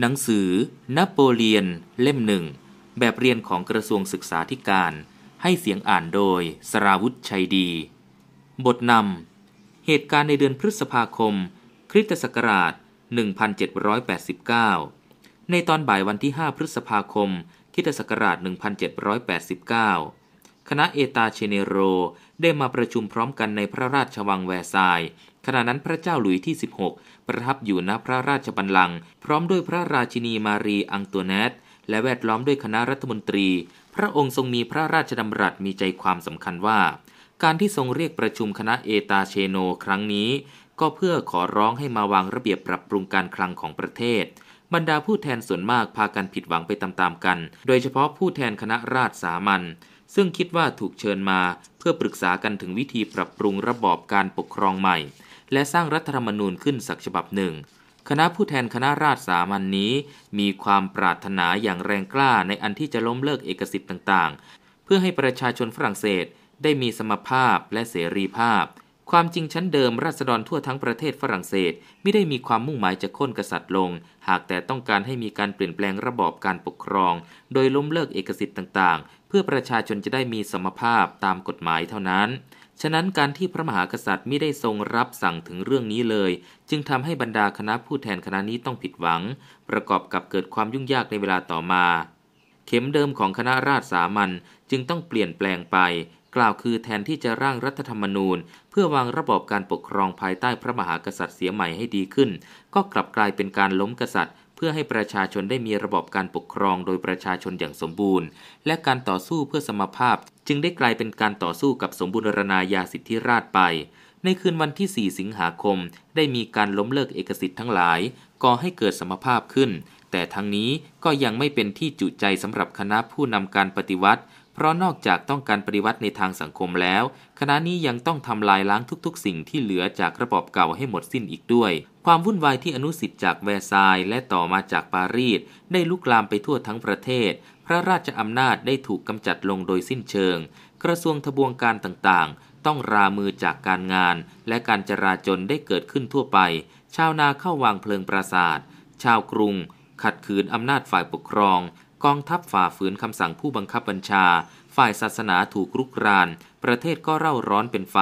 หนังสือนโปเลียน เล่มหนึ่ง แบบเรียนของกระทรวงศึกษาธิการให้เสียงอ่านโดยสราวุธชัยดี บทนำเหตุการณ์ในเดือนพฤษภาคม คริสตศักราช 1789 ในตอนบ่ายวันที่ 5พฤษภาคมคริสตศักราช 1789 คณะเอตาเชเนโรได้มาประชุมพร้อมกันในพระราชวังแวร์ซายขณะนั้นพระเจ้าหลุยที่ 16ประทับอยู่ณพระราชบัลลังก์พร้อมด้วยพระราชินีมารีอังตัวเนต และแวดล้อมด้วยคณะรัฐมนตรี พระองค์ทรงมีพระราชดำรัสมีใจความสำคัญว่า การที่ทรงเรียกประชุมคณะเอตาเชโนครั้งนี้ ก็เพื่อขอร้องให้มาวางระเบียบปรับปรุงการคลังของประเทศ บรรดาผู้แทนส่วนมากพากันผิดหวังไปตามๆกัน โดยเฉพาะผู้แทนคณะราษฎรสามัญซึ่งคิดว่าถูกเชิญมา เพื่อปรึกษากันถึงวิธีปรับปรุงระบอบการปกครองใหม่และสร้างรัฐธรรมนูญขึ้นสักฉบับหนึ่ง คณะผู้แทนคณะราษฎรสามัญนนี้ มีความปรารถนาอย่างแรงกล้าในอันที่จะล้มเลิกเอกสิทธิ์ต่างๆ เพื่อให้ประชาชนฝรั่งเศสได้มีสมภาพและเสรีภาพ ความจริงชั้นเดิมราษฎรทั่วทั้งประเทศฝรั่งเศสไม่ได้มีความมุ่งหมายจะค้นกษัตริย์ลง หากแต่ต้องการให้มีการเปลี่ยนแปลงระบอบการปกครอง โดยล้มเลิกเอกสิทธิ์ต่างๆ เพื่อประชาชนจะได้มีสมภาพตามกฎหมายเท่านั้นฉะนั้นการที่พระมหากษัตริย์ไม่ได้ทรงรับสั่งถึงเรื่องนี้เลย จึงทำให้บรรดาคณะผู้แทนคณะนี้ต้องผิดหวัง ประกอบกับเกิดความยุ่งยากในเวลาต่อมา เข็มเดิมของคณะราษฎรสามัญจึงต้องเปลี่ยนแปลงไป กล่าวคือแทนที่จะร่างรัฐธรรมนูญ เพื่อวางระบบการปกครองภายใต้พระมหากษัตริย์เสียใหม่ให้ดีขึ้น ก็กลับกลายเป็นการล้มกษัตริย์เพื่อให้ประชาชนได้มีระบบการปกครองโดยประชาชนอย่างสมบูรณ์ และการต่อสู้เพื่อสมภาพ จึงได้กลายเป็นการต่อสู้กับสมบูรณาญาสิทธิราชไป ในคืนวันที่ 4 สิงหาคมได้มีการล้มเลิกเอกสิทธิ์ทั้งหลายก่อให้เกิดสมภาพขึ้น แต่ทั้งนี้ก็ยังไม่เป็นที่จุใจสำหรับคณะผู้นำการปฏิวัติ เพราะนอกจากต้องการปฏิวัติในทางสังคมแล้วคณะนี้ยังต้องทำลายล้างทุกๆสิ่งที่เหลือจากระบอบเก่าให้หมดสิ้นอีกด้วย ความวุ่นวายที่อนุสิทธิ์จากแวร์ซาย และต่อมาจากปารีสได้ลุกลามไปทั่วทั้งประเทศ พระราชอำนาจได้ถูกกำจัดลงโดยสิ้นเชิง กระทรวงทบวงการต่างๆ ต้องรามือจากการงาน และการจราจนได้เกิดขึ้นทั่วไป ชาวนาเข้าวางเพลิงปราศาสชาวกรุง ขัดขืนอำนาจฝ่ายปกครอง กองทัพฝ่าฝืนคำสั่งผู้บังคับบัญชาฝ่ายศาสนาถูกรุกราน ประเทศก็เร่าร้อนเป็นไฟ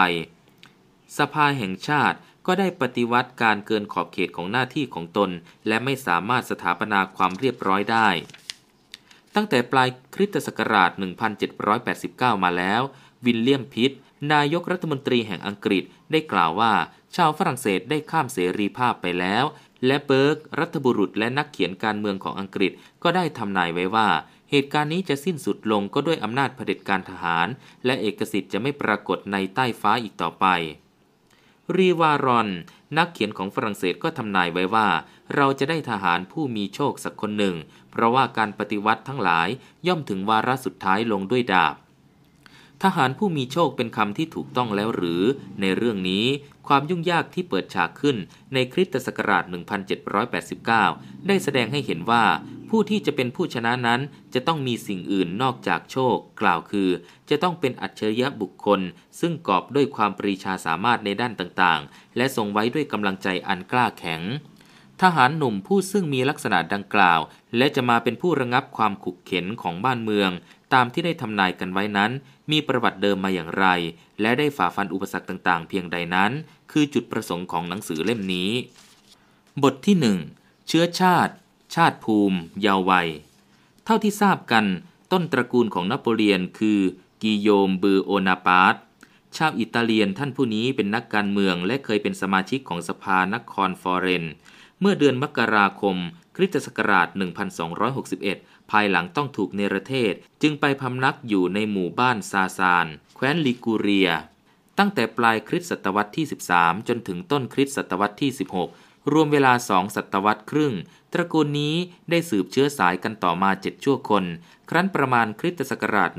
สภาแห่งชาติก็ได้ปฏิวัติการเกินขอบเขตของหน้าที่ของตน และไม่สามารถสถาปนาความเรียบร้อยได้ ตั้งแต่ปลายคริสตศักราช 1789 มาแล้ว วินเลียมพิตนายกรัฐมนตรีแห่งอังกฤษได้กล่าวว่า ชาวฝรั่งเศสได้ข้ามเสรีภาพไปแล้ว และเบิร์กรัฐบุรุษและนักเขียนการเมืองของอังกฤษก็ได้ทำนายไว้ว่าเหตุการณ์นี้จะสิ้นสุดลงก็ด้วยอำนาจเผด็จการทหาร และเอกสิทธิ์จะไม่ปรากฏในใต้ฟ้าอีกต่อไป รีวารอน นักเขียนของฝรั่งเศสก็ทำนายไว้ว่า เราจะได้ทหารผู้มีโชคสักคนหนึ่ง เพราะว่าการปฏิวัติทั้งหลายย่อมถึงวาระสุดท้ายลงด้วยดาบ ทหารผู้มีโชคเป็นคำที่ถูกต้องแล้วหรือ ในเรื่องนี้ความยุ่งยากที่เปิดฉากขึ้น ในคริสตศักราช 1789 ได้แสดงให้เห็นว่าผู้ที่จะเป็นผู้ชนะนั้นจะต้องมีสิ่งอื่นนอกจากโชค กล่าวคือจะต้องเป็นอัจฉริยะบุคคล ซึ่งกอบด้วยความปรีชาสามารถในด้านต่าง ๆ และทรงไว้ด้วยกำลังใจอันกล้าแข็ง ทหารหนุ่มผู้ซึ่งมีลักษณะดังกล่าว และจะมาเป็นผู้ระงับความขุกเข็นของบ้านเมือง ตามที่ได้ทำนายกันไว้นั้น มีประวัติเดิมมาอย่างไร และได้ฝ่าฟันอุปสรรคต่างๆ เพียงใดนั้น คือจุดประสงค์ของหนังสือเล่มนี้ บทที่1เชื้อชาติชาติภูมิเยาววัย เท่าที่ทราบกันต้นตระกูลของนโปเลียนคือ กิโยมบือโอนาปาร์ต ชาวอิตาเลียนท่านผู้นี้เป็นนักการเมืองและเคยเป็นสมาชิกของสภานครฟอเรน เมื่อเดือนมกราคมคริสตศักราช1261 ภายหลังต้องถูกเนรเทศ จึงไปพำนักอยู่ในหมู่บ้านซาซาน แคว้นลิกูเรีย ตั้งแต่ปลายคริสตศตวรรษที่ 13 จนถึงต้นคริสตศตวรรษที่ 16รวมเวลาสองศตวรรษครึ่ง ตระกูลนี้ได้สืบเชื้อสายกันต่อมาเจ็ดชั่วคน ครั้นประมาณคริสตศักราช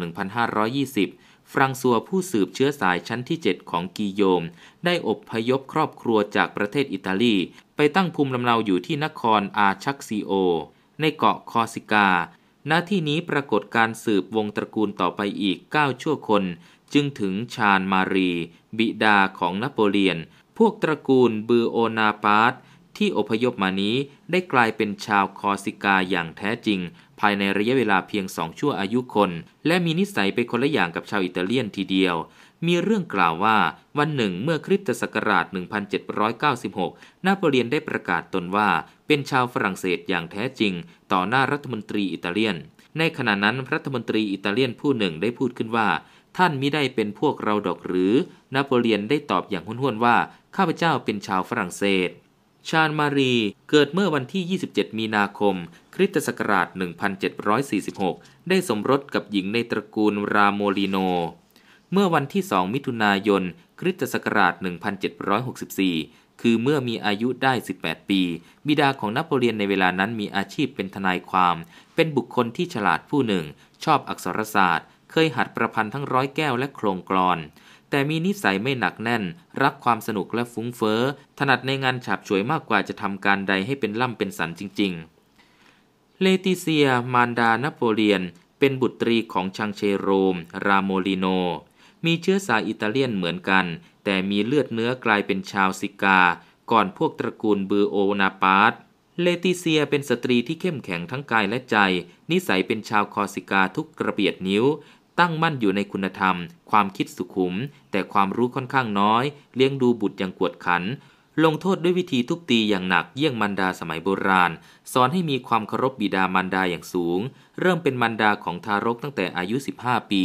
1520ฟรังซัวผู้สืบเชื้อสายชั้นที่ 7 ของกีโยม ได้อบพยพครอบครัวจากประเทศอิตาลี ไปตั้งภูมิลำเนาอยู่ที่นครอาชักซิโอ ในเกาะคอสิกา ณ ที่นี้ปรากฏการสืบวงตระกูลต่อไปอีก9ชั่วคน จึงถึงชาญมารี บิดาของนโปเลียน พวกตระกูลบือโอนาปาร์ที่อพยพมานี้ได้กลายเป็นชาวคอสิกาอย่างแท้จริง ภายในระยะเวลาเพียงสองชั่วอายุคน และมีนิสัยเป็นคนละอย่างกับชาวอิตาเลียนทีเดียว มีเรื่องกล่าวว่าวันหนึ่งเมื่อคริสตศักราช 1796นาโปเลียนได้ประกาศตนว่าเป็นชาวฝรั่งเศสอย่างแท้จริง ต่อหน้ารัฐมนตรีอิตาเลียน ในขณะนั้นรัฐมนตรีอิตาเลียนผู้หนึ่งได้พูดขึ้นว่า ท่านมิได้เป็นพวกเราดอกหรือ นโปเลียนได้ตอบอย่างห้วนๆว่า ข้าพเจ้าเป็นชาวฝรั่งเศสชานมารีเกิดเมื่อวันที่ 27 มีนาคม คริสตศักราช 1746 ได้สมรสกับหญิงในตระกูลราโมลิโน เมื่อวันที่ 2 มิถุนายนคริสตศักราช1764 คือเมื่อมีอายุได้ 18 ปี บิดาของนโปเลียนในเวลานั้นมีอาชีพเป็นทนายความ เป็นบุคคลที่ฉลาดผู้หนึ่ง ชอบอักษรศาสตร์ เคยหัดประพันธ์ทั้งร้อยแก้วและโครงกลอนแต่มีนิสัยไม่หนักแน่น รักความสนุกและฟุ้งเฟอ้อ ถนัดในงานฉาบฉวยมากกว่าจะทำการใดให้เป็นล่ำเป็นสันจริง ๆ เลติเซียมานดานโปเลียนเป็นบุตรีของชังเชโรม ราโมลิโน มีเชื้อสายอิตาเลียนเหมือนกัน แต่มีเลือดเนื้อกลายเป็นชาวซิกา ก่อนพวกตระกูลบือโอนาปาร์ตเลติเซียเป็นสตรีที่เข้มแข็งทั้งกายและใจ นิสัยเป็นชาวคอสิกาทุกกระเบียดนิ้วตั้งมั่นอยู่ในคุณธรรม ความคิดสุขุม แต่ความรู้ค่อนข้างน้อย เลี้ยงดูบุตรอย่างกวดขัน ลงโทษด้วยวิธีทุบตีอย่างหนักเยี่ยงมันดาสมัยโบราณ สอนให้มีความเคารพบิดามันดาอย่างสูง เริ่มเป็นมันดาของทารกตั้งแต่อายุ 15 ปี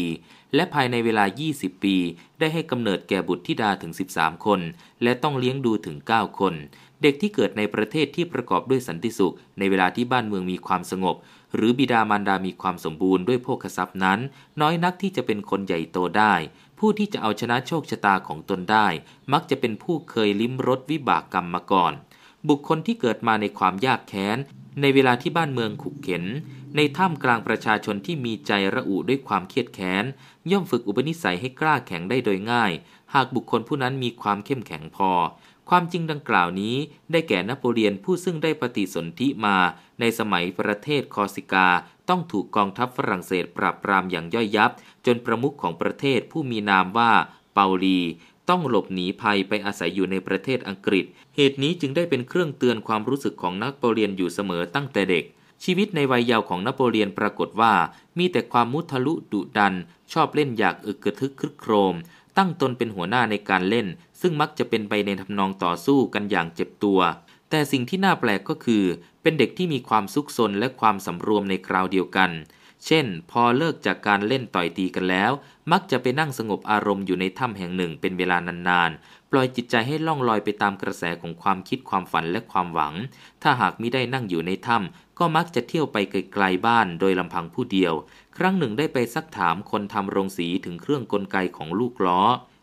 และภายในเวลา 20 ปี ได้ให้กำเนิดแก่บุตรธิดาถึง 13 คน และต้องเลี้ยงดูถึง 9 คน เด็กที่เกิดในประเทศที่ประกอบด้วยสันติสุข ในเวลาที่บ้านเมืองมีความสงบหรือบิดามารดามีความสมบูรณ์ ด้วยโภคทรัพย์นั้น น้อยนักที่จะเป็นคนใหญ่โตได้ ผู้ที่จะเอาชนะโชคชะตาของตนได้ มักจะเป็นผู้เคยลิ้มรสวิบากกรรมมาก่อน บุคคลที่เกิดมาในความยากแค้นในเวลาที่บ้านเมืองขุกเข็น ในท่ามกลางประชาชนที่มีใจระอุด้วยความเครียดแค้นย่อมฝึกอุปนิสัยให้กล้าแข็งได้โดยง่าย หากบุคคลผู้นั้นมีความเข้มแข็งพอความจริงดังกล่าวนี้ ได้แก่นโปเลียนผู้ซึ่งได้ปฏิสนธิมา ในสมัยประเทศคอสิกา ต้องถูกกองทัพฝรั่งเศสปราบปรามอย่างย่อยยับ จนประมุขของประเทศผู้มีนามว่า เปาลีต้องหลบหนีภัยไปอาศัยอยู่ในประเทศอังกฤษ เหตุนี้จึงได้เป็นเครื่องเตือนความรู้สึกของนักโปเลียนอยู่เสมอตั้งแต่เด็ก ชีวิตในวัยเยาว์ของนโปเลียนปรากฏว่า มีแต่ความมุทะลุดุดัน ชอบเล่นอยากอึกกระทึกครึกโครมตั้งตนเป็นหัวหน้าในการเล่นซึ่งมักจะเป็นไปในทำนองต่อสู้กันอย่างเจ็บตัว แต่สิ่งที่น่าแปลกก็คือ เป็นเด็กที่มีความซุกซนและความสำรวมในคราวเดียวกัน เช่น พอเลิกจากการเล่นต่อยตีกันแล้ว มักจะไปนั่งสงบอารมณ์อยู่ในถ้ำแห่งหนึ่งเป็นเวลานานๆ ปล่อยจิตใจให้ล่องลอยไปตามกระแสของความคิดความฝันและความหวัง ถ้าหากมิได้นั่งอยู่ในถ้ำก็มักจะเที่ยวไปไกลๆบ้านโดยลำพังผู้เดียว ครั้งหนึ่งได้ไปซักถามคนทำโรงสีถึงเครื่องกลไกของลูกล้อ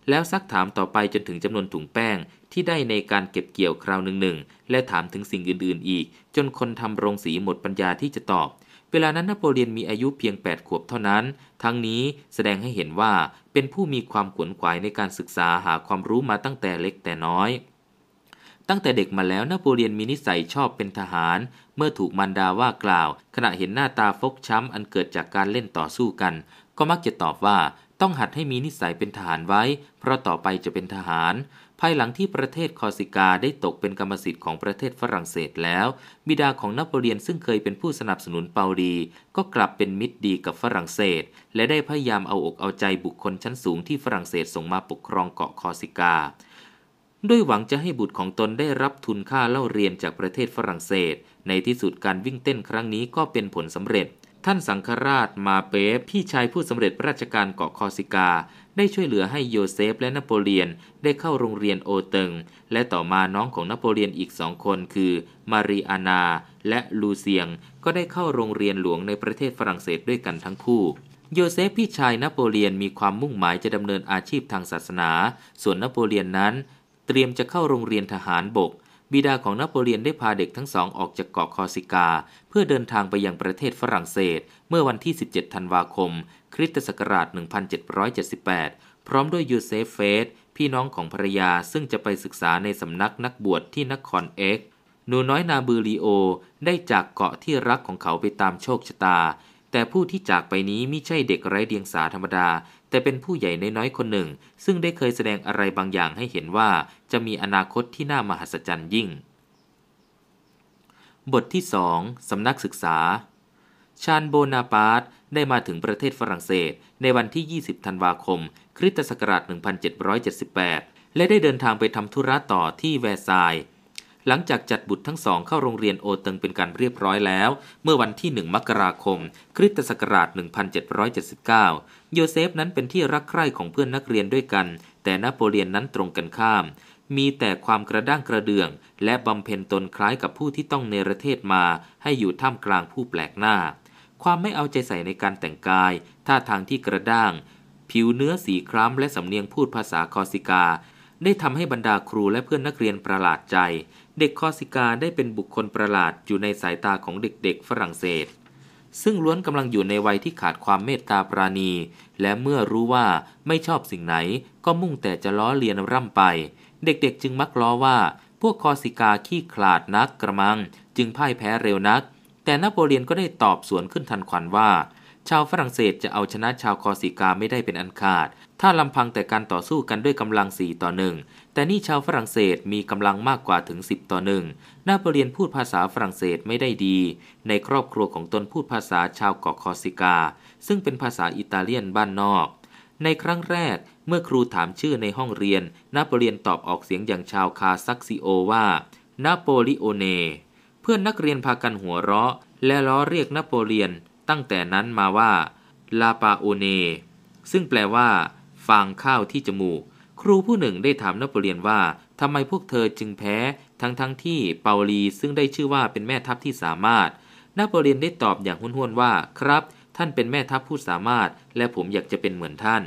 แล้วซักถามต่อไปจนถึงจำนวนถุงแป้งที่ได้ในการเก็บเกี่ยวคราวหนึ่งหนึ่งและถามถึงสิ่งอื่นๆ อีก จนคนทำโรงสีหมดปัญญาที่จะตอบ เวลานั้นนโปเลียนมีอายุเพียง8ขวบเท่านั้น ทั้งนี้แสดงให้เห็นว่าเป็นผู้มีความขวนขวายในการศึกษาหาความรู้มาตั้งแต่เล็กแต่น้อย ตั้งแต่เด็กมาแล้ว นโปเลียนมีนิสัยชอบเป็นทหารเมื่อถูกมันดาว่ากล่าว ขณะเห็นหน้าตาฟกช้ำอันเกิดจากการเล่นต่อสู้กัน ก็มักจะตอบว่าต้องหัดให้มีนิสัยเป็นทหารไว้ เพราะต่อไปจะเป็นทหาร ภายหลังที่ประเทศคอสิกา ได้ตกเป็นกรรมสิทธิ์ของประเทศฝรั่งเศสแล้ว บิดาของนโปเลียนซึ่งเคยเป็นผู้สนับสนุนเปาลีก็กลับเป็นมิตรดีกับฝรั่งเศส และได้พยายามเอาอกเอาใจบุคคลชั้นสูงที่ฝรั่งเศสส่งมาปกครองเกาะคอสิกาด้วยหวังจะให้บุตรของตนได้รับทุนค่าเล่าเรียนจากประเทศฝรั่งเศส ในที่สุดการวิ่งเต้นครั้งนี้ก็เป็นผลสำเร็จท่านสังฆราชมาเปฟพี่ชายผู้สำเร็จราชการเกาะคอสิกา ได้ช่วยเหลือให้โยเซฟและนโปเลียนได้เข้าโรงเรียนโอเติงและต่อมาน้องของนโปเลียนอีกสองคนคือ มารีอานาและลูเซียงก็ได้เข้าโรงเรียนหลวงในประเทศฝรั่งเศสด้วยกันทั้งคู่ โยเซฟพี่ชายนโปเลียนมีความมุ่งหมายจะดำเนินอาชีพทางศาสนา ส่วนนโปเลียนนั้น เตรียมจะเข้าโรงเรียนทหารบกบิดาของนโปเลียนได้พาเด็กทั้งสองออกจากเกาะคอสิกาเพื่อเดินทางไปยังประเทศฝรั่งเศสเมื่อวันที่ 17 ธันวาคมคริสตศักราช 1778 พร้อมด้วยยูเซฟเฟสพี่น้องของภรรยาซึ่งจะไปศึกษาในสำนักนักบวชที่นครเอ็กหนูน้อยนาบูริโอได้จากเกาะที่รักของเขาไปตามโชคชะตา แต่ผู้ที่จากไปนี้ไม่ใช่เด็กไร้เดียงสาธรรมดาแต่เป็นผู้ใหญ่ในน้อยคนหนึ่ง ซึ่งได้เคยแสดงอะไรบางอย่างให้เห็นว่าจะมีอนาคตที่น่ามหัศจรรย์ยิ่ง บทที่2สำนักศึกษา ชานโบนาปาร์ตได้มาถึงประเทศฝรั่งเศส ในวันที่ 20 ธันวาคม คริสตศักราช 1778 และได้เดินทางไปทำธุระต่อที่แวร์ซายหลังจากจัดบุตรทั้งสองเข้าโรงเรียนโอเติงเป็นการเรียบร้อยแล้ว เมื่อวันที่1มกราคม คริสตศักราช 1779โยเซฟนั้นเป็นที่รักใคร่ของเพื่อนนักเรียนด้วยกัน แต่นโปเลียนนั้นตรงกันข้าม มีแต่ความกระด้างกระเดื่อง และบำเพ็ญตนคล้ายกับผู้ที่ต้องเนรเทศมาให้อยู่ท่ามกลางผู้แปลกหน้า ความไม่เอาใจใส่ในการแต่งกาย ท่าทางที่กระด้าง ผิวเนื้อสีคล้ำ และสำเนียงพูดภาษาคอสิกา ได้ทำให้บรรดาครูและเพื่อนนักเรียนประหลาดใจ เด็กคอสิกาได้เป็นบุคคลประหลาดอยู่ในสายตาของเด็กๆ ฝรั่งเศสซึ่งล้วนกำลังอยู่ในวัยที่ขาดความเมตตาปราณี และเมื่อรู้ว่าไม่ชอบสิ่งไหนก็มุ่งแต่จะล้อเลียนร่ำไป เด็กๆจึงมักล้อว่า พวกคอสิกาขี้ขลาดนักกระมัง จึงพ่ายแพ้เร็วนัก แต่นโปเลียนก็ได้ตอบสวนขึ้นทันควันว่า ชาวฝรั่งเศสจะเอาชนะชาวคอสิกาไม่ได้เป็นอันขาด ถ้าลำพังแต่การต่อสู้กันด้วยกำลังสี่ต่อหนึ่งแต่นี่ชาวฝรั่งเศสมีกำลังมากกว่าถึง10ต่อหนึ่งนาเปรียนพูดภาษาฝรั่งเศสไม่ได้ดี ในครอบครัวของตนพูดภาษาชาวเกาะคอสิกา ซึ่งเป็นภาษาอิตาเลียนบ้านนอก ในครั้งแรกเมื่อครูถามชื่อในห้องเรียนนาเปรียนตอบออกเสียงอย่างชาวคาซักซิโอว่านาโปลิโอเนเพื่อนนักเรียนพากันหัวเราะ และล้อเรียกนาโปเลียนตั้งแต่นั้นมาว่าลาปาโอเนซึ่งแปลว่าฟางข้าวที่จมูกครูผู้หนึ่งได้ถามนโปเลียนว่าทำไมพวกเธอจึงแพ้ ทั้งทั้งที่เปาลีซึ่งได้ชื่อว่าเป็นแม่ทัพที่สามารถนโปเลียนได้ตอบอย่างหุน้วนว่าครับท่านเป็นแม่ทัพผู้สามารถ และผมอยากจะเป็นเหมือนท่าน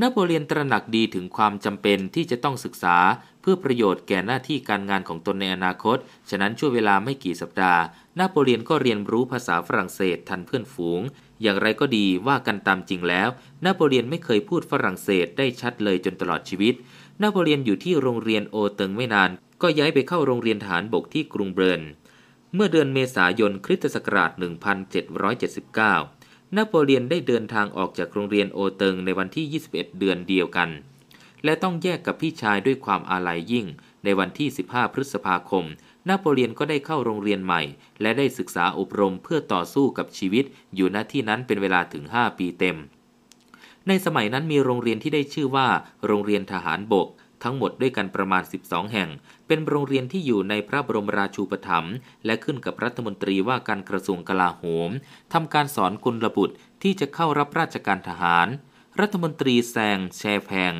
นโปเลียนตระหนักดีถึงความจำเป็นที่จะต้องศึกษา เพื่อประโยชน์แก่หน้าที่การงานของตนในอนาคต ฉะนั้นช่วงเวลาไม่กี่สัปดาห์นโปเลียนก็เรียนรู้ภาษาฝรั่งเศสทันเพื่อนฝูง อย่างไรก็ดีว่ากันตามจริงแล้วนโปเลียนไม่เคยพูดฝรั่งเศสได้ชัดเลยจนตลอดชีวิตนาโปเลียนอยู่ที่โรงเรียนโอเติงไม่นานก็ย้ายไปเข้าโรงเรียนฐานบกที่กรุงเบิร์นเมื่อเดือนเมษายนคริสตศักราช 1779นโปเลียนได้เดินทางออกจากโรงเรียนโอเติงในวันที่ 21 เดือนเดียวกัน และต้องแยกกับพี่ชายด้วยความอาลัยยิ่ง ในวันที่ 15 พฤษภาคมนโปเลียนก็ได้เข้าโรงเรียนใหม่ และได้ศึกษาอบรมเพื่อต่อสู้กับชีวิต อยู่ณที่นั้นเป็นเวลาถึง 5 ปีเต็มในสมัยนั้นมีโรงเรียนที่ได้ชื่อว่าโรงเรียนทหารบก ทั้งหมดด้วยกันประมาณ12แห่ง เป็นโรงเรียนที่อยู่ในพระบรมราชูปถัมภ์และขึ้นกับรัฐมนตรีว่าการกระทรวงกลาโหมทำการสอนกุลบุตรที่จะเข้ารับราชการทหาร รัฐมนตรีแซงแชแพง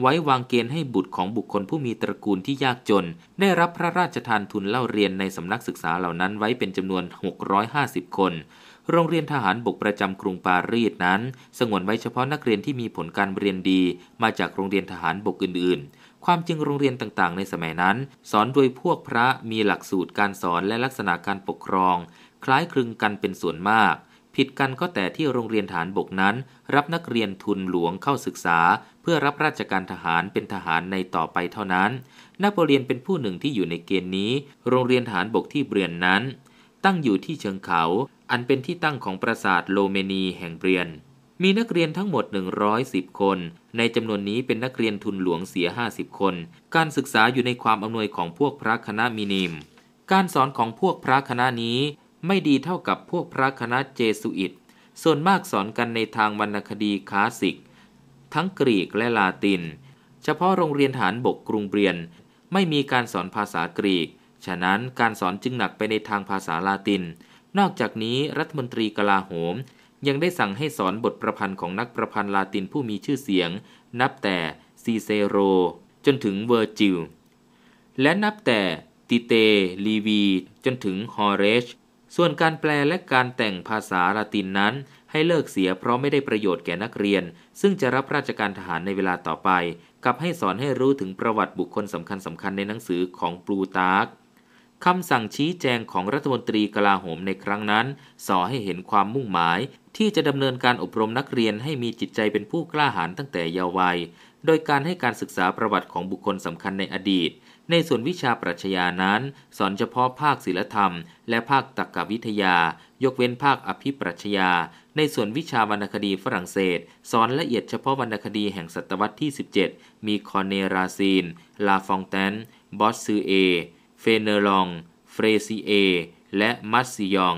ไว้วางเกณฑ์ให้บุตรของบุคคลผู้มีตระกูลที่ยากจน ได้รับพระราชทานทุนเล่าเรียนในสำนักศึกษาเหล่านั้นไว้เป็นจำนวน650คนโรงเรียนทหารบกประจำกรุงปารีสนั้น สงวนไว้เฉพาะนักเรียนที่มีผลการเรียนดี มาจากโรงเรียนทหารบกอื่นๆ ความจริงโรงเรียนต่างๆ ในสมัยนั้น สอนโดยพวกพระมีหลักสูตรการสอนและลักษณะการปกครอง คล้ายคลึงกันเป็นส่วนมาก ผิดกันก็แต่ที่โรงเรียนฐานบกนั้น รับนักเรียนทุนหลวงเข้าศึกษา เพื่อรับราชการทหารเป็นทหารในต่อไปเท่านั้นนโปเลียนเป็นผู้หนึ่งที่อยู่ในเกณฑ์นี้ โรงเรียนฐานบกที่เบรียนนั้น ตั้งอยู่ที่เชิงเขาอันเป็นที่ตั้งของปราสาทโลเมนีแห่งเบรียน มีนักเรียนทั้งหมด 110 คน ในจำนวนนี้เป็นนักเรียนทุนหลวงเสีย 50 คน การศึกษาอยู่ในความอำนวยของพวกพระคณะมินิม การสอนของพวกพระคณะนี้ ไม่ดีเท่ากับพวกพระคณะเจสุอิต ส่วนมากสอนกันในทางวรรณคดีคลาสสิก ทั้งกรีกและลาติน เฉพาะโรงเรียนฐานบกกรุงเบรียน ไม่มีการสอนภาษากรีก ฉะนั้นการสอนจึงหนักไปในทางภาษาลาตินนอกจากนี้รัฐมนตรีกลาโหม ยังได้สั่งให้สอนบทประพันธ์ของนักประพันธ์ลาตินผู้มีชื่อเสียง นับแต่ซีเซโร จนถึงเวอร์จิล และนับแต่ติเตลีวี จนถึงฮอเรช ส่วนการแปลและการแต่งภาษาลาตินนั้น ให้เลิกเสียเพราะไม่ได้ประโยชน์แก่นักเรียน ซึ่งจะรับราชการทหารในเวลาต่อไปกับให้สอนให้รู้ถึงประวัติบุคคลสำคัญสำคัญในหนังสือของปลูตาร์กคำสั่งชี้แจงของรัฐมนตรีกลาโหมในครั้งนั้น สอให้เห็นความมุ่งหมาย ที่จะดำเนินการอบรมนักเรียนให้มีจิตใจเป็นผู้กล้าหาญตั้งแต่เยาว์วัย โดยการให้การศึกษาประวัติของบุคคลสำคัญในอดีต ในส่วนวิชาปรัชญานั้น สอนเฉพาะภาคศิลธรรม และภาคตรรกวิทยา ยกเว้นภาคอภิปรัชญา ในส่วนวิชาวรรณคดีฝรั่งเศส สอนละเอียดเฉพาะวรรณคดีแห่งศตวรรษที่ 17 มีคอนเนราซีน ลาฟองแตน บอสซือเอเฟเนรองเฟรซีเอ และมัตซิยอง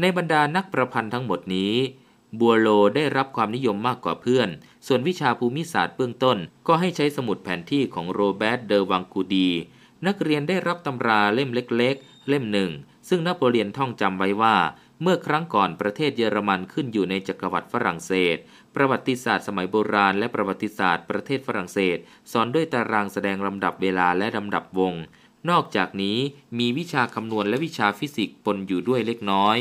ในบรรดานักประพันธ์ทั้งหมดนี้ บัวโลได้รับความนิยมมากกว่าเพื่อน ส่วนวิชาภูมิศาสตร์เบื้องต้น ก็ให้ใช้สมุดแผนที่ของโรเบร์ตเดอวังกูดี นักเรียนได้รับตำราเล่มเล็กๆ เล่มหนึ่ง ซึ่งนโปเลียนท่องจำไว้ว่า เมื่อครั้งก่อนประเทศเยอรมันขึ้นอยู่ในจักรวรรดิฝรั่งเศส ประวัติศาสตร์สมัยโบราณ และประวัติศาสตร์ประเทศฝรั่งเศสสอนด้วยตารางแสดงลำดับเวลาและลำดับวงนอกจากนี้มีวิชาคำนวณและวิชาฟิสิกส์ปนอยู่ด้วยเล็กน้อย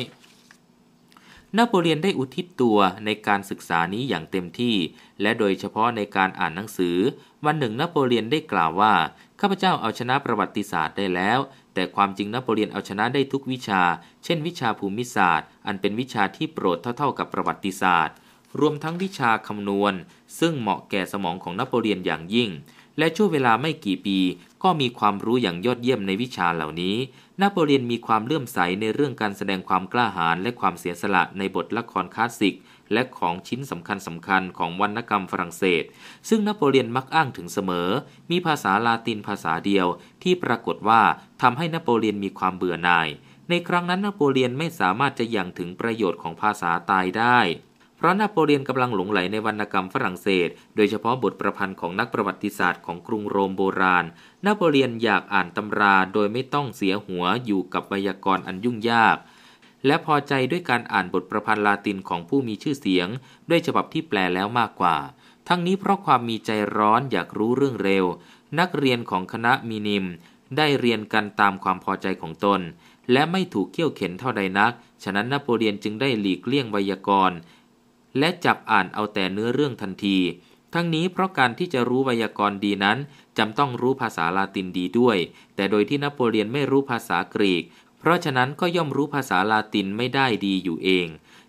นโปเลียนได้อุทิศตัวในการศึกษานี้อย่างเต็มที่ และโดยเฉพาะในการอ่านหนังสือ วันหนึ่งนโปเลียนได้กล่าวว่าข้าพเจ้าเอาชนะประวัติศาสตร์ได้แล้ว แต่ความจริงนโปเลียนเอาชนะได้ทุกวิชา เช่นวิชาภูมิศาสตร์ อันเป็นวิชาที่โปรดเท่าๆกับประวัติศาสตร์ รวมทั้งวิชาคำนวณ ซึ่งเหมาะแก่สมองของนโปเลียนอย่างยิ่ง และช่วงเวลาไม่กี่ปีก็มีความรู้อย่างยอดเยี่ยมในวิชาเหล่านี้ นโปเลียนมีความเลื่อมใสในเรื่องการแสดงความกล้าหาญและความเสียสละในบทละครคลาสสิก และของชิ้นสำคัญสำคัญของวรรณกรรมฝรั่งเศส ซึ่งนโปเลียนมักอ้างถึงเสมอ มีภาษาลาตินภาษาเดียว ที่ปรากฏว่าทำให้นโปเลียนมีความเบื่อหน่าย ในครั้งนั้นนโปเลียนไม่สามารถจะยังถึงประโยชน์ของภาษาตายได้ เพราะนโปเลียนกำลังหลงไหลในวรรณกรรมฝรั่งเศสโดยเฉพาะบทประพันธ์ของนักประวัติศาสตร์ของกรุงโรมโบราณนักเรียนอยากอ่านตำราโดยไม่ต้องเสียหัวอยู่กับไวยากรณ์อันยุ่งยาก และพอใจด้วยการอ่านบทประพันธ์ลาตินของผู้มีชื่อเสียง ด้วยฉบับที่แปลแล้วมากกว่า ทั้งนี้เพราะความมีใจร้อนอยากรู้เรื่องเร็ว นักเรียนของคณะมินิม ได้เรียนกันตามความพอใจของตนและไม่ถูกเขี่ยวเข็นเท่าใดนัก ฉะนั้นนโปเลียนจึงได้หลีกเลี่ยงไวยากรณ์ และจับอ่านเอาแต่เนื้อเรื่องทันทีทั้งนี้เพราะการที่จะรู้ไวยากรณ์ดีนั้นจำต้องรู้ภาษาลาตินดีด้วย แต่โดยที่นโปเลียนไม่รู้ภาษากรีก เพราะฉะนั้นก็ย่อมรู้ภาษาลาตินไม่ได้ดีอยู่เอง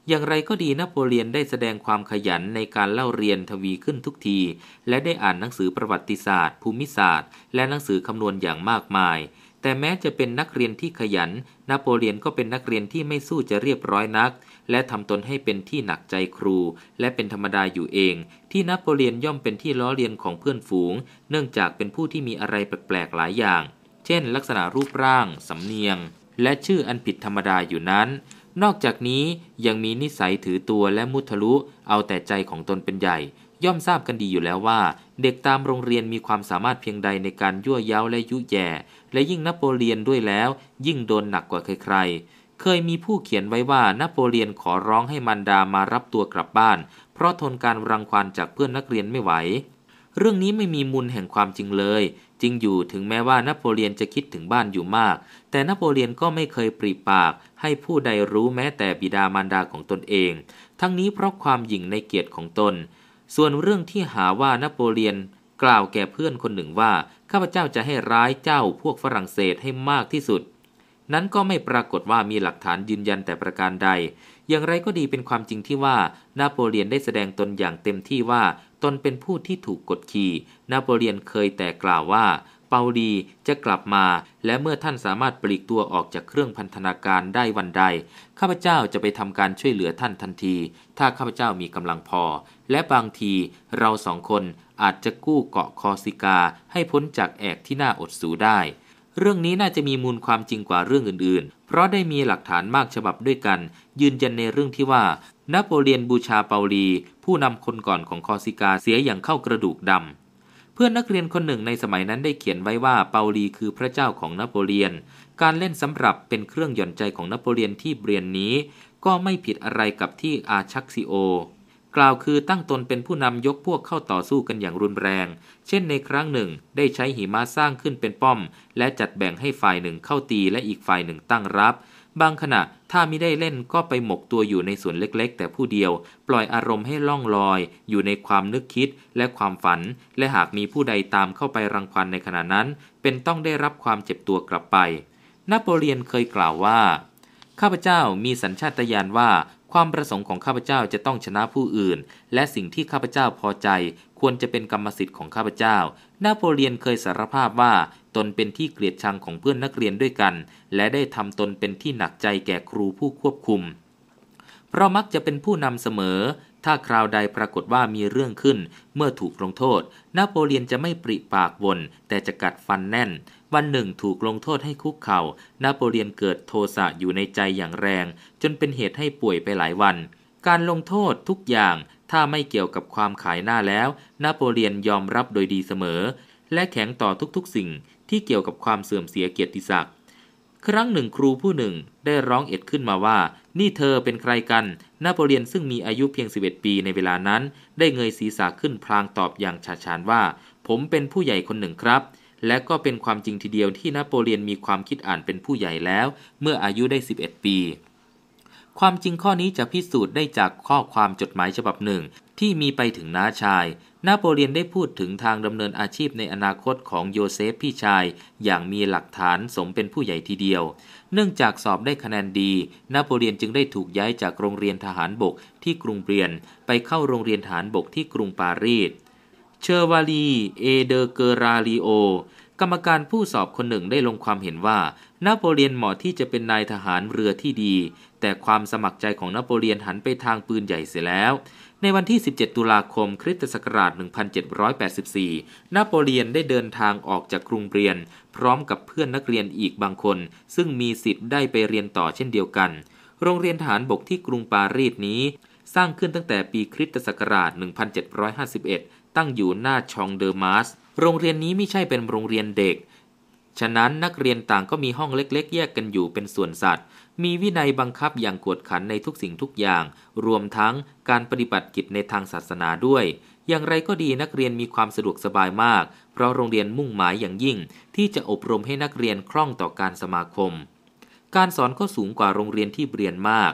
อย่างไรก็ดีนโปเลียนได้แสดงความขยันในการเล่าเรียนทวีขึ้นทุกที และได้อ่านหนังสือประวัติศาสตร์ ภูมิศาสตร์ และหนังสือคำนวณอย่างมากมาย แต่แม้จะเป็นนักเรียนที่ขยันนโปเลียนก็เป็นนักเรียนที่ไม่สู้จะเรียบร้อยนักและทำตนให้เป็นที่หนักใจครู และเป็นธรรมดาอยู่เอง ที่นโปเลียนย่อมเป็นที่ล้อเลียนของเพื่อนฝูง เนื่องจากเป็นผู้ที่มีอะไรแปลกๆหลายอย่าง เช่นลักษณะรูปร่างสำเนียง และชื่ออันผิดธรรมดาอยู่นั้น นอกจากนี้ยังมีนิสัยถือตัวและมุทะลุเอาแต่ใจของตนเป็นใหญ่ ย่อมทราบกันดีอยู่แล้วว่า เด็กตามโรงเรียนมีความสามารถเพียงใดในการยั่วย้าและยุแย่ และยิ่งนโปเลียนด้วยแล้ว ยิ่งโดนหนักกว่าใครๆเคยมีผู้เขียนไว้ว่านโปเลียนขอร้องให้มันดามารับตัวกลับบ้าน เพราะทนการรังควานจากเพื่อนนักเรียนไม่ไหว เรื่องนี้ไม่มีมูลแห่งความจริงเลยจริงอยู่ถึงแม้ว่านโปเลียนจะคิดถึงบ้านอยู่มาก แต่นโปเลียนก็ไม่เคยปรีปากให้ผู้ใดรู้แม้แต่บิดามารดาของตนเอง ทั้งนี้เพราะความหยิ่งในเกียรติของตน ส่วนเรื่องที่หาว่านโปเลียนกล่าวแก่เพื่อนคนหนึ่งว่าข้าพเจ้าจะให้ร้ายเจ้าพวกฝรั่งเศสให้มากที่สุดนั้นก็ไม่ปรากฏว่ามีหลักฐานยืนยันแต่ประการใด อย่างไรก็ดีเป็นความจริงที่ว่านาโปเลียนได้แสดงตนอย่างเต็มที่ว่า ตนเป็นผู้ที่ถูกกดขี่นาโปเลียนเคยแต่กล่าวว่า เปาดีจะกลับมา และเมื่อท่านสามารถปลีกตัวออกจากเครื่องพันธนาการได้วันใดข้าพเจ้าจะไปทำการช่วยเหลือท่านทันที ถ้าข้าพเจ้ามีกำลังพอ และบางที เราสองคนอาจจะกู้เกาะคอสิกาให้พ้นจากแอกที่น่าอดสูได้เรื่องนี้น่าจะมีมูลความจริงกว่าเรื่องอื่นๆ เพราะได้มีหลักฐานมากฉบับด้วยกัน ยืนยันในเรื่องที่ว่า นโปเลียนบูชาเปาลีผู้นำคนก่อนของคอสิกาเสียอย่างเข้ากระดูกดำเพื่อนนักเรียนคนหนึ่งในสมัยนั้นได้เขียนไว้ว่าเปาลีคือพระเจ้าของนโปเลียน การเล่นสำหรับเป็นเครื่องหย่อนใจของนโปเลียนที่เบรียนนี้ ก็ไม่ผิดอะไรกับที่อาชักซิโอกล่าว คือตั้งตนเป็นผู้นำยกพวกเข้าต่อสู้กันอย่างรุนแรง เช่น ในครั้งหนึ่งได้ใช้หิมะสร้างขึ้นเป็นป้อม และจัดแบ่งให้ฝ่ายหนึ่งเข้าตีและอีกฝ่ายหนึ่งตั้งรับ บางขณะถ้าไม่ได้เล่นก็ไปหมกตัวอยู่ในส่วนเล็กๆ แต่ผู้เดียว ปล่อยอารมณ์ให้ล่องลอย อยู่ในความนึกคิดและความฝัน และหากมีผู้ใดตามเข้าไปรังควันในขณะนั้น เป็นต้องได้รับความเจ็บตัวกลับไปนโปเลียนเคยกล่าวว่า ข้าพเจ้ามีสัญชาตญาณว่าความประสงค์ของข้าพเจ้าจะต้องชนะผู้อื่น และสิ่งที่ข้าพเจ้าพอใจควรจะเป็นกรรมสิทธิ์ของข้าพเจ้านาโปเลียนเคยสารภาพว่าตนเป็นที่เกลียดชังของเพื่อนนักเรียนด้วยกัน และได้ทำตนเป็นที่หนักใจแก่ครูผู้ควบคุม เพราะมักจะเป็นผู้นำเสมอถ้าคราวใดปรากฏว่ามีเรื่องขึ้นเมื่อถูกลงโทษนโปเลียนจะไม่ปริปากบนแต่จะกัดฟันแน่น วันหนึ่งถูกลงโทษให้คุกเขา่านโปเลียนเกิดโทสะอยู่ในใจอย่างแรง จนเป็นเหตุให้ป่วยไปหลายวัน การลงโทษทุกอย่าง ถ้าไม่เกี่ยวกับความขายหน้าแล้วนโปเลียนยอมรับโดยดีเสมอ และแข็งต่อทุกๆสิ่งที่เกี่ยวกับความเสื่อมเสียเกียรติศักดิ์ครั้งหนึ่งครูผู้หนึ่งได้ร้องเอ็ดขึ้นมาว่านี่เธอเป็นใครกัน นาโปเลียนซึ่งมีอายุเพียง 11 ปีในเวลานั้น ได้เงยศีรษะขึ้นพลางตอบอย่างฉาฉานว่า ผมเป็นผู้ใหญ่คนหนึ่งครับ และก็เป็นความจริงทีเดียวที่นาโปเลียนมีความคิดอ่านเป็นผู้ใหญ่แล้ว เมื่ออายุได้ 11 ปี ความจริงข้อนี้จะพิสูจน์ได้จากข้อความจดหมายฉบับหนึ่ง ที่มีไปถึงน้าชายนาโปเลียนได้พูดถึงทางดำเนินอาชีพในอนาคตของโยเซฟพี่ชายอย่างมีหลักฐานสมเป็นผู้ใหญ่ทีเดียวเนื่องจากสอบได้คะแนนดี นโปเลียนจึงได้ถูกย้ายจากโรงเรียนทหารบกที่กรุงเบียนไปเข้าโรงเรียนทหารบกที่กรุงปารีส เชอร์วาลี เอเดอเกราลิโอ กรรมการผู้สอบคนหนึ่งได้ลงความเห็นว่า นโปเลียนเหมาะที่จะเป็นนายทหารเรือที่ดี แต่ความสมัครใจของนโปเลียนหันไปทางปืนใหญ่เสียแล้วในวันที่ 17 ตุลาคมคริสตศักราช 1784 นโปเลียนได้เดินทางออกจากกรุงเบียน พร้อมกับเพื่อนนักเรียนอีกบางคน ซึ่งมีสิทธิ์ได้ไปเรียนต่อเช่นเดียวกัน โรงเรียนฐานบกที่กรุงปารีสนี้ สร้างขึ้นตั้งแต่ปีคริสตศักราช 1751 ตั้งอยู่หน้าชองเดอร์มาส โรงเรียนนี้ไม่ใช่เป็นโรงเรียนเด็ก ฉะนั้นนักเรียนต่างก็มีห้องเล็กๆ แยกกันอยู่เป็นส่วนสัตว์มีวินัยบังคับอย่างกวดขันในทุกสิ่งทุกอย่าง รวมทั้งการปฏิบัติกิจในทางศาสนาด้วย อย่างไรก็ดีนักเรียนมีความสะดวกสบายมาก เพราะโรงเรียนมุ่งหมายอย่างยิ่งที่จะอบรมให้นักเรียนคล่องต่อการสมาคม การสอนก็สูงกว่าโรงเรียนที่เรียนมาก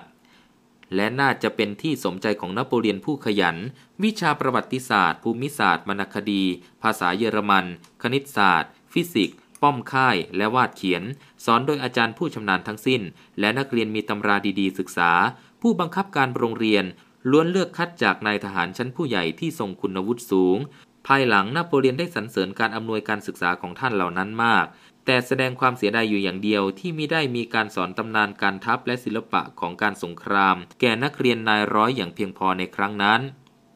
และน่าจะเป็นที่สมใจของนโปเลียนผู้ขยัน วิชาประวัติศาสตร์ ภูมิศาสตร์มนคดี ภาษาเยอรมัน คณิตศาสตร์ ฟิสิกส์ป้อมค่าย และวาดเขียนสอนโดยอาจารย์ผู้ชำนาญทั้งสิ้น และนักเรียนมีตำราดีๆศึกษา ผู้บังคับการโรงเรียน ล้วนเลือกคัดจากนายทหารชั้นผู้ใหญ่ที่ทรงคุณวุฒิสูง ภายหลังนโปเลียนได้สรรเสริญการอำนวยการศึกษาของท่านเหล่านั้นมาก แต่แสดงความเสียดายอยู่อย่างเดียวที่มิได้มีการสอนตำนานการทัพและศิลปะของการสงคราม แก่นักเรียนนายร้อยอย่างเพียงพอในครั้งนั้น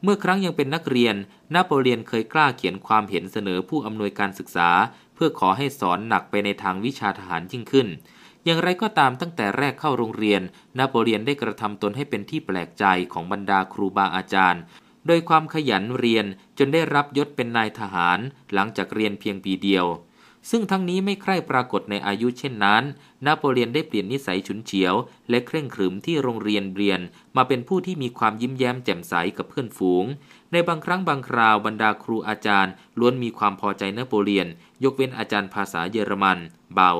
เมื่อครั้งยังเป็นนักเรียนนโปเลียนเคยกล้าเขียนความเห็นเสนอผู้อำนวยการศึกษาเพื่อขอให้สอนหนักไปในทางวิชาทหารยิ่งขึ้น อย่างไรก็ตามตั้งแต่แรกเข้าโรงเรียนนาโปเลียนได้กระทำตนให้เป็นที่แปลกใจของบรรดาครูบาอาจารย์ โดยความขยันเรียนจนได้รับยศเป็นนายทหารหลังจากเรียนเพียงปีเดียว ซึ่งทั้งนี้ไม่ใคร่ปรากฏในอายุเช่นนั้นนาโปเลียนได้เปลี่ยนนิสัยฉุนเฉียว และเคร่งขรึมที่โรงเรียนเรียน มาเป็นผู้ที่มีความยิ้มแย้มแจ่มใสกับเพื่อนฝูง ในบางครั้งบางคราวบรรดาครูอาจารย์ ล้วนมีความพอใจนาโปเลียนยกเว้นอาจารย์ภาษาเยอรมันเบา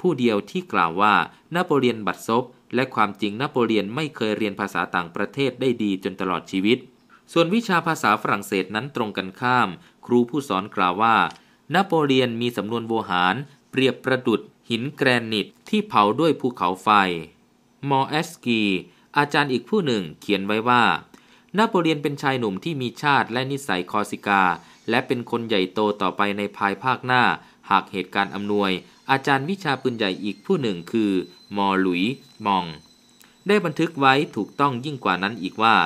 ผู้เดียวที่กล่าวว่า นโปเลียนบัตซบและความจริงนโปเลียนไม่เคยเรียนภาษาต่างประเทศได้ดีจนตลอดชีวิต ส่วนวิชาภาษาฝรั่งเศสนั้นตรงกันข้าม ครูผู้สอนกล่าวว่า นโปเลียนมีสำนวนโวหารเปรียบประดุด หินแกรนิต ที่เผาด้วยภูเขาไฟมอเอสกีอาจารย์อีกผู้หนึ่งเขียนไว้ว่า นโปเลียนเป็นชายหนุ่มที่มีชาติและนิสัยคอสิกาและเป็นคนใหญ่โตต่อไปในภายภาคหน้า หากเหตุการณ์อำนวย อาจารย์วิชาปืนใหญ่อีกผู้หนึ่งคือ มอหลุย มอง ได้บันทึกไว้ถูกต้องยิ่งกว่านั้นอีกว่า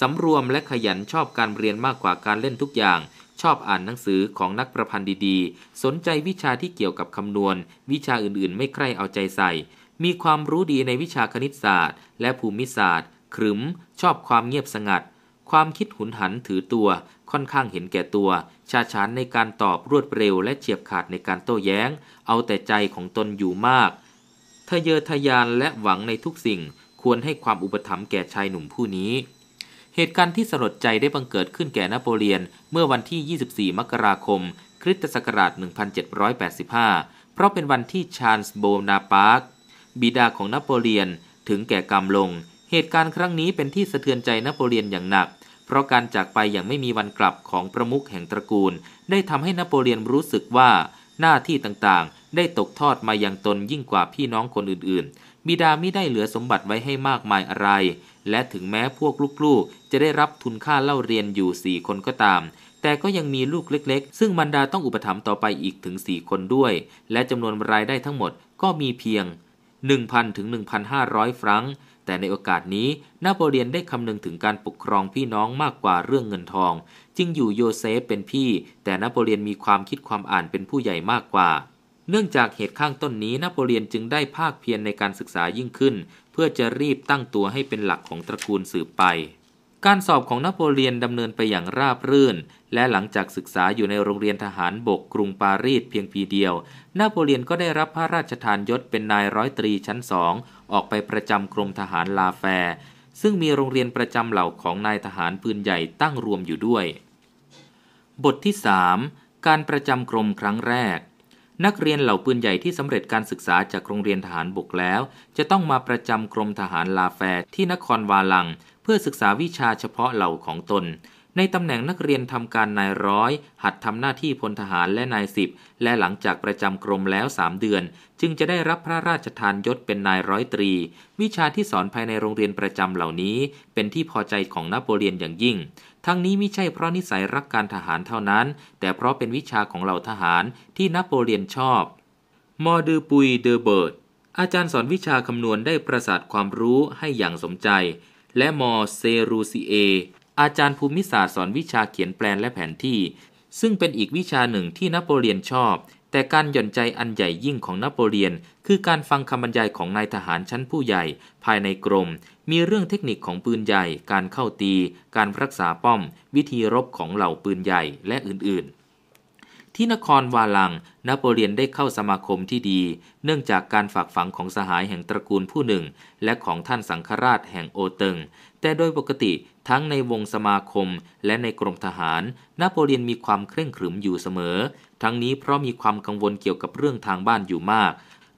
สำรวมและขยันชอบการเรียนมากกว่าการเล่นทุกอย่าง ชอบอ่านหนังสือของนักประพันธ์ดีๆ สนใจวิชาที่เกี่ยวกับคำนวณ วิชาอื่นๆไม่ใคร่เอาใจใส่ มีความรู้ดีในวิชาคณิตศาสตร์ และภูมิศาสตร์ขรึม ชอบความเงียบสงัด ความคิดหุนหันถือตัวค่อนข้างเห็นแก่ตัว ชาชานในการตอบรวดเร็วและเฉียบขาดในการโต้แย้ง เอาแต่ใจของตนอยู่มาก ทะเยอทะยานและหวังในทุกสิ่ง ควรให้ความอุปถัมภ์แก่ชายหนุ่มผู้นี้ เหตุการณ์ที่สลดใจได้บังเกิดขึ้นแก่นโปเลียน เมื่อวันที่ 24 มกราคม คริสตศักราช1785 เพราะเป็นวันที่ชานส์โบนาปาร์กบิดาของนโปเลียนถึงแก่กรรมลง เหตุการณ์ครั้งนี้เป็นที่สะเทือนใจนโปเลียนอย่างหนักเพราะการจากไปอย่างไม่มีวันกลับของประมุขแห่งตระกูล ได้ทำให้นโปเลียนรู้สึกว่าหน้าที่ต่างๆได้ตกทอดมาอย่างตนยิ่งกว่าพี่น้องคนอื่นๆ บิดาไม่ได้เหลือสมบัติไว้ให้มากมายอะไร และถึงแม้พวกลูกๆ จะได้รับทุนค่าเล่าเรียนอยู่สี่คนก็ตาม แต่ก็ยังมีลูกเล็กๆ ซึ่งมันดาต้องอุปถัมภ์ต่อไปอีกถึงสี่คนด้วย และจำนวนรายได้ทั้งหมดก็มีเพียง 1,000ถึง1,500ฟรังค์แต่ในโอกาสนี้นาโปเลียนได้คำนึงถึงการปกครองพี่น้องมากกว่าเรื่องเงินทอง จึงอยู่โยเซฟเป็นพี่ แต่นาโปเลียนมีความคิดความอ่านเป็นผู้ใหญ่มากกว่า เนื่องจากเหตุข้างต้นนี้นโปเลียนจึงได้ภาคเพียรในการศึกษายิ่งขึ้น เพื่อจะรีบตั้งตัวให้เป็นหลักของตระกูลสืบไป การสอบของนโปเลียนดำเนินไปอย่างราบรื่น และหลังจากศึกษาอยู่ในโรงเรียนทหารบกกรุงปารีสเพียงปีเดียวนโปเลียนก็ได้รับพระราชทานยศเป็นนายร้อยตรี ชั้นสองออกไปประจำกรมทหารลาแฟ ซึ่งมีโรงเรียนประจำเหล่าของนายทหารปืนใหญ่ตั้งรวมอยู่ด้วย บทที่ 3 การประจำกรมครั้งแรก นักเรียนเหล่าปืนใหญ่ที่สำเร็จการศึกษาจากโรงเรียนทหารบกแล้ว จะต้องมาประจำกรมทหารลาแฟที่นครวาลัง เพื่อศึกษาวิชาเฉพาะเหล่าของตนในตำแหน่งนักเรียนทำการนายร้อย หัดทำหน้าที่พลทหารและนายสิบและหลังจากประจำกรมแล้ว 3 เดือน จึงจะได้รับพระราชทานยศเป็นนายร้อยตรี วิชาที่สอนภายในโรงเรียนประจำเหล่านี้ เป็นที่พอใจของนโปเลียนอย่างยิ่ง ทั้งนี้ไม่ใช่เพราะนิสัยรักการทหารเท่านั้น แต่เพราะเป็นวิชาของเหล่าทหารที่นโปเลียนชอบมอดูปุยเดอเบิร์ตอาจารย์สอนวิชาคำนวณได้ประสาทความรู้ให้อย่างสมใจและมอเซรูซีเออาจารย์ภูมิศาสตร์สอนวิชาเขียนแปลนและแผนที่ ซึ่งเป็นอีกวิชาหนึ่งที่นโปเลียนชอบ แต่การหย่อนใจอันใหญ่ยิ่งของนโปเลียน คือการฟังคำบรรยายของนายทหารชั้นผู้ใหญ่ภายในกรม มีเรื่องเทคนิคของปืนใหญ่ การเข้าตี การรักษาป้อม วิธีรบของเหล่าปืนใหญ่และอื่นๆ ที่นครวาลังนโปเลียนได้เข้าสมาคมที่ดี เนื่องจากการฝากฝังของสหายแห่งตระกูลผู้หนึ่ง และของท่านสังฆราชแห่งโอเติงแต่โดยปกติทั้งในวงสมาคมและในกรมทหาร นโปเลียนมีความเคร่งขรึมอยู่เสมอ ทั้งนี้เพราะมีความกังวลเกี่ยวกับเรื่องทางบ้านอยู่มาก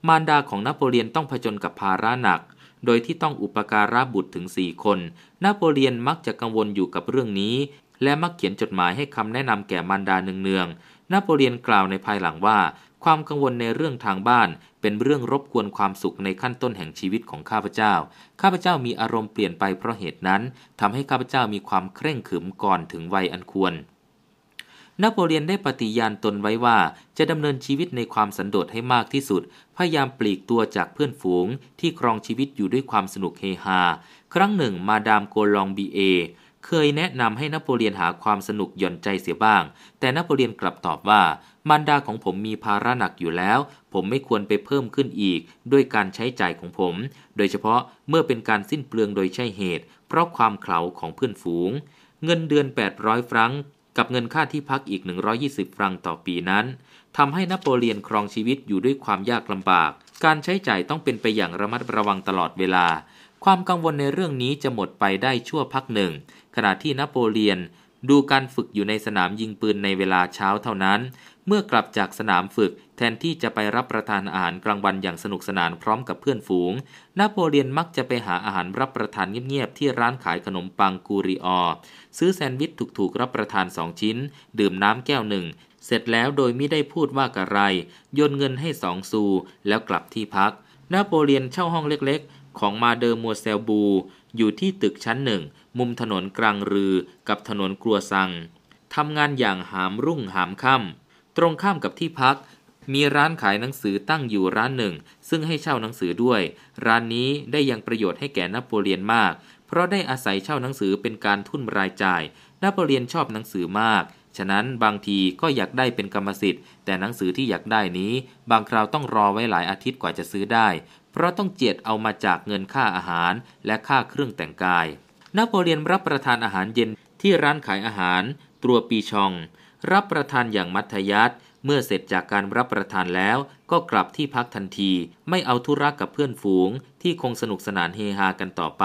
มารดาของนโปเลียนต้องผจญกับภาระหนัก โดยที่ต้องอุปการะบุตรถึง 4 คน นโปเลียนมักจะกังวลอยู่กับเรื่องนี้ และมักเขียนจดหมายให้คำแนะนำแก่มารดาเนืองๆนโปเลียนกล่าวในภายหลังว่าความกังวลในเรื่องทางบ้านเป็นเรื่องรบกวนความสุขในขั้นต้นแห่งชีวิตของข้าพเจ้า ข้าพเจ้ามีอารมณ์เปลี่ยนไปเพราะเหตุนั้น ทำให้ข้าพเจ้ามีความเคร่งขรึมก่อนถึงวัยอันควร นโปเลียนได้ปฏิญาณตนไว้ว่าจะดำเนินชีวิตในความสันโดษให้มากที่สุด พยายามปลีกตัวจากเพื่อนฝูง ที่ครองชีวิตอยู่ด้วยความสนุกเฮฮา ครั้งหนึ่งมาดามโกลองบีเอเคยแนะนำให้นโปเลียนหาความสนุกหย่อนใจเสียบ้าง แต่นโปเลียนกลับตอบว่ามารดาของผมมีภาระหนักอยู่แล้ว ผมไม่ควรไปเพิ่มขึ้นอีกด้วยการใช้จ่ายของผม โดยเฉพาะเมื่อเป็นการสิ้นเปลืองโดยใช่เหตุ เพราะความเข่าของเพื่อนฝูง เงินเดือน800ฟรังกับเงินค่าที่พักอีก 120 ฟรังต่อปีนั้น ทำให้นโปเลียนครองชีวิตอยู่ด้วยความยากลำบาก การใช้จ่ายต้องเป็นไปอย่างระมัดระวังตลอดเวลา ความกังวลในเรื่องนี้จะหมดไปได้ชั่วพักหนึ่ง ขณะที่นโปเลียนดูการฝึกอยู่ในสนามยิงปืนในเวลาเช้าเท่านั้นเมื่อกลับจากสนามฝึกแทนที่จะไปรับประทานอาหารกลางวันอย่างสนุกสนานพร้อมกับเพื่อนฝูงนโปเลียนมักจะไปหาอาหารรับประทานเงียบ ๆ ที่ร้านขายขนมปังกูริออซื้อแซนด์วิชถูก ๆ รับประทานสองชิ้น ดื่มน้ำแก้วหนึ่ง เสร็จแล้วโดยไม่ได้พูดว่ากะไรโยนเงินให้สองซูแล้วกลับที่พักนโปเลียนเช่าห้องเล็กๆ ของมาเดอร์มัวเซลบู อยู่ที่ตึกชั้นหนึ่ง มุมถนนกลางรือ กับถนนกลัวซังทำงานอย่างหามรุ่งหามค่ำตรงข้ามกับที่พัก มีร้านขายหนังสือตั้งอยู่ร้านหนึ่ง ซึ่งให้เช่าหนังสือด้วย ร้านนี้ได้ยังประโยชน์ให้แก่นโปเลียนมาก เพราะได้อาศัยเช่าหนังสือเป็นการทุนรายจ่ายนโปเลียนชอบหนังสือมาก ฉะนั้นบางทีก็อยากได้เป็นกรรมสิทธิ์ แต่หนังสือที่อยากได้นี้ บางคราวต้องรอไว้หลายอาทิตย์กว่าจะซื้อได้เพราะต้องเจียดเอามาจากเงินค่าอาหารและค่าเครื่องแต่งกาย นโปเลียนรับประทานอาหารเย็นที่ร้านขายอาหารตัวปีชองรับประทานอย่างมัธยัติเมื่อเสร็จจากการรับประทานแล้ว ก็กลับที่พักทันที ไม่เอาธุระกับเพื่อนฝูง ที่คงสนุกสนานเฮฮากันต่อไป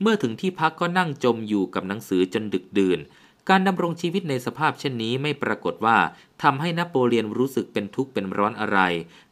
เมื่อถึงที่พักก็นั่งจมอยู่กับหนังสือจนดึกดื่น การดำรงชีวิตในสภาพเช่นนี้ไม่ปรากฏว่าทำให้นโปเลียนรู้สึกเป็นทุกข์เป็นร้อนอะไร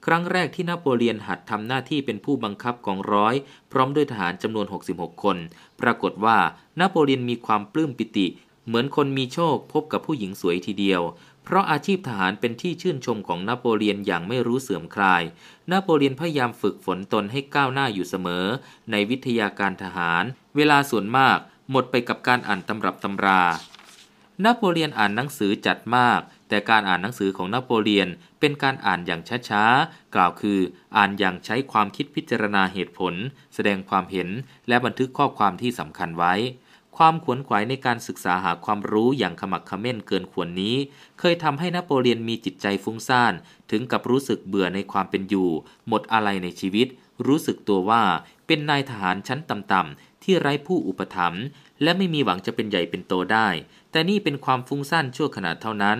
ครั้งแรกที่นโปเลียนหัดทำหน้าที่เป็นผู้บังคับกองร้อย พร้อมด้วยทหารจำนวน 66 คน ปรากฏว่านโปเลียนมีความปลื้มปิติเหมือนคนมีโชคพบกับผู้หญิงสวยทีเดียว เพราะอาชีพทหารเป็นที่ชื่นชมของนโปเลียนอย่างไม่รู้เสื่อมคลาย นโปเลียนพยายามฝึกฝนตนให้ก้าวหน้าอยู่เสมอ ในวิทยาการทหาร เวลาส่วนมากหมดไปกับการอ่านตำรับตำรา นโปเลียนอ่านหนังสือจัดมาก แต่การอ่านหนังสือของนโปเลียนเป็นการอ่านอย่างช้าๆ กล่าวคือ อ่านอย่างใช้ความคิดพิจารณาเหตุผล แสดงความเห็นและบันทึกข้อความที่สำคัญไว้ความขวนขวายในการศึกษาหาความรู้อย่างขมักขม้นเกินควรนี้ เคยทำให้นโปเลียนมีจิตใจฟุ้งซ่าน ถึงกับรู้สึกเบื่อในความเป็นอยู่ หมดอะไรในชีวิต รู้สึกตัวว่าเป็นนายทหารชั้นต่ำๆที่ไร้ผู้อุปถัมภ์และไม่มีหวังจะเป็นใหญ่เป็นโตได้ แต่นี่เป็นความฟุ้งซ่านชั่วขณะเท่านั้น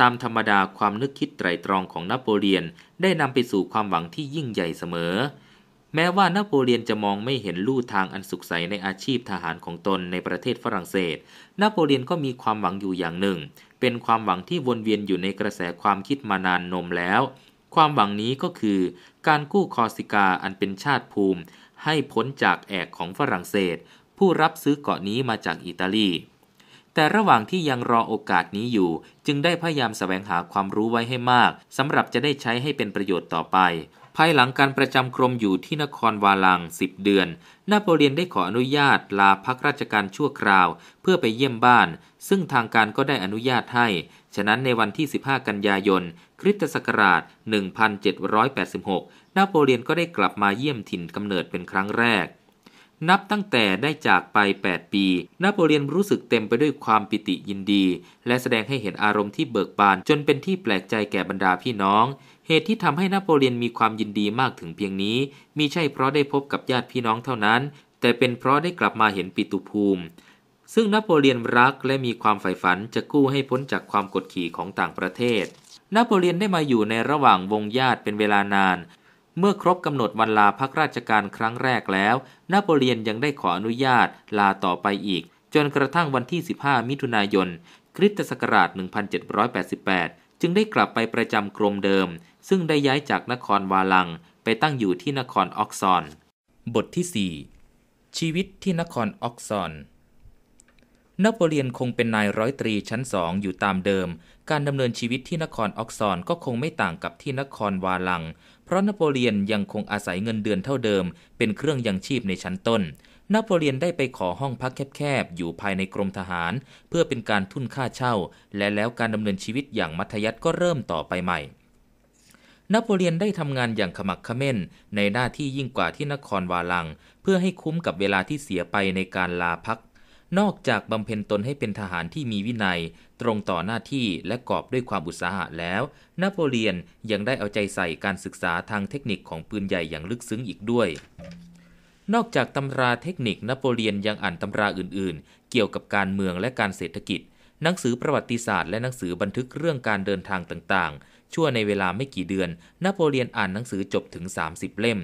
ตามธรรมดาความนึกคิดไตรตรองของนโปเลียนได้นำไปสู่ความหวังที่ยิ่งใหญ่เสมอแม้ว่านโปเลียนจะมองไม่เห็นลู่ทางอันสุขใสในอาชีพทหารของตนในประเทศฝรั่งเศส นโปเลียนก็มีความหวังอยู่อย่างหนึ่ง เป็นความหวังที่วนเวียนอยู่ในกระแสความคิดมานานนมแล้ว ความหวังนี้ก็คือการกู้คอสิกาอันเป็นชาติภูมิให้พ้นจากแอกของฝรั่งเศส ผู้รับซื้อเกาะนี้มาจากอิตาลี แต่ระหว่างที่ยังรอโอกาสนี้อยู่ จึงได้พยายามแสวงหาความรู้ไว้ให้มากสำหรับจะได้ใช้ให้เป็นประโยชน์ต่อไปภายหลังการประจำกรมอยู่ที่นครวาลังสิบเดือน นาโปเลียนได้ขออนุญาตลาพักราชการชั่วคราว เพื่อไปเยี่ยมบ้าน ซึ่งทางการก็ได้อนุญาตให้ ฉะนั้นในวันที่ 15 กันยายนคริสตศักราช 1786นาโปเลียนก็ได้กลับมาเยี่ยมถิ่นกำเนิดเป็นครั้งแรก นับตั้งแต่ได้จากไป 8 ปี นาโปเลียนรู้สึกเต็มไปด้วยความปิติยินดี และแสดงให้เห็นอารมณ์ที่เบิกบานจนเป็นที่แปลกใจแก่บรรดาพี่น้องเหตุที่ทำให้นโปเลียนมีความยินดีมากถึงเพียงนี้มิใช่เพราะได้พบกับญาติพี่น้องเท่านั้น แต่เป็นเพราะได้กลับมาเห็นปิตุภูมิ ซึ่งนโปเลียนรักและมีความใฝ่ฝันจะกู้ให้พ้นจากความกดขี่ของต่างประเทศนโปเลียนได้มาอยู่ในระหว่างวงญาติเป็นเวลานาน เมื่อครบกำหนดวันลาพักราชการครั้งแรกแล้วนโปเลียนยังได้ขออนุญาตลาต่อไปอีก จนกระทั่งวันที่ 15 มิถุนายนคริสตศักราช 1788 จึงได้กลับไปประจำกรมเดิมซึ่งได้ย้ายจากนครวาลัง ไปตั้งอยู่ที่นครออกซอน บทที่ 4 ชีวิตที่นครออกซอนนโปเลียนคงเป็นนายร้อยตรีชั้นสองอยู่ตามเดิม การดำเนินชีวิตที่นครออกซอน ก็คงไม่ต่างกับที่นครวาลัง เพราะนโปเลียนยังคงอาศัยเงินเดือนเท่าเดิม เป็นเครื่องยังชีพในชั้นต้น นโปเลียนได้ไปขอห้องพักแคบ ๆ อยู่ภายในกรมทหารเพื่อเป็นการทุ่นค่าเช่า และแล้วการดำเนินชีวิตอย่างมัธยัติก็เริ่มต่อไปใหม่นโปเลียนได้ทำงานอย่างขมักขม้น ในหน้าที่ยิ่งกว่าที่นครวาลัง เพื่อให้คุ้มกับเวลาที่เสียไปในการลาพัก นอกจากบำเพ็ญตนให้เป็นทหารที่มีวินัย ตรงต่อหน้าที่และกอบด้วยความอุตสาหะแล้ว นโปเลียนยังได้เอาใจใส่การศึกษาทางเทคนิคของปืนใหญ่อย่างลึกซึ้งอีกด้วย นอกจากตำราเทคนิคนโปเลียนยังอ่านตำราอื่น ๆ เกี่ยวกับการเมืองและการเศรษฐกิจ หนังสือประวัติศาสตร์และหนังสือบันทึกเรื่องการเดินทางต่าง ๆชั่วในเวลาไม่กี่เดือนนโปเลียนอ่านหนังสือจบถึง 30 เล่ม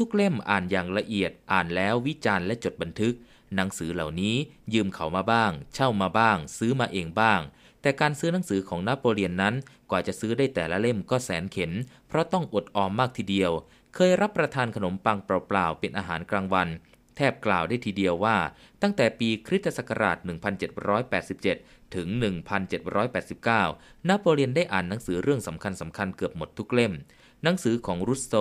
ทุก ๆเล่มอ่านอย่างละเอียด อ่านแล้ววิจารณ์และจดบันทึก หนังสือเหล่านี้ยืมเขามาบ้าง เช่ามาบ้าง ซื้อมาเองบ้าง แต่การซื้อหนังสือของนโปเลียนนั้นกว่าจะซื้อได้แต่ละเล่มก็แสนเข็น เพราะต้องอดออมมากทีเดียว เคยรับประทานขนมปังเปล่าๆเป็นอาหารกลางวัน แทบกล่าวได้ทีเดียวว่า ตั้งแต่ปีคริสตศักราช 1787ถึง 1789 นโปเลียนได้อ่านหนังสือเรื่องสำคัญสำคัญเกือบหมดทุกเล่ม หนังสือของรุสโซ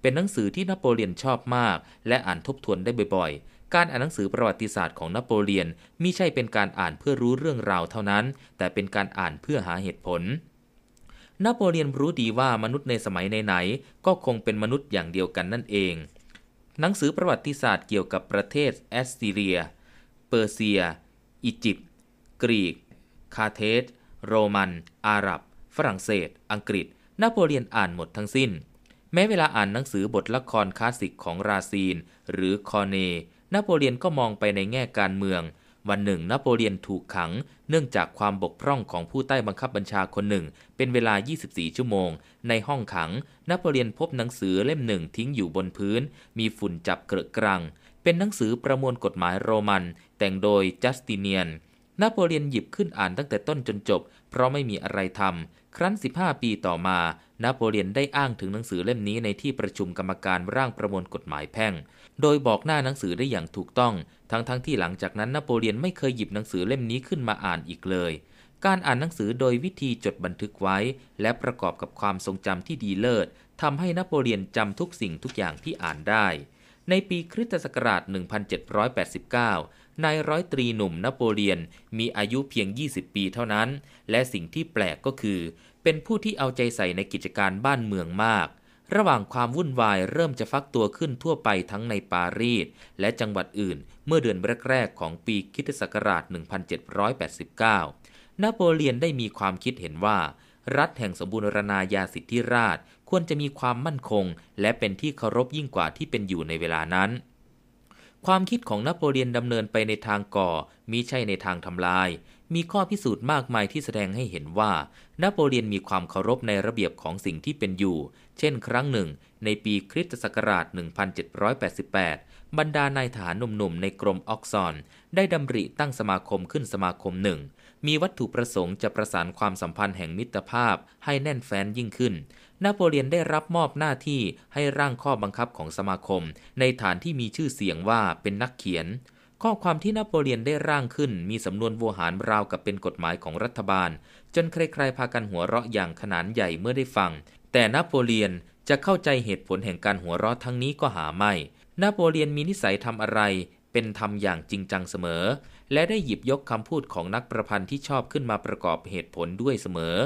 เป็นหนังสือที่นโปเลียนชอบมาก และอ่านทบทวนได้บ่อยๆ การอ่านหนังสือประวัติศาสตร์ของนโปเลียนมิใช่เป็นการอ่านเพื่อรู้เรื่องราวเท่านั้น แต่เป็นการอ่านเพื่อหาเหตุผล นโปเลียนรู้ดีว่ามนุษย์ในสมัยไหนๆ ก็คงเป็นมนุษย์อย่างเดียวกันนั่นเอง หนังสือประวัติศาสตร์เกี่ยวกับประเทศแอสซีเรีย เปอร์เซีย อียิปต์ กรีกคาเทส โรมัน อาหรับ ฝรั่งเศส อังกฤษ นโปเลียนอ่านหมดทั้งสิ้น แม้เวลาอ่านหนังสือบทละครคลาสสิกของราซีน หรือคอเน นโปเลียนก็มองไปในแง่การเมือง วันหนึ่งนโปเลียนถูกขัง เนื่องจากความบกพร่องของผู้ใต้บังคับบัญชาคนหนึ่ง เป็นเวลา 24 ชั่วโมง ในห้องขัง นโปเลียนพบหนังสือเล่มหนึ่งทิ้งอยู่บนพื้น มีฝุ่นจับเกลอะกรัง เป็นหนังสือประมวลกฎหมายโรมัน แต่งโดยจัสติเนียนนโปเลียนหยิบขึ้นอ่านตั้งแต่ต้นจนจบเพราะไม่มีอะไรทำครั้น 15 ปีต่อมานโปเลียนได้อ้างถึงหนังสือเล่มนี้ในที่ประชุมกรรมการร่างประมวลกฎหมายแพ่ง โดยบอกหน้าหนังสือได้อย่างถูกต้อง ทั้งๆทที่หลังจากนั้นนโปเลียนไม่เคยหยิบหนังสือเล่มนี้ขึ้นมาอ่านอีกเลย การอ่านหนังสือโดยวิธีจดบันทึกไว้ และประกอบกับความทรงจำที่ดีเลิศทำให้นโปเลียนจำทุกสิ่งทุกอย่างที่อ่านได้ ในปีคริสตศักราช 1789นายร้อยตรีหนุ่มนโปเลียนมีอายุเพียง 20 ปีเท่านั้น และสิ่งที่แปลกก็คือ เป็นผู้ที่เอาใจใส่ในกิจการบ้านเมืองมาก ระหว่างความวุ่นวายเริ่มจะฟักตัวขึ้นทั่วไปทั้งในปารีสและจังหวัดอื่นเมื่อเดือนแรกๆของปีคิศักราช 1789 นโปเลียนได้มีความคิดเห็นว่า รัฐแห่งสมบูรณาญาสิทธิราชควรจะมีความมั่นคง และเป็นที่เคารพยิ่งกว่าที่เป็นอยู่ในเวลานั้นความคิดของนโปเลียนดำเนินไปในทางก่อมิใช่ในทางทำลาย มีข้อพิสูจน์มากมายที่แสดงให้เห็นว่านโปเลียนมีความเคารพในระเบียบของสิ่งที่เป็นอยู่ เช่นครั้งหนึ่ง ในปีคริสตศักราช 1788 บรรดานายทหารหนุ่มๆในกรมออกซอน ได้ดำริตั้งสมาคมขึ้นสมาคมหนึ่ง มีวัตถุประสงค์จะประสานความสัมพันธ์แห่งมิตรภาพให้แน่นแฟ้นยิ่งขึ้นนโปเลียนได้รับมอบหน้าที่ให้ร่างข้อบังคับของสมาคม ในฐานที่มีชื่อเสียงว่าเป็นนักเขียน ข้อความที่นโปเลียนได้ร่างขึ้น มีสำนวนวัวหารราวกับเป็นกฎหมายของรัฐบาล จนใครๆพากันหัวเราะอย่างขนานใหญ่เมื่อได้ฟัง แต่นโปเลียนจะเข้าใจเหตุผลแห่งการหัวเราะทั้งนี้ก็หาไม่นโปเลียนมีนิสัยทำอะไร เป็นทำอย่างจริงจังเสมอและได้หยิบยกคำพูดของนักประพันธ์ที่ชอบขึ้นมาประกอบเหตุผลด้วยเสมอ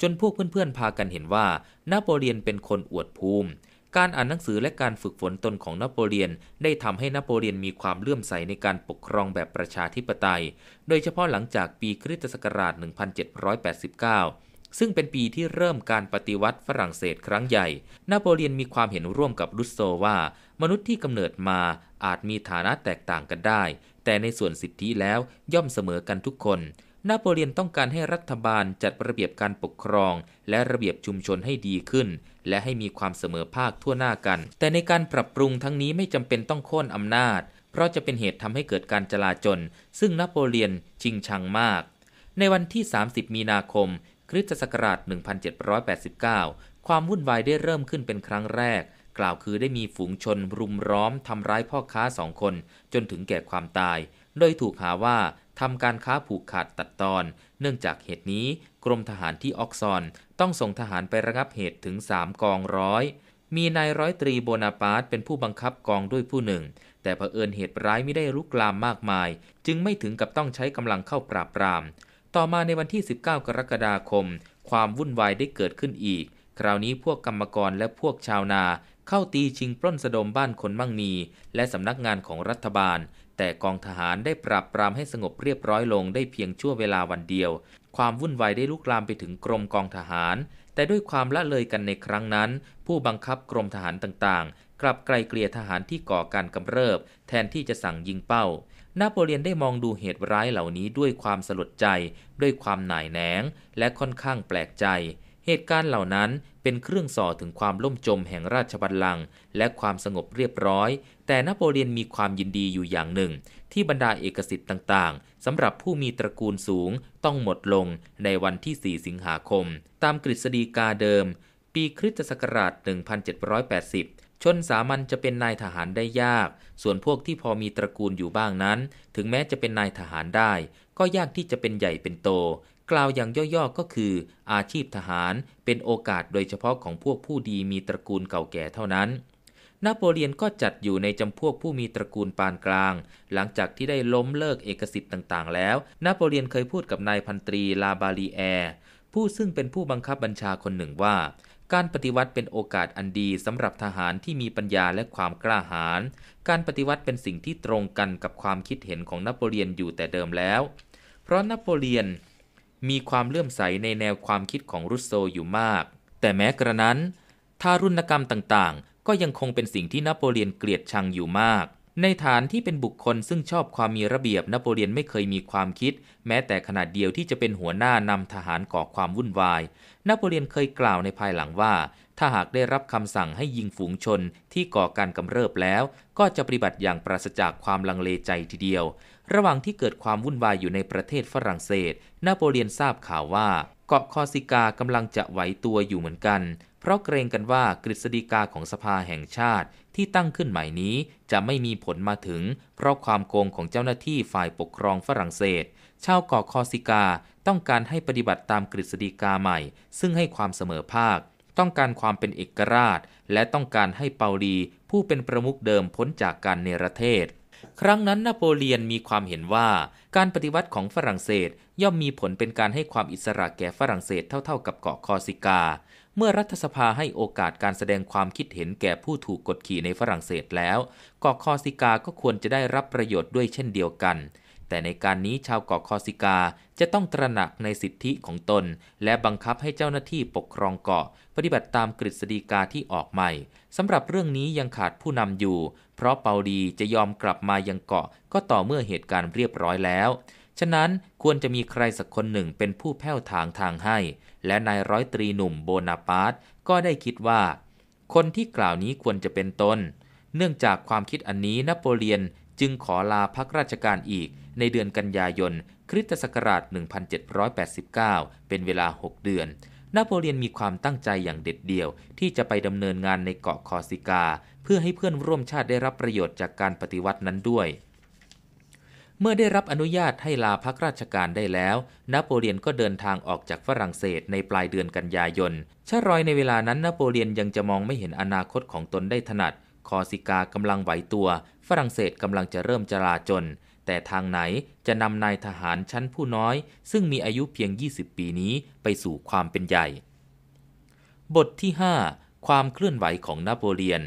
จนพวกเพื่อนๆ พากันเห็นว่านโปเลียนเป็นคนอวดภูมิ การอ่านหนังสือและการฝึกฝนตนของนโปเลียน ได้ทำให้นโปเลียนมีความเลื่อมใสในการปกครองแบบประชาธิปไตย โดยเฉพาะหลังจากปีคริสตศักราช 1789 ซึ่งเป็นปีที่เริ่มการปฏิวัติฝรั่งเศสครั้งใหญ่นโปเลียนมีความเห็นร่วมกับรุสโซว่ามนุษย์ที่กำเนิดมาอาจมีฐานะแตกต่างกันได้ แต่ในส่วนสิทธิแล้วย่อมเสมอกันทุกคน นโปเลียนต้องการให้รัฐบาลจัดระเบียบการปกครองและระเบียบชุมชนให้ดีขึ้นและให้มีความเสมอภาคทั่วหน้ากัน แต่ในการปรับปรุงทั้งนี้ไม่จำเป็นต้องโค่นอำนาจ เพราะจะเป็นเหตุทำให้เกิดการจลาจล ซึ่งนโปเลียนชิงชังมาก ในวันที่ 30 มีนาคมคริสตศักราช 1789 ความวุ่นวายได้เริ่มขึ้นเป็นครั้งแรกกล่าวคือได้มีฝูงชนรุมร้อม ทำร้ายพ่อค้าสองคน จนถึงแก่ความตาย โดยถูกหาว่า ทำการค้าผูกขาดตัดตอน เนื่องจากเหตุนี้ กรมทหารที่ออกซอน ต้องส่งทหารไประงับเหตุถึง 3 กองร้อย มีนายร้อยตรีโบนาปาร์ตเป็นผู้บังคับกองด้วยผู้หนึ่ง แต่เผอิญเหตุร้ายไม่ได้รุกลามมากมาย จึงไม่ถึงกับต้องใช้กำลังเข้าปราบปราม ต่อมาในวันที่ 19 กรกฎาคม ความวุ่นวายได้เกิดขึ้นอีก คราวนี้พวกกรรมกรและพวกชาวนาเข้าตีชิงปล้นสะดมบ้านคนมั่งมี และสำนักงานของรัฐบาล แต่กองทหารได้ปราบปรามให้สงบเรียบร้อยลงได้เพียงชั่วเวลาวันเดียว ความวุ่นวายได้ลุกลามไปถึงกรมกองทหาร แต่ด้วยความละเลยกันในครั้งนั้น ผู้บังคับกรมทหารต่างๆ กลับไกลเกลี่ยทหารที่ก่อการกำเริบ แทนที่จะสั่งยิงเป้านาโปเลียนได้มองดูเหตุร้ายเหล่านี้ด้วยความสลดใจ ด้วยความหน่ายแหนง และค่อนข้างแปลกใจเหตุการณ์เหล่านั้นเป็นเครื่องส่อถึงความล่มจมแห่งราชบัลลังก์และความสงบเรียบร้อย แต่นโปเลียนมีความยินดีอยู่อย่างหนึ่ง ที่บรรดาเอกสิทธิ์ต่างๆสำหรับผู้มีตระกูลสูงต้องหมดลงในวันที่ 4 สิงหาคม ตามกฤษฎีกาเดิม ปีคริสตศักราช 1780 ชนสามัญจะเป็นนายทหารได้ยาก ส่วนพวกที่พอมีตระกูลอยู่บ้างนั้น ถึงแม้จะเป็นนายทหารได้ ก็ยากที่จะเป็นใหญ่เป็นโตกล่าวอย่างย่อๆ ก็คือ อาชีพทหารเป็นโอกาสโดยเฉพาะของพวกผู้ดีมีตระกูลเก่าแก่เท่านั้น นโปเลียนก็จัดอยู่ในจำพวกผู้มีตระกูลปานกลาง หลังจากที่ได้ล้มเลิกเอกสิทธิ์ต่างๆ แล้ว นโปเลียนเคยพูดกับนายพันตรีลาบาลีแอร์ผู้ซึ่งเป็นผู้บังคับบัญชาคนหนึ่งว่า การปฏิวัติเป็นโอกาสอันดีสำหรับทหารที่มีปัญญาและความกล้าหาญ การปฏิวัติเป็นสิ่งที่ตรงกันกับความคิดเห็นของนโปเลียนอยู่แต่เดิมแล้ว เพราะนโปเลียนมีความเลื่อมใสในแนวความคิดของรุสโซอยู่มาก แต่แม้กระนั้น ทารุณกรรมต่างๆ ก็ยังคงเป็นสิ่งที่นโปเลียนเกลียดชังอยู่มาก ในฐานที่เป็นบุคคลซึ่งชอบความมีระเบียบ นโปเลียนไม่เคยมีความคิดแม้แต่ขนาดเดียวที่จะเป็นหัวหน้านำทหารก่อความวุ่นวาย นโปเลียนเคยกล่าวในภายหลังว่า ถ้าหากได้รับคำสั่งให้ยิงฝูงชนที่ก่อการกำเริบแล้ว ก็จะปฏิบัติอย่างปราศจากความลังเลใจทีเดียวระหว่างที่เกิดความวุ่นวายอยู่ในประเทศฝรั่งเศสนาโปเลียนทราบข่าวว่า เกาะคอสิกา กำลังจะไหวตัวอยู่เหมือนกัน เพราะเกรงกันว่ากฤษฎีกาของสภาแห่งชาติที่ตั้งขึ้นใหม่นี้ จะไม่มีผลมาถึงเพราะความโกงของเจ้าหน้าที่ฝ่ายปกครองฝรั่งเศส ชาวเกาะคอสิกา ต้องการให้ปฏิบัติตามกฤษฎีกาใหม่ ซึ่งให้ความเสมอภาค ต้องการความเป็นเอกราช และต้องการให้เปาลีผู้เป็นประมุขเดิมพ้นจากการเนรเทศครั้งนั้นนโปเลียนมีความเห็นว่า การปฏิวัติของฝรั่งเศสย่อมมีผลเป็นการให้ความอิสระแก่ฝรั่งเศสเท่าๆกับเกาะคอสิกา เมื่อรัฐสภาให้โอกาสการแสดงความคิดเห็นแก่ผู้ถูกกดขี่ในฝรั่งเศสแล้ว เกาะคอสิกาก็ควรจะได้รับประโยชน์ด้วยเช่นเดียวกัน แต่ในการนี้ชาวเกาะคอสิกาจะต้องตระหนักในสิทธิของตน และบังคับให้เจ้าหน้าที่ปกครองเกาะปฏิบัติตามกฤษฎีกาที่ออกใหม่สำหรับเรื่องนี้ยังขาดผู้นำอยู่เพราะเปาดี จะยอมกลับมายังเกาะ ก็ต่อเมื่อเหตุการณ์เรียบร้อยแล้ว ฉะนั้นควรจะมีใครสักคนหนึ่งเป็นผู้แผ้วถางทางให้ และนายร้อยตรีหนุ่มโบนาปาร์ตก็ได้คิดว่า คนที่กล่าวนี้ควรจะเป็นตนเนื่องจากความคิดอันนี้นโปเลียนจึงขอลาพักราชการอีก ในเดือนกันยายนคริสตศักราช 1789 เป็นเวลา 6 เดือน นโปเลียนมีความตั้งใจอย่างเด็ดเดี่ยว ที่จะไปดำเนินงานในเกาะคอสิกาเพื่อให้เพื่อนร่วมชาติได้รับประโยชน์จากการปฏิวัตินั้นด้วย เมื่อได้รับอนุญาตให้ลาพักราชการได้แล้ว นโปเลียนก็เดินทางออกจากฝรั่งเศสในปลายเดือนกันยายนชะรอยในเวลานั้น นโปเลียนยังจะมองไม่เห็นอนาคตของตนได้ถนัด คอสิกากำลังไหวตัว ฝรั่งเศสกำลังจะเริ่มจะลาจน แต่ทางไหนจะนำนายทหารชั้นผู้น้อย ซึ่งมีอายุเพียง 20 ปีนี้ไปสู่ความเป็นใหญ่ บทที่5ความเคลื่อนไหวของนโปเลียน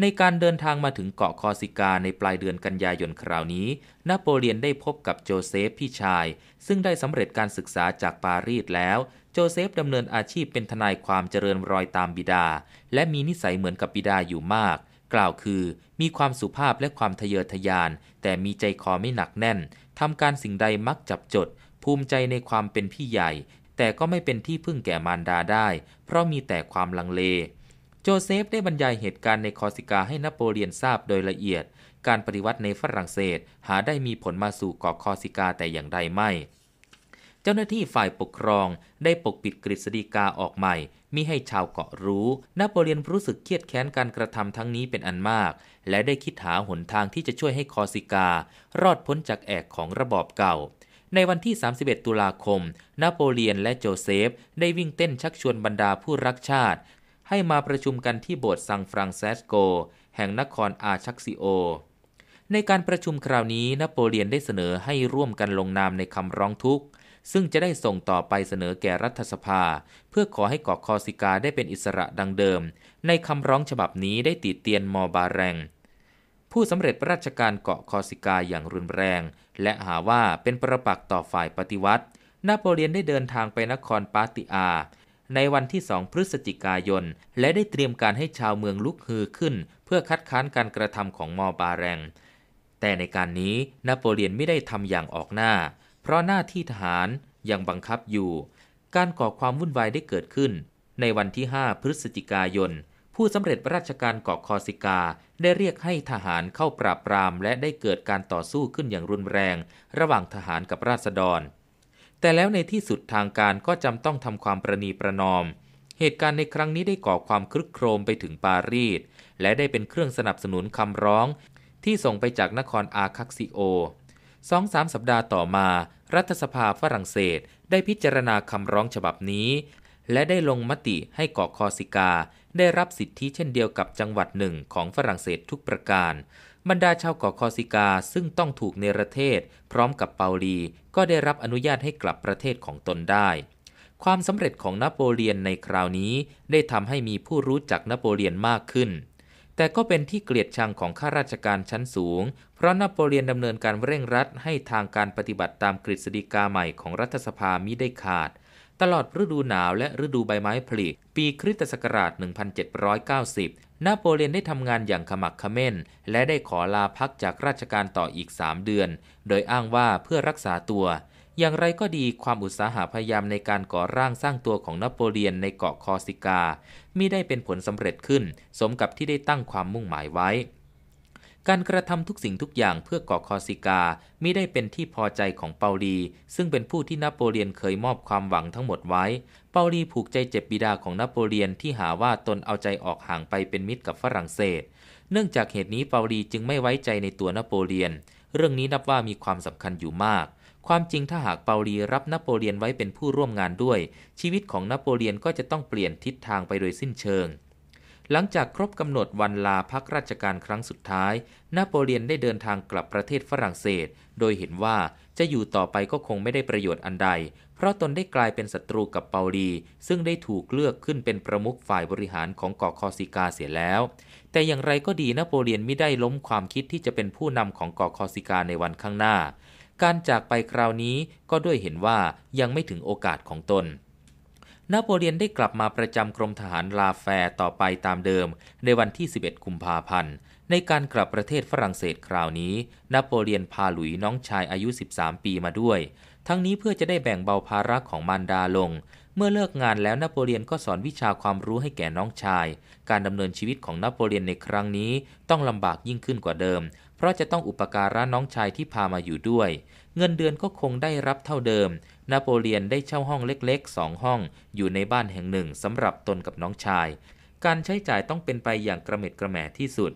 ในการเดินทางมาถึงเกาะคอสิกาในปลายเดือนกันยายนคราวนี้ นโปเลียนได้พบกับโจเซฟพี่ชาย ซึ่งได้สำเร็จการศึกษาจากปารีสแล้ว โจเซฟดำเนินอาชีพเป็นทนายความเจริญรอยตามบิดา และมีนิสัยเหมือนกับบิดาอยู่มาก กล่าวคือ มีความสุภาพและความทะเยอทะยาน แต่มีใจคอไม่หนักแน่น ทำการสิ่งใดมักจับจด ภูมิใจในความเป็นพี่ใหญ่ แต่ก็ไม่เป็นที่พึ่งแก่มารดาได้ เพราะมีแต่ความลังเลโจเซฟ ได้บรรยายเหตุการณ์ในคอสิกาให้นโปเลียนทราบโดยละเอียด การปฏิวัติในฝรั่งเศสหาได้มีผลมาสู่เกาะคอสิกาแต่อย่างใดไม่ เจ้าหน้าที่ฝ่ายปกครองได้ปกปิดกฤษฎีกาออกใหม่ มิให้ชาวเกาะรู้ นโปเลียนรู้สึกเครียดแค้นการกระทำทั้งนี้เป็นอันมาก และได้คิดหาหนทางที่จะช่วยให้คอสิกา รอดพ้นจากแอกของระบอบเก่า ในวันที่ 31 ตุลาคม นโปเลียนและโจเซฟ ได้วิ่งเต้นชักชวนบรรดาผู้รักชาติให้มาประชุมกันที่โบสถ์ซังฟรังเซสโก แห่งนครอาชักซิโอในการประชุมคราวนี้นโปเลียนได้เสนอให้ร่วมกันลงนามในคำร้องทุกข์ ซึ่งจะได้ส่งต่อไปเสนอแก่รัฐสภา เพื่อขอให้เกาะคอสิกาได้เป็นอิสระดังเดิม ในคำร้องฉบับนี้ได้ติเตียนมอบาแรงผู้สำเร็จราชการเกาะคอสิกาอย่างรุนแรง และหาว่าเป็นประปักษ์ต่อฝ่ายปฏิวัตินโปเลียนได้เดินทางไปนครปาติอาในวันที่ 2 พฤศจิกายน และได้เตรียมการให้ชาวเมืองลุกฮือขึ้น เพื่อคัดค้านการกระทำของมอ บาแรงแต่ในการนี้นโปเลียนไม่ได้ทำอย่างออกหน้า เพราะหน้าที่ทหารยังบังคับอยู่ การก่อความวุ่นวายได้เกิดขึ้น ในวันที่ 5 พฤศจิกายน ผู้สำเร็จราชการเกาะคอสิกาได้เรียกให้ทหารเข้าปราบปรามและได้เกิดการต่อสู้ขึ้นอย่างรุนแรง ระหว่างทหารกับราษฎรแต่แล้วในที่สุดทางการก็จำต้องทำความประนีประนอม เหตุการณ์ในครั้งนี้ได้ก่อความคลึกโครมไปถึงปารีส และได้เป็นเครื่องสนับสนุนคำร้องที่ส่งไปจากนครอาคักซิโอสองสามสัปดาห์ต่อมารัฐสภาฝรั่งเศสได้พิจารณาคำร้องฉบับนี้ และได้ลงมติให้เกาะคอสิกาได้รับสิทธิเช่นเดียวกับจังหวัดหนึ่งของฝรั่งเศสทุกประการบรรดาชาวเกาะคอสิกาซึ่งต้องถูกเนรเทศ พร้อมกับเปาลีก็ได้รับอนุญาตให้กลับประเทศของตนได้ ความสำเร็จของนโปเลียนในคราวนี้ ได้ทำให้มีผู้รู้จักนโปเลียนมากขึ้น แต่ก็เป็นที่เกลียดชังของข้าราชการชั้นสูง เพราะนโปเลียนดำเนินการเร่งรัดให้ทางการปฏิบัติตามกฤษฎีกาใหม่ของรัฐสภามิได้ขาด ตลอดฤดูหนาวและฤดูใบไม้ผลิปีคริสตศักราช 1790นโปเลียนได้ทำงานอย่างขมักขม้น และได้ขอลาพักจากราชการต่ออีก 3 เดือนโดยอ้างว่าเพื่อรักษาตัว อย่างไรก็ดีความอุตสาหาพยายามในการก่อร่างสร้างตัวของนโปเลียนในเกาะคอสิกามิได้เป็นผลสำเร็จขึ้น สมกับที่ได้ตั้งความมุ่งหมายไว้ การกระทำทุกสิ่งทุกอย่างเพื่อเกาะคอสิกามิได้เป็นที่พอใจของเปาลีซึ่งเป็นผู้ที่นโปเลียนเคยมอบความหวังทั้งหมดไว้เปาลีผูกใจเจ็บบิดาของนโปเลียนที่หาว่าตนเอาใจออกห่างไปเป็นมิตรกับฝรั่งเศส เนื่องจากเหตุนี้เปาลีจึงไม่ไว้ใจในตัวนโปเลียน เรื่องนี้นับว่ามีความสำคัญอยู่มาก ความจริงถ้าหากเปาลีรับนโปเลียนไว้เป็นผู้ร่วมงานด้วย ชีวิตของนโปเลียนก็จะต้องเปลี่ยนทิศทางไปโดยสิ้นเชิง หลังจากครบกำหนดวันลาพักราชการครั้งสุดท้ายนโปเลียนได้เดินทางกลับประเทศฝรั่งเศส โดยเห็นว่าจะอยู่ต่อไปก็คงไม่ได้ประโยชน์อันใด เพราะตนได้กลายเป็นศัตรูกับเปาลีซึ่งได้ถูกเลือกขึ้นเป็นประมุขฝ่ายบริหารของเกาะคอซิกาเสียแล้ว แต่อย่างไรก็ดีนโปเลียนไม่ได้ล้มความคิดที่จะเป็นผู้นำของเกาะคอซิกาในวันข้างหน้า การจากไปคราวนี้ก็ด้วยเห็นว่ายังไม่ถึงโอกาสของตน นโปเลียนได้กลับมาประจำกรมทหารลาแฟต่อไปตามเดิม ในวันที่ 11 กุมภาพันธ์ในการกลับประเทศฝรั่งเศสคราวนี้ นโปเลียนพาหลุยน้องชายอายุ 13 ปีมาด้วย ทั้งนี้เพื่อจะได้แบ่งเบาภาระของมารดาลง เมื่อเลิกงานแล้วนโปเลียนก็สอนวิชาความรู้ให้แก่น้องชาย การดำเนินชีวิตของนโปเลียนในครั้งนี้ต้องลำบากยิ่งขึ้นกว่าเดิม เพราะจะต้องอุปการะน้องชายที่พามาอยู่ด้วย เงินเดือนก็คงได้รับเท่าเดิม นโปเลียนได้เช่าห้องเล็กๆสองห้อง อยู่ในบ้านแห่งหนึ่งสำหรับตนกับน้องชาย การใช้จ่ายต้องเป็นไปอย่างกระเม็ดกระแหม่ที่สุด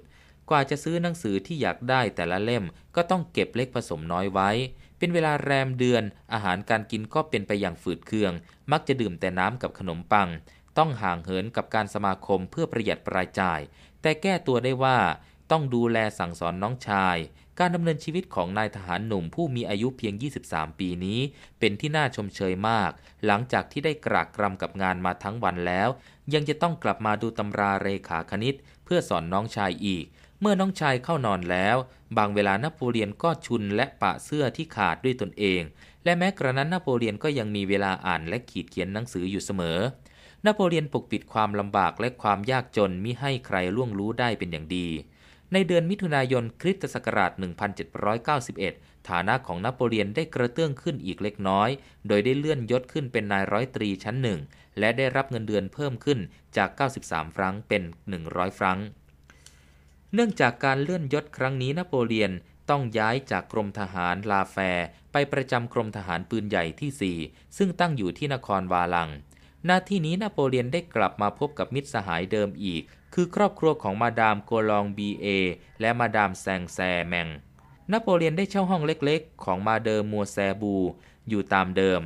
กว่าจะซื้อหนังสือที่อยากได้แต่ละเล่ม ก็ต้องเก็บเล็กผสมน้อยไว้ เป็นเวลาแรมเดือน อาหารการกินก็เป็นไปอย่างฝืดเคือง มักจะดื่มแต่น้ำกับขนมปัง ต้องห่างเหินกับการสมาคมเพื่อประหยัดรายจ่าย แต่แก้ตัวได้ว่า ต้องดูแลสั่งสอนน้องชาย การดำเนินชีวิตของนายทหารหนุ่มผู้มีอายุเพียง 23 ปีนี้ เป็นที่น่าชมเชยมาก หลังจากที่ได้กรากกรำกับงานมาทั้งวันแล้ว ยังจะต้องกลับมาดูตำราเรขาคณิต เพื่อสอนน้องชายอีกเมื่อน้องชายเข้านอนแล้ว บางเวลานโปเลียนก็ชุนและปะเสื้อที่ขาดด้วยตนเอง และแม้กระนั้นนโปเลียนก็ยังมีเวลาอ่านและขีดเขียนหนังสืออยู่เสมอ นโปเลียนปกปิดความลำบากและความยากจนมิให้ใครล่วงรู้ได้เป็นอย่างดี ในเดือนมิถุนายนคริสตศักราช 1791 ฐานะของนโปเลียนได้กระเตื้องขึ้นอีกเล็กน้อย โดยได้เลื่อนยศขึ้นเป็นนายร้อยตรีชั้นหนึ่งและได้รับเงินเดือนเพิ่มขึ้นจาก 93 ฟรังเป็น 100 ฟรังเนื่องจากการเลื่อนยศครั้งนี้ นโปเลียนต้องย้ายจากกรมทหารลาแฟ ไปประจำกรมทหารปืนใหญ่ที่ 4 ซึ่งตั้งอยู่ที่นครวาลังหน้าที่นี้นโปเลียนได้กลับมาพบกับมิตรสหายเดิมอีก คือครอบครัวของมาดามโกลองบีเอและมาดามแซงแซแมง นโปเลียนได้เช่าห้องเล็กๆ ของมาเดอร์มัวแซบู อยู่ตามเดิม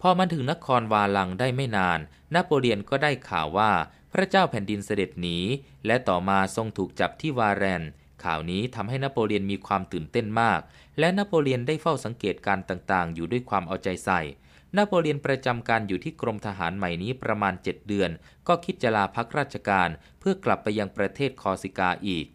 พอมาถึงนครวาลังได้ไม่นานนโปเลียนก็ได้ข่าวว่าพระเจ้าแผ่นดินเสด็จหนีและต่อมาทรงถูกจับที่วาแรนข่าวนี้ทำให้นโปเลียนมีความตื่นเต้นมาก และนโปเลียนได้เฝ้าสังเกตการต่างๆ อยู่ด้วยความเอาใจใส่ นโปเลียนประจำการอยู่ที่กรมทหารใหม่นี้ประมาณ 7 เดือน ก็คิดจะลาพักราชการ เพื่อกลับไปยังประเทศคอสิกาอีก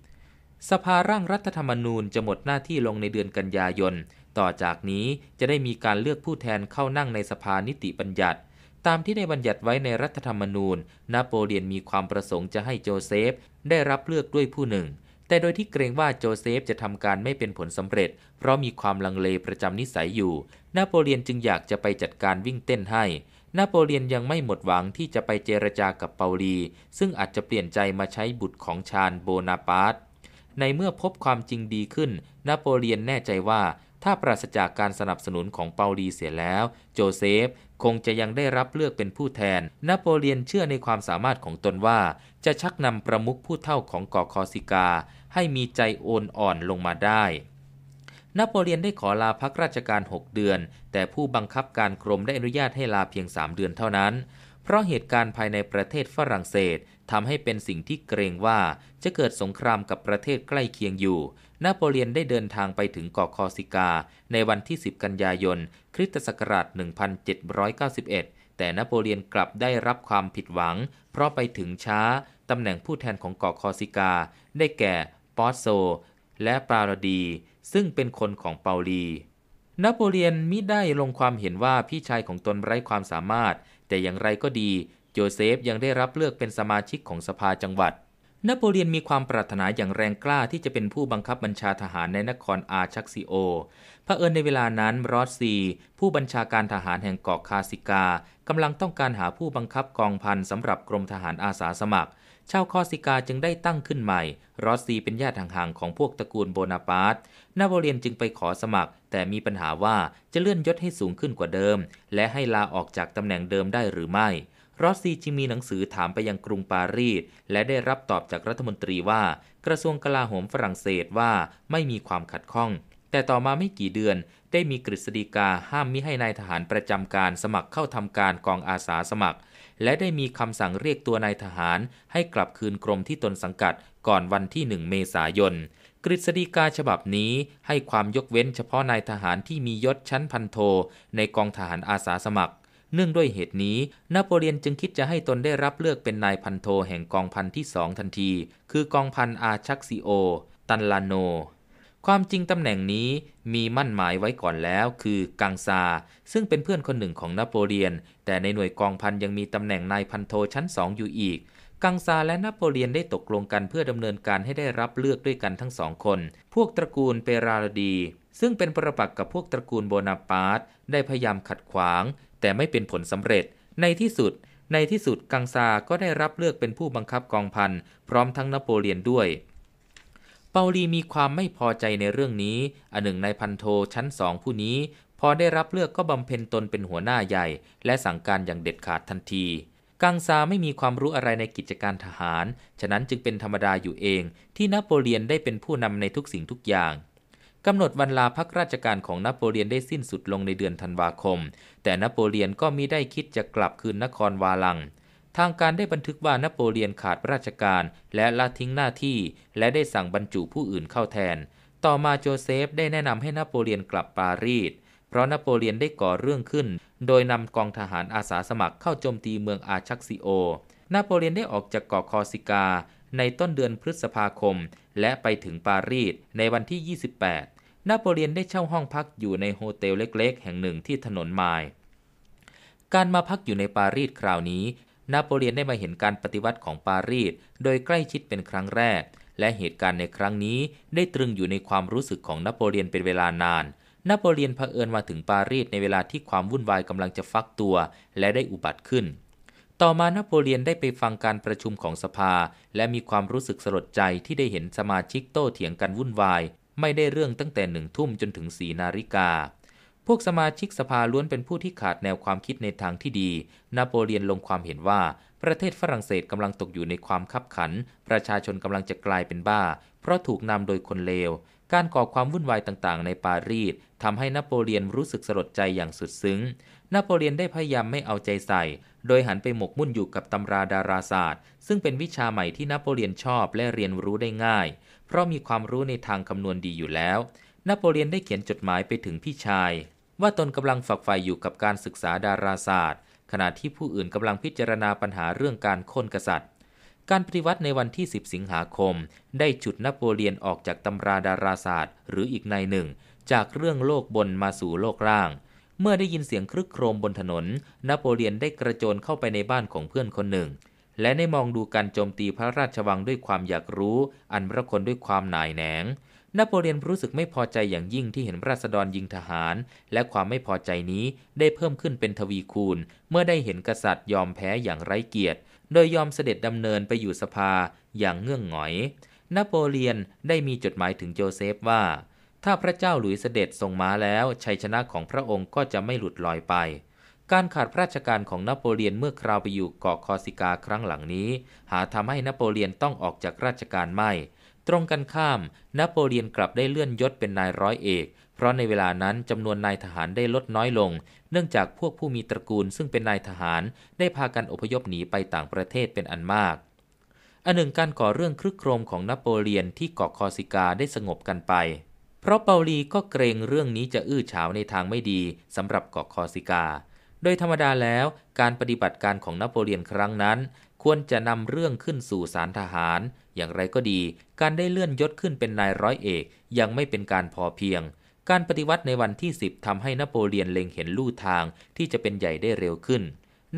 สภาร่างรัฐธรรมนูญจะหมดหน้าที่ลงในเดือนกันยายนต่อจากนี้จะได้มีการเลือกผู้แทนเข้านั่งในสภานิติบัญญัติตามที่ได้บัญญัติไว้ในรัฐธรรมนูญนโปเลียนมีความประสงค์จะให้โจเซฟ ได้รับเลือกด้วยผู้หนึ่ง แต่โดยที่เกรงว่าโจเซฟจะทำการไม่เป็นผลสำเร็จ เพราะมีความลังเลประจำนิสัยอยู่นโปเลียนจึงอยากจะไปจัดการวิ่งเต้นให้นโปเลียนยังไม่หมดหวังที่จะไปเจรจากับเปาลีซึ่งอาจจะเปลี่ยนใจมาใช้บุตรของชาญโบนาปาร์ต ในเมื่อพบความจริงดีขึ้นนโปเลียนแน่ใจว่า ถ้าปราศจากการสนับสนุนของเปาลีเสียแล้ว โจเซฟคงจะยังได้รับเลือกเป็นผู้แทน นโปเลียนเชื่อในความสามารถของตนว่าจะชักนำประมุขผู้เท่าของกาะคอสิกา ให้มีใจโอนอ่อนลงมาได้ นโปเลียนได้ขอลาพักราชการ 6 เดือน แต่ผู้บังคับการกรมได้อนุญาตให้ลาเพียง 3 เดือนเท่านั้น เพราะเหตุการณ์ภายในประเทศฝรั่งเศสทำให้เป็นสิ่งที่เกรงว่าจะเกิดสงครามกับประเทศใกล้เคียงอยู่นโปเลียนได้เดินทางไปถึงเกาะคอสิกา ในวันที่ 10 กันยายน คริสตศักราช1791 แต่นโปเลียนกลับได้รับความผิดหวัง เพราะไปถึงช้า ตำแหน่งผู้แทนของเกาะคอสิกา ได้แก่ปอสโซ และปาราดี ซึ่งเป็นคนของเปาลีนโปเลียนมิได้ลงความเห็นว่าพี่ชายของตนไร้ความสามารถ แต่อย่างไรก็ดี โจเซฟยังได้รับเลือกเป็นสมาชิกของสภาจังหวัดนโปเลียน มีความปรารถนาอย่างแรงกล้าที่จะเป็นผู้บังคับบัญชาทหารในนครอาชักซิโอเผอิญในเวลานั้น รอสซีผู้บัญชาการทหารแห่งเกาะคาสิกากำลังต้องการหาผู้บังคับกองพันสำหรับกรมทหารอาสาสมัคร ชาวคอสิกาจึงได้ตั้งขึ้นใหม่ รอสซีเป็นญาติห่างๆของพวกตระกูลโบนาปาร์ตนาโปเลียนจึงไปขอสมัคร แต่มีปัญหาว่าจะเลื่อนยศให้สูงขึ้นกว่าเดิม และให้ลาออกจากตำแหน่งเดิมได้หรือไม่รอสซีจึงมีหนังสือถามไปยังกรุงปารีสและได้รับตอบจากรัฐมนตรีว่า กระทรวงกลาโหมฝรั่งเศสว่าไม่มีความขัดข้อง แต่ต่อมาไม่กี่เดือนได้มีกฤษฎีกาห้ามมิให้นายทหารประจำการสมัครเข้าทำการกองอาสาสมัคร และได้มีคำสั่งเรียกตัวนายทหารให้กลับคืนกรมที่ตนสังกัดก่อนวันที่ 1 เมษายนกฤษฎีกาฉบับนี้ให้ความยกเว้นเฉพาะนายทหารที่มียศชั้นพันโทในกองทหารอาสาสมัครเนื่องด้วยเหตุนี้ นโปเลียนจึงคิดจะให้ตนได้รับเลือกเป็นนายพันโทแห่งกองพันที่สองทันที คือกองพันอาชักซิโอ ตันลาโน ความจริงตำแหน่งนี้มีมั่นหมายไว้ก่อนแล้วคือกังซา ซึ่งเป็นเพื่อนคนหนึ่งของนโปเลียน แต่ในหน่วยกองพันยังมีตำแหน่งนายพันโทชั้นสองอยู่อีก กังซาและนโปเลียนได้ตกลงกันเพื่อดำเนินการให้ได้รับเลือกด้วยกันทั้งสองคน พวกตระกูลเปราลดี ซึ่งเป็นประปักษ์กับพวกตระกูลโบนาปาร์ต ได้พยายามขัดขวางแต่ไม่เป็นผลสำเร็จ ในที่สุด ในที่สุดกังซาก็ได้รับเลือกเป็นผู้บังคับกองพันพร้อมทั้งนโปเลียนด้วย เปาลีมีความไม่พอใจในเรื่องนี้ อันหนึ่งในพันโทชั้นสองผู้นี้ พอได้รับเลือกก็บำเพ็ญตนเป็นหัวหน้าใหญ่ และสั่งการอย่างเด็ดขาดทันที กังซาไม่มีความรู้อะไรในกิจการทหาร ฉะนั้นจึงเป็นธรรมดาอยู่เอง ที่นโปเลียนได้เป็นผู้นำในทุกสิ่งทุกอย่างกำหนดวันลาพักราชการของนโปเลียนได้สิ้นสุดลงในเดือนธันวาคม แต่นโปเลียนก็มิได้คิดจะกลับคืนนครวาลัง ทางการได้บันทึกว่านโปเลียนขาดราชการและละทิ้งหน้าที่ และได้สั่งบรรจุผู้อื่นเข้าแทน ต่อมาโจเซฟ ได้แนะนำให้นโปเลียนกลับปารีส เพราะนโปเลียนได้ก่อเรื่องขึ้น โดยนำกองทหารอาสาสมัครเข้าโจมตีเมืองอาชักซิโอ นโปเลียนได้ออกจากเกาะคอสิกาในต้นเดือนพฤษภาคมและไปถึงปารีสในวันที่ 28 นโปเลียนได้เช่าห้องพักอยู่ในโฮเทลเล็กๆ แห่งหนึ่งที่ถนนไมล์การมาพักอยู่ในปารีสคราวนี้นโปเลียนได้มาเห็นการปฏิวัติของปารีสโดยใกล้ชิดเป็นครั้งแรก และเหตุการณ์ในครั้งนี้ได้ตรึงอยู่ในความรู้สึกของนโปเลียนเป็นเวลานาน นโปเลียนเผอิญมาถึงปารีสในเวลาที่ความวุ่นวายกำลังจะฟักตัว และได้อุบัติขึ้นต่อมานโปเลียนได้ไปฟังการประชุมของสภา และมีความรู้สึกสลดใจที่ได้เห็นสมาชิกโต้เถียงกันวุ่นวาย ไม่ได้เรื่องตั้งแต่หนึ่งทุ่มจนถึงสีนาฬิกา พวกสมาชิกสภาล้วนเป็นผู้ที่ขาดแนวความคิดในทางที่ดีนโปเลียนลงความเห็นว่า ประเทศฝรั่งเศสกำลังตกอยู่ในความขับขัน ประชาชนกำลังจะกลายเป็นบ้า เพราะถูกนำโดยคนเลว การก่อความวุ่นวายต่างๆ ในปารีสทำให้นโปเลียนรู้สึกสลดใจอย่างสุดซึ้งนโปเลียนได้พยายามไม่เอาใจใส่โดยหันไปหมกมุ่นอยู่กับตำราดาราศาสตร์ ซึ่งเป็นวิชาใหม่ที่นโปเลียนชอบและเรียนรู้ได้ง่าย เพราะมีความรู้ในทางคำนวณดีอยู่แล้ว นโปเลียนได้เขียนจดหมายไปถึงพี่ชาย ว่าตนกำลังฝักใฝ่อยู่กับการศึกษาดาราศาสตร์ ขณะที่ผู้อื่นกำลังพิจารณาปัญหาเรื่องการค้นกษัตริย์การปฏิวัติในวันที่ 10 สิงหาคม ได้จุดนโปเลียนออกจากตำราดาราศาสตร์ หรืออีกในหนึ่ง จากเรื่องโลกบนมาสู่โลกล่างเมื่อได้ยินเสียงครึกโครมบนถนน นโปเลียนได้กระโจนเข้าไปในบ้านของเพื่อนคนหนึ่ง และได้มองดูการโจมตีพระราชวังด้วยความอยากรู้ อันพระคนด้วยความหน่ายแหนงนโปเลียนรู้สึกไม่พอใจอย่างยิ่งที่เห็นราษฎรยิงทหาร และความไม่พอใจนี้ได้เพิ่มขึ้นเป็นทวีคูณ เมื่อได้เห็นกษัตริย์ยอมแพ้อย่างไร้เกียรติ โดยยอมเสด็จดำเนินไปอยู่สภาอย่างเงื่องหงอย นโปเลียนได้มีจดหมายถึงโจเซฟว่าถ้าพระเจ้าหลุยเสด็จทรงมาแล้ว ชัยชนะของพระองค์ก็จะไม่หลุดลอยไป การขาดราชการของนโปเลียนเมื่อคราวไปอยู่เกาะคอสิกาครั้งหลังนี้ หาทำให้นโปเลียนต้องออกจากราชการไม่ ตรงกันข้าม นโปเลียนกลับได้เลื่อนยศเป็นนายร้อยเอก เพราะในเวลานั้นจำนวนนายทหารได้ลดน้อยลง เนื่องจากพวกผู้มีตระกูลซึ่งเป็นนายทหาร ได้พากันอพยพหนีไปต่างประเทศเป็นอันมากอันหนึ่งการก่อเรื่องครึกโครมของนโปเลียนที่เกาะคอสิกาได้สงบกันไปเพราะเปาลีก็เกรงเรื่องนี้จะอื้อฉาวในทางไม่ดีสำหรับเกาะคอสิกา โดยธรรมดาแล้ว การปฏิบัติการของนโปเลียนครั้งนั้น ควรจะนำเรื่องขึ้นสู่สารทหาร อย่างไรก็ดี การได้เลื่อนยศขึ้นเป็นนายร้อยเอก ยังไม่เป็นการพอเพียง การปฏิวัติในวันที่ 10ทำให้นโปเลียนเล็งเห็นลู่ทางที่จะเป็นใหญ่ได้เร็วขึ้น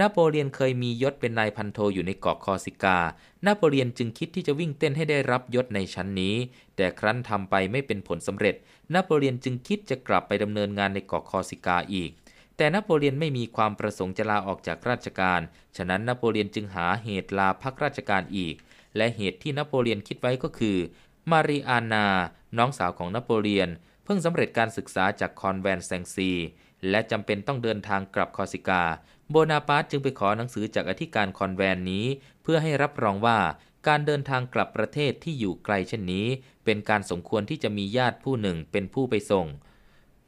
นโปเลียนเคยมียศเป็นนายพันโทอยู่ในเกาะคอสิกา นโปเลียนจึงคิดที่จะวิ่งเต้นให้ได้รับยศในชั้นนี้ แต่ครั้นทำไปไม่เป็นผลสำเร็จ นโปเลียนจึงคิดจะกลับไปดำเนินงานในเกาะคอสิกาอีก แต่นโปเลียนไม่มีความประสงค์จะลาออกจากราชการ ฉะนั้นนโปเลียนจึงหาเหตุลาพักราชการอีก และเหตุที่นโปเลียนคิดไว้ก็คือ มาริอานาน้องสาวของนโปเลียน เพิ่งสำเร็จการศึกษาจากคอนแวนแซงซี และจำเป็นต้องเดินทางกลับคอสิกาโบนาปาร์ตจึงไปขอหนังสือจากอธิการคอนแวนนี้ เพื่อให้รับรองว่าการเดินทางกลับประเทศที่อยู่ไกลเช่นนี้ เป็นการสมควรที่จะมีญาติผู้หนึ่งเป็นผู้ไปส่ง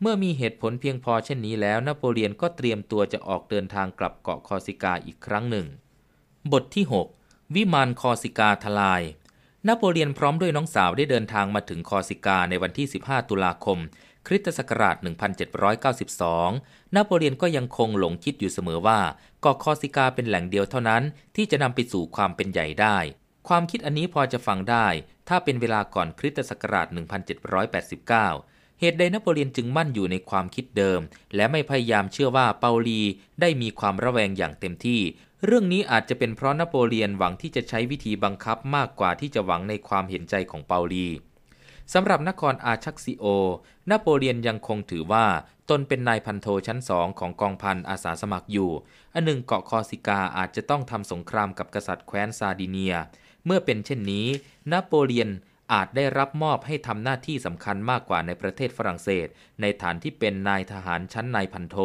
เมื่อมีเหตุผลเพียงพอเช่นนี้แล้ว นโปเลียนก็เตรียมตัวจะออกเดินทางกลับเกาะคอสิกาอีกครั้งหนึ่ง บทที่ 6 วิมานคอสิกาทลายนโปเลียนพร้อมด้วยน้องสาวได้เดินทางมาถึงคอสิกาในวันที่ 15 ตุลาคมคริสตศักราช 1792 นโปเลียนก็ยังคงหลงคิดอยู่เสมอว่าเกาะคอสิกาเป็นแหล่งเดียวเท่านั้นที่จะนำไปสู่ความเป็นใหญ่ได้ ความคิดอันนี้พอจะฟังได้ ถ้าเป็นเวลาก่อนคริสตศักราช 1789 เหตุใดนโปเลียนจึงมั่นอยู่ในความคิดเดิม และไม่พยายามเชื่อว่าเปาลีได้มีความระแวงอย่างเต็มที่ เรื่องนี้อาจจะเป็นเพราะนโปเลียนหวังที่จะใช้วิธีบังคับมากกว่าที่จะหวังในความเห็นใจของเปาลีสำหรับนครอาชักซิโอนโปเลียนยังคงถือว่า ตนเป็นนายพันโทชั้นสองของกองพันอาสาสมัครอยู่ อันหนึ่งเกาะคอสิกาอาจจะต้องทำสงครามกับกษัตริย์แคว้นซาดิเนีย เมื่อเป็นเช่นนี้นโปเลียนอาจได้รับมอบให้ทำหน้าที่สำคัญมากกว่าในประเทศฝรั่งเศส ในฐานที่เป็นนายทหารชั้นนายพันโท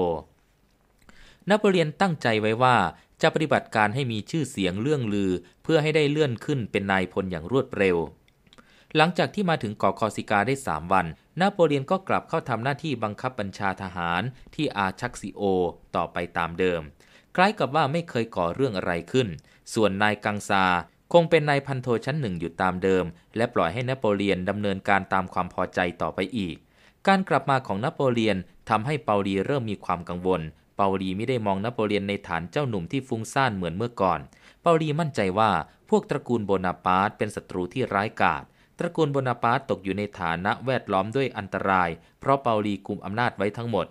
นโปเลียนตั้งใจไว้ว่าจะปฏิบัติการให้มีชื่อเสียงเรื่องลือ เพื่อให้ได้เลื่อนขึ้นเป็นนายพลอย่างรวดเร็วหลังจากที่มาถึงเกาะคอสิกาได้ 3 วันนาโปเลียนก็กลับเข้าทำหน้าที่บังคับบัญชาทหารที่อาชักซิโอต่อไปตามเดิมคล้ายกับว่าไม่เคยก่อเรื่องอะไรขึ้น ส่วนนายกังซาคงเป็นนายพันโทชั้นหนึ่งอยู่ตามเดิม และปล่อยให้นโปเลียนดำเนินการตามความพอใจต่อไปอีก การกลับมาของนโปเลียนทำให้เปาลีเริ่มมีความกังวล เปาลีไม่ได้มองนโปเลียนในฐานเจ้าหนุ่มที่ฟุ้งซ่านเหมือนเมื่อก่อน เปาลีมั่นใจว่าพวกตระกูลโบนาปาร์ตเป็นศัตรูที่ร้ายกาจตระกูลโบนาปาร์ตตกอยู่ในฐานะแวดล้อมด้วยอันตรายเพราะเปาลีกุมอำนาจไว้ทั้งหมด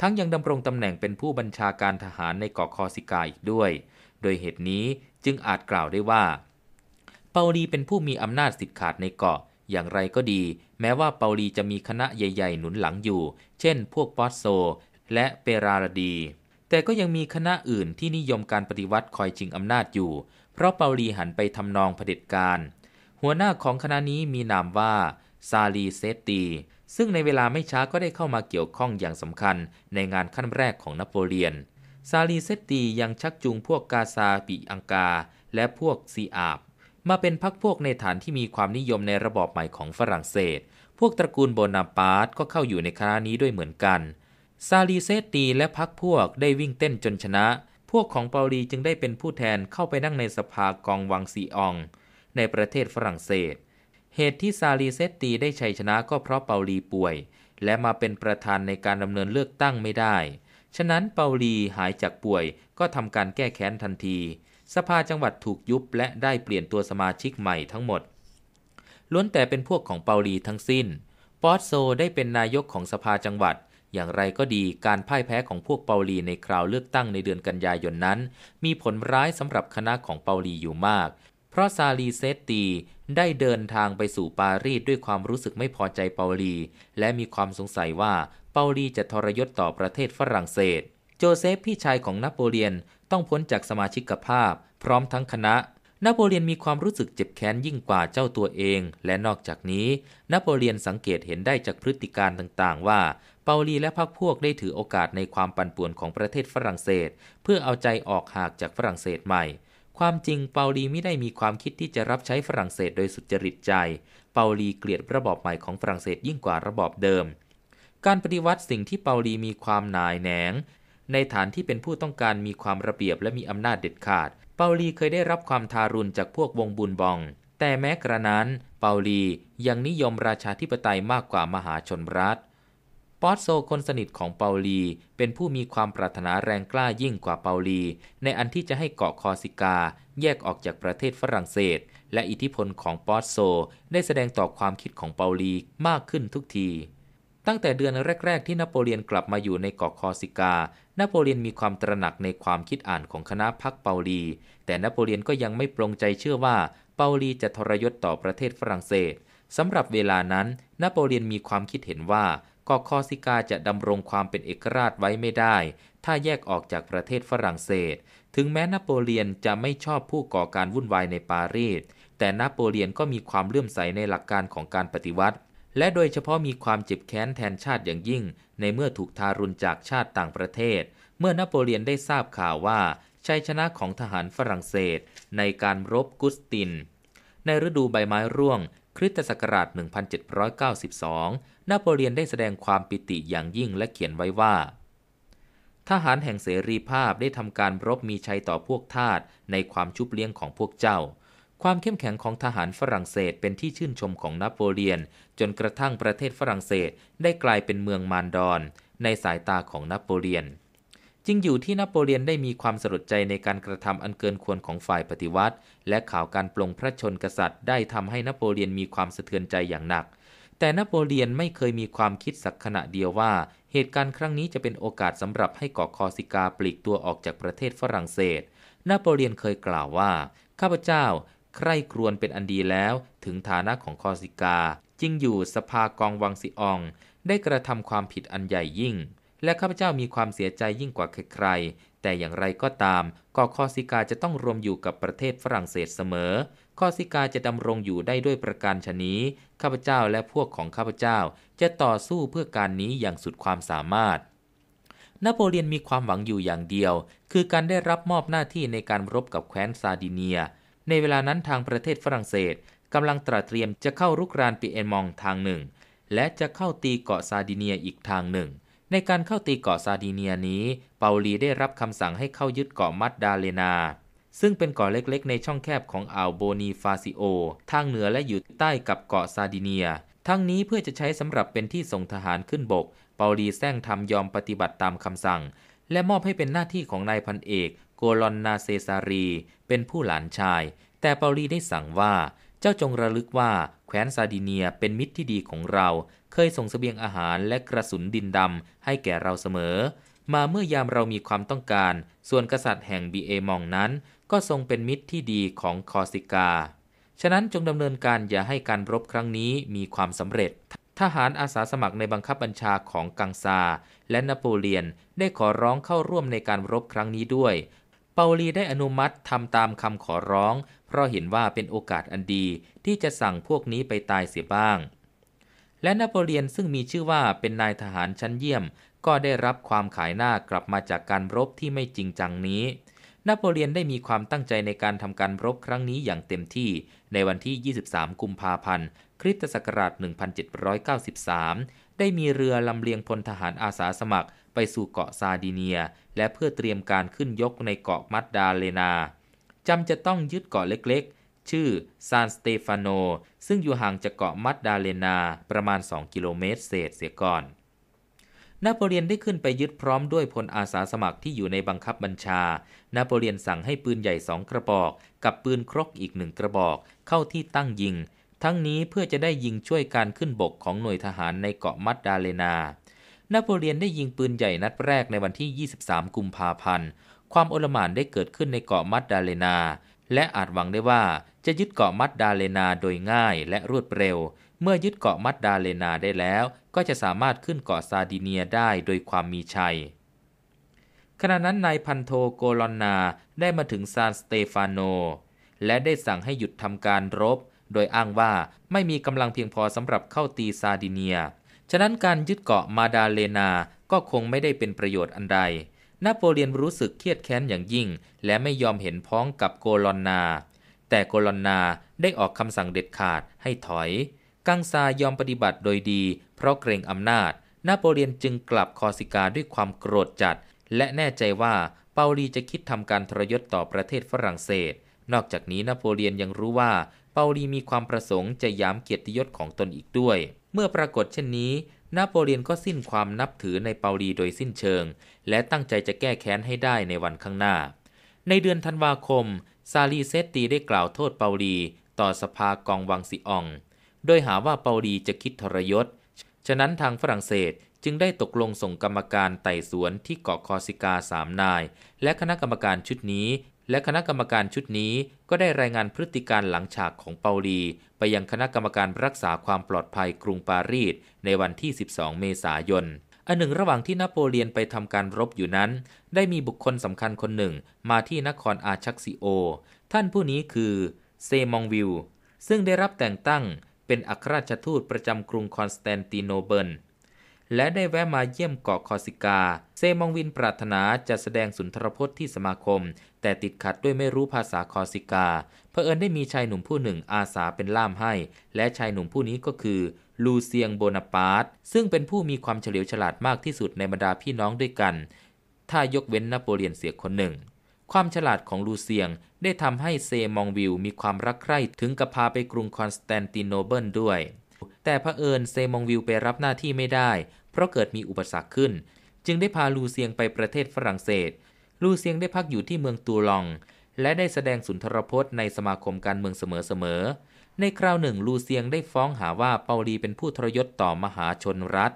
ทั้งยังดำรงตำแหน่งเป็นผู้บัญชาการทหารในเกาะคอสิกาอีกด้วย โดยเหตุนี้จึงอาจกล่าวได้ว่า เปาลีเป็นผู้มีอำนาจสิทธิ์ขาดในเกาะ อย่างไรก็ดี แม้ว่าเปาลีจะมีคณะใหญ่ๆ หนุนหลังอยู่ เช่น พวกปอสโซ และเปราลดี แต่ก็ยังมีคณะอื่นที่นิยมการปฏิวัติคอยชิงอำนาจอยู่ เพราะเปาลีหันไปทำนองเผด็จการหัวหน้าของคณะนี้มีนามว่าซาลีเซตี ซึ่งในเวลาไม่ช้าก็ได้เข้ามาเกี่ยวข้องอย่างสำคัญในงานขั้นแรกของนโปเลียน ซาลีเซตียังชักจูงพวกกาซาปิอังกาและพวกซีอาบ มาเป็นพักพวกในฐานที่มีความนิยมในระบอบใหม่ของฝรั่งเศส พวกตระกูลโบนาปาร์ตก็เข้าอยู่ในคณะนี้ด้วยเหมือนกัน ซาลีเซตีและพักพวกได้วิ่งเต้นจนชนะ พวกของเปาลีจึงได้เป็นผู้แทนเข้าไปนั่งในสภากองวังซีอองในประเทศฝรั่งเศส เหตุที่ซาลีเซตตีได้ชัยชนะก็เพราะเปาลีป่วย และมาเป็นประธานในการดำเนินเลือกตั้งไม่ได้ ฉะนั้นเปาลีหายจากป่วยก็ทำการแก้แค้นทันที สภาจังหวัดถูกยุบและได้เปลี่ยนตัวสมาชิกใหม่ทั้งหมด ล้วนแต่เป็นพวกของเปาลีทั้งสิ้น ปอตโซได้เป็นนายกของสภาจังหวัด อย่างไรก็ดีการพ่ายแพ้ของพวกเปาลีในคราวเลือกตั้งในเดือนกันยายนนั้น มีผลร้ายสำหรับคณะของเปาลีอยู่มากพราะซาลีเซตตี ได้เดินทางไปสู่ปารีสด้วยความรู้สึกไม่พอใจเปาลี และมีความสงสัยว่าเปาลีจะทรยศต่อประเทศฝรั่งเศส โจเซฟพี่ชายของนโปเลียนต้องพ้นจากสมาชิกภาพพร้อมทั้งคณะนโปเลียนมีความรู้สึกเจ็บแค้นยิ่งกว่าเจ้าตัวเอง และนอกจากนี้นโปเลียนสังเกตเห็นได้จากพฤติการต่าง ๆ ว่าเปาลีและพรรคพวกได้ถือโอกาสในความปั่นป่วนของประเทศฝรั่งเศส เพื่อเอาใจออกหากจากฝรั่งเศสใหม่ความจริงเปาลีไม่ได้มีความคิดที่จะรับใช้ฝรั่งเศสโดยสุจริตใจ เปาลีเกลียดระบอบใหม่ของฝรั่งเศสยิ่งกว่าระบอบเดิม การปฏิวัติสิ่งที่เปาลีมีความหนายแหนง ในฐานที่เป็นผู้ต้องการมีความระเบียบและมีอำนาจเด็ดขาด เปาลีเคยได้รับความทารุณจากพวกวงบุญบอง แต่แม้กระนั้น เปาลียังนิยมราชาธิปไตยมากกว่ามหาชนรัฐปอสโซคนสนิทของเปาลี เป็นผู้มีความปรารถนาแรงกล้ายิ่งกว่าเปาลี ในอันที่จะให้เกาะคอสิกาแยกออกจากประเทศฝรั่งเศส และอิทธิพลของปอสโซได้แสดงต่อความคิดของเปาลีมากขึ้นทุกที ตั้งแต่เดือนแรกๆ ที่นโปเลียนกลับมาอยู่ในเกาะคอสิกานโปเลียนมีความตระหนักในความคิดอ่านของคณะพักเปาลีแต่นโปเลียนก็ยังไม่ปรงใจเชื่อว่า เปาลีจะทรยศต่อประเทศฝรั่งเศสสำหรับเวลานั้นนโปเลียนมีความคิดเห็นว่าก็คอสิกาจะดำรงความเป็นเอกราชไว้ไม่ได้ ถ้าแยกออกจากประเทศฝรั่งเศส ถึงแม้นโปเลียนจะไม่ชอบผู้ก่อการวุ่นวายในปารีสแต่นโปเลียนก็มีความเลื่อมใสในหลักการของการปฏิวัติ และโดยเฉพาะมีความเจ็บแค้นแทนชาติอย่างยิ่ง ในเมื่อถูกทารุณจากชาติต่างประเทศ เมื่อนโปเลียนได้ทราบข่าวว่า ชัยชนะของทหารฝรั่งเศสในการรบกุสตินในฤดูใบไม้ร่วงคริสตศักราช 1792นโปเลียนได้แสดงความปิติอย่างยิ่งและเขียนไว้ว่า ทหารแห่งเสรีภาพได้ทำการรบมีชัยต่อพวกทาสในความชุบเลี้ยงของพวกเจ้า ความเข้มแข็งของทหารฝรั่งเศสเป็นที่ชื่นชมของนโปเลียน จนกระทั่งประเทศฝรั่งเศสได้กลายเป็นเมืองมารดอนในสายตาของนโปเลียน จึงอยู่ที่นโปเลียนได้มีความสลดใจในการกระทำอันเกินควรของฝ่ายปฏิวัติ และข่าวการปลงพระชนกษัตริย์ ได้ทำให้นโปเลียนมีความสะเทือนใจอย่างหนักแต่นโปเลียนไม่เคยมีความคิดสักขณะเดียวว่า เหตุการณ์ครั้งนี้จะเป็นโอกาสสำหรับให้เกาะคอสิกาปลีกตัวออกจากประเทศฝรั่งเศสนโปเลียนเคยกล่าวว่า ข้าพเจ้า ใคร่ครวนเป็นอันดีแล้วถึงฐานะของคอสิกาจึงอยู่สภากองวังซิออง ได้กระทำความผิดอันใหญ่ยิ่ง และข้าพเจ้ามีความเสียใจยิ่งกว่าใครๆแต่อย่างไรก็ตามเกาะคอสิกาจะต้องรวมอยู่กับประเทศฝรั่งเศสเสมอข้อสิกาจะดำรงอยู่ได้ด้วยประการชนี้ข้าพเจ้าและพวกของข้าพเจ้าจะต่อสู้เพื่อการนี้อย่างสุดความสามารถนโปเลียนมีความหวังอยู่อย่างเดียว คือการได้รับมอบหน้าที่ในการรบกับแคว้นซาดิเนีย ในเวลานั้นทางประเทศฝรั่งเศสกำลังตระเตรียมจะเข้ารุกรานปีเอนมองทางหนึ่ง และจะเข้าตีเกาะซาดิเนียอีกทางหนึ่งในการเข้าตีเกาะซาดิเนียนี้ เปาลีได้รับคำสั่งให้เข้ายึดเกาะมัดดาเลนาซึ่งเป็นเกาะเล็กๆ ในช่องแคบของอ่าวโบนีฟาซิโอ ทางเหนือและอยู่ใต้กับเกาะซาดิเนีย ทั้งนี้เพื่อจะใช้สำหรับเป็นที่ส่งทหารขึ้นบก เปาลีแซงทำยอมปฏิบัติตามคำสั่ง และมอบให้เป็นหน้าที่ของนายพันเอก โกลอนนาเซซารี เป็นผู้หลานชาย แต่เปาลีได้สั่งว่า เจ้าจงระลึกว่าแคว้นซาดิเนียเป็นมิตรที่ดีของเรา เคยส่งสเสบียงอาหารและกระสุนดินดำให้แก่เราเสมอ มาเมื่อยามเรามีความต้องการ ส่วนกษัตริย์แห่งบีเอมองนั้นก็ทรงเป็นมิตรที่ดีของคอสิกา ฉะนั้นจงดำเนินการอย่าให้การรบครั้งนี้มีความสำเร็จ ทหารอาสาสมัครในบังคับบัญชาของกังซา และนโปเลียนได้ขอร้องเข้าร่วมในการรบครั้งนี้ด้วย เปาลีได้อนุมัติทำตามคำขอร้อง เพราะเห็นว่าเป็นโอกาสอันดีที่จะสั่งพวกนี้ไปตายเสียบ้าง และนโปเลียนซึ่งมีชื่อว่าเป็นนายทหารชั้นเยี่ยม ก็ได้รับความขายหน้ากลับมาจากการรบที่ไม่จริงจังนี้นโปเลียนได้มีความตั้งใจในการทำการรบครั้งนี้อย่างเต็มที่ ในวันที่ 23 กุมภาพันธ์คริสตศักราช1793 ได้มีเรือลำเลียงพลทหารอาสาสมัครไปสู่เกาะซาดิเนีย และเพื่อเตรียมการขึ้นยกในเกาะมัดดาเลนา จำจะต้องยึดเกาะเล็ก ๆ ชื่อซานสเตฟานโน ซึ่งอยู่ห่างจากเกาะมัดดาเลนา ประมาณ 2 กิโลเมตรเศษเสียก่อน นโปเลียนได้ขึ้นไปยึดพร้อมด้วยพลอาสาสมัครที่อยู่ในบังคับบัญชานโปเลียนสั่งให้ปืนใหญ่สองกระบอก กับปืนครกอีกหนึ่งกระบอกเข้าที่ตั้งยิง ทั้งนี้เพื่อจะได้ยิงช่วยการขึ้นบกของหน่วยทหารในเกาะมัดดาเลนานโปเลียนได้ยิงปืนใหญ่นัดแรกในวันที่ 23 กุมภาพันธ์ความโอลมานได้เกิดขึ้นในเกาะมัดดาเลนา และอาจหวังได้ว่าจะยึดเกาะมัดดาเลนาโดยง่ายและรวดเร็ว เมื่อยึดเกาะมัดดาเลนาได้แล้ว ก็จะสามารถขึ้นเกาะซาดิเนียได้โดยความมีชัยขณะนั้นนายพันโทโกลอนนาได้มาถึงซานสเตฟานโน และได้สั่งให้หยุดทำการรบ โดยอ้างว่าไม่มีกำลังเพียงพอสำหรับเข้าตีซาดิเนีย ฉะนั้นการยึดเกาะมาดาเลนา ก็คงไม่ได้เป็นประโยชน์อันใดนโปเลียนรู้สึกเครียดแค้นอย่างยิ่ง และไม่ยอมเห็นพ้องกับโกลอนนา แต่โกลอนนาได้ออกคำสั่งเด็ดขาดให้ถอยกังซายอมปฏิบัติโดยดี เพราะเกรงอำนาจนโปเลียนจึงกลับคอสิกาด้วยความโกรธจัดและแน่ใจว่าเปาลีจะคิดทำการทรยศต่อประเทศฝรั่งเศส นอกจากนี้นโปเลียนยังรู้ว่าเปาลีมีความประสงค์จะย้ำเกียรติยศของตนอีกด้วย เมื่อปรากฏเช่นนี้นโปเลียนก็สิ้นความนับถือในเปาลีโดยสิ้นเชิง และตั้งใจจะแก้แค้นให้ได้ในวันข้างหน้า ในเดือนธันวาคม ซาลีเซตตีได้กล่าวโทษเปาลีต่อสภากองวังซิออง โดยหาว่าเปาลีจะคิดทรยศฉะนั้นทางฝรั่งเศสจึงได้ตกลงส่งกรรมการไต่สวนที่เกาะคอสิกาสามนาย และคณะกรรมการชุดนี้ และคณะกรรมการชุดนี้ก็ได้รายงานพฤติการหลังฉากของเปาลีไปยังคณะกรรมการรักษาความปลอดภัยกรุงปารีสในวันที่ 12 เมษายนอันหนึ่งระหว่างที่นโปเลียนไปทำการรบอยู่นั้น ได้มีบุคคลสำคัญคนหนึ่งมาที่นครอาชักซิโอ ท่านผู้นี้คือเซมองวิลซึ่งได้รับแต่งตั้งเป็นอัครราชทูตประจำกรุงคอนสแตนติโนเบิลและได้แวะมาเยี่ยมเกาะคอสิกา เซมองวินปรารถนาจะแสดงสุนทรพจน์ที่สมาคม แต่ติดขัดด้วยไม่รู้ภาษาคอสิกาเผอิญได้มีชายหนุ่มผู้หนึ่งอาสาเป็นล่ามให้ และชายหนุ่มผู้นี้ก็คือลูเซียงโบนาปาร์ตซึ่งเป็นผู้มีความเฉลียวฉลาดมากที่สุดในบรรดาพี่น้องด้วยกัน ถ้ายกเว้นนโปเลียนเสียคนหนึ่ง ความฉลาดของลูเซียงได้ทำให้เซมองวิลมีความรักใคร่ถึงกับพาไปกรุงคอนสแตนติโนเบิลด้วย แต่พระเอิญเซมองวิลไปรับหน้าที่ไม่ได้ เพราะเกิดมีอุปสรรคขึ้น จึงได้พาลูเซียงไปประเทศฝรั่งเศส ลูเซียงได้พักอยู่ที่เมืองตูลอง และได้แสดงสุนทรพจน์ในสมาคมการเมืองเสมอๆ ในคราวหนึ่งลูเซียงได้ฟ้องหาว่าเปาลีเป็นผู้ทรยศต่อมหาชนรัฐ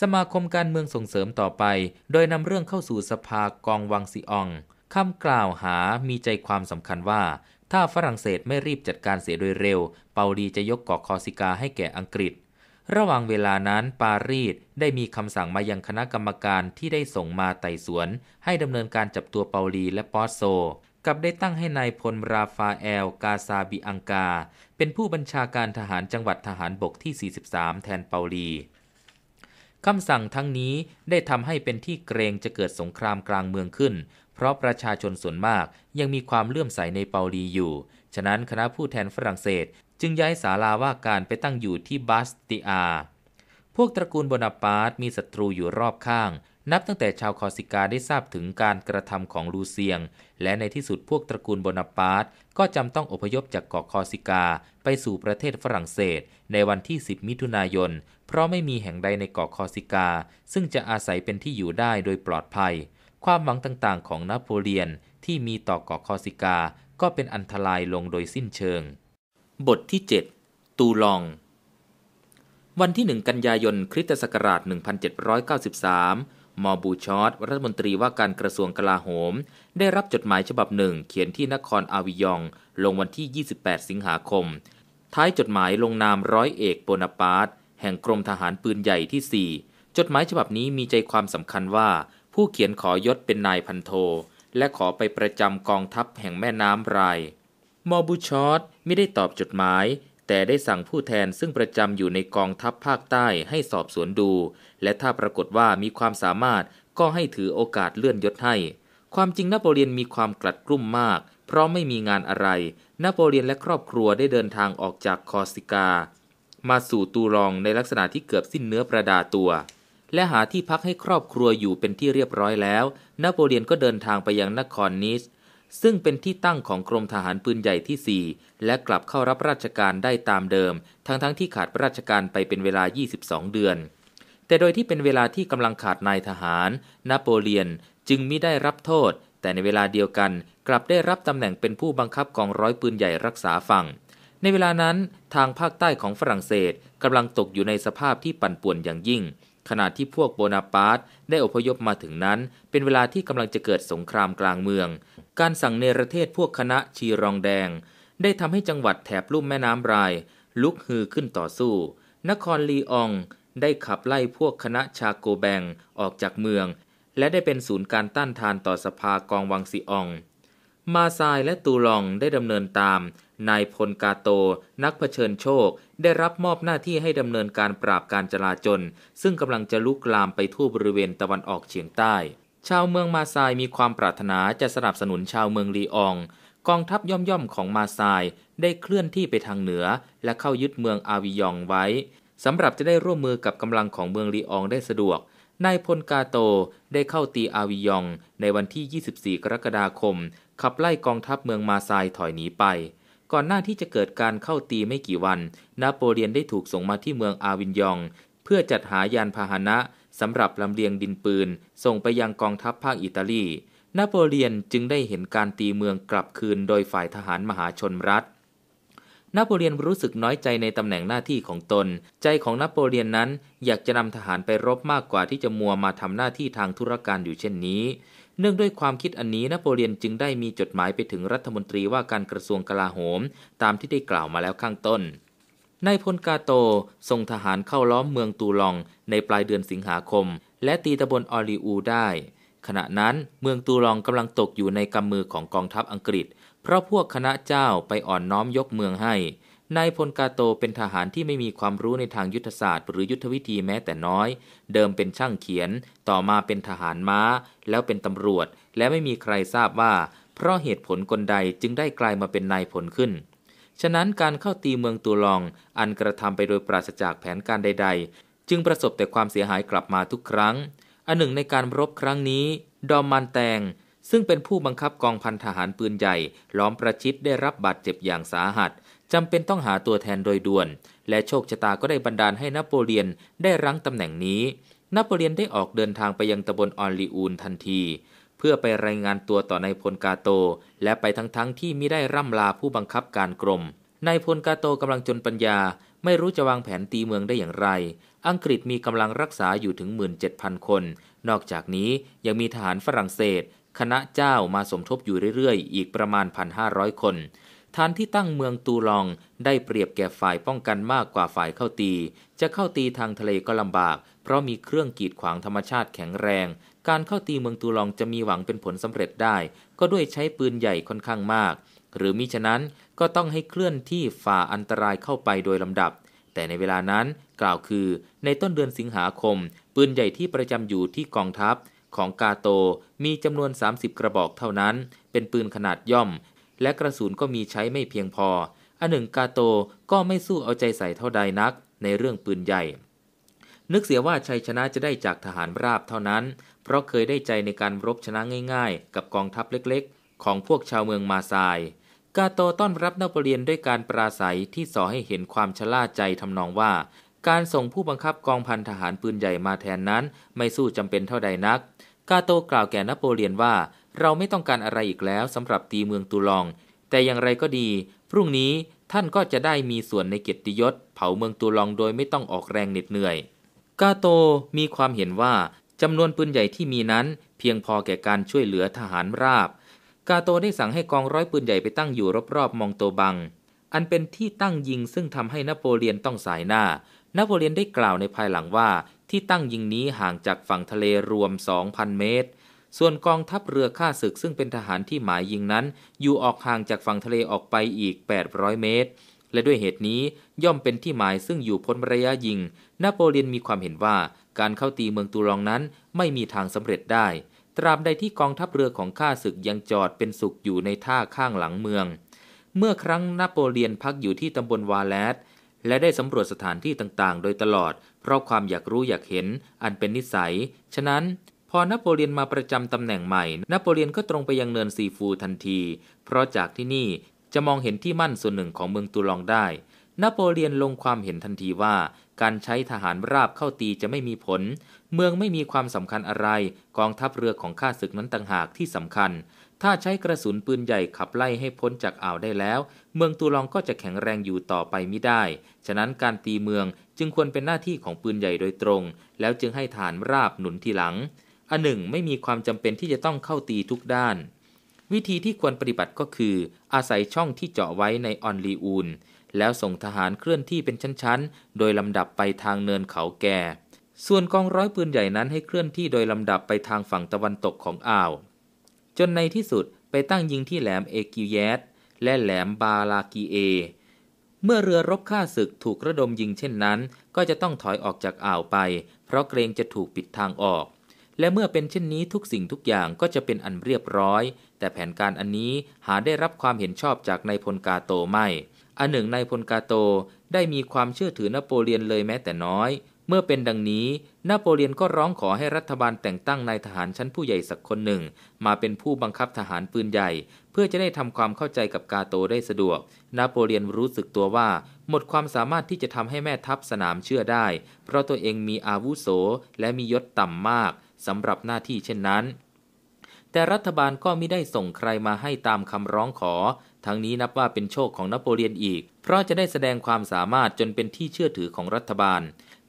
สมาคมการเมืองส่งเสริมต่อไป โดยนำเรื่องเข้าสู่สภากองวังซีอองคำกล่าวหามีใจความสำคัญว่า ถ้าฝรั่งเศสไม่รีบจัดการเสียโดยเร็ว เปาลีจะยกเกาะคอสิกาให้แก่อังกฤษ ระหว่างเวลานั้นปารีสได้มีคำสั่งมายังคณะกรรมการที่ได้ส่งมาไต่สวน ให้ดำเนินการจับตัวเปาลีและปอสโซกับได้ตั้งให้ในายพลราฟาแอลกาซาบิอังกา เป็นผู้บัญชาการทหารจังหวัดทหารบกที่ 43 แทนเปาลีคำสั่งทั้งนี้ได้ทำให้เป็นที่เกรงจะเกิดสงครามกลางเมืองขึ้นเพราะประชาชนส่วนมากยังมีความเลื่อมใสในเปาลีอยู่ ฉะนั้นคณะผู้แทนฝรั่งเศสจึงย้ายศาลาว่าการไปตั้งอยู่ที่บาสติอาพวกตระกูลโบนาปาร์ตมีศัตรูอยู่รอบข้าง นับตั้งแต่ชาวคอสิกาได้ทราบถึงการกระทำของลูเซียง และในที่สุดพวกตระกูลโบนาปาร์ตก็จำต้องอพยพจากเกาะคอสิกาไปสู่ประเทศฝรั่งเศส ในวันที่ 10 มิถุนายน เพราะไม่มีแห่งใดในเกาะคอสิกา ซึ่งจะอาศัยเป็นที่อยู่ได้โดยปลอดภัยความหวังต่างๆของนโปเลียนที่มีต่อเกาะคอสิกา ก็เป็นอันตรายลงโดยสิ้นเชิง บทที่ 7 ตูลอง วันที่หนึ่งกันยายน คริสตศักราช 1793 มอบูชอตรัฐมนตรีว่าการกระทรวงกลาโหม ได้รับจดหมายฉบับหนึ่ง เขียนที่นครอาวิยอง ลงวันที่ 28 สิงหาคม ท้ายจดหมายลงนามร้อยเอกโปนาปาร์ตแห่งกรมทหารปืนใหญ่ที่ 4 จดหมายฉบับนี้มีใจความสำคัญว่าผู้เขียนขอยศเป็นนายพันโท และขอไปประจำกองทัพแห่งแม่น้ำรายมอบูชอตไม่ได้ตอบจดหมายแต่ได้สั่งผู้แทนซึ่งประจำอยู่ในกองทัพภาคใต้ให้สอบสวนดู และถ้าปรากฏว่ามีความสามารถก็ให้ถือโอกาสเลื่อนยศให้ ความจริงนโปเลียนมีความกลัดกลุ้มมากเพราะไม่มีงานอะไรนโปเลียนและครอบครัวได้เดินทางออกจากคอสิกา มาสู่ตูลองในลักษณะที่เกือบสิ้นเนื้อประดาตัวและหาที่พักให้ครอบครัวอยู่เป็นที่เรียบร้อยแล้ว นโปเลียนก็เดินทางไปยังนครนิสซึ่งเป็นที่ตั้งของกรมทหารปืนใหญ่ที่ 4 และกลับเข้ารับราชการได้ตามเดิม ทั้งๆทที่ขาดราชการไปเป็นเวลา 22 เดือน แต่โดยที่เป็นเวลาที่กำลังขาดนายทหาร นโปเลียนจึงมิได้รับโทษ แต่ในเวลาเดียวกันกลับได้รับตำแหน่งเป็นผู้บังคับกองร้อยปืนใหญ่รักษาฝั่ง ในเวลานั้น ทางภาคใต้ของฝรั่งเศสกำลังตกอยู่ในสภาพที่ปั่นป่วนอย่างยิ่งขณะที่พวกโบนาปาร์ตได้อพยพมาถึงนั้น เป็นเวลาที่กำลังจะเกิดสงครามกลางเมือง การสั่งเนรเทศพวกคณะชีรองแดง ได้ทำให้จังหวัดแถบลุ่มแม่น้ำราย ลุกฮือขึ้นต่อสู้ นครลีอองได้ขับไล่พวกคณะชาโกแบงออกจากเมือง และได้เป็นศูนย์การต้านทานต่อสภากองวังซีออง มาซายและตูลองได้ดำเนินตามนายพลกาโต นักเผชิญโชคได้รับมอบหน้าที่ให้ดำเนินการปราบการจลาจลซึ่งกำลังจะลุกลามไปทั่วบริเวณตะวันออกเฉียงใต้ ชาวเมืองมาซายมีความปรารถนาจะสนับสนุนชาวเมืองลีออง กองทัพย่อมๆของมาซายได้เคลื่อนที่ไปทางเหนือและเข้ายึดเมืองอาวิยองไว้สำหรับจะได้ร่วมมือกับกำลังของเมืองลีอองได้สะดวกนายพลกาโตได้เข้าตีอาวิยอง ในวันที่ 24 กรกฎาคม ขับไล่กองทัพเมืองมาซายถอยหนีไปก่อนหน้าที่จะเกิดการเข้าตีไม่กี่วันนโปเลียนได้ถูกส่งมาที่เมืองอาวินยอง เพื่อจัดหายานพาหนะสำหรับลำเลียงดินปืน ส่งไปยังกองทัพภาคอิตาลีนโปเลียนจึงได้เห็นการตีเมืองกลับคืนโดยฝ่ายทหารมหาชนรัฐนโปเลียนรู้สึกน้อยใจในตำแหน่งหน้าที่ของตน ใจของนโปเลียนนั้นอยากจะนำทหารไปรบมากกว่าที่จะมัวมาทำหน้าที่ทางธุรการอยู่เช่นนี้เนื่องด้วยความคิดอันนี้นโปเลียนจึงได้มีจดหมายไปถึงรัฐมนตรีว่าการกระทรวงกลาโหม ตามที่ได้กล่าวมาแล้วข้างต้น นายพลกาโต ส่งทหารเข้าล้อมเมืองตูลองในปลายเดือนสิงหาคม และตีตะบนออริอูได้ ขณะนั้นเมืองตูลองกำลังตกอยู่ในกำมือของกองทัพอังกฤษ เพราะพวกคณะเจ้าไปอ่อนน้อมยกเมืองให้นายพลกาโตเป็นทหารที่ไม่มีความรู้ในทางยุทธศาสตร์หรือยุทธวิธีแม้แต่น้อย เดิมเป็นช่างเขียน ต่อมาเป็นทหารม้า แล้วเป็นตำรวจ และไม่มีใครทราบว่าเพราะเหตุผลกลใดจึงได้กลายมาเป็นนายพลขึ้น ฉะนั้นการเข้าตีเมืองตวลองอันกระทำไปโดยปราศจากแผนการใด ๆ จึงประสบแต่ความเสียหายกลับมาทุกครั้ง อันหนึ่งในการรบครั้งนี้ ดอมมันแตง ซึ่งเป็นผู้บังคับกองพันทหารปืนใหญ่ ล้อมประชิดได้รับบาดเจ็บอย่างสาหัสจำเป็นต้องหาตัวแทนโดยด่วน และโชคชะตาก็ได้บันดาลให้นโปเลียนได้รั้งตำแหน่งนี้ นโปเลียนได้ออกเดินทางไปยังตำบลออนลีอูนทันที เพื่อไปรายงานตัวต่อนายพลกาโต และไปทั้งๆทที่มิได้ร่ำลาผู้บังคับการกรมนายพลกาโตกำลังจนปัญญาไม่รู้จะวางแผนตีเมืองได้อย่างไร อังกฤษมีกำลังรักษาอยู่ถึง17,000คนนอกจากนี้ยังมีทหารฝรั่งเศส คณะเจ้ามาสมทบอยู่เรื่อยๆอีกประมาณ1,500คนฐานที่ตั้งเมืองตูลอง ได้เปรียบแก่ฝ่ายป้องกันมากกว่าฝ่ายเข้าตี จะเข้าตีทางทะเลก็ลำบากเพราะมีเครื่องกีดขวางธรรมชาติแข็งแรง การเข้าตีเมืองตูลองจะมีหวังเป็นผลสำเร็จได้ ก็ด้วยใช้ปืนใหญ่ค่อนข้างมาก หรือมิฉะนั้นก็ต้องให้เคลื่อนที่ฝ่าอันตรายเข้าไปโดยลำดับ แต่ในเวลานั้นกล่าวคือ ในต้นเดือนสิงหาคม ปืนใหญ่ที่ประจำอยู่ที่กองทัพ ของกาโตมีจำนวน 30 กระบอกเท่านั้น เป็นปืนขนาดย่อมและกระสุนก็มีใช้ไม่เพียงพอ อันหนึ่งกาโต ก็ไม่สู้เอาใจใส่เท่าใดนัก ในเรื่องปืนใหญ่ นึกเสียว่าชัยชนะจะได้จากทหารราบเท่านั้น เพราะเคยได้ใจในการรบชนะง่ายๆ กับกองทัพเล็กๆ ของพวกชาวเมืองมาซาย กาโตต้อนรับนโปเลียนด้วยการปราศัยที่สอให้เห็นความชล่าใจทำนองว่า การส่งผู้บังคับกองพันทหารปืนใหญ่มาแทนนั้น ไม่สู้จำเป็นเท่าใดนัก กาโตกล่าวแก่นโปเลียนว่าเราไม่ต้องการอะไรอีกแล้วสำหรับตีเมืองตูลอง แต่อย่างไรก็ดี พรุ่งนี้ท่านก็จะได้มีส่วนในเกียรติยศเผาเมืองตูลองโดยไม่ต้องออกแรงเหน็ดเหนื่อยกาโตมีความเห็นว่าจำนวนปืนใหญ่ที่มีนั้น เพียงพอแก่การช่วยเหลือทหารราบ กาโตได้สั่งให้กองร้อยปืนใหญ่ไปตั้งอยู่รอบๆมองโตบัง อันเป็นที่ตั้งยิงซึ่งทำให้นโปเลียนต้องสายหน้านโปเลียนได้กล่าวในภายหลังว่าที่ตั้งยิงนี้ห่างจากฝั่งทะเลรวม2,000เมตรส่วนกองทัพเรือข้าศึกซึ่งเป็นทหารที่หมายยิงนั้น อยู่ออกห่างจากฝั่งทะเลออกไปอีก 800 เมตร และด้วยเหตุนี้ย่อมเป็นที่หมายซึ่งอยู่พ้นระยะยิงนโปเลียนมีความเห็นว่าการเข้าตีเมืองตูลองนั้นไม่มีทางสำเร็จได้ ตราบใดที่กองทัพเรือของข้าศึกยังจอดเป็นสุขอยู่ในท่าข้างหลังเมือง เมื่อครั้งนโปเลียนพักอยู่ที่ตำบลวาเลสและได้สำรวจสถานที่ต่างๆ โดยตลอด เพราะความอยากรู้อยากเห็น อันเป็นนิสัย ฉะนั้นพอนโปเลียนมาประจำตำแหน่งใหม่นโปเลียนก็ตรงไปยังเนินซีฟูทันที เพราะจากที่นี่จะมองเห็นที่มั่นส่วนหนึ่งของเมืองตูลองได้นโปเลียนลงความเห็นทันทีว่า การใช้ทหารราบเข้าตีจะไม่มีผล เมืองไม่มีความสำคัญอะไรกองทัพเรือของข้าศึกนั้นต่างหากที่สำคัญ ถ้าใช้กระสุนปืนใหญ่ขับไล่ให้พ้นจากอ่าวได้แล้ว เมืองตูลองก็จะแข็งแรงอยู่ต่อไปไม่ได้ ฉะนั้นการตีเมืองจึงควรเป็นหน้าที่ของปืนใหญ่โดยตรง แล้วจึงให้ฐานราบหนุนทีหลังอันหนึ่งไม่มีความจำเป็นที่จะต้องเข้าตีทุกด้าน วิธีที่ควรปฏิบัติก็คืออาศัยช่องที่เจาะไว้ในออนลีอูนแล้วส่งทหารเคลื่อนที่เป็นชั้นๆ โดยลำดับไปทางเนินเขาแก่ ส่วนกองร้อยปืนใหญ่นั้นให้เคลื่อนที่โดยลำดับไปทางฝั่งตะวันตกของอ่าว จนในที่สุดไปตั้งยิงที่แหลมเอกิวยสและแหลมบาลากีเอ เมื่อเรือรบข้าศึกถูกระดมยิงเช่นนั้น ก็จะต้องถอยออกจากอ่าวไป เพราะเกรงจะถูกปิดทางออกและเมื่อเป็นเช่นนี้ทุกสิ่งทุกอย่างก็จะเป็นอันเรียบร้อย แต่แผนการอันนี้หาได้รับความเห็นชอบจากนายพลกาโตไม่อันหนึ่งนายพลกาโตได้มีความเชื่อถือนโปเลียนเลยแม้แต่น้อย เมื่อเป็นดังนี้นโปเลียนก็ร้องขอให้รัฐบาลแต่งตั้งนายทหารชั้นผู้ใหญ่สักคนหนึ่ง มาเป็นผู้บังคับทหารปืนใหญ่ เพื่อจะได้ทำความเข้าใจกับกาโตได้สะดวกนโปเลียนรู้สึกตัวว่าหมดความสามารถที่จะทำให้แม่ทัพสนามเชื่อได้ เพราะตัวเองมีอาวุโสและมียศต่ำมากสำหรับหน้าที่เช่นนั้น แต่รัฐบาลก็ไม่ได้ส่งใครมาให้ตามคำร้องขอ ทั้งนี้นับว่าเป็นโชคของนโปเลียนอีก เพราะจะได้แสดงความสามารถจนเป็นที่เชื่อถือของรัฐบาล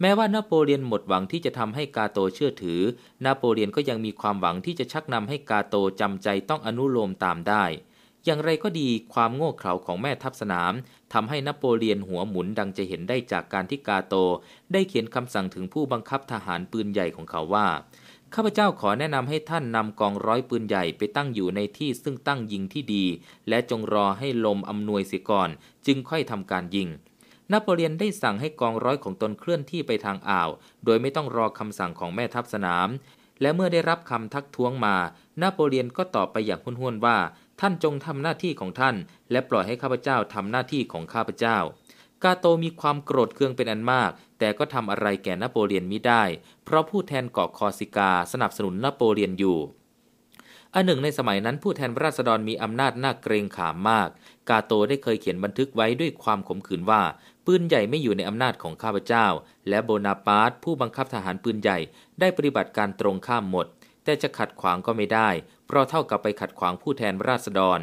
แม้ว่านโปเลียนหมดหวังที่จะทำให้กาโตเชื่อถือ นโปเลียนก็ยังมีความหวังที่จะชักนำให้กาโตจำใจต้องอนุโลมตามได้ อย่างไรก็ดีความโง่เขลาของแม่ทัพสนาม ทำให้นโปเลียนหัวหมุนดังจะเห็นได้จากการที่กาโต ได้เขียนคำสั่งถึงผู้บังคับทหารปืนใหญ่ของเขาว่าข้าพเจ้าขอแนะนำให้ท่านนำกองร้อยปืนใหญ่ไปตั้งอยู่ในที่ซึ่งตั้งยิงที่ดี และจงรอให้ลมอำนวยเสียก่อนจึงค่อยทำการยิงนโปเลียนได้สั่งให้กองร้อยของตนเคลื่อนที่ไปทางอ่าว โดยไม่ต้องรอคำสั่งของแม่ทัพสนาม และเมื่อได้รับคำทักท้วงมานโปเลียนก็ตอบไปอย่างห้วนๆว่า ท่านจงทำหน้าที่ของท่าน และปล่อยให้ข้าพเจ้าทำหน้าที่ของข้าพเจ้ากาโตมีความโกรธเคืองเป็นอันมากแต่ก็ทำอะไรแก่นโปเลียนมิได้ เพราะผู้แทนเกาะคอสิกาสนับสนุนนโปเลียนอยู่อันหนึ่งในสมัยนั้นผู้แทนราษฎรมีอำนาจน่าเกรงขามมาก กาโตได้เคยเขียนบันทึกไว้ด้วยความขมขื่นว่าปืนใหญ่ไม่อยู่ในอำนาจของข้าพเจ้า และโบนาปาร์ตผู้บังคับทหารปืนใหญ่ได้ปฏิบัติการตรงข้ามหมด แต่จะขัดขวางก็ไม่ได้เพราะเท่ากับไปขัดขวางผู้แทนราษฎร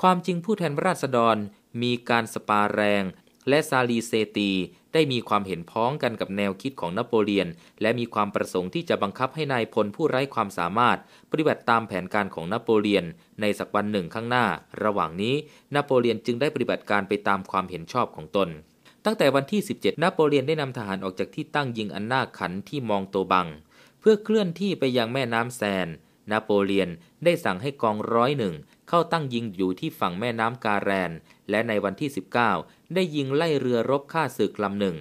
ความจริงผู้แทนราษฎร มีการสปาแรง และซาลีเซตีได้มีความเห็นพ้องกันกับแนวคิดของนโปเลียน และมีความประสงค์ที่จะบังคับให้นายพลผู้ไร้ความสามารถปฏิบัติตามแผนการของนโปเลียน ในสักวันหนึ่งข้างหน้า ระหว่างนี้นโปเลียนจึงได้ปฏิบัติการไปตามความเห็นชอบของตน ตั้งแต่วันที่ 17 นโปเลียนได้นำทหารออกจากที่ตั้งยิงอันนาขันที่มองโตบัง เพื่อเคลื่อนที่ไปยังแม่น้ำแซน นโปเลียนได้สั่งให้กองร้อยหนึ่งเข้าตั้งยิงอยู่ที่ฝั่งแม่น้ำกาแรนและในวันที่ 19 ได้ยิงไล่เรือรบฆ่าศึกลำหนึ่ง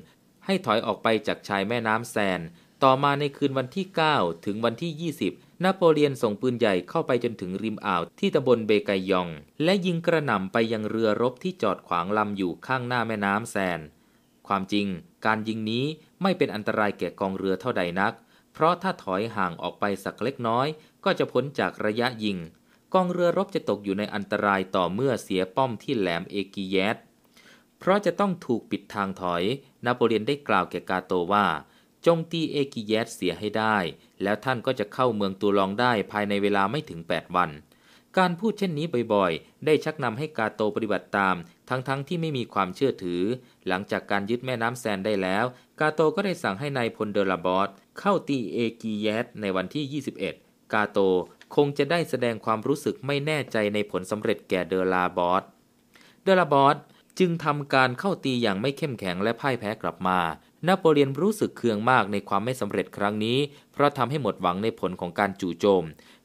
ให้ถอยออกไปจากชายแม่น้ำแซน ต่อมาในคืนวันที่ 9 ถึงวันที่ 20นโปเลียนส่งปืนใหญ่เข้าไปจนถึงริมอ่าวที่ตำบลเบกายอง และยิงกระหน่ำไปยังเรือรบที่จอดขวางลำอยู่ข้างหน้าแม่น้ำแซน ความจริง การยิงนี้ไม่เป็นอันตรายแก่กองเรือเท่าใดนัก เพราะถ้าถอยห่างออกไปสักเล็กน้อย ก็จะพ้นจากระยะยิงกองเรือรบจะตกอยู่ในอันตรายต่อเมื่อเสียป้อมที่แหลม เอกิเยสเพราะจะต้องถูกปิดทางถอยนโปเลียนได้กล่าวแก่กาโตว่า จงตีเอกิเยสเสียให้ได้ แล้วท่านก็จะเข้าเมืองตูลองได้ภายในเวลาไม่ถึง 8 วัน การพูดเช่นนี้บ่อยๆ ได้ชักนำให้กาโตปฏิบัติตาม ทั้งๆทที่ไม่มีความเชื่อถือ หลังจากการยึดแม่น้ำแซนได้แล้ว กาโตก็ได้สั่งให้ในายพลเดลาบอสเข้าตีเอกิเยสในวันที่ 21 กาโตคงจะได้แสดงความรู้สึกไม่แน่ใจในผลสำเร็จแก่เดลาบอส เดลาบอสจึงทำการเข้าตีอย่างไม่เข้มแข็งและพ่ายแพ้กลับมา นโปเลียนรู้สึกเคืองมากในความไม่สำเร็จครั้งนี้ เพราะทำให้หมดหวังในผลของการจู่โจม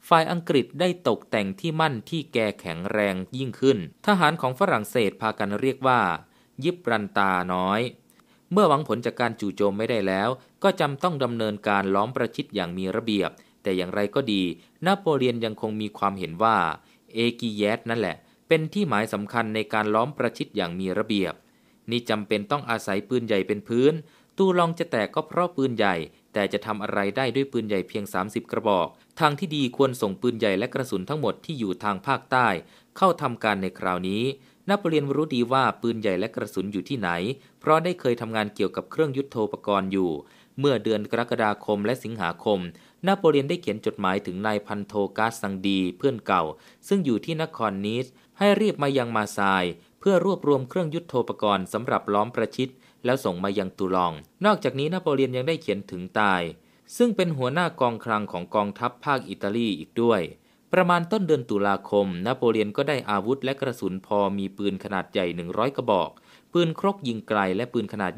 ฝ่ายอังกฤษได้ตกแต่งที่มั่นที่แกแข็งแรงยิ่งขึ้น ทหารของฝรั่งเศสพากันเรียกว่า ยิบรันตาน้อย เมื่อหวังผลจากการจู่โจมไม่ได้แล้ว ก็จำต้องดำเนินการล้อมประชิดอย่างมีระเบียบแต่อย่างไรก็ดีนโปเลียนยังคงมีความเห็นว่าเอกิแยสนั่นแหละ เป็นที่หมายสำคัญในการล้อมประชิดอย่างมีระเบียบ นี่จำเป็นต้องอาศัยปืนใหญ่เป็นพื้น ตู้ลองจะแตกก็เพราะปืนใหญ่ แต่จะทำอะไรได้ด้วยปืนใหญ่เพียง 30 กระบอก ทางที่ดีควรส่งปืนใหญ่และกระสุนทั้งหมดที่อยู่ทางภาคใต้ เข้าทำการในคราวนี้ นโปเลียนรู้ดีว่าปืนใหญ่และกระสุนอยู่ที่ไหน เพราะได้เคยทำงานเกี่ยวกับเครื่องยุทโธปกรณ์อยู่ เมื่อเดือนกรกฎาคมและสิงหาคมนาโปเลียนได้เขียนจดหมายถึงนายพันโทกาสังดีเพื่อนเก่า ซึ่งอยู่ที่นครนีสให้รีบมายังมาซาย เพื่อรวบรวมเครื่องยุทโธปกรณ์สำหรับล้อมประชิด แล้วส่งมายังตูลอง นอกจากนี้นาโปเลียนยังได้เขียนถึงตาย ซึ่งเป็นหัวหน้ากองคลังของกองทัพภาคอิตาลีอีกด้วย ประมาณต้นเดือนตุลาคมนโปเลียนก็ได้อาวุธและกระสุนพอมีปืนขนาดใหญ่100กระบอก ปืนครกยิงไกลและปืนขนาด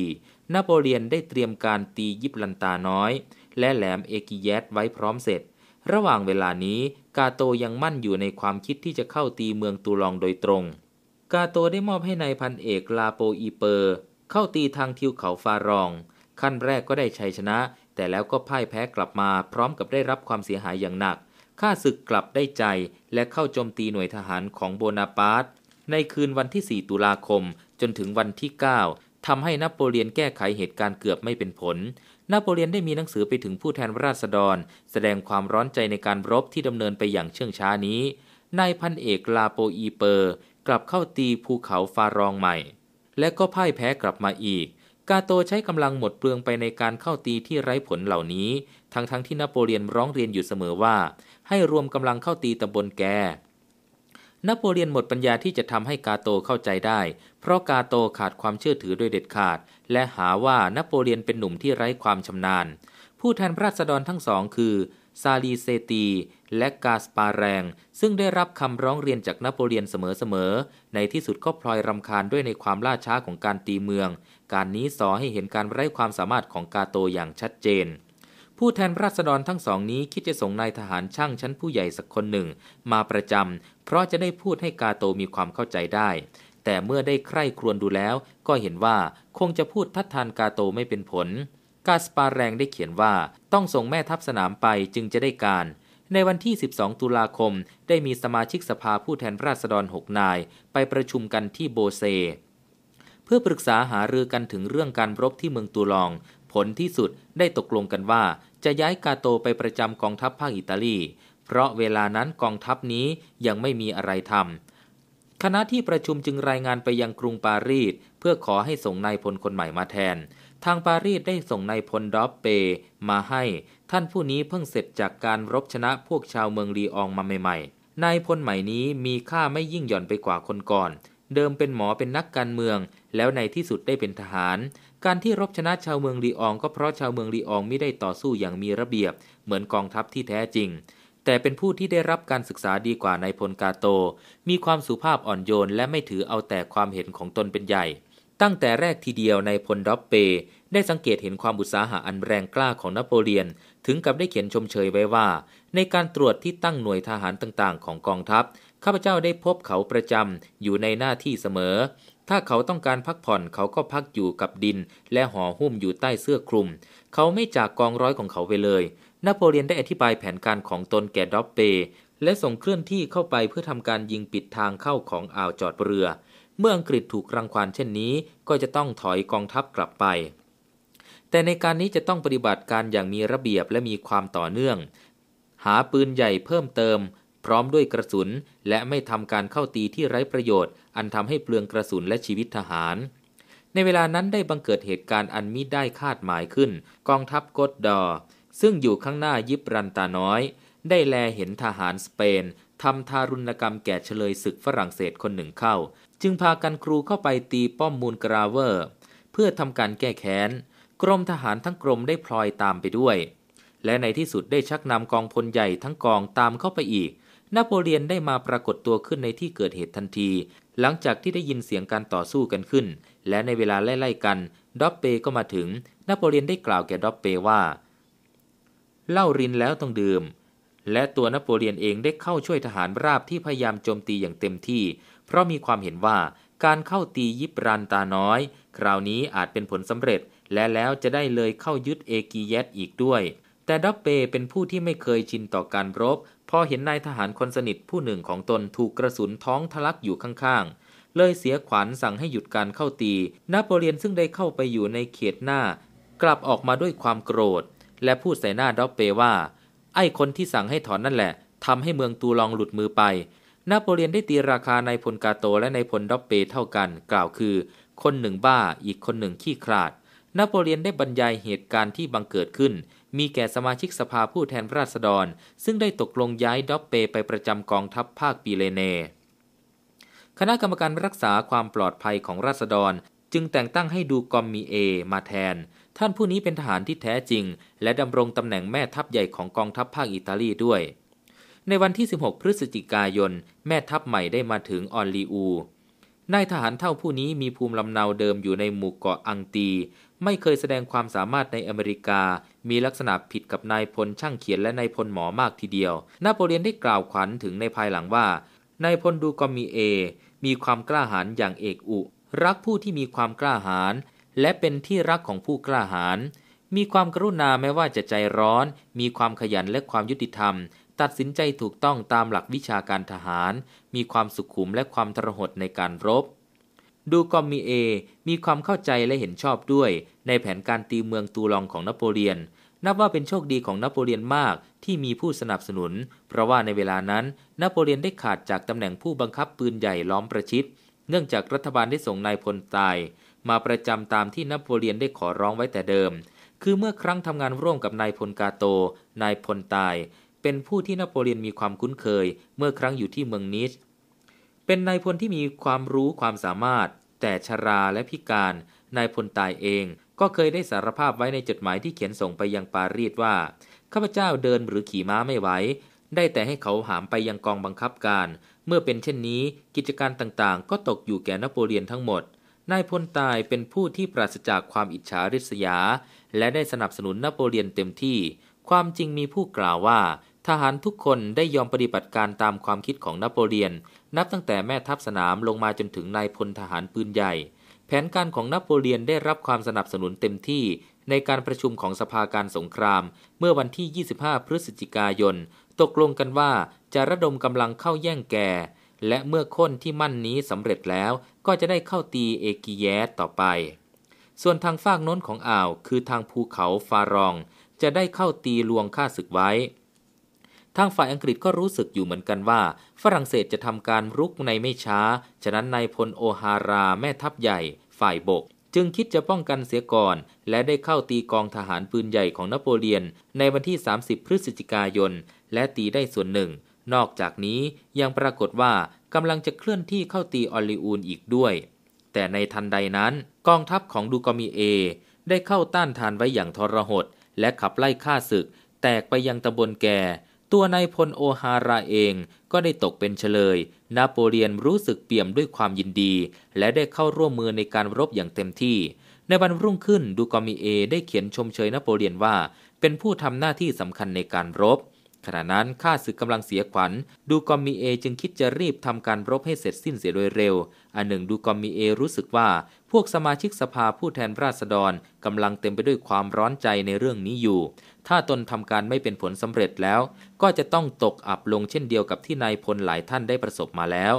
24นโปเลียนได้เตรียมการตียิบลันตาน้อยและแหลมเอกิแยตไว้พร้อมเสร็จ ระหว่างเวลานี้กาโตยังมั่นอยู่ในความคิดที่จะเข้าตีเมืองตูลองโดยตรง กาโตได้มอบให้ในายพันเอกลาโปอีเปอร์ เข้าตีทางทิวเขาฟารอง ขั้นแรกก็ได้ชัยชนะ แต่แล้วก็พ่ายแพ้กลับมา พร้อมกับได้รับความเสียหายอย่างหนัก ข้าศึกกลับได้ใจ และเข้าโจมตีหน่วยทหารของโบนาปาร์ตในคืนวันที่ 4 ตุลาคมจนถึงวันที่ 9 ทำให้นโปเลียนแก้ไขเหตุการณ์เกือบไม่เป็นผลนโปเลียนได้มีหนังสือไปถึงผู้แทนราษฎร แสดงความร้อนใจในการรบที่ดำเนินไปอย่างเชื่องช้านี้ นายพันเอกลาโปอีเปอร์ กลับเข้าตีภูเขาฟารองใหม่ และก็พ่ายแพ้กลับมาอีก กาโตใช้กำลังหมดเปลืองไปในการเข้าตีที่ไร้ผลเหล่านี้ ทั้งๆทที่นโปเลียนร้องเรียนอยู่เสมอว่า ให้รวมกำลังเข้าตีตำบลแกนโปเลียนหมดปัญญาที่จะทำให้กาโตเข้าใจได้ เพราะกาโตขาดความเชื่อถือโดยเด็ดขาดและหาว่านโปเลียนเป็นหนุ่มที่ไร้ความชำนาญ ผู้แทนราษฎรทั้งสองคือซาลีเซตี และกาสปาแรงซึ่งได้รับคำร้องเรียนจากนโปเลียนเสมอๆ ในที่สุดก็พลอยรำคาญด้วยในความล่าช้าของการตีเมือง การนี้สอให้เห็นการไร้ความสามารถของกาโตอย่างชัดเจน ผู้แทนราษฎรทั้งสองนี้คิดจะส่งนายทหารช่างชั้นผู้ใหญ่สักคนหนึ่ง มาประจำเพราะจะได้พูดให้กาโตมีความเข้าใจได้แต่เมื่อได้ใคร่ครวญดูแล้วก็เห็นว่าคงจะพูดทัดทานกาโตไม่เป็นผล กาสปาแรงได้เขียนว่าต้องส่งแม่ทัพสนามไปจึงจะได้การ ในวันที่ 12 ตุลาคมได้มีสมาชิกสภาผู้แทนราษฎร6นาย ไปประชุมกันที่โบเซ เพื่อปรึกษาหารือกันถึงเรื่องการรบที่เมืองตูลอง ผลที่สุดได้ตกลงกันว่า จะย้ายกาโตไปประจำกองทัพภาคอิตาลี เพราะเวลานั้นกองทัพนี้ยังไม่มีอะไรทำคณะที่ประชุมจึงรายงานไปยังกรุงปารีสเพื่อขอให้ส่งนายพลคนใหม่มาแทน ทางปารีสได้ส่งนายพลดอปเป มาให้ ท่านผู้นี้เพิ่งเสร็จจากการรบชนะพวกชาวเมืองลีอองมาใหม่ๆนายพลใหม่นี้มีค่าไม่ยิ่งหย่อนไปกว่าคนก่อน เดิมเป็นหมอเป็นนักการเมืองแล้วในที่สุดได้เป็นทหาร การที่รบชนะชาวเมืองลีออง ก็เพราะชาวเมืองลีอองไม่ได้ต่อสู้อย่างมีระเบียบ เหมือนกองทัพที่แท้จริงแต่เป็นผู้ที่ได้รับการศึกษาดีกว่านายพลกาโต มีความสุภาพอ่อนโยนและไม่ถือเอาแต่ความเห็นของตนเป็นใหญ่ ตั้งแต่แรกทีเดียวนายพลดอบเป ได้สังเกตเห็นความอุตสาหะอันแรงกล้าของนโปเลียน ถึงกับได้เขียนชมเชยไว้ว่า ในการตรวจที่ตั้งหน่วยทหารต่างๆ ของกองทัพ ข้าพเจ้าได้พบเขาประจำอยู่ในหน้าที่เสมอ ถ้าเขาต้องการพักผ่อนเขาก็พักอยู่กับดินและห่อหุ้มอยู่ใต้เสื้อคลุม เขาไม่จากกองร้อยของเขาไปเลยนโปเลียนได้อธิบายแผนการของตนแก่ดอปเปและส่งเคลื่อนที่เข้าไปเพื่อทำการยิงปิดทางเข้าของอ่าวจอดเรือเมื่ออังกฤษถูกรังควานเช่นนี้ ก็จะต้องถอยกองทัพกลับไป แต่ในการนี้จะต้องปฏิบัติการอย่างมีระเบียบและมีความต่อเนื่อง หาปืนใหญ่เพิ่มเติมพร้อมด้วยกระสุน และไม่ทำการเข้าตีที่ไร้ประโยชน์ อันทำให้เปลืองกระสุนและชีวิตทหาร ในเวลานั้นได้บังเกิดเหตุการณ์อันมิได้คาดหมายขึ้น กองทัพกดดอซึ่งอยู่ข้างหน้ายิบรันตาน้อย ได้แลเห็นทหารสเปนทำทารุณกรรมแก่เฉลยศึกฝรั่งเศสคนหนึ่งเข้า จึงพากันครูเข้าไปตีป้อมมูลกราเวอร์เพื่อทำการแก้แค้น กรมทหารทั้งกรมได้พลอยตามไปด้วย และในที่สุดได้ชักนำกองพลใหญ่ทั้งกองตามเข้าไปอีกนโปเลียนได้มาปรากฏตัวขึ้นในที่เกิดเหตุทันที หลังจากที่ได้ยินเสียงการต่อสู้กันขึ้น และในเวลาไล่ๆกันดอปเปก็มาถึงนโปเลียนได้กล่าวแก่ดอปเปว่าเล่ารินแล้วต้องดื่ม และตัวนโปเลียนเองได้เข้าช่วยทหารราบที่พยายามโจมตีอย่างเต็มที่ เพราะมีความเห็นว่าการเข้าตียิบรันตาน้อย คราวนี้อาจเป็นผลสำเร็จ และแล้วจะได้เลยเข้ายึดเอกีเยตอีกด้วย แต่ดับเปเป็นผู้ที่ไม่เคยชินต่อการรบ พอเห็นนายทหารคนสนิทผู้หนึ่งของตนถูกกระสุนท้องทะลักอยู่ข้างๆ เลยเสียขวัญสั่งให้หยุดการเข้าตีนโปเลียนซึ่งได้เข้าไปอยู่ในเขตหน้า กลับออกมาด้วยความโกรธและพูดใส่หน้าด็อกเปว่า ไอ้คนที่สั่งให้ถอนนั่นแหละทำให้เมืองตูลองหลุดมือไปนโปเลียนได้ตีราคาในพลกาโตและในพลด็อกเป เท่ากัน กล่าวคือ คนหนึ่งบ้า อีกคนหนึ่งขี้ขลาดนโปเลียนได้บรรยายเหตุการณ์ที่บังเกิดขึ้น มีแก่สมาชิกสภาผู้แทนราษฎร ซึ่งได้ตกลงย้ายด็อกเปไปประจำกองทัพภาคปีเลเน คณะกรรมการรักษาความปลอดภัยของราษฎรจึงแต่งตั้งให้ดูกอมมีเอมาแทนท่านผู้นี้เป็นทหารที่แท้จริงและดำรงตำแหน่งแม่ทัพใหญ่ของกองทัพภาคอิตาลีด้วย ในวันที่ 16 พฤศจิกายน แม่ทัพใหม่ได้มาถึงออนลีอูนายทหารเท่าผู้นี้มีภูมิลำเนาเดิมอยู่ในหมู่เกาะอังตี ไม่เคยแสดงความสามารถในอเมริกา มีลักษณะผิดกับนายพลช่างเขียนและนายพลหมอมากทีเดียวนาโปเลียนได้กล่าวขวัญถึงในภายหลังว่า นายพลดูกอมีเอ มีความกล้าหาญอย่างเอกอุ รักผู้ที่มีความกล้าหาญและเป็นที่รักของผู้กล้าหาญ มีความกรุณาแม้ว่าจะใจร้อน มีความขยันและความยุติธรรม ตัดสินใจถูกต้องตามหลักวิชาการทหาร มีความสุขุมและความทรหดในการรบ ดูกอมมีเอ มีความเข้าใจและเห็นชอบด้วย ในแผนการตีเมืองตูลองของนโปเลียน นับว่าเป็นโชคดีของนโปเลียนมากที่มีผู้สนับสนุน เพราะว่าในเวลานั้น นโปเลียนได้ขาดจากตำแหน่งผู้บังคับปืนใหญ่ล้อมประชิด เนื่องจากรัฐบาลได้ส่งนายพลตายมาประจำตามที่นโปเลียนได้ขอร้องไว้แต่เดิม คือเมื่อครั้งทำงานร่วมกับนายพลกาโต นายพลตาย เป็นผู้ที่นโปเลียนมีความคุ้นเคย เมื่อครั้งอยู่ที่เมืองนิชเป็นนายพลที่มีความรู้ความสามารถ แต่ชราและพิการ นายพลตายเองก็เคยได้สารภาพไว้ในจดหมายที่เขียนส่งไปยังปารีสว่าข้าพเจ้าเดินหรือขี่ม้าไม่ไหว ได้แต่ให้เขาหามไปยังกองบังคับการ เมื่อเป็นเช่นนี้ กิจการต่างๆ ก็ตกอยู่แก่นโปเลียนทั้งหมดนายพลตายเป็นผู้ที่ปราศจากความอิจฉาริษยาและได้สนับสนุนนโปเลียนเต็มที่ ความจริงมีผู้กล่าวว่า ทหารทุกคนได้ยอมปฏิบัติการตามความคิดของนโปเลียน นับตั้งแต่แม่ทัพสนามลงมาจนถึงนายพลทหารปืนใหญ่ แผนการของนโปเลียนได้รับความสนับสนุนเต็มที่ในการประชุมของสภาการสงคราม เมื่อวันที่ 25 พฤศจิกายน ตกลงกันว่าจะระดมกำลังเข้าแย่งแกและเมื่อค้นที่มั่นนี้สำเร็จแล้วก็จะได้เข้าตีเอกิแยต่อไป ส่วนทางฝากน้นของอ่าว คือทางภูเขาฟารอง จะได้เข้าตีลวงค่าศึกไว้ ทางฝ่ายอังกฤษก็รู้สึกอยู่เหมือนกันว่า ฝรั่งเศสจะทำการรุกในไม่ช้า ฉะนั้นนายพลโอฮาราแม่ทัพใหญ่ ฝ่ายบก จึงคิดจะป้องกันเสียก่อน และได้เข้าตีกองทหารปืนใหญ่ของนโปเลียนในวันที่ 30 พฤศจิกายนและตีได้ส่วนหนึ่ง นอกจากนี้ยังปรากฏว่ากำลังจะเคลื่อนที่เข้าตีออลิอูนอีกด้วย แต่ในทันใดนั้น กองทัพของดูกอมีเอ ได้เข้าต้านทานไว้อย่างทรหดและขับไล่ฆ่าศึก แตกไปยังตำบลแก่ ตัวนายพลโอฮาราเองก็ได้ตกเป็นเฉลยนาโปเลียนรู้สึกเปี่ยมด้วยความยินดี และได้เข้าร่วมมือในการรบอย่างเต็มที่ ในวันรุ่งขึ้นดูกอมีเอได้เขียนชมเชยนาโปเลียนว่า เป็นผู้ทำหน้าที่สำคัญในการรบขณะนั้นข้าศึกกำลังเสียขวัญ ดูกอมมีเอจึงคิดจะรีบทำการรบให้เสร็จสิ้นเสียโดยเร็ว อันหนึ่ง ดูกอมมีเอรู้สึกว่าพวกสมาชิกสภาผู้แทนราษฎรกำลังเต็มไปด้วยความร้อนใจในเรื่องนี้อยู่ ถ้าตนทำการไม่เป็นผลสำเร็จแล้ว ก็จะต้องตกอับลงเช่นเดียวกับที่นายพลหลายท่านได้ประสบมาแล้ว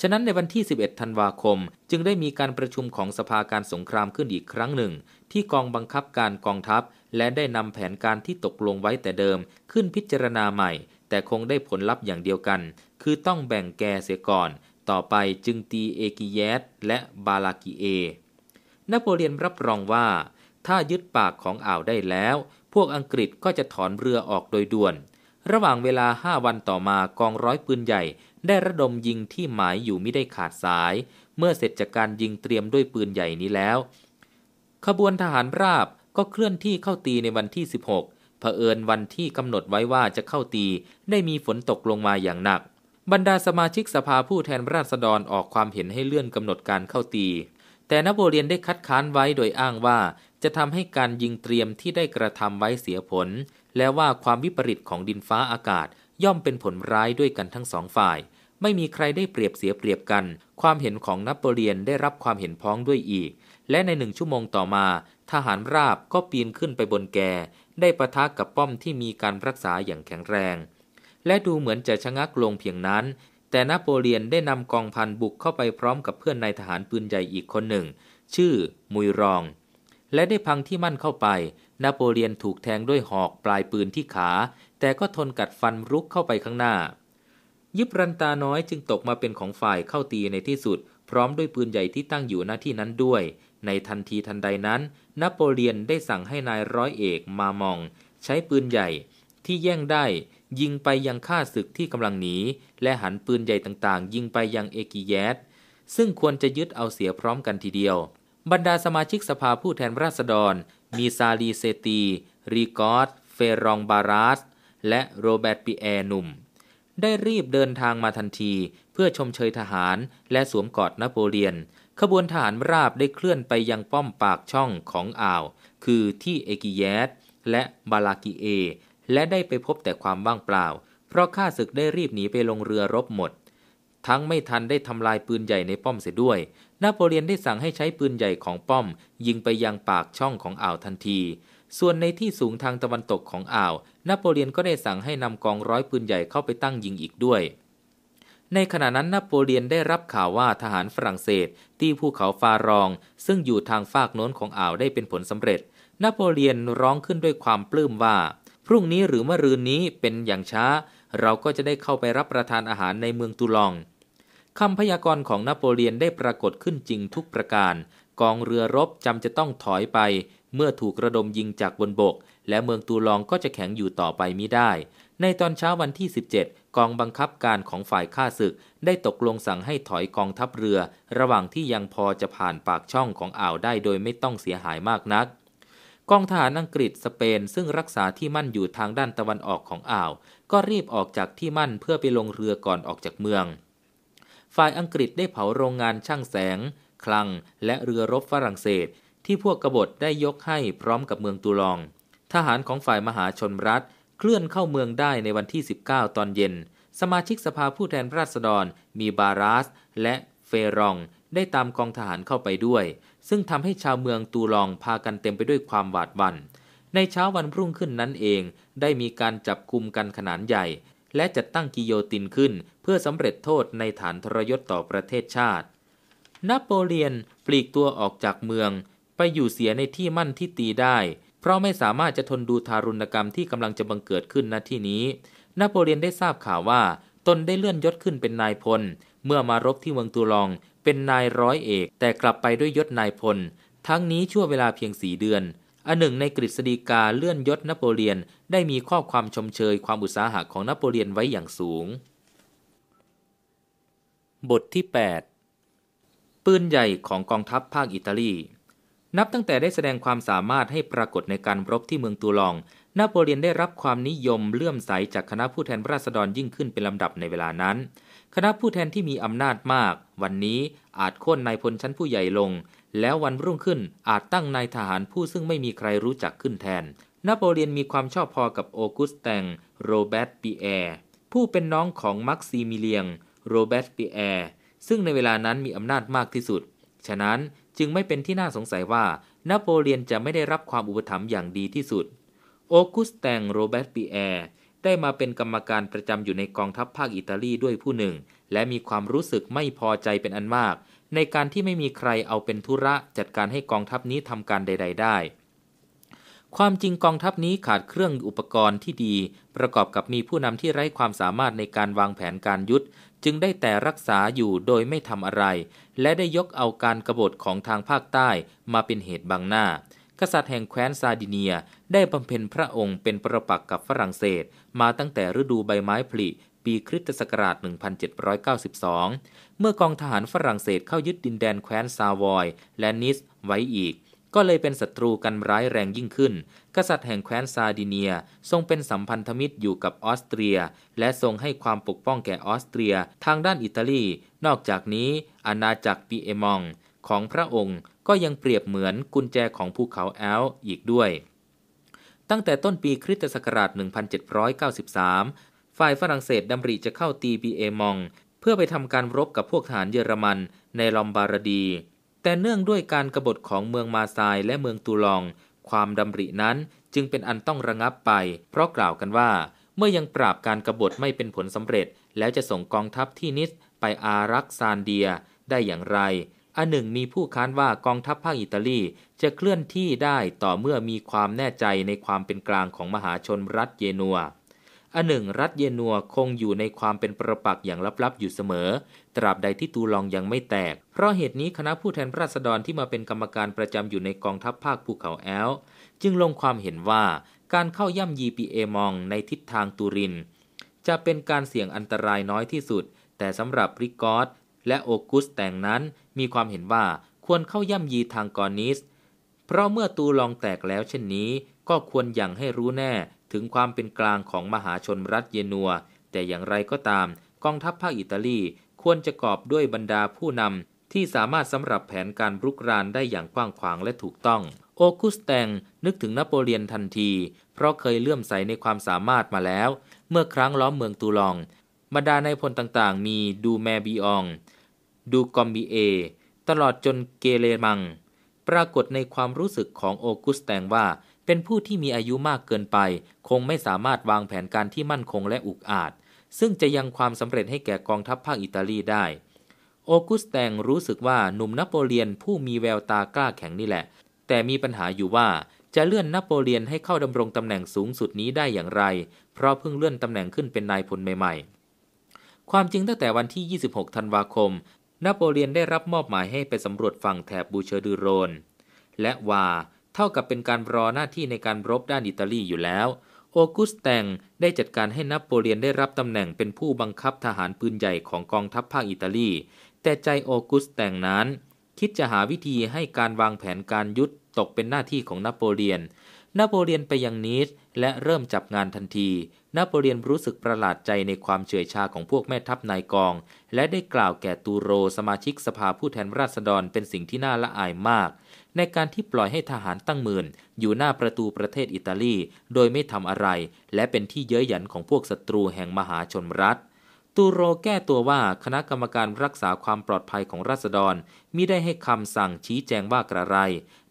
ฉะนั้นในวันที่ 11 ธันวาคมจึงได้มีการประชุมของสภาการสงครามขึ้นอีกครั้งหนึ่ง ที่กองบังคับการกองทัพและได้นำแผนการที่ตกลงไว้แต่เดิมขึ้นพิจารณาใหม่ แต่คงได้ผลลัพธ์อย่างเดียวกัน คือต้องแบ่งแกเสียก่อน ต่อไปจึงตีเอกิเยสและบาลากิเอนโปเลียนรับรองว่า ถ้ายึดปากของอ่าวได้แล้ว พวกอังกฤษก็จะถอนเรือออกโดยด่วน ระหว่างเวลาห้าวันต่อมากองร้อยปืนใหญ่ ได้ระดมยิงที่หมายอยู่ไม่ได้ขาดสาย เมื่อเสร็จจากการยิงเตรียมด้วยปืนใหญ่นี้แล้ว ขบวนทหารราบก็เคลื่อนที่เข้าตีในวันที่ 16เผอิญวันที่กำหนดไว้ว่าจะเข้าตี ได้มีฝนตกลงมาอย่างหนัก บรรดาสมาชิกสภาผู้แทนราษฎรออกความเห็นให้เลื่อนกำหนดการเข้าตี แต่นโปเลียนได้คัดค้านไว้โดยอ้างว่า จะทำให้การยิงเตรียมที่ได้กระทำไว้เสียผล และว่าความวิปริตของดินฟ้าอากาศย่อมเป็นผลร้ายด้วยกันทั้งสองฝ่าย ไม่มีใครได้เปรียบเสียเปรียบกัน ความเห็นของนโปเลียนได้รับความเห็นพ้องด้วยอีกและในหนึ่งชั่วโมงต่อมา ทหารราบก็ปีนขึ้นไปบนแก ได้ประทะกับป้อมที่มีการรักษาอย่างแข็งแรง และดูเหมือนจะชะงักลงเพียงนั้น แต่นโปเลียนได้นำกองพันบุกเข้าไปพร้อมกับเพื่อนนายทหารปืนใหญ่อีกคนหนึ่ง ชื่อ มุยรอง และได้พังที่มั่นเข้าไปนโปเลียนถูกแทงด้วยหอกปลายปืนที่ขา แต่ก็ทนกัดฟันรุกเข้าไปข้างหน้า ยิบรันตาน้อยจึงตกมาเป็นของฝ่ายเข้าตีในที่สุด พร้อมด้วยปืนใหญ่ที่ตั้งอยู่หน้าที่นั้นด้วยในทันทีทันใดนั้น นโปเลียนได้สั่งให้นายร้อยเอกมามอง ใช้ปืนใหญ่ที่แย่งได้ยิงไปยังข้าศึกที่กำลังหนีและหันปืนใหญ่ต่างๆ ยิงไปยังเอกิแยต ซึ่งควรจะยึดเอาเสียพร้อมกันทีเดียว บรรดาสมาชิกสภาผู้แทนราษฎร มีซาลีเซตีรีกอร์ดเฟรองบารัสและโรเบร์ตปีแอร์นุ่มได้รีบเดินทางมาทันที เพื่อชมเชยทหาร และสวมกอดนโปเลียนขบวนฐานราบได้เคลื่อนไปยังป้อมปากช่องของอ่าว คือที่เอกิแยสและบาลากิเอ และได้ไปพบแต่ความว่างเปล่า เพราะข้าศึกได้รีบหนีไปลงเรือรบหมด ทั้งไม่ทันได้ทำลายปืนใหญ่ในป้อมเสียด้วยนาโปเลียนได้สั่งให้ใช้ปืนใหญ่ของป้อม ยิงไปยังปากช่องของอ่าวทันที ส่วนในที่สูงทางตะวันตกของอ่าวนาโปเลียนก็ได้สั่งให้นำกองร้อยปืนใหญ่เข้าไปตั้งยิงอีกด้วยในขณะนั้นนโปเลียนได้รับข่าวว่าทหารฝรั่งเศสที่ภูเขาฟารอง ซึ่งอยู่ทางฝากโน้นของอ่าวได้เป็นผลสำเร็จนโปเลียนร้องขึ้นด้วยความปลื้มว่า พรุ่งนี้หรือมะรืนนี้เป็นอย่างช้า เราก็จะได้เข้าไปรับประทานอาหารในเมืองตูลองคำพยากรณ์ของนโปเลียนได้ปรากฏขึ้นจริงทุกประการ กองเรือรบจำจะต้องถอยไป เมื่อถูกระดมยิงจากบนบก และเมืองตูลองก็จะแข็งอยู่ต่อไปมิได้ในตอนเช้าวันที่ 17 กองบังคับการของฝ่ายข้าศึก ได้ตกลงสั่งให้ถอยกองทัพเรือ ระหว่างที่ยังพอจะผ่านปากช่องของอ่าวได้โดยไม่ต้องเสียหายมากนัก กองทหารอังกฤษสเปนซึ่งรักษาที่มั่นอยู่ทางด้านตะวันออกของอ่าว ก็รีบออกจากที่มั่นเพื่อไปลงเรือก่อนออกจากเมือง ฝ่ายอังกฤษได้เผาโรงงานช่างแสง คลัง และเรือรบฝรั่งเศส ที่พวกกบฏได้ยกให้พร้อมกับเมืองตูลอง ทหารของฝ่ายมหาชนรัฐเคลื่อนเข้าเมืองได้ในวันที่ 19 ตอนเย็น สมาชิกสภาผู้แทนราษฎร มีบารัสและเฟรอง ได้ตามกองทหารเข้าไปด้วย ซึ่งทำให้ชาวเมืองตูลองพากันเต็มไปด้วยความหวาดวัน ในเช้าวันรุ่งขึ้นนั้นเองได้มีการจับกลุ่มกันขนาดใหญ่ และจัดตั้งกิโยตินขึ้นเพื่อสำเร็จโทษในฐานทรยศต่อประเทศชาตินโปเลียนปลีกตัวออกจากเมืองไปอยู่เสียในที่มั่นที่ตีได้ราะไม่สามารถจะทนดูทารุณกรรมที่กำลังจะบังเกิดขึ้นณที่นี้ นโปเลียนได้ทราบข่าวว่าตนได้เลื่อนยศขึ้นเป็นนายพล เมื่อมารบที่เมืองตูลองเป็นนายร้อยเอก แต่กลับไปด้วยยศนายพล ทั้งนี้ชั่วเวลาเพียงสี่เดือนอันหนึ่งในกฤษฎีกาเลื่อนยศนโปเลียนได้มีข้อความชมเชยความอุตสาหะของนโปเลียนไว้อย่างสูง บทที่ 8 ปืนใหญ่ของกองทัพภาคอิตาลีนับตั้งแต่ได้แสดงความสามารถให้ปรากฏในการรบที่เมืองตูลองนโปเลียนได้รับความนิยมเลื่อมใสจากคณะผู้แทนราษฎรยิ่งขึ้นเป็นลำดับในเวลานั้น คณะผู้แทนที่มีอำนาจมาก วันนี้อาจโค่นนายพลชั้นผู้ใหญ่ลง แล้ววันรุ่งขึ้นอาจตั้งนายทหารผู้ซึ่งไม่มีใครรู้จักขึ้นแทนนโปเลียนมีความชอบพอกับโอกุสแตงโรเบร์ตปีแอร์ผู้เป็นน้องของมักซิมิเลียง โรเบร์ตปีแอร์ซึ่งในเวลานั้นมีอำนาจมากที่สุด ฉะนั้นจึงไม่เป็นที่น่าสงสัยว่า นโปเลียนจะไม่ได้รับความอุปถัมภ์อย่างดีที่สุดโอกุสแตงโรเบรตปีแอร์ได้มาเป็นกรรมการประจำอยู่ในกองทัพภาคอิตาลีด้วยผู้หนึ่ง และมีความรู้สึกไม่พอใจเป็นอันมาก ในการที่ไม่มีใครเอาเป็นธุระจัดการให้กองทัพนี้ทำการใด ๆ ได้ ความจริงกองทัพนี้ขาดเครื่องอุปกรณ์ที่ดี ประกอบกับมีผู้นำที่ไร้ความสามารถในการวางแผนการยุทธจึงได้แต่รักษาอยู่โดยไม่ทำอะไร และได้ยกเอาการกรบฏของทางภาคใต้มาเป็นเหตุบังหน้า กษัตริย์แห่งแคว้นซาดิเนียได้บำเพ็ญพระองค์เป็นประปักษ์กับฝรั่งเศส มาตั้งแต่ฤดูใบไม้ผลิปีคริสตศักราช 1792 เมื่อกองทหารฝรั่งเศสเข้ายึดดินแดนแคว้นซาวอย และนิสไว้อีก ก็เลยเป็นศัตรูกันร้ายแรงยิ่งขึ้นกษัตริย์แห่งแคว้น ซาดิเนียทรงเป็นสัมพันธมิตรอยู่กับออสเตรีย และทรงให้ความปกป้องแก่ออสเตรียทางด้านอิตาลี นอกจากนี้อาณาจักรปีเอมอง ของพระองค์ก็ยังเปรียบเหมือนกุญแจของภูเขาแอลอีกด้วย ตั้งแต่ต้นปีคริสตศักราช 1793 ฝ่ายฝรั่งเศสดำริจะเข้าตีปีเอมองเพื่อไปทำการรบกับพวกทหารเยอรมัน ในลอมบารดี แต่เนื่องด้วยการกรบฏของเมืองมาซายและเมืองตูลองความดำรินั้นจึงเป็นอันต้องระงับไปเพราะกล่าวกันว่า เมื่อยังปราบการกรบฏไม่เป็นผลสำเร็จแล้วจะส่งกองทัพที่นิสไปอารักซานเดียได้อย่างไร อันหนึ่งมีผู้ค้านว่ากองทัพภาคอิตาลีจะเคลื่อนที่ได้ต่อเมื่อมีความแน่ใจในความเป็นกลางของมหาชนรัฐเยนัวอันหนึ่งรัฐเยนัวคงอยู่ในความเป็นประปักษ์อย่างลับๆอยู่เสมอ ตราบใดที่ตูลองยังไม่แตก เพราะเหตุนี้คณะผู้แทนราษฎรที่มาเป็นกรรมการประจำอยู่ในกองทัพภาคภูเขาแอลจึงลงความเห็นว่าการเข้าย่ำยีปีเอมองในทิศทางตูริน จะเป็นการเสี่ยงอันตรายน้อยที่สุด แต่สำหรับริกอสและโอกุสแต่งนั้นมีความเห็นว่าควรเข้าย่ำยีทางกอนิส เพราะเมื่อตูลองแตกแล้วเช่นนี้ ก็ควรยังให้รู้แน่ถึงความเป็นกลางของมหาชนรัฐเยนัว แต่อย่างไรก็ตาม กองทัพภาคอิตาลี ควรจะกอบด้วยบรรดาผู้นำที่สามารถสำหรับแผนการรุกรานได้อย่างกว้างขวางและถูกต้องโอคุสแตง นึกถึงนโปเลียนทันที เพราะเคยเลื่อมใสในความสามารถมาแล้ว เมื่อครั้งล้อมเมืองตูลองบรรดาในพลต่างๆมีดูแมบีอง ดูกอมบีเอตลอดจนเกเลมัง ปรากฏในความรู้สึกของโอกุสแตงว่าเป็นผู้ที่มีอายุมากเกินไป คงไม่สามารถวางแผนการที่มั่นคงและอุกอาจซึ่งจะยังความสำเร็จให้แก่กองทัพภาคอิตาลีได้ โอกุสแตงรู้สึกว่าหนุ่มนโปเลียนผู้มีแววตากล้าแข็งนี่แหละ แต่มีปัญหาอยู่ว่าจะเลื่อนนโปเลียนให้เข้าดำรงตำแหน่งสูงสุดนี้ได้อย่างไร เพราะเพิ่งเลื่อนตำแหน่งขึ้นเป็นนายพลใหม่ ๆ ความจริงตั้งแต่วันที่ 26 ธันวาคมนโปเลียนได้รับมอบหมายให้ไปสำรวจฝั่งแถบบูเชอร์ดูโรนและว่าเท่ากับเป็นการรอหน้าที่ในการรบด้านอิตาลีอยู่แล้ว โอกุสแตงได้จัดการให้นโปเลียนได้รับตำแหน่งเป็นผู้บังคับทหารปืนใหญ่ของกองทัพภาคอิตาลี แต่ใจโอกุสแตงนั้น คิดจะหาวิธีให้การวางแผนการยุทธตกเป็นหน้าที่ของนโปเลียนนโปเลียนไปยังนีสและเริ่มจับงานทันทีนโปเลียนรู้สึกประหลาดใจในความเฉื่อยชาของพวกแม่ทัพนายกอง และได้กล่าวแก่ตูโรสมาชิกสภาผู้แทนราษฎรเป็นสิ่งที่น่าละอายมากในการที่ปล่อยให้ทหารตั้งหมื่นอยู่หน้าประตูประเทศอิตาลีโดยไม่ทำอะไรและเป็นที่เย้ยหยันของพวกศัตรูแห่งมหาชนรัฐ ตูโรแก้ตัวว่าคณะกรรมการรักษาความปลอดภัยของราษฎรมิได้ให้คำสั่งชี้แจงว่ากระไร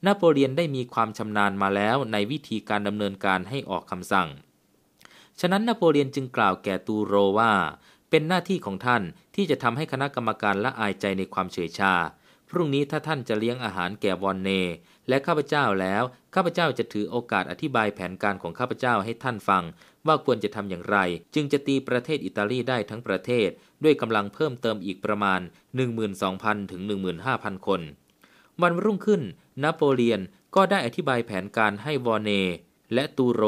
นโปเลียนได้มีความชำนาญมาแล้วในวิธีการดำเนินการให้ออกคำสั่ง ฉะนั้นนโปเลียนจึงกล่าวแก่ตูโรว่า เป็นหน้าที่ของท่านที่จะทำให้คณะกรรมการละอายใจในความเฉยชาพรุ่งนี้ถ้าท่านจะเลี้ยงอาหารแก่วอนเนและข้าพเจ้าแล้ว ข้าพเจ้าจะถือโอกาสอธิบายแผนการของข้าพเจ้าให้ท่านฟัง ว่าควรจะทำอย่างไร จึงจะตีประเทศอิตาลีได้ทั้งประเทศด้วยกำลังเพิ่มเติมอีกประมาณ 12,000ถึง15,000คน วันรุ่งขึ้นนโปเลียนก็ได้อธิบายแผนการให้วอนเน และตูโร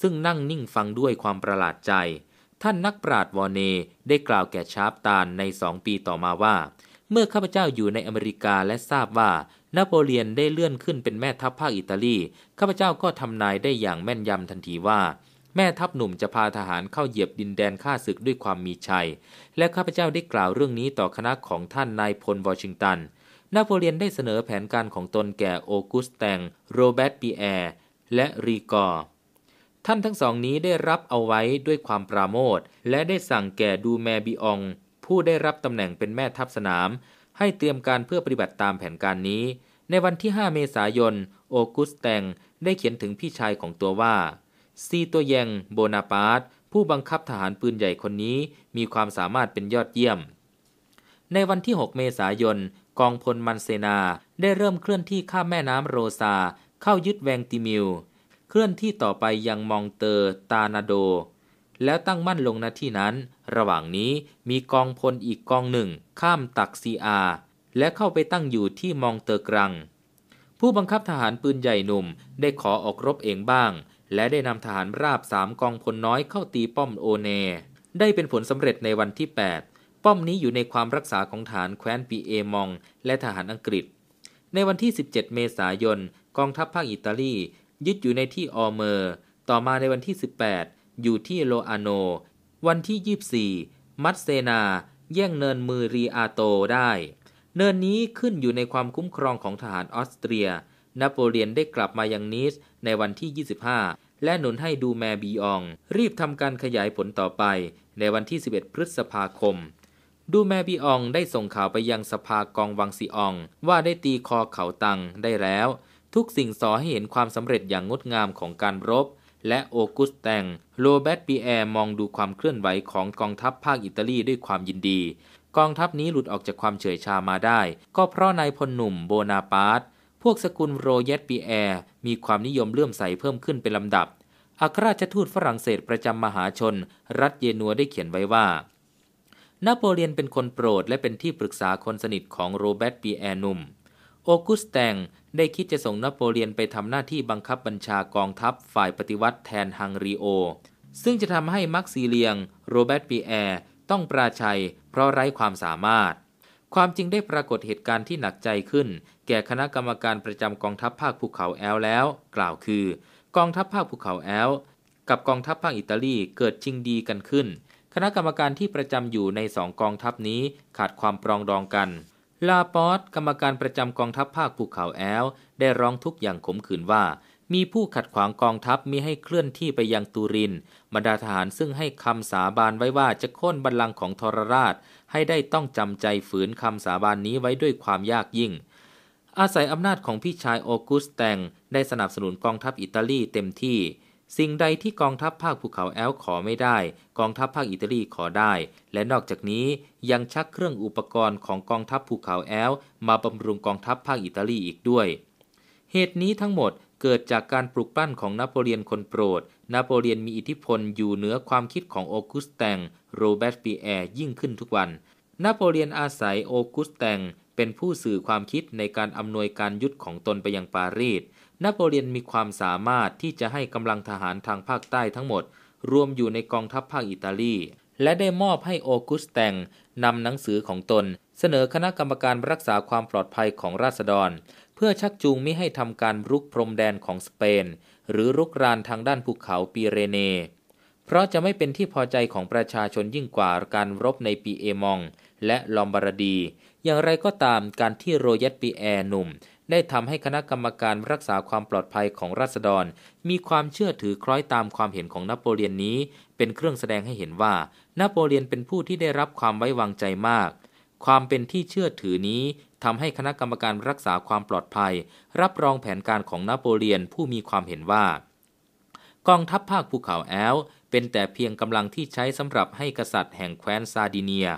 ซึ่งนั่งนิ่งฟังด้วยความประหลาดใจ ท่านนักปราดวอนเนได้กล่าวแก่ชาร์ปตานในสองปีต่อมาว่าเมื่อข้าพเจ้าอยู่ในอเมริกาและทราบว่า นโปเลียนได้เลื่อนขึ้นเป็นแม่ทัพภาคอิตาลี ข้าพเจ้าก็ทำนายได้อย่างแม่นยำทันทีว่า แม่ทัพหนุ่มจะพาทหารเข้าเหยียบดินแดนข้าศึกด้วยความมีชัย และข้าพเจ้าได้กล่าวเรื่องนี้ต่อคณะของท่านนายพลวอชิงตันนโปเลียนได้เสนอแผนการของตนแก่โอกุสแตงโรเบร์ตปีแอร์และรีกอร์ท่านทั้งสองนี้ได้รับเอาไว้ด้วยความปราโมทและได้สั่งแก่ดูแมบิองผู้ได้รับตำแหน่งเป็นแม่ทัพสนาม ให้เตรียมการเพื่อปฏิบัติตามแผนการนี้ ในวันที่ 5 เมษายน โอกุสแตงได้เขียนถึงพี่ชายของตัวว่า ซีตัวแยงโบนาปาร์ตผู้บังคับทหารปืนใหญ่คนนี้ มีความสามารถเป็นยอดเยี่ยม ในวันที่ 6 เมษายน กองพลมันเซนาได้เริ่มเคลื่อนที่ข้ามแม่น้ำโรซา เข้ายึดแวงติมิวเคลื่อนที่ต่อไปยังมองเตอร์ตานาโดแล้วตั้งมั่นลงณที่นั้น ระหว่างนี้มีกองพลอีกกองหนึ่ง ข้ามตักซีอา และเข้าไปตั้งอยู่ที่มองเตอกรัง ผู้บังคับทหารปืนใหญ่หนุ่ม ได้ขอออกรบเองบ้าง และได้นำทหารราบสามกองพลน้อยเข้าตีป้อมโอเน ได้เป็นผลสำเร็จในวันที่ 8 ป้อมนี้อยู่ในความรักษาของฐานแคว้นปีเอมอง และทหารอังกฤษ ในวันที่ 17 เมษายนกองทัพภาคอิตาลียึดอยู่ในที่ออเมอร์ต่อมาในวันที่ 18อยู่ที่โลอาโน วันที่ 24 มัตเซนา แย่งเนินมือรีอาโตได้ เนินนี้ขึ้นอยู่ในความคุ้มครองของทหารออสเตรียนโปเลียนได้กลับมายังนีสในวันที่ 25 และหนุนให้ดูแมบีองรีบทำการขยายผลต่อไปในวันที่ 11 พฤษภาคม ดูแมบีองได้ส่งข่าวไปยังสภากองวังซีออง ว่าได้ตีคอเขาตังได้แล้ว ทุกสิ่งสอให้เห็นความสำเร็จอย่างงดงามของการรบและโอกุสแตงโรเบตปีแอร์มองดูความเคลื่อนไหวของกองทัพภาคอิตาลีด้วยความยินดี กองทัพนี้หลุดออกจากความเฉยชามาได้ก็เพราะนายพลหนุ่มโบนาปาร์ตพวกสกุลโรเยตปีแอร์มีความนิยมเลื่อมใสเพิ่มขึ้นเป็นลำดับ อัครราชทูตฝรั่งเศสประจำมหาชน รัฐเยนัวได้เขียนไว้ว่านโปเลียนเป็นคนโปรดและเป็นที่ปรึกษาคนสนิทของโรเบตปีแอร์หนุ่มโอกุสแตงได้คิดจะส่งนโปเลียนไปทำหน้าที่บังคับบัญชากองทัพฝ่ายปฏิวัติแทนฮังรีโอ ซึ่งจะทำให้มักซีเลียง โรเบิร์ตปีแอร์ต้องปราชัยเพราะไร้ความสามารถ ความจริงได้ปรากฏเหตุการณ์ที่หนักใจขึ้น แก่คณะกรรมการประจำกองทัพภาคภูเขาแอลแล้ว กล่าวคือ กองทัพภาคภูเขาแอลกับกองทัพภาคอิตาลีเกิดชิงดีกันขึ้น คณะกรรมการที่ประจำอยู่ในสองกองทัพนี้ขาดความปรองดองกันลาปอสกรรมการประจำกองทัพภาคภูเขาแอลได้ร้องทุกอย่างขมขื่นว่า มีผู้ขัดขวางกองทัพมิให้เคลื่อนที่ไปยังตูรินบรรดาทหารซึ่งให้คำสาบานไว้ว่าจะโค่นบัลลังก์ของทรราช ให้ได้ต้องจำใจฝืนคำสาบานนี้ไว้ด้วยความยากยิ่ง อาศัยอำนาจของพี่ชายโอกุสแตงได้สนับสนุนกองทัพอิตาลีเต็มที่สิ่งใดที่กองทัพภาคภูเขาแอลขอไม่ได้ กองทัพภาคอิตาลีขอได้ และนอกจากนี้ยังชักเครื่องอุปกรณ์ของกองทัพภูเขาแอลมาบำรุงกองทัพภาคอิตาลีอีกด้วย เหตุนี้ทั้งหมดเกิดจากการปลุกปั้นของนโปเลียนคนโปรดนโปเลียนมีอิทธิพลอยู่เหนือความคิดของโอกุสแตงโรเบิร์ตปีแอร์ยิ่งขึ้นทุกวันนโปเลียนอาศัยโอกุสแตงเป็นผู้สื่อความคิดในการอำนวยการยุทธของตนไปยังปารีสนโปเลียนมีความสามารถที่จะให้กำลังทหารทางภาคใต้ทั้งหมด รวมอยู่ในกองทัพภาคอิตาลี และได้มอบให้โอกุสแตงนำหนังสือของตน เสนอคณะกรรมการรักษาความปลอดภัยของราษฎรเพื่อชักจูงไม่ให้ทำการรุกพรมแดนของสเปน หรือรุกรานทางด้านภูเขาปีเรเนเพราะจะไม่เป็นที่พอใจของประชาชนยิ่งกว่าการรบในปีเอมองและลอมบารดี อย่างไรก็ตามการที่โรยัตปีแอหนุ่มได้ทำให้คณะกรรมการรักษาความปลอดภัยของราษฎรมีความเชื่อถือคล้อยตามความเห็นของนโปเลียนนี้เป็นเครื่องแสดงให้เห็นว่านโปเลียนเป็นผู้ที่ได้รับความไว้วางใจมาก ความเป็นที่เชื่อถือนี้ทำให้คณะกรรมการรักษาความปลอดภัย รับรองแผนการของนโปเลียนผู้มีความเห็นว่า กองทัพภาคภูเขาแอลเป็นแต่เพียงกำลังที่ใช้สำหรับให้กษัตริย์แห่งแคว้นซาดิเนีย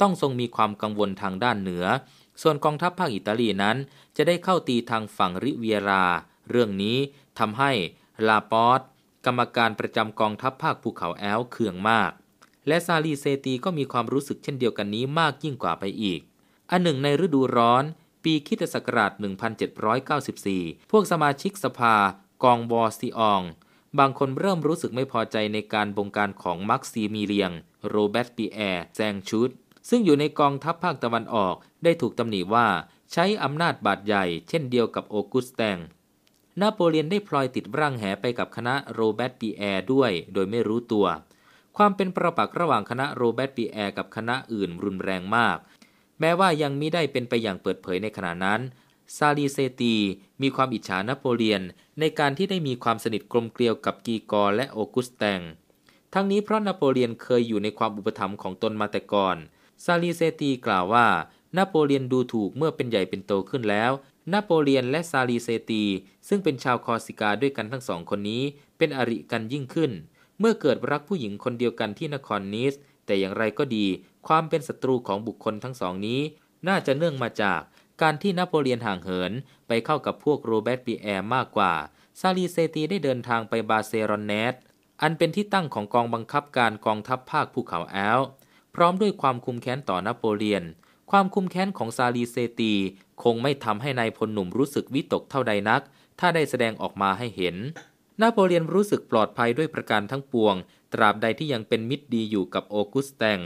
ต้องทรงมีความกังวลทางด้านเหนือ ส่วนกองทัพภาคอิตาลีนั้นจะได้เข้าตีทางฝั่งริเวียรา เรื่องนี้ทำให้ลาปอสกรรมการประจำกองทัพภาคภูเขาแอลเคืองมาก และซาลีเซตีก็มีความรู้สึกเช่นเดียวกันนี้มากยิ่งกว่าไปอีก อันหนึ่งในฤดูร้อน ปีคิตศักราช 1794 พวกสมาชิกสภา กองวอซิออง บางคนเริ่มรู้สึกไม่พอใจในการบงการของมักซีมีเรียง โรเบรตปีแอร์แซงชุดซึ่งอยู่ในกองทัพภาคตะวันออกได้ถูกตำหนิว่าใช้อำนาจบาดใหญ่เช่นเดียวกับโอกุสแตง นโปเลียนได้พลอยติดร่างแหไปกับคณะโรเบตปีแอร์ด้วยโดยไม่รู้ตัว ความเป็นประปักระหว่างคณะโรเบตปีแอร์กับคณะอื่นรุนแรงมาก แม้ว่ายังมิได้เป็นไปอย่างเปิดเผยในขณะนั้น ซาลีเซตีมีความอิจฉานโปเลียนในการที่ได้มีความสนิทกลมเกลียวกับกีกอและโอกุสแตง ทั้งนี้เพราะนโปเลียนเคยอยู่ในความอุปถัมภ์ของตนมาแต่ก่อน ซาลีเซตีกล่าวว่านโปเลียนดูถูกเมื่อเป็นใหญ่เป็นโตขึ้นแล้ว นโปเลียนและซาลีเซตี ซึ่งเป็นชาวคอสิกาด้วยกันทั้งสองคนนี้เป็นอริกันยิ่งขึ้น เมื่อเกิดรักผู้หญิงคนเดียวกันที่นครนิส แต่อย่างไรก็ดีความเป็นศัตรูของบุคคลทั้งสองนี้ น่าจะเนื่องมาจากการที่นโปเลียนห่างเหินไปเข้ากับพวกโรเบร์ตปีแอร์มากกว่า ซาลีเซตีได้เดินทางไปบาเซรอนเนสอันเป็นที่ตั้งของกองบังคับการกองทัพภาคภูเขาแอลพร้อมด้วยความคุมแค้นต่อนโปเลียนความคุ้มแค้นของซาลีเซตี คงไม่ทำให้ในายพลหนุ่มรู้สึกวิตกเท่าใดนัก ถ้าได้แสดงออกมาให้เห็นนาโปเลียนรู้สึกปลอดภัยด้วยประการทั้งปวง ตราบใดที่ยังเป็นมิตรดีอยู่กับโอกุสแตง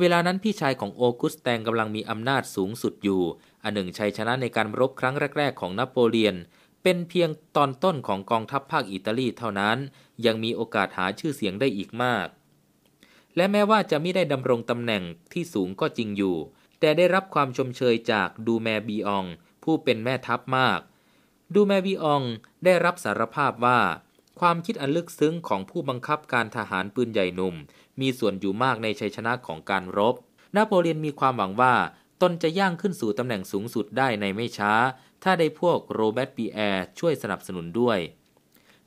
เวลานั้นพี่ชายของโอกุสแตงกำลังมีอำนาจสูงสุดอยู่ อันหนึ่งชัยชนะในการรบครั้งแรก ๆของนโปเลียน เป็นเพียงตอนต้นของกองทัพภาคอิตาลีเท่านั้น ยังมีโอกาสหาชื่อเสียงได้อีกมาก และแม้ว่าจะไม่ได้ดำรงตำแหน่งที่สูงก็จริงอยู่แต่ได้รับความชมเชยจากดูแมบีอองผู้เป็นแม่ทัพมาก ดูแมบีองได้รับสารภาพว่า ความคิดอันลึกซึ้งของผู้บังคับการทหารปืนใหญ่หนุ่ม มีส่วนอยู่มากในชัยชนะของการรบนโปเลียนมีความหวังว่า ตนจะย่างขึ้นสู่ตำแหน่งสูงสุดได้ในไม่ช้า ถ้าได้พวกโรเบิร์ตปีแอร์ช่วยสนับสนุนด้วย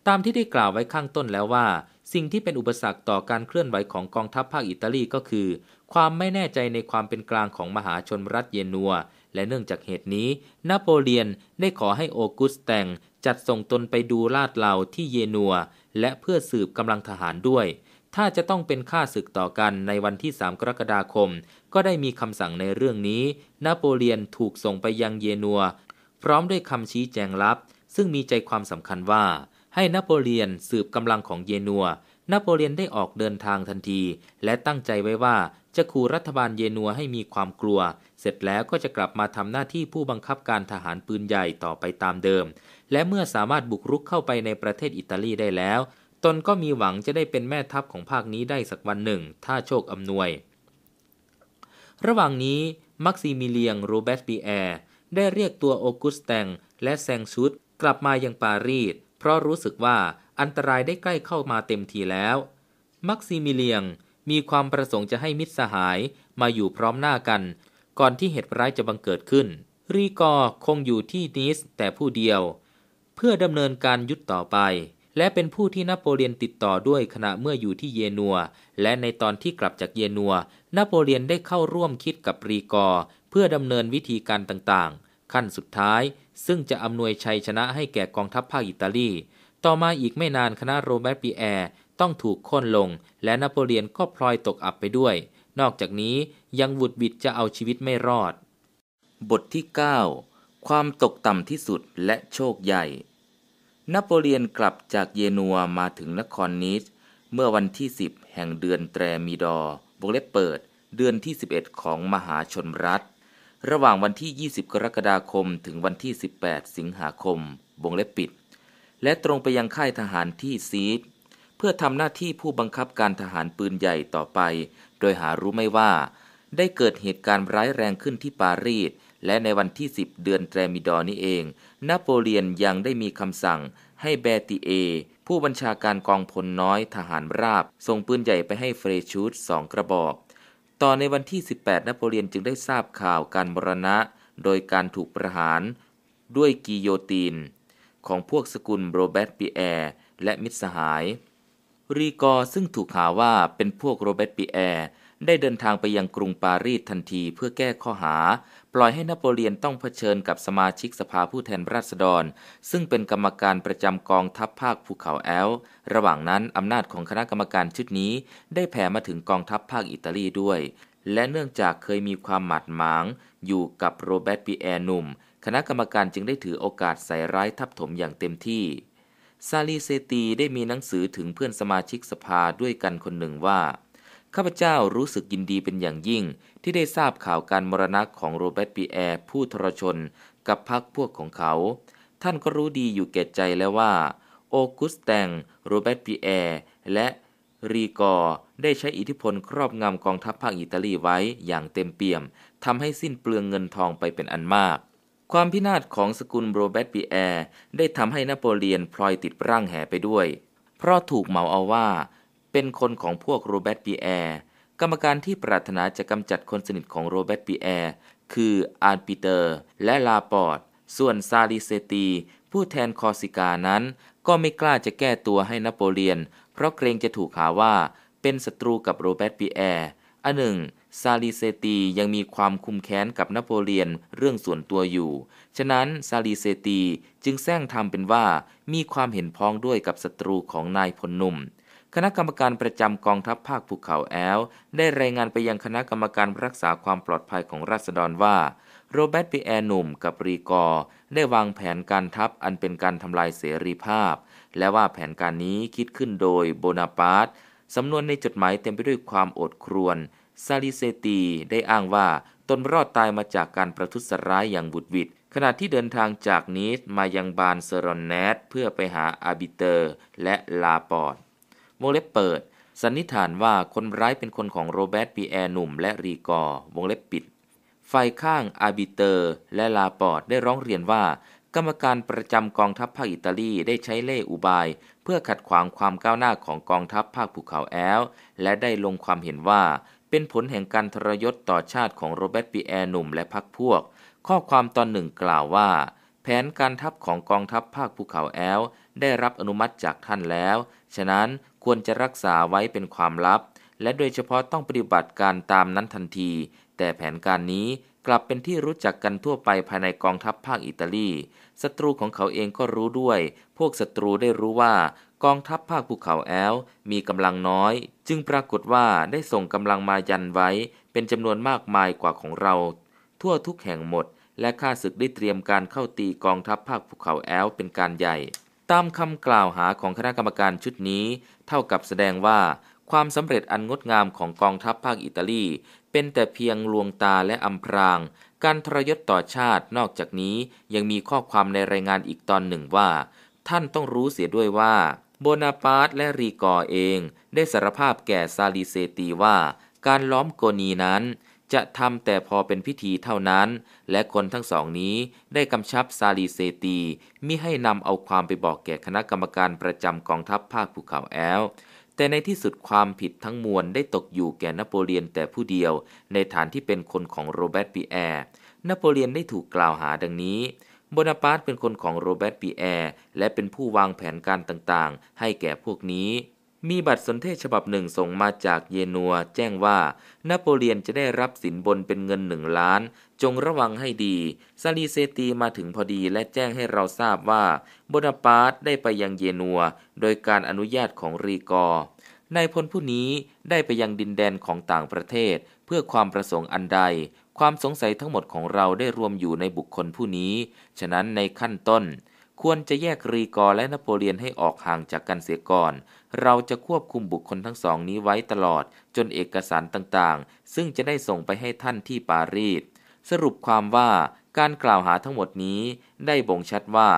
ตามที่ได้กล่าวไว้ข้างต้นแล้วว่าสิ่งที่เป็นอุปสรรคต่อการเคลื่อนไหวของกองทัพภาคอิตาลีก็คือ ความไม่แน่ใจในความเป็นกลางของมหาชนรัฐเยนัว และเนื่องจากเหตุนี้นโปเลียนได้ขอให้โอกุสแตงจัดส่งตนไปดูลาดเหลาที่เยนัว และเพื่อสืบกำลังทหารด้วย ถ้าจะต้องเป็นค่าศึกต่อกันในวันที่3กรกฎาคม ก็ได้มีคำสั่งในเรื่องนี้นโปเลียนถูกส่งไปยังเยนัวพร้อมด้วยคำชี้แจงลับ ซึ่งมีใจความสำคัญว่าให้นโปเลียนสืบกำลังของเยนัว นโปเลียนได้ออกเดินทางทันที และตั้งใจไว้ว่าจะขู่รัฐบาลเยนัวให้มีความกลัว เสร็จแล้วก็จะกลับมาทำหน้าที่ผู้บังคับการทหารปืนใหญ่ต่อไปตามเดิม และเมื่อสามารถบุกรุกเข้าไปในประเทศอิตาลีได้แล้ว ตนก็มีหวังจะได้เป็นแม่ทัพของภาคนี้ได้สักวันหนึ่ง ถ้าโชคอำนวย ระหว่างนี้มักซิมิเลียงโรเบสปีแอร์ ได้เรียกตัวโอกุสแตง และแซงชุดกลับมายังปารีสพราะรู้สึกว่าอันตรายได้ใกล้เข้ามาเต็มทีแล้ว มักซิมิเลียงมีความประสงค์จะให้มิตรสหายมาอยู่พร้อมหน้ากัน ก่อนที่เหตุร้ายจะบังเกิดขึ้น รีกอร์คงอยู่ที่นิสแต่ผู้เดียว เพื่อดำเนินการยุทธต่อไป และเป็นผู้ที่นโปเลียนติดต่อด้วยขณะเมื่ออยู่ที่เยนัว และในตอนที่กลับจากเยนัวนโปเลียนได้เข้าร่วมคิดกับรีกอร์เพื่อดำเนินวิธีการต่างๆ ขั้นสุดท้ายซึ่งจะอำนวยชัยชนะให้แก่กองทัพภาคอิตาลี ต่อมาอีกไม่นานคณะโรแบร์ปีแอร์ ต้องถูกค้นลงและนโปเลียนก็พลอยตกอับไปด้วย นอกจากนี้ยังวุดบิดจะเอาชีวิตไม่รอด บทที่ 9 ความตกต่ำที่สุดและโชคใหญ่ นโปเลียนกลับจากเยนัวมาถึงนครนิสเมื่อวันที่ 10 แห่งเดือนแตรมีดอวงเล็บเปิด เดือนที่ 11 ของมหาชนรัฐระหว่างวันที่ 20 กรกฎาคม ถึงวันที่ 18 สิงหาคมวงเล็บปิด และตรงไปยังค่ายทหารที่ซีดเพื่อทำหน้าที่ผู้บังคับการทหารปืนใหญ่ต่อไป โดยหารู้ไม่ว่า ได้เกิดเหตุการณ์ร้ายแรงขึ้นที่ปารีส และในวันที่ 10 เดือนแตรมิดอนี้เอง นโปเลียนยังได้มีคำสั่ง ให้แบติเอ ผู้บัญชาการกองพลน้อยทหารราบส่งปืนใหญ่ไปให้เฟรชูดสองกระบอกต่อในวันที่ 18นโปเลียนจึงได้ทราบข่าวการมรณะ โดยการถูกประหารด้วยกิโยตินของพวกสกุลโรเบตปีแอร์และมิตรสหาย รีกอซึ่งถูกหาว่าเป็นพวกโรเบตปีแอร์ได้เดินทางไปยังกรุงปารีสทันทีเพื่อแก้ข้อหา ปล่อยให้นโปเลียนต้องเผชิญกับสมาชิกสภาผู้แทนราษฎร ซึ่งเป็นกรรมการประจำกองทัพภาคภูเขาแอล ระหว่างนั้นอำนาจของคณะกรรมการชุดนี้ได้แผ่มาถึงกองทัพภาคอิตาลีด้วย และเนื่องจากเคยมีความหมาดหมาง อยู่กับโรเบร์ตปีแอร์นุ่ม คณะกรรมการจึงได้ถือโอกาสใส่ร้ายทับถมอย่างเต็มที่ ซาลีเซตีได้มีหนังสือถึงเพื่อนสมาชิกสภาด้วยกันคนหนึ่งว่าข้าพเจ้ารู้สึกยินดีเป็นอย่างยิ่ง ที่ได้ทราบข่าวการมรณะของโรเบิร์ตปีแอร์ผู้ทรชน กับพรรคพวกของเขา ท่านก็รู้ดีอยู่แก่ใจแล้วว่าโอกุสแตงโรเบิร์ตปีแอร์และรีกอร์ได้ใช้อิทธิพลครอบงำกองทัพภาคอิตาลีไว้อย่างเต็มเปี่ยมทำให้สิ้นเปลืองเงินทองไปเป็นอันมาก ความพินาศของสกุลโรเบตปีแอร์ได้ทำให้นโปเลียนพลอยติดร่างแห่ไปด้วย เพราะถูกเหมาเอาว่าเป็นคนของพวกโรเบิร์ตปีแอร์ กรรมการที่ปรารถนาจะกำจัดคนสนิทของโรเบิร์ตปีแอร์ คืออาร์ปีเตอร์ และลาปอด ส่วนซาลิเซตี ผู้แทนคอสิกานั้น ก็ไม่กล้าจะแก้ตัวให้นโปเลียน เพราะเกรงจะถูกหาว่าเป็นศัตรูกับโรเบิร์ตปีแอร์อันหนึ่ง ซาลิเซตียังมีความคุมแค้นกับนโปเลียนเรื่องส่วนตัวอยู่ ฉะนั้นซาลิเซตีจึงแซงทำเป็นว่ามีความเห็นพ้องด้วยกับศัตรูของนายพลหนุ่มคณะกรรมการประจำกองทัพภาคภูเขาแอล ได้รายงานไปยังคณะกรรมการรักษาความปลอดภัยของราษฎรว่าโรเบิร์ตปีแอร์หนุ่ม กับรีกอร์ได้วางแผนการทัพอันเป็นการทำลายเสรีภาพ และว่าแผนการนี้คิดขึ้นโดยโบนาปาร์ตสำนวนในจดหมายเต็มไปด้วยความอดครวนซาลิเซตีได้อ้างว่าตนรอดตายมาจากการประทุษร้ายอย่างบุดวิดขณะที่เดินทางจากนีสมายังบานเซรอนเนต เพื่อไปหาอาบิเตอร์ และลาปอดวงเล็บเปิด สันนิษฐานว่าคนร้ายเป็นคนของโรเบิร์ตปีแอร์หนุ่มและรีกอร์วงเล็บปิด ฝ่ายข้างอาบิเตอร์ และลาปอดได้ร้องเรียนว่า กรรมการประจำกองทัพภาคอิตาลีได้ใช้เล่อุบาย เพื่อขัดขวางความก้าวหน้าของกองทัพภาคภูเขาแอล และได้ลงความเห็นว่า เป็นผลแห่งการทรยศต่อชาติของโรเบิร์ตปีแอร์หนุ่มและพรรคพวกข้อความตอนหนึ่งกล่าวว่า แผนการทัพของกองทัพภาคภูเขาแอลได้รับอนุมัติจากท่านแล้ว ฉะนั้นควรจะรักษาไว้เป็นความลับ และโดยเฉพาะต้องปฏิบัติการตามนั้นทันที แต่แผนการนี้กลับเป็นที่รู้จักกันทั่วไปภายในกองทัพภาคอิตาลี ศัตรูของเขาเองก็รู้ด้วย พวกศัตรูได้รู้ว่ากองทัพภาคภูเขาแอลมีกำลังน้อย จึงปรากฏว่าได้ส่งกำลังมายันไว้ เป็นจำนวนมากมายกว่าของเรา ทั่วทุกแห่งหมด และข้าศึกได้เตรียมการเข้าตีกองทัพภาคภูเขาแอลเป็นการใหญ่ ตามคำกล่าวหาของคณะกรรมการชุดนี้เท่ากับแสดงว่า ความสำเร็จอันงดงามของกองทัพภาคอิตาลี เป็นแต่เพียงลวงตาและอำพราง การทรยศต่อชาตินอกจากนี้ยังมีข้อความในรายงานอีกตอนหนึ่งว่า ท่านต้องรู้เสียด้วยว่า โบนาปาร์ตและรีกอเอง ได้สารภาพแก่ซาลีเซตีว่า การล้อมโกนีนั้นจะทำแต่พอเป็นพิธีเท่านั้น และคนทั้งสองนี้ได้กำชับซาลีเซตีมิให้นำเอาความไปบอกแก่คณะกรรมการประจำกองทัพภาคภูเขาแอลแต่ในที่สุดความผิดทั้งมวลได้ตกอยู่แก่นโปเลียนแต่ผู้เดียว ในฐานที่เป็นคนของโรเบิร์ตปีแอร์นโปเลียนได้ถูกกล่าวหาดังนี้โบนาปาร์ตเป็นคนของโรเบิร์ตปีแอร์และเป็นผู้วางแผนการต่างๆ ให้แก่พวกนี้มีบัตรสนเทศฉบับหนึ่งส่งมาจากเยนัว แจ้งว่า นโปเลียนจะได้รับสินบนเป็นเงินหนึ่งล้าน จงระวังให้ดี ซาลีเซตีมาถึงพอดีและแจ้งให้เราทราบว่าโบนาปาร์ตได้ไปยังเยนัว โดยการอนุญาตของรีกอร์นายพลผู้นี้ได้ไปยังดินแดนของต่างประเทศ เพื่อความประสงค์อันใด ความสงสัยทั้งหมดของเราได้รวมอยู่ในบุคคลผู้นี้ ฉะนั้นในขั้นต้น ควรจะแยกรีกอร์และนโปเลียนให้ออกห่างจากกันเสียก่อนเราจะควบคุมบุคคลทั้งสองนี้ไว้ตลอดจนเอกสารต่างๆ ซึ่งจะได้ส่งไปให้ท่านที่ปารีสสรุปความว่าการกล่าวหาทั้งหมดนี้ได้บ่งชัดว่า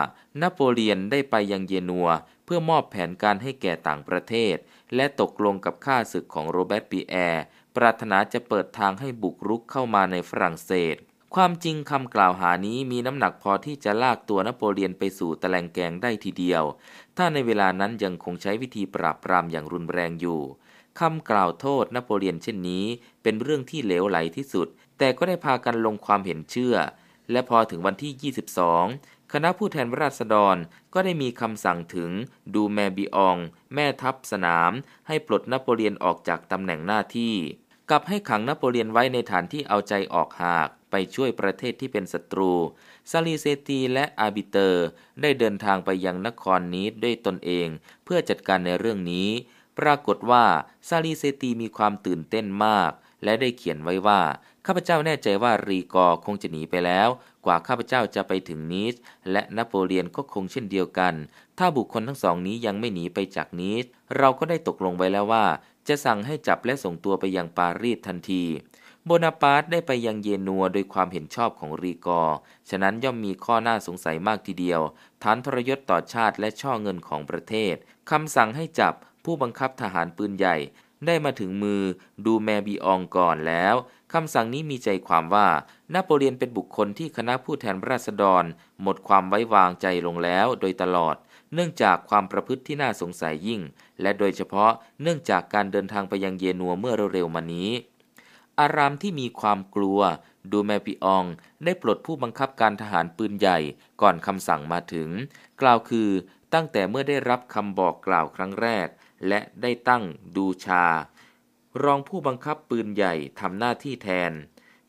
นโปเลียนได้ไปยังเยนัวเพื่อมอบแผนการให้แก่ต่างประเทศ และตกลงกับข้าศึกของโรเบิร์ตปีแอร์ ปรารถนาจะเปิดทางให้บุกรุกเข้ามาในฝรั่งเศส ความจริงคำกล่าวหานี้มีน้ำหนักพอที่จะลากตัวนโปเลียนไปสู่ตะแลงแกงได้ทีเดียวถ้าในเวลานั้นยังคงใช้วิธีปราบปรามอย่างรุนแรงอยู่ คำกล่าวโทษนโปเลียนเช่นนี้เป็นเรื่องที่เหลวไหลที่สุด แต่ก็ได้พากันลงความเห็นเชื่อ และพอถึงวันที่ 22 คณะผู้แทนราษฎรก็ได้มีคำสั่งถึงดูแมบิออง แม่ทัพสนาม ให้ปลดนโปเลียนออกจากตำแหน่งหน้าที่ กลับให้ขังนโปเลียนไว้ในฐานที่เอาใจออกหากไปช่วยประเทศที่เป็นศัตรูซาลีเซตีและอาบิเตอร์ ได้เดินทางไปยังนครนี้ด้วยตนเอง เพื่อจัดการในเรื่องนี้ ปรากฏว่าซาลีเซตีมีความตื่นเต้นมาก และได้เขียนไว้ว่า ข้าพเจ้าแน่ใจว่ารีกอคงจะหนีไปแล้ว กว่าข้าพเจ้าจะไปถึงนีสและนโปเลียนก็คงเช่นเดียวกัน ถ้าบุคคลทั้งสองนี้ยังไม่หนีไปจากนีสเราก็ได้ตกลงไว้แล้วว่า จะสั่งให้จับและส่งตัวไปยังปารีสทันทีโบนาปาร์ตได้ไปยังเยนัวโดยความเห็นชอบของรีกอร์ ฉะนั้นย่อมมีข้อน่าสงสัยมากทีเดียว ฐานทรยศต่อชาติและช่อเงินของประเทศ คำสั่งให้จับผู้บังคับทหารปืนใหญ่ ได้มาถึงมือดูแมบีอองก่อนแล้ว คำสั่งนี้มีใจความว่า นโปเลียนเป็นบุคคลที่คณะผู้แทนราษฎร หมดความไว้วางใจลงแล้วโดยตลอด เนื่องจากความประพฤติที่น่าสงสัยยิ่ง และโดยเฉพาะ เนื่องจากการเดินทางไปยังเยนัวเมื่อเร็วๆมานี้อารามที่มีความกลัวดูแมปิออง ได้ปลดผู้บังคับการทหารปืนใหญ่ก่อนคำสั่งมาถึง กล่าวคือตั้งแต่เมื่อได้รับคำบอกกล่าวครั้งแรก และได้ตั้งดูชา รองผู้บังคับปืนใหญ่ทำหน้าที่แทน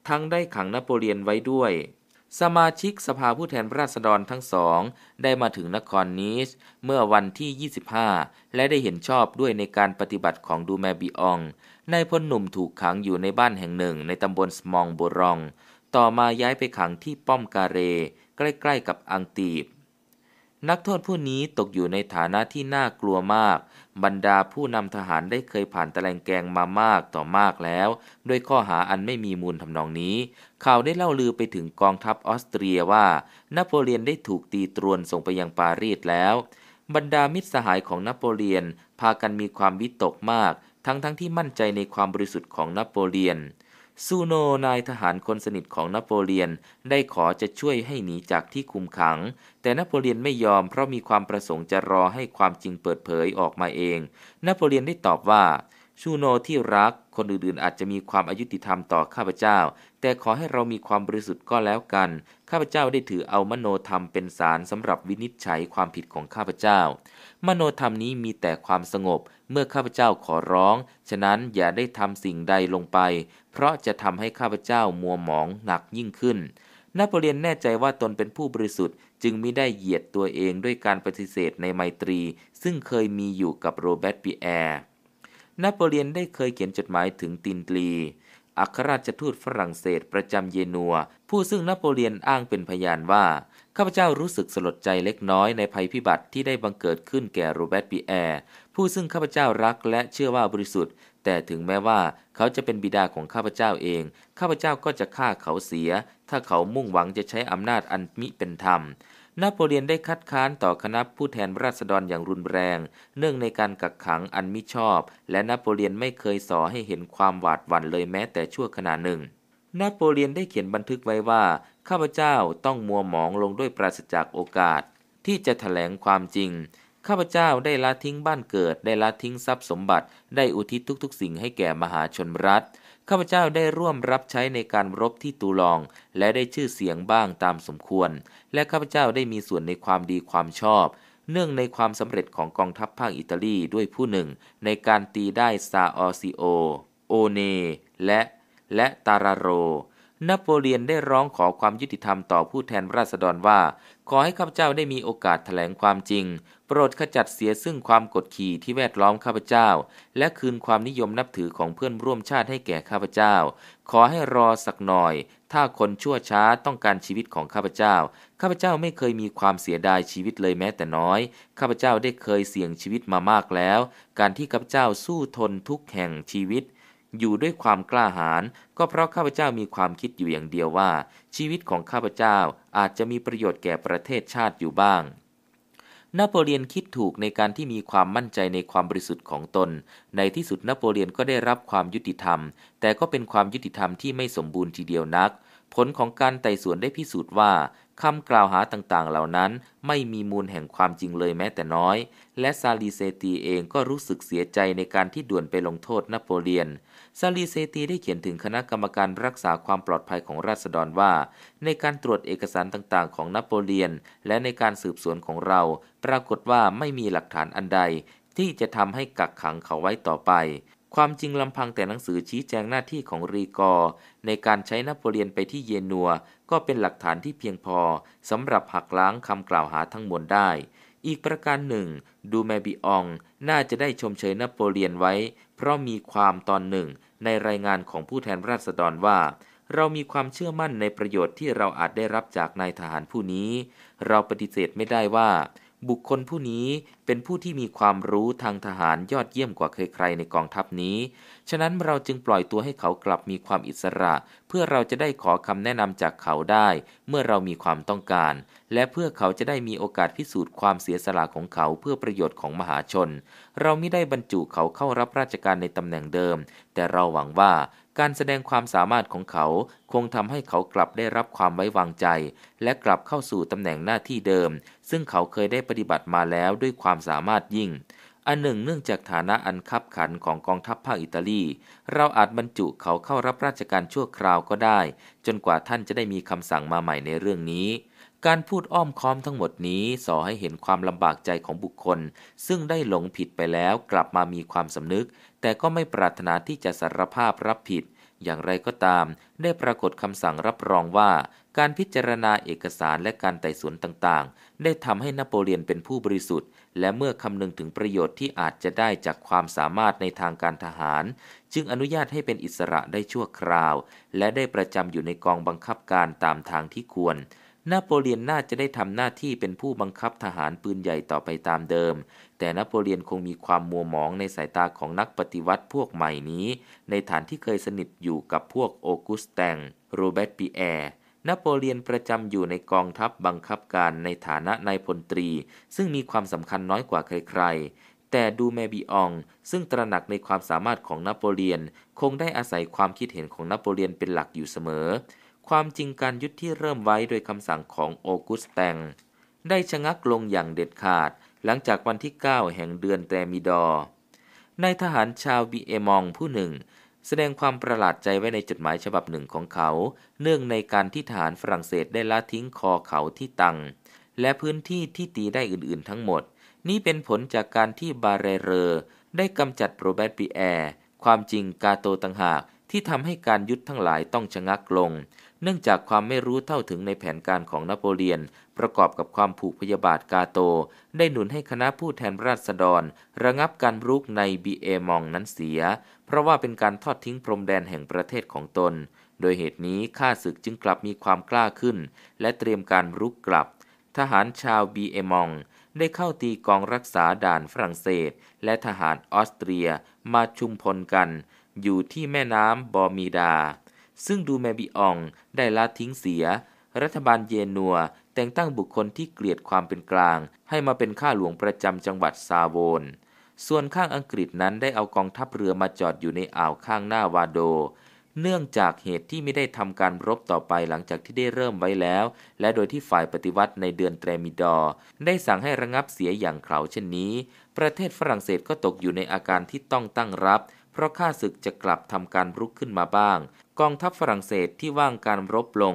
ทั้งได้ขังนโปเลียนไว้ด้วย สมาชิกสภาผู้แทนราษฎรทั้งสองได้มาถึงนครนีสเมื่อวันที่ 25 และได้เห็นชอบด้วยในการปฏิบัติของดูแมบิอองนายพลหนุ่มถูกขังอยู่ในบ้านแห่งหนึ่งในตำบลสมองบุรอง ต่อมาย้ายไปขังที่ป้อมกาเรใกล้ๆ กับอังตีบ นักโทษผู้นี้ตกอยู่ในฐานะที่น่ากลัวมาก บรรดาผู้นำทหารได้เคยผ่านตะแลงแกงมามากต่อมากแล้ว ด้วยข้อหาอันไม่มีมูลทำนองนี้ ข่าวได้เล่าลือไปถึงกองทัพออสเตรียว่า นโปเลียนได้ถูกตีตรวนส่งไปยังปารีสแล้ว บรรดามิตรสหายของนโปเลียนพากันมีความวิตกมากทั้งทั้งที่มั่นใจในความบริสุทธิ์ของนโปเลียนซูโนนายทหารคนสนิทของนโปเลียนได้ขอจะช่วยให้หนีจากที่คุมขัง แต่นโปเลียนไม่ยอมเพราะมีความประสงค์จะรอให้ความจริงเปิดเผยออกมาเองนโปเลียนได้ตอบว่าชูโนที่รักคนอื่นๆอาจจะมีความอายุติธรรมต่อข้าพเจ้า แต่ขอให้เรามีความบริสุทธิ์ก็แล้วกัน ข้าพเจ้าได้ถือเอามโนธรรมเป็นสารสำหรับวินิจฉัยความผิดของข้าพเจ้ามโนธรรมนี้มีแต่ความสงบเมื่อข้าพเจ้าขอร้อง ฉะนั้นอย่าได้ทำสิ่งใดลงไป เพราะจะทำให้ข้าพเจ้ามัวหมองหนักยิ่งขึ้น นโปเลียนแน่ใจว่าตนเป็นผู้บริสุทธิ์ จึงไม่ได้เหยียดตัวเองด้วยการปฏิเสธในไมตรี ซึ่งเคยมีอยู่กับโรเบร์ตปีแอร์นโปเลียนได้เคยเขียนจดหมายถึงตินตรีอัครราชทูตฝรั่งเศสประจำเยนัว ผู้ซึ่งนโปเลียนอ้างเป็นพยานว่าข้าพเจ้ารู้สึกสลดใจเล็กน้อยในภัยพิบัติที่ได้บังเกิดขึ้นแก่โรเบิร์ตปีแอร์ผู้ซึ่งข้าพเจ้ารักและเชื่อว่าบริสุทธิ์ แต่ถึงแม้ว่าเขาจะเป็นบิดาของข้าพเจ้าเอง ข้าพเจ้าก็จะฆ่าเขาเสีย ถ้าเขามุ่งหวังจะใช้อำนาจอันมิเป็นธรรมนโปเลียนได้คัดค้านต่อคณะผู้แทนราษฎรอย่างรุนแรง เนื่องในการกักขังอันมิชอบ และนโปเลียนไม่เคยสอให้เห็นความหวาดหวั่นเลยแม้ แต่ชั่วขณะหนึ่งนโปเลียนได้เขียนบันทึกไว้ว่าข้าพเจ้าต้องมัวหมองลงด้วยปราศจากโอกาส ที่จะถแถลงความจริงข้าพเจ้าได้ละทิ้งบ้านเกิด ได้ละทิ้งทรัพย์สมบัติ ได้อุทิศทุก ๆ สิ่งให้แก่มหาชนรัฐข้าพเจ้าได้ร่วมรับใช้ในการรบที่ตูลอง และได้ชื่อเสียงบ้างตามสมควร และข้าพเจ้าได้มีส่วนในความดีความชอบ เนื่องในความสำเร็จของกองทัพภาคอิตาลีด้วยผู้หนึ่ง ในการตีได้ซาออซิโอโอเน และ และตาราโรนโปเลียนได้ร้องขอความยุติธรรมต่อผู้แทนราษฎรว่า ขอให้ข้าพเจ้าได้มีโอกาสถแถลงความจริง โปรดขจัดเสียซึ่งความกดขี่ที่แวดล้อมข้าพเจ้า และคืนความนิยมนับถือของเพื่อนร่วมชาติให้แก่ข้าพเจ้า ขอให้รอสักหน่อย ถ้าคนชั่วช้าต้องการชีวิตของข้าพเจ้า ข้าพเจ้าไม่เคยมีความเสียดายชีวิตเลยแม้แต่น้อย ข้าพเจ้าได้เคยเสี่ยงชีวิตมามากแล้ว การที่ข้าพเจ้าสู้ทนทุกแห่งชีวิตอยู่ด้วยความกล้าหาญก็เพราะข้าพเจ้ามีความคิดอยู่อย่างเดียวว่า ชีวิตของข้าพเจ้าอาจจะมีประโยชน์แก่ประเทศชาติอยู่บ้าง นโปเลียนคิดถูกในการที่มีความมั่นใจในความบริสุทธิ์ของตน ในที่สุดนโปเลียนก็ได้รับความยุติธรรม แต่ก็เป็นความยุติธรรมที่ไม่สมบูรณ์ทีเดียวนัก ผลของการไต่สวนได้พิสูจน์ว่าคำกล่าวหาต่างๆ เหล่านั้นไม่มีมูลแห่งความจริงเลยแม้แต่น้อย และซาลีเซตีเองก็รู้สึกเสียใจในการที่ด่วนไปลงโทษนโปเลียนซาลีเซตีได้เขียนถึงคณะกรรมการรักษาความปลอดภัยของราษฎรว่า ในการตรวจเอกสารต่างๆ ของนโปเลียน และในการสืบสวนของเรา ปรากฏว่าไม่มีหลักฐานอันใดที่จะทำให้กักขังเขาไว้ต่อไป ความจริงลำพังแต่หนังสือชี้แจงหน้าที่ของรีกอร์ในการใช้นโปเลียนไปที่เยนัวก็เป็นหลักฐานที่เพียงพอสำหรับหักล้างคำกล่าวหาทั้งมวลได้ อีกประการหนึ่ง ดูแมบิองน่าจะได้ชมเชยนโปเลียนไว้ เพราะมีความตอนหนึ่งในรายงานของผู้แทนราษฎรว่า เรามีความเชื่อมั่นในประโยชน์ที่เราอาจได้รับจากนายทหารผู้นี้ เราปฏิเสธไม่ได้ว่าบุคคลผู้นี้เป็นผู้ที่มีความรู้ทางทหารยอดเยี่ยมกว่าใครในกองทัพนี้ ฉะนั้นเราจึงปล่อยตัวให้เขากลับมีความอิสระเพื่อเราจะได้ขอคำแนะนำจากเขาได้เมื่อเรามีความต้องการ และเพื่อเขาจะได้มีโอกาสพิสูจน์ความเสียสละของเขาเพื่อประโยชน์ของมหาชน เราไม่ได้บรรจุเขาเข้ารับราชการในตำแหน่งเดิม แต่เราหวังว่าการแสดงความสามารถของเขา คงทำให้เขากลับได้รับความไว้วางใจ และกลับเข้าสู่ตำแหน่งหน้าที่เดิม ซึ่งเขาเคยได้ปฏิบัติมาแล้วด้วยความสามารถยิ่งอันหนึ่ง เนื่องจากฐานะอันคับขันของกองทัพภาคอิตาลี เราอาจบรรจุเขาเข้ารับราชการชั่วคราวก็ได้ จนกว่าท่านจะได้มีคำสั่งมาใหม่ในเรื่องนี้ การพูดอ้อมค้อมทั้งหมดนี้ สอให้เห็นความลำบากใจของบุคคล ซึ่งได้หลงผิดไปแล้ว กลับมามีความสำนึกแต่ก็ไม่ปรารถนาที่จะสารภาพรับผิด อย่างไรก็ตาม ได้ปรากฏคำสั่งรับรองว่าการพิจารณาเอกสารและการไต่สวนต่างๆ ได้ทำให้นโปเลียนเป็นผู้บริสุทธิ์ และเมื่อคำนึงถึงประโยชน์ที่อาจจะได้จากความสามารถในทางการทหาร จึงอนุญาตให้เป็นอิสระได้ชั่วคราว และได้ประจำอยู่ในกองบังคับการตามทางที่ควรนโปเลียนน่าจะได้ทำหน้าที่เป็นผู้บังคับทหารปืนใหญ่ต่อไปตามเดิมแต่นโปเลียนคงมีความมัวหมองในสายตาของนักปฏิวัติพวกใหม่นี้ ในฐานที่เคยสนิทอยู่กับพวกโอกุสแตง โรเบ์ตปีแอร์นโปเลียนประจำอยู่ในกองทัพบังคับการในฐานะนายพลตรี ซึ่งมีความสำคัญน้อยกว่าใครๆ แต่ดูแมบีองซึ่งตระหนักในความสามารถของนโปเลียนคงได้อาศัยความคิดเห็นของนโปเลียนเป็นหลักอยู่เสมอ ความจริงการยุทธที่เริ่มไว้โดยคำสั่งของโอกุสแตง ได้ชะงักลงอย่างเด็ดขาดหลังจากวันที่ 9 แห่งเดือนแตรมิดอ ในายทหารชาวบีเอมองผู้หนึ่ง แสดงความประหลาดใจไว้ในจดหมายฉบับหนึ่งของเขา เนื่องในการที่ทหารฝรั่งเศสได้ละทิ้งคอเขาที่ตัง และพื้นที่ที่ตีได้อื่นๆทั้งหมด นี่เป็นผลจากการที่บาเรเรอได้กำจัดโรเบร์ตปีแอร์ ความจริงกาโตต่างหากที่ทำให้การยุทธทั้งหลายต้องชะงักลงเนื่องจากความไม่รู้เท่าถึงในแผนการของนโปเลียน ประกอบกับความผูกพยาบาทกาโต ได้หนุนให้คณะผู้แทนราษฎรระงับการรุกในบีเอมองนั้นเสีย เพราะว่าเป็นการทอดทิ้งพรมแดนแห่งประเทศของตน โดยเหตุนี้ข้าศึกจึงกลับมีความกล้าขึ้นและเตรียมการรุกกลับ ทหารชาวบีเอมองได้เข้าตีกองรักษาด่านฝรั่งเศสและทหารออสเตรียมาชุมพลกันอยู่ที่แม่น้ำบอมีดาซึ่งดูแมบิออง ได้ละทิ้งเสีย รัฐบาลเยนัวแต่งตั้งบุคคลที่เกลียดความเป็นกลาง ให้มาเป็นข้าหลวงประจำจังหวัดซาโวน ส่วนข้างอังกฤษนั้นได้เอากองทัพเรือมาจอดอยู่ในอ่าวข้างหน้าวาโด เนื่องจากเหตุที่ไม่ได้ทำการรบต่อไปหลังจากที่ได้เริ่มไว้แล้ว และโดยที่ฝ่ายปฏิวัติในเดือนเตรมิดอร์ได้สั่งให้ระงับเสียอย่างเขาเช่นนี้ ประเทศฝรั่งเศสก็ตกอยู่ในอาการที่ต้องตั้งรับ เพราะข้าศึกจะกลับทำการรุกขึ้นมาบ้างกองทัพฝรั่งเศสที่ว่างการรบลง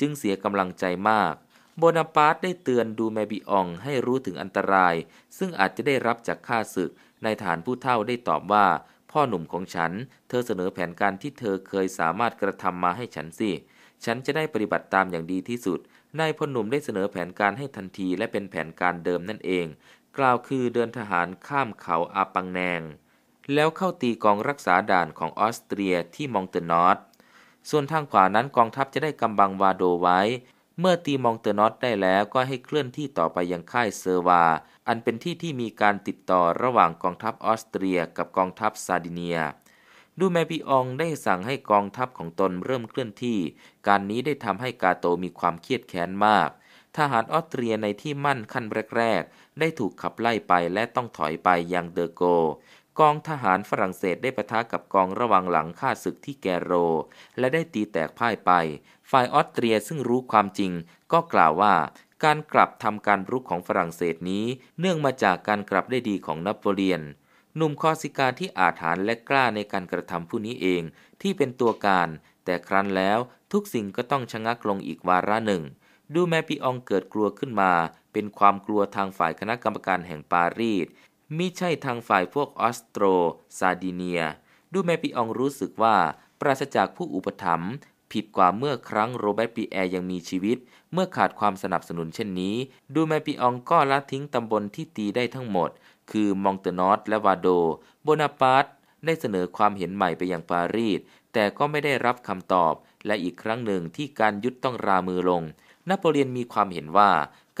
จึงเสียกำลังใจมาก โบนาปาร์ตได้เตือนดูแมบิองให้รู้ถึงอันตราย ซึ่งอาจจะได้รับจากข้าศึกในฐานผู้เท่าได้ตอบว่า พ่อหนุ่มของฉัน เธอเสนอแผนการที่เธอเคยสามารถกระทำมาให้ฉันสิ ฉันจะได้ปฏิบัติตามอย่างดีที่สุด นายพ่อหนุ่มได้เสนอแผนการให้ทันทีและเป็นแผนการเดิมนั่นเอง กล่าวคือเดินทหารข้ามเขาอาปังแนง แล้วเข้าตีกองรักษาด่านของออสเตรียที่มองเตอร์นอตส่วนทางขวานั้นกองทัพจะได้กำบังวาโดไว้ เมื่อตีมองเตอร์นอตได้แล้วก็ให้เคลื่อนที่ต่อไปยังค่ายเซอร์วา อันเป็นที่ที่มีการติดต่อระหว่างกองทัพออสเตรียกับกองทัพซาดิเนีย ดูแมปิอองได้สั่งให้กองทัพของตนเริ่มเคลื่อนที่ การนี้ได้ทำให้กาโตมีความเครียดแค้นมาก ทหารออสเตรียในที่มั่นขั้นแรกๆ ได้ถูกขับไล่ไปและต้องถอยไปยังเดอโกกองทหารฝรั่งเศสได้ประทะกับกองระวังหลังค่าศึกที่แกโร และได้ตีแตกพ่ายไปฝ่ายออสเตรียซึ่งรู้ความจริง ก็กล่าวว่าการกลับทำการรุกของฝรั่งเศสนี้ เนื่องมาจากการกลับได้ดีของนโปเลียน หนุ่มคอสิกาที่อาถรรพ์และกล้าในการกระทำผู้นี้เองที่เป็นตัวการ แต่ครั้นแล้วทุกสิ่งก็ต้องชะงักลงอีกวาระหนึ่ง ดูแมปิอองเกิดกลัวขึ้นมา เป็นความกลัวทางฝ่ายคณะกรรมการแห่งปารีสมิใช่ทางฝ่ายพวกออสโตรซาดิเนีย ดูแมปิอองรู้สึกว่าปราศจากผู้อุปถัมภ์ผิดกว่าเมื่อครั้งโรเบร์ตปีแอร์ยังมีชีวิต เมื่อขาดความสนับสนุนเช่นนี้ ดูแมปิอองก็ละทิ้งตำบลที่ตีได้ทั้งหมด คือมองเตนอต และวาโดโบนาปาร์ตได้เสนอความเห็นใหม่ไปยังปารีสแต่ก็ไม่ได้รับคำตอบและอีกครั้งหนึ่งที่การยุดต้องรามือลงนโปเลียนมีความเห็นว่า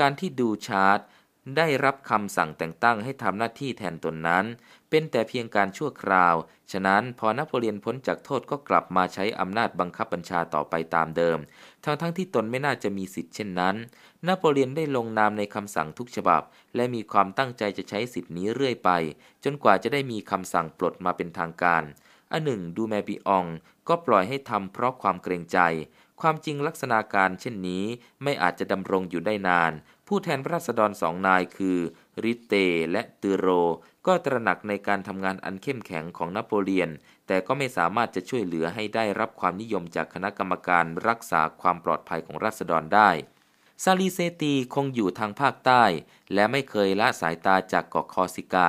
การที่ดูชาร์ตได้รับคำสั่งแต่งตั้งให้ทำหน้าที่แทนตนนั้น เป็นแต่เพียงการชั่วคราว ฉะนั้นพอนโปเลียนพ้นจากโทษก็กลับมาใช้อำนาจบังคับบัญชาต่อไปตามเดิมทั้งทั้งที่ตนไม่น่าจะมีสิทธิ์เช่นนั้นนโปเลียนได้ลงนามในคำสั่งทุกฉบับ และมีความตั้งใจจะใช้สิทธินี้เรื่อยไป จนกว่าจะได้มีคำสั่งปลดมาเป็นทางการอันหนึ่งดูแมบิอง ก็ปล่อยให้ทำเพราะความเกรงใจ ความจริงลักษณะการเช่นนี้ ไม่อาจจะดำรงอยู่ได้นานผู้แทนราษฎรสองนายคือ ริเต และตือโร ก็ตระหนักในการทำงานอันเข้มแข็งของนโปเลียน แต่ก็ไม่สามารถจะช่วยเหลือให้ได้รับความนิยมจากคณะกรรมการรักษาความปลอดภัยของราษฎรได้ ซาลีเซตีคงอยู่ทางภาคใต้ และไม่เคยละสายตาจากเกาะคอสิกา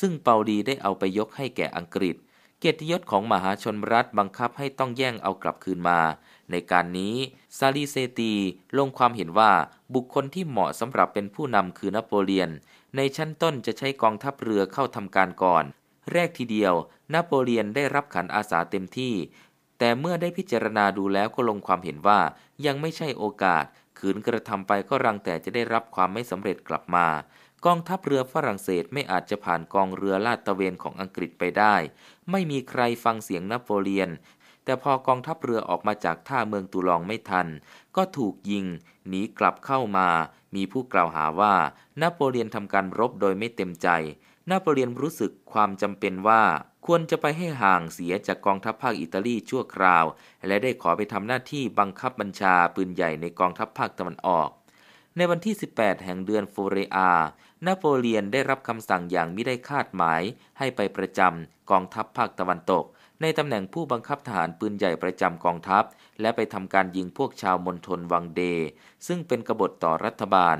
ซึ่งเปาดีได้เอาไปยกให้แก่อังกฤษ เกียรติยศของมหาชนรัฐบังคับให้ต้องแย่งเอากลับคืนมาในการนี้ซาลีเซตีลงความเห็นว่าบุคคลที่เหมาะสำหรับเป็นผู้นำคือนโปเลียน ในชั้นต้นจะใช้กองทัพเรือเข้าทำการก่อน แรกทีเดียวนโปเลียนได้รับขันอาสาเต็มที่ แต่เมื่อได้พิจารณาดูแล้วก็ลงความเห็นว่ายังไม่ใช่โอกาสขืนกระทำไปก็รังแต่จะได้รับความไม่สำเร็จกลับมา กองทัพเรือฝรั่งเศสไม่อาจจะผ่านกองเรือลาดตระเวนของอังกฤษไปได้ ไม่มีใครฟังเสียงนโปเลียนแต่พอกองทัพเรือออกมาจากท่าเมืองตูลองไม่ทัน ก็ถูกยิงหนีกลับเข้ามา มีผู้กล่าวหาว่านโปเลียนทำการรบโดยไม่เต็มใจ นโปเลียนรู้สึกความจำเป็นว่า ควรจะไปให้ห่างเสียจากกองทัพภาคอิตาลีชั่วคราว และได้ขอไปทำหน้าที่บังคับบัญชาปืนใหญ่ในกองทัพภาคตะวันออก ในวันที่ 18 แห่งเดือนฟฟเรอานโปเลียนได้รับคำสั่งอย่างไม่ได้คาดหมาย ให้ไปประจำกองทัพภาคตะวันตกในตำแหน่งผู้บังคับทหารปืนใหญ่ประจำกองทัพ และไปทำการยิงพวกชาวมณฑลวังเด ซึ่งเป็นกบฏต่อรัฐบาล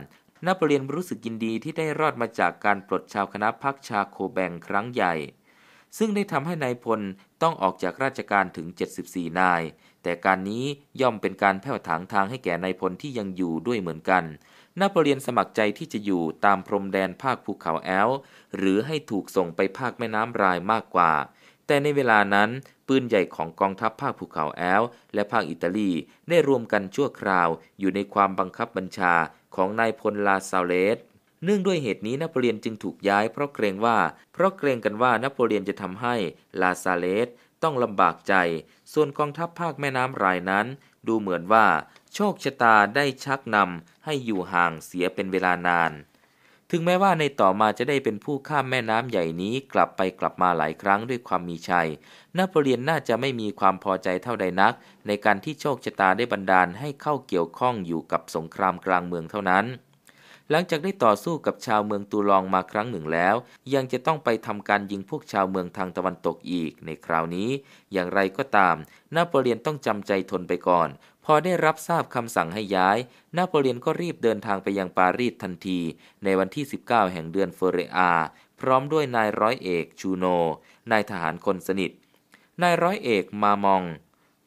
นับเรียนรู้สึกยินดีที่ได้รอดมาจากการปลดชาวคณะพักชาโคแบงครั้งใหญ่ ซึ่งได้ทำให้ในายพลต้องออกจากราชการถึง 74 นาย แต่การนี้ย่อมเป็นการแผ่ถางทางให้แก่นายพลที่ยังอยู่ด้วยเหมือนกันนัปเรียนสมัครใจที่จะอยู่ตามพรมแดนภาคภูเขาแอลหรือให้ถูกส่งไปภาคแม่น้ำรายมากกว่าแต่ในเวลานั้นปืนใหญ่ของกองทัพภาคภูเขาแอลและภาคอิตาลีได้รวมกันชั่วคราวอยู่ในความบังคับบัญชาของนายพลลาซาเลสเนื่องด้วยเหตุนี้นโปเลียนจึงถูกย้ายเพราะเกรงว่าเพราะเกรงกันว่านโปเลียนจะทำให้ลาซาเลสต้องลำบากใจ ส่วนกองทัพภาคแม่น้ำรายนั้น ดูเหมือนว่า โชคชะตาได้ชักนำให้อยู่ห่างเสียเป็นเวลานานถึงแม้ว่าในต่อมาจะได้เป็นผู้ข้ามแม่น้ำใหญ่นี้กลับไปกลับมาหลายครั้งด้วยความมีชัย นโปเลียนน่าจะไม่มีความพอใจเท่าใดนัก ในการที่โชคชะตาได้บันดาลให้เข้าเกี่ยวข้องอยู่กับสงครามกลางเมืองเท่านั้น หลังจากได้ต่อสู้กับชาวเมืองตูลองมาครั้งหนึ่งแล้ว ยังจะต้องไปทำการยิงพวกชาวเมืองทางตะวันตกอีกในคราวนี้ อย่างไรก็ตามนโปเลียนต้องจำใจทนไปก่อนพอได้รับทราบคำสั่งให้ย้ายนาโปเลียนก็รีบเดินทางไปยังปารีสทันที ในวันที่ 19 แห่งเดือนเฟเรอา พร้อมด้วยนายร้อยเอกชูโน นายทหารคนสนิท นายร้อยเอกมามอง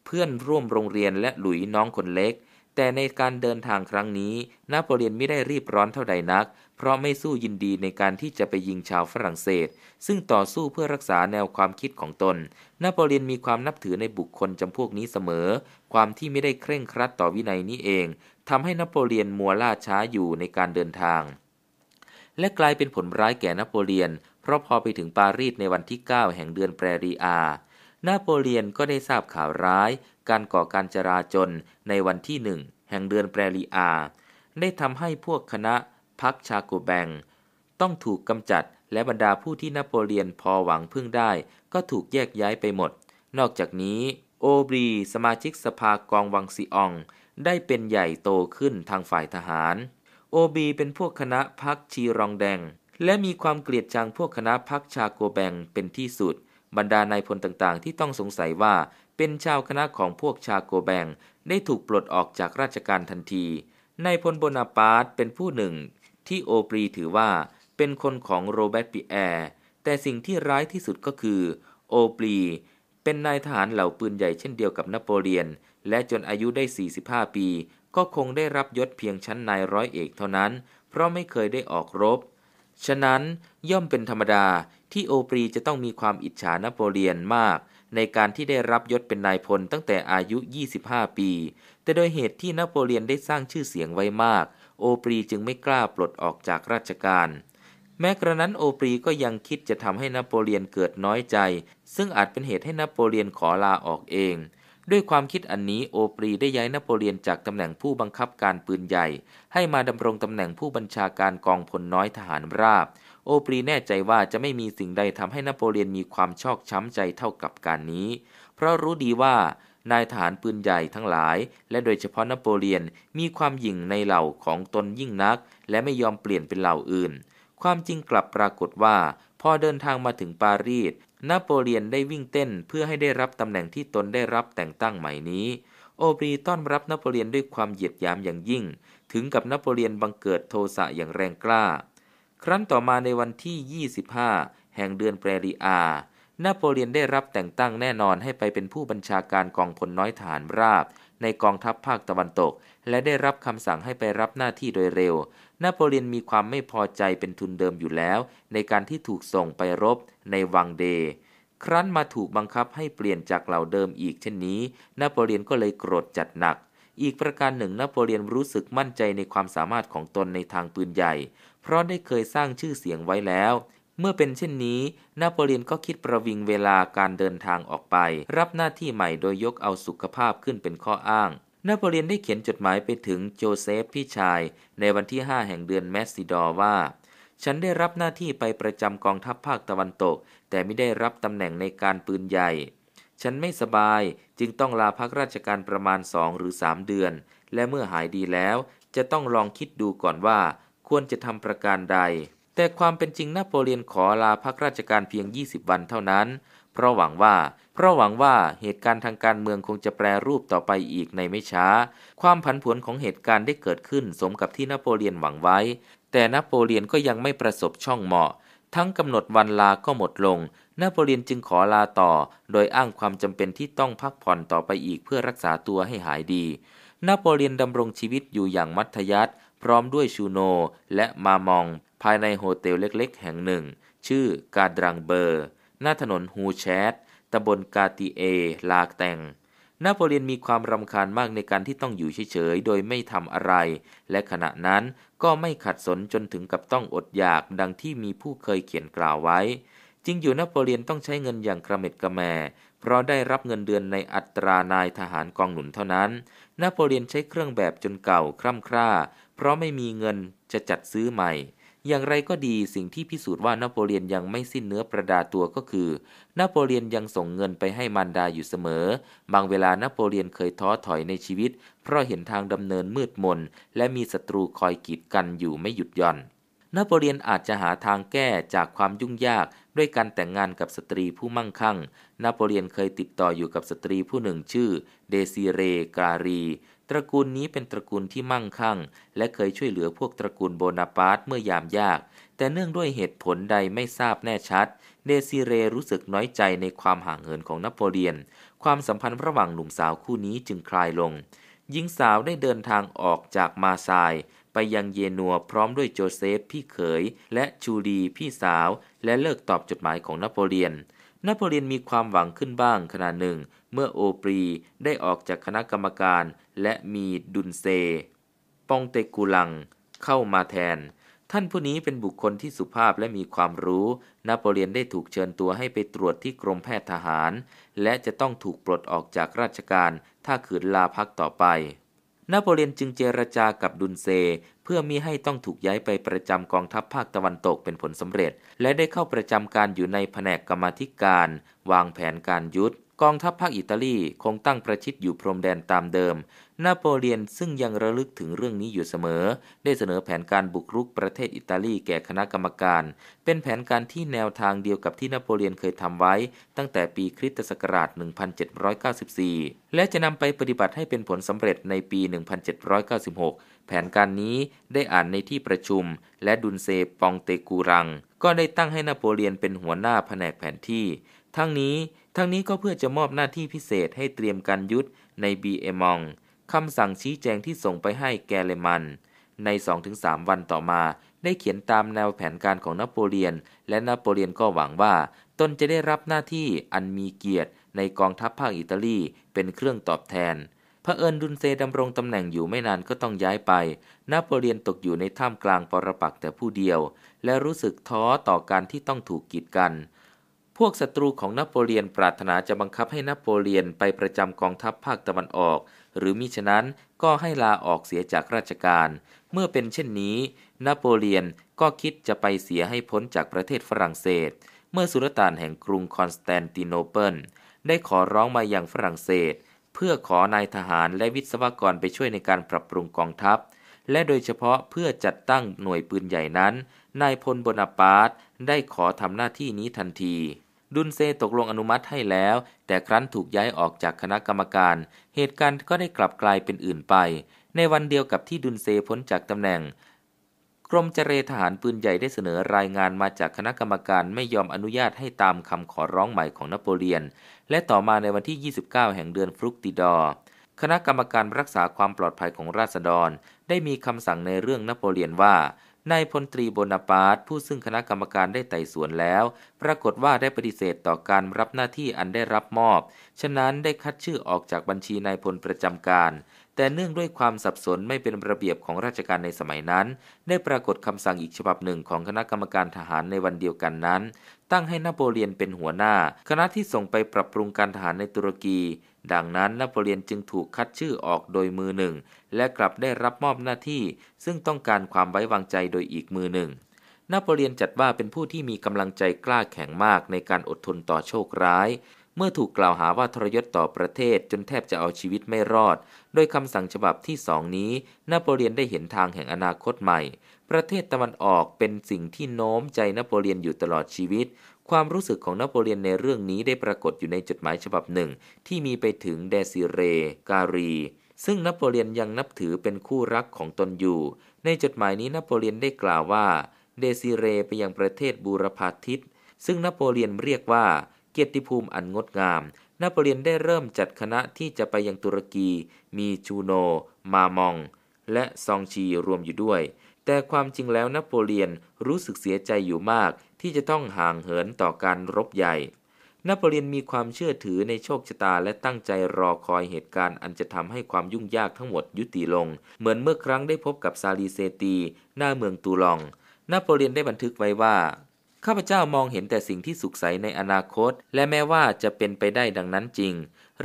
เพื่อนร่วมโรงเรียนและหลุยน้องคนเล็ก แต่ในการเดินทางครั้งนี้นาโปเลียนไม่ได้รีบร้อนเท่าใดนักเพราะไม่สู้ยินดีในการที่จะไปยิงชาวฝรั่งเศส ซึ่งต่อสู้เพื่อรักษาแนวความคิดของตน นโปเลียนมีความนับถือในบุคคลจำพวกนี้เสมอ ความที่ไม่ได้เคร่งครัดต่อวินัยนี้เอง ทำให้นโปเลียนมัวล่าช้าอยู่ในการเดินทาง และกลายเป็นผลร้ายแก่นโปเลียน เพราะพอไปถึงปารีสในวันที่ 9 แห่งเดือนแปรีอานโปเลียนก็ได้ทราบข่าวร้าย การก่อการจราจนในวันที่หนึ่งแห่งเดือนแปรีอา ได้ทำให้พวกคณะพรรคชาโกแบง ต้องถูกกำจัดและบรรดาผู้ที่นโปเลียนพอหวังพึ่งได้ก็ถูกแยกย้ายไปหมด นอกจากนี้ โอบรีสมาชิกสภากองวังซีออง ได้เป็นใหญ่โตขึ้นทางฝ่ายทหาร โอบีเป็นพวกคณะพักชีรองแดง และมีความเกลียดชังพวกคณะพักชาโกแบง เป็นที่สุด บรรดานายพลต่างๆ ที่ต้องสงสัยว่าเป็นชาวคณะของพวกชาโกแบงได้ถูกปลดออกจากราชการทันทีนายพลโบนาปาร์ตเป็นผู้หนึ่งที่โอปรีถือว่าเป็นคนของโรเบิร์ตปีแอร์ แต่สิ่งที่ร้ายที่สุดก็คือโอปรีเป็นนายทหารเหล่าปืนใหญ่เช่นเดียวกับนโปเลียน และจนอายุได้ 45 ปี ก็คงได้รับยศเพียงชั้นนายร้อยเอกเท่านั้น เพราะไม่เคยได้ออกรบ ฉะนั้นย่อมเป็นธรรมดาที่โอปรีจะต้องมีความอิจฉานโปเลียนมาก ในการที่ได้รับยศเป็นนายพลตั้งแต่อายุ 25 ปี แต่โดยเหตุที่นโปเลียนได้สร้างชื่อเสียงไว้มากโอปรีจึงไม่กล้าปลดออกจากราชการ แม้กระนั้น โอปรีก็ยังคิดจะทำให้นโปเลียนเกิดน้อยใจ ซึ่งอาจเป็นเหตุให้นโปเลียนขอลาออกเอง ด้วยความคิดอันนี้ โอปรีได้ย้ายนโปเลียนจากตำแหน่งผู้บังคับการปืนใหญ่ ให้มาดำรงตำแหน่งผู้บัญชาการกองพลน้อยทหารราบโอปรีแน่ใจว่าจะไม่มีสิ่งใดทำให้นโปเลียนมีความชอกช้ำใจเท่ากับการนี้ เพราะรู้ดีว่านายทหารปืนใหญ่ทั้งหลาย และโดยเฉพาะนโปเลียนมีความหยิ่งในเหล่าของตนยิ่งนัก และไม่ยอมเปลี่ยนเป็นเหล่าอื่น ความจริงกลับปรากฏว่าพอเดินทางมาถึงปารีสนโปเลียนได้วิ่งเต้นเพื่อให้ได้รับตำแหน่งที่ตนได้รับแต่งตั้งใหม่นี้ โอบรีต้อนรับนโปเลียนด้วยความเหยียดยามอย่างยิ่ง ถึงกับนโปเลียนบังเกิดโทสะอย่างแรงกล้า ครั้นต่อมาในวันที่ 25 แห่งเดือนแปรีอานโปเลียนได้รับแต่งตั้งแน่นอนให้ไปเป็นผู้บัญชาการกองพลน้อยฐานราบในกองทัพภาคตะวันตก และได้รับคำสั่งให้ไปรับหน้าที่โดยเร็วนโปเลียนมีความไม่พอใจเป็นทุนเดิมอยู่แล้ว ในการที่ถูกส่งไปรบในวังเด ครั้นมาถูกบังคับให้เปลี่ยนจากเหล่าเดิมอีกเช่นนี้นโปเลียนก็เลยโกรธจัดหนัก อีกประการหนึ่งนโปเลียนรู้สึกมั่นใจในความสามารถของตนในทางปืนใหญ่ เพราะได้เคยสร้างชื่อเสียงไว้แล้วเมื่อเป็นเช่นนี้ นาโปเลียนก็คิดประวิงเวลาการเดินทางออกไป รับหน้าที่ใหม่โดยยกเอาสุขภาพขึ้นเป็นข้ออ้างนาโปเลียนได้เขียนจดหมายไปถึงโจเซฟพี่ชาย ในวันที่ 5 แห่งเดือนแมสซิดอว่า ฉันได้รับหน้าที่ไปประจำกองทัพภาคตะวันตก แต่ไม่ได้รับตำแหน่งในการปืนใหญ่ ฉันไม่สบาย จึงต้องลาพักราชการประมาณสองหรือสเดือน และเมื่อหายดีแล้ว จะต้องลองคิดดูก่อนว่า ควรจะทำประการใดแต่ความเป็นจริงนโปเลียนขอลาพักราชการเพียง 20 วันเท่านั้น เพราะหวังว่า เพราะหวังว่าเหตุการณ์ทางการเมืองคงจะแปรรูปต่อไปอีกในไม่ช้า ความผันผวนของเหตุการณ์ได้เกิดขึ้นสมกับที่นโปเลียนหวังไว้ แต่นโปเลียนก็ยังไม่ประสบช่องเหมาะ ทั้งกำหนดวันลาก็หมดลง นโปเลียนจึงขอลาต่อ โดยอ้างความจำเป็นที่ต้องพักผ่อนต่อไปอีกเพื่อรักษาตัวให้หายดี นโปเลียนดำรงชีวิตอยู่อย่างมัธยัติพร้อมด้วยชูโนและมามองภายในโฮเทลเล็กๆแห่งหนึ่ง ชื่อกาดรังเบอร์ หน้าถนนฮูแชตตำบลกาติเอ ลาแตงนโปเลียนมีความรำคาญมากในการที่ต้องอยู่เฉยๆ โดยไม่ทำอะไร และขณะนั้นก็ไม่ขัดสนจนถึงกับต้องอดอยากดังที่มีผู้เคยเขียนกล่าวไว้จริงอยู่นโปเลียนต้องใช้เงินอย่างกระเม็ดกระแมเพราะได้รับเงินเดือนในอัตรานายทหารกองหนุนเท่านั้นนโปเลียนใช้เครื่องแบบจนเก่าคร่ำคร่า เพราะไม่มีเงินจะจัดซื้อใหม่อย่างไรก็ดีสิ่งที่พิสูจน์ว่านโปเลียนยังไม่สิ้นเนื้อประดาตัวก็คือนโปเลียนยังส่งเงินไปให้มารดาอยู่เสมอ บางเวลานโปเลียนเคยท้อถอยในชีวิต เพราะเห็นทางดำเนินมืดมน และมีศัตรูคอยกีดกันอยู่ไม่หยุดย่อนนโปเลียนอาจจะหาทางแก้จากความยุ่งยาก ด้วยการแต่งงานกับสตรีผู้มั่งคั่งนโปเลียนเคยติดต่ออยู่กับสตรีผู้หนึ่งชื่อ เดซิเรกาลีตระกูลนี้เป็นตระกูลที่มั่งคั่ง และเคยช่วยเหลือพวกตระกูลโบนาปาร์ตเมื่อยามยาก แต่เนื่องด้วยเหตุผลใดไม่ทราบแน่ชัดเดซิเรรู้สึกน้อยใจในความห่างเหินของนโปเลียน ความสัมพันธ์ระหว่างหนุ่มสาวคู่นี้จึงคลายลงหญิงสาวได้เดินทางออกจากมาซาย ไปยังเยนัวพร้อมด้วยโจเซฟพี่เขย และชูดีพี่สาว และเลิกตอบจดหมายของนโปเลียนนโปเลียนมีความหวังขึ้นบ้างขณะหนึ่ง เมื่อโอปรีได้ออกจากคณะกรรมการและมีดุนเซ ปองเตกูลังเข้ามาแทน ท่านผู้นี้เป็นบุคคลที่สุภาพและมีความรู้ นโปเลียนได้ถูกเชิญตัวให้ไปตรวจที่กรมแพทย์ทหาร และจะต้องถูกปลดออกจากราชการถ้าขืนลาพักต่อไปนโปเลียนจึงเจรจากับดุนเซ เพื่อมิให้ต้องถูกย้ายไปประจำกองทัพภาคตะวันตกเป็นผลสำเร็จ และได้เข้าประจำการอยู่ในแผนกกรรมธิการ วางแผนการยุทธกองทัพภาคอิตาลีคงตั้งประชิดอยู่พรมแดนตามเดิมนโปเลียนซึ่งยังระลึกถึงเรื่องนี้อยู่เสมอ ได้เสนอแผนการบุกรุกประเทศอิตาลีแก่คณะกรรมการ เป็นแผนการที่แนวทางเดียวกับที่นโปเลียนเคยทำไว้ ตั้งแต่ปีคริสตศักราช 1794 และจะนำไปปฏิบัติให้เป็นผลสำเร็จในปี 1796 แผนการนี้ได้อ่านในที่ประชุม และดุนเซปองเตกูรัง ก็ได้ตั้งให้นโปเลียนเป็นหัวหน้าแผนกแผนที่ ทั้งนี้ทั้งนี้ก็เพื่อจะมอบหน้าที่พิเศษให้เตรียมการยุทธ ในบีเอมองคำสั่งชี้แจงที่ส่งไปให้แกเลมันใน 2-3 วันต่อมา ได้เขียนตามแนวแผนการของนโปเลียน และนโปเลียนก็หวังว่าตนจะได้รับหน้าที่อันมีเกียรติในกองทัพภาคอิตาลีเป็นเครื่องตอบแทน พระเอิญดุนเซดำรงตำแหน่งอยู่ไม่นานก็ต้องย้ายไปนโปเลียนตกอยู่ในท่ามกลางปรปักแต่ผู้เดียว และรู้สึกท้อต่อการที่ต้องถูกกีดกัน พวกศัตรูของนโปเลียนปรารถนาจะบังคับให้นโปเลียนไปประจำกองทัพภาคตะวันออกหรือมิฉะนั้นก็ให้ลาออกเสียจากราชการ เมื่อเป็นเช่นนี้ นโปเลียนก็คิดจะไปเสียให้พ้นจากประเทศฝรั่งเศส เมื่อสุลต่านแห่งกรุงคอนสแตนติโนเปิล ได้ขอร้องมาอย่างฝรั่งเศส เพื่อขอนายทหารและวิศวกรไปช่วยในการปรับปรุงกองทัพ และโดยเฉพาะเพื่อจัดตั้งหน่วยปืนใหญ่นั้น นายพลโบนาปาร์ตได้ขอทำหน้าที่นี้ทันทีดุนเซตกลงอนุมัติให้แล้วแต่ครั้นถูกย้ายออกจากคณะกรรมการ เหตุการณ์ก็ได้กลับกลายเป็นอื่นไป ในวันเดียวกับที่ดุนเซพ้นจากตำแหน่ง กรมเจรทหารปืนใหญ่ได้เสนอรายงานมาจากคณะกรรมการไม่ยอมอนุญาตให้ตามคำขอร้องใหม่ของนโปเลียน และต่อมาในวันที่ 29 แห่งเดือนฟลุกติดอคณะกรรมการรักษาความปลอดภัยของราษฎรได้มีคำสั่งในเรื่องนโปเลียนว่านายพลตรีโบนาปาร์ตผู้ซึ่งคณะกรรมการได้ไต่สวนแล้ว ปรากฏว่าได้ปฏิเสธต่อการรับหน้าที่อันได้รับมอบ ฉะนั้นได้คัดชื่อออกจากบัญชีนายพลประจำการ แต่เนื่องด้วยความสับสนไม่เป็นระเบียบของราชการในสมัยนั้นได้ปรากฏคำสั่งอีกฉบับหนึ่งของคณะกรรมการทหารในวันเดียวกันนั้น ตั้งให้นโปเลียนเป็นหัวหน้าคณะที่ส่งไปปรับปรุงการทหารในตุรกีดังนั้นนโปเลียนจึงถูกคัดชื่อออกโดยมือหนึ่ง และกลับได้รับมอบหน้าที่ ซึ่งต้องการความไว้วางใจโดยอีกมือหนึ่งนโปเลียนจัดว่าเป็นผู้ที่มีกำลังใจกล้าแข็งมากในการอดทนต่อโชคร้าย เมื่อถูกกล่าวหาว่าทรยศต่อประเทศจนแทบจะเอาชีวิตไม่รอดโดยคำสั่งฉบับที่สองนี้ นโปเลียนได้เห็นทางแห่งอนาคตใหม่ ประเทศตะวันออกเป็นสิ่งที่โน้มใจนโปเลียนอยู่ตลอดชีวิตความรู้สึกของนโปเลียนในเรื่องนี้ได้ปรากฏอยู่ในจดหมายฉบับหนึ่งที่มีไปถึงเดซิเร การีซึ่งนโปเลียนยังนับถือเป็นคู่รักของตนอยู่ ในจดหมายนี้นโปเลียนได้กล่าวว่า เดซิเรไปยังประเทศบูรพาทิต ซึ่งนโปเลียนเรียกว่า เกียรติภูมิอันงดงาม นโปเลียนได้เริ่มจัดคณะที่จะไปยังตุรกี มีจูโน มามอง และซองชีรวมอยู่ด้วย แต่ความจริงแล้วนโปเลียนรู้สึกเสียใจอยู่มากที่จะต้องห่างเหินต่อการรบใหญ่ นโปเลียนมีความเชื่อถือในโชคชะตาและตั้งใจรอคอยเหตุการณ์อันจะทำให้ความยุ่งยากทั้งหมดยุติลง เหมือนเมื่อครั้งได้พบกับซาลีเซตี หน้าเมืองตูลองนโปเลียนได้บันทึกไว้ว่าข้าพเจ้ามองเห็นแต่สิ่งที่สุขใสในอนาคต และแม้ว่าจะเป็นไปได้ดังนั้นจริง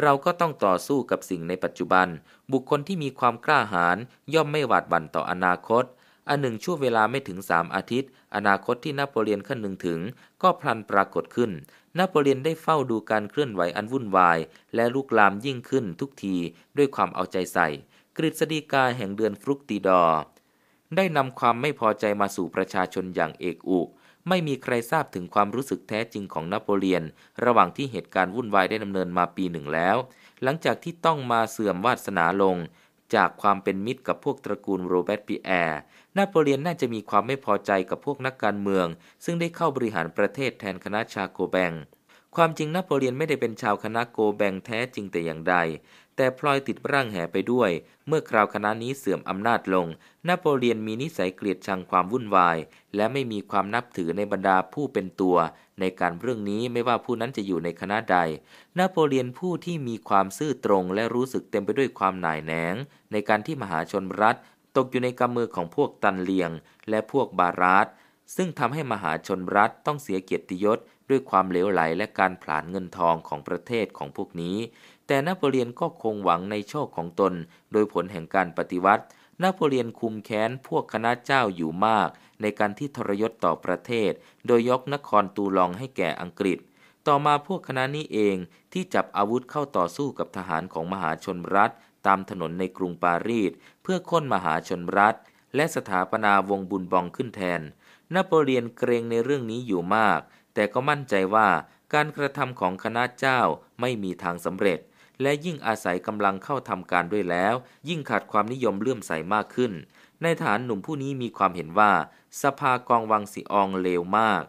เราก็ต้องต่อสู้กับสิ่งในปัจจุบัน บุคคลที่มีความกล้าหาญย่อมไม่หวาดหวั่นต่ออนาคตอันหนึ่งช่วงเวลาไม่ถึงสามอาทิตย์ อนาคตที่นโปเลียนขั้นหนึ่งถึง ก็พลันปรากฏขึ้น นโปเลียนได้เฝ้าดูการเคลื่อนไหวอันวุ่นวาย และลุกลามยิ่งขึ้นทุกที ด้วยความเอาใจใส่ กฤษฎีกาแห่งเดือนฟรุกติดอ ได้นำความไม่พอใจมาสู่ประชาชนอย่างเอกอุ ไม่มีใครทราบถึงความรู้สึกแท้จริงของนโปเลียน ระหว่างที่เหตุการณ์วุ่นวายได้ดำเนินมาปีหนึ่งแล้ว หลังจากที่ต้องมาเสื่อมวาสนาลง จากความเป็นมิตรกับพวกตระกูลโรเบร์ตปีแอร์นาโปเลียนน่าจะมีความไม่พอใจกับพวกนักการเมือง ซึ่งได้เข้าบริหารประเทศแทนคณะชาโกแบง ความจริงนาโปเลียนไม่ได้เป็นชาวคณะโกแบงแท้จริงแต่อย่างใด แต่พลอยติดร่างแห่ไปด้วย เมื่อคราวคณะนี้เสื่อมอำนาจลงนาโปเลียนมีนิสัยเกลียดชังความวุ่นวาย และไม่มีความนับถือในบรรดาผู้เป็นตัว ในการเรื่องนี้ไม่ว่าผู้นั้นจะอยู่ในคณะใดนาโปเลียนผู้ที่มีความซื่อตรงและรู้สึกเต็มไปด้วยความหน่ายแหนง ในการที่มหาชนรัฐตกอยู่ในกำมือของพวกตันเลียง และพวกบารัตซึ่งทำให้มหาชนรัฐต้องเสียเกียรติยศด้วยความเหลวไหลและการผลาญเงินทองของประเทศของพวกนี้ แต่นโปเลียนก็คงหวังในโชคของตน โดยผลแห่งการปฏิวัตินโปเลียนคุมแค้นพวกคณะเจ้าอยู่มาก ในการที่ทรยศต่อประเทศ โดยยกนครตูลองให้แก่อังกฤษ ต่อมาพวกคณะนี้เองที่จับอาวุธเข้าต่อสู้กับทหารของมหาชนรัฐตามถนนในกรุงปารีสเพื่อค้นมหาชนรัฐ และสถาปนาวงบุญบองขึ้นแทนนโปเลียนเกรงในเรื่องนี้อยู่มาก แต่ก็มั่นใจว่าการกระทำของคณะเจ้าไม่มีทางสำเร็จ และยิ่งอาศัยกำลังเข้าทำการด้วยแล้ว ยิ่งขาดความนิยมเลื่อมใสมากขึ้น ในฐานหนุ่มผู้นี้มีความเห็นว่า สภากองวังสีอองเลวมาก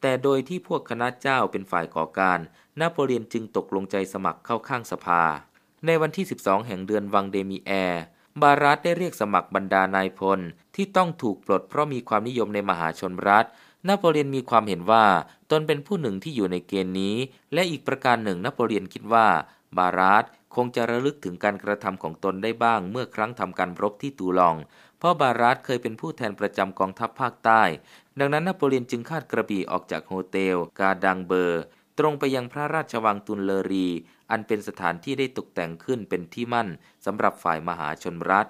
แต่โดยที่พวกคณะเจ้าเป็นฝ่ายก่อการนโปเลียนจึงตกลงใจสมัครเข้าข้างสภาในวันที่ 12 แห่งเดือนวังเดมีแอร์ บารัตได้เรียกสมัครบรรดานายพลที่ต้องถูกปลดเพราะมีความนิยมในมหาชนรัฐ นโปเลียนมีความเห็นว่าตนเป็นผู้หนึ่งที่อยู่ในเกณฑ์นี้ และอีกประการหนึ่งนโปเลียนคิดว่า บารัตคงจะระลึกถึงการกระทำของตนได้บ้างเมื่อครั้งทำการรบที่ตูลอง เพราะบารัตเคยเป็นผู้แทนประจำกองทัพภาคใต้ ดังนั้นนโปเลียนจึงคาดกระบี่ออกจากโฮเทลกาดังเบอร์ ตรงไปยังพระราชวังตุนเลรีอันเป็นสถานที่ได้ตกแต่งขึ้นเป็นที่มั่นสำหรับฝ่ายมหาชนรัฐ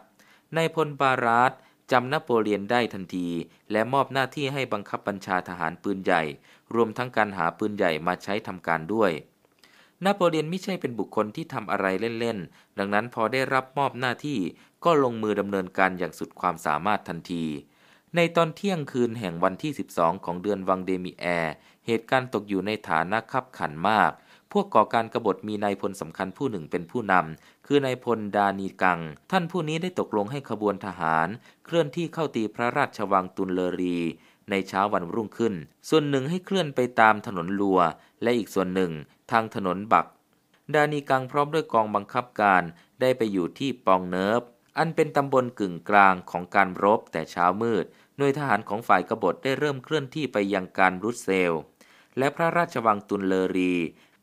ในพลบารัตจำนโปเลียนได้ทันที และมอบหน้าที่ให้บังคับบัญชาทหารปืนใหญ่ รวมทั้งการหาปืนใหญ่มาใช้ทำการด้วยนโปเลียนไม่ใช่เป็นบุคคลที่ทำอะไรเล่นๆ ดังนั้นพอได้รับมอบหน้าที่ก็ลงมือดำเนินการอย่างสุดความสามารถทันที ในตอนเที่ยงคืนแห่งวันที่ 12 ของเดือนวังเดมิแอร์เหตุการณ์ตกอยู่ในฐานะขับขันมากวกก่อการกรบฏมีนายพลสำคัญผู้หนึ่งเป็นผู้นำ คือนายพลดานีกัง ท่านผู้นี้ได้ตกลงให้ขบวนทหาร เคลื่อนที่เข้าตีพระราชวังตุนเลรี ในเช้าวันรุ่งขึ้น ส่วนหนึ่งให้เคลื่อนไปตามถนนลัว และอีกส่วนหนึ่ง ทางถนนบัก ดานีกังพร้อมด้วยกองบังคับการได้ไปอยู่ที่ปองเนิบอันเป็นตำบลกึ่งกลางของการรบแต่เช้ามืด หน่วยทหารของฝ่ายกบฏได้เริ่มเคลื่อนที่ไปยังการรุดเซล และพระราชวังตุนเลรี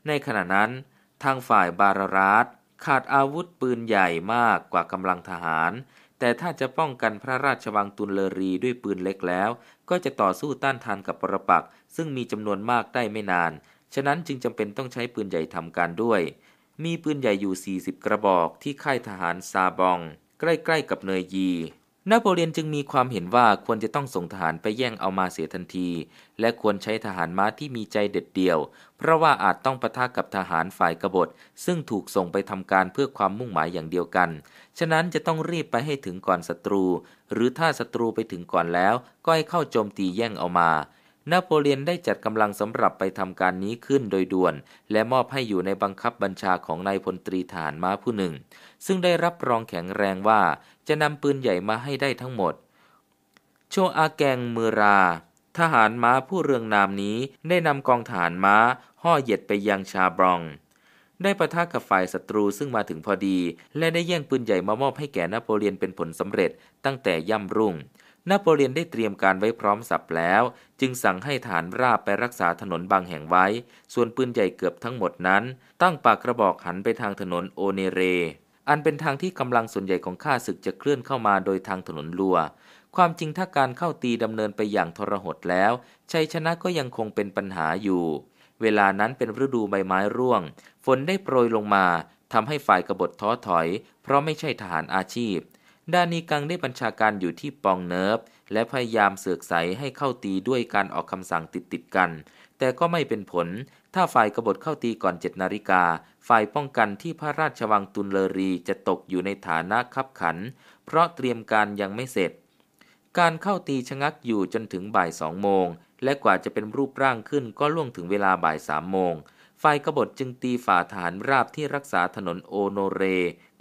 ในขณะนั้น ทางฝ่ายบารารัสขาดอาวุธปืนใหญ่มากกว่ากำลังทหาร แต่ถ้าจะป้องกันพระราชวังตุลเลรีด้วยปืนเล็กแล้ว ก็จะต่อสู้ต้านทานกับปรปัก ซึ่งมีจำนวนมากได้ไม่นาน ฉะนั้นจึงจำเป็นต้องใช้ปืนใหญ่ทำการด้วย มีปืนใหญ่อยู่ 40 กระบอกที่ค่ายทหารซาบอง ใกล้ๆกับเนยยีนโปเลียนจึงมีความเห็นว่าควรจะต้องส่งทหารไปแย่งเอามาเสียทันที และควรใช้ทหารม้าที่มีใจเด็ดเดี่ยว เพราะว่าอาจต้องปะทะกับทหารฝ่ายกบฏ ซึ่งถูกส่งไปทำการเพื่อความมุ่งหมายอย่างเดียวกัน ฉะนั้นจะต้องรีบไปให้ถึงก่อนศัตรู หรือถ้าศัตรูไปถึงก่อนแล้วก็ให้เข้าโจมตีแย่งเอามานโปเลียนได้จัดกำลังสำหรับไปทำการนี้ขึ้นโดยด่วน และมอบให้อยู่ในบังคับบัญชาของนายพลตรีฐานม้าผู้หนึ่ง ซึ่งได้รับรองแข็งแรงว่าจะนำปืนใหญ่มาให้ได้ทั้งหมด โชอาแกงมือรา ทหารม้าผู้เรืองนามนี้ ได้นำกองทหารม้าห่อเหย็ดไปยังชาบรอง ได้ประทะกับฝ่ายศัตรูซึ่งมาถึงพอดี และได้แย่งปืนใหญ่มามอบให้แก่นโปเลียนเป็นผลสำเร็จตั้งแต่ย่ำรุ่งนโปเลียนได้เตรียมการไว้พร้อมสับแล้ว จึงสั่งให้ฐานราบไปรักษาถนนบางแห่งไว้ ส่วนปืนใหญ่เกือบทั้งหมดนั้นตั้งปากกระบอกหันไปทางถนนโอเนเร อันเป็นทางที่กำลังส่วนใหญ่ของข้าศึกจะเคลื่อนเข้ามาโดยทางถนนลัว ความจริงถ้าการเข้าตีดำเนินไปอย่างทรหดแล้วชัยชนะก็ยังคงเป็นปัญหาอยู่ เวลานั้นเป็นฤดูใบไม้ร่วง ฝนได้โปรยลงมาทำให้ฝ่ายกบฏท้อถอยเพราะไม่ใช่ทหารอาชีพดานีกังได้บัญชาการอยู่ที่ปองเนิร์ฟและพยายามเสือกใสให้เข้าตีด้วยการออกคำสั่งติดติดกัน แต่ก็ไม่เป็นผล ถ้าฝ่ายกบฏเข้าตีก่อนเจ็ดนาฬิกาฝ่ายป้องกันที่พระราชวังตุนเลอรีจะตกอยู่ในฐานะขับขัน เพราะเตรียมการยังไม่เสร็จ การเข้าตีชะงักอยู่จนถึงบ่ายสองโมง และกว่าจะเป็นรูปร่างขึ้นก็ล่วงถึงเวลาบ่ายสามโมงฝ่ายกบฏจึงตีฝ่าฐานราบที่รักษาถนนโอโนเร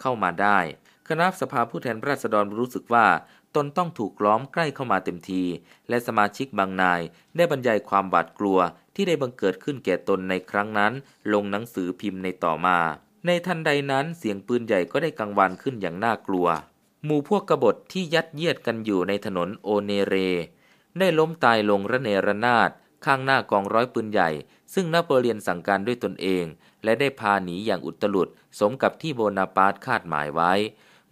เข้ามาได้คณะสภาผู้แทนราษฎรรู้สึกว่า ตนต้องถูกล้อมใกล้เข้ามาเต็มที และสมาชิกบางนาย ได้บรรยายความหวาดกลัว ที่ได้บังเกิดขึ้นแก่ตนในครั้งนั้นลงหนังสือพิมพ์ในต่อมา ในทันใดนั้นเสียงปืนใหญ่ก็ได้กังวานขึ้นอย่างน่ากลัว หมู่พวกกบฏที่ยัดเยียดกันอยู่ในถนนโอเนเร ได้ล้มตายลงระเนระนาดข้างหน้ากองร้อยปืนใหญ่ ซึ่งนโปเลียนสั่งการด้วยตนเอง และได้พาหนีอย่างอุตลุดสมกับที่โบนาปาร์ตคาดหมายไว้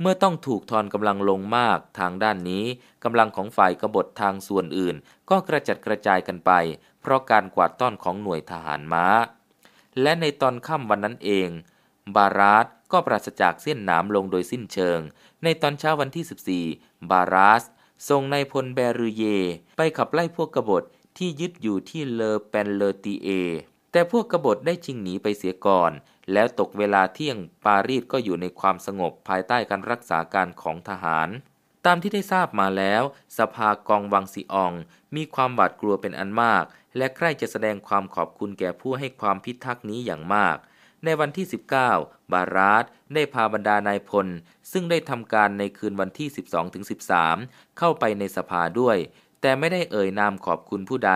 เมื่อต้องถูกทอนกำลังลงมากทางด้านนี้กำลังของฝ่ายกบฏทางส่วนอื่น ก็กระจัดกระจายกันไป เพราะการกวาดต้อนของหน่วยทหารม้า และในตอนค่ำวันนั้นเอง บารัสก็ปราศจากเส้นหนามลงโดยสิ้นเชิง ในตอนเช้าวันที่ 14 บารัสส่งนายพลแบรูเย ไปขับไล่พวกกบฏที่ยึดอยู่ที่เลอแปนเลตีเอแต่พวกกบฏได้ชิงหนีไปเสียก่อนแล้วตกเวลาเที่ยง ปารีสก็อยู่ในความสงบภายใต้การรักษาการของทหาร ตามที่ได้ทราบมาแล้ว สภากองวังซีออง มีความหวาดกลัวเป็นอันมาก และใกล้จะแสดงความขอบคุณแก่ผู้ให้ความพิทักษ์นี้อย่างมาก ในวันที่ 19 บาราสได้พาบรรดานายพลซึ่งได้ทำการในคืนวันที่ 12-13 เข้าไปในสภาด้วย แต่ไม่ได้เอ่ยนามขอบคุณผู้ใด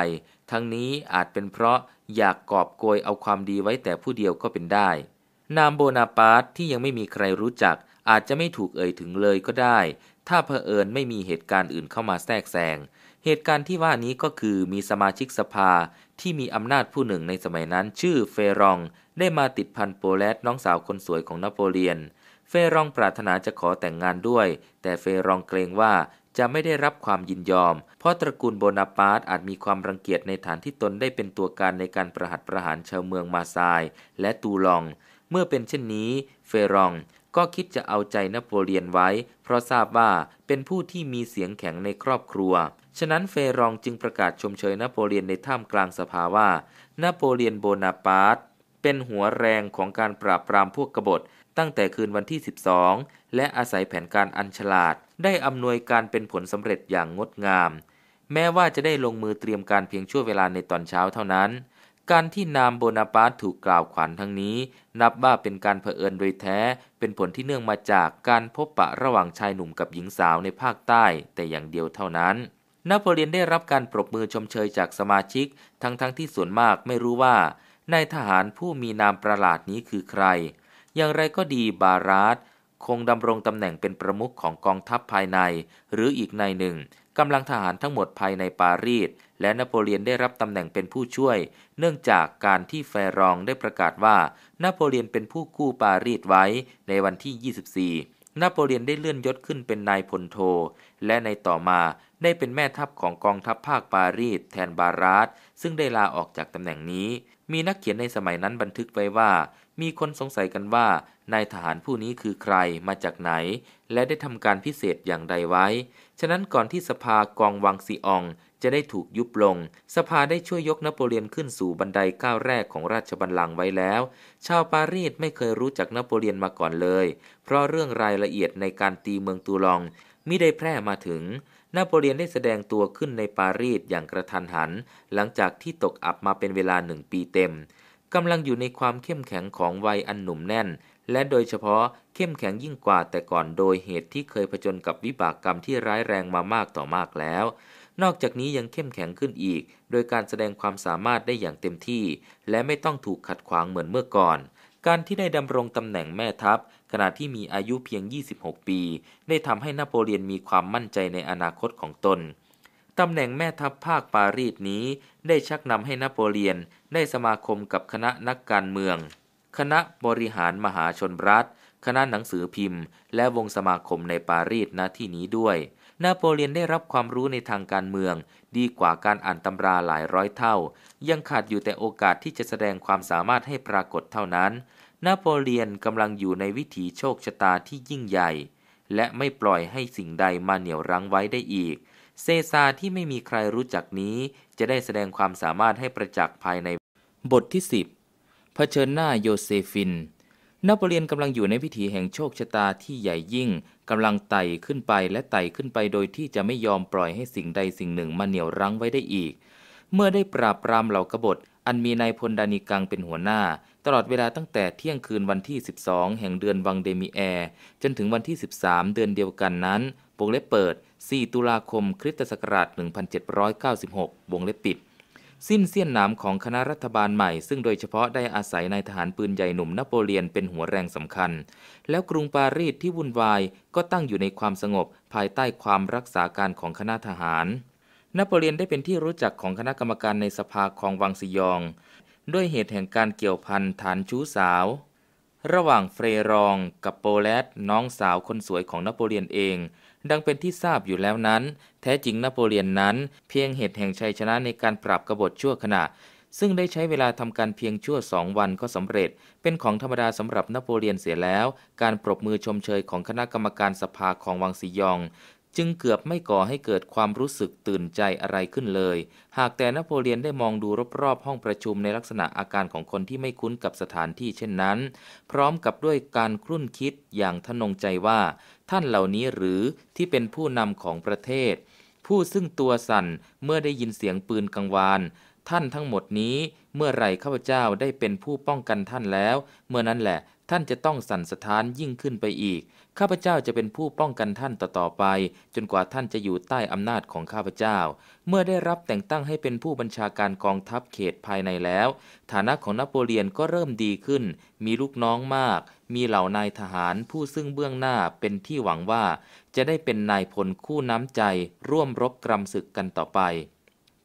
ทั้งนี้อาจเป็นเพราะอยากกอบโกยเอาความดีไว้แต่ผู้เดียวก็เป็นได้ นามโบนาปาร์ตที่ยังไม่มีใครรู้จัก อาจจะไม่ถูกเอ่ยถึงเลยก็ได้ ถ้าเผอิญไม่มีเหตุการณ์อื่นเข้ามาแทรกแซง เหตุการณ์ที่ว่านี้ก็คือมีสมาชิกสภาที่มีอำนาจผู้หนึ่งในสมัยนั้น ชื่อเฟรองได้มาติดพันโปแลตน้องสาวคนสวยของนโปเลียน เฟรองปรารถนาจะขอแต่งงานด้วย แต่เฟรองเกรงว่าจะไม่ได้รับความยินยอม เพราะตระกูลโบนาปาร์ตอาจมีความรังเกียจในฐานที่ตนได้เป็นตัวการในการประหัตประหารชาวเมืองมาซายและตูลอง เมื่อเป็นเช่นนี้เฟรองก็คิดจะเอาใจนโปเลียนไว้ เพราะทราบว่า เป็นผู้ที่มีเสียงแข็งในครอบครัว ฉะนั้นเฟรองจึงประกาศชมเชยนโปเลียนในท่ามกลางสภาว่า นโปเลียนโบนาปาร์ตเป็นหัวแรงของการปราบปรามพวกกบฏตั้งแต่คืนวันที่ 12 และอาศัยแผนการอันฉลาดได้อำนวยการเป็นผลสำเร็จอย่างงดงาม แม้ว่าจะได้ลงมือเตรียมการเพียงชั่วเวลาในตอนเช้าเท่านั้น การที่นามโบนาปาร์ตถูกกล่าวขวัญทั้งนี้ นับว่าเป็นการเผอิญโดยแท้เป็นผลที่เนื่องมาจากการพบปะระหว่างชายหนุ่มกับหญิงสาวในภาคใต้แต่อย่างเดียวเท่านั้น นโปเลียนได้รับการปรบมือชมเชยจากสมาชิก ทั้งๆทที่ส่วนมากไม่รู้ว่านายทหารผู้มีนามประหลาดนี้คือใครอย่างไรก็ดีบารัตคงดำรงตำแหน่งเป็นประมุขของกองทัพภายใน หรืออีกในหนึ่งกำลังทหารทั้งหมดภายในปารีสและนโปเลียนได้รับตำแหน่งเป็นผู้ช่วย เนื่องจากการที่แฟรองได้ประกาศว่า นโปเลียนเป็นผู้กู้ปารีสไว้ในวันที่ 24 นโปเลียนได้เลื่อนยศขึ้นเป็นนายพลโท และในต่อมาได้เป็นแม่ทัพของกองทัพภาคปารีสแทนบารัตซึ่งได้ลาออกจากตำแหน่งนี้ มีนักเขียนในสมัยนั้นบันทึกไว้ว่ามีคนสงสัยกันว่านายทหารผู้นี้คือใคร มาจากไหน และได้ทำการพิเศษอย่างใดไว้ ฉะนั้นก่อนที่สภากองวังซีอองจะได้ถูกยุบลง สภาได้ช่วยยกนโปเลียนขึ้นสู่บันไดก้าวแรกของราชบัลลังก์ไว้แล้ว ชาวปารีสไม่เคยรู้จักนโปเลียนมาก่อนเลย เพราะเรื่องรายละเอียดในการตีเมืองตูลองมิได้แพร่มาถึง นโปเลียนได้แสดงตัวขึ้นในปารีสอย่างกระทันหัน หลังจากที่ตกอับมาเป็นเวลาหนึ่งปีเต็มกำลังอยู่ในความเข้มแข็งของวัยอันหนุ่มแน่น และโดยเฉพาะเข้มแข็งยิ่งกว่าแต่ก่อนโดยเหตุที่เคยผจญกับวิบากกรรมที่ร้ายแรงมามากต่อมากแล้ว นอกจากนี้ยังเข้มแข็งขึ้นอีก โดยการแสดงความสามารถได้อย่างเต็มที่ และไม่ต้องถูกขัดขวางเหมือนเมื่อก่อน การที่ได้ดำรงตำแหน่งแม่ทัพขณะที่มีอายุเพียง 26 ปี ได้ทำให้นโปเลียนมีความมั่นใจในอนาคตของตนตำแหน่งแม่ทัพภาคปารีสนี้ ได้ชักนำให้นโปเลียนได้สมาคมกับคณะนักการเมือง คณะบริหารมหาชนรัฐ คณะหนังสือพิมพ์ และวงสมาคมในปารีสณที่นี้ด้วย นาโปเลียนได้รับความรู้ในทางการเมือง ดีกว่าการอ่านตำราหลายร้อยเท่า ยังขาดอยู่แต่โอกาสที่จะแสดงความสามารถให้ปรากฏเท่านั้น นาโปเลียนกำลังอยู่ในวิถีโชคชะตาที่ยิ่งใหญ่ และไม่ปล่อยให้สิ่งใดมาเหนี่ยวรั้งไว้ได้อีก เซซาที่ไม่มีใครรู้จักนี้ จะได้แสดงความสามารถให้ประจักษ์ภายในบทที่ 10เผชิญหน้าโยเซฟินนโปเลียนกำลังอยู่ในพิธีแห่งโชคชะตาที่ใหญ่ยิ่งกำลังไต่ขึ้นไปและไต่ขึ้นไปโดยที่จะไม่ยอมปล่อยให้สิ่งใดสิ่งหนึ่งมาเหนี่ยวรั้งไว้ได้อีก เมื่อได้ปราบปรามเหล่ากบฏ อันมีนายพลดานิกังเป็นหัวหน้า ตลอดเวลาตั้งแต่เที่ยงคืนวันที่ 12 แห่งเดือนวังเดมิแอร์ จนถึงวันที่ 13 เดือนเดียวกันนั้นวงเล็บเปิด4ตุลาคม คริสตศักราช 1796 วงเล็บปิดสิ้นเสี้ยนหนามของคณะรัฐบาลใหม่ ซึ่งโดยเฉพาะได้อาศัยนายทหารปืนใหญ่หนุ่มนโปเลียนเป็นหัวแรงสำคัญ แล้วกรุงปารีสที่วุ่นวายก็ตั้งอยู่ในความสงบภายใต้ความรักษาการของคณะทหาร นโปเลียนได้เป็นที่รู้จักของคณะกรรมการในสภาของวังสิยอง ด้วยเหตุแห่งการเกี่ยวพันฐานชู้สาว ระหว่างเฟรรอง กับโปแลตน้องสาวคนสวยของนโปเลียนเองดังเป็นที่ทราบอยู่แล้วนั้น แท้จริงนโปเลียนนั้น เพียงเหตุแห่งชัยชนะในการปราบกบฏชั่วขณะ ซึ่งได้ใช้เวลาทำการเพียงชั่วสองวันก็สำเร็จ เป็นของธรรมดาสำหรับนโปเลียนเสียแล้ว การปรบมือชมเชยของคณะกรรมการสภาของวังซียอง จึงเกือบไม่ก่อให้เกิดความรู้สึกตื่นใจอะไรขึ้นเลย หากแต่นโปเลียนได้มองดูรอบๆ ห้องประชุมในลักษณะอาการของคนที่ไม่คุ้นกับสถานที่เช่นนั้น พร้อมกับด้วยการครุ่นคิดอย่างทะนงใจว่าท่านเหล่านี้หรือที่เป็นผู้นำของประเทศ ผู้ซึ่งตัวสั่นเมื่อได้ยินเสียงปืนกังวานท่านทั้งหมดนี้เมื่อไรข้าพเจ้าได้เป็นผู้ป้องกันท่านแล้ว เมื่อนั้นแหละ ท่านจะต้องสั่นสะท้านยิ่งขึ้นไปอีก ข้าพเจ้าจะเป็นผู้ป้องกันท่านต่อๆไปจนกว่าท่านจะอยู่ใต้อำนาจของข้าพเจ้า เมื่อได้รับแต่งตั้งให้เป็นผู้บัญชาการกองทัพเขตภายในแล้ว ฐานะของนโปเลียนก็เริ่มดีขึ้น มีลูกน้องมากมีเหล่านายทหารผู้ซึ่งเบื้องหน้าเป็นที่หวังว่าจะได้เป็นนายพลคู่น้ำใจร่วมรบกรำศึกกันต่อไป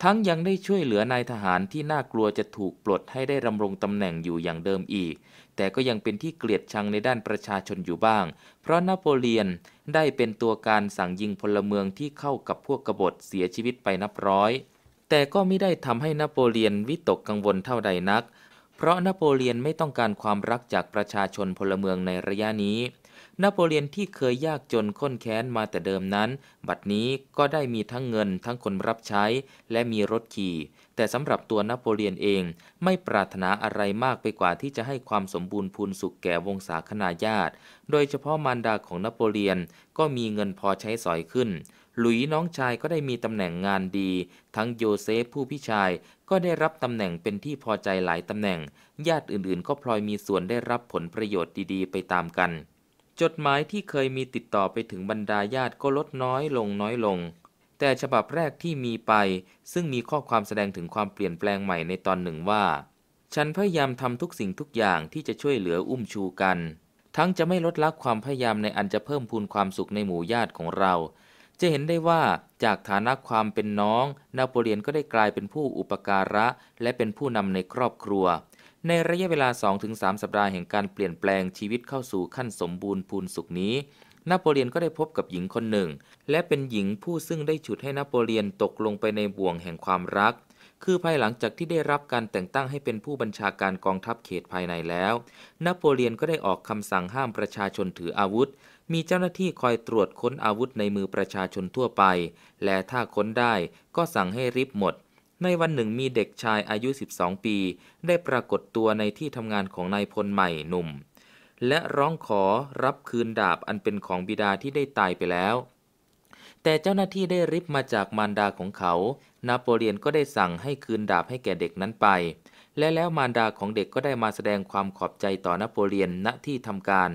ทั้งยังได้ช่วยเหลือนายทหารที่น่ากลัวจะถูกปลดให้ได้ดำรงตำแหน่งอยู่อย่างเดิมอีก แต่ก็ยังเป็นที่เกลียดชังในด้านประชาชนอยู่บ้าง เพราะนโปเลียนได้เป็นตัวการสั่งยิงพลเมืองที่เข้ากับพวกกบฏเสียชีวิตไปนับร้อย แต่ก็ไม่ได้ทำให้นโปเลียนวิตกกังวลเท่าใดนักเพราะนโปเลียนไม่ต้องการความรักจากประชาชนพลเมืองในระยะนี้ นโปเลียนที่เคยยากจนข้นแค้นมาแต่เดิมนั้น บัดนี้ก็ได้มีทั้งเงินทั้งคนรับใช้และมีรถขี่ แต่สำหรับตัวนโปเลียนเองไม่ปรารถนาอะไรมากไปกว่าที่จะให้ความสมบูรณ์พูนสุขแก่วงศาคณาญาติโดยเฉพาะมารดาของนโปเลียนก็มีเงินพอใช้สอยขึ้นหลุยน้องชายก็ได้มีตำแหน่งงานดี ทั้งโยเซฟผู้พี่ชายก็ได้รับตำแหน่งเป็นที่พอใจหลายตำแหน่ง ญาติอื่น ๆ ก็พลอยมีส่วนได้รับผลประโยชน์ดี ๆ ไปตามกัน จดหมายที่เคยมีติดต่อไปถึงบรรดาญาติก็ลดน้อยลงน้อยลง แต่ฉบับแรกที่มีไป ซึ่งมีข้อความแสดงถึงความเปลี่ยนแปลงใหม่ในตอนหนึ่งว่า ฉันพยายามทำทุกสิ่งทุกอย่างที่จะช่วยเหลืออุ้มชูกัน ทั้งจะไม่ลดละความพยายามในอันจะเพิ่มพูนความสุขในหมู่ญาติของเราจะเห็นได้ว่าจากฐานะความเป็นน้อง นโปเลียนก็ได้กลายเป็นผู้อุปการะ และเป็นผู้นำในครอบครัว ในระยะเวลา2-3สสัปดาห์แห่งการเปลี่ยนแปลงชีวิตเข้าสู่ขั้นสมบูรณ์พูนสุขนี้นโปเลียนก็ได้พบกับหญิงคนหนึ่ง และเป็นหญิงผู้ซึ่งได้ฉุดให้นโปเลียนตกลงไปในบ่วงแห่งความรัก คือภายหลังจากที่ได้รับการแต่งตั้งให้เป็นผู้บัญชาการกองทัพเขตภายในแล้ว นโปเลียนก็ได้ออกคำสั่งห้ามประชาชนถืออาวุธมีเจ้าหน้าที่คอยตรวจค้นอาวุธในมือประชาชนทั่วไป และถ้าค้นได้ก็สั่งให้ริบหมด ในวันหนึ่งมีเด็กชายอายุ 12 ปี ได้ปรากฏตัวในที่ทำงานของนายพลใหม่หนุ่ม และร้องขอรับคืนดาบอันเป็นของบิดาที่ได้ตายไปแล้ว แต่เจ้าหน้าที่ได้ริบมาจากมารดาของเขานาโปเลียนก็ได้สั่งให้คืนดาบให้แก่เด็กนั้นไป และแล้วมารดาของเด็กก็ได้มาแสดงความขอบใจต่อนโปเลียน ณ ที่ทำการ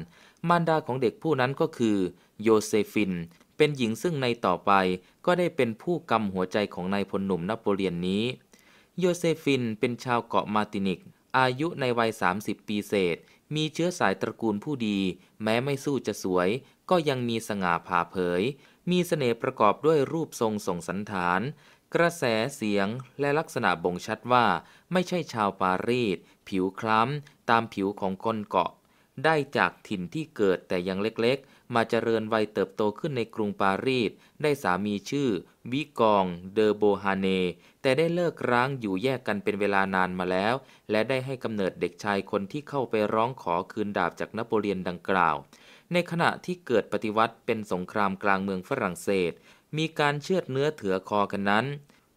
มารดาของเด็กผู้นั้นก็คือโยเซฟิน เป็นหญิงซึ่งในต่อไปก็ได้เป็นผู้กำหัวใจของนายพลหนุ่มนโปเลียนนี้ โยเซฟินเป็นชาวเกาะมาตินิก อายุในวัย 30 ปีเศษ มีเชื้อสายตระกูลผู้ดี แม้ไม่สู้จะสวย ก็ยังมีสง่าผ่าเผย มีเสน่ห์ประกอบด้วยรูปทรงส่งสันฐาน กระแสเสียงและลักษณะบ่งชัดว่า ไม่ใช่ชาวปารีส ผิวคล้ำตามผิวของคนเกาะได้จากถิ่นที่เกิดแต่ยังเล็กๆ มาเจริญวัยเติบโตขึ้นในกรุงปารีส ได้สามีชื่อวิกองเดอโบฮาเน แต่ได้เลิกร้างอยู่แยกกันเป็นเวลานานมาแล้ว และได้ให้กำเนิดเด็กชายคนที่เข้าไปร้องขอคืนดาบจากนโปเลียนดังกล่าว ในขณะที่เกิดปฏิวัติเป็นสงครามกลางเมืองฝรั่งเศส มีการเชือดเนื้อเถือคอกันนั้น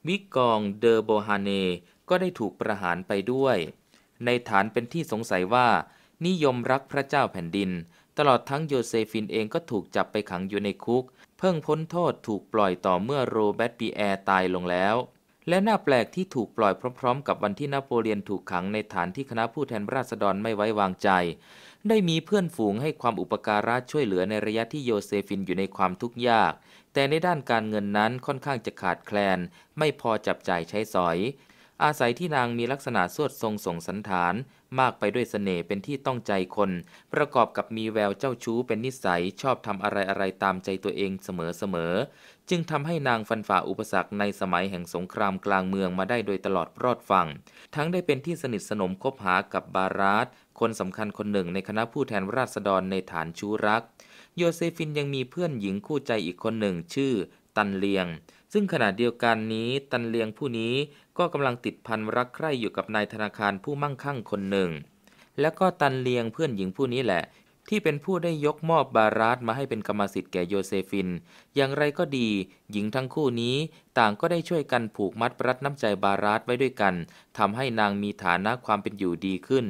วิกอง เดอโบฮาเนก็ได้ถูกประหารไปด้วย ในฐานเป็นที่สงสัยว่านิยมรักพระเจ้าแผ่นดิน ตลอดทั้งโยเซฟินเองก็ถูกจับไปขังอยู่ในคุก เพิ่งพ้นโทษถูกปล่อยต่อเมื่อโรเบตปีแอร์ตายลงแล้ว และน่าแปลกที่ถูกปล่อยพร้อมๆกับวันที่นโปเลียนถูกขังในฐานที่คณะผู้แทนราษฎรไม่ไว้วางใจ ได้มีเพื่อนฝูงให้ความอุปการะช่วยเหลือในระยะที่โยเซฟินอยู่ในความทุกข์ยาก แต่ในด้านการเงินนั้นค่อนข้างจะขาดแคลนไม่พอจับใจ่ายใช้สอยอาศัยที่นางมีลักษณะสวดทรงส่งสันฐาน มากไปด้วยสเสน่ห์เป็นที่ต้องใจคน ประกอบกับมีแววเจ้าชู้เป็นนิสัยชอบทำอะไรอะไรตามใจตัวเองเสมอๆ จึงทำให้นางฟันฝ่าอุปสรรคในสมัยแห่งสงครามกลางเมืองมาได้โดยตลอดรอดฝัง ทั้งได้เป็นที่สนิทสนมคบหากับบาราตคนสำคัญคนหนึ่งในคณะผู้แทนราษฎรในฐานชู้รัก โยเซฟินยังมีเพื่อนหญิงคู่ใจอีกคนหนึ่ง ชื่อตันเลียงซึ่งขณะเดียวกันนี้ ตันเลียงผู้นี้ก็กำลังติดพันรักใคร่อยู่กับนายธนาคารผู้มั่งคั่งคนหนึ่ง และก็ตันเลียงเพื่อนหญิงผู้นี้แหละ ที่เป็นผู้ได้ยกมอบบารัสมาให้เป็นกรรมสิทธิ์แก่โยเซฟิน อย่างไรก็ดี หญิงทั้งคู่นี้ต่างก็ได้ช่วยกันผูกมัดรัดน้ำใจบารัสไว้ด้วยกันทำให้นางมีฐานะความเป็นอยู่ดีขึ้น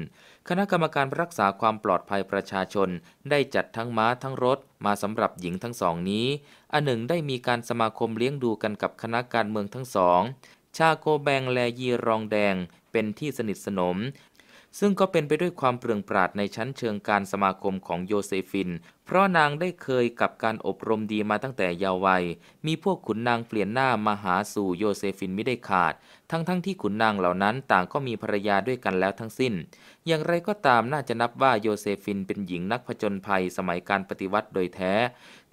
คณะกรรมการรักษาความปลอดภัยประชาชนได้จัดทั้งม้าทั้งรถมาสำหรับหญิงทั้งสองนี้ อันหนึ่งได้มีการสมาคมเลี้ยงดูกันกับคณะการเมืองทั้งสอง ชาโกแบงแลยีรองแดงเป็นที่สนิทสนมซึ่งก็เป็นไปด้วยความเปรื่องปราดในชั้นเชิงการสมาคมของโยเซฟิน เพราะนางได้เคยกับการอบรมดีมาตั้งแต่เยาว์วัย มีพวกขุนนางเปลี่ยนหน้ามาหาสู่โยเซฟินไม่ได้ขาด ทั้งๆทที่ขุนนางเหล่านั้นต่างก็มีภรรยาด้วยกันแล้วทั้งสิ้น อย่างไรก็ตามน่าจะนับว่าโยเซฟินเป็นหญิงนักผจญภัยสมัยการปฏิวัติโดยแท้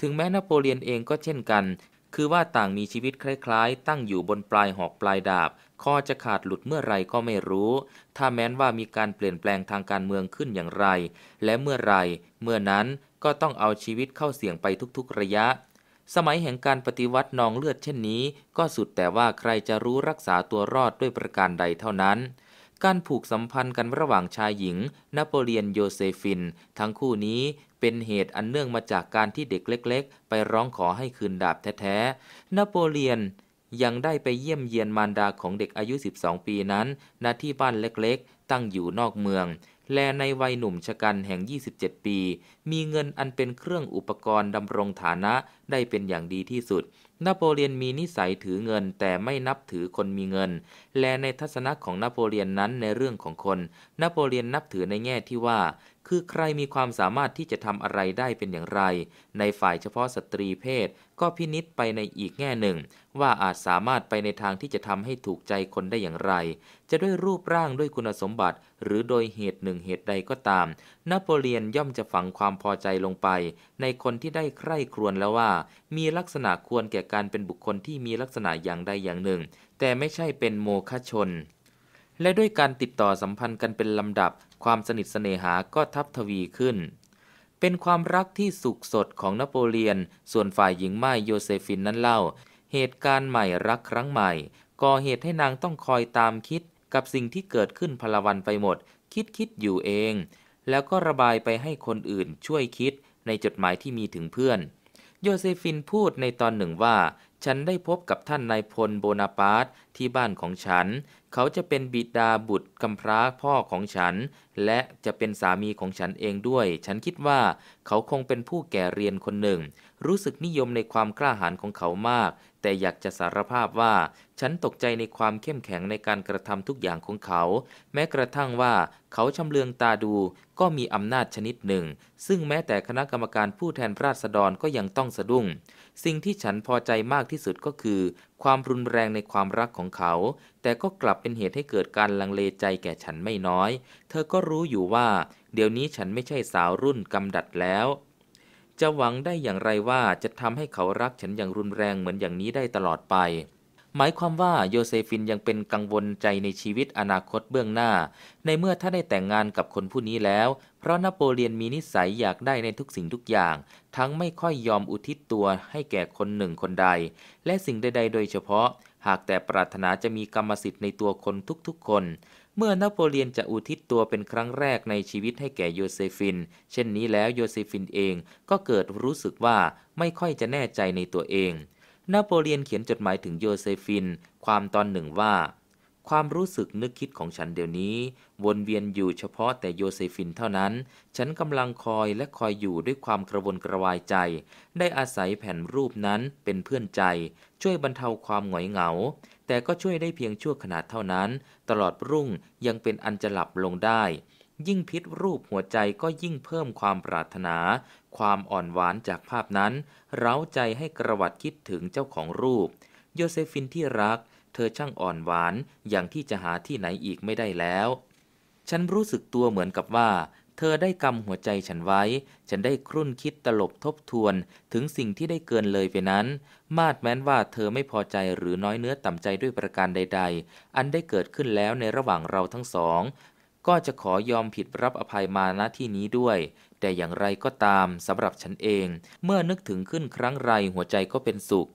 ถึงแม้นโปเลียนเองก็เช่นกัน คือว่าต่างมีชีวิตคล้ายๆ ตั้งอยู่บนปลายหอกปลายดาบคอจะขาดหลุดเมื่อไรก็ไม่รู้ ถ้าแม้นว่ามีการเปลี่ยนแปลงทางการเมืองขึ้นอย่างไร และเมื่อไร เมื่อนั้นก็ต้องเอาชีวิตเข้าเสี่ยงไปทุกๆระยะ สมัยแห่งการปฏิวัตินองเลือดเช่นนี้ ก็สุดแต่ว่าใครจะรู้รักษาตัวรอดด้วยประการใดเท่านั้น การผูกสัมพันธ์กันระหว่างชายหญิง นโปเลียน โยเซฟิน ทั้งคู่นี้เป็นเหตุอันเนื่องมาจากการที่เด็กเล็ก ๆ ไปร้องขอให้คืนดาบแท้ๆ นโปเลียนยังได้ไปเยี่ยมเยียนมารดาของเด็กอายุ 12 ปีนั้น ณ ที่บ้านเล็กๆ ตั้งอยู่นอกเมือง และในวัยหนุ่มชะกันแห่ง 27 ปี มีเงินอันเป็นเครื่องอุปกรณ์ดำรงฐานะได้เป็นอย่างดีที่สุด นโปเลียนมีนิสัยถือเงิน แต่ไม่นับถือคนมีเงิน และในทัศนะของนโปเลียนนั้นในเรื่องของคน นโปเลียนนับถือในแง่ที่ว่า คือใครมีความสามารถที่จะทำอะไรได้เป็นอย่างไร ในฝ่ายเฉพาะสตรีเพศก็พินิษไปในอีกแง่หนึ่งว่าอาจสามารถไปในทางที่จะทำให้ถูกใจคนได้อย่างไร จะด้วยรูปร่างด้วยคุณสมบัติ หรือโดยเหตุหนึ่งเหตุใดก็ตาม นโปเลียนย่อมจะฝังความพอใจลงไป ในคนที่ได้ใคร่ครวญแล้วว่า มีลักษณะควรแก่การเป็นบุคคลที่มีลักษณะอย่างใดอย่างหนึ่ง แต่ไม่ใช่เป็นโมฆะชน และด้วยการติดต่อสัมพันธ์กันเป็นลำดับ ความสนิทสเสน่หาก็ทับทวีขึ้น เป็นความรักที่สุขสดของนโปเลียน ส่วนฝ่ายหญิงไม้โยเซฟินนั้นเล่าเหตุการณ์ใหม่รักครั้งใหม่ก่อเหตุให้นางต้องคอยตามคิด กับสิ่งที่เกิดขึ้นพลวันไปหมด คิดคิดอยู่เอง แล้วก็ระบายไปให้คนอื่นช่วยคิดในจดหมายที่มีถึงเพื่อน โยเซฟินพูดในตอนหนึ่งว่า ฉันได้พบกับท่านนายพลโบนาปาร์ตที่บ้านของฉัน เขาจะเป็นบิดาบุตรกำพร้าพ่อของฉัน และจะเป็นสามีของฉันเองด้วย ฉันคิดว่าเขาคงเป็นผู้แก่เรียนคนหนึ่ง รู้สึกนิยมในความกล้าหาญของเขามากแต่อยากจะสารภาพว่า ฉันตกใจในความเข้มแข็งในการกระทำทุกอย่างของเขา แม้กระทั่งว่า เขาชำเลืองตาดูก็มีอำนาจชนิดหนึ่ง ซึ่งแม้แต่คณะกรรมการผู้แทนราษฎรก็ยังต้องสะดุ้งสิ่งที่ฉันพอใจมากที่สุดก็คือ ความรุนแรงในความรักของเขา แต่ก็กลับเป็นเหตุให้เกิดการลังเลใจแก่ฉันไม่น้อย เธอก็รู้อยู่ว่า เดี๋ยวนี้ฉันไม่ใช่สาวรุ่นกำดัดแล้วจะหวังได้อย่างไรว่าจะทำให้เขารักฉันอย่างรุนแรงเหมือนอย่างนี้ได้ตลอดไป หมายความว่าโยเซฟินยังเป็นกังวลใจในชีวิตอนาคตเบื้องหน้า ในเมื่อถ้าได้แต่งงานกับคนผู้นี้แล้ว เพราะนโปเลียนมีนิสัยอยากได้ในทุกสิ่งทุกอย่าง ทั้งไม่ค่อยยอมอุทิศตัวให้แก่คนหนึ่งคนใด และสิ่งใดๆ โดยเฉพาะ หากแต่ปรารถนาจะมีกรรมสิทธิ์ในตัวคนทุกๆคนเมื่อนโปเลียนจะอุทิศตัวเป็นครั้งแรกในชีวิตให้แก่โยเซฟิน เช่นนี้แล้วโยเซฟินเองก็เกิดรู้สึกว่าไม่ค่อยจะแน่ใจในตัวเอง นโปเลียนเขียนจดหมายถึงโยเซฟิน ความตอนหนึ่งว่า ความรู้สึกนึกคิดของฉันเดี๋ยวนี้ วนเวียนอยู่เฉพาะแต่โยเซฟินเท่านั้น ฉันกำลังคอยและคอยอยู่ด้วยความกระวนกระวายใจ ได้อาศัยแผ่นรูปนั้นเป็นเพื่อนใจช่วยบรรเทาความหงอยเหงา แต่ก็ช่วยได้เพียงชั่วขนาดเท่านั้น ตลอดรุ่งยังเป็นอันจะหลับลงได้ ยิ่งพิษรูปหัวใจก็ยิ่งเพิ่มความปรารถนา ความอ่อนหวานจากภาพนั้น เร้าใจให้กระวัดคิดถึงเจ้าของรูป โยเซฟินที่รัก เธอช่างอ่อนหวานอย่างที่จะหาที่ไหนอีกไม่ได้แล้ว ฉันรู้สึกตัวเหมือนกับว่าเธอได้กำหัวใจฉันไว้ ฉันได้ครุ่นคิดตลบทบทวนถึงสิ่งที่ได้เกินเลยไปนั้น มาดแม้นว่าเธอไม่พอใจหรือน้อยเนื้อต่ำใจด้วยประการใด ๆ อันได้เกิดขึ้นแล้วในระหว่างเราทั้งสอง ก็จะขอยอมผิดรับอภัยมาณที่นี้ด้วย แต่อย่างไรก็ตามสำหรับฉันเอง เมื่อนึกถึงขึ้นครั้งไรหัวใจก็เป็นสุข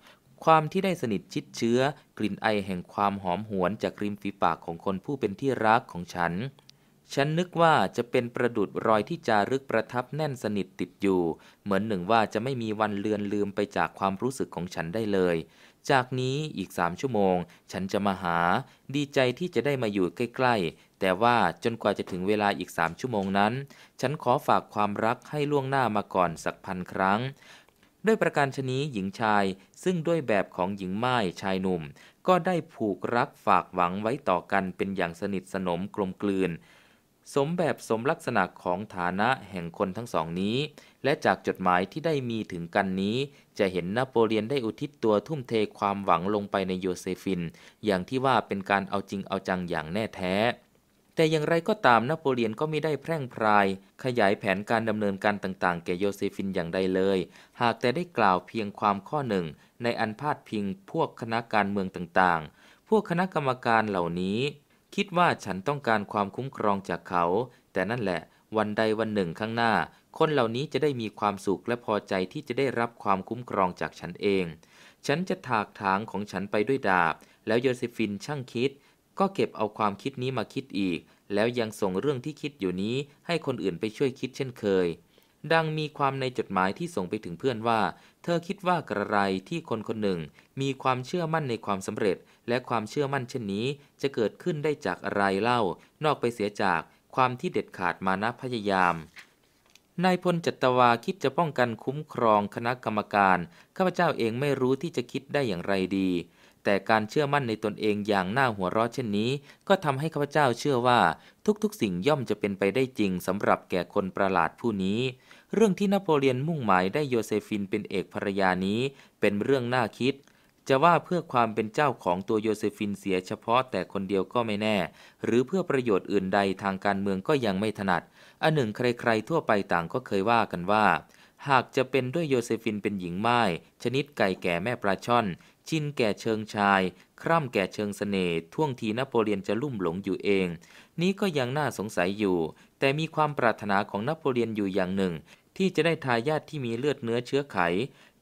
ความที่ได้สนิทชิดเชื้อ กลิ่นไอแห่งความหอมหวนจากริมฝีปากของคนผู้เป็นที่รักของฉันฉันนึกว่าจะเป็นประดุดรอยที่จารึกประทับแน่นสนิทติดอยู่ เหมือนหนึ่งว่าจะไม่มีวันเลือนลืมไปจากความรู้สึกของฉันได้เลย จากนี้อีกสามชั่วโมง ฉันจะมาหาดีใจที่จะได้มาอยู่ใกล้ ๆ แต่ว่าจนกว่าจะถึงเวลาอีกสามชั่วโมงนั้น ฉันขอฝากความรักให้ล่วงหน้ามาก่อนสักพันครั้ง ด้วยประการชนี้หญิงชายซึ่งด้วยแบบของหญิงไม้ชายหนุ่ม ก็ได้ผูกรักฝากหวังไว้ต่อกันเป็นอย่างสนิทสนมกลมกลืนสมแบบสมลักษณะของฐานะแห่งคนทั้งสองนี้ และจากจดหมายที่ได้มีถึงกันนี้ จะเห็นนโปเลียนได้อุทิศตัวทุ่มเทความหวังลงไปในโยเซฟิน อย่างที่ว่าเป็นการเอาจริงเอาจังอย่างแน่แท้ แต่อย่างไรก็ตามนโปเลียนก็ไม่ได้แพร่งพราย ขยายแผนการดำเนินการต่างๆแก่โยเซฟินอย่างใดเลย หากแต่ได้กล่าวเพียงความข้อหนึ่งในอันพาดพิงพวกคณะการเมืองต่าง ๆ พวกคณะกรรมการเหล่านี้คิดว่าฉันต้องการความคุ้มครองจากเขา แต่นั่นแหละวันใดวันหนึ่งข้างหน้า คนเหล่านี้จะได้มีความสุขและพอใจที่จะได้รับความคุ้มครองจากฉันเอง ฉันจะถากถางของฉันไปด้วยดาบ แล้วโยเซฟินช่างคิด ก็เก็บเอาความคิดนี้มาคิดอีก แล้วยังส่งเรื่องที่คิดอยู่นี้ให้คนอื่นไปช่วยคิดเช่นเคย ดังมีความในจดหมายที่ส่งไปถึงเพื่อนว่า เธอคิดว่ากระไรที่คนคนหนึ่งมีความเชื่อมั่นในความสำเร็จและความเชื่อมั่นเช่นนี้จะเกิดขึ้นได้จากอะไรเล่า นอกไปเสียจากความที่เด็ดขาดมานะพยายาม นายพลจัตวาคิดจะป้องกันคุ้มครองคณะกรรมการข้าพเจ้าเองไม่รู้ที่จะคิดได้อย่างไรดี แต่การเชื่อมั่นในตนเองอย่างหน้าหัวเราะเช่นนี้ ก็ทำให้ข้าพเจ้าเชื่อว่าทุก ๆ สิ่งย่อมจะเป็นไปได้จริงสำหรับแก่คนประหลาดผู้นี้ เรื่องที่นโปเลียนมุ่งหมายได้โยเซฟินเป็นเอกภรรยานี้ เป็นเรื่องน่าคิดจะว่าเพื่อความเป็นเจ้าของตัวโยเซฟินเสียเฉพาะแต่คนเดียวก็ไม่แน่ หรือเพื่อประโยชน์อื่นใดทางการเมืองก็ยังไม่ถนัดอันหนึ่งใครๆ ทั่วไปต่างก็เคยว่ากันว่า หากจะเป็นด้วยโยเซฟินเป็นหญิงไม้ชนิดไก่แก่แม่ปลาช่อนชินแก่เชิงชายคร่ำแก่เชิงสเสน่ห์ท่วงทีนโปเลียนจะลุ่มหลงอยู่เอง นี้ก็ยังน่าสงสัยอยู่ แต่มีความปรารถนาของนโปเลียนอยู่อย่างหนึ่ง ที่จะได้ทายาทที่มีเลือดเนื้อเชื้อไข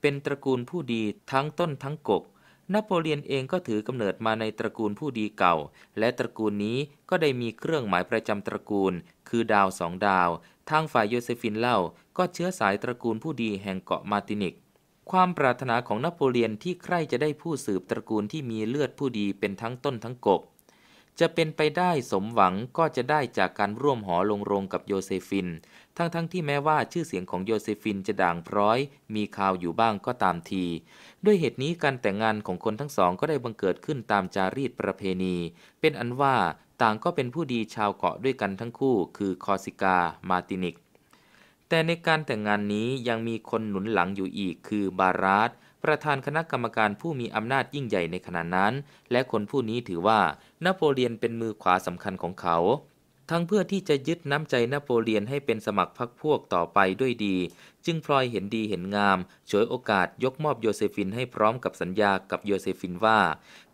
เป็นตระกูลผู้ดีทั้งต้นทั้งกกนโปเลียนเองก็ถือกำเนิดมาในตระกูลผู้ดีเก่า และตระกูลนี้ก็ได้มีเครื่องหมายประจำตระกูล คือดาวสองดาว ทางฝ่ายโยเซฟินเล่าก็เชื้อสายตระกูลผู้ดีแห่งเกาะมาตินิก ความปรารถนาของนโปเลียนที่ใครจะได้ผู้สืบตระกูลที่มีเลือดผู้ดีเป็นทั้งต้นทั้งกก จะเป็นไปได้สมหวังก็จะได้จากการร่วมหอลงโรงกับโยเซฟิน ทั้งๆทที่แม้ว่าชื่อเสียงของโยเซฟินจะด่างพร้อย มีข่าวอยู่บ้างก็ตามทีด้วยเหตุนี้การแต่งงานของคนทั้งสองก็ได้บังเกิดขึ้นตามจารีตประเพณี เป็นอันว่าต่างก็เป็นผู้ดีชาวเกาะด้วยกันทั้งคู่คือคอสิกา มาตินิก แต่ในการแต่งงานนี้ยังมีคนหนุนหลังอยู่อีกคือบาราสประธานคณะกรรมการผู้มีอำนาจยิ่งใหญ่ในขณะนั้น และคนผู้นี้ถือว่านโปเลียนเป็นมือขวาสำคัญของเขา ทั้งเพื่อที่จะยึดน้ำใจนโปเลียนให้เป็นสมัครพรรคพวกต่อไปด้วยดีจึงพลอยเห็นดีเห็นงามฉวยโอกาสยกมอบโยเซฟินให้พร้อมกับสัญญากับโยเซฟินว่า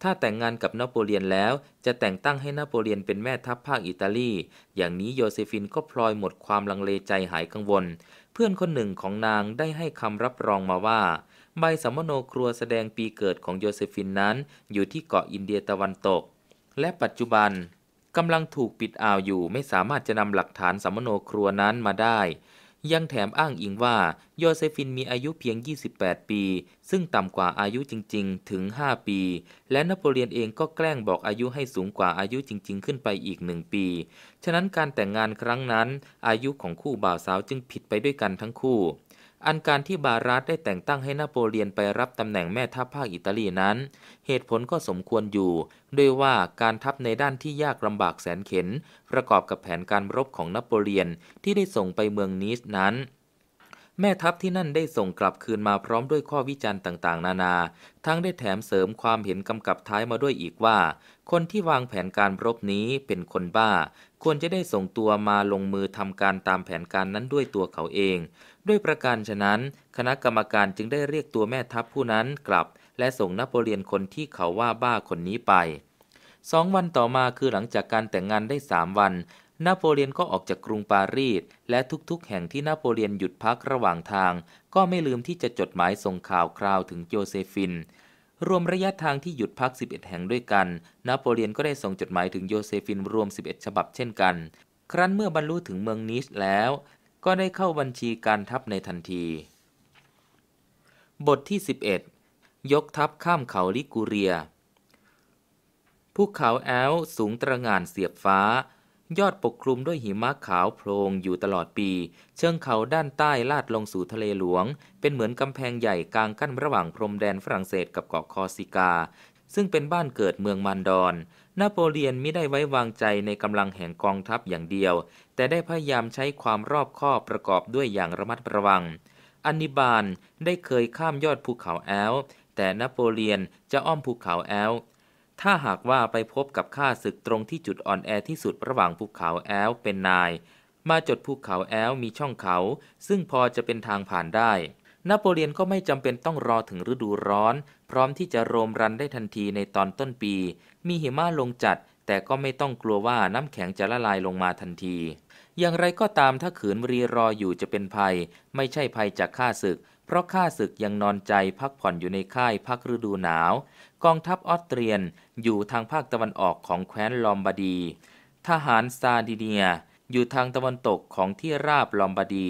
ถ้าแต่งงานกับนโปเลียนแล้วจะแต่งตั้งให้นโปเลียนเป็นแม่ทัพภาคอิตาลี อย่างนี้โยเซฟินก็พลอยหมดความลังเลใจหายกังวล เพื่อนคนหนึ่งของนางได้ให้คำรับรองมาว่า ใบสัมโนครัวแสดงปีเกิดของโยเซฟินนั้นอยู่ที่เกาะอินเดียตะวันตก และปัจจุบันกำลังถูกปิดอ่าวอยู่ ไม่สามารถจะนำหลักฐานสัมโนครัวนั้นมาได้ยังแถมอ้างอิงว่าโยเซฟินมีอายุเพียง 28 ปี ซึ่งต่ำกว่าอายุจริงๆ ถึง 5 ปี และนโปเลียนเองก็แกล้งบอกอายุให้สูงกว่าอายุจริงๆ ขึ้นไปอีกหนึ่งปี ฉะนั้นการแต่งงานครั้งนั้น อายุของคู่บ่าวสาวจึงผิดไปด้วยกันทั้งคู่อันการที่บารัสได้แต่งตั้งให้นโปเลียนไปรับตำแหน่งแม่ทัพภาคอิตาลีนั้น เหตุผลก็สมควรอยู่ ด้วยว่าการทัพในด้านที่ยากลำบากแสนเข็นประกอบกับแผนการรบของนโปเลียนที่ได้ส่งไปเมืองนีสนั้น แม่ทัพที่นั่นได้ส่งกลับคืนมาพร้อมด้วยข้อวิจารณ์ต่างๆ นานา ทั้งได้แถมเสริมความเห็นกำกับท้ายมาด้วยอีกว่า คนที่วางแผนการรบนี้เป็นคนบ้า ควรจะได้ส่งตัวมาลงมือทำการตามแผนการนั้นด้วยตัวเขาเองด้วยประการฉะนั้น คณะกรรมการจึงได้เรียกตัวแม่ทัพผู้นั้นกลับ และส่งนโปเลียนคนที่เขาว่าบ้าคนนี้ไปสองวันต่อมาคือหลังจากการแต่งงานได้สามวัน นโปเลียนก็ออกจากกรุงปารีสและทุกๆแห่งที่นโปเลียนหยุดพักระหว่างทาง ก็ไม่ลืมที่จะจดหมายส่งข่าวคราวถึงโยเซฟินรวมระยะทางที่หยุดพัก 11 แห่งด้วยกัน นโปเลียนก็ได้ส่งจดหมายถึงโยเซฟินรวม 11 ฉบับเช่นกัน ครั้นเมื่อบรรลุถึงเมืองนิสแล้วก็ได้เข้าบัญชีการทัพในทันที บทที่ 11 ยกทัพข้ามเขาลิกูเรียภูเขาแอลสูงตระงานเสียบฟ้า ยอดปกคลุมด้วยหิมะขาวโพลงอยู่ตลอดปี เชิงเขาด้านใต้ลาดลงสู่ทะเลหลวง เป็นเหมือนกำแพงใหญ่กลางกั้นระหว่างพรมแดนฝรั่งเศสกับเกาะคอสิกา ซึ่งเป็นบ้านเกิดเมืองมันดอนนโปเลียนไม่ได้ไว้วางใจในกำลังแห่งกองทัพอย่างเดียวแต่ได้พยายามใช้ความรอบคอบประกอบด้วยอย่างระมัดระวัง อันนิบาลได้เคยข้ามยอดภูเขาแอล แต่นโปเลียนจะอ้อมภูเขาแอล ถ้าหากว่าไปพบกับข้าศึกตรงที่จุดอ่อนแอที่สุดระหว่างภูเขาแอลเป็นนาย มาจดภูเขาแอลมีช่องเขา ซึ่งพอจะเป็นทางผ่านได้นโปเลียนก็ไม่จำเป็นต้องรอถึงฤดูร้อน พร้อมที่จะโรมรันได้ทันทีในตอนต้นปี มีหิมะลงจัด แต่ก็ไม่ต้องกลัวว่าน้ำแข็งจะละลายลงมาทันทีอย่างไรก็ตามถ้าขืนรีรออยู่จะเป็นภัย ไม่ใช่ภัยจากข้าศึก เพราะข้าศึกยังนอนใจพักผ่อนอยู่ในค่ายพักฤดูหนาว กองทัพออสเตรียนอยู่ทางภาคตะวันออกของแคว้นลอมบาดี ทหารซาดิเนียอยู่ทางตะวันตกของที่ราบลอมบาดี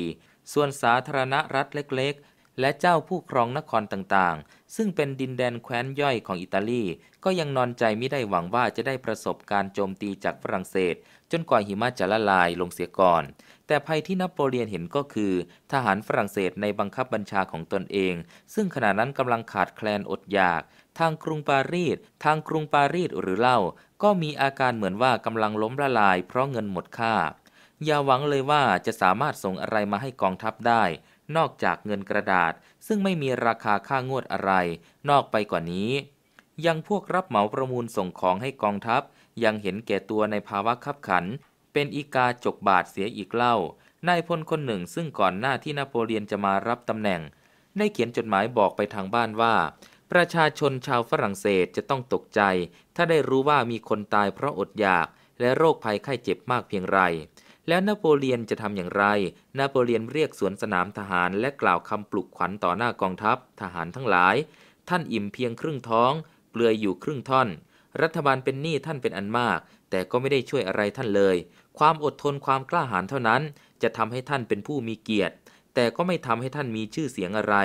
ส่วนสาธารณรัฐเล็กๆ และเจ้าผู้ครองนครต่างๆ ซึ่งเป็นดินแดนแคว้นย่อยของอิตาลี ก็ยังนอนใจไม่ได้หวังว่าจะได้ประสบการโจมตีจากฝรั่งเศสจนกว่าหิมะจะละลายลงเสียก่อน แต่ภัยที่นโปเลียนเห็นก็คือ ทหารฝรั่งเศสในบังคับบัญชาของตนเอง ซึ่งขณะนั้นกำลังขาดแคลนอดอยาก ทางกรุงปารีส ทางกรุงปารีสหรือเล่า ก็มีอาการเหมือนว่ากำลังล้มละลายเพราะเงินหมดค่า อย่าหวังเลยว่าจะสามารถส่งอะไรมาให้กองทัพได้ นอกจากเงินกระดาษ ซึ่งไม่มีราคาค่างวดอะไร นอกไปกว่านี้ ยังพวกรับเหมาประมูลส่งของให้กองทัพยังเห็นแก่ตัวในภาวะขับขัน เป็นอีกาจกบาทเสียอีกเล่า นายพลคนหนึ่งซึ่งก่อนหน้าที่นโปเลียนจะมารับตำแหน่ง ได้เขียนจดหมายบอกไปทางบ้านว่า ประชาชนชาวฝรั่งเศสจะต้องตกใจ ถ้าได้รู้ว่ามีคนตายเพราะอดอยากและโรคภัยไข้เจ็บมากเพียงไร แล้วนโปเลียนจะทำอย่างไร นโปเลียนเรียกสวนสนามทหารและกล่าวคำปลุกขวัญต่อหน้ากองทัพ ทหารทั้งหลาย ท่านอิ่มเพียงครึ่งท้อง เปลือยอยู่ครึ่งท่อนรัฐบาลเป็นหนี้ท่านเป็นอันมาก แต่ก็ไม่ได้ช่วยอะไรท่านเลย ความอดทนความกล้าหาญเท่านั้น จะทำให้ท่านเป็นผู้มีเกียรติ แต่ก็ไม่ทำให้ท่านมีชื่อเสียงอะไร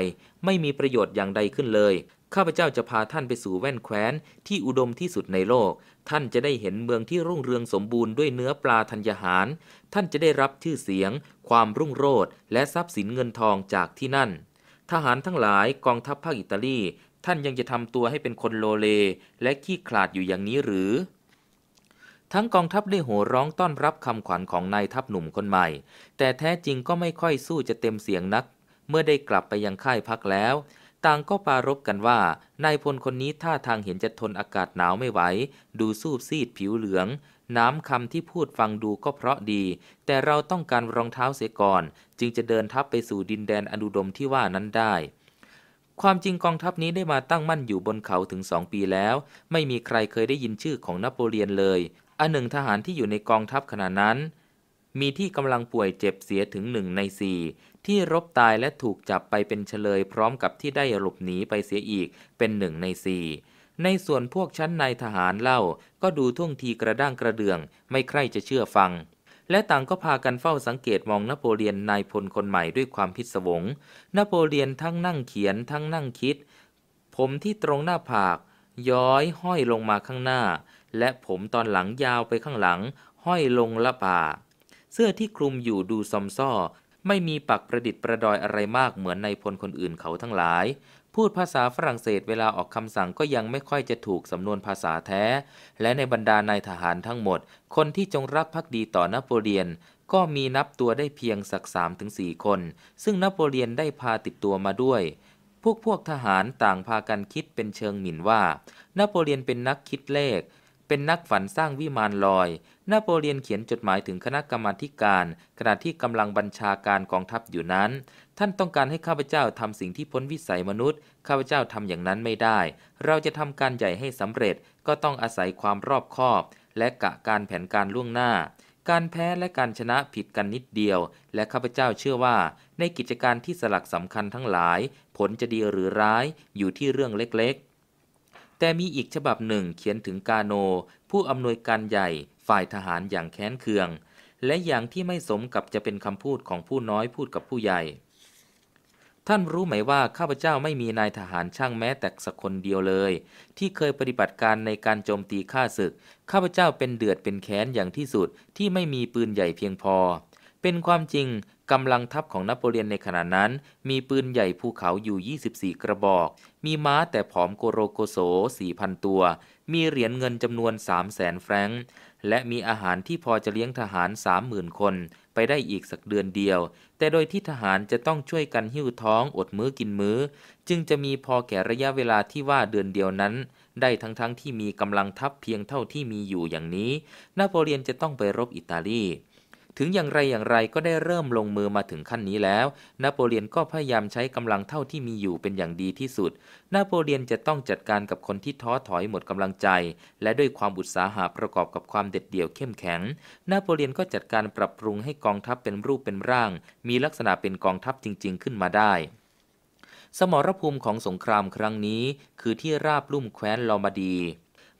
ไม่มีประโยชน์อย่างใดขึ้นเลย ข้าพเจ้าจะพาท่านไปสู่แว่นแคว้นที่อุดมที่สุดในโลก ท่านจะได้เห็นเมืองที่รุ่งเรืองสมบูรณ์ด้วยเนื้อปลาธัญญาหารท่านจะได้รับชื่อเสียง ความรุ่งโรจน์และทรัพย์สินเงินทองจากที่นั่น ทหารทั้งหลายกองทัพภาคอิตาลีท่านยังจะทำตัวให้เป็นคนโลเลและขี้ขลาดอยู่อย่างนี้หรือ ทั้งกองทัพได้โห่ร้องต้อนรับคำขวัญของนายทัพหนุ่มคนใหม่ แต่แท้จริงก็ไม่ค่อยสู้จะเต็มเสียงนัก เมื่อได้กลับไปยังค่ายพักแล้ว ต่างก็ปารบกันว่า นายพลคนนี้ท่าทางเห็นจะทนอากาศหนาวไม่ไหว ดูสูบซีดผิวเหลือง น้ำคำที่พูดฟังดูก็เพราะดี แต่เราต้องการรองเท้าเสียก่อน จึงจะเดินทับไปสู่ดินแดนอนุดมที่ว่านั้นได้ความจริงกองทัพนี้ได้มาตั้งมั่นอยู่บนเขาถึงสองปีแล้ว ไม่มีใครเคยได้ยินชื่อของนโปเลียนเลย อันหนึ่งทหารที่อยู่ในกองทัพขณะนั้น มีที่กำลังป่วยเจ็บเสียถึงหนึ่งในสี่ที่รบตายและถูกจับไปเป็นเฉลย พร้อมกับที่ได้หลบหนีไปเสียอีกเป็นหนึ่งในสี่ในส่วนพวกชั้นนายทหารเล่าก็ดูท่วงทีกระด้างกระเดือง ไม่ใคร่จะเชื่อฟังและต่างก็พากันเฝ้าสังเกตมองนโปเลียนนายพลคนใหม่ด้วยความพิศวง นโปเลียนทั้งนั่งเขียนทั้งนั่งคิด ผมที่ตรงหน้าผาก ย้อยห้อยลงมาข้างหน้า และผมตอนหลังยาวไปข้างหลัง ห้อยลงละปาเสื้อที่คลุมอยู่ดูซอมซ่อ ไม่มีปักประดิษฐ์ประดอยอะไรมากเหมือนในพลคนอื่นเขาทั้งหลายพูดภาษาฝรั่งเศสเวลาออกคำสั่งก็ยังไม่ค่อยจะถูกสำนวนภาษาแท้ และในบรรดานายทหารทั้งหมด คนที่จงรักภักดีต่อนโปเลียนก็มีนับตัวได้เพียงสักสามถึงสี่คน ซึ่งนโปเลียนได้พาติดตัวมาด้วย พวกพวกทหารต่างพากันคิดเป็นเชิงหมิ่นว่า นโปเลียนเป็นนักคิดเลข เป็นนักฝันสร้างวิมานลอยนโปเลียนเขียนจดหมายถึงคณะกรรมาการขณะที่กำลังบัญชาการกองทัพอยู่นั้นท่านต้องการให้ข้าพเจ้าทำสิ่งที่พ้นวิสัยมนุษย์ ข้าพเจ้าทำอย่างนั้นไม่ได้ เราจะทำการใหญ่ให้สำเร็จก็ต้องอาศัยความรอบคอบ และกะการแผนการล่วงหน้า การแพ้และการชนะผิดกันนิดเดียว และข้าพเจ้าเชื่อว่า ในกิจการที่สลักสำคัญทั้งหลาย ผลจะดีหรือร้ายอยู่ที่เรื่องเล็กๆ แต่มีอีกฉบับหนึ่ง เขียนถึงกาโน ผู้อำนวยการใหญ่ ฝ่ายทหารอย่างแค้นเคือง และอย่างที่ไม่สมกับจะเป็นคำพูดของผู้น้อยพูดกับผู้ใหญ่ท่านรู้ไหมว่าข้าพเจ้าไม่มีนายทหารช่างแม้แต่สักคนเดียวเลย ที่เคยปฏิบัติการในการโจมตีข้าศึก ข้าพเจ้าเป็นเดือดเป็นแค้นอย่างที่สุด ที่ไม่มีปืนใหญ่เพียงพอ เป็นความจริงกำลังทัพของนโปเลียนในขณะนั้น มีปืนใหญ่ภูเขาอยู่ 24 กระบอก มีม้าแต่ผอมโกโรโกโส4,000 ตัว มีเหรียญเงินจำนวน3 0 0แสนแฟรงค์และมีอาหารที่พอจะเลี้ยงทหาร 30,000 คนไปได้อีกสักเดือนเดียว แต่โดยที่ทหารจะต้องช่วยกันหิ้วท้อง อดมื้อกินมื้อ จึงจะมีพอแก่ระยะเวลาที่ว่าเดือนเดียวนั้น ได้ทั้งๆทที่มีกำลังทัพเพียงเท่าที่มีอยู่อย่างนี้นาโปเลียนจะต้องไปรบอิตาลีถึงอย่างไรอย่างไรก็ได้เริ่มลงมือมาถึงขั้นนี้แล้วนโปเลียนก็พยายามใช้กำลังเท่าที่มีอยู่เป็นอย่างดีที่สุดนโปเลียนจะต้องจัดการกับคนที่ท้อถอยหมดกำลังใจ และด้วยความอุตสาหะประกอบกับความเด็ดเดี่ยวเข้มแข็งนโปเลียนก็จัดการปรับปรุงให้กองทัพเป็นรูปเป็นร่าง มีลักษณะเป็นกองทัพจริงๆ ขึ้นมาได้ สมรภูมิของสงครามครั้งนี้ คือที่ราบลุ่มแคว้นลอมาดี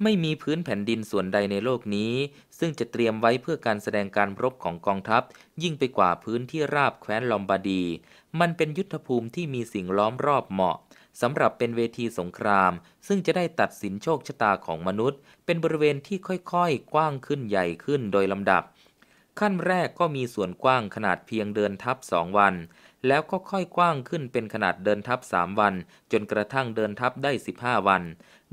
ไม่มีพื้นแผ่นดินส่วนใดในโลกนี้ ซึ่งจะเตรียมไว้เพื่อการแสดงการรบของกองทัพยิ่งไปกว่าพื้นที่ราบแคว้นลอมบาดี มันเป็นยุทธภูมิที่มีสิ่งล้อมรอบเหมาะ สำหรับเป็นเวทีสงคราม ซึ่งจะได้ตัดสินโชคชะตาของมนุษย์ เป็นบริเวณที่ค่อยๆ กว้างขึ้นใหญ่ขึ้นโดยลำดับ ขั้นแรกก็มีส่วนกว้างขนาดเพียงเดินทับสองวันแล้วก็ค่อยกว้างขึ้นเป็นขนาดเดินทับ3วัน จนกระทั่งเดินทับได้15 วัน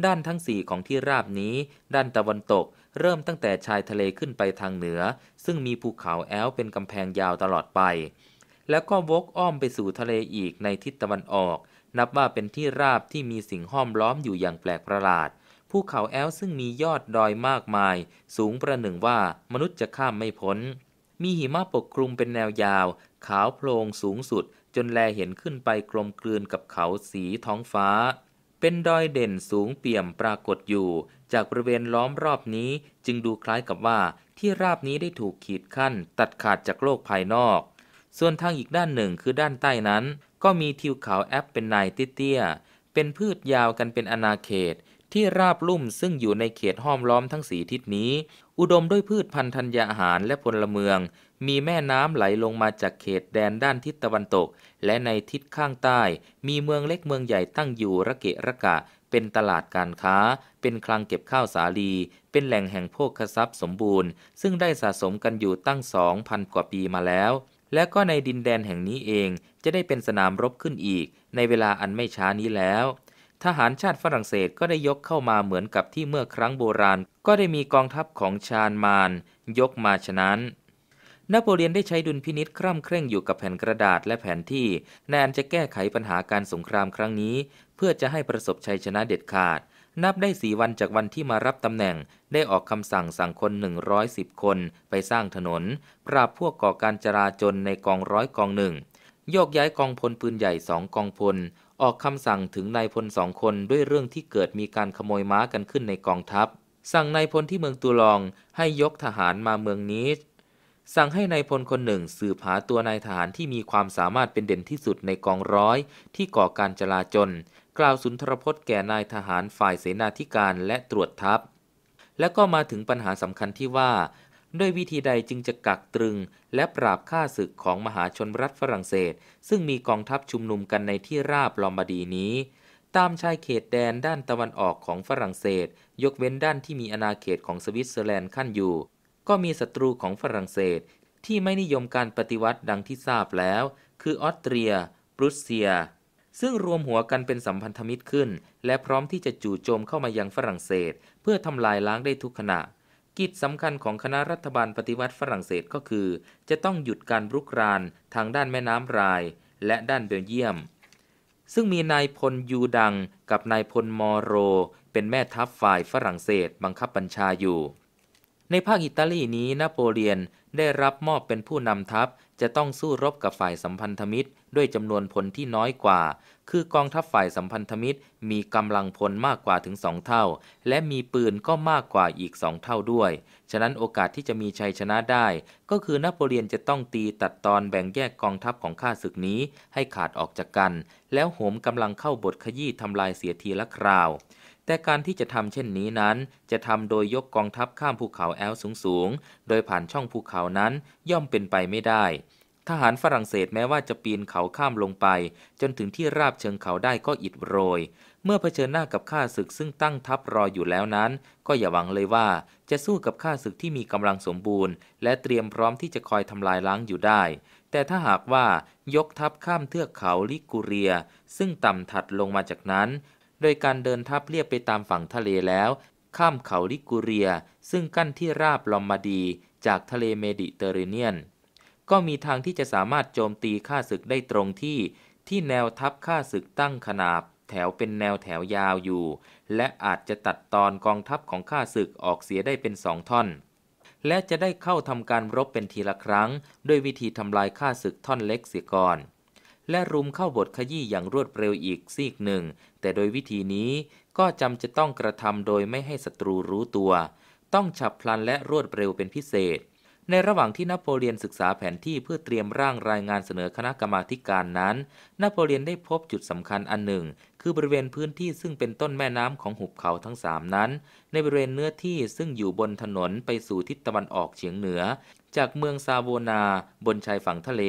ด้านทั้ง 4 ของที่ราบนี้ ด้านตะวันตก เริ่มตั้งแต่ชายทะเลขึ้นไปทางเหนือ ซึ่งมีภูเขาแอลเป็นกำแพงยาวตลอดไป แล้วก็วกอ้อมไปสู่ทะเลอีกในทิศตะวันออก นับว่าเป็นที่ราบที่มีสิ่งห้อมล้อมอยู่อย่างแปลกประหลาดภูเขาแอลซึ่งมียอดดอยมากมาย สูงประหนึ่งว่ามนุษย์จะข้ามไม่พ้นมีหิมะปกคลุมเป็นแนวยาว ขาวโพลงสูงสุดจนแลเห็นขึ้นไปกลมกลืนกับเขาสีท้องฟ้า เป็นดอยเด่นสูงเปี่ยมปรากฏอยู่จากบริเวณล้อมรอบนี้จึงดูคล้ายกับว่าที่ราบนี้ได้ถูกขีดขั้นตัดขาดจากโลกภายนอก ส่วนทางอีกด้านหนึ่งคือด้านใต้นั้นก็มีทิวเขาแอปเป็นนายเตี้ย เป็นพืชยาวกันเป็นอนาเขตที่ราบลุ่มซึ่งอยู่ในเขตห้อมล้อมทั้งสีทิศนี้ อุดมด้วยพืชพันธุ์ธัญญาหารและพลเมือง มีแม่น้ำไหลลงมาจากเขตแดนด้านทิศตะวันตก และในทิศข้างใต้ มีเมืองเล็กเมืองใหญ่ตั้งอยู่ระเกะระกะ เป็นตลาดการค้า เป็นคลังเก็บข้าวสาลี เป็นแหล่งแห่งโภคทรัพย์สมบูรณ์ ซึ่งได้สะสมกันอยู่ตั้งสองพันกว่าปีมาแล้ว และก็ในดินแดนแห่งนี้เองจะได้เป็นสนามรบขึ้นอีกในเวลาอันไม่ช้านี้แล้วทหารชาติฝรั่งเศสก็ได้ยกเข้ามาเหมือนกับที่เมื่อครั้งโบราณ ก็ได้มีกองทัพของชาญมาน ยกมาฉะนั้นนโปเลียนได้ใช้ดุลพินิษคร่ำเคร่งอยู่กับแผ่นกระดาษและแผนที่ แนนจะแก้ไขปัญหาการสงครามครั้งนี้ เพื่อจะให้ประสบชัยชนะเด็ดขาด นับได้สีวันจากวันที่มารับตำแหน่ง ได้ออกคำสั่งสั่งคน 110 คน ไปสร้างถนน ปราบพวกก่อการจราจนในกองร้อยกองหนึ่งโยกย้ายกองพลปืนใหญ่สองกองพลออกคำสั่งถึงนายพลสองคนด้วยเรื่องที่เกิดมีการขโมยม้ากันขึ้นในกองทัพ สั่งนายพลที่เมืองตูลองให้ยกทหารมาเมืองนี้ สั่งให้ในายพลคนหนึ่งสืบหาตัวนายทหารที่มีความสามารถเป็นเด่นที่สุดในกองร้อย ที่ก่อการจลาจลกล่าวสุนทรพจน์แก่นายทหารฝ่ายเสนาธิการและตรวจทัพ และก็มาถึงปัญหาสำคัญที่ว่าด้วยวิธีใดจึงจะกักตรึง และปราบฆ่าศึกของมหาชนรัฐฝรั่งเศส ซึ่งมีกองทัพชุมนุมกันในที่ราบลอมบาดีนี้ ตามชายเขตแดนด้านตะวันออกของฝรั่งเศสยกเว้นด้านที่มีอาณาเขตของสวิตเซอร์แลนด์ขั้นอยู่ ก็มีศัตรูของฝรั่งเศส ที่ไม่นิยมการปฏิวัติดังที่ทราบแล้ว คือออสเตรียปรุสเซีย ซึ่งรวมหัวกันเป็นสัมพันธมิตรขึ้น และพร้อมที่จะจู่โจมเข้ามายังฝรั่งเศส เพื่อทำลายล้างได้ทุกขณะกิจสำคัญของคณะรัฐบาลปฏิวัติฝรั่งเศสก็คือ จะต้องหยุดการรุกรานทางด้านแม่น้ำรายและด้านเบลเยียม ซึ่งมีนายพลยูดัง กับนายพลมอโร เป็นแม่ทัพฝ่ายฝรั่งเศสบังคับบัญชาอยู่ ในภาคอิตาลีนี้นโปเลียนได้รับมอบเป็นผู้นำทัพจะต้องสู้รบกับฝ่ายสัมพันธมิตรด้วยจำนวนพลที่น้อยกว่า คือกองทัพฝ่ายสัมพันธมิตรมีกำลังพลมากกว่าถึงสองเท่า และมีปืนก็มากกว่าอีกสองเท่าด้วย ฉะนั้นโอกาสที่จะมีชัยชนะได้ ก็คือนโปเลียนจะต้องตีตัดตอนแบ่งแยกกองทัพของข้าศึกนี้ให้ขาดออกจากกัน แล้วโหมกำลังเข้าบทขยี้ทำลายเสียทีละคราวแต่การที่จะทำเช่นนี้นั้นจะทำโดยยกกองทัพข้ามภูเขาแอลสูงๆ โดยผ่านช่องภูเขานั้นย่อมเป็นไปไม่ได้ ทหารฝรั่งเศสแม้ว่าจะปีนเขาข้ามลงไป จนถึงที่ราบเชิงเขาได้ก็อิดโรย เมื่อเผชิญหน้ากับข้าศึกซึ่งตั้งทัพรออยู่แล้วนั้น ก็อย่าหวังเลยว่าจะสู้กับข้าศึกที่มีกำลังสมบูรณ์ และเตรียมพร้อมที่จะคอยทำลายล้างอยู่ได้ แต่ถ้าหากว่ายกทัพข้ามเทือกเขาลิกูเรีย ซึ่งต่ำถัดลงมาจากนั้นโดยการเดินทับเรียบไปตามฝั่งทะเลแล้ว ข้ามเขาลิกูเรีย ซึ่งกั้นที่ราบลอมมาดีจากทะเลเมดิเตอร์เรเนียน ก็มีทางที่จะสามารถโจมตีข้าศึกได้ตรงที่ ที่แนวทัพข้าศึกตั้งขนาบแถวเป็นแนวแถวยาวอยู่ และอาจจะตัดตอนกองทัพของข้าศึกออกเสียได้เป็นสองท่อนและจะได้เข้าทำการรบเป็นทีละครั้งด้วยวิธีทำลายข้าศึกท่อนเล็กเสียก่อนและรุมเข้าบทขยี้อย่างรวดเร็วอีกซีกหนึ่งแต่โดยวิธีนี้ก็จำจะต้องกระทำโดยไม่ให้ศัตรูรู้ตัว ต้องฉับพลันและรวดเร็วเป็นพิเศษ ในระหว่างที่นโปเลียนศึกษาแผนที่เพื่อเตรียมร่างรายงานเสนอคณะกรรมาการนั้น นโปเลียนได้พบจุดสำคัญอันหนึ่ง คือบริเวณพื้นที่ซึ่งเป็นต้นแม่น้ำของหุบเขาทั้งสามนั้น ในบริเวณเนื้อที่ซึ่งอยู่บนถนนไปสู่ทิศตะวันออกเฉียงเหนือจากเมืองซาโวนาบนชายฝั่งทะเล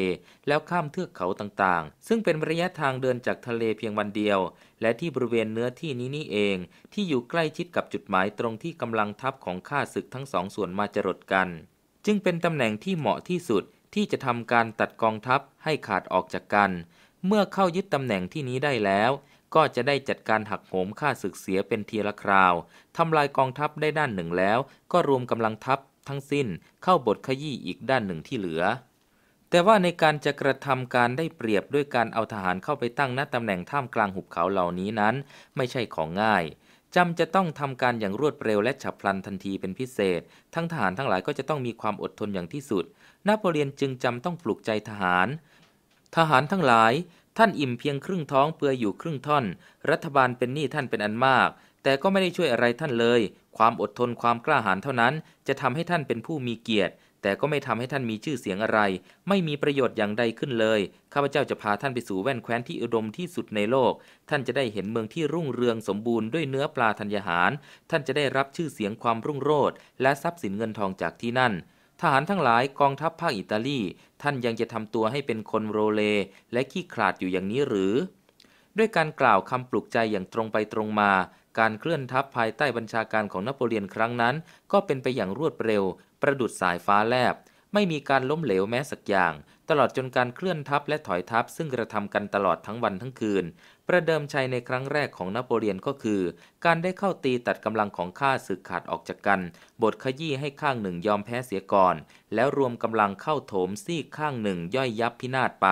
แล้วข้ามเทือกเขาต่างๆ ซึ่งเป็นระยะทางเดินจากทะเลเพียงวันเดียว และที่บริเวณเนื้อที่นี้นี่เองที่อยู่ใกล้ชิดกับจุดหมายตรงที่กำลังทัพของข้าศึกทั้งสองส่วนมาจรดกัน จึงเป็นตำแหน่งที่เหมาะที่สุดที่จะทำการตัดกองทัพให้ขาดออกจากกัน เมื่อเข้ายึดตำแหน่งที่นี้ได้แล้ว ก็จะได้จัดการหักโหมค่าศึกเสียเป็นทีละคราวทำลายกองทัพได้ด้านหนึ่งแล้ว ก็รวมกำลังทัพทั้งสิ้นเข้าบทขยี้อีกด้านหนึ่งที่เหลือ แต่ว่าในการจะกระทำการได้เปรียบด้วยการเอาทหารเข้าไปตั้งณตำแหน่งท่ามกลางหุบเขาเหล่านี้นั้น ไม่ใช่ของง่าย จำจะต้องทำการอย่างรวดเร็วและฉับพลันทันทีเป็นพิเศษ ทั้งทหารทั้งหลายก็จะต้องมีความอดทนอย่างที่สุดนโปเลียนจึงจำต้องปลุกใจทหาร ทหารทั้งหลาย ท่านอิ่มเพียงครึ่งท้องเปลือยอยู่ครึ่งท่อน รัฐบาลเป็นหนี้ท่านเป็นอันมากแต่ก็ไม่ได้ช่วยอะไรท่านเลย ความอดทนความกล้าหาญเท่านั้น จะทำให้ท่านเป็นผู้มีเกียรติ แต่ก็ไม่ทำให้ท่านมีชื่อเสียงอะไร ไม่มีประโยชน์อย่างใดขึ้นเลย ข้าพเจ้าจะพาท่านไปสู่แว่นแคว้นที่อุดมที่สุดในโลก ท่านจะได้เห็นเมืองที่รุ่งเรืองสมบูรณ์ ด้วยเนื้อปลาธัญญาหาร ท่านจะได้รับชื่อเสียงความรุ่งโรจน์และทรัพย์สินเงินทองจากที่นั่น ทหารทั้งหลายกองทัพภาคอิตาลี ท่านยังจะทำตัวให้เป็นคนโรเล และขี้ขลาดอยู่อย่างนี้หรือ ด้วยการกล่าวคำปลุกใจอย่างตรงไปตรงมาการเคลื่อนทัพภายใต้บัญชาการของนโปเลียนครั้งนั้นก็เป็นไปอย่างรวดเร็ว ประดุดสายฟ้าแลบ ไม่มีการล้มเหลวแม้สักอย่าง ตลอดจนการเคลื่อนทัพและถอยทัพซึ่งกระทำกันตลอดทั้งวันทั้งคืน ประเดิมชัยในครั้งแรกของนโปเลียนก็คือการได้เข้าตีตัดกำลังของข้าศึกขาดออกจากกันบทขยี้ให้ข้างหนึ่งยอมแพ้เสียก่อน แล้วรวมกำลังเข้าโถมซีกข้างหนึ่งย่อยยับพินาศไป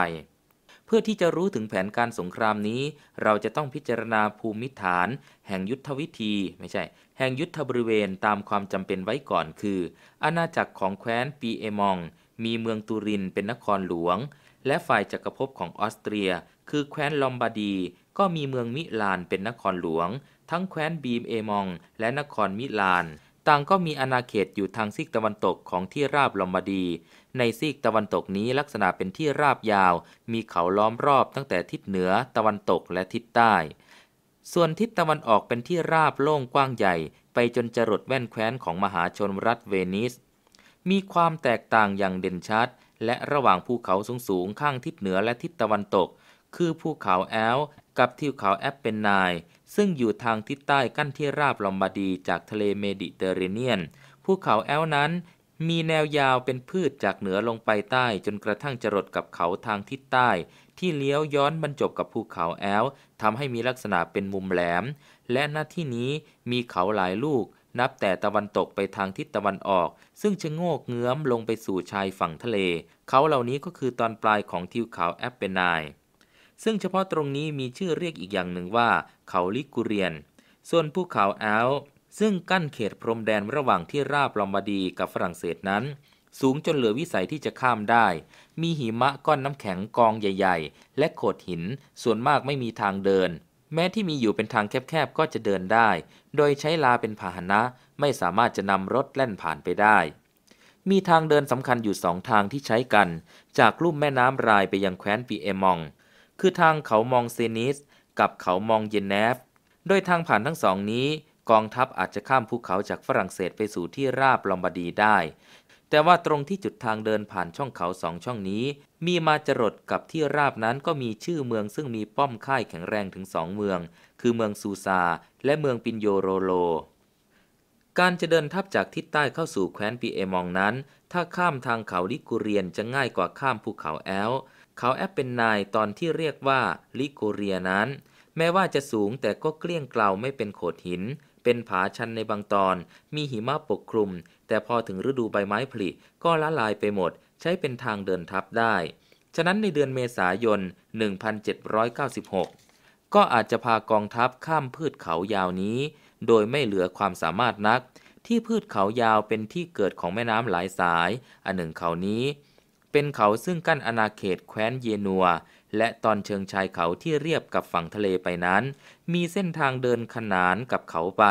เพื่อที่จะรู้ถึงแผนการสงครามนี้ เราจะต้องพิจารณาภูมิฐาน แห่งยุทธวิธีไม่ใช่ แห่งยุทธบริเวณตามความจำเป็นไว้ก่อน คือ อาณาจักรของแคว้นปีเอมองมีเมืองตูรินเป็นนครหลวง และฝ่ายจักรภพของออสเตรีย คือแคว้นลอมบาร์ดี ก็มีเมืองมิลานเป็นนครหลวง ทั้งแคว้นบีมเอมองและนครมิลาน ต่างก็มีอาณาเขตอยู่ทางซีกตะวันตกของที่ราบลอมบาร์ดีในซีกตะวันตกนี้ลักษณะเป็นที่ราบยาว มีเขาล้อมรอบตั้งแต่ทิศเหนือตะวันตกและทิศใต้ ส่วนทิศตะวันออกเป็นที่ราบโล่งกว้างใหญ่ ไปจนจรดแว่นแคว้นของมหาชนรัฐเวนิส มีความแตกต่างอย่างเด่นชัด และระหว่างภูเขาสูงๆข้างทิศเหนือและทิศตะวันตก คือภูเขาแอลกับทิวเขาแอปเปนไนซึ่งอยู่ทางทิศใต้กั้นที่ราบลอมบาดีจากทะเลเมดิเตอร์เรเนียนภูเขาแอลนั้นมีแนวยาวเป็นพืชจากเหนือลงไปใต้จนกระทั่งจรดกับเขาทางทิศใต้ที่เลี้ยวย้อนบรรจบกับภูเขาแอลทำให้มีลักษณะเป็นมุมแหลม และณที่นี้มีเขาหลายลูก นับแต่ตะวันตกไปทางทิศตะวันออก ซึ่งจะโงกเงื้อมลงไปสู่ชายฝั่งทะเล เขาเหล่านี้ก็คือตอนปลายของทิวเขาแอปเปนไนซึ่งเฉพาะตรงนี้มีชื่อเรียกอีกอย่างหนึ่งว่า เขาลิกูเรียน ส่วนภูเขาแอลซึ่งกั้นเขตพรมแดนระหว่างที่ราบลอมบาดีกับฝรั่งเศสนั้น สูงจนเหลือวิสัยที่จะข้ามได้ มีหิมะก้อนน้ำแข็งกองใหญ่ ๆ และโขดหินส่วนมากไม่มีทางเดิน แม้ที่มีอยู่เป็นทางแคบๆก็จะเดินได้ โดยใช้ลาเป็นพาหนะไม่สามารถจะนำรถแล่นผ่านไปได้ มีทางเดินสำคัญอยู่สองทางที่ใช้กัน จากลุ่มแม่น้ำรายไปยังแคว้นปีเอมองคือทางเขามองเซนิส กับเขามองเยนเนฟโดยทางผ่านทั้งสองนี้กองทัพอาจจะข้ามภูเขาจากฝรั่งเศสไปสู่ที่ราบลอมบาดีได้ แต่ว่าตรงที่จุดทางเดินผ่านช่องเขาสองช่องนี้ มีมาจรดกับที่ราบนั้นก็มีชื่อเมืองซึ่งมีป้อมค่ายแข็งแรงถึงสองเมือง คือเมืองซูซา และเมืองปินโยโรโล การจะเดินทัพจากทิศใต้เข้าสู่แคว้นปีเอมองนั้น ถ้าข้ามทางเขาลิกูเรียนจะง่ายกว่าข้ามภูเขาแอลเขาแอปเป็นนายตอนที่เรียกว่าลิกูเรียนั้น แม้ว่าจะสูงแต่ก็เกลี้ยงเกลาไม่เป็นโขดหินเป็นผาชันในบางตอนมีหิมะปกคลุมแต่พอถึงฤดูใบไม้ผลิก็ละลายไปหมด ใช้เป็นทางเดินทับได้ ฉะนั้นในเดือนเมษายน 1796 ก็อาจจะพากองทัพข้ามพืชเขายาวนี้ โดยไม่เหลือความสามารถนัก ที่พืชเขายาวเป็นที่เกิดของแม่น้ำหลายสาย อันหนึ่งเขานี้ เป็นเขาซึ่งกั้นอาณาเขตแคว้นเยนัวและตอนเชิงชายเขาที่เรียบกับฝั่งทะเลไปนั้น มีเส้นทางเดินขนานกับเขาไป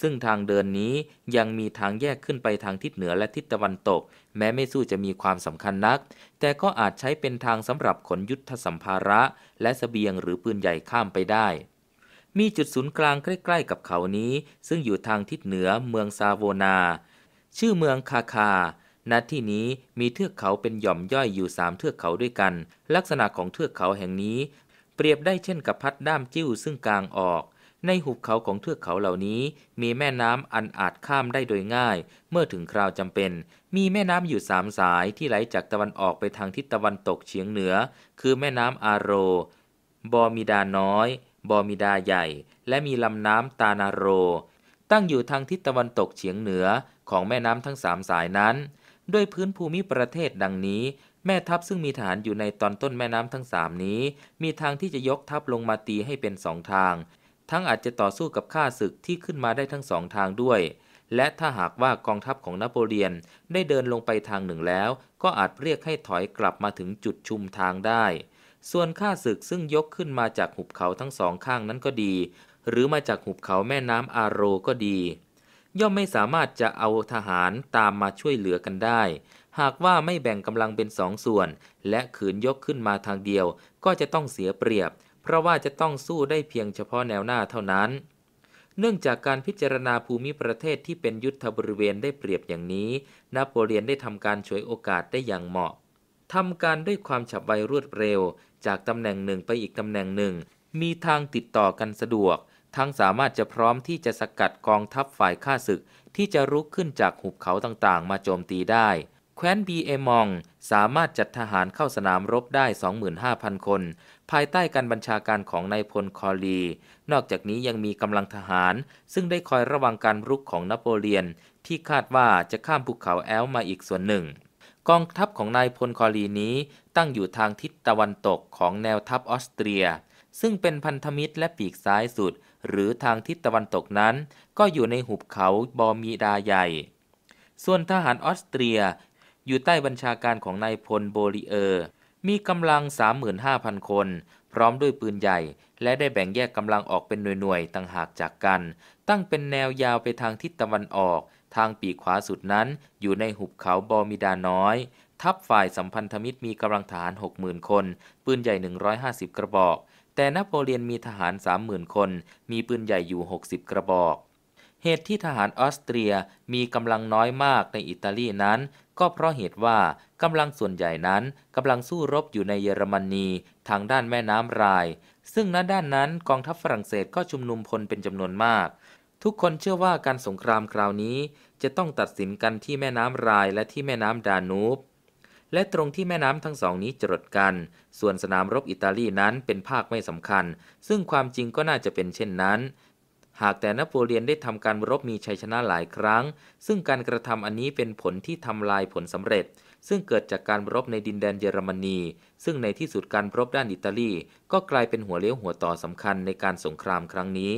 ซึ่งทางเดินนี้ยังมีทางแยกขึ้นไปทางทิศเหนือและทิศตะวันตก แม้ไม่สู้จะมีความสำคัญนัก แต่ก็อาจใช้เป็นทางสำหรับขนยุทธสัมภาระและสเสบียงหรือปืนใหญ่ข้ามไปได้ มีจุดศูนย์กลางใกล้ๆกับเขานี้ ซึ่งอยู่ทางทิศเหนือเมืองซาโวนา ชื่อเมืองคาคาณที่นี้มีเทือกเขาเป็นหย่อมย่อยอยู่สามเทือกเขาด้วยกัน ลักษณะของเทือกเขาแห่งนี้ เปรียบได้เช่นกับพัดด้ามจิ้วซึ่งกลางออก ในหุบเขาของเทือกเขาเหล่านี้ มีแม่น้ำอันอาจข้ามได้โดยง่าย เมื่อถึงคราวจำเป็น มีแม่น้ำอยู่สามสายที่ไหลจากตะวันออกไปทางทิศตะวันตกเฉียงเหนือ คือแม่น้ำอาโรบอมิดาน้อย บอมิดาใหญ่ และมีลำน้ำตานาโร ตั้งอยู่ทางทิศตะวันตกเฉียงเหนือ ของแม่น้ำทั้งสามสายนั้นด้วยพื้นภูมิประเทศดังนี้ แม่ทัพซึ่งมีฐานอยู่ในตอนต้นแม่น้ำทั้งสามนี้ มีทางที่จะยกทัพลงมาตีให้เป็นสองทาง ทั้งอาจจะต่อสู้กับข้าศึกที่ขึ้นมาได้ทั้งสองทางด้วย และถ้าหากว่ากองทัพของนโปเลียนได้เดินลงไปทางหนึ่งแล้ว ก็อาจเรียกให้ถอยกลับมาถึงจุดชุมทางได้ ส่วนข้าศึกซึ่งยกขึ้นมาจากหุบเขาทั้งสองข้างนั้นก็ดีหรือมาจากหุบเขาแม่น้ำอาโรก็ดีย่อมไม่สามารถจะเอาทหารตามมาช่วยเหลือกันได้ หากว่าไม่แบ่งกำลังเป็นสองส่วน และขืนยกขึ้นมาทางเดียวก็จะต้องเสียเปรียบ เพราะว่าจะต้องสู้ได้เพียงเฉพาะแนวหน้าเท่านั้น เนื่องจากการพิจารณาภูมิประเทศที่เป็นยุทธบริเวณได้เปรียบอย่างนี้นโปเลียนได้ทำการฉวยโอกาสได้อย่างเหมาะทำการด้วยความฉับไวรวดเร็ว จากตำแหน่งหนึ่งไปอีกตำแหน่งหนึ่ง มีทางติดต่อกันสะดวกทั้งสามารถจะพร้อมที่จะสกัดกองทัพฝ่ายข้าศึกที่จะรุกขึ้นจากหุบเขาต่างๆมาโจมตีได้ แคว้นบีเอมองสามารถจัดทหารเข้าสนามรบได้ 25,000 คน ภายใต้การบัญชาการของนายพลคอลีนอกจากนี้ยังมีกำลังทหาร ซึ่งได้คอยระวังการรุกของนโปเลียนที่คาดว่าจะข้ามภูเขาแอลมาอีกส่วนหนึ่ง กองทัพของนายพลคอลีนี้ตั้งอยู่ทางทิศตะวันตกของแนวทัพออสเตรีย ซึ่งเป็นพันธมิตรและปีกซ้ายสุดหรือทางทิศตะวันตกนั้น ก็อยู่ในหุบเขาบอมีดาใหญ่ ส่วนทหารออสเตรีย อยู่ใต้บัญชาการของนายพลโบริเออร์ มีกำลัง 35,000 คน พร้อมด้วยปืนใหญ่ และได้แบ่งแยกกำลังออกเป็นหน่วยๆต่างหากจากกัน ตั้งเป็นแนวยาวไปทางทิศตะวันออก ทางปีกขวาสุดนั้นอยู่ในหุบเขาบอมิดาน้อย ทัพฝ่ายสัมพันธมิตรมีกำลังฐหาน60,000 คน ปืนใหญ่ 150 กระบอกแต่นโปเลียนมีทหาร 30,000 คน มีปืนใหญ่อยู่ 60 กระบอก เหตุที่ทหารออสเตรียมีกำลังน้อยมากในอิตาลีนั้น ก็เพราะเหตุว่ากำลังส่วนใหญ่นั้นกำลังสู้รบอยู่ในเยอรมนี ทางด้านแม่น้ำราย ซึ่งณด้านนั้นกองทัพฝรั่งเศสก็ชุมนุมพลเป็นจำนวนมาก ทุกคนเชื่อว่าการสงครามคราวนี้จะต้องตัดสินกันที่แม่น้ำรายและที่แม่น้ำดานูบและตรงที่แม่น้ำทั้งสองนี้จรดกัน ส่วนสนามรบอิตาลีนั้นเป็นภาคไม่สำคัญ ซึ่งความจริงก็น่าจะเป็นเช่นนั้น หากแต่นโปเลียนได้ทำการรบมีชัยชนะหลายครั้ง ซึ่งการกระทำอันนี้เป็นผลที่ทำลายผลสำเร็จ ซึ่งเกิดจากการรบในดินแดนเยอรมนี ซึ่งในที่สุดการรบด้านอิตาลี ก็กลายเป็นหัวเลี้ยวหัวต่อสำคัญในการสงครามครั้งนี้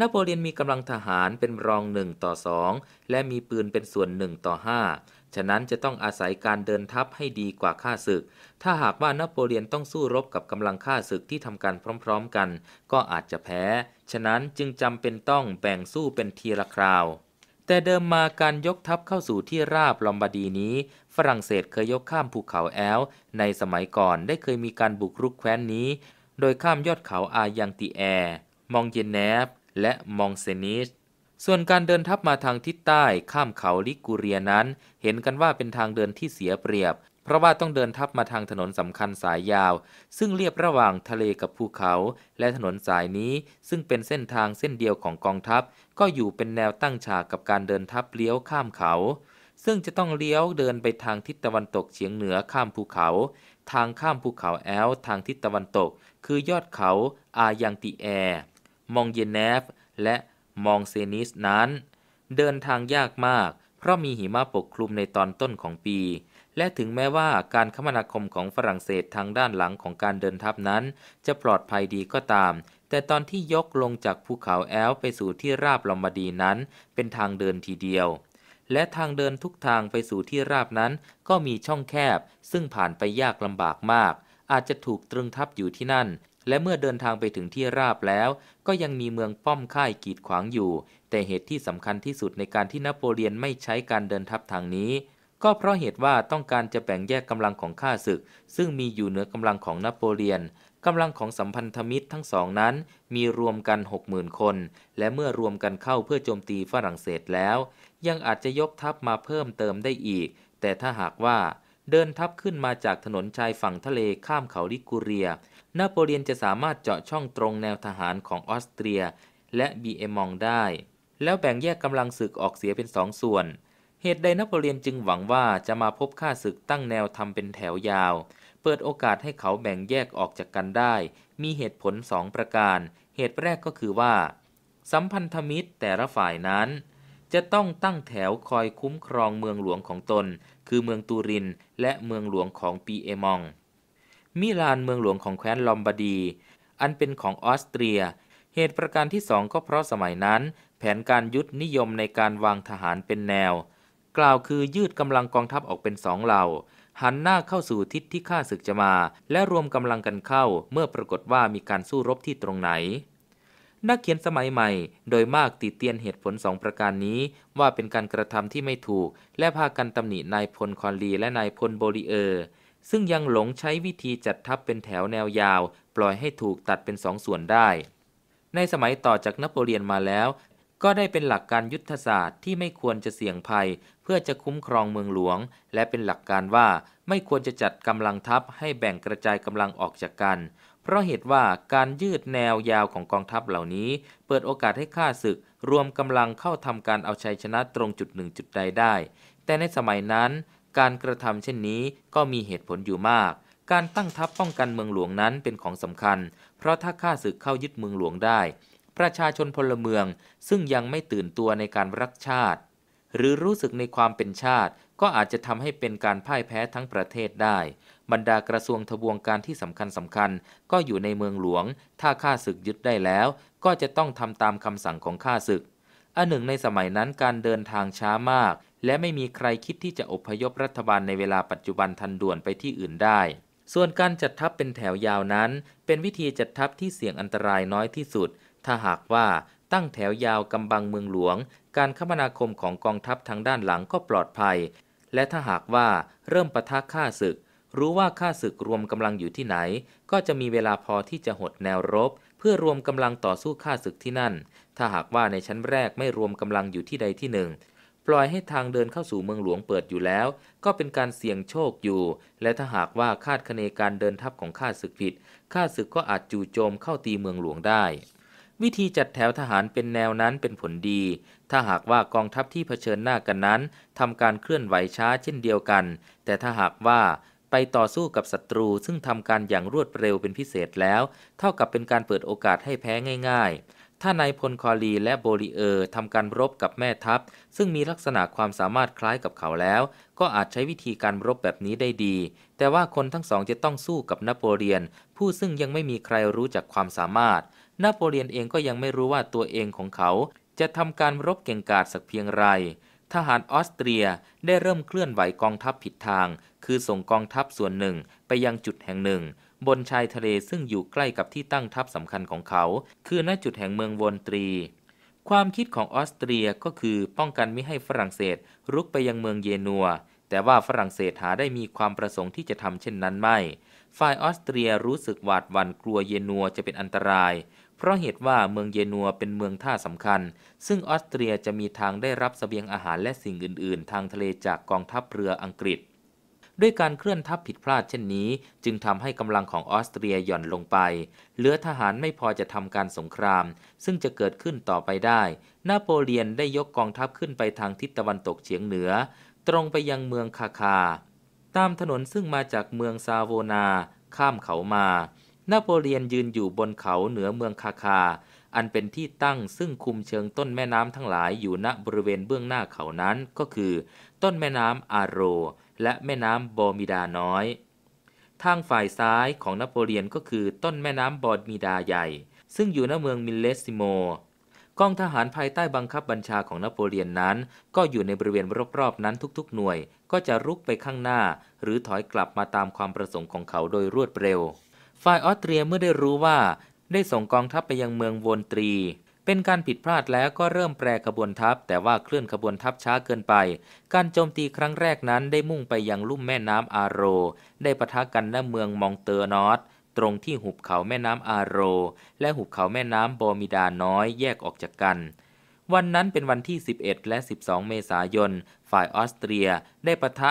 นโปเลียนมีกำลังทหารเป็นรองหนึ่งต่อสอง และมีปืนเป็นส่วนหนึ่งต่อห้าฉะนั้นจะต้องอาศัยการเดินทัพให้ดีกว่าข้าศึก ถ้าหากว่านโปเลียนต้องสู้รบกับกำลังข้าศึกที่ทำการพร้อมๆกัน ก็อาจจะแพ้ ฉะนั้นจึงจำเป็นต้องแบ่งสู้เป็นทีละคราว แต่เดิมมาการยกทัพเข้าสู่ที่ราบลอมบารดีนี้ ฝรั่งเศสเคยยกข้ามภูเขาแอลในสมัยก่อนได้เคยมีการบุกรุกแคว้นนี้ โดยข้ามยอดเขาอายังติแอร์มองเยนแนบ และมองเซนิสส่วนการเดินทัพมาทางทิศใต้ข้ามเขาลิกูเรียนั้น เห็นกันว่าเป็นทางเดินที่เสียเปรียบ เพราะว่าต้องเดินทัพมาทางถนนสำคัญสายยาว ซึ่งเรียบระหว่างทะเลกับภูเขา และถนนสายนี้ซึ่งเป็นเส้นทางเส้นเดียวของกองทัพ ก็อยู่เป็นแนวตั้งฉากกับการเดินทัพเลี้ยวข้ามเขา ซึ่งจะต้องเลี้ยวเดินไปทางทิศตะวันตกเฉียงเหนือข้ามภูเขา ทางข้ามภูเขาแอลทางทิศตะวันตก คือยอดเขาอายังติแอมองเยนเนฟและมองเซนิสนั้น เดินทางยากมากเพราะมีหิมะปกคลุมในตอนต้นของปี และถึงแม้ว่าการคมนาคมของฝรั่งเศสทางด้านหลังของการเดินทัพนั้น จะปลอดภัยดีก็ตาม แต่ตอนที่ยกลงจากภูเขาแอลไปสู่ที่ราบลอมบาดีนั้น เป็นทางเดินทีเดียว และทางเดินทุกทางไปสู่ที่ราบนั้น ก็มีช่องแคบซึ่งผ่านไปยากลำบากมาก อาจจะถูกตรึงทับอยู่ที่นั่นและเมื่อเดินทางไปถึงที่ราบแล้ว ก็ยังมีเมืองป้อมค่ายกีดขวางอยู่ แต่เหตุที่สำคัญที่สุดในการที่นโปเลียนไม่ใช้การเดินทัพทางนี้ ก็เพราะเหตุว่าต้องการจะแบ่งแยกกำลังของข้าศึก ซึ่งมีอยู่เหนือกำลังของนโปเลียนกำลังของสัมพันธมิตรทั้งสองนั้น มีรวมกัน 60,000 คน และเมื่อรวมกันเข้าเพื่อโจมตีฝรั่งเศสแล้ว ยังอาจจะยกทัพมาเพิ่มเติมได้อีก แต่ถ้าหากว่า เดินทัพขึ้นมาจากถนนชายฝั่งทะเลข้ามเขาลิกูเรียนโปเลียนจะสามารถเจาะช่องตรงแนวทหารของออสเตรีย และบีเอมองได้ แล้วแบ่งแยกกำลังศึกออกเสียเป็นสองส่วน เหตุใดนโปเลียนจึงหวังว่าจะมาพบข้าศึกตั้งแนวทำเป็นแถวยาว เปิดโอกาสให้เขาแบ่งแยกออกจากกันได้ มีเหตุผลสองประการ เหตุแรกก็คือว่า สัมพันธมิตรแต่ละฝ่ายนั้น จะต้องตั้งแถวคอยคุ้มครองเมืองหลวงของตน คือเมืองตูริน และเมืองหลวงของปีเอมองมิลานเมืองหลวงของแคว้นลอมบารดี อันเป็นของออสเตรีย เหตุประการที่สองก็เพราะสมัยนั้น แผนการยุทธนิยมในการวางทหารเป็นแนว กล่าวคือยืดกำลังกองทัพออกเป็นสองเหล่า หันหน้าเข้าสู่ทิศที่ข้าศึกจะมา และรวมกำลังกันเข้าเมื่อปรากฏว่ามีการสู้รบที่ตรงไหน นักเขียนสมัยใหม่โดยมากติเตียนเหตุผลสองประการนี้ว่าเป็นการกระทำที่ไม่ถูก และพากันตำหนินายพลคอนลี และนายพลโบลิเออร์ซึ่งยังหลงใช้วิธีจัดทัพเป็นแถวแนวยาว ปล่อยให้ถูกตัดเป็นสองส่วนได้ ในสมัยต่อจากนโปเลียนมาแล้ว ก็ได้เป็นหลักการยุทธศาสตร์ที่ไม่ควรจะเสี่ยงภัยเพื่อจะคุ้มครองเมืองหลวง และเป็นหลักการว่าไม่ควรจะจัดกำลังทัพให้แบ่งกระจายกำลังออกจากกัน เพราะเหตุว่าการยืดแนวยาวของกองทัพเหล่านี้ เปิดโอกาสให้ข้าศึก รวมกำลังเข้าทำการเอาชัยชนะตรงจุดหนึ่งจุดใดได้ แต่ในสมัยนั้นการกระทำเช่นนี้ก็มีเหตุผลอยู่มาก การตั้งทัพป้องกันเมืองหลวงนั้นเป็นของสำคัญ เพราะถ้าข้าศึกเข้ายึดเมืองหลวงได้ ประชาชนพลเมืองซึ่งยังไม่ตื่นตัวในการรักชาติ หรือรู้สึกในความเป็นชาติ ก็อาจจะทำให้เป็นการพ่ายแพ้ทั้งประเทศได้ บรรดากระทรวงทบวงการที่สำคัญสำคัญก็อยู่ในเมืองหลวง ถ้าข้าศึกยึดได้แล้ว ก็จะต้องทำตามคำสั่งของข้าศึกอันหนึ่งในสมัยนั้นการเดินทางช้ามากและไม่มีใครคิดที่จะอพยพรัฐบาลในเวลาปัจจุบันทันด่วนไปที่อื่นได้ ส่วนการจัดทัพเป็นแถวยาวนั้น เป็นวิธีจัดทัพที่เสี่ยงอันตรายน้อยที่สุด ถ้าหากว่าตั้งแถวยาวกำบังเมืองหลวง การคมนาคมของกองทัพทางด้านหลังก็ปลอดภัย และถ้าหากว่าเริ่มปะทะข้าศึก รู้ว่าข้าศึกรวมกำลังอยู่ที่ไหน ก็จะมีเวลาพอที่จะหดแนวรบ เพื่อรวมกำลังต่อสู้ข้าศึกที่นั่น ถ้าหากว่าในชั้นแรกไม่รวมกำลังอยู่ที่ใดที่หนึ่งปล่อยให้ทางเดินเข้าสู่เมืองหลวงเปิดอยู่แล้ว ก็เป็นการเสี่ยงโชคอยู่ และถ้าหากว่าคาดคะเนการเดินทัพของข้าศึกผิดข้าศึกก็อาจจู่โจมเข้าตีเมืองหลวงได้ วิธีจัดแถวทหารเป็นแนวนั้นเป็นผลดี ถ้าหากว่ากองทัพที่เผชิญหน้ากันนั้นทำการเคลื่อนไหวช้าเช่นเดียวกัน แต่ถ้าหากว่า ไปต่อสู้กับศัตรู ซึ่งทำการอย่างรวดเร็วเป็นพิเศษแล้ว เท่ากับเป็นการเปิดโอกาสให้แพ้ง่ายถ้านายพลคอลีและโบลิเออร์ทำการรบกับแม่ทัพ ซึ่งมีลักษณะความสามารถคล้ายกับเขาแล้ว ก็อาจใช้วิธีการรบแบบนี้ได้ดี แต่ว่าคนทั้งสองจะต้องสู้กับนโปเลียน ผู้ซึ่งยังไม่มีใครรู้จักความสามารถนโปเลียนเองก็ยังไม่รู้ว่าตัวเองของเขา จะทำการรบเก่งกาจสักเพียงไร ทหารออสเตรียได้เริ่มเคลื่อนไหวกองทัพผิดทาง คือส่งกองทัพส่วนหนึ่งไปยังจุดแห่งหนึ่งบนชายทะเลซึ่งอยู่ใกล้กับที่ตั้งทัพสำคัญของเขา คือณจุดแห่งเมืองวอนตรี ความคิดของออสเตรียก็คือป้องกันไม่ให้ฝรั่งเศสรุกไปยังเมืองเยนัว แต่ว่าฝรั่งเศสหาได้มีความประสงค์ที่จะทำเช่นนั้นไม่ฝ่ายออสเตรียรู้สึกหวาดหวั่นกลัวเยนัวจะเป็นอันตราย เพราะเหตุว่าเมืองเยนัวเป็นเมืองท่าสำคัญ ซึ่งออสเตรียจะมีทางได้รับสเสบียงอาหารและสิ่งอื่นๆทางทะเลจากกองทัพเรืออังกฤษด้วยการเคลื่อนทัพผิดพลาดเช่นนี้ จึงทำให้กำลังของ ออสเตรียหย่อนลงไป เหลือทหารไม่พอจะทำการสงคราม ซึ่งจะเกิดขึ้นต่อไปได้นาโปเลียนได้ยกกองทัพขึ้นไปทางทิศตะวันตกเฉียงเหนือ ตรงไปยังเมืองคาคา ตามถนนซึ่งมาจากเมืองซาโวนาข้ามเขามานาโปเลียนยืนอยู่บนเขาเหนือเมืองคาคา อันเป็นที่ตั้ง ซึ่งคุมเชิงต้นแม่น้ำทั้งหลายอยู่ณบริเวณเบื้องหน้าเขานั้นก็คือต้นแม่น้ำอาโรและแม่น้ำบอมิดาน้อย ทางฝ่ายซ้ายของนโปเลียนก็คือต้นแม่น้ำบอมิดาใหญ่ ซึ่งอยู่ณเมืองมิเลสซิโมกองทหารภายใต้บังคับบัญชาของนโปเลียนนั้น ก็อยู่ในบริเวณรอบๆนั้นทุกๆ หน่วย ก็จะรุกไปข้างหน้า หรือถอยกลับมาตามความประสงค์ของเขาโดยรวดเร็ว ฝ่ายออสเตรียเมื่อได้รู้ว่าได้ส่งกองทัพไปยังเมืองวนตรีเป็นการผิดพลาดแล้วก็เริ่มแปรขบวนทัพ แต่ว่าเคลื่อนขบวนทัพช้าเกินไป การโจมตีครั้งแรกนั้น ได้มุ่งไปยังลุ่มแม่น้ำอาโรได้ปะทะกันณเมืองมองเตอร์นอต ตรงที่หุบเขาแม่น้ำอาโรและหุบเขาแม่น้ำบอมิดาน้อยแยกออกจากกัน วันนั้นเป็นวันที่ 11 และ 12 เมษายนฝ่ายออสเตรียได้ปะทะ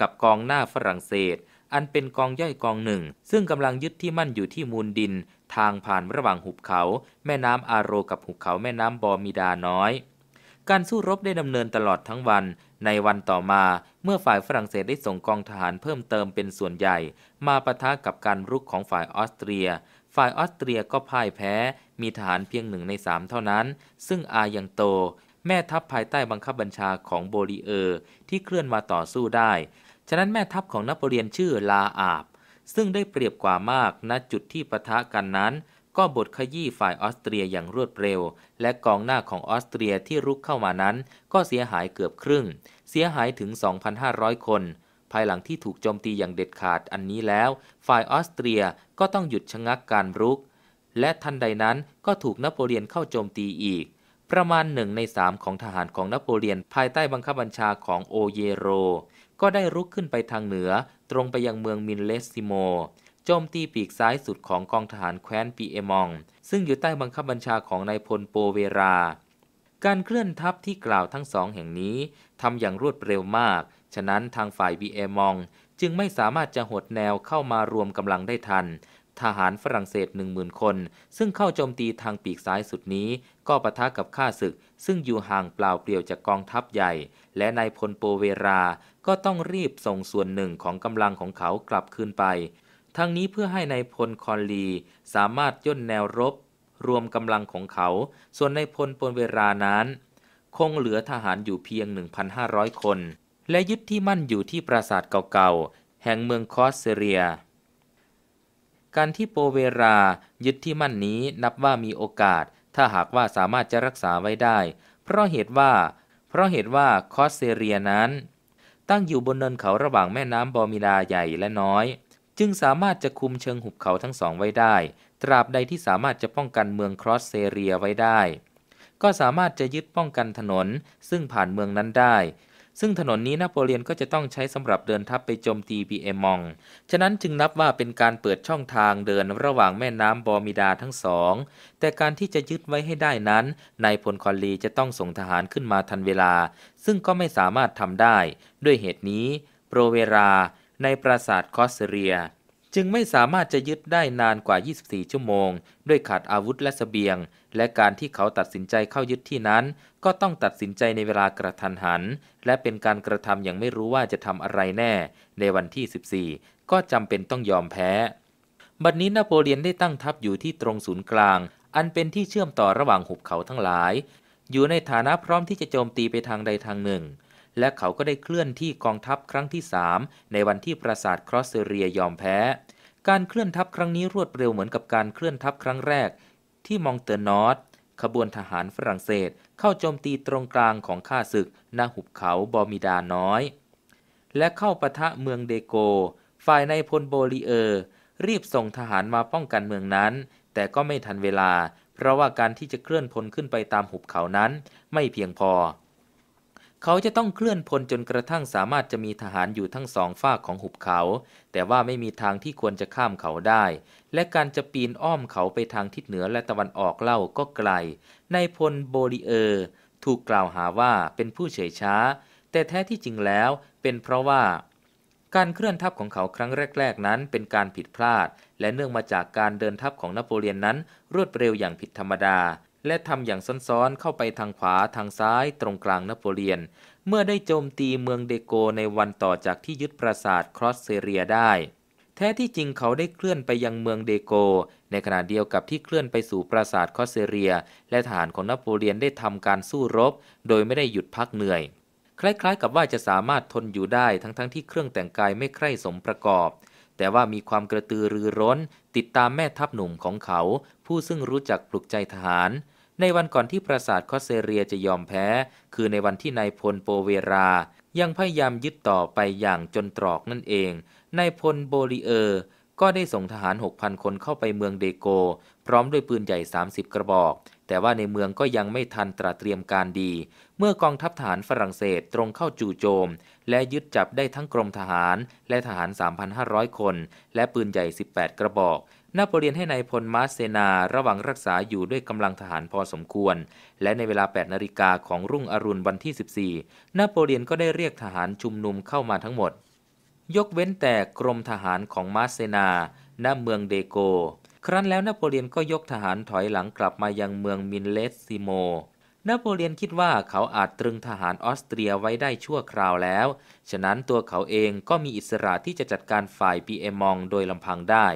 กับกองหน้าฝรั่งเศสอันเป็นกองย่อยกองหนึ่ง ซึ่งกำลังยึดที่มั่นอยู่ที่มูลดิน ทางผ่านระหว่างหุบเขา แม่น้ำอาโร กับหุบเขาแม่น้ำบอมิดาน้อย การสู้รบได้ดำเนินตลอดทั้งวัน ในวันต่อมาเมื่อฝ่ายฝรั่งเศสได้ส่งกองทหารเพิ่มเติมเป็นส่วนใหญ่ มาปะทะกับการรุกของฝ่ายออสเตรีย ฝ่ายออสเตรียก็พ่ายแพ้ มีทหารเพียงหนึ่งในสามเท่านั้น ซึ่งอายังโต แม่ทัพภายใต้บังคับบัญชาของโบลีเออร์ ที่เคลื่อนมาต่อสู้ได้ฉะนั้นแม่ทัพของนโปเลียนชื่อลาอาบ ซึ่งได้เปรียบกว่ามากณจุดที่ปะทะกันนั้น ก็บทขยี้ฝ่ายออสเตรียอย่างรวดเร็ว และกองหน้าของออสเตรียที่รุกเข้ามานั้น ก็เสียหายเกือบครึ่ง เสียหายถึง 2,500 คน ภายหลังที่ถูกโจมตีอย่างเด็ดขาดอันนี้แล้ว ฝ่ายออสเตรียก็ต้องหยุดชะงักการรุก และทันใดนั้นก็ถูกนโปเลียนเข้าโจมตีอีก ประมาณหนึ่งในสามของทหารของนโปเลียนภายใต้บังคับบัญชาของโอเยโรก็ได้รุกขึ้นไปทางเหนือ ตรงไปยังเมืองมินเลสซิโมโจมตีปีกซ้ายสุดของกองทหารแคว้น ปีเอมอง ซึ่งอยู่ใต้บังคับบัญชาของนายพลโปเวรา การเคลื่อนทัพที่กล่าวทั้งสองแห่งนี้ทำอย่างรวดเร็วมาก ฉะนั้นทางฝ่ายบีเอมอง จึงไม่สามารถจะหดแนวเข้ามารวมกำลังได้ทัน ทหารฝรั่งเศสหนึ่งหมื่นคน ซึ่งเข้าโจมตีทางปีกซ้ายสุดนี้ ก็ปะทะกับข้าศึก ซึ่งอยู่ห่างเปล่าเปลี่ยวจากกองทัพใหญ่และนายพลโปเวราก็ต้องรีบส่งส่วนหนึ่งของกำลังของเขากลับคืนไป ทั้งนี้เพื่อให้ในายพลคอนลีสามารถย่นแนวรบ รวมกำลังของเขา ส่วนนายพลโปเวรานั้น คงเหลือทหารอยู่เพียง 1,500 คน และยึดที่มั่นอยู่ที่ปราสาทเก่าๆ แห่งเมืองคอสเซเรีย การที่โปเวรายึดที่มั่นนี้นับว่ามีโอกาส ถ้าหากว่าสามารถจะรักษาไว้ได้ เพราะเหตุว่าเพราะเหตุว่าคอสเซเรียนั้นตั้งอยู่บนเนินเขาระหว่างแม่น้ำบอมิดาใหญ่และน้อย จึงสามารถจะคุมเชิงหุบเขาทั้งสองไว้ได้ ตราบใดที่สามารถจะป้องกันเมืองคอสเซเรียไว้ได้ ก็สามารถจะยึดป้องกันถนน ซึ่งผ่านเมืองนั้นได้ซึ่งถนนนี้นโปเลียนก็จะต้องใช้สำหรับเดินทัพไปโจมตีปีเอมองฉะนั้นจึงนับว่าเป็นการเปิดช่องทางเดินระหว่างแม่น้ำบอมิดาทั้งสอง แต่การที่จะยึดไว้ให้ได้นั้น นายพลคอนลีจะต้องส่งทหารขึ้นมาทันเวลา ซึ่งก็ไม่สามารถทำได้ ด้วยเหตุนี้ โปรเวราในปราสาทคอสเรีย จึงไม่สามารถจะยึดได้นานกว่า 24 ชั่วโมง ด้วยขาดอาวุธและสเสบียงและการที่เขาตัดสินใจเข้ายึดที่นั้น ก็ต้องตัดสินใจในเวลากระทันหัน และเป็นการกระทำอย่างไม่รู้ว่าจะทำอะไรแน่ ในวันที่ 14 ก็จำเป็นต้องยอมแพ้ บัดนนี้นโปเลียนได้ตั้งทัพอยู่ที่ตรงศูนย์กลาง อันเป็นที่เชื่อมต่อระหว่างหุบเขาทั้งหลาย อยู่ในฐานะพร้อมที่จะโจมตีไปทางใดทางหนึ่ง และเขาก็ได้เคลื่อนที่กองทัพครั้งที่ 3 ในวันที่ปราสาทครอสเซเรียยอมแพ้ การเคลื่อนทัพครั้งนี้รวดเร็วเหมือนกับการเคลื่อนทัพครั้งแรกที่มองเตอร์นอตขบวนทหารฝรั่งเศส เข้าโจมตีตรงกลางของข้าศึก หน้าหุบเขาบอมิดาน้อย และเข้าปะทะเมืองเดโก ฝ่ายในพลโบลีเออร์ รีบส่งทหารมาป้องกันเมืองนั้น แต่ก็ไม่ทันเวลา เพราะว่าการที่จะเคลื่อนพลขึ้นไปตามหุบเขานั้น ไม่เพียงพอ เขาจะต้องเคลื่อนพลจนกระทั่งสามารถจะมีทหารอยู่ทั้งสองฝากของหุบเขา แต่ว่าไม่มีทางที่ควรจะข้ามเขาได้และการจะปีนอ้อมเขาไปทางทิศเหนือและตะวันออกเล่าก็ไกลนายพลโบลิเออร์ถูกกล่าวหาว่าเป็นผู้เฉยช้า แต่แท้ที่จริงแล้ว เป็นเพราะว่า การเคลื่อนทัพของเขาครั้งแรก ๆนั้นเป็นการผิดพลาด และเนื่องมาจากการเดินทัพของนโปเลียนนั้น รวดเร็วอย่างผิดธรรมดา และทำอย่างซ้อนๆเข้าไปทางขวาทางซ้าย ตรงกลางนโปเลียน เมื่อได้โจมตีเมืองเดโกในวันต่อจากที่ยึดปราสาทครอสเซเรียได้ท้ที่จริงเขาได้เคลื่อนไปยังเมืองเดโก ในขณะเดียวกับที่เคลื่อนไปสู่ปราสาทคอสเซเรีย และทหารของนโปเลียนได้ทำการสู้รบ โดยไม่ได้หยุดพักเหนื่อย คล้ายๆกับว่าจะสามารถทนอยู่ได้ทั้งๆทที่เครื่องแต่งกายไม่ใคร่สมประกอบ แต่ว่ามีความกระตือรือร้น ติดตามแม่ทัพหนุ่มของเขา ผู้ซึ่งรู้จักปลุกใจทหารในวันก่อนที่ปราสาทคอสเซเรียจะยอมแพ้ คือในวันที่นายพลโปเวรายังพยายามยึดต่อไปอย่างจนตรอกนั่นเองนายพลโบริเออร์ ก็ได้ส่งทหาร 6,000 คนเข้าไปเมืองเดโก พร้อมด้วยปืนใหญ่ 30 กระบอก แต่ว่าในเมืองก็ยังไม่ทันตระเตรียมการดี เมื่อกองทัพทหารฝรั่งเศสตรงเข้าจู่โจม และยึดจับได้ทั้งกรมทหารและทหาร 3,500 คน และปืนใหญ่ 18 กระบอกนโปเลียนให้ในายพลมาสเซนา ระหว่างรักษาอยู่ด้วยกำลังทหารพอสมควร และในเวลา8นาฬิกาของรุ่งอรุณวันที่14นโปเลียนก็ได้เรียกทหารชุมนุมเข้ามาทั้งหมดยกเว้นแต่กรมทหารของมาเซนาณเมืองเดโก ครั้นแล้วนโปเลียนก็ยกทหารถอยหลังกลับมายังเมืองมินเลสซิโมนโปเลียนคิดว่าเขาอาจตรึงทหารออสเตรียไว้ได้ชั่วคราวแล้ว ฉะนั้นตัวเขาเองก็มีอิสระที่จะจัดการฝ่ายปีเอมองโดยลำพังได้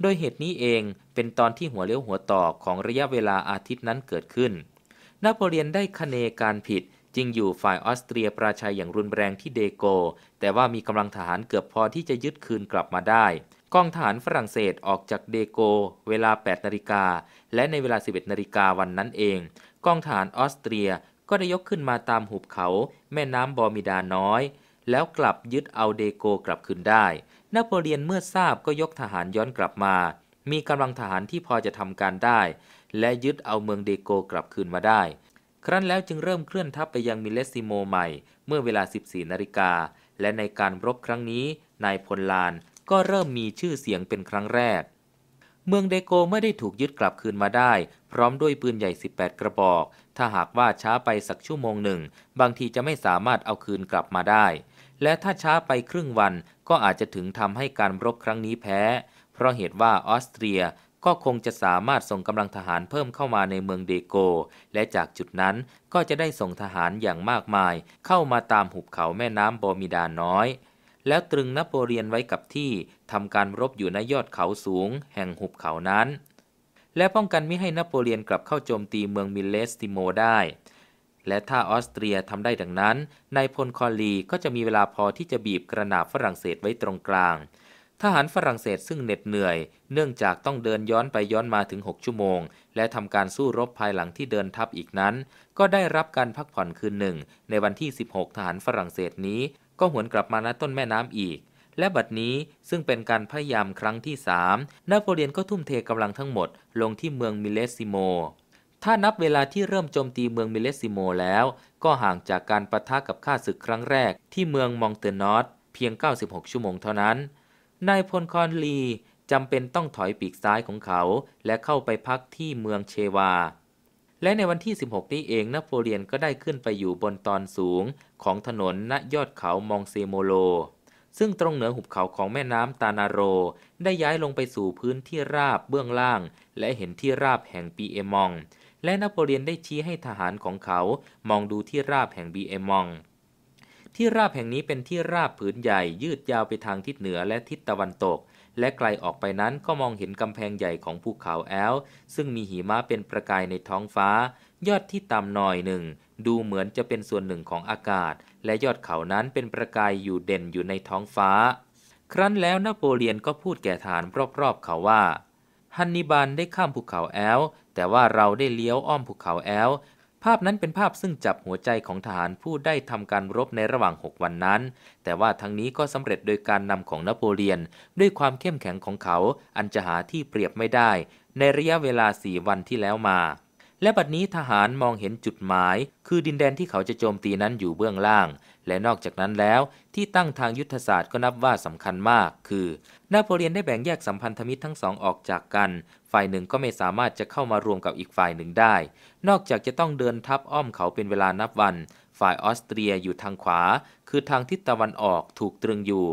โดยเหตุนี้เองเป็นตอนที่หัวเลี้ยวหัวต่อ ของระยะเวลาอาทิตย์นั้นเกิดขึ้นนโปเลียนได้คเนการผิดจึงอยู่ฝ่ายออสเตรียประชัยอย่างรุนแรงที่เดโก แต่ว่ามีกำลังทหารเกือบพอที่จะยึดคืนกลับมาได้ กองทหารฝรั่งเศสออกจากเดโก เวลา8นาฬิกา และในเวลา11นาฬิกาวันนั้นเอง กองทหารออสเตรียก็ได้ยกขึ้นมาตามหุบเขา แม่น้ำบอมิดาน้อย แล้วกลับยึดเอาเดโกกลับคืนได้ นโปเลียนเมื่อทราบก็ยกทหารย้อนกลับมา มีกำลังทหารที่พอจะทำการได้ และยึดเอาเมืองเดโกกลับคืนมาได้ครั้นแล้วจึงเริ่มเคลื่อนทัพไปยังมิเลซิโมใหม่ เมื่อเวลา 14นาฬิกาและในการรบครั้งนี้ นายพลลานก็เริ่มมีชื่อเสียงเป็นครั้งแรก เมืองเดโกไม่ได้ถูกยึดกลับคืนมาได้ พร้อมด้วยปืนใหญ่ 18 กระบอก ถ้าหากว่าช้าไปสักชั่วโมงหนึ่ง บางทีจะไม่สามารถเอาคืนกลับมาได้ และถ้าช้าไปครึ่งวันก็อาจจะถึงทำให้การรบครั้งนี้แพ้ เพราะเหตุว่าออสเตรียก็คงจะสามารถส่งกำลังทหารเพิ่มเข้ามาในเมืองเดโก และจากจุดนั้นก็จะได้ส่งทหารอย่างมากมาย เข้ามาตามหุบเขาแม่น้ำบอมิดาน้อย แล้วตรึงนโปเลียนไว้กับที่ทำการรบอยู่ในยอดเขาสูงแห่งหุบเขานั้น และป้องกันไม่ให้นโปเลียนกลับเข้าโจมตีเมืองมิเลสติโมได้ และถ้าออสเตรียทำได้ดังนั้นนายพลคอลีก็จะมีเวลาพอที่จะบีบกระนาบฝรั่งเศสไว้ตรงกลางทหารฝรั่งเศสซึ่งเหน็ดเหนื่อย เนื่องจากต้องเดินย้อนไปย้อนมาถึง6ชั่วโมงและทำการสู้รบภายหลังที่เดินทัพอีกนั้น ก็ได้รับการพักผ่อนคืนหนึ่ง ในวันที่ 16ทหารฝรั่งเศสนี้ ก็หวนกลับมาณต้นแม่น้ำอีก และบัดนี้ซึ่งเป็นการพยายามครั้งที่3นโปเลียนก็ทุ่มเทกำลังทั้งหมดลงที่เมืองมิเลสซิโม ถ้านับเวลาที่เริ่มโจมตีเมืองมิเลสซิโมแล้ว ก็ห่างจากการประทะกับข้าศึกครั้งแรก ที่เมืองมองเตอร์นอต เพียง96ชั่วโมงเท่านั้นนายพลคอนลีจำเป็นต้องถอยปีกซ้ายของเขา และเข้าไปพักที่เมืองเชวา และในวันที่ 16 นี้เองนโปเลียนก็ได้ขึ้นไปอยู่บนตอนสูงของถนนณยอดเขามองเซโมโล ซึ่งตรงเหนือหุบเขาของแม่น้ำตานาโร ได้ย้ายลงไปสู่พื้นที่ราบเบื้องล่าง และเห็นที่ราบแห่งปีเอมองและนโปเลียนได้ชี้ให้ทหารของเขามองดูที่ราบแห่งบีเอมองที่ราบแห่งนี้เป็นที่ราบผืนใหญ่ยืดยาวไปทางทิศเหนือและทิศตะวันตก และไกลออกไปนั้นก็มองเห็นกำแพงใหญ่ของภูเขาแอลซึ่งมีหิมะเป็นประกายในท้องฟ้า ยอดที่ต่ำหน่อยหนึ่งดูเหมือนจะเป็นส่วนหนึ่งของอากาศ และยอดเขานั้นเป็นประกายอยู่เด่นอยู่ในท้องฟ้า ครั้นแล้วนโปเลียนก็พูดแก่ฐานรอบๆเขาว่า ฮันนิบาลได้ข้ามภูเขาแอลแต่ว่าเราได้เลี้ยวอ้อมภูเขาแอลภาพนั้นเป็นภาพซึ่งจับหัวใจของทหาร ผู้ได้ทำการรบในระหว่าง 6 วันนั้น แต่ว่าทั้งนี้ก็สำเร็จโดยการนำของนโปเลียน ด้วยความเข้มแข็งของเขาอันจะหาที่เปรียบไม่ได้ ในระยะเวลาสี่วันที่แล้วมา และบัดนี้ทหารมองเห็นจุดหมาย คือดินแดนที่เขาจะโจมตีนั้นอยู่เบื้องล่าง และนอกจากนั้นแล้วที่ตั้งทางยุทธศาสตร์ก็นับว่าสำคัญมากคือนโปเลียนได้แบ่งแยกสัมพันธมิตรทั้งสองออกจากกัน ฝ่ายหนึ่งก็ไม่สามารถจะเข้ามารวมกับอีกฝ่ายหนึ่งได้ นอกจากจะต้องเดินทับอ้อมเขาเป็นเวลานับวัน ฝ่ายออสเตรียอยู่ทางขวา คือทางทิศตะวันออกถูกตรึงอยู่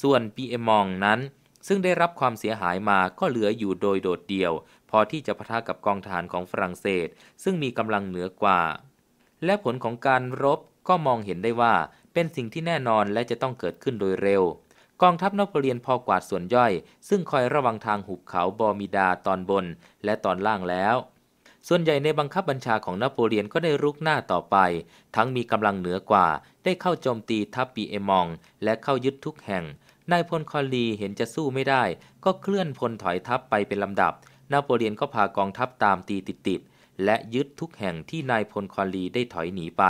ส่วน ปีเอมองนั้น ซึ่งได้รับความเสียหายมาก็เหลืออยู่โดยโดดเดี่ยว พอที่จะพะทะกับกองทหารของฝรั่งเศส ซึ่งมีกำลังเหนือกว่า และผลของการรบก็มองเห็นได้ว่า เป็นสิ่งที่แน่นอนและจะต้องเกิดขึ้นโดยเร็วกองทัพนโปเลียนพอกวาดส่วนย่อย ซึ่งคอยระวังทางหุบเขาบอมิดาตอนบนและตอนล่างแล้ว ส่วนใหญ่ในบังคับบัญชาของนโปเลียนก็ได้รุกหน้าต่อไป ทั้งมีกำลังเหนือกว่า ได้เข้าโจมตีทัพปีเอมองและเข้ายึดทุกแห่ง นายพลคอลีเห็นจะสู้ไม่ได้ ก็เคลื่อนพลถอยทัพไปเป็นลำดับ นโปเลียนก็พากองทัพตามตีติดๆและยึดทุกแห่งที่นายพลคอลีได้ถอยหนีไป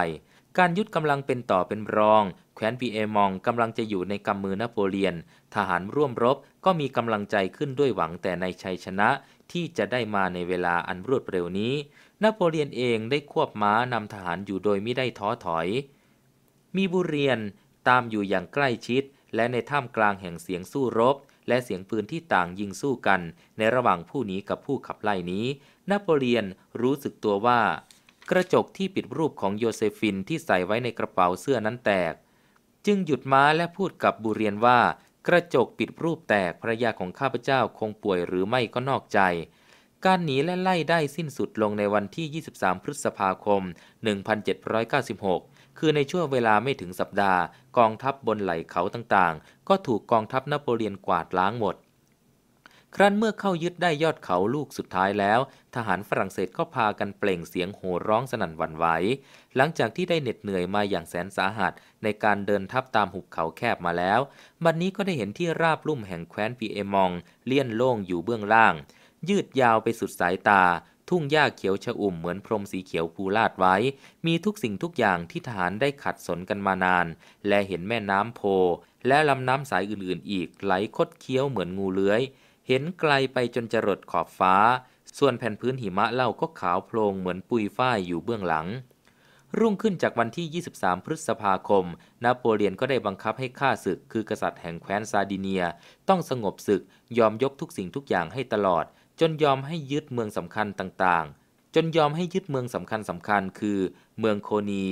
การยึดกำลังเป็นต่อเป็นรองว้นปีเอมองกำลังจะอยู่ในกำมือนโปเลียน ทหาร ร่วมรบก็มีกำลังใจขึ้นด้วยหวังแต่ในชัยชนะที่จะได้มาในเวลาอันรวดเร็วนี้ นโปเลียนเองได้ควบม้านำทหารอยู่โดยไม่ได้ท้อถอย มี บุเรียนตามอยู่อย่างใกล้ชิด และใน ท่าม กลางแห่งเสียงสู้รบ และเสียงปืนที่ต่างยิงสู้กัน ในระหว่างผู้นี้กับผู้ขับไล่นี้ นโปเลียนรู้สึกตัวว่า กระจกที่ปิดรูปของโยเซฟินที่ใส่ไว้ในกระเป๋าเสื้อนั้นแตกจึงหยุดม้าและพูดกับบุเรียนว่า กระจกปิดรูปแตกภรยาของข้าพเจ้าคงป่วยหรือไม่ก็นอกใจ การหนีและไล่ได้สิ้นสุดลงในวันที่ 23 พฤษภาคม 1796 คือในช่วงเวลาไม่ถึงสัปดาห์ กองทัพบบนไหล่เขาต่างๆ ก็ถูกกองทัพนโปเลียนกวาดล้างหมดครั้นเมื่อเข้ายึดได้ยอดเขาลูกสุดท้ายแล้ว ทหารฝรั่งเศสก็พากันเปล่งเสียงโห่ร้องสนั่นวันไหวหลังจากที่ได้เหน็ดเหนื่อยมาอย่างแสนสาหัส ในการเดินทับตามหุบเขาแคบมาแล้ว บัดนนี้ก็ได้เห็นที่ราบลุ่มแห่งแคว้นปีเอมองเลี่ยนโล่งอยู่เบื้องล่าง ยืดยาวไปสุดสายตา ทุ่งหญ้าเขียวชอุ่มเหมือนพรมสีเขียวภูลาดไว้ มีทุกสิ่งทุกอย่างที่ทหารได้ขัดสนกันมานาน และเห็นแม่น้ำโพ และลำน้ำสายอื่นๆ อีก ไหลคดเคี้ยวเหมือนงูเลื้อยเห็นไกลไปจนจรดขอบฟ้า ส่วนแผ่นพื้นหิมะเล่าก็ขาวโพลงเหมือนปุยฝ้ายอยู่เบื้องหลัง รุ่งขึ้นจากวันที่ 23 พฤษภาคมนโปเลียนก็ได้บังคับให้ข้าศึกคือกษัตริย์แห่งแคว้น ซาดิเนียต้องสงบศึกยอมยกทุกสิ่งทุกอย่างให้ตลอด จนยอมให้ยึดเมืองสำคัญต่างๆ จนยอมให้ยึดเมืองสำคัญสำคัญ คือ เมืองโคนี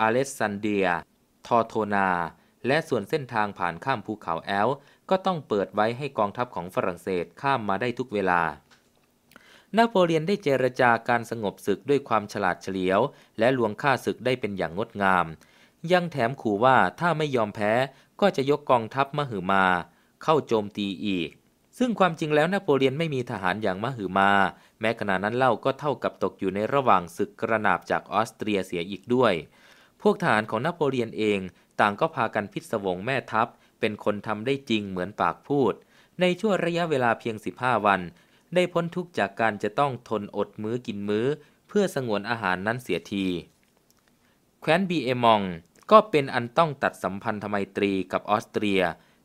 อาเลสซานเดีย ทอโทนาและส่วนเส้นทางผ่านข้ามภูเขาแอลก็ต้องเปิดไว้ให้กองทัพของฝรั่งเศสข้ามมาได้ทุกเวลานาโปเลียนได้เจรจาการสงบศึกด้วยความฉลาดเฉลียว และลวงฆ่าศึกได้เป็นอย่างงดงาม ยังแถมขู่ว่าถ้าไม่ยอมแพ้ก็จะยกกองทัพมหอมาเข้าโจมตีอีก ซึ่งความจริงแล้วนาโปเลียนไม่มีทหารอย่างมหอมา แม้ขณะนั้นเล่าก็เท่ากับตกอยู่ในระหว่างศึกกระนาบจากออสเตรียเสียอีกด้วย พวกทหารของนโปเลียนเองต่างก็พากันพิศวงแม่ทัพเป็นคนทำได้จริงเหมือนปากพูด ในช่วงระยะเวลาเพียง 15 วัน ได้พ้นทุกจากการจะต้องทนอดมื้อกินมื้อ เพื่อสงวนอาหารนั้นเสียที แคว้นบีเอมอง ก็เป็นอันต้องตัดสัมพันธไมตรีกับออสเตรีย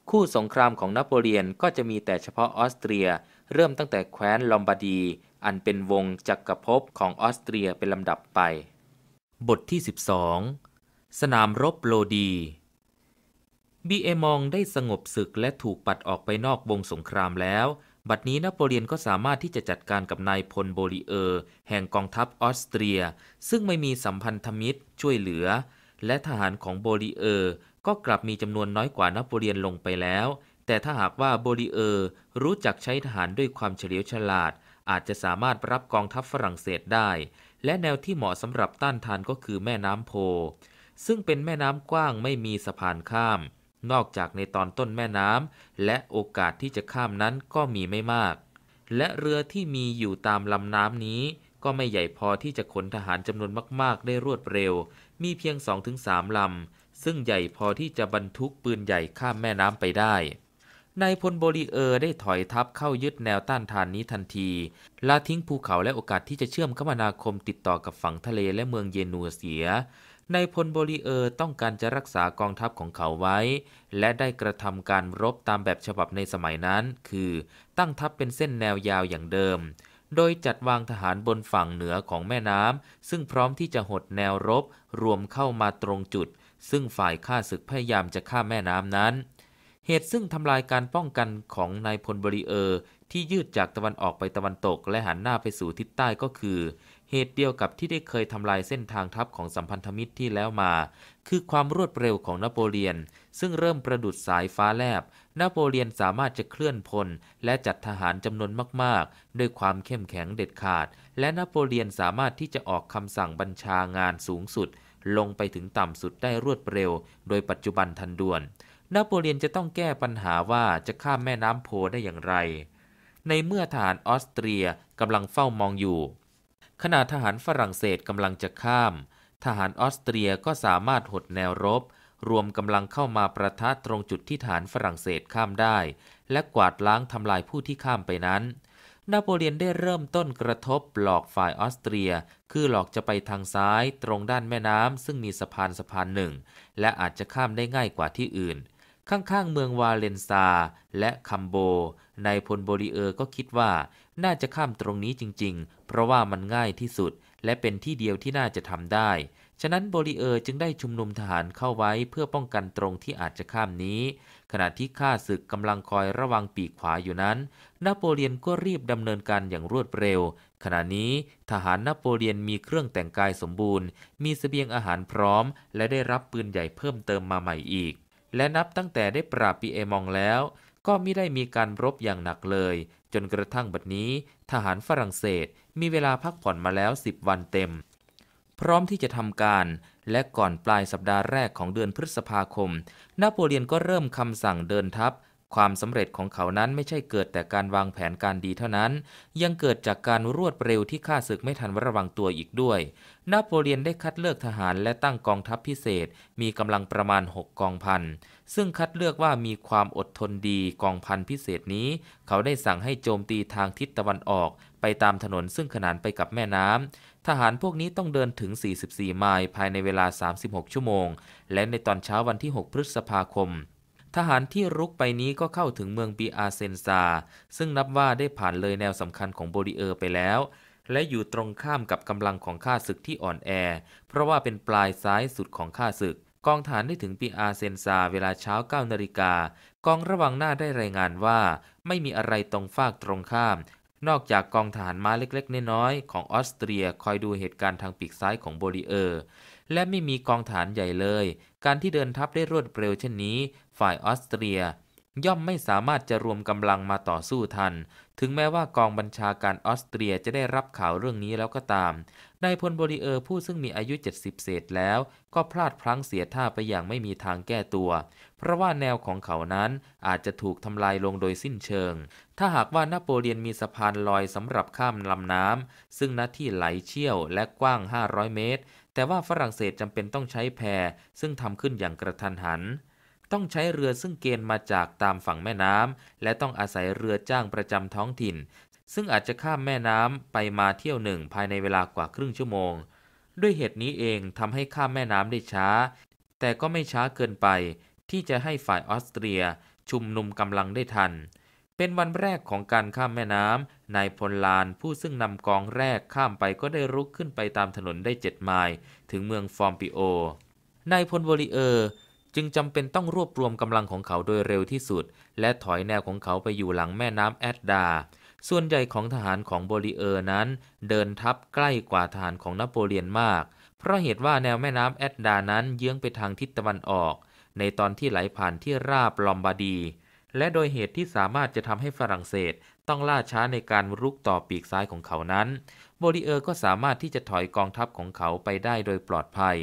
คู่สงครามของนโปเลียนก็จะมีแต่เฉพาะออสเตรียเริ่มตั้งแต่แคว้นลอมบารดี อันเป็นวงจักกรภพของออสเตรียเป็นลำดับไป บทที่ 12สนามรบโลดีบีเอมองได้สงบศึกและถูกปัดออกไปนอกวงสงครามแล้ว บัดนี้นโปเลียนก็สามารถที่จะจัดการกับนายพลโบลิเออร์ แห่งกองทัพออสเตรีย ซึ่งไม่มีสัมพันธมิตรช่วยเหลือ และทหารของโบลิเออร์ก็กลับมีจำนวนน้อยกว่านโปเลียนลงไปแล้ว แต่ถ้าหากว่าโบลิเออร์รู้จักใช้ทหารด้วยความเฉลียวฉลาด อาจจะสามารถรับกองทัพฝรั่งเศสได้ และแนวที่เหมาะสำหรับต้านทานก็คือแม่น้ำโพซึ่งเป็นแม่น้ำกว้างไม่มีสะพานข้าม นอกจากในตอนต้นแม่น้ำและโอกาสที่จะข้ามนั้นก็มีไม่มาก และเรือที่มีอยู่ตามลำน้ำนี้ ก็ไม่ใหญ่พอที่จะขนทหารจำนวนมาก ๆ ได้รวดเร็ว มีเพียง2-3ลำซึ่งใหญ่พอที่จะบรรทุกปืนใหญ่ข้ามแม่น้ำไปได้ นายพลโบลีเออร์ได้ถอยทัพเข้ายึดแนวต้านทานนี้ทันทีละทิ้งภูเขาและโอกาสที่จะเชื่อมคมนาคมติดต่อกับฝั่งทะเลและเมืองเยนูเสียนายพลโบลีเออร์ต้องการจะรักษากองทัพของเขาไว้ และได้กระทำการรบตามแบบฉบับในสมัยนั้น คือตั้งทัพเป็นเส้นแนวยาวอย่างเดิม โดยจัดวางทหารบนฝั่งเหนือของแม่น้ำ ซึ่งพร้อมที่จะหดแนวรบรวมเข้ามาตรงจุด ซึ่งฝ่ายข้าศึกพยายามจะฆ่าแม่น้ำนั้น เหตุซึ่งทำลายการป้องกันของนายพลบริเออร์ที่ยืดจากตะวันออกไปตะวันตกและหันหน้าไปสู่ทิศใต้ก็คือเหตุเดียวกับที่ได้เคยทำลายเส้นทางทัพของสัมพันธมิตรที่แล้วมา คือความรวดเร็วของนโปเลียน ซึ่งเริ่มประดุดสายฟ้าแลบ นโปเลียนสามารถจะเคลื่อนพล และจัดทหารจำนวนมากๆ ด้วยความเข้มแข็งเด็ดขาด และนโปเลียนสามารถที่จะออกคำสั่งบัญชางานสูงสุด ลงไปถึงต่ำสุดได้รวดเร็ว โดยปัจจุบันทันด่วน นโปเลียนจะต้องแก้ปัญหาว่าจะข้ามแม่น้ำโพได้อย่างไร ในเมื่อทหารออสเตรียกำลังเฝ้ามองอยู่ขณะทหารฝรั่งเศสกำลังจะข้าม ทหารออสเตรียก็สามารถหดแนวรบ รวมกำลังเข้ามาประทะตรงจุดที่ฐานฝรั่งเศสข้ามได้ และกวาดล้างทำลายผู้ที่ข้ามไปนั้น นโปเลียนได้เริ่มต้นกระทบหลอกฝ่ายออสเตรีย คือหลอกจะไปทางซ้ายตรงด้านแม่น้ำซึ่งมีสะพานสะพานหนึ่ง และอาจจะข้ามได้ง่ายกว่าที่อื่น ข้างๆเมืองวาเลนซา และคัมโบ ในพลโบริเออร์ก็คิดว่าน่าจะข้ามตรงนี้จริงๆ เพราะว่ามันง่ายที่สุด และเป็นที่เดียวที่น่าจะทำได้ ฉะนั้นโบลิเออร์จึงได้ชุมนุมทหารเข้าไว้เพื่อป้องกันตรงที่อาจจะข้ามนี้ ขณะที่ข้าศึกกำลังคอยระวังปีกขวาอยู่นั้น นโปเลียนก็รีบดำเนินการอย่างรวดเร็ว ขณะนี้ทหารนโปเลียนมีเครื่องแต่งกายสมบูรณ์ มีสเสบียงอาหารพร้อม และได้รับปืนใหญ่เพิ่มเติมมาใหม่อีก และนับตั้งแต่ได้ปราบปีเอมองแล้ว ก็ไม่ได้มีการรบอย่างหนักเลยจนกระทั่งบัดนี้ ทหารฝรั่งเศสมีเวลาพักผ่อนมาแล้ว 10 วันเต็ม พร้อมที่จะทำการ และก่อนปลายสัปดาห์แรกของเดือนพฤษภาคมนโปเลียนก็เริ่มคำสั่งเดินทัพ ความสำเร็จของเขานั้นไม่ใช่เกิดแต่การวางแผนการดีเท่านั้น ยังเกิดจากการรวดเร็วที่ข้าศึกไม่ทันระวังตัวอีกด้วยนโปเลียนได้คัดเลือกทหารและตั้งกองทัพพิเศษ มีกำลังประมาณ 6 กองพันซึ่งคัดเลือกว่ามีความอดทนดี กองพันพิเศษนี้ เขาได้สั่งให้โจมตีทางทิศตะวันออก ไปตามถนนซึ่งขนานไปกับแม่น้ำทหารพวกนี้ต้องเดินถึง 44 ไมล์ภายในเวลา 36 ชั่วโมง และในตอนเช้าวันที่ 6 พฤษภาคม ทหารที่รุกไปนี้ก็เข้าถึงเมืองบีอาเซนซา ซึ่งนับว่าได้ผ่านเลยแนวสำคัญของโบลิเออร์ไปแล้ว และอยู่ตรงข้ามกับกำลังของข้าศึกที่อ่อนแอเพราะว่าเป็นปลายซ้ายสุดของข้าศึกกองฐานได้ถึงปีอาเซนซา เวลาเช้า9นาฬิกากองระวังหน้าได้รายงานว่า ไม่มีอะไรตรงฟากตรงข้าม นอกจากกองฐานม้าเล็กๆน้อยๆของออสเตรียคอยดูเหตุการณ์ทางปีกซ้ายของโบลิเออร์ และไม่มีกองฐานใหญ่เลย การที่เดินทัพได้รวดเร็วเช่นนี้ ฝ่ายออสเตรีย ย่อมไม่สามารถจะรวมกำลังมาต่อสู้ทัน ถึงแม้ว่ากองบัญชาการออสเตรียจะได้รับข่าวเรื่องนี้แล้วก็ตามนายพลบริเออร์ผู้ซึ่งมีอายุ 70 เศษแล้วก็พลาดพลั้งเสียท่าไปอย่างไม่มีทางแก้ตัว เพราะว่าแนวของเขานั้นอาจจะถูกทำลายลงโดยสิ้นเชิง ถ้าหากว่านาโปเลียนมีสะพานลอยสำหรับข้ามลำน้ำซึ่งหน้าที่ไหลเชี่ยวและกว้าง 500 เมตร แต่ว่าฝรั่งเศสจำเป็นต้องใช้แพซึ่งทำขึ้นอย่างกระทันหัน ต้องใช้เรือซึ่งเกณฑ์มาจากตามฝั่งแม่น้ำและต้องอาศัยเรือจ้างประจำท้องถิ่นซึ่งอาจจะข้ามแม่น้ำไปมาเที่ยวหนึ่ง ภายในเวลากว่าครึ่งชั่วโมง ด้วยเหตุนี้เองทำให้ข้ามแม่น้ำได้ช้า แต่ก็ไม่ช้าเกินไป ที่จะให้ฝ่ายออสเตรียชุมนุมกำลังได้ทัน เป็นวันแรกของการข้ามแม่น้ำนายพลลานผู้ซึ่งนำกองแรกข้ามไปก็ได้รุก ขึ้นไปตามถนนได้เจ็ดไมล์ถึงเมืองฟอร์มปิโอนายพลโวลิเออร์จึงจำเป็นต้องรวบรวมกำลังของเขาโดยเร็วที่สุดและถอยแนวของเขาไปอยู่หลังแม่น้ำแอดดาส่วนใหญ่ของทหารของโบลิเออร์นั้น เดินทัพใกล้กว่าทหารของนโปเลียนมาก เพราะเหตุว่าแนวแม่น้ำแอดดานั้น เยื้องไปทางทิศตะวันออก ในตอนที่ไหลผ่านที่ราบลอมบาร์ดี และโดยเหตุที่สามารถจะทำให้ฝรั่งเศส ต้องล่าช้าในการรุกต่อปีกซ้ายของเขานั้นโบลิเออร์ก็สามารถที่จะถอยกองทัพของเขาไปได้โดยปลอดภัย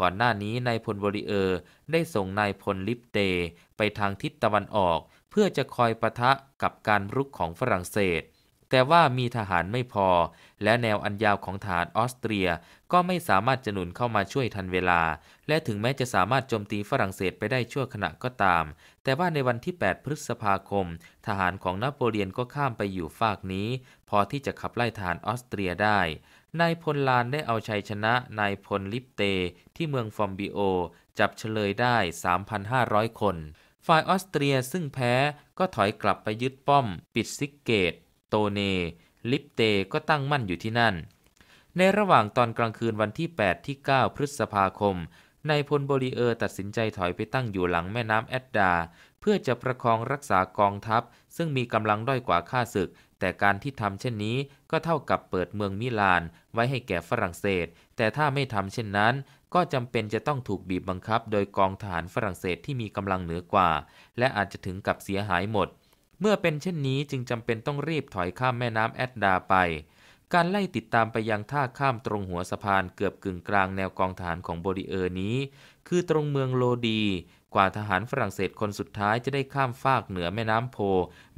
ก่อนหน้านี้นายพลโบริเออร์ได้ส่งนายพลลิปเตไปทางทิศตะวันออกเพื่อจะคอยปะทะกับการรุกของฝรั่งเศส แต่ว่ามีทหารไม่พอ และแนวอันยาวของฐานออสเตรียก็ไม่สามารถจะหนุนเข้ามาช่วยทันเวลา และถึงแม้จะสามารถโจมตีฝรั่งเศสไปได้ชั่วขณะก็ตาม แต่ว่าในวันที่ 8 พฤษภาคม ทหารของนโปเลียนก็ข้ามไปอยู่ฝากนี้ พอที่จะขับไล่ฐานออสเตรียได้ นายพลลานได้เอาชัยชนะนายพลลิปเต ที่เมืองฟอมบิโอจับเฉลยได้ 3,500 คนฝ่ายออสเตรียซึ่งแพ้ก็ถอยกลับไปยึดป้อม ปิดซิกเกต โตเน ลิปเตก็ตั้งมั่นอยู่ที่นั่น ในระหว่างตอนกลางคืนวันที่ 8 ที่ 9 พฤษภาคมนายพลโบริเออร์ตัดสินใจถอยไปตั้งอยู่หลังแม่น้ำแอดดา เพื่อจะประคองรักษากองทัพซึ่งมีกำลังด้อยกว่าข้าศึก แต่การที่ทำเช่นนี้ก็เท่ากับเปิดเมืองมิลาน ไว้ให้แก่ฝรั่งเศส แต่ถ้าไม่ทำเช่นนั้นก็จำเป็นจะต้องถูกบีบบังคับโดยกองทหารฝรั่งเศสที่มีกำลังเหนือกว่า และอาจจะถึงกับเสียหายหมด เมื่อเป็นเช่นนี้จึงจำเป็นต้องรีบถอยข้ามแม่น้ำแอดดาไป การไล่ติดตามไปยังท่าข้ามตรงหัวสะพานเกือบกึ่งกลางแนวกองทหารของโบริเออร์นี้ คือตรงเมืองโลดี กว่าทหารฝรั่งเศสคนสุดท้ายจะได้ข้ามฟากเหนือแม่น้ำโพ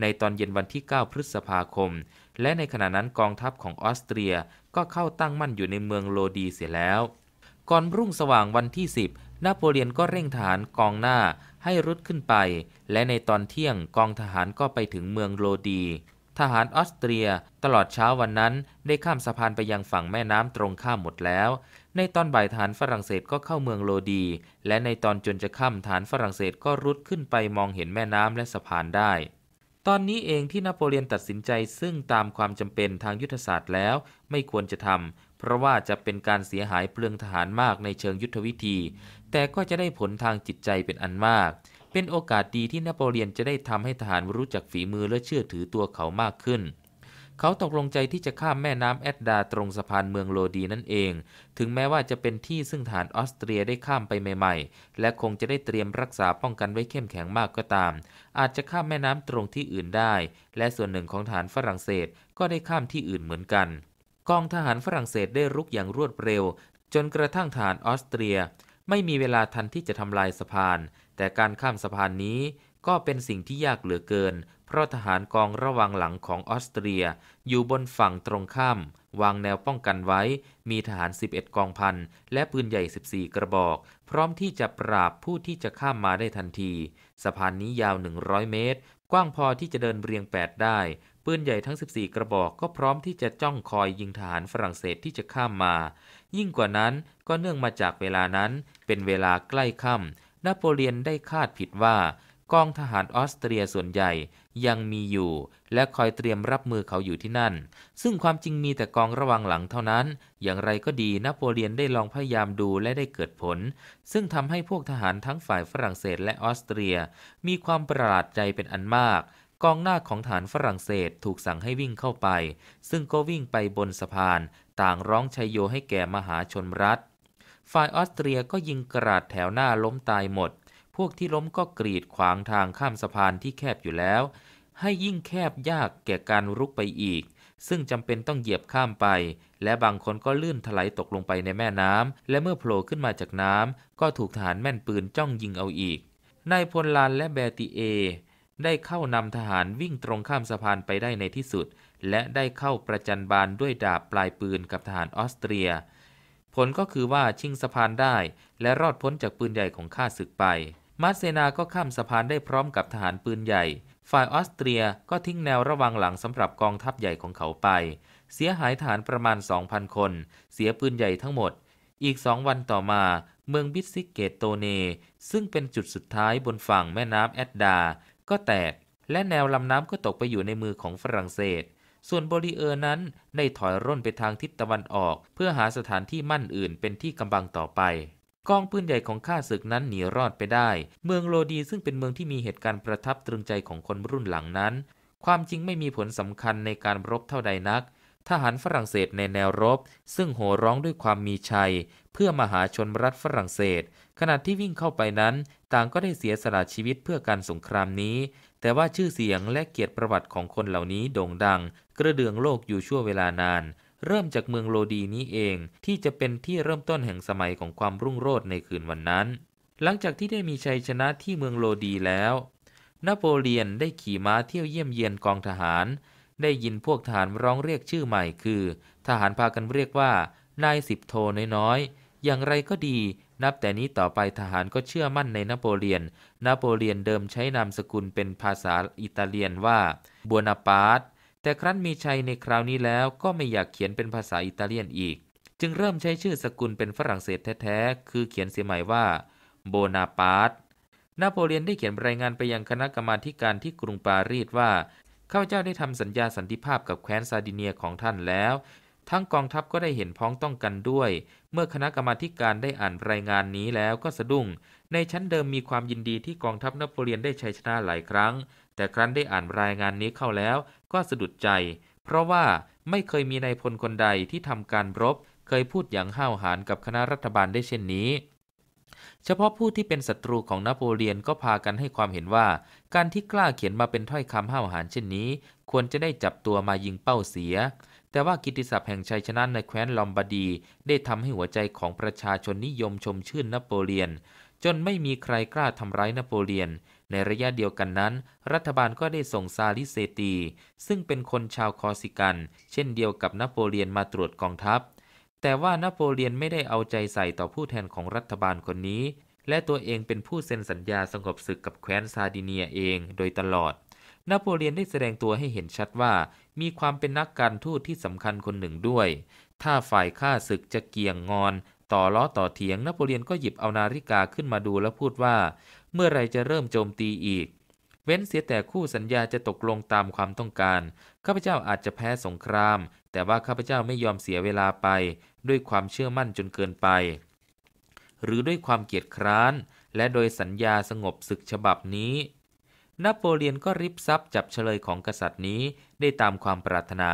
ในตอนเย็นวันที่ 9 พฤษภาคม และในขณะนั้นกองทัพของออสเตรียก็เข้าตั้งมั่นอยู่ในเมืองโลดีเสียแล้วก่อนรุ่งสว่างวันที่ 10นโปเลียนก็เร่งทหารกองหน้า ให้รุดขึ้นไป และในตอนเที่ยงกองทหารก็ไปถึงเมืองโลดี ทหารออสเตรียตลอดเช้าวันนั้นได้ข้ามสะพานไปยังฝั่งแม่น้ำตรงข้ามหมดแล้ว ในตอนบ่ายฐานฝรั่งเศสก็เข้าเมืองโลดี และในตอนจนจะค่ำฐานฝรั่งเศสก็รุดขึ้นไปมองเห็นแม่น้ำและสะพานได้ ตอนนี้เองที่นโปเลียนตัดสินใจซึ่งตามความจำเป็นทางยุทธศาสตร์แล้วไม่ควรจะทำเพราะว่าจะเป็นการเสียหายเปลืองทหารมากในเชิงยุทธวิธี แต่ก็จะได้ผลทางจิตใจเป็นอันมาก เป็นโอกาสดีที่นโปเลียนจะได้ทำให้ทหารรู้จักฝีมือและเชื่อถือตัวเขามากขึ้น เขาตกลงใจที่จะข้ามแม่น้ำแอดดาตรงสะพานเมืองโลดีนั่นเอง ถึงแม้ว่าจะเป็นที่ซึ่งฐานออสเตรียได้ข้ามไปใหม่ ๆ และคงจะได้เตรียมรักษาป้องกันไว้เข้มแข็งมากก็ตาม อาจจะข้ามแม่น้ำตรงที่อื่นได้ และส่วนหนึ่งของฐานฝรั่งเศสก็ได้ข้ามที่อื่นเหมือนกันกองทหารฝรั่งเศสได้รุกอย่างรวดเร็ว จนกระทั่งฐานออสเตรียไม่มีเวลาทันที่จะทำลายสะพาน แต่การข้ามสะพานนี้ ก็เป็นสิ่งที่ยากเหลือเกิน เพราะทหารกองระวังหลังของออสเตรีย อยู่บนฝั่งตรงข้าม วางแนวป้องกันไว้ มีทหาร 11 กองพัน และปืนใหญ่ 14 กระบอก พร้อมที่จะปราบผู้ที่จะข้ามมาได้ทันทีสะพานนี้ยาว100เมตร กว้างพอที่จะเดินเรียง8ได้ปืนใหญ่ทั้ง 14 กระบอกก็พร้อมที่จะจ้องคอยยิงทหารฝรั่งเศสที่จะข้ามมา ยิ่งกว่านั้นก็เนื่องมาจากเวลานั้นเป็นเวลาใกล้ค่ำ นโปเลียนได้คาดผิดว่ากองทหารออสเตรียส่วนใหญ่ยังมีอยู่และคอยเตรียมรับมือเขาอยู่ที่นั่น ซึ่งความจริงมีแต่กองระวังหลังเท่านั้น อย่างไรก็ดีนโปเลียนได้ลองพยายามดูและได้เกิดผล ซึ่งทำให้พวกทหารทั้งฝ่ายฝรั่งเศสและออสเตรียมีความประหลาดใจเป็นอันมากกองหน้าของฐานฝรั่งเศสถูกสั่งให้วิ่งเข้าไป ซึ่งก็วิ่งไปบนสะพาน ต่างร้องชัยโยให้แก่มหาชนรัฐ ฝ่ายออสเตรียก็ยิงกราดแถวหน้าล้มตายหมด พวกที่ล้มก็กรีดขวางทางข้ามสะพานที่แคบอยู่แล้ว ให้ยิ่งแคบยากแก่การรุกไปอีก ซึ่งจำเป็นต้องเหยียบข้ามไป และบางคนก็ลื่นถลายตกลงไปในแม่น้ำ และเมื่อโผล่ขึ้นมาจากน้ำก็ถูกทหารแม่นปืนจ้องยิงเอาอีก นายพลลานและแบติเอได้เข้านำทหารวิ่งตรงข้ามสะพานไปได้ในที่สุด และได้เข้าประจันบาน ด้วยดาบปลายปืนกับทหารออสเตรีย ผลก็คือว่าชิงสะพานได้ และรอดพ้นจากปืนใหญ่ของข้าศึกไป มาเซนาก็ข้ามสะพานได้พร้อมกับทหารปืนใหญ่ ฝ่ายออสเตรียก็ทิ้งแนวระวังหลังสำหรับกองทัพใหญ่ของเขาไป เสียหายฐานประมาณ 2,000 คน เสียปืนใหญ่ทั้งหมด อีกสองวันต่อมา เมืองบิสซิเกตโตเนซึ่งเป็นจุดสุดท้ายบนฝั่งแม่น้ำแอดดาก็แตก และแนวลำน้ำก็ตกไปอยู่ในมือของฝรั่งเศส ส่วนบริเออร์นั้น ได้ถอยร่นไปทางทิศตะวันออก เพื่อหาสถานที่มั่นอื่นเป็นที่กำบังต่อไป กองปืนใหญ่ของข้าศึกนั้นหนีรอดไปได้ เมืองโลดีซึ่งเป็นเมืองที่มีเหตุการณ์ประทับตรึงใจของคนรุ่นหลังนั้น ความจริงไม่มีผลสำคัญในการรบเท่าใดนัก ทหารฝรั่งเศสในแนวรบ ซึ่งโห่ร้องด้วยความมีชัย เพื่อมหาชนรัฐฝรั่งเศสขณะที่วิ่งเข้าไปนั้นต่างก็ได้เสียสละชีวิตเพื่อการสงครามนี้ แต่ว่าชื่อเสียงและเกียรติประวัติของคนเหล่านี้ โด่งดังกระเดืองโลกอยู่ชั่วเวลานาน เริ่มจากเมืองโลดีนี้เองที่จะเป็นที่เริ่มต้นแห่งสมัยของความรุ่งโรจน์ในคืนวันนั้น หลังจากที่ได้มีชัยชนะที่เมืองโลดีแล้ว นโปเลียนได้ขี่ม้าเที่ยวเยี่ยมเยียนกองทหาร ได้ยินพวกทหารร้องเรียกชื่อใหม่คือ ทหารพากันเรียกว่า นายสิบโทน้อยๆอย่างไรก็ดีนับแต่นี้ต่อไปทหารก็เชื่อมั่นในนโปเลียน นโปเลียนเดิมใช้นามสกุลเป็นภาษาอิตาเลียนว่าบัวนาปาร์ต แต่ครั้นมีชัยในคราวนี้แล้วก็ไม่อยากเขียนเป็นภาษาอิตาเลียนอีก จึงเริ่มใช้ชื่อสกุลเป็นฝรั่งเศสแท้ๆ คือเขียนเสียใหม่ว่า โบนาปาร์ต นโปเลียนได้เขียนรายงานไปยังคณะกรรมาการที่กรุงปารีสว่าข้าพเจ้าได้ทำสัญญาสันติภาพกับแคว้นซาดิเนียของท่านแล้วทั้งกองทัพก็ได้เห็นพ้องต้องกันด้วย เมื่อคณะกรรมาการได้อ่านรายงานนี้แล้วก็สะดุ้ง ในชั้นเดิมมีความยินดีที่กองทัพนโปเลียนได้ชัยชนะหลายครั้ง แต่ครั้นได้อ่านรายงานนี้เข้าแล้วก็สะดุดใจ เพราะว่าไม่เคยมีนายพลคนใดที่ทำการรบ เคยพูดอย่างห้าวหาญกับคณะรัฐบาลได้เช่นนี้ เฉพาะผู้ที่เป็นศัตรูของนโปเลียนก็พากันให้ความเห็นว่า การที่กล้าเขียนมาเป็นถ้อยคำห้าวหาญเช่นนี้ ควรจะได้จับตัวมายิงเป้าเสียแต่ว่ากิติศัพท์แห่งชัยชนะในแคว้นลอมบาร์ดี ได้ทำให้หัวใจของประชาชนนิยมชมชื่นนโปเลียน จนไม่มีใครกล้าทำร้ายนโปเลียน ในระยะเดียวกันนั้น รัฐบาลก็ได้ส่งซาลิเซตี ซึ่งเป็นคนชาวคอสิกัน เช่นเดียวกับนโปเลียนมาตรวจกองทัพ แต่ว่านโปเลียนไม่ได้เอาใจใส่ต่อผู้แทนของรัฐบาลคนนี้ และตัวเองเป็นผู้เซ็นสัญญาสงบศึกกับแคว้นซาดิเนียเองโดยตลอดนโปเลียนได้แสดงตัวให้เห็นชัดว่ามีความเป็นนักการทูตที่สำคัญคนหนึ่งด้วย ถ้าฝ่ายข้าศึกจะเกี่ยงงอน ต่อล้อต่อเถียง นโปเลียนก็หยิบเอานาฬิกาขึ้นมาดูแล้วพูดว่า เมื่อไรจะเริ่มโจมตีอีก เว้นเสียแต่คู่สัญญาจะตกลงตามความต้องการ ข้าพเจ้าอาจจะแพ้สงคราม แต่ว่าข้าพเจ้าไม่ยอมเสียเวลาไป ด้วยความเชื่อมั่นจนเกินไป หรือด้วยความเกียจคร้าน และโดยสัญญาสงบศึกฉบับนี้นโปเลียนก็ริบซับจับเฉลยของกษัตริย์นี้ ได้ตามความปรารถนา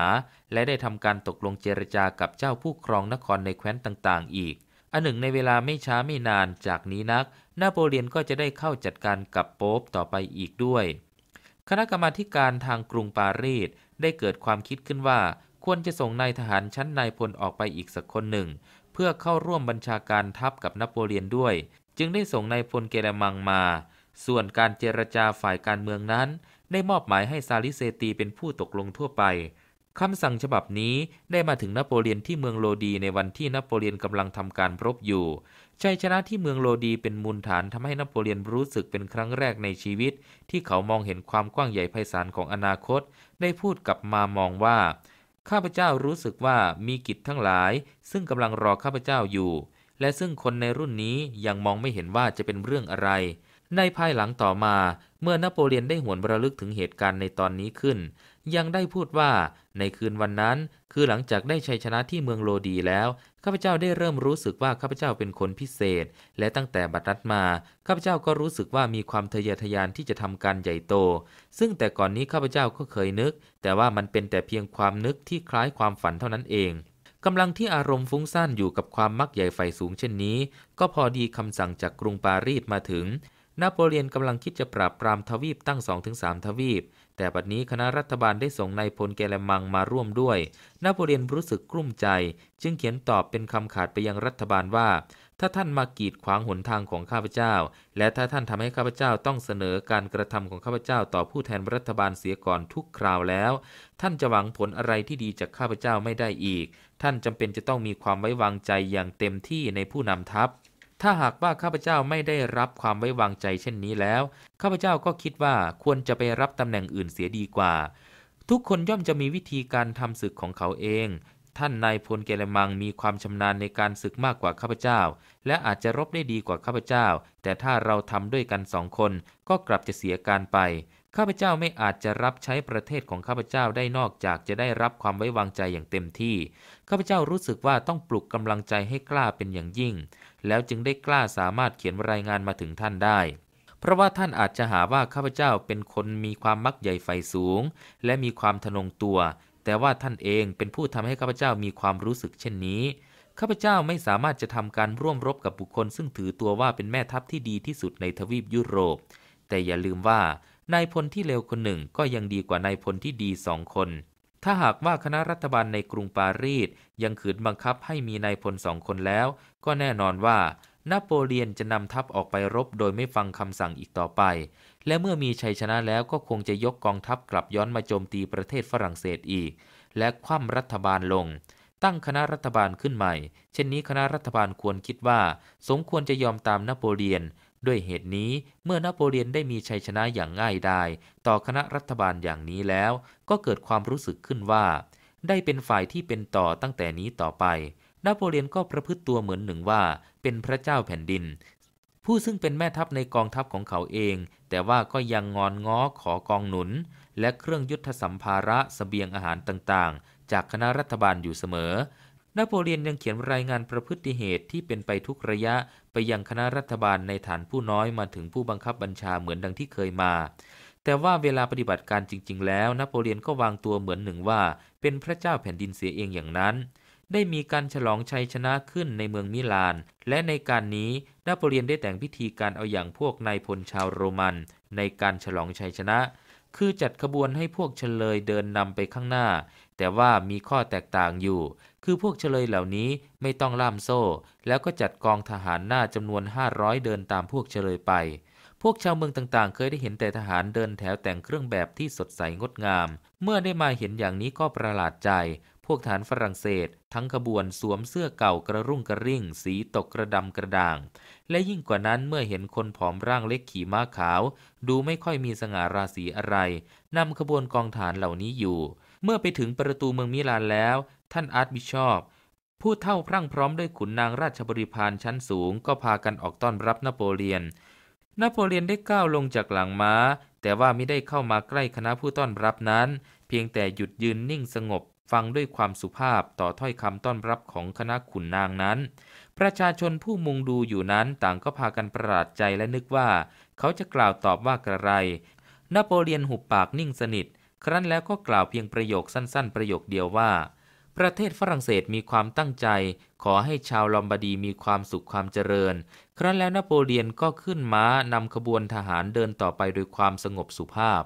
และได้ทำการตกลงเจรจากับเจ้าผู้ครองนครในแคว้นต่างๆอีกอันหนึ่งในเวลาไม่ช้าไม่นานจากนี้นักนโปเลียนก็จะได้เข้าจัดการกับโป๊ปต่อไปอีกด้วย คณะกรรมาการทางกรุงปารีสได้เกิดความคิดขึ้นว่าควรจะส่งนายทหารชั้นนายพลออกไปอีกสักคนหนึ่ง เพื่อเข้าร่วมบัญชาการทัพกับนโปเลียนด้วย จึงได้ส่งนายพลเกเรมังมาส่วนการเจรจาฝ่ายการเมืองนั้น ได้มอบหมายให้ซาลิเซตีเป็นผู้ตกลงทั่วไป คำสั่งฉบับนี้ ได้มาถึงนโปเลียนที่เมืองโลดีในวันที่นโปเลียนกำลังทำการรบอยู่ ชัยชนะที่เมืองโลดีเป็นมูลฐานทำให้นโปเลียนรู้สึกเป็นครั้งแรกในชีวิต ที่เขามองเห็นความกว้างใหญ่ไพศาลของอนาคต ได้พูดกับมามองว่าข้าพเจ้ารู้สึกว่ามีกิจทั้งหลาย ซึ่งกำลังรอข้าพเจ้าอยู่ และซึ่งคนในรุ่นนี้ยังมองไม่เห็นว่าจะเป็นเรื่องอะไรในภายหลังต่อมาเมื่อนโปเลียนได้หวนระลึกถึงเหตุการณ์ในตอนนี้ขึ้น ยังได้พูดว่าในคืนวันนั้นคือหลังจากได้ชัยชนะที่เมืองโลดีแล้วข้าพเจ้าได้เริ่มรู้สึกว่าข้าพเจ้าเป็นคนพิเศษ และตั้งแต่บัดนั้นมาข้าพเจ้าก็รู้สึกว่ามีความทะเยอทะยานที่จะทำการใหญ่โต ซึ่งแต่ก่อนนี้ข้าพเจ้าก็เคยนึก แต่ว่ามันเป็นแต่เพียงความนึกที่คล้ายความฝันเท่านั้นเองกำลังที่อารมณ์ฟุ้งซ่านอยู่กับความมักใหญ่ไฟสูงเช่นนี้ ก็พอดีคำสั่งจากกรุงปารีสมาถึงนโปเลียนกำลังคิดจะปราบปรามทวีปตั้ง2-3ทวีป แต่บัดนี้คณะรัฐบาลได้ส่งนายพลแกลมังมาร่วมด้วยนโปเลียนรู้สึกกลุ้มใจ จึงเขียนตอบเป็นคำขาดไปยังรัฐบาลว่า ถ้าท่านมากีดขวางหนทางของข้าพเจ้า และถ้าท่านทำให้ข้าพเจ้าต้องเสนอการกระทำของข้าพเจ้าต่อผู้แทนรัฐบาลเสียก่อนทุกคราวแล้ว ท่านจะหวังผลอะไรที่ดีจากข้าพเจ้าไม่ได้อีก ท่านจำเป็นจะต้องมีความไว้วางใจอย่างเต็มที่ในผู้นำทัพถ้าหากว่าข้าพเจ้าไม่ได้รับความไว้วางใจเช่นนี้แล้วข้าพเจ้าก็คิดว่าควรจะไปรับตำแหน่งอื่นเสียดีกว่า ทุกคนย่อมจะมีวิธีการทำศึกของเขาเอง ท่านนายพลเกลมังมีความชำนาญในการศึกมากกว่าข้าพเจ้าและอาจจะรบได้ดีกว่าข้าพเจ้า แต่ถ้าเราทำด้วยกันสองคน ก็กลับจะเสียการไปข้าพเจ้าไม่อาจจะรับใช้ประเทศของข้าพเจ้าได้นอกจากจะได้รับความไว้วางใจอย่างเต็มที่ ข้าพเจ้ารู้สึกว่าต้องปลุกกำลังใจให้กล้าเป็นอย่างยิ่ง แล้วจึงได้กล้าสามารถเขียนรายงานมาถึงท่านได้ เพราะว่าท่านอาจจะหาว่าข้าพเจ้าเป็นคนมีความมักใหญ่ไฟสูงและมีความทะนงตัว แต่ว่าท่านเองเป็นผู้ทำให้ข้าพเจ้ามีความรู้สึกเช่นนี้ ข้าพเจ้าไม่สามารถจะทำการร่วมรบกับบุคคลซึ่งถือตัวว่าเป็นแม่ทัพที่ดีที่สุดในทวีปยุโรป แต่อย่าลืมว่านายพลที่เลวคนหนึ่งก็ยังดีกว่านายพลที่ดีสองคน ถ้าหากว่าคณะรัฐบาลในกรุงปารีสยังขืนบังคับให้มีนายพลสองคนแล้ว ก็แน่นอนว่านโปเลียนจะนำทัพออกไปรบโดยไม่ฟังคำสั่งอีกต่อไป และเมื่อมีชัยชนะแล้วก็คงจะยกกองทัพกลับย้อนมาโจมตีประเทศฝรั่งเศสอีก และคว่ำรัฐบาลลง ตั้งคณะรัฐบาลขึ้นใหม่ เช่นนี้คณะรัฐบาลควรคิดว่าสมควรจะยอมตามนโปเลียนด้วยเหตุนี้เมื่อนโปเลียนได้มีชัยชนะอย่างง่ายดายต่อคณะรัฐบาลอย่างนี้แล้วก็เกิดความรู้สึกขึ้นว่า ได้เป็นฝ่ายที่เป็นต่อตั้งแต่นี้ต่อไปนโปเลียนก็ประพฤติตัวเหมือนหนึ่งว่าเป็นพระเจ้าแผ่นดิน ผู้ซึ่งเป็นแม่ทัพในกองทัพของเขาเอง แต่ว่าก็ยังงอนง้อขอกองหนุน และเครื่องยุทธสัมภาระสเสบียงอาหารต่างๆ จากคณะรัฐบาลอยู่เสมอนโปเลียนยังเขียนรายงานประพฤติเหตุที่เป็นไปทุกระยะไปยังคณะรัฐบาลในฐานผู้น้อยมาถึงผู้บังคับบัญชาเหมือนดังที่เคยมา แต่ว่าเวลาปฏิบัติการจริง ๆ แล้วนโปเลียนก็วางตัวเหมือนหนึ่งว่าเป็นพระเจ้าแผ่นดินเสียเองอย่างนั้น ได้มีการฉลองชัยชนะขึ้นในเมืองมิลาน และในการนี้นโปเลียนได้แต่งพิธีการเอาอย่างพวกนายพลชาวโรมันในการฉลองชัยชนะ คือจัดขบวนให้พวกเฉลยเดินนำไปข้างหน้า แต่ว่ามีข้อแตกต่างอยู่คือพวกเฉลยเหล่านี้ไม่ต้องล่ามโซ่ แล้วก็จัดกองทหารหน้าจำนวน500 เดินตามพวกเฉลยไป พวกชาวเมืองต่างๆ เคยได้เห็นแต่ทหารเดินแถวแต่งเครื่องแบบที่สดใสงดงาม เมื่อได้มาเห็นอย่างนี้ก็ประหลาดใจ พวกทหารฝรั่งเศส ทั้งขบวนสวมเสื้อเก่ากระรุ่งกระริ่ง สีตกกระดำกระด่าง และยิ่งกว่านั้นเมื่อเห็นคนผอมร่างเล็กขี่ม้าขาว ดูไม่ค่อยมีสง่าราศีอะไรนำขบวนกองฐานเหล่านี้อยู่ เมื่อไปถึงประตูเมืองมิลานแล้วท่านอาร์ตบิชอปผู้เท่าพรั่งพร้อมด้วยขุนนางราชบริพารชั้นสูงก็พากันออกต้อนรับนโปเลียน นโปเลียนได้ก้าวลงจากหลังม้า แต่ว่าไม่ได้เข้ามาใกล้คณะผู้ต้อนรับนั้น เพียงแต่หยุดยืนนิ่งสงบฟังด้วยความสุภาพต่อถ้อยคำต้อนรับของคณะขุนนางนั้น ประชาชนผู้มุงดูอยู่นั้นต่างก็พากันประหลาดใจและนึกว่า เขาจะกล่าวตอบว่ากระไร นโปเลียนหุบปากนิ่งสนิท ครั้นแล้วก็กล่าวเพียงประโยคสั้น ๆ ประโยคเดียวว่าประเทศฝรั่งเศสมีความตั้งใจ ขอให้ชาวลอมบาดีมีความสุขความเจริญ ครั้นแล้วนโปเลียนก็ขึ้นม้านำขบวนทหารเดินต่อไปโดยความสงบสุภาพ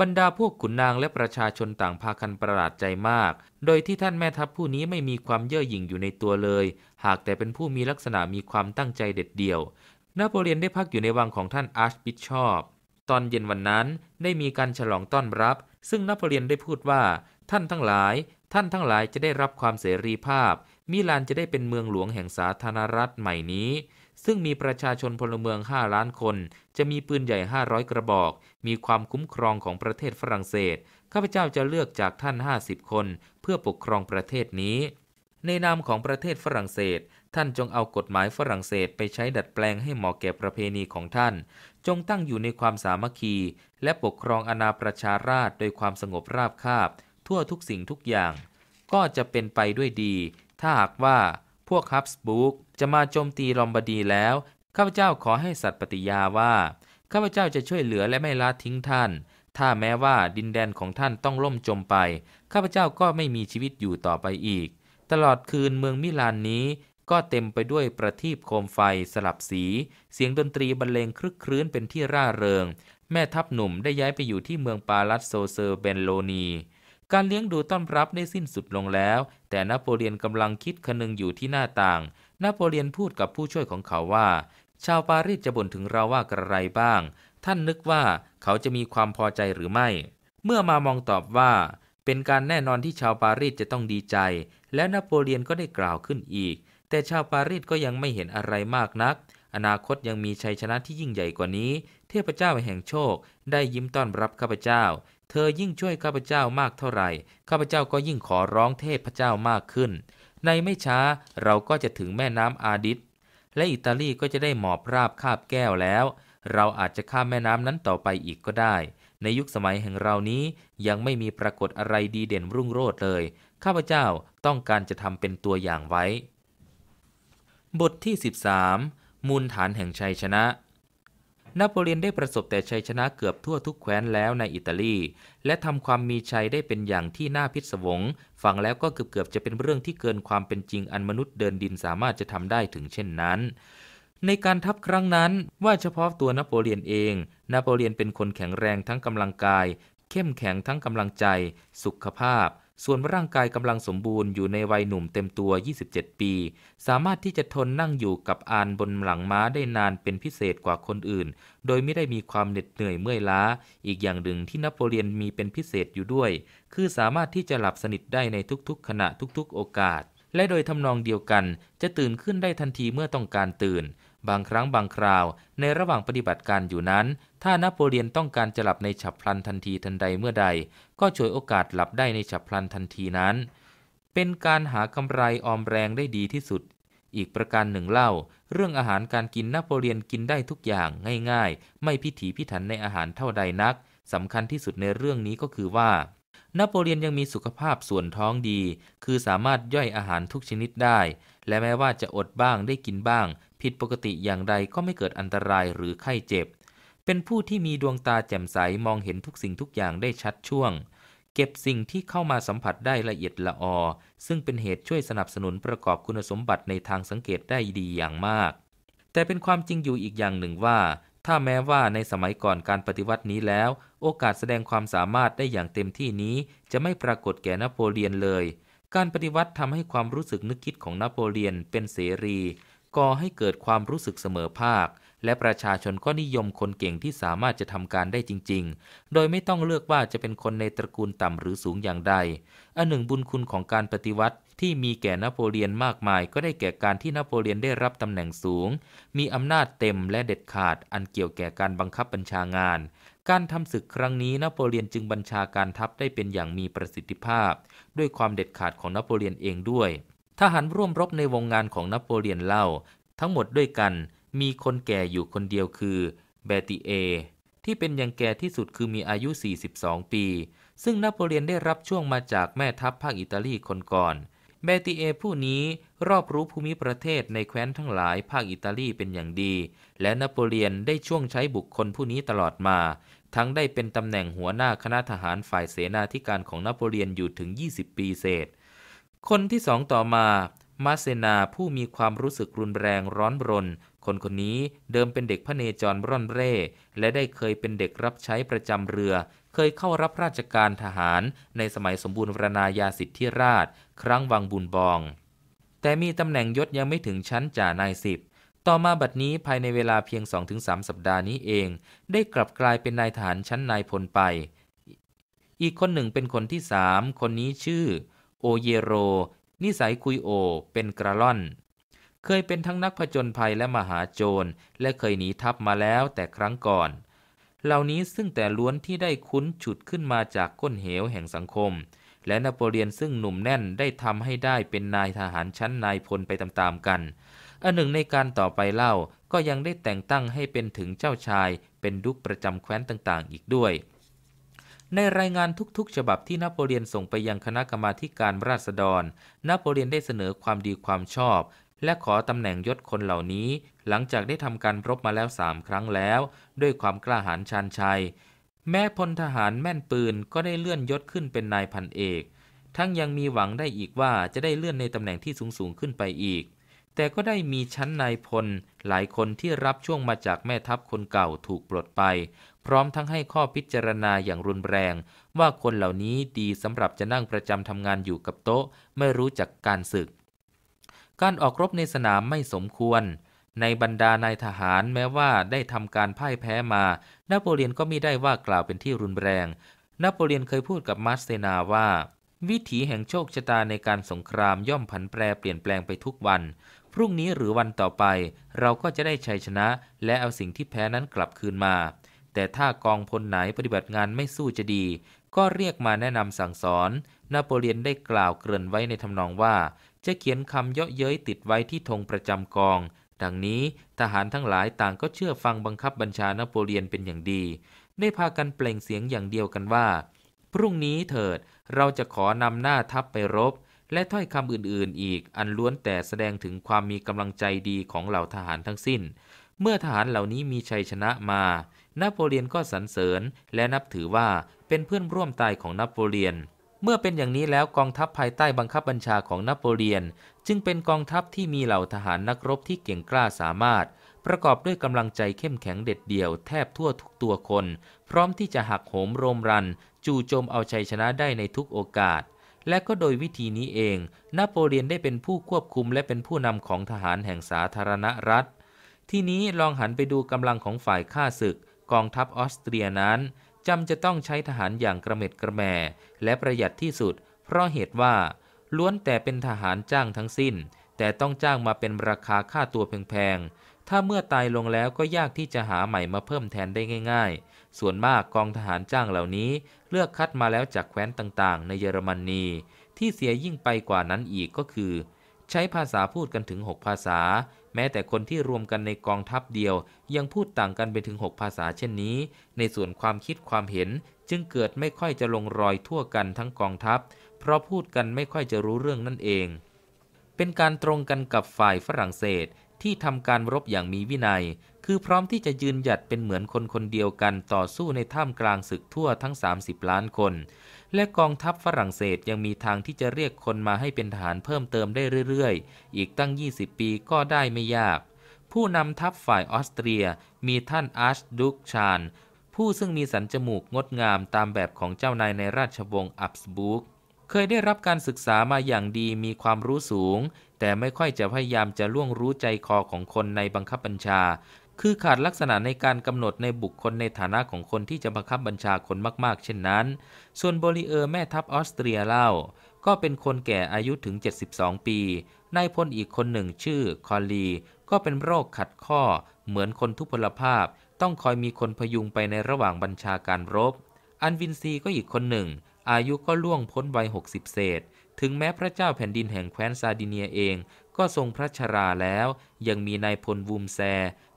บรรดาพวกขุนนางและประชาชนต่าง พากันประหลาดใจมาก โดยที่ท่านแม่ทัพผู้นี้ไม่มีความเย่อหยิ่งอยู่ในตัวเลย หากแต่เป็นผู้มีลักษณะมีความตั้งใจเด็ดเดี่ยว นโปเลียนได้พักอยู่ในวังของท่านอาร์ชบิชอป ตอนเย็นวันนั้นได้มีการฉลองต้อนรับ ซึ่งนโปเลียนได้พูดว่าท่านทั้งหลายท่าน ทั้งหลายจะได้รับความเสรีภาพ มิลานจะได้เป็นเมืองหลวงแห่งสาธารณรัฐใหม่นี้ ซึ่งมีประชาชนพลเมือง 5 ล้านคน จะมีปืนใหญ่ 500 กระบอก มีความคุ้มครองของประเทศฝรั่งเศส ข้าพเจ้าจะเลือกจากท่าน 50 คน เพื่อปกครองประเทศนี้ ในนามของประเทศฝรั่งเศส ท่านจงเอากฎหมายฝรั่งเศสไปใช้ดัดแปลงให้เหมาะแก่ประเพณีของท่าน จงตั้งอยู่ในความสามัคคี และปกครองอาณาประชาราษฎรโดยความสงบราบคาบทั่วทุกสิ่งทุกอย่าง ก็จะเป็นไปด้วยดี ถ้าหากว่า พวกฮับสบุกจะมาโจมตีลอมบดีแล้ว ข้าพเจ้าขอให้สัตย์ปฏิญาว่าข้าพเจ้าจะช่วยเหลือและไม่ละทิ้งท่าน ถ้าแม้ว่าดินแดนของท่านต้องล่มจมไป ข้าพเจ้าก็ไม่มีชีวิตอยู่ต่อไปอีก ตลอดคืนเมืองมิลานนี้ ก็เต็มไปด้วยประทีปโคมไฟสลับสี เสียงดนตรีบรรเลงครึกครื้นเป็นที่ร่าเริง แม่ทัพหนุ่มได้ย้ายไปอยู่ที่เมืองปาลัสโซเซอร์เบนโลนีการเลี้ยงดูต้อนรับได้สิ้นสุดลงแล้ว แต่นโปเลียนกำลังคิดคนึงอยู่ที่หน้าต่างนโปเลียนพูดกับผู้ช่วยของเขาว่า ชาวปารีสจะบ่นถึงเราว่ากระไรบ้าง ท่านนึกว่าเขาจะมีความพอใจหรือไม่ เมื่อมามองตอบว่า เป็นการแน่นอนที่ชาวปารีสจะต้องดีใจ และนโปเลียนก็ได้กล่าวขึ้นอีก แต่ชาวปารีสก็ยังไม่เห็นอะไรมากนัก อนาคตยังมีชัยชนะที่ยิ่งใหญ่กว่านี้ เทพเจ้าแห่งโชค ได้ยิ้มต้อนรับข้าพเจ้าเธอยิ่งช่วยข้าพเจ้ามากเท่าไหร่ข้าพเจ้าก็ยิ่งขอร้องเทพพระเจ้ามากขึ้น ในไม่ช้าเราก็จะถึงแม่น้ำอาดิตและอิตาลีก็จะได้หมอบราบคาบแก้วแล้ว เราอาจจะข้ามแม่น้ำนั้นต่อไปอีกก็ได้ ในยุคสมัยแห่งเรานี้ยังไม่มีปรากฏอะไรดีเด่นรุ่งโรจน์เลย ข้าพเจ้าต้องการจะทำเป็นตัวอย่างไว้ บทที่ 13 มูลฐานแห่งชัยชนะนโปเลียนได้ประสบแต่ชัยชนะเกือบทั่วทุกแคว้นแล้วในอิตาลี และทำความมีชัยได้เป็นอย่างที่น่าพิศวง ฟังแล้วก็เกือบเกือบจะเป็นเรื่องที่เกินความเป็นจริงอันมนุษย์เดินดินสามารถจะทำได้ถึงเช่นนั้น ในการทัพครั้งนั้น ว่าเฉพาะตัวนโปเลียนเอง นโปเลียนเป็นคนแข็งแรงทั้งกำลังกาย เข้มแข็งทั้งกำลังใจ สุขภาพส่วนร่างกายกำลังสมบูรณ์อยู่ในวัยหนุ่มเต็มตัว 27 ปี สามารถที่จะทนนั่งอยู่กับอานบนหลังม้าได้นานเป็นพิเศษกว่าคนอื่น โดยไม่ได้มีความเหน็ดเหนื่อยเมื่อยล้า อีกอย่างหนึ่งที่นโปเลียนมีเป็นพิเศษอยู่ด้วย คือสามารถที่จะหลับสนิทได้ในทุกๆ ขณะทุกๆ โอกาส และโดยทำนองเดียวกัน จะตื่นขึ้นได้ทันทีเมื่อต้องการตื่น บางครั้งบางคราว ในระหว่างปฏิบัติการอยู่นั้น ถ้านโปเลียนต้องการจะหลับในฉับพลันทันทีทันใดเมื่อใดก็ฉวยโอกาสหลับได้ในฉับพลันทันทีนั้น เป็นการหากำไรออมแรงได้ดีที่สุด อีกประการหนึ่งเล่า เรื่องอาหารการกินนโปเลียนกินได้ทุกอย่างง่ายๆ ไม่พิถีพิถันในอาหารเท่าใดนักสำคัญที่สุดในเรื่องนี้ก็คือว่า นโปเลียนยังมีสุขภาพส่วนท้องดี คือสามารถย่อยอาหารทุกชนิดได้ และแม้ว่าจะอดบ้างได้กินบ้าง ผิดปกติอย่างไรก็ไม่เกิดอันตรายหรือไข้เจ็บเป็นผู้ที่มีดวงตาแจ่มใสมองเห็นทุกสิ่งทุกอย่างได้ชัดช่วง เก็บสิ่งที่เข้ามาสัมผัสได้ละเอียดละออซึ่งเป็นเหตุช่วยสนับสนุนประกอบคุณสมบัติในทางสังเกตได้ดีอย่างมาก แต่เป็นความจริงอยู่อีกอย่างหนึ่งว่า ถ้าแม้ว่าในสมัยก่อนการปฏิวัตินี้แล้ว โอกาสแสดงความสามารถได้อย่างเต็มที่นี้ จะไม่ปรากฏแก่นโปเลียนเลย การปฏิวัติทำให้ความรู้สึกนึกคิดของนโปเลียนเป็นเสรีก่อให้เกิดความรู้สึกเสมอภาคและประชาชนก็นิยมคนเก่งที่สามารถจะทำการได้จริง ๆ โดยไม่ต้องเลือกว่าจะเป็นคนในตระกูลต่ำหรือสูงอย่างใด อันหนึ่งบุญคุณของการปฏิวัติที่มีแก่นโปเลียนมากมาย ก็ได้แก่การที่นโปเลียนได้รับตำแหน่งสูง มีอำนาจเต็มและเด็ดขาดอันเกี่ยวแก่การบังคับบัญชางาน การทำศึกครั้งนี้นโปเลียนจึงบัญชาการทัพได้เป็นอย่างมีประสิทธิภาพ ด้วยความเด็ดขาดของนโปเลียนเองด้วย ทหารร่วมรบในวงงานของนโปเลียนเล่า ทั้งหมดด้วยกันมีคนแก่อยู่คนเดียวคือเบติเอ ที่เป็นยังแก่ที่สุดคือมีอายุ 42 ปี ซึ่งนโปเลียนได้รับช่วงมาจากแม่ทัพภาคอิตาลีคนก่อนเบติเอผู้นี้รอบรู้ภูมิประเทศในแคว้นทั้งหลายภาคอิตาลีเป็นอย่างดี และนโปเลียนได้ช่วงใช้บุคคลผู้นี้ตลอดมา ทั้งได้เป็นตำแหน่งหัวหน้าคณะทหารฝ่ายเสนาธิการของนโปเลียนอยู่ถึง 20 ปีเศษ คนที่สองต่อมามาเซนาผู้มีความรู้สึกรุนแรงร้อนรนคนคนนี้เดิมเป็นเด็กพระเนจรร่อนเร่และได้เคยเป็นเด็กรับใช้ประจำเรือ เคยเข้ารับราชการทหารในสมัยสมบูรณราญาสิทธิราชครั้งวังบุญบอง แต่มีตำแหน่งยศยังไม่ถึงชั้นจ่านายสิบ ต่อมาบัดนี้ภายในเวลาเพียง 2-3สสัปดาห์นี้เอง ได้กลับกลายเป็นนายทหารชั้นนายพลไป อีกคนหนึ่งเป็นคนที่สามคนนี้ชื่อ โอเยโร นิสัยคุยโอ เป็นกระล่อนเคยเป็นทั้งนักผจญภัยและมหาโจร และเคยหนีทัพมาแล้วแต่ครั้งก่อน เหล่านี้ซึ่งแต่ล้วนที่ได้คุ้นฉุดขึ้นมาจากก้นเหวแห่งสังคม และนโปเลียนซึ่งหนุ่มแน่นได้ทำให้ได้เป็นนายทหารชั้นนายพลไปตามๆกัน อันหนึ่งในการต่อไปเล่าก็ยังได้แต่งตั้งให้เป็นถึงเจ้าชาย เป็นดุกประจำแคว้นต่างๆ อีกด้วย ในรายงานทุกๆ ฉบับที่นโปเลียนส่งไปยังคณะกรรมาการราษฎรนโปเลียนได้เสนอความดีความชอบและขอตำแหน่งยศคนเหล่านี้ หลังจากได้ทำการรบมาแล้วสามครั้งแล้ว ด้วยความกล้าหาญชันชัย แม้พลทหารแม่นปืนก็ได้เลื่อนยศขึ้นเป็นนายพันเอก ทั้งยังมีหวังได้อีกว่าจะได้เลื่อนในตำแหน่งที่สูงสูงขึ้นไปอีก แต่ก็ได้มีชั้นนายพล หลายคนที่รับช่วงมาจากแม่ทัพคนเก่าถูกปลดไป พร้อมทั้งให้ข้อพิจารณาอย่างรุนแรง ว่าคนเหล่านี้ดีสำหรับจะนั่งประจำทำงานอยู่กับโต๊ะไม่รู้จักการศึกการออกรบในสนามไม่สมควร ในบรรดานายทหารแม้ว่าได้ทำการพ่ายแพ้มา นโปเลียนก็ไม่ได้ว่ากล่าวเป็นที่รุนแรง นโปเลียนเคยพูดกับมาร์เซนาว่า วิถีแห่งโชคชะตาในการสงครามย่อมผันแปรเปลี่ยนแปลงไปทุกวัน พรุ่งนี้หรือวันต่อไป เราก็จะได้ชัยชนะ และเอาสิ่งที่แพ้นั้นกลับคืนมา แต่ถ้ากองพลไหนปฏิบัติงานไม่สู้จะดี ก็เรียกมาแนะนำสั่งสอน นโปเลียนได้กล่าวเกริ่นไว้ในทำนองว่าจะเขียนคำเยาะเย้ยติดไว้ที่ธงประจำกอง ดังนี้ทหารทั้งหลายต่างก็เชื่อฟังบังคับบัญชานโปเลียนเป็นอย่างดี ได้พากันเปล่งเสียงอย่างเดียวกันว่า พรุ่งนี้เถิดเราจะขอนำหน้าทัพไปรบ และถ้อยคำอื่นๆ อีกอันล้วนแต่แสดงถึงความมีกำลังใจดีของเหล่าทหารทั้งสิ้น เมื่อทหารเหล่านี้มีชัยชนะมานโปเลียนก็สรรเสริญ และนับถือว่าเป็นเพื่อนร่วมตายของนโปเลียนเมื่อเป็นอย่างนี้แล้วกองทัพภายใต้บังคับบัญชาของนโปเลียนจึงเป็นกองทัพที่มีเหล่าทหารนักรบที่เก่งกล้าสามารถ ประกอบด้วยกำลังใจเข้มแข็งเด็ดเดี่ยวแทบทั่วทุกตัวคน พร้อมที่จะหักโหมโรมรัน จู่โจมเอาชัยชนะได้ในทุกโอกาส และก็โดยวิธีนี้เองนโปเลียนได้เป็นผู้ควบคุมและเป็นผู้นำของทหารแห่งสาธารณรัฐ ที่นี้ลองหันไปดูกำลังของฝ่ายข้าศึก กองทัพออสเตรียนั้นจำจะต้องใช้ทหารอย่างกระเม็ดกระแมและประหยัดที่สุด เพราะเหตุว่าล้วนแต่เป็นทหารจ้างทั้งสิ้น แต่ต้องจ้างมาเป็นราคาค่าตัวแพงๆถ้าเมื่อตายลงแล้วก็ยากที่จะหาใหม่มาเพิ่มแทนได้ง่าย ๆ ส่วนมากกองทหารจ้างเหล่านี้เลือกคัดมาแล้วจากแคว้นต่างๆ ในเยอรมนนีที่เสียยิ่งไปกว่านั้นอีกก็คือ ใช้ภาษาพูดกันถึง 6 ภาษาแม้แต่คนที่รวมกันในกองทัพเดียวยังพูดต่างกันไปถึง 6 ภาษาเช่นนี้ ในส่วนความคิดความเห็นจึงเกิดไม่ค่อยจะลงรอยทั่วกันทั้งกองทัพ เพราะพูดกันไม่ค่อยจะรู้เรื่องนั่นเอง เป็นการตรงกันกับฝ่ายฝรั่งเศสที่ทำการรบอย่างมีวินยัย คือพร้อมที่จะยืนหยัดเป็นเหมือนคนคนเดียวกันต่อสู้ในท่ามกลางศึกทั่วทั้ง 30ล้านคนและกองทัพฝรั่งเศสยังมีทางที่จะเรียกคนมาให้เป็นทหารเพิ่มเติมได้เรื่อยๆ อีกตั้ง 20 ปีก็ได้ไม่ยาก ผู้นำทัพฝ่ายออสเตรียมีท่านอาร์ชดุกชานผู้ซึ่งมีสันจมูกงดงามตามแบบของเจ้านายในราชวงศ์อับสบุกเคยได้รับการศึกษามาอย่างดีมีความรู้สูง แต่ไม่ค่อยจะพยายามจะล่วงรู้ใจคอของคนในบังคับบัญชาคือขาดลักษณะในการกำหนดในบุคคลในฐานะของคนที่จะบังคับบัญชาคนมาก ๆ เช่นนั้น ส่วนโบลิเออร์แม่ทัพออสเตรียเล่า ก็เป็นคนแก่อายุถึง 72 ปี นายพลอีกคนหนึ่งชื่อคอลี ก็เป็นโรคขัดข้อเหมือนคนทุพพลภาพ ต้องคอยมีคนพยุงไปในระหว่างบัญชาการรบ อันวินซีก็อีกคนหนึ่ง อายุก็ล่วงพ้นวัย 60 เศษ ถึงแม้พระเจ้าแผ่นดินแห่งแคว้นซาดิเนียเอง ก็ทรงพระชราแล้ว ยังมีนายพลวูมแซ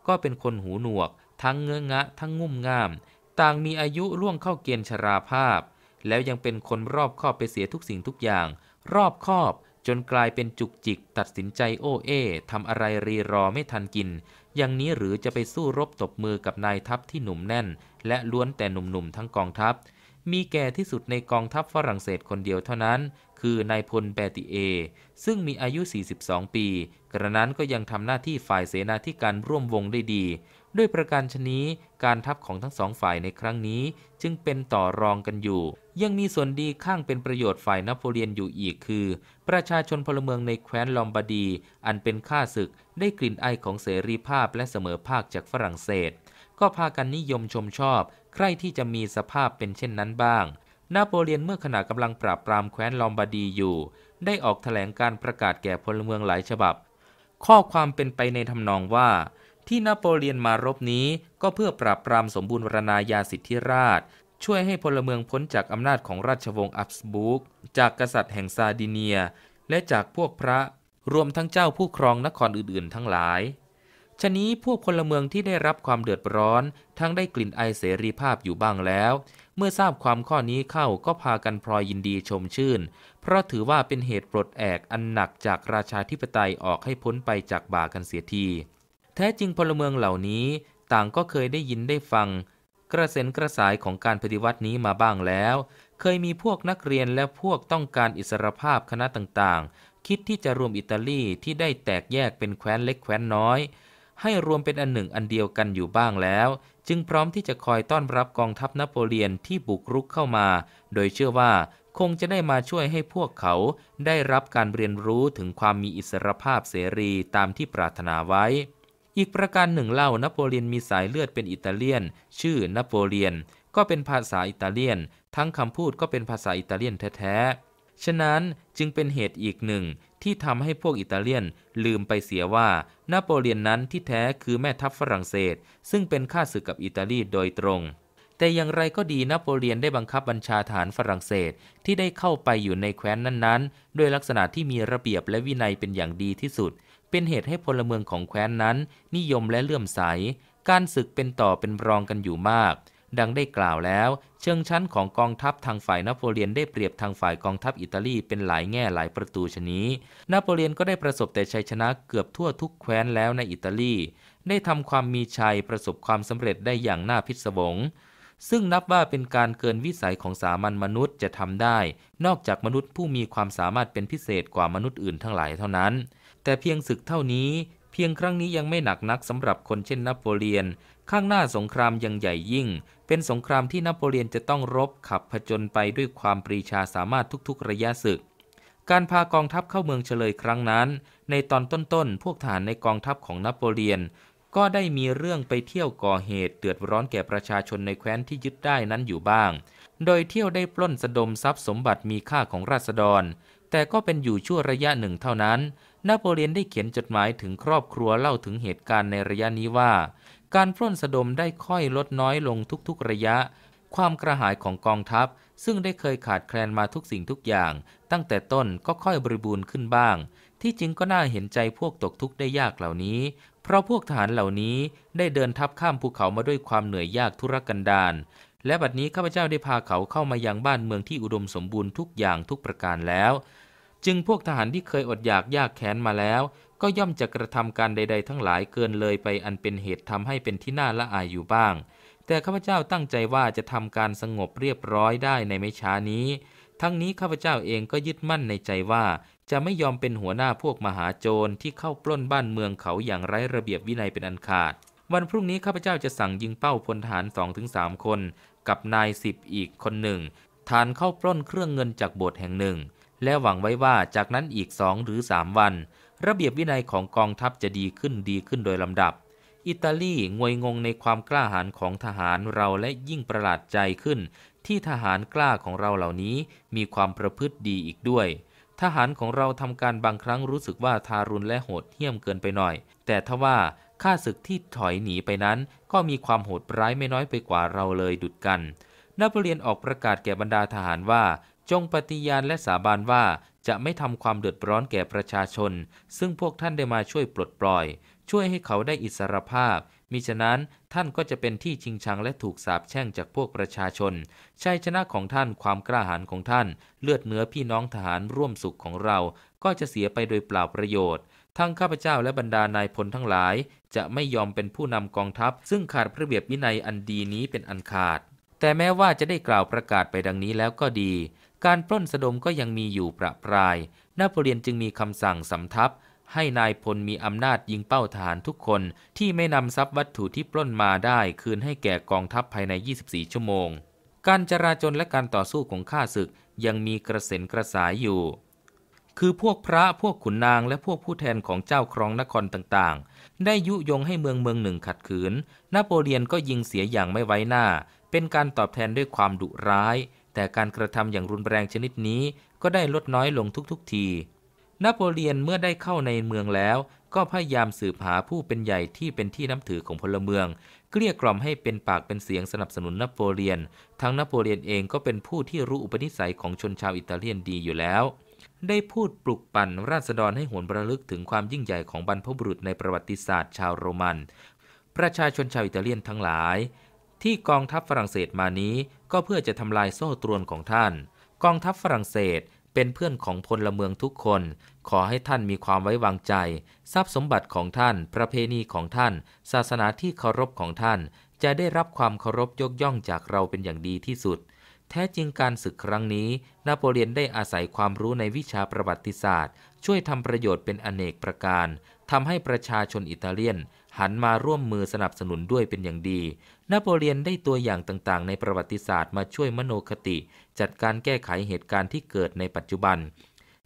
ก็เป็นคนหูหนวก ทั้งเงื้องะทั้งงุ่มง่าม ต่างมีอายุล่วงเข้าเกณฑ์ชราภาพ แล้วยังเป็นคนรอบคอบไปเสียทุกสิ่งทุกอย่าง รอบคอบจนกลายเป็นจุกจิกตัดสินใจโอเอทำอะไรรีรอไม่ทันกิน อย่างนี้หรือจะไปสู้รบตบมือกับนายทัพที่หนุ่มแน่น และล้วนแต่หนุ่มๆ ทั้งกองทัพมีแก่ที่สุดในกองทัพฝรั่งเศสคนเดียวเท่านั้นคือนายพลแปติเอ ซึ่งมีอายุ 42 ปี กระนั้นก็ยังทำหน้าที่ฝ่ายเสนาธิการร่วมวงได้ดี ด้วยประการชนี้การทับของทั้งสองฝ่ายในครั้งนี้ จึงเป็นต่อรองกันอยู่ ยังมีส่วนดีข้างเป็นประโยชน์ฝ่ายนโปเลียนอยู่อีกคือ ประชาชนพลเมืองในแคว้นลอมบาดี อันเป็นข้าศึกได้กลิ่นไอของเสรีภาพและเสมอภาคจากฝรั่งเศส ก็พากันนิยมชมชอบ ใครที่จะมีสภาพเป็นเช่นนั้นบ้างนาโปเลียนเมื่อขณะกำลังปราบปรามแคว้นลอมบาร์ดีอยู่ ได้ออกถแถลงการประกาศแก่พลเมืองหลายฉบับ ข้อความเป็นไปในทำนองว่า ที่นาโปเลียนมารบนี้ก็เพื่อปราบปรามสมบูรณาญาญาสิทธิราชช่วยให้พลเมืองพ้นจากอำนาจของราชวงศ์อับสบุก จากกษัตริย์แห่งซาดิเนีย และจากพวกพระรวมทั้งเจ้าผู้ครองนครอื่น ๆ ทั้งหลายชะนี้พวกพลเมืองที่ได้รับความเดือดร้อน ทั้งได้กลิ่นไอเสรีภาพอยู่บ้างแล้วเมื่อทราบความข้อนี้เข้าก็พากันพลอยยินดีชมชื่น เพราะถือว่าเป็นเหตุปลดแอกอันหนักจากราชาธิปไตยออกให้พ้นไปจากบ่ากันเสียที แท้จริงพลเมืองเหล่านี้ ต่างก็เคยได้ยินได้ฟัง กระเซ็นกระสายของการปฏิวัตินี้มาบ้างแล้ว เคยมีพวกนักเรียนและพวกต้องการอิสรภาพคณะต่างๆ คิดที่จะรวมอิตาลีที่ได้แตกแยกเป็นแคว้นเล็กแคว้นน้อย ให้รวมเป็นอันหนึ่งอันเดียวกันอยู่บ้างแล้วจึงพร้อมที่จะคอยต้อนรับกองทัพนโปเลียน ที่บุกรุกเข้ามา โดยเชื่อว่าคงจะได้มาช่วยให้พวกเขาได้รับการเรียนรู้ถึงความมีอิสรภาพเสรีตามที่ปรารถนาไว้ อีกประการหนึ่งเล่า นโปเลียนมีสายเลือดเป็นอิตาเลียน ชื่อ นโปเลียน ก็เป็นภาษาอิตาเลียน ทั้งคำพูดก็เป็นภาษาอิตาเลียนแท้ๆ ฉะนั้นจึงเป็นเหตุอีกหนึ่งที่ทำให้พวกอิตาเลียนลืมไปเสียว่านโปเลียนนั้นที่แท้คือแม่ทัพฝรั่งเศส ซึ่งเป็นข้าศึกกับอิตาลีโดยตรง แต่อย่างไรก็ดีนโปเลียนได้บังคับบัญชาฐานฝรั่งเศสที่ได้เข้าไปอยู่ในแคว้นนั้นๆด้วยลักษณะที่มีระเบียบและวินัยเป็นอย่างดีที่สุด เป็นเหตุให้พลเมืองของแคว้นนั้น นิยมและเลื่อมใส การศึกเป็นต่อเป็นรองกันอยู่มากดังได้กล่าวแล้ว เชิงชั้นของกองทัพทางฝ่ายนโปเลียนได้เปรียบทางฝ่ายกองทัพอิตาลี เป็นหลายแง่หลายประตูชนี้ นโปเลียนก็ได้ประสบแต่ชัยชนะเกือบทั่วทุกแคว้นแล้วในอิตาลี ได้ทำความมีชัยประสบความสำเร็จได้อย่างน่าพิศวงซึ่งนับว่าเป็นการเกินวิสัยของสามัญมนุษย์จะทำได้ นอกจากมนุษย์ผู้มีความสามารถเป็นพิเศษกว่ามนุษย์อื่นทั้งหลายเท่านั้น แต่เพียงศึกเท่านี้ เพียงครั้งนี้ยังไม่หนักนักสำหรับคนเช่นนโปเลียน ข้างหน้าสงครามยังใหญ่ยิ่งเป็นสงครามที่นโปเลียนจะต้องรบขับผจญไปด้วยความปรีชาสามารถทุกๆระยะศึก การพากองทัพเข้าเมืองเฉลยครั้งนั้น ในตอนต้นๆ พวกทหารในกองทัพของนโปเลียน ก็ได้มีเรื่องไปเที่ยวก่อเหตุเดือดร้อนแก่ประชาชนในแคว้นที่ยึดได้นั้นอยู่บ้าง โดยเที่ยวได้ปล้นสะดมทรัพย์สมบัติมีค่าของราษฎร แต่ก็เป็นอยู่ชั่วระยะหนึ่งเท่านั้น นโปเลียนได้เขียนจดหมายถึงครอบครัวเล่าถึงเหตุการณ์ในระยะนี้ว่าการพร่นสะดมได้ค่อยลดน้อยลงทุกๆระยะ ความกระหายของกองทัพซึ่งได้เคยขาดแคลนมาทุกสิ่งทุกอย่างตั้งแต่ต้นก็ค่อยบริบูรณ์ขึ้นบ้าง ที่จริงก็น่าเห็นใจพวกตกทุกข์ได้ยากเหล่านี้ เพราะพวกทหารเหล่านี้ได้เดินทัพข้ามภูเขามาด้วยความเหนื่อยยากทุรกันดารและบัดนี้ข้าพเจ้าได้พาเขาเข้ามายังบ้านเมืองที่อุดมสมบูรณ์ทุกอย่างทุกประการแล้ว จึงพวกทหารที่เคยอดอยากยากแค้นมาแล้วก็ย่อมจะกระทำการใดๆทั้งหลายเกินเลยไปอันเป็นเหตุทำให้เป็นที่น่าละอายอยู่บ้าง แต่ข้าพเจ้าตั้งใจว่าจะทำการสงบเรียบร้อยได้ในไม่ช้านี้ ทั้งนี้ข้าพเจ้าเองก็ยึดมั่นในใจว่า จะไม่ยอมเป็นหัวหน้าพวกมหาโจรที่เข้าปล้นบ้านเมืองเขาอย่างไร้ระเบียบวินัยเป็นอันขาด วันพรุ่งนี้ข้าพเจ้าจะสั่งยิงเป้าพลทหาร2สคน กับนายสิบอีกคนหนึ่งฐานเข้าปล้นเครื่องเงินจากโบสถ์แห่งหนึ่ง และหวังไว้ว่าจากนั้นอีกสองหรือสามวันระเบียบวินัยของกองทัพจะดีขึ้นดีขึ้นโดยลำดับ อิตาลีงวยงงในความกล้าหาญของทหารเราและยิ่งประหลาดใจขึ้น ที่ทหารกล้าของเราเหล่านี้มีความประพฤติดีอีกด้วย ทหารของเราทำการบางครั้งรู้สึกว่าทารุณและโหดเหี้ยมเกินไปหน่อย แต่ทว่าข้าศึกที่ถอยหนีไปนั้น ก็มีความโหดร้ายไม่น้อยไปกว่าเราเลยดุดกัน นโปเลียนออกประกาศแก่บรรดาทหารว่า จงปฏิญาณและสาบานว่าจะไม่ทำความเดือดร้อนแก่ประชาชน ซึ่งพวกท่านได้มาช่วยปลดปล่อย ช่วยให้เขาได้อิสรภาพ มิฉะนั้นท่านก็จะเป็นที่ชิงชังและถูกสาปแช่งจากพวกประชาชน ชัยชนะของท่าน ความกล้าหาญของท่าน เลือดเนื้อพี่น้องทหารร่วมสุขของเรา ก็จะเสียไปโดยเปล่าประโยชน์ ทั้งข้าพเจ้าและบรรดานายพลทั้งหลาย จะไม่ยอมเป็นผู้นำกองทัพ ซึ่งขาดระเบียบวินัยอันดีนี้เป็นอันขาด แต่แม้ว่าจะได้กล่าวประกาศไปดังนี้แล้วก็ดีการปล้นสะดมก็ยังมีอยู่ประปรายนาโปเลียนจึงมีคำสั่งสำทับให้นายพลมีอำนาจยิงเป้าทหารทุกคนที่ไม่นำทรัพย์วัตถุที่ปล้นมาได้คืนให้แก่กองทัพภายใน 24 ชั่วโมง การจราจนและการต่อสู้ของข้าศึกยังมีกระเซ็นกระสายอยู่ คือพวกพระพวกขุนนางและพวกผู้แทนของเจ้าครองนครต่างๆ ได้ยุยงให้เมืองเมืองหนึ่งขัดขืนนาโปเลียนก็ยิงเสียอย่างไม่ไว้หน้า เป็นการตอบแทนด้วยความดุร้ายแต่การกระทำอย่างรุนแรงชนิดนี้ก็ได้ลดน้อยลงทุกๆทที นโปเลียนเมื่อได้เข้าในเมืองแล้ว ก็พยายามสืบหาผู้เป็นใหญ่ที่เป็นที่นับถือของพลเมือง เกลี้ยกล่อมให้เป็นปากเป็นเสียงสนับสนุนนโปเลียน ทั้งนโปเลียนเองก็เป็นผู้ที่รู้อุปนิสัยของชนชาวอิตาเลียนดีอยู่แล้ว ได้พูดปลุกปั่นราษฎรให้หวนระลึกถึงความยิ่งใหญ่ของบรรพบุรุษในประวัติศาสตร์ชาวโรมัน ประชาชนชาวอิตาเลียนทั้งหลายที่กองทัพฝรั่งเศสมานี้ก็เพื่อจะทำลายโซ่ตรวนของท่าน กองทัพฝรั่งเศสเป็นเพื่อนของพลเมืองทุกคน ขอให้ท่านมีความไว้วางใจ ทรัพย์สมบัติของท่าน ประเพณีของท่าน ศาสนาที่เคารพของท่าน จะได้รับความเคารพยกย่องจากเราเป็นอย่างดีที่สุด แท้จริงการศึกครั้งนี้นโปเลียนได้อาศัยความรู้ในวิชาประวัติศาสตร์ ช่วยทำประโยชน์เป็นอเนกประการทำให้ประชาชนอิตาเลียน หันมาร่วมมือสนับสนุนด้วยเป็นอย่างดีนโปเลียนได้ตัวอย่างต่างๆในประวัติศาสตร์มาช่วยมโนคติ จัดการแก้ไขเหตุการณ์ที่เกิดในปัจจุบัน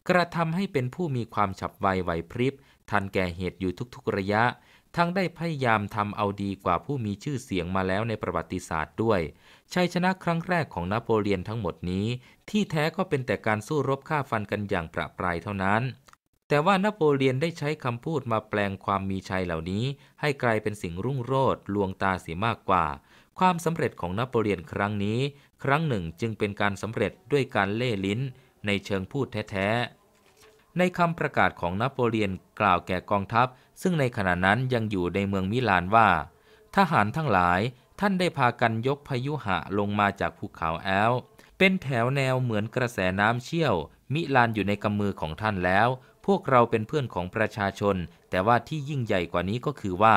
กระทำให้เป็นผู้มีความฉับไวไหวพริบทันแก่เหตุอยู่ทุกๆระยะ ทั้งได้พยายามทำเอาดีกว่าผู้มีชื่อเสียงมาแล้วในประวัติศาสตร์ด้วยชัยชนะครั้งแรกของนโปเลียนทั้งหมดนี้ ที่แท้ก็เป็นแต่การสู้รบฆ่าฟันกันอย่างประปรายเท่านั้นแต่ว่านโปเลียนได้ใช้คำพูดมาแปลงความมีชัยเหล่านี้ ให้กลายเป็นสิ่งรุ่งโรดลวงตาเสียมากกว่า ความสำเร็จของนโปเลียนครั้งนี้ ครั้งหนึ่งจึงเป็นการสำเร็จด้วยการเล่ลิ้น ในเชิงพูดแท้ๆ ในคำประกาศของนโปเลียนกล่าวแก่กองทัพ ซึ่งในขณะนั้นยังอยู่ในเมืองมิลานว่า ทหารทั้งหลาย ท่านได้พากันยกพายุหะลงมาจากภูเขาแอลเป็นแถวแนวเหมือนกระแสน้ำเชี่ยว มิลานอยู่ในกำมือของท่านแล้วพวกเราเป็นเพื่อนของประชาชน แต่ว่าที่ยิ่งใหญ่กว่านี้ก็คือว่า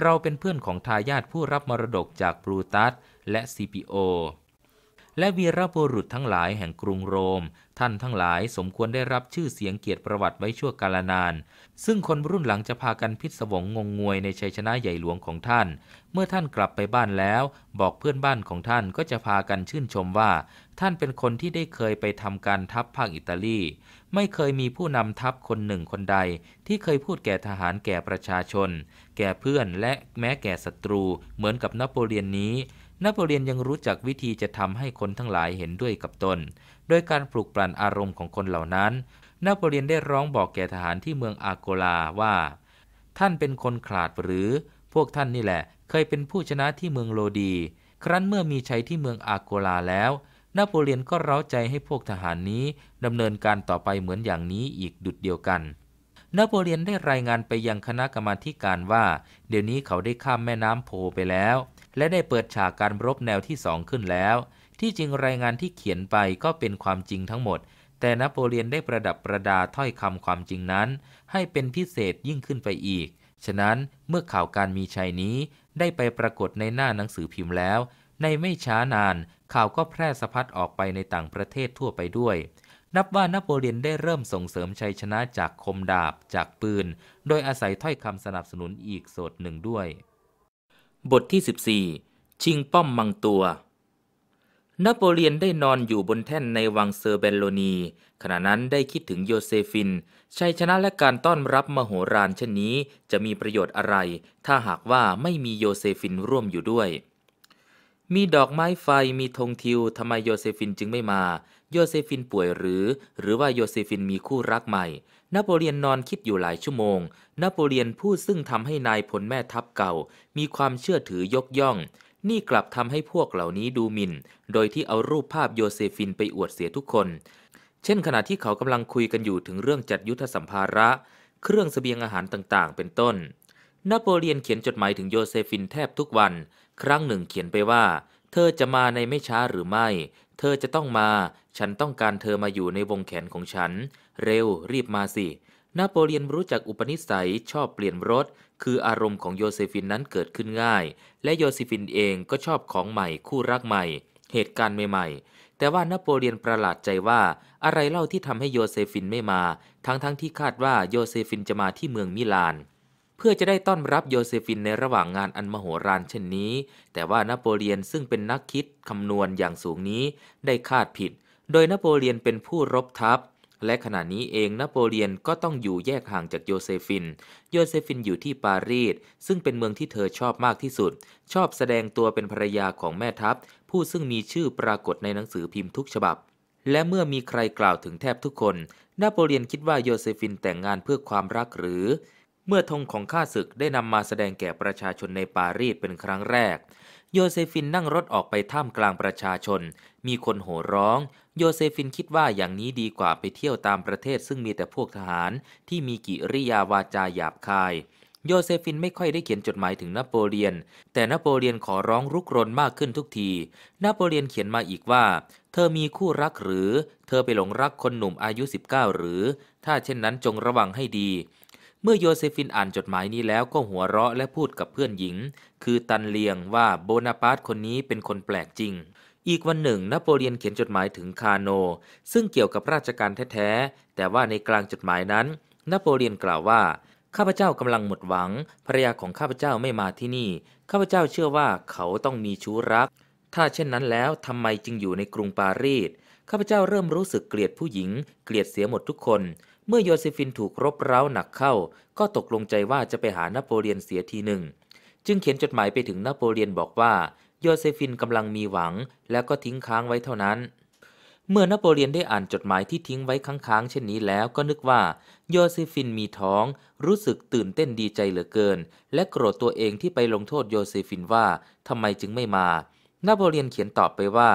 เราเป็นเพื่อนของทายาทผู้รับมรดกจากบรูตัสและซีพีโอ และวีรบุรุษทั้งหลายแห่งกรุงโรม ท่านทั้งหลายสมควรได้รับชื่อเสียงเกียรติประวัติไว้ชั่วกาลนาน ซึ่งคนรุ่นหลังจะพากันพิศวงงงงวยในชัยชนะใหญ่หลวงของท่าน เมื่อท่านกลับไปบ้านแล้ว บอกเพื่อนบ้านของท่านก็จะพากันชื่นชมว่า ท่านเป็นคนที่ได้เคยไปทำการทัพภาคอิตาลีไม่เคยมีผู้นำทัพคนหนึ่งคนใด ที่เคยพูดแก่ทหารแก่ประชาชน แก่เพื่อนและแม้แก่ศัตรู เหมือนกับนโปเลียนนี้ นโปเลียนยังรู้จักวิธีจะทำให้คนทั้งหลายเห็นด้วยกับตนโดยการปลุกปลั่นอารมณ์ของคนเหล่านั้น นโปเลียนได้ร้องบอกแก่ทหารที่เมืองอาโกลาว่า ท่านเป็นคนขาดหรือ พวกท่านนี่แหละ เคยเป็นผู้ชนะที่เมืองโลดี ครั้นเมื่อมีชัยที่เมืองอาโกลาแล้วนโปเลียนก็เร้าใจให้พวกทหารนี้ดำเนินการต่อไปเหมือนอย่างนี้อีกดุดเดียวกัน นโปเลียนได้รายงานไปยังคณะกรรมาการว่า เดี๋ยวนี้เขาได้ข้ามแม่น้ำโพไปแล้ว และได้เปิดฉากการรบแนวที่สองขึ้นแล้ว ที่จริงรายงานที่เขียนไปก็เป็นความจริงทั้งหมด แต่นโปเลียนได้ประดับประดาถ้อยคำความจริงนั้น ให้เป็นพิเศษยิ่งขึ้นไปอีก ฉะนั้นเมื่อข่าวการมีชัยนี้ ได้ไปปรากฏในหน้าหนังสือพิมพ์แล้ว ในไม่ช้านานข่าวก็แพร่สะพัดออกไปในต่างประเทศทั่วไปด้วย นับว่านโปเลียนได้เริ่มส่งเสริมชัยชนะจากคมดาบจากปืน โดยอาศัยถ้อยคำสนับสนุนอีกโสดหนึ่งด้วย บทที่ 14 ชิงป้อมมังตัว นโปเลียนได้นอนอยู่บนแท่นในวังเซอร์เบนโลนี ขณะนั้นได้คิดถึงโยเซฟิน ชัยชนะและการต้อนรับมโหฬารเช่นนี้ จะมีประโยชน์อะไร ถ้าหากว่าไม่มีโยเซฟินร่วมอยู่ด้วยมีดอกไม้ไฟมีธงทิวทำไมโยเซฟินจึงไม่มา โยเซฟินป่วยหรือ หรือว่าโยเซฟินมีคู่รักใหม่นโปเลียนนอนคิดอยู่หลายชั่วโมงนโปเลียนผู้ซึ่งทำให้นายพลแม่ทัพเก่า มีความเชื่อถือยกย่อง นี่กลับทำให้พวกเหล่านี้ดูหมิน่น โดยที่เอารูปภาพโยเซฟินไปอวดเสียทุกคน เช่นขณะที่เขากำลังคุยกันอยู่ถึงเรื่องจัดยุทธสัมภาระเครื่องสเสบียงอาหารต่างๆ เป็นต้น นโปเลียนเขียนจดหมายถึงโยเซฟินแทบทุกวันครั้งหนึ่งเขียนไปว่า เธอจะมาในไม่ช้าหรือไม่ เธอจะต้องมา ฉันต้องการเธอมาอยู่ในวงแขนของฉัน เร็วรีบมาสินโปเลียนรู้จักอุปนิสัยชอบเปลี่ยนรถ คืออารมณ์ของโยเซฟินนั้นเกิดขึ้นง่าย และโยเซฟินเองก็ชอบของใหม่คู่รักใหม่ เหตุการณ์ใหม่ๆ แต่ว่านโปเลียนประหลาดใจว่า อะไรเล่าที่ทำให้โยเซฟินไม่มา ทั้งๆที่คาดว่าโยเซฟินจะมาที่เมืองมิลานพื่อจะได้ต้อนรับโยเซฟินในระหว่างงานอันมโหฬารเช่นนี้ แต่ว่านโปเลียนซึ่งเป็นนักคิด คำนวณอย่างสูงนี้ได้คาดผิด โดยนโปเลียนเป็นผู้รบทัพ และขณะนี้เองนโปเลียนก็ต้องอยู่แยกห่างจากโยเซฟิน โยเซฟินอยู่ที่ปารีสซึ่งเป็นเมืองที่เธอชอบมากที่สุด ชอบแสดงตัวเป็นภรรยาของแม่ทัพผู้ซึ่งมีชื่อปรากฏในหนังสือพิมพ์ทุกฉบับ และเมื่อมีใครกล่าวถึงแทบทุกคนนโปเลียนคิดว่าโยเซฟินแต่งงานเพื่อความรักหรือเมื่อธงของข้าศึกได้นำมาแสดงแก่ประชาชนในปารีสเป็นครั้งแรก โยเซฟินนั่งรถออกไปท่ามกลางประชาชน มีคนโห่ร้อง โยเซฟินคิดว่าอย่างนี้ดีกว่าไปเที่ยวตามประเทศซึ่งมีแต่พวกทหารที่มีกิริยาวาจาหยาบคาย โยเซฟินไม่ค่อยได้เขียนจดหมายถึงนโปเลียน แต่นโปเลียนขอร้องรุกรนมากขึ้นทุกที นโปเลียนเขียนมาอีกว่า เธอมีคู่รักหรือ เธอไปหลงรักคนหนุ่มอายุ 19 หรือ ถ้าเช่นนั้นจงระวังให้ดีเมื่อโยเซฟินอ่านจดหมายนี้แล้วก็หัวเราะและพูดกับเพื่อนหญิง คือตันเลียงว่าโบนาปาร์ตคนนี้เป็นคนแปลกจริง อีกวันหนึ่ง นโปเลียนเขียนจดหมายถึงคาโน ซึ่งเกี่ยวกับราชการแท้ ๆ แต่ว่าในกลางจดหมายนั้นนโปเลียนกล่าวว่า ข้าพเจ้ากำลังหมดหวังภรรยาของข้าพเจ้าไม่มาที่นี่ ข้าพเจ้าเชื่อว่าเขาต้องมีชู้รัก ถ้าเช่นนั้นแล้วทำไมจึงอยู่ในกรุงปารีสข้าพเจ้าเริ่มรู้สึกเกลียดผู้หญิง เกลียดเสียหมดทุกคนมื่อโยเซฟินถูกรบเร้าหนักเข้าก็ตกลงใจว่าจะไปหานโปเลียนเสียทีหนึ่ง จึงเขียนจดหมายไปถึงนโปเลียนบอกว่า โยเซฟินกำลังมีหวัง แล้วก็ทิ้งค้างไว้เท่านั้น เมื่อนโปเลียนได้อ่านจดหมายที่ทิ้งไว้ค้างๆเช่นนี้แล้ว ก็นึกว่า โยเซฟินมีท้อง รู้สึกตื่นเต้นดีใจเหลือเกิน และโกรธตัวเองที่ไปลงโทษโยเซฟินว่าทำไมจึงไม่มานโปเลียนเขียนตอบไปว่า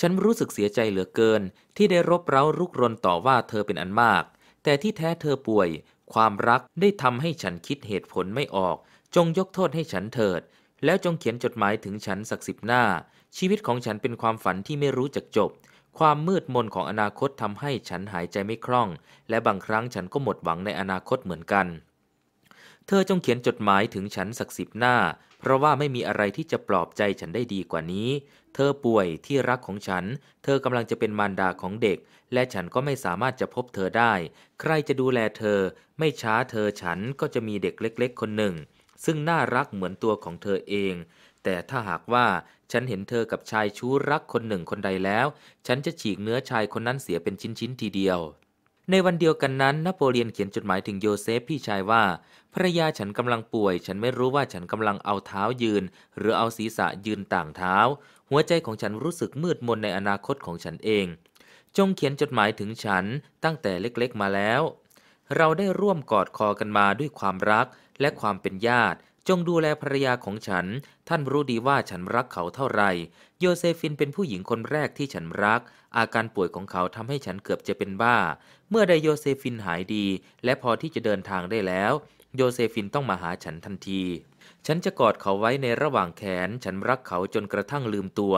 ฉันรู้สึกเสียใจเหลือเกิน ที่ได้รบเร้ารุกรนต่อว่าเธอเป็นอันมากแต่ที่แท้เธอป่วย ความรักได้ทำให้ฉันคิดเหตุผลไม่ออก จงยกโทษให้ฉันเถิด แล้วจงเขียนจดหมายถึงฉันสักสิบหน้า ชีวิตของฉันเป็นความฝันที่ไม่รู้จักจบ ความมืดมนของอนาคตทำให้ฉันหายใจไม่คล่อง และบางครั้งฉันก็หมดหวังในอนาคตเหมือนกัน เธอจงเขียนจดหมายถึงฉันสักสิบหน้า เพราะว่าไม่มีอะไรที่จะปลอบใจฉันได้ดีกว่านี้ เธอป่วยที่รักของฉัน เธอกำลังจะเป็นมารดาของเด็กและฉันก็ไม่สามารถจะพบเธอได้ ใครจะดูแลเธอ ไม่ช้าเธอฉันก็จะมีเด็กเล็ก ๆคนหนึ่ง ซึ่งน่ารักเหมือนตัวของเธอเอง แต่ถ้าหากว่าฉันเห็นเธอกับชายชู้รักคนหนึ่งคนใดแล้ว ฉันจะฉีกเนื้อชายคนนั้นเสียเป็นชิ้นๆทีเดียว ในวันเดียวกันนั้นนโปเลียนเขียนจดหมายถึงโยเซฟพี่ชายว่า ภรยาฉันกำลังป่วย ฉันไม่รู้ว่าฉันกำลังเอาเท้ายืน หรือเอาศีรษะยืนต่างเท้า หัวใจของฉันรู้สึกมืดมนในอนาคตของฉันเองจงเขียนจดหมายถึงฉันตั้งแต่เล็กๆ มาแล้ว เราได้ร่วมกอดคอกันมาด้วยความรักและความเป็นญาติ จงดูแลภรรยาของฉัน ท่านรู้ดีว่าฉันรักเขาเท่าไหร่ โยเซฟินเป็นผู้หญิงคนแรกที่ฉันรัก อาการป่วยของเขาทำให้ฉันเกือบจะเป็นบ้า เมื่อได้โยเซฟินหายดี และพอที่จะเดินทางได้แล้ว โยเซฟินต้องมาหาฉันทันทีฉันจะกอดเขาไว้ในระหว่างแขน ฉันรักเขาจนกระทั่งลืมตัว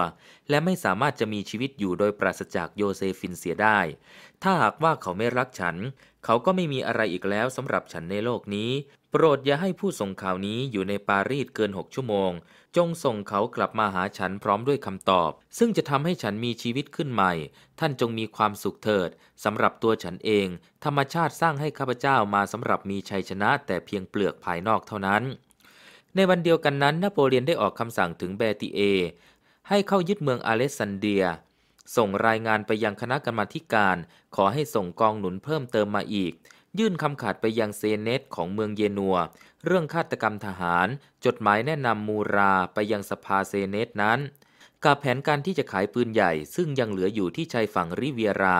และไม่สามารถจะมีชีวิตอยู่โดยปราศจากโยเซฟินเสียได้ ถ้าหากว่าเขาไม่รักฉัน เขาก็ไม่มีอะไรอีกแล้วสำหรับฉันในโลกนี้ โปรดอย่าให้ผู้ส่งข่าวนี้อยู่ในปารีสเกินหกชั่วโมง จงส่งเขากลับมาหาฉันพร้อมด้วยคำตอบ ซึ่งจะทำให้ฉันมีชีวิตขึ้นใหม่ ท่านจงมีความสุขเถิดสำหรับตัวฉันเอง ธรรมชาติสร้างให้ข้าพเจ้ามาสำหรับมีชัยชนะ แต่เพียงเปลือกภายนอกเท่านั้นในวันเดียวกันนั้น นโปเลียนได้ออกคำสั่งถึงแบติเอ ให้เข้ายึดเมืองอาเลสซันเดีย ส่งรายงานไปยังคณะกรรมาการ ขอให้ส่งกองหนุนเพิ่มเติมมาอีก ยื่นคำขาดไปยังเซเนตของเมืองเยนัว เรื่องฆาตกรรมทหาร จดหมายแนะนำมูราไปยังสภาเซเนตนั้น กับแผนการที่จะขายปืนใหญ่ ซึ่งยังเหลืออยู่ที่ชายฝั่งริเวียรา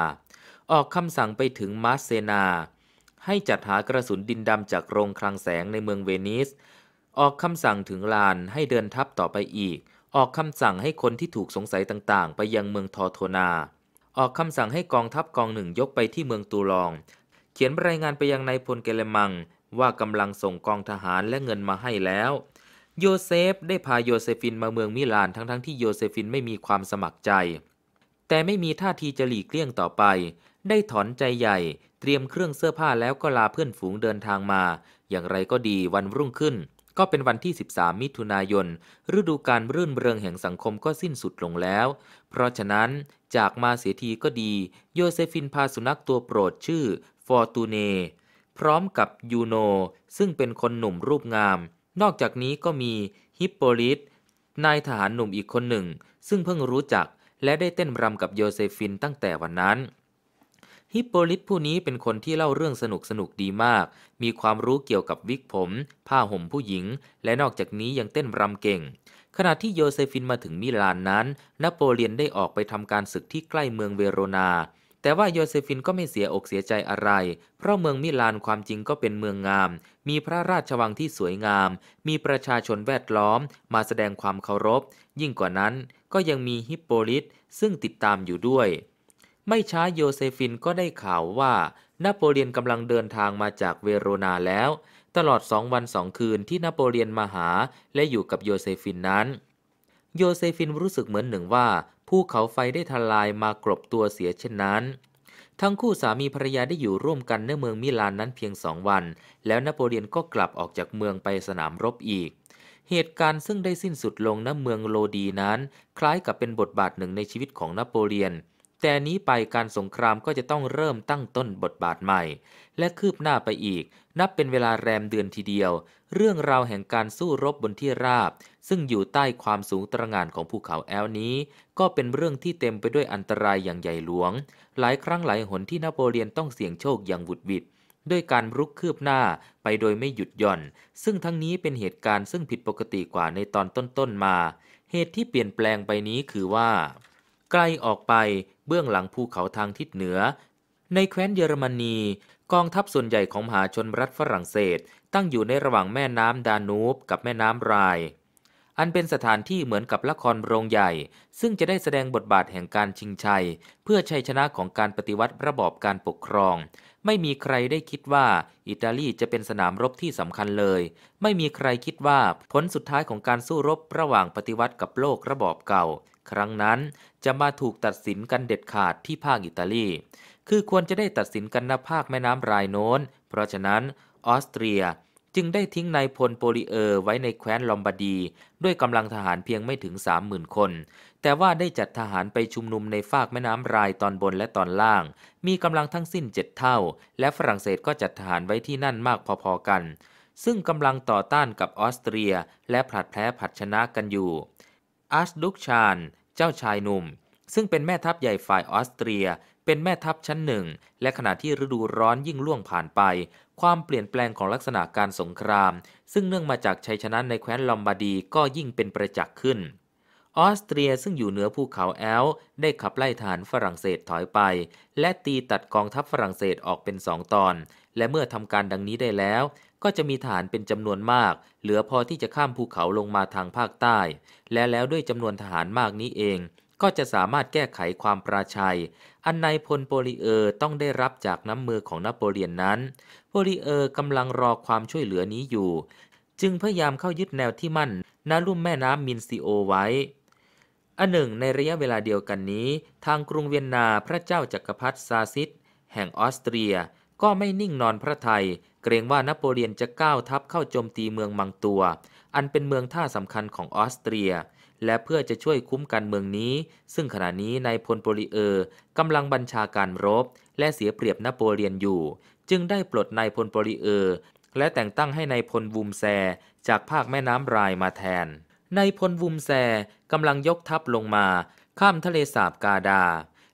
ออกคำสั่งไปถึงมาสเซนา ให้จัดหากระสุนดินดำจากโรงคลังแสงในเมืองเวนิสออกคำสั่งถึงลานให้เดินทัพต่อไปอีก ออกคำสั่งให้คนที่ถูกสงสัยต่างๆ ไปยังเมืองทอโทนา ออกคำสั่งให้กองทัพกองหนึ่งยกไปที่เมืองตูลอง เขียนรายงานไปยังนายพลเกเลมัง ว่ากำลังส่งกองทหารและเงินมาให้แล้ว โยเซฟได้พาโยเซฟินมาเมืองมิลานทั้งๆทที่โยเซฟินไม่มีความสมัครใจ แต่ไม่มีท่าทีจะหลีกเลี่ยงต่อไป ได้ถอนใจใหญ่เตรียมเครื่องเสื้อผ้าแล้วก็ลาเพื่อนฝูงเดินทางมา อย่างไรก็ดีวันรุ่งขึ้นก็เป็นวันที่ 13 มิถุนายน ฤดูการรื่นเริงแห่งสังคมก็สิ้นสุดลงแล้ว เพราะฉะนั้นจากมาเสียทีก็ดี โยเซฟินพาสุนัขตัวโปรดชื่อฟอร์ตูเนพร้อมกับยูโน ซึ่งเป็นคนหนุ่มรูปงาม นอกจากนี้ก็มีฮิปโปลิต นายทหารหนุ่มอีกคนหนึ่ง ซึ่งเพิ่งรู้จักและได้เต้นรำกับโยเซฟินตั้งแต่วันนั้นฮิปโปลิตผู้นี้เป็นคนที่เล่าเรื่องสนุกสนุกดีมาก มีความรู้เกี่ยวกับวิกผม ผ้าห่มผู้หญิง และนอกจากนี้ยังเต้นรำเก่ง ขณะที่โยเซฟินมาถึงมิลานนั้น นโปเลียนได้ออกไปทำการศึกที่ใกล้เมืองเวโรนา แต่ว่าโยเซฟินก็ไม่เสียอกเสียใจอะไร เพราะเมืองมิลานความจริงก็เป็นเมืองงาม มีพระราชวังที่สวยงาม มีประชาชนแวดล้อมมาแสดงความเคารพ ยิ่งกว่านั้นก็ยังมีฮิปโปลิตซึ่งติดตามอยู่ด้วยไม่ช้าโยเซฟินก็ได้ข่าวว่า นโปเลียนกำลังเดินทางมาจากเวโรนาแล้ว ตลอดสองวันสองคืนที่นโปเลียนมาหาและอยู่กับโยเซฟินนั้น โยเซฟินรู้สึกเหมือนหนึ่งว่าภูเขาไฟได้ทลายมากรบตัวเสียเช่นนั้น ทั้งคู่สามีภรรยาได้อยู่ร่วมกันในเมืองมิลานนั้นเพียงสองวัน แล้วนโปเลียนก็กลับออกจากเมืองไปสนามรบอีก เหตุการณ์ซึ่งได้สิ้นสุดลงณเมืองโลดีนั้น คล้ายกับเป็นบทบาทหนึ่งในชีวิตของนโปเลียนแต่นี้ไปการสงครามก็จะต้องเริ่มตั้งต้นบทบาทใหม่ และคืบหน้าไปอีก นับเป็นเวลาแรมเดือนทีเดียว เรื่องราวแห่งการสู้รบบนที่ราบ ซึ่งอยู่ใต้ความสูงตระงานของภูเขาแอลนี้ ก็เป็นเรื่องที่เต็มไปด้วยอันตรายอย่างใหญ่หลวง หลายครั้งหลายหนที่นโปเลียนต้องเสี่ยงโชคอย่างบุดวิดด้วยการรุกคืบหน้าไปโดยไม่หยุดหย่อน ซึ่งทั้งนี้เป็นเหตุการณ์ซึ่งผิดปกติกว่าในตอนต้นๆมา เหตุที่เปลี่ยนแปลงไปนี้คือว่าไกลออกไปเบื้องหลังภูเขาทางทิศเหนือ ในแคว้นเยอรมนีกองทัพส่วนใหญ่ของมหาชนรัฐฝรั่งเศสตั้งอยู่ในระหว่างแม่น้ำดานูบกับแม่น้ำไรน์อันเป็นสถานที่เหมือนกับละครโรงใหญ่ ซึ่งจะได้แสดงบทบาทแห่งการชิงชัย เพื่อชัยชนะของการปฏิวัติระบอบการปกครองไม่มีใครได้คิดว่าอิตาลีจะเป็นสนามรบที่สำคัญเลย ไม่มีใครคิดว่าผลสุดท้ายของการสู้รบระหว่างปฏิวัติกับโลกระบอบเก่า ครั้งนั้นจะมาถูกตัดสินกันเด็ดขาดที่ภาคอิตาลี คือควรจะได้ตัดสินกันณภาคแม่น้ำรายโน้นเพราะฉะนั้นออสเตรียจึงได้ทิ้งนายพลโปลิเออร์ไว้ในแคว้นลอมบาร์ดีด้วยกำลังทหารเพียงไม่ถึง30,000คนแต่ว่าได้จัดทหารไปชุมนุมในฝากแม่น้ำรายตอนบนและตอนล่าง มีกำลังทั้งสิ้นเจ็ดเท่า และฝรั่งเศสก็จัดทหารไว้ที่นั่นมากพอๆกัน ซึ่งกำลังต่อต้านกับออสเตรีย และผลัดแพ้ผัดชนะกันอยู่อาร์ชดุกชานเจ้าชายหนุ่ม ซึ่งเป็นแม่ทัพใหญ่ฝ่ายออสเตรีย เป็นแม่ทัพชั้นหนึ่ง และขณะที่ฤดูร้อนยิ่งล่วงผ่านไป ความเปลี่ยนแปลงของลักษณะการสงคราม ซึ่งเนื่องมาจากชัยชนะในแคว้นลอมบาร์ดีก็ยิ่งเป็นประจักษ์ขึ้นออสเตรียซึ่งอยู่เหนือภูเขาแอล ได้ขับไล่ทหารฝรั่งเศสถอยไป และตีตัดกองทัพฝรั่งเศสออกเป็นสองตอน และเมื่อทำการดังนี้ได้แล้ว ก็จะมีฐานเป็นจำนวนมาก เหลือพอที่จะข้ามภูเขาลงมาทางภาคใต้ และแล้วด้วยจำนวนทหารมากนี้เอง ก็จะสามารถแก้ไขความปราชัย อันนายพลโปลิเออร์ต้องได้รับจากน้ำมือของนโปเลียนนั้นโปลิเออร์กำลังรอความช่วยเหลือนี้อยู่ จึงพยายามเข้ายึดแนวที่มั่นณลุ่มแม่น้ำมินซิโอไว้อันหนึ่ง ในระยะเวลาเดียวกันนี้ ทางกรุงเวียนนาพระเจ้าจักรพรรดิซาซิสแห่งออสเตรียก็ไม่นิ่งนอนพระไทย เกรงว่านโปเลียนจะก้าวทัพเข้าโจมตีเมืองมังตัว อันเป็นเมืองท่าสำคัญของออสเตรีย และเพื่อจะช่วยคุ้มกันเมืองนี้ ซึ่งขณะนี้นายพลโปลิเออร์กำลังบัญชาการรบ และเสียเปรียบนโปเลียนอยู่ จึงได้ปลดนายพลโปลิเออร์และแต่งตั้งให้ในายพลวูมแซ จากภาคแม่น้ำรายมาแทนนายพลวุมแซกำลังยกทัพลงมาข้ามทะเลสาบกาดา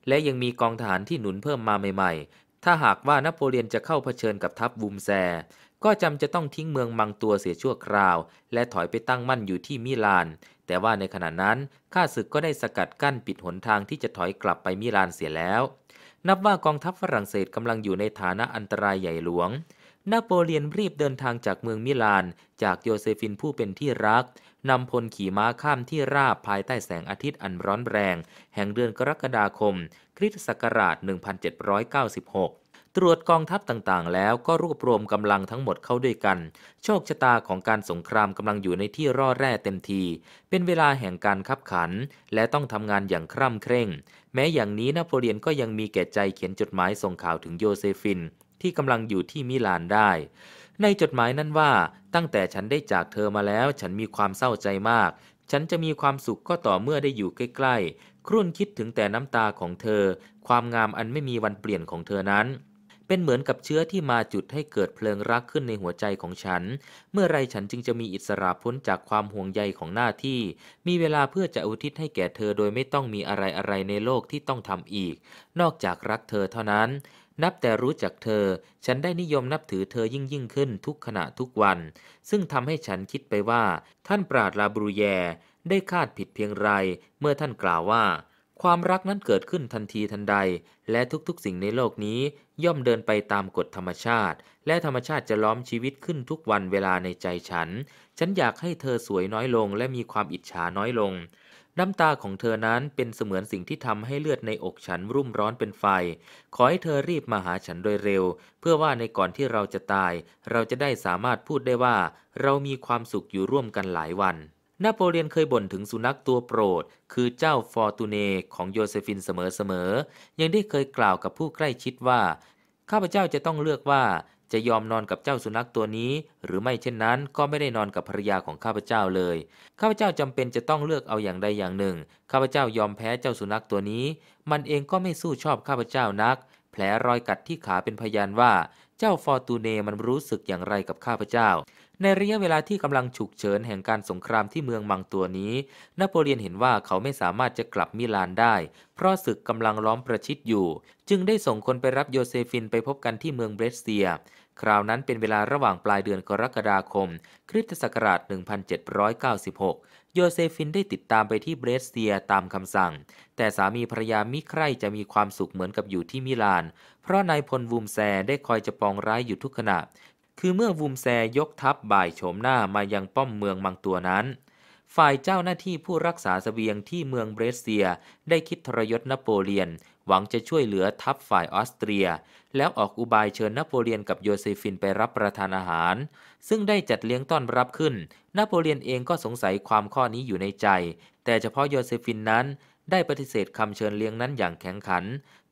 และยังมีกองทหารที่หนุนเพิ่มมาใหม่ๆ ถ้าหากว่านโปเลียนจะเข้าเผชิญกับทัพวุมแซก็จำจะต้องทิ้งเมืองมังตัวเสียชั่วคราวและถอยไปตั้งมั่นอยู่ที่มิลานแต่ว่าในขณะนั้นข้าศึกก็ได้สกัดกั้นปิดหนทางที่จะถอยกลับไปมิลานเสียแล้ว นับว่ากองทัพฝรั่งเศสกำลังอยู่ในฐานะอันตรายใหญ่หลวง นโปเลียนรีบเดินทางจากเมืองมิลานจากโยเซฟินผู้เป็นที่รักนำพลขี่ม้าข้ามที่ราบภายใต้แสงอาทิตย์อันร้อนแรงแห่งเดือนกรกฎาคมคริสตศักราช 1796 ตรวจกองทัพต่างๆ แล้วก็รวบรวมกำลังทั้งหมดเข้าด้วยกัน โชคชะตาของการสงครามกำลังอยู่ในที่ร่อแร่เต็มที เป็นเวลาแห่งการคับขันและต้องทำงานอย่างคร่ำเคร่ง แม้อย่างนี้นโปเลียนก็ยังมีแก่ใจเขียนจดหมายส่งข่าวถึงโยเซฟิน ที่กำลังอยู่ที่มิลานได้ในจดหมายนั้นว่า ตั้งแต่ฉันได้จากเธอมาแล้วฉันมีความเศร้าใจมาก ฉันจะมีความสุขก็ต่อเมื่อได้อยู่ใกล้ๆ ครุ่นคิดถึงแต่น้ำตาของเธอ ความงามอันไม่มีวันเปลี่ยนของเธอนั้น เป็นเหมือนกับเชื้อที่มาจุดให้เกิดเพลิงรักขึ้นในหัวใจของฉัน เมื่อไรฉันจึงจะมีอิสระพ้นจากความห่วงใยของหน้าที่ มีเวลาเพื่อจะอุทิศให้แก่เธอโดยไม่ต้องมีอะไรอะไรในโลกที่ต้องทำอีก นอกจากรักเธอเท่านั้นนับแต่รู้จักเธอ ฉันได้นิยมนับถือเธอยิ่งยิ่งขึ้นทุกขณะทุกวัน ซึ่งทำให้ฉันคิดไปว่า ท่านปราดลาบรูแยได้คาดผิดเพียงไรเมื่อท่านกล่าวว่า ความรักนั้นเกิดขึ้นทันทีทันใด และทุกๆสิ่งในโลกนี้ ย่อมเดินไปตามกฎธรรมชาติ และธรรมชาติจะล้อมชีวิตขึ้นทุกวันเวลาในใจฉัน ฉันอยากให้เธอสวยน้อยลง และมีความอิจฉาน้อยลงน้ำตาของเธอนั้นเป็นเสมือนสิ่งที่ทำให้เลือดในอกฉันรุ่มร้อนเป็นไฟ ขอให้เธอรีบมาหาฉันโดยเร็ว เพื่อว่าในก่อนที่เราจะตาย เราจะได้สามารถพูดได้ว่าเรามีความสุขอยู่ร่วมกันหลายวันนโปเลียนเคยบ่นถึงสุนัขตัวโปรด คือเจ้าฟอร์ตูเนของโยเซฟินเสมอๆ ยังได้เคยกล่าวกับผู้ใกล้ชิดว่า ข้าพเจ้าจะต้องเลือกว่าจะยอมนอนกับเจ้าสุนัขตัวนี้ หรือไม่เช่นนั้นก็ไม่ได้นอนกับภรรยาของข้าพเจ้าเลย ข้าพเจ้าจำเป็นจะต้องเลือกเอาอย่างใดอย่างหนึ่ง ข้าพเจ้ายอมแพ้เจ้าสุนัขตัวนี้ มันเองก็ไม่สู้ชอบข้าพเจ้านัก แผลรอยกัดที่ขาเป็นพยานว่า เจ้าฟอร์ตูเนมันรู้สึกอย่างไรกับข้าพเจ้า ในระยะเวลาที่กำลังฉุกเฉินแห่งการสงครามที่เมืองมังตัวนี้นโปเลียนเห็นว่าเขาไม่สามารถจะกลับมิลานได้ เพราะศึกกำลังล้อมประชิดอยู่ จึงได้ส่งคนไปรับโยเซฟินไปพบกันที่เมืองเบรสเซียคราวนั้นเป็นเวลาระหว่างปลายเดือนกรกฎาคม คริสตศักราช 1796 โยเซฟินได้ติดตามไปที่เบรสเซียตามคำสั่ง แต่สามีภรรยามิใคร่จะมีความสุขเหมือนกับอยู่ที่มิลาน เพราะนายพลวูมแซได้คอยจะปองร้ายอยู่ทุกขณะ คือเมื่อวูมแซยกทัพบ่ายโฉมหน้ามายังป้อมเมืองมังตัวนั้น ฝ่ายเจ้าหน้าที่ผู้รักษาสเสบียงที่เมืองเบรสเซีย ได้คิดทรยศนโปเลียนหวังจะช่วยเหลือทัพฝ่ายออสเตรีย แล้วออกอุบายเชิญนโปเลียนกับโยเซฟินไปรับประทานอาหาร ซึ่งได้จัดเลี้ยงต้อนรับขึ้นนโปเลียนเองก็สงสัยความข้อนี้อยู่ในใจ แต่เฉพาะโยเซฟินนั้น ได้ปฏิเสธคำเชิญเลี้ยงนั้นอย่างแข็งขัน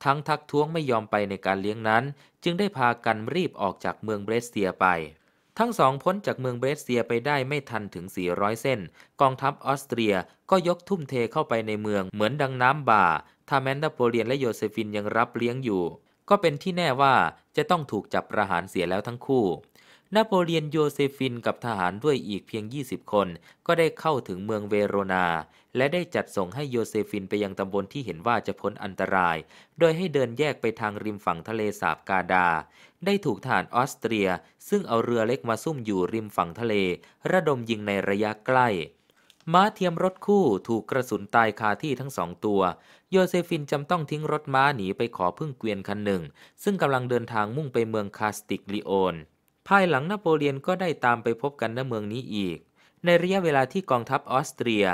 ทั้งทักท้วงไม่ยอมไปในการเลี้ยงนั้น จึงได้พากันรีบออกจากเมืองเบรสเซียไป ทั้งสองพ้นจากเมืองเบรสเซียไปได้ไม่ทันถึง400 เส้น กองทัพออสเตรียก็ยกทุ่มเทเข้าไปในเมือง เหมือนดังน้ำบ่าถ้าแม้นนโปเลียนและโยเซฟินยังรับเลี้ยงอยู่ ก็เป็นที่แน่ว่าจะต้องถูกจับประหารเสียแล้วทั้งคู่ นโปเลียนโยเซฟินกับทหารด้วยอีกเพียง 20 คน ก็ได้เข้าถึงเมืองเวโรนา และได้จัดส่งให้โยเซฟินไปยังตำบลที่เห็นว่าจะพ้นอันตราย โดยให้เดินแยกไปทางริมฝั่งทะเลสาบกาดา ได้ถูกทหารออสเตรีย ซึ่งเอาเรือเล็กมาซุ่มอยู่ริมฝั่งทะเล ระดมยิงในระยะใกล้ม้าเทียมรถคู่ถูกกระสุนตายคาที่ทั้งสองตัว โยเซฟินจำต้องทิ้งรถม้าหนีไปขอพึ่งเกวียนคันหนึ่ง ซึ่งกำลังเดินทางมุ่งไปเมืองคาสติกลิโอน ภายหลังนโปเลียนก็ได้ตามไปพบกันณเมืองนี้อีก ในระยะเวลาที่กองทัพออสเตรีย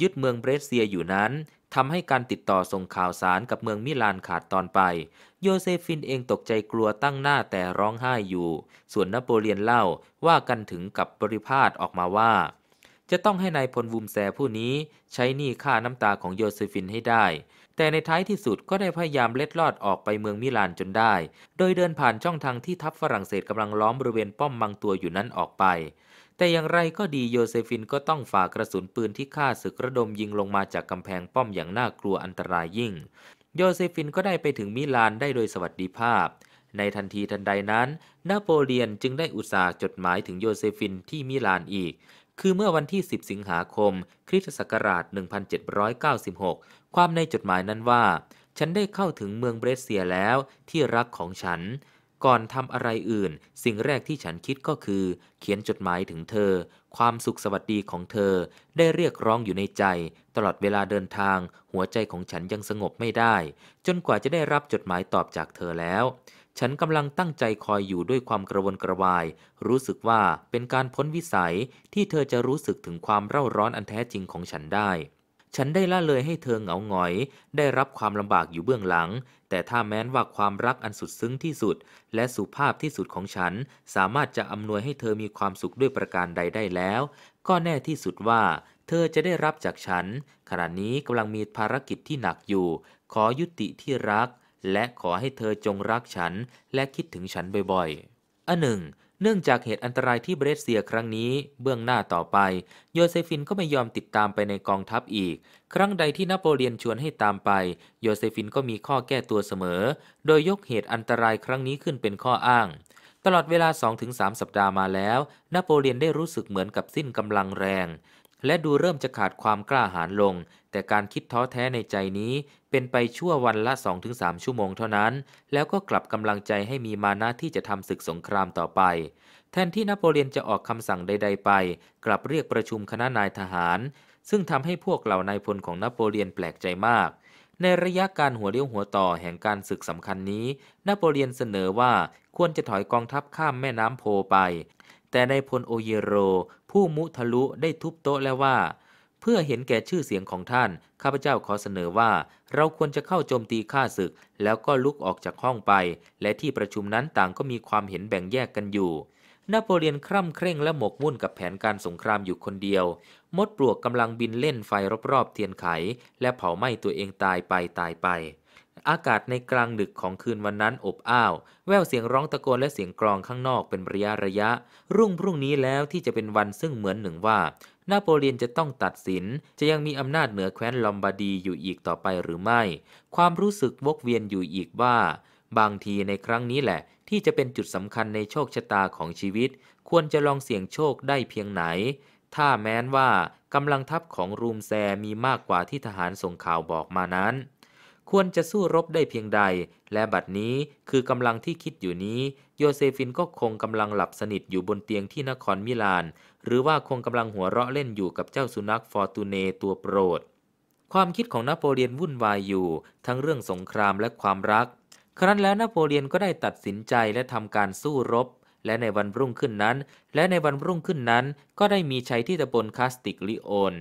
ยึดเมืองเบรเซียอยู่นั้น ทำให้การติดต่อส่งข่าวสารกับเมืองมิลานขาดตอนไป โยเซฟินเองตกใจกลัวตั้งหน้าแต่ร้องไห้อยู่ ส่วนนโปเลียนเล่าว่ากันถึงกับบริพาทออกมาว่าจะต้องให้ในายพลวูมแสผู้นี้ใช้หนี้ค่าน้ำตาของโยเซฟินให้ได้ แต่ในท้ายที่สุดก็ได้พยายามเล็ดลอดออกไปเมืองมิลานจนได้ โดยเดินผ่านช่องทางที่ทัพฝรั่งเศสกำลังล้อมบริเวณป้อมมังตัวอยู่นั้นออกไป แต่อย่างไรก็ดีโยเซฟินก็ต้องฝ่ากระสุนปืนที่ฆ่าศึกระดมยิงลงมาจากกำแพงป้อมอย่างน่ากลัวอันตรายยิ่ง โยเซฟินก็ได้ไปถึงมิลานได้โดยสวัสดิภาพ ในทันทีทันใดนั้นนโปเลียนจึงได้อุตส่าห์จดหมายถึงโยเซฟินที่มิลานอีกคือเมื่อวันที่ 10 สิงหาคม คริสตศักราช 1796 ความในจดหมายนั้นว่า ฉันได้เข้าถึงเมืองเบรสเซียแล้วที่รักของฉัน ก่อนทำอะไรอื่น สิ่งแรกที่ฉันคิดก็คือ เขียนจดหมายถึงเธอ ความสุขสวัสดีของเธอได้เรียกร้องอยู่ในใจ ตลอดเวลาเดินทาง หัวใจของฉันยังสงบไม่ได้ จนกว่าจะได้รับจดหมายตอบจากเธอแล้วฉันกำลังตั้งใจคอยอยู่ด้วยความกระวนกระวาย รู้สึกว่าเป็นการพ้นวิสัยที่เธอจะรู้สึกถึงความเร่าร้อนอันแท้จริงของฉันได้ ฉันได้ละเลยให้เธอเหงาหงอย ได้รับความลำบากอยู่เบื้องหลัง แต่ถ้าแม้นว่าความรักอันสุดซึ้งที่สุดและสุภาพที่สุดของฉันสามารถจะอำนวยให้เธอมีความสุขด้วยประการใดได้แล้ว ก็แน่ที่สุดว่าเธอจะได้รับจากฉันขณะนี้กำลังมีภารกิจที่หนักอยู่ ขอยุติที่รักและขอให้เธอจงรักฉันและคิดถึงฉันบ่อยๆอันหนึ่ง เนื่องจากเหตุอันตรายที่เบรสเซียครั้งนี้เบื้องหน้าต่อไป โยเซฟินก็ไม่ยอมติดตามไปในกองทัพอีก ครั้งใดที่นโปเลียนชวนให้ตามไป โยเซฟินก็มีข้อแก้ตัวเสมอ โดยยกเหตุอันตรายครั้งนี้ขึ้นเป็นข้ออ้าง ตลอดเวลา 2-3 สัปดาห์มาแล้ว นโปเลียนได้รู้สึกเหมือนกับสิ้นกำลังแรงและดูเริ่มจะขาดความกล้าหาญลง แต่การคิดท้อแท้ในใจนี้เป็นไปชั่ววันละ 2-3 ชั่วโมงเท่านั้น แล้วก็กลับกำลังใจให้มีมานะที่จะทำศึกสงครามต่อไป แทนที่นโปเลียนจะออกคำสั่งใดๆไป กลับเรียกประชุมคณะนายทหาร ซึ่งทำให้พวกเหล่านายพลของนโปเลียนแปลกใจมาก ในระยะการหัวเลี้ยวหัวต่อแห่งการศึกสำคัญนี้ นโปเลียนเสนอว่าควรจะถอยกองทัพข้ามแม่น้ำโพไปแต่ในพลโอเยโร ผู้มุทะลุได้ทุบโต๊ะแล้วว่า เพื่อเห็นแก่ชื่อเสียงของท่าน ข้าพเจ้าขอเสนอว่า เราควรจะเข้าโจมตีข้าศึก แล้วก็ลุกออกจากห้องไป และที่ประชุมนั้นต่างก็มีความเห็นแบ่งแยกกันอยู่นโปเลียนคร่ำเคร่งและหมกมุ่นกับแผนการสงครามอยู่คนเดียว มดปลวกกำลังบินเล่นไฟรอบๆเทียนไข และเผาไหม้ตัวเองตายไปตายไปอากาศในกลางดึกของคืนวันนั้นอบอ้าวแววเสียงร้องตะโกนและเสียงกลองข้างนอกเป็นระยะระยะ รุ่งพรุ่งนี้แล้วที่จะเป็นวันซึ่งเหมือนหนึ่งว่านาโปเลียนจะต้องตัดสิน จะยังมีอำนาจเหนือแคว้นลอมบารดีอยู่อีกต่อไปหรือไม่ ความรู้สึกวกเวียนอยู่อีกว่า บางทีในครั้งนี้แหละที่จะเป็นจุดสำคัญในโชคชะตาของชีวิต ควรจะลองเสี่ยงโชคได้เพียงไหน ถ้าแม้นว่ากำลังทัพของรูมแซมีมากกว่าที่ทหารส่งข่าวบอกมานั้นควรจะสู้รบได้เพียงใด และบัดนี้คือกำลังที่คิดอยู่นี้โยเซฟินก็คงกำลังหลับสนิทอยู่บนเตียงที่นครมิลาน หรือว่าคงกำลังหัวเราะเล่นอยู่กับเจ้าสุนัขฟอร์ตูเนตัวโปรด ความคิดของนโปเลียนวุ่นวายอยู่ ทั้งเรื่องสงครามและความรักครั้นแล้วนโปเลียนก็ได้ตัดสินใจและทำการสู้รบ และในวันรุ่งขึ้นนั้น และในวันรุ่งขึ้นนั้น ก็ได้มีชัยที่ตะบนคาสติกลิโอน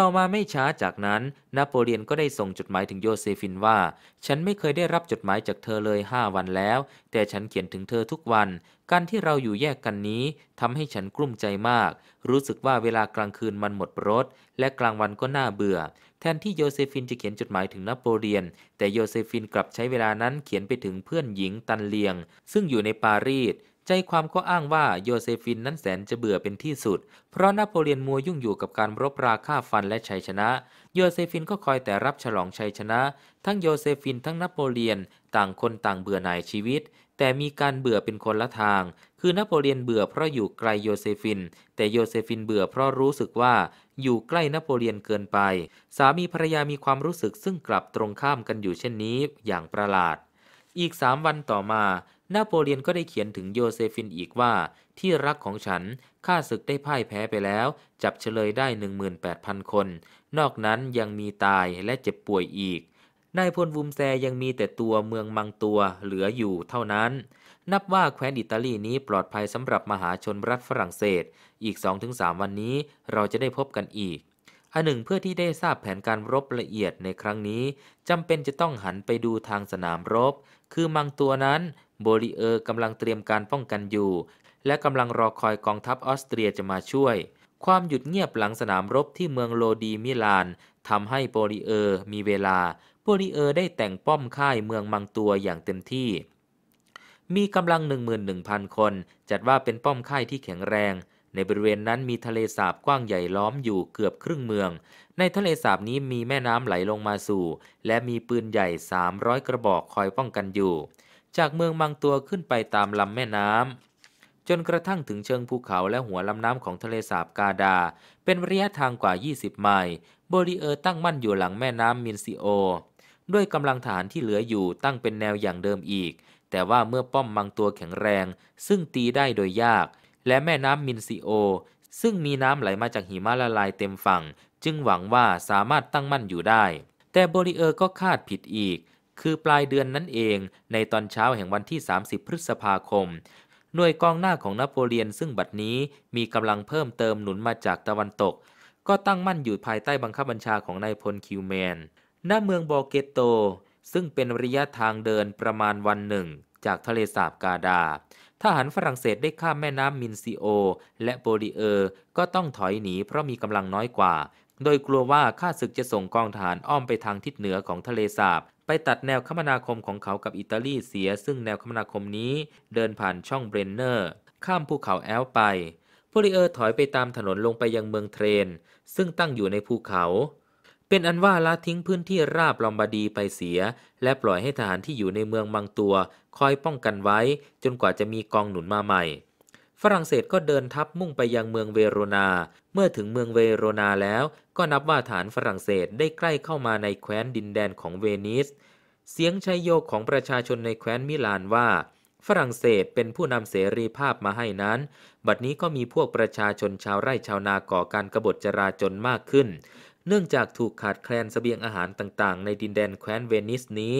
ต่อมาไม่ช้าจากนั้นนโปเลียนก็ได้ส่งจดหมายถึงโยเซฟินว่า ฉันไม่เคยได้รับจดหมายจากเธอเลยห้าวันแล้ว แต่ฉันเขียนถึงเธอทุกวัน การที่เราอยู่แยกกันนี้ทำให้ฉันกลุ้มใจมาก รู้สึกว่าเวลากลางคืนมันหมดรสและกลางวันก็น่าเบื่อ แทนที่โยเซฟินจะเขียนจดหมายถึงนโปเลียน แต่โยเซฟินกลับใช้เวลานั้นเขียนไปถึงเพื่อนหญิงตันเลียง ซึ่งอยู่ในปารีสใจความก็อ้างว่าโยเซฟินนั้นแสนจะเบื่อเป็นที่สุด เพราะนโปเลียนมัวยุ่งอยู่กับการรบราฆ่าฟันและชัยชนะ โยเซฟินก็คอยแต่รับฉลองชัยชนะ ทั้งโยเซฟินทั้งนโปเลียนต่างคนต่างเบื่อหน่ายชีวิต แต่มีการเบื่อเป็นคนละทาง คือนโปเลียนเบื่อเพราะอยู่ไกลโยเซฟิน แต่โยเซฟินเบื่อเพราะรู้สึกว่า อยู่ใกล้นโปเลียนเกินไป สามีภรรยามีความรู้สึกซึ่งกลับตรงข้ามกันอยู่เช่นนี้อย่างประหลาด อีกสามวันต่อมานโปเลียนก็ได้เขียนถึงโยเซฟินอีกว่า ที่รักของฉันข้าศึกได้พ่ายแพ้ไปแล้ว จับเฉลยได้ 18,000 คน นอกนั้นยังมีตายและเจ็บป่วยอีกนายพลวูมแซยังมีแต่ตัวเมืองมังตัวเหลืออยู่เท่านั้น นับว่าแคว้นอิตาลีนี้ปลอดภัยสำหรับมหาชนรัฐฝรั่งเศสอีก 2-3 วันนี้เราจะได้พบกันอีก อันหนึ่งเพื่อที่ได้ทราบแผนการรบละเอียดในครั้งนี้จำเป็นจะต้องหันไปดูทางสนามรบ คือมังตัวนั้นโบลิเออร์กำลังเตรียมการป้องกันอยู่ และกำลังรอคอยกองทัพออสเตรียจะมาช่วย ความหยุดเงียบหลังสนามรบที่เมืองโลดีมิลานทำให้โบลิเออร์มีเวลาโบลิเออร์ได้แต่งป้อมค่ายเมืองมังตัวอย่างเต็มที่ มีกำลัง 11,000 คน จัดว่าเป็นป้อมค่ายที่แข็งแรง ในบริเวณนั้นมีทะเลสาบกว้างใหญ่ล้อมอยู่เกือบครึ่งเมือง ในทะเลสาบนี้มีแม่น้ำไหลลงมาสู่ และมีปืนใหญ่ 300 กระบอกคอยป้องกันอยู่จากเมืองมังตัวขึ้นไปตามลำแม่น้ำจนกระทั่งถึงเชิงภูเขาและหัวลำน้ำของทะเลสาบกาดา เป็นระยะทางกว่า 20ไมล์โบลีเออร์ตั้งมั่นอยู่หลังแม่น้ำมินซิโอ ด้วยกำลังฐานที่เหลืออยู่ตั้งเป็นแนวอย่างเดิมอีก แต่ว่าเมื่อป้อมมังตัวแข็งแรง ซึ่งตีได้โดยยาก และแม่น้ำมินซิโอ ซึ่งมีน้ำไหลมาจากหิมะละลายเต็มฝั่ง จึงหวังว่าสามารถตั้งมั่นอยู่ได้ แต่โบลีเออร์ก็คาดผิดอีกคือปลายเดือนนั้นเองในตอนเช้าแห่งวันที่ 30 พฤษภาคม หน่วยกองหน้าของนโปเลียนซึ่งบัดนี้มีกำลังเพิ่มเติมหนุนมาจากตะวันตก ก็ตั้งมั่นอยู่ภายใต้บังคับบัญชาของนายพลคิวแมนณเมืองบอเกโต ซึ่งเป็นระยะทางเดินประมาณวันหนึ่ง จากทะเลสาบกาดา ทหารฝรั่งเศสได้ข้ามแม่น้ำมินซิโอ และโบลิเออร์ก็ต้องถอยหนีเพราะมีกำลังน้อยกว่า โดยกลัวว่าข้าศึกจะส่งกองทหารอ้อมไปทางทิศเหนือของทะเลสาบไปตัดแนวคมนาคมของเขากับอิตาลีเสีย ซึ่งแนวคมนาคมนี้เดินผ่านช่องเบรนเนอร์ ข้ามภูเขาแอลไปโพลิเออร์ถอยไปตามถนนลงไปยังเมืองเทรน ซึ่งตั้งอยู่ในภูเขา เป็นอันว่าละทิ้งพื้นที่ราบลอมบาดีไปเสีย และปล่อยให้ทหารที่อยู่ในเมืองบางตัว คอยป้องกันไว้ จนกว่าจะมีกองหนุนมาใหม่ฝรั่งเศสก็เดินทัพมุ่งไปยังเมืองเวโรนา เมื่อถึงเมืองเวโรนาแล้วก็นับว่าฐานฝรั่งเศสได้ใกล้เข้ามาในแคว้นดินแดนของเวนิส เสียงชัยโยของประชาชนในแคว้นมิลานว่า ฝรั่งเศสเป็นผู้นำเสรีภาพมาให้นั้น บัดนี้ก็มีพวกประชาชนชาวไร่ชาวนาก่อการกรบฏจราจนมากขึ้น เนื่องจากถูกขาดแคลนสเสบียงอาหารต่างๆ ในดินแดนแคว้นเวนิสนี้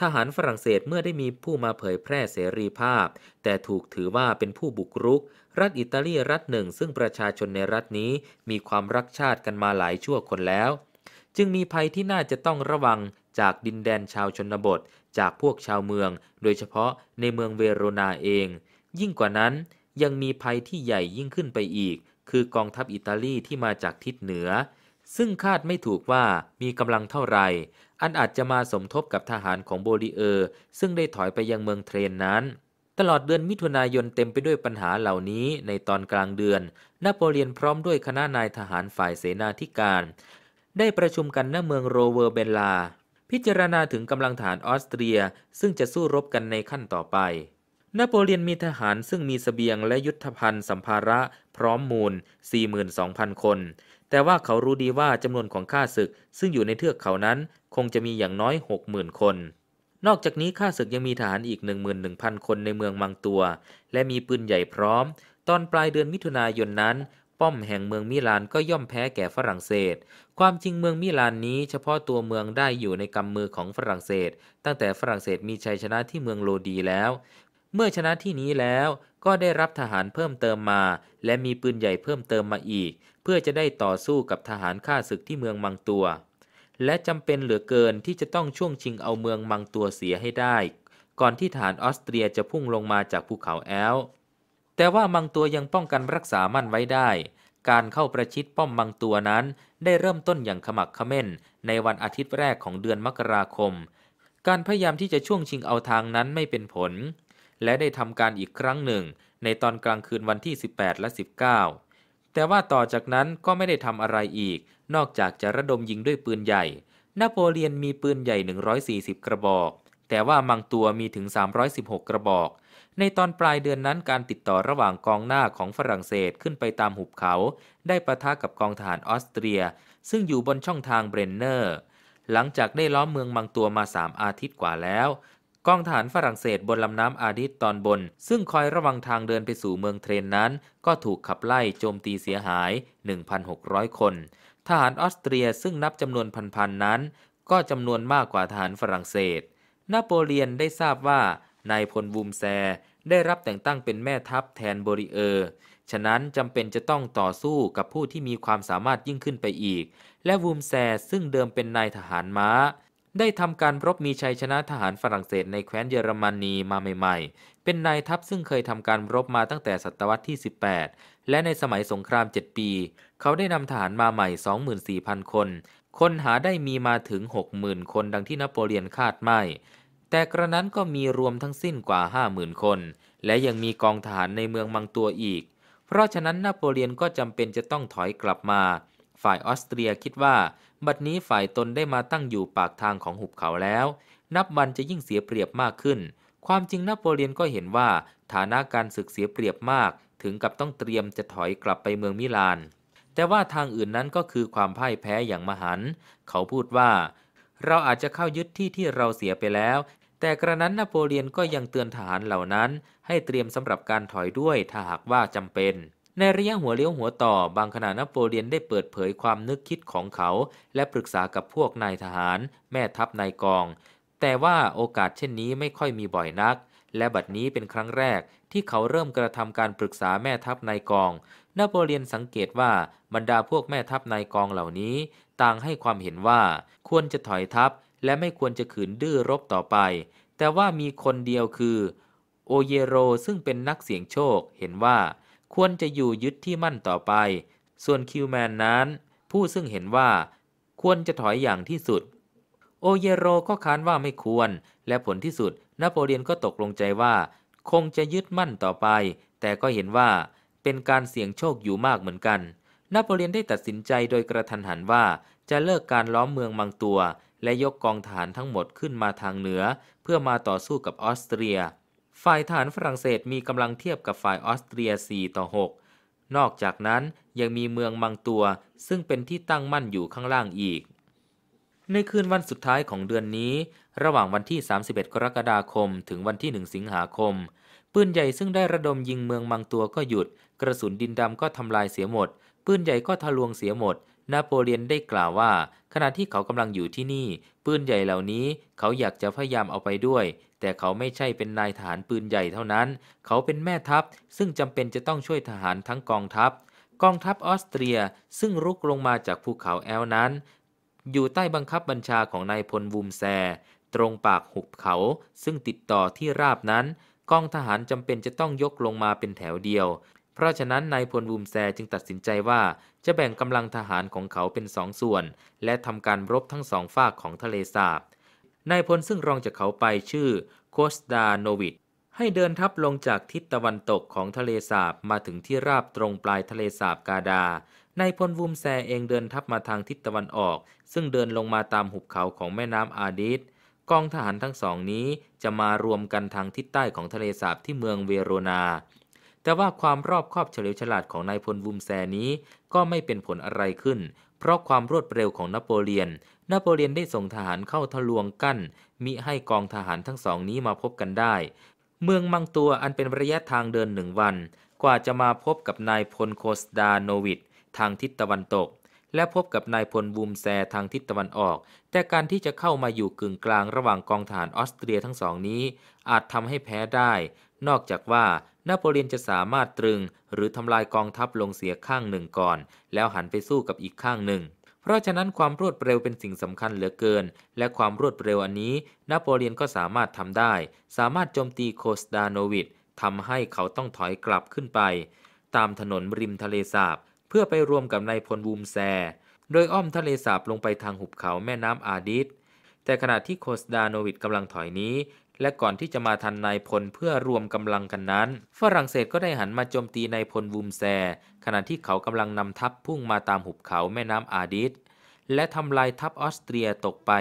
ทหารฝรั่งเศสเมื่อได้มีผู้มาเผยแพร่เสรีภาพ แต่ถูกถือว่าเป็นผู้บุกรุก รัฐอิตาลีรัฐหนึ่งซึ่งประชาชนในรัฐนี้มีความรักชาติกันมาหลายชั่วคนแล้ว จึงมีภัยที่น่าจะต้องระวังจากดินแดนชาวชนบทจากพวกชาวเมือง โดยเฉพาะในเมืองเวโรนาเอง ยิ่งกว่านั้นยังมีภัยที่ใหญ่ยิ่งขึ้นไปอีก คือกองทัพอิตาลีที่มาจากทิศเหนือ ซึ่งคาดไม่ถูกว่ามีกำลังเท่าไหร่อันอาจจะมาสมทบกับทหารของโบลิเออร์ ซึ่งได้ถอยไปยังเมืองเทรนนั้น ตลอดเดือนมิถุนายนเต็มไปด้วยปัญหาเหล่านี้ในตอนกลางเดือน นโปเลียนพร้อมด้วยคณะนายทหารฝ่ายเสนาธิการ ได้ประชุมกันณเมืองโรเวอร์เบลา พิจารณาถึงกำลังฐานออสเตรียซึ่งจะสู้รบกันในขั้นต่อไป นโปเลียนมีทหารซึ่งมีสเสบียงและยุทธภัณฑ์สัมภาระพร้อมมูล 42,000 คนแต่ว่าเขารู้ดีว่าจำนวนของข้าศึก ซึ่งอยู่ในเทือกเขานั้นคงจะมีอย่างน้อย 60,000 คน นอกจากนี้ข้าศึกยังมีทหารอีก11,000 คนในเมืองมังตัว และมีปืนใหญ่พร้อม ตอนปลายเดือนมิถุนายนนั้น ป้อมแห่งเมืองมิลานก็ย่อมแพ้แก่ฝรั่งเศส ความจริงเมืองมิลานนี้ เฉพาะตัวเมืองได้อยู่ในกำมือของฝรั่งเศส ตั้งแต่ฝรั่งเศสมีชัยชนะที่เมืองโลดีแล้ว เมื่อชนะที่นี้แล้วก็ได้รับทหารเพิ่มเติมมา และมีปืนใหญ่เพิ่มเติมมาอีกเพื่อจะได้ต่อสู้กับทหารข้าศึกที่เมืองมังตัว และจำเป็นเหลือเกินที่จะต้องช่วงชิงเอาเมืองมังตัวเสียให้ได้ ก่อนที่ทหารออสเตรียจะพุ่งลงมาจากภูเขาแอล แต่ว่ามังตัวยังป้องกันรักษามั่นไว้ได้ การเข้าประชิด ป้อมมังตัวนั้น ได้เริ่มต้นอย่างขมักขม้นในวันอาทิตย์แรกของเดือนมกราคม การพยายามที่จะช่วงชิงเอาทางนั้นไม่เป็นผล และได้ทำการอีกครั้งหนึ่ง ในตอนกลางคืนวันที่ 18และ19แต่ว่าต่อจากนั้นก็ไม่ได้ทำอะไรอีก นอกจากจะระดมยิงด้วยปืนใหญ่ นโปเลียนมีปืนใหญ่ 140 กระบอก แต่ว่ามังตัวมีถึง 316 กระบอก ในตอนปลายเดือนนั้นการติดต่อระหว่างกองหน้าของฝรั่งเศสขึ้นไปตามหุบเขา ได้ประทะกับกองทหารออสเตรีย ซึ่งอยู่บนช่องทางเบรนเนอร์ หลังจากได้ล้อมเมืองมังตัวมา 3 อาทิตย์กว่าแล้วกองทหารฝรั่งเศสบนลำน้ำอาดิตตอนบน ซึ่งคอยระวังทางเดินไปสู่เมืองเทรนนั้น ก็ถูกขับไล่โจมตีเสียหาย 1,600 คนทหารออสเตรียซึ่งนับจำนวนพันๆ นั้น ก็จำนวนมากกว่าทหารฝรั่งเศส นโปเลียนได้ทราบว่านายพลวูมแซได้รับแต่งตั้งเป็นแม่ทัพแทนโบริเออร์ ฉะนั้นจำเป็นจะต้องต่อสู้กับผู้ที่มีความสามารถยิ่งขึ้นไปอีก และวูมแซซึ่งเดิมเป็นนายทหารม้าได้ทำการรบมีชัยชนะทหารฝรั่งเศสในแคว้นเยอรมนีมาใหม่ๆ เป็นนายทัพซึ่งเคยทำการรบมาตั้งแต่ศตวรรษที่ 18 และในสมัยสงคราม 7 ปี เขาได้นำทหารมาใหม่ 24,000 คน คนหาได้มีมาถึง 60,000 คนดังที่นโปเลียนคาดไม่ แต่กระนั้นก็มีรวมทั้งสิ้นกว่า 50,000 คน และยังมีกองทหารในเมืองมังตัวอีก เพราะฉะนั้นนโปเลียนก็จำเป็นจะต้องถอยกลับมาฝ่ายออสเตรียคิดว่าบัดนี้ฝ่ายตนได้มาตั้งอยู่ปากทางของหุบเขาแล้ว นับวันจะยิ่งเสียเปรียบมากขึ้น ความจริงนโปเลียนก็เห็นว่า ฐานะการศึกเสียเปรียบมาก ถึงกับต้องเตรียมจะถอยกลับไปเมืองมิลาน แต่ว่าทางอื่นนั้นก็คือความพ่ายแพ้อย่างมหันเขาพูดว่า เราอาจจะเข้ายึดที่ที่เราเสียไปแล้ว แต่กระนั้นนโปเลียนก็ยังเตือนทหารเหล่านั้น ให้เตรียมสำหรับการถอยด้วยถ้าหากว่าจำเป็นในระยะหัวเลี้ยวหัวต่อบางขณะนโปเลียนได้เปิดเผยความนึกคิดของเขา และปรึกษากับพวกนายทหารแม่ทัพนายกอง แต่ว่าโอกาสเช่นนี้ไม่ค่อยมีบ่อยนัก และบัดนี้เป็นครั้งแรกที่เขาเริ่มกระทำการปรึกษาแม่ทัพนายกองนโปเลียนสังเกตว่าบรรดาพวกแม่ทัพนายกองเหล่านี้ ต่างให้ความเห็นว่าควรจะถอยทัพและไม่ควรจะขืนดื้อรบต่อไป แต่ว่ามีคนเดียวคือ โอเยโรซึ่งเป็นนักเสี่ยงโชคเห็นว่าควรจะอยู่ยึดที่มั่นต่อไป ส่วนคิวแมนนั้น ผู้ซึ่งเห็นว่าควรจะถอยอย่างที่สุด โอเยโรก็ค้านว่าไม่ควรและผลที่สุดนโปเลียนก็ตกลงใจว่า คงจะยึดมั่นต่อไป แต่ก็เห็นว่า เป็นการเสี่ยงโชคอยู่มากเหมือนกันนโปเลียนได้ตัดสินใจโดยกระทันหันว่าจะเลิกการล้อมเมืองมังตัว และยกกองทหารทั้งหมดขึ้นมาทางเหนือ เพื่อมาต่อสู้กับออสเตรียฝ่ายฐานฝรั่งเศสมีกำลังเทียบกับฝ่ายออสเตรีย 4 ต่อ 6 นอกจากนั้นยังมีเมืองมังตัว ซึ่งเป็นที่ตั้งมั่นอยู่ข้างล่างอีก ในคืนวันสุดท้ายของเดือนนี้ ระหว่างวันที่ 31 กรกฎาคมถึงวันที่ 1 สิงหาคม ปืนใหญ่ซึ่งได้ระดมยิงเมืองมังตัวก็หยุด กระสุนดินดำก็ทำลายเสียหมด ปืนใหญ่ก็ทะลวงเสียหมดนโปเลียนได้กล่าวว่า ขณะที่เขากำลังอยู่ที่นี่ ปืนใหญ่เหล่านี้เขาอยากจะพยายามเอาไปด้วยแต่เขาไม่ใช่เป็นนายทหารปืนใหญ่เท่านั้น เขาเป็นแม่ทัพ ซึ่งจำเป็นจะต้องช่วยทหารทั้งกองทัพ กองทัพออสเตรีย ซึ่งรุกลงมาจากภูเขาแอลนั้น อยู่ใต้บังคับบัญชาของนายพลวูมแซตรงปากหุบเขา ซึ่งติดต่อที่ราบนั้น กองทหารจำเป็นจะต้องยกลงมาเป็นแถวเดียว เพราะฉะนั้นนายพลวูมแซจึงตัดสินใจว่าจะแบ่งกำลังทหารของเขาเป็นสองส่วน และทำการรบทั้งสองฝากของทะเลสาบนายพลซึ่งรองจากเขาไปชื่อโคสดาโนวิชให้เดินทับลงจากทิศตะวันตกของทะเลสาบมาถึงที่ราบตรงปลายทะเลสาบกาดา นายพลวูมแซเองเดินทับมาทางทิศตะวันออก ซึ่งเดินลงมาตามหุบเขาของแม่น้ำอาดิสกองทหารทั้งสองนี้จะมารวมกันทางทิศใต้ของทะเลสาบที่เมืองเวโรนา แต่ว่าความรอบคอบเฉลียวฉลาดของนายพลวูมแซนี้ก็ไม่เป็นผลอะไรขึ้น เพราะความรวดเร็วของนโปเลียนนโปเลียนได้ส่งทหารเข้าทะลวงกั้นมิให้กองทหารทั้งสองนี้มาพบกันได้ เมืองมังตัวอันเป็นระยะทางเดินหนึ่งวัน กว่าจะมาพบกับนายพลโคสดาโนวิดทางทิศตะวันตก และพบกับนายพลบูมแซทางทิศตะวันออก แต่การที่จะเข้ามาอยู่กึ่งกลางระหว่างกองทหารออสเตรียทั้งสองนี้ อาจทำให้แพ้ได้ นอกจากว่านโปเลียนจะสามารถตรึง หรือทำลายกองทัพลงเสียข้างหนึ่งก่อนแล้วหันไปสู้กับอีกข้างหนึ่งเพราะฉะนั้นความรวดเร็วเป็นสิ่งสำคัญเหลือเกิน และความรวดเร็วอันนี้นโปเลียนก็สามารถทำได้ สามารถโจมตีโคสดาโนวิดทำให้เขาต้องถอยกลับขึ้นไป ตามถนนริมทะเลสาบเพื่อไปรวมกับนายพลวูมแซโดยอ้อมทะเลสาบลงไปทางหุบเขาแม่น้ำอาดิสแต่ขณะที่โคสดาโนวิดกำลังถอยนี้และก่อนที่จะมาทันนายพลเพื่อรวมกำลังกันนั้น ฝรั่งเศสก็ได้หันมาโจมตีนายพลวูมแซขณะที่เขากำลังนำทัพพุ่งมาตามหุบเขาแม่น้ำอาดิสและทำลายทัพออสเตรียตกไป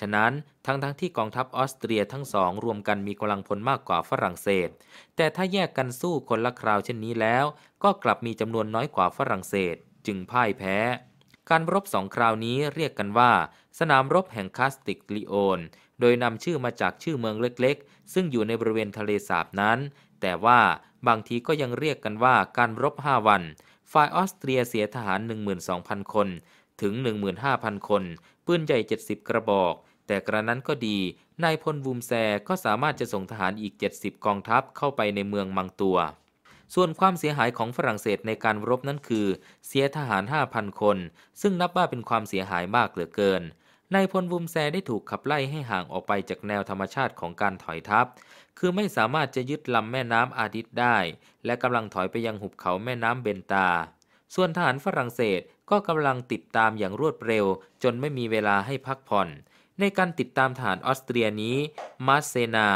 ฉะนั้นทั้งๆทที่กองทัพออสเตรียทั้งสอง รวมกันมีกำลังพลมากกว่าฝรั่งเศส แต่ถ้าแยกกันสู้คนละคราวเช่นนี้แล้ว ก็กลับมีจำนวนน้อยกว่าฝรั่งเศสจึงพ่ายแพ้ การรบสองคราวนี้เรียกกันว่า สนามรบแห่งคาสติกลิโอนโดยนำชื่อมาจากชื่อเมืองเล็กๆ ซึ่งอยู่ในบริเวณทะเลสาบนั้น แต่ว่าบางทีก็ยังเรียกกันว่าการรบ 5 วัน ฝ่ายออสเตรียเสียทหาร 12,000 คน ถึง 15,000 คน ปืนใหญ่ 70 กระบอก แต่กระนั้นก็ดี นายพลวูมแซก็สามารถจะส่งทหารอีก 70 กองทัพเข้าไปในเมืองมังตัว ส่วนความเสียหายของฝรั่งเศสในการรบนั้นคือเสียทหาร 5,000 คน ซึ่งนับว่าเป็นความเสียหายมากเหลือเกินนายพลบุมแซได้ถูกขับไล่ให้ห่างออกไปจากแนวธรรมชาติของการถอยทัพ คือไม่สามารถจะยึดลำแม่น้ำอาทิตย์ได้ และกำลังถอยไปยังหุบเขาแม่น้ำเบนตา ส่วนทหารฝรั่งเศสก็กำลังติดตามอย่างรวดเร็วจนไม่มีเวลาให้พักผ่อน ในการติดตามทหารออสเตรียนี้ มาร์เซนา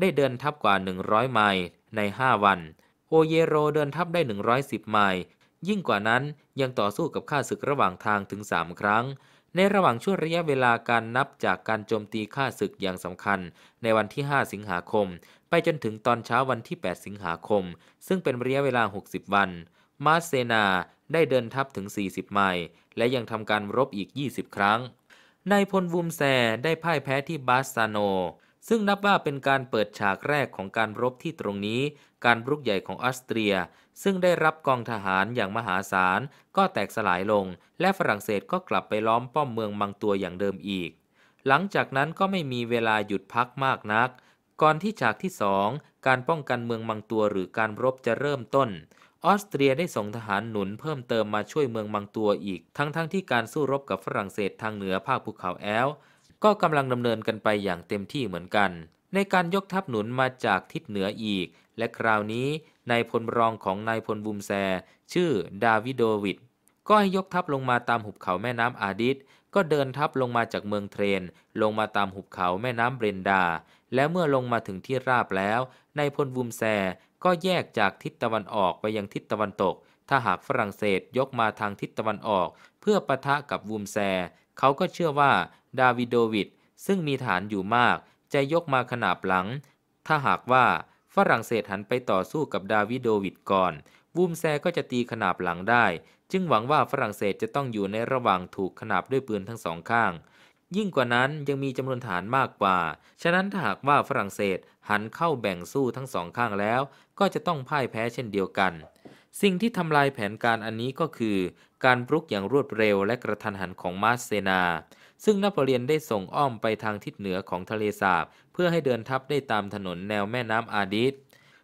ได้เดินทัพกว่า 100ไมล์ใน 5 วัน โอเยโรเดินทัพได้ 110ไมล์ ยิ่งกว่านั้นยังต่อสู้กับข้าศึกระหว่างทางถึง 3 ครั้งในระหว่างช่วงระยะเวลาการนับจากการโจมตีค่าศึกอย่างสำคัญในวันที่ 5 สิงหาคม ไปจนถึงตอนเช้าวันที่ 8 สิงหาคม ซึ่งเป็นระยะเวลา 60 วัน มาเซนาได้เดินทัพถึง 40 ไมล์และยังทำการรบอีก 20 ครั้งนายพลวูมแซ ได้พ่ายแพ้ที่บาสซาโน ซึ่งนับว่าเป็นการเปิดฉากแรกของการรบที่ตรงนี้การรุกใหญ่ของออสเตรียซึ่งได้รับกองทหารอย่างมหาศาลก็แตกสลายลงและฝรั่งเศสก็กลับไปล้อมป้อมเมืองมังตัวอย่างเดิมอีก หลังจากนั้นก็ไม่มีเวลาหยุดพักมากนัก ก่อนที่ฉากที่สองการป้องกันเมืองมังตัวหรือการรบจะเริ่มต้นออสเตรียได้ส่งทหารหนุนเพิ่มเติมมาช่วยเมืองมังตัวอีก ทั้งๆทที่การสู้รบกับฝรั่งเศสทางเหนือภาคภูเขาแอลก็กำลังดำเนินกันไปอย่างเต็มที่เหมือนกันในการยกทัพหนุนมาจากทิศเหนืออีก และคราวนี้นายพลรองของนายพลบุมแซชื่อดาวิดโดวิดก็ให้ยกทัพลงมาตามหุบเขาแม่น้ำอาดิตก็เดินทัพลงมาจากเมืองเทรนลงมาตามหุบเขาแม่น้ำเบรนดา และเมื่อลงมาถึงที่ราบแล้วนายพลบุมแซก็แยกจากทิศตะวันออกไปยังทิศตะวันตก ถ้าหากฝรั่งเศสยกมาทางทิศตะวันออก เพื่อปะทะกับวูมแซเขาก็เชื่อว่าดาวิดโดวิดซึ่งมีฐานอยู่มากจะยกมาขนาบหลัง ถ้าหากว่าฝรั่งเศสหันไปต่อสู้กับดาวิดโดวิดก่อนวูมแซก็จะตีขนาบหลังได้ จึงหวังว่าฝรั่งเศสจะต้องอยู่ในระหว่างถูกขนาบด้วยปืนทั้งสองข้าง ยิ่งกว่านั้นยังมีจำนวนฐานมากกว่า ฉะนั้นถ้าหากว่าฝรั่งเศสหันเข้าแบ่งสู้ทั้งสองข้างแล้ว ก็จะต้องพ่ายแพ้เช่นเดียวกัน สิ่งที่ทำลายแผนการอันนี้ก็คือการรุกอย่างรวดเร็ว และกระทันหันของมาสเซนาซึ่งนโปเลียนได้ส่งอ้อมไปทางทิศเหนือของทะเลสาบเพื่อให้เดินทัพได้ตามถนนแนวแม่น้ำอาดิส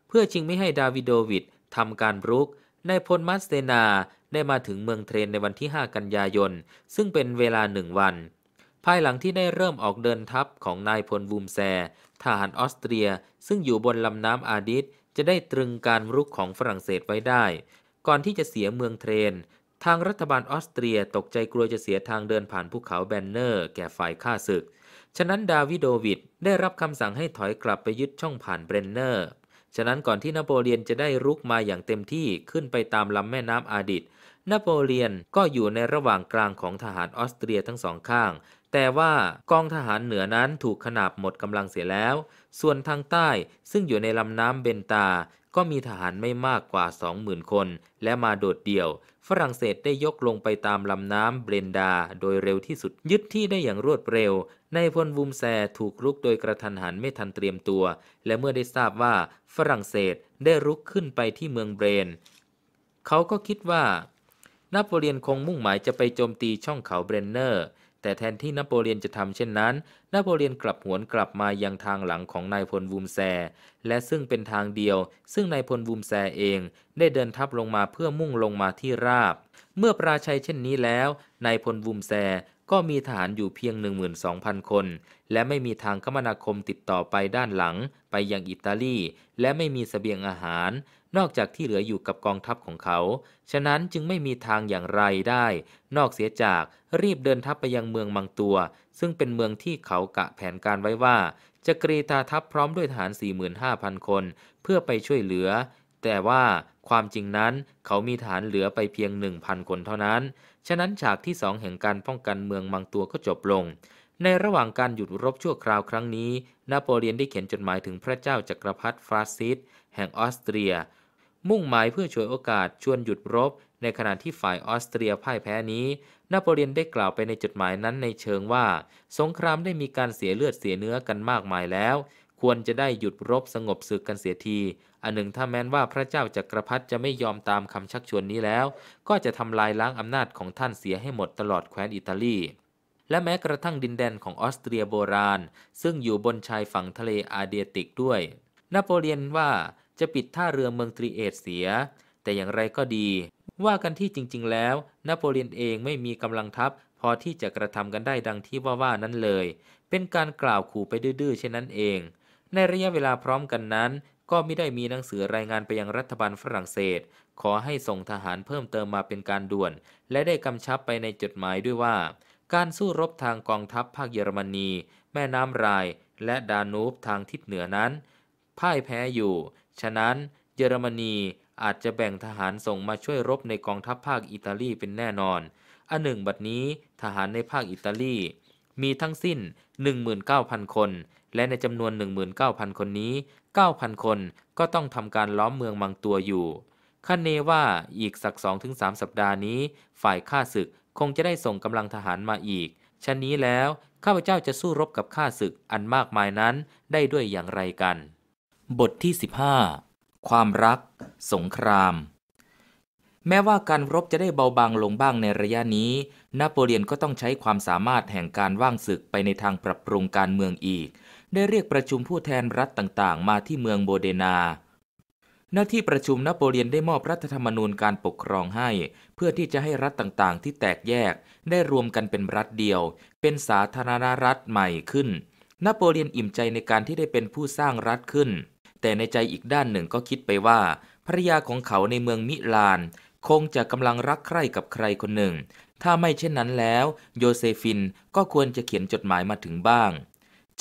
เพื่อจึงไม่ให้ดาวิดโดวิดทำการรุกนายพลมัสเตนาได้มาถึงเมืองเทรนในวันที่ 5 กันยายน ซึ่งเป็นเวลาหนึ่งวัน ภายหลังที่ได้เริ่มออกเดินทัพของนายพลวูมแซทหารออสเตรียซึ่งอยู่บนลำน้ำอาดิสจะได้ตรึงการรุกของฝรั่งเศสไว้ได้ ก่อนที่จะเสียเมืองเทรนทางรัฐบาลออสเตรียตกใจกลัวจะเสียทางเดินผ่านภูเขาแบนเนอร์ แก่ฝ่ายฆ่าศึก ฉะนั้นดาวิโดวิดได้รับคำสั่งให้ถอยกลับไปยึดช่องผ่านเบรนเนอร์ ฉะนั้นก่อนที่นโปเลียนจะได้รุกมาอย่างเต็มที่ขึ้นไปตามลำแม่น้ำอาดิด นโปเลียนก็อยู่ในระหว่างกลางของทหารออสเตรียทั้งสองข้าง แต่ว่ากองทหารเหนือนั้นถูกขนาบหมดกำลังเสียแล้ว ส่วนทางใต้ซึ่งอยู่ในลำน้ำเบนตา ก็มีทหารไม่มากกว่า20,000คนและมาโดดเดี่ยวฝรั่งเศสได้ยกลงไปตามลำน้ำเบรนดา โดยเร็วที่สุดยึดที่ได้อย่างรวดเร็ว ในพลวูมแซถูกรุกโดยกระทันหันไม่ทันเตรียมตัว และเมื่อได้ทราบว่าฝรั่งเศสได้รุกขึ้นไปที่เมืองเบรนเขาก็คิดว่า นโปเลียนคงมุ่งหมายจะไปโจมตีช่องเขาเบรนเนอร์แต่แทนที่นโปเลียนจะทำเช่นนั้น นโปเลียนกลับหวนกลับมายังทางหลังของนายพลวูมแซ และซึ่งเป็นทางเดียว ซึ่งนายพลวูมแซเอง ได้เดินทับลงมาเพื่อมุ่งลงมาที่ราบ เมื่อปราชัยเช่นนี้แล้วนายพลวูมแซก็มีฐานอยู่เพียง12,000คนและไม่มีทางคมนาคมติดต่อไปด้านหลังไปยังอิตาลี และไม่มีสเสบียงอาหารนอกจากที่เหลืออยู่กับกองทัพของเขา ฉะนั้นจึงไม่มีทางอย่างไรได้ นอกเสียจากรีบเดินทัพไปยังเมืองมังตัว ซึ่งเป็นเมืองที่เขากะแผนการไว้ว่า จะกรีตาทัพพร้อมด้วยทหาร45,000 คน เพื่อไปช่วยเหลือ แต่ว่าความจริงนั้นเขามีฐานเหลือไปเพียง 1,000 คนเท่านั้น ฉะนั้นฉากที่สองแห่งการป้องกันเมืองมังตัวก็จบลง ในระหว่างการหยุดรบชั่วคราวครั้งนี้นโปเลียนได้เขียนจดหมายถึงพระเจ้าจักรพรรดิฟราซิสแห่งออสเตรียมุ่งหมายเพื่อฉวยโอกาสชวนหยุดรบในขณะที่ฝ่ายออสเตรียพ่ายแพ้นี้นโปเลียนได้กล่าวไปในจดหมายนั้นในเชิงว่า สงครามได้มีการเสียเลือดเสียเนื้อกันมากมายแล้ว ควรจะได้หยุดรบสงบศึกกันเสียที อันหนึ่งถ้าแม้นว่าพระเจ้าจักรพรรดิจะไม่ยอมตามคำชักชวนนี้แล้ว ก็จะทำลายล้างอำนาจของท่านเสียให้หมดตลอดแคว้นอิตาลี และแม้กระทั่งดินแดนของออสเตรียโบราณ ซึ่งอยู่บนชายฝั่งทะเลอาเดียติกด้วย นโปเลียนว่าจะปิดท่าเรือเมืองตรีเอตเสีย แต่อย่างไรก็ดี ว่ากันที่จริงๆ แล้ว นโปเลียนเองไม่มีกำลังทัพพอที่จะกระทำกันได้ดังที่ว่าว่านั้นเลย เป็นการกล่าวขู่ไปดื้อๆเช่นนั้นเอง ในระยะเวลาพร้อมกันนั้น ก็ไม่ได้มีหนังสือรายงานไปยังรัฐบาลฝรั่งเศส ขอให้ส่งทหารเพิ่มเติมมาเป็นการด่วน และได้กำชับไปในจดหมายด้วยว่า การสู้รบทางกองทัพภาคเยอรมนีแม่น้ำไรและดานูบทางทิศเหนือนั้นพ่ายแพ้อยู่ฉะนั้นเยอรมนีอาจจะแบ่งทหารส่งมาช่วยรบในกองทัพภาคอิตาลีเป็นแน่นอน อันหนึ่งบัดนี้ทหารในภาคอิตาลี มีทั้งสิ้น 19,000 คน และในจำนวน 19,000 คนนี้ 9,000 คนก็ต้องทำการล้อมเมืองบางตัวอยู่ คาดเนว่าอีกสัก 2-3 สัปดาห์นี้ฝ่ายข้าศึกคงจะได้ส่งกำลังทหารมาอีก ชั้นนี้แล้วข้าพเจ้าจะสู้รบกับข้าศึกอันมากมายนั้นได้ด้วยอย่างไรกันบทที่ 15 ความรัก สงคราม แม้ว่าการรบจะได้เบาบางลงบ้างในระยะนี้ นโปเลียนก็ต้องใช้ความสามารถแห่งการว่างศึกไปในทางปรับปรุงการเมืองอีก ได้เรียกประชุมผู้แทนรัฐต่างๆ มาที่เมืองโบเดนา หน้าที่ประชุมนโปเลียนได้มอบรัฐธรรมนูญการปกครองให้ เพื่อที่จะให้รัฐต่างๆที่แตกแยก ได้รวมกันเป็นรัฐเดียว เป็นสาธารณรัฐใหม่ขึ้น นโปเลียนอิ่มใจในการที่ได้เป็นผู้สร้างรัฐขึ้นแต่ในใจอีกด้านหนึ่งก็คิดไปว่าภรยาของเขาในเมืองมิลาน คงจะกำลังรักใคร่กับใครคนหนึ่ง ถ้าไม่เช่นนั้นแล้ว โยเซฟินก็ควรจะเขียนจดหมายมาถึงบ้าง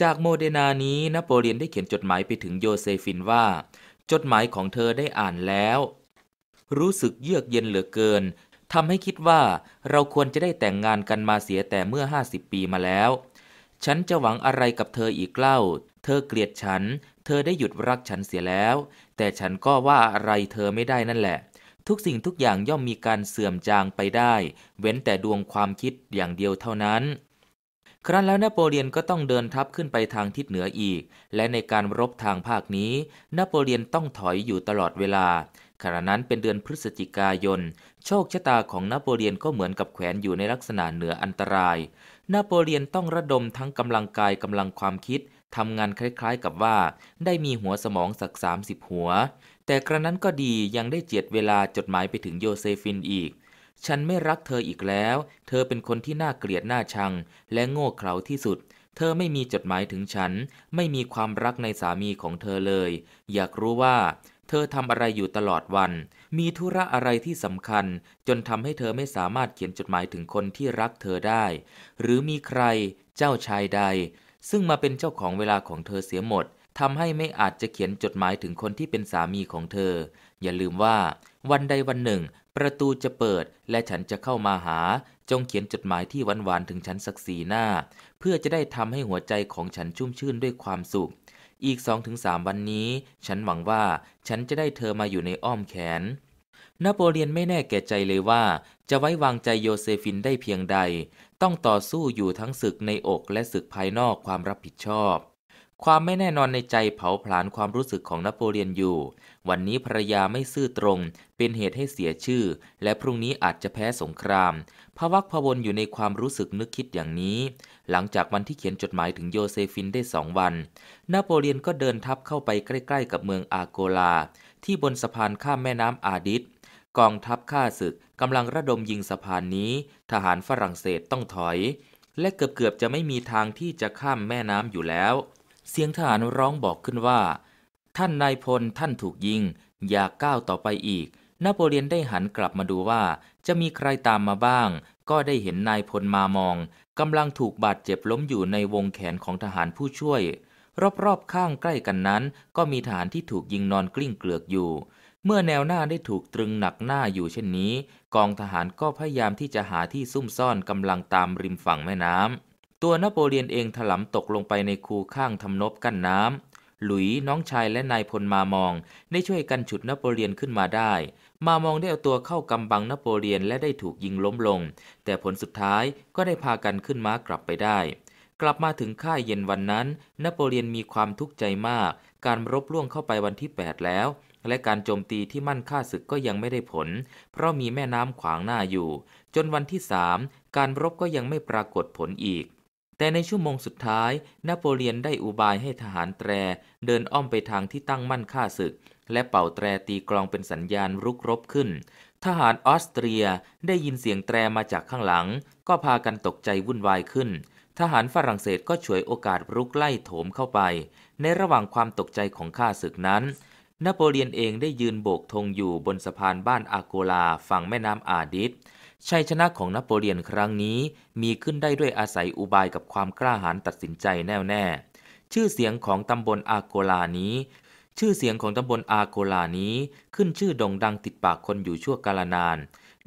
จากโมเดนานี้นโปเลียนได้เขียนจดหมายไปถึงโยเซฟินว่า จดหมายของเธอได้อ่านแล้ว รู้สึกเยือกเย็นเหลือเกินทำให้คิดว่าเราควรจะได้แต่งงานกันมาเสียแต่เมื่อ 50 ปีมาแล้ว ฉันจะหวังอะไรกับเธออีกเล่า เธอเกลียดฉันเธอได้หยุดรักฉันเสียแล้ว แต่ฉันก็ว่าอะไรเธอไม่ได้นั่นแหละ ทุกสิ่งทุกอย่างย่อมมีการเสื่อมจางไปได้ เว้นแต่ดวงความคิดอย่างเดียวเท่านั้น ครั้นแล้วนโปเลียนก็ต้องเดินทัพขึ้นไปทางทิศเหนืออีก และในการรบทางภาคนี้นโปเลียนต้องถอยอยู่ตลอดเวลา ขณะนั้นเป็นเดือนพฤศจิกายนโชคชะตาของนโปเลียนก็เหมือนกับแขวนอยู่ในลักษณะเหนืออันตรายนโปเลียนต้องระดมทั้งกำลังกายกำลังความคิดทำงานคล้ายๆกับว่า ได้มีหัวสมองสัก 30 หัว แต่กระนั้นก็ดียังได้เจียดเวลาจดหมายไปถึงโยเซฟินอีก ฉันไม่รักเธออีกแล้ว เธอเป็นคนที่น่าเกลียดน่าชัง และโง่เขลาที่สุด เธอไม่มีจดหมายถึงฉัน ไม่มีความรักในสามีของเธอเลย อยากรู้ว่า เธอทำอะไรอยู่ตลอดวัน มีธุระอะไรที่สำคัญ จนทำให้เธอไม่สามารถเขียนจดหมายถึงคนที่รักเธอได้ หรือมีใครเจ้าชายใดซึ่งมาเป็นเจ้าของเวลาของเธอเสียหมด ทำให้ไม่อาจจะเขียนจดหมายถึงคนที่เป็นสามีของเธอ อย่าลืมว่าวันใดวันหนึ่ง ประตูจะเปิดและฉันจะเข้ามาหา จงเขียนจดหมายที่หวานๆถึงฉันสักสีหน้า เพื่อจะได้ทำให้หัวใจของฉันชุ่มชื่นด้วยความสุข อีกสสองงถึามวันนี้ ฉันหวังว่าฉันจะได้เธอมาอยู่ในอ้อมแขนนโปเลียนไม่แน่แก่ใจเลยว่า จะไว้วางใจโยเซฟินได้เพียงใดต้องต่อสู้อยู่ทั้งศึกในอกและศึกภายนอกความรับผิดชอบ ความไม่แน่นอนในใจเผาผลาญความรู้สึกของนโปเลียนอยู่ วันนี้ภรรยาไม่ซื่อตรง เป็นเหตุให้เสียชื่อ และพรุ่งนี้อาจจะแพ้สงครามพวักพวนอยู่ในความรู้สึกนึกคิดอย่างนี้ หลังจากวันที่เขียนจดหมายถึงโยเซฟินได้สองวันนโปเลียนก็เดินทัพเข้าไปใกล้ๆกับเมืองอาโกลา ที่บนสะพานข้ามแม่น้ำอาดิตกองทัพข้าศึกกำลังระดมยิงสะพานนี้ ทหารฝรั่งเศสต้องถอย และเกือบเกือบจะไม่มีทางที่จะข้ามแม่น้ำอยู่แล้ว เสียงทหารร้องบอกขึ้นว่า ท่านนายพลท่านถูกยิง อย่าก้าวต่อไปอีกนโปเลียนได้หันกลับมาดูว่า จะมีใครตามมาบ้าง ก็ได้เห็นนายพลมามองกำลังถูกบาดเจ็บล้มอยู่ในวงแขนของทหารผู้ช่วยรอบๆ ข้างใกล้กันนั้น ก็มีทหารที่ถูกยิงนอนกลิ้งเกลือกอยู่เมื่อแนวหน้าได้ถูกตรึงหนักหน้าอยู่เช่นนี้ กองทหารก็พยายามที่จะหาที่ซุ่มซ่อนกำลังตามริมฝั่งแม่น้ำตัวนโปเลียนเองถลาตกลงไปในคูข้างทำนบกั้นน้ำ หลุยน้องชายและนายพลมามองได้ช่วยกันฉุดนโปเลียนขึ้นมาได้ มามองได้เอาตัวเข้ากำบังนโปเลียนและได้ถูกยิงล้มลง แต่ผลสุดท้ายก็ได้พากันขึ้นม้ากลับไปได้ กลับมาถึงค่ายเย็นวันนั้น นโปเลียนมีความทุกข์ใจมากการรบล่วงเข้าไปวันที่8แล้วและการโจมตีที่มั่นค่าศึกก็ยังไม่ได้ผลเพราะมีแม่น้ำขวางหน้าอยู่ จนวันที่สามการรบก็ยังไม่ปรากฏผลอีก แต่ในชั่วโมงสุดท้ายนโปเลียนได้อุบายให้ทหารแตรเดินอ้อมไปทางที่ตั้งมั่นค่าศึก และเป่าแตรตีกลองเป็นสัญญาณรุกรบขึ้น ทหารออสเตรียได้ยินเสียงแตรมาจากข้างหลัง ก็พากันตกใจวุ่นวายขึ้น ทหารฝรั่งเศสก็ฉวยโอกาสรุกไล่โถมเข้าไป ในระหว่างความตกใจของข้าศึกนั้นนโปเลียนเองได้ยืนโบกธงอยู่บนสะพานบ้านอาโกลาฝั่งแม่น้ำอาดิสชัยชนะของนโปเลียนครั้งนี้มีขึ้นได้ด้วยอาศัยอุบายกับความกล้าหาญตัดสินใจแน่วแน่ ชื่อเสียงของตำบลอาโกลานี้ ชื่อเสียงของตำบล อาโกลานี้ขึ้นชื่อด่งดังติดปากคนอยู่ชั่วกาลนาน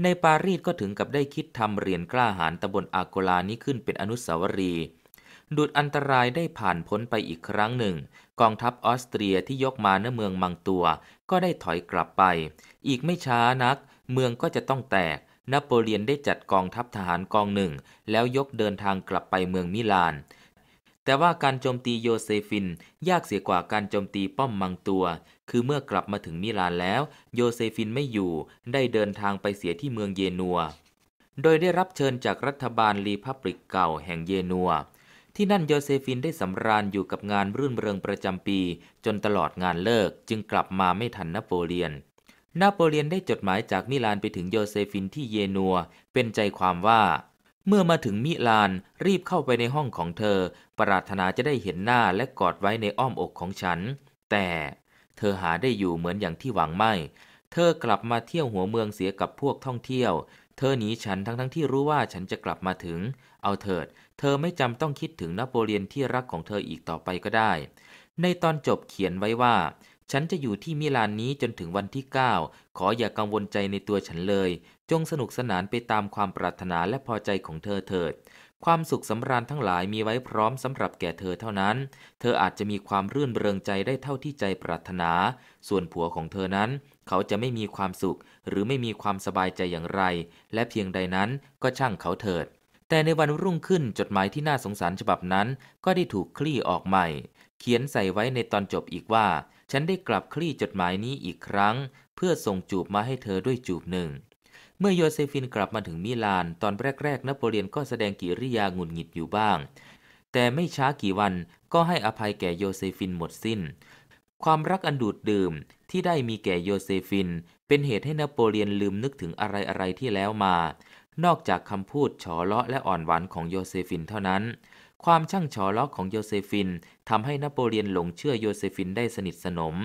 ในปารีสก็ถึงกับได้คิดทำเหรียญกล้าหาญตำบลอาโกลานี้ขึ้นเป็นอนุสาวรีย์ ดูดอันตรายได้ผ่านพ้นไปอีกครั้งหนึ่งกองทัพออสเตรียที่ยกมาเนื้อเมืองมังตัว ก็ได้ถอยกลับไป อีกไม่ช้านักเมืองก็จะต้องแตก นโปเลียนได้จัดกองทัพทหารกองหนึ่ง แล้วยกเดินทางกลับไปเมืองมิลาน แต่ว่าการโจมตีโยเซฟินยากเสียกว่าการโจมตีป้อมมังตัว คือเมื่อกลับมาถึงมิลานแล้ว โยเซฟินไม่อยู่ได้เดินทางไปเสียที่เมืองเยนัว โดยได้รับเชิญจากรัฐบาลรีพับลิกเก่าแห่งเยนัวที่นั่นโยเซฟินได้สำราญอยู่กับงานรื่นเริงประจำปี จนตลอดงานเลิกจึงกลับมาไม่ทันนโปเลียน นโปเลียนได้จดหมายจากมิลานไปถึงโยเซฟินที่เยนัวเป็นใจความว่า เมื่อมาถึงมิลานรีบเข้าไปในห้องของเธอ ปรารถนาจะได้เห็นหน้าและกอดไว้ในอ้อมอกของฉัน แต่ เธอหาได้อยู่เหมือนอย่างที่หวังไม่เธอกลับมาเที่ยวหัวเมืองเสียกับพวกท่องเที่ยว เธอหนีฉันทั้งทั้งที่รู้ว่าฉันจะกลับมาถึง เอาเถิดเธอไม่จำต้องคิดถึงนโปเลียนที่รักของเธออีกต่อไปก็ได้ ในตอนจบเขียนไว้ว่า ฉันจะอยู่ที่มิลานนี้จนถึงวันที่ 9 ขออย่ากังวลใจในตัวฉันเลย จงสนุกสนานไปตามความปรารถนาและพอใจของเธอเถิด ความสุขสำราญทั้งหลายมีไว้พร้อมสำหรับแก่เธอเท่านั้น เธออาจจะมีความรื่นเริงใจได้เท่าที่ใจปรารถนา ส่วนผัวของเธอนั้น เขาจะไม่มีความสุข หรือไม่มีความสบายใจอย่างไร และเพียงใดนั้นก็ช่างเขาเถิดแต่ในวันรุ่งขึ้นจดหมายที่น่าสงสารฉบับนั้น ก็ได้ถูกคลี่ออกใหม่ เขียนใส่ไว้ในตอนจบอีกว่า ฉันได้กลับคลี่จดหมายนี้อีกครั้ง เพื่อส่งจูบมาให้เธอด้วยจูบหนึ่ง เมื่อโยเซฟินกลับมาถึงมิลาน ตอนแรกๆนโปเลียนก็แสดงกิริยางุดหงิดอยู่บ้าง แต่ไม่ช้ากี่วันก็ให้อภัยแก่โยเซฟินหมดสิน้น ความรักอันดูดดื่มที่ได้มีแก่โยเซฟินเป็นเหตุให้นโปเลียนลืมนึกถึงอะไรๆที่แล้วมานอกจากคำพูดฉอเลาะและอ่อนหวานของโยเซฟินเท่านั้น ความช่างฉอเลาะของโยเซฟินทำให้นโปเลียนหลงเชื่อโยเซฟินได้สนิทสนม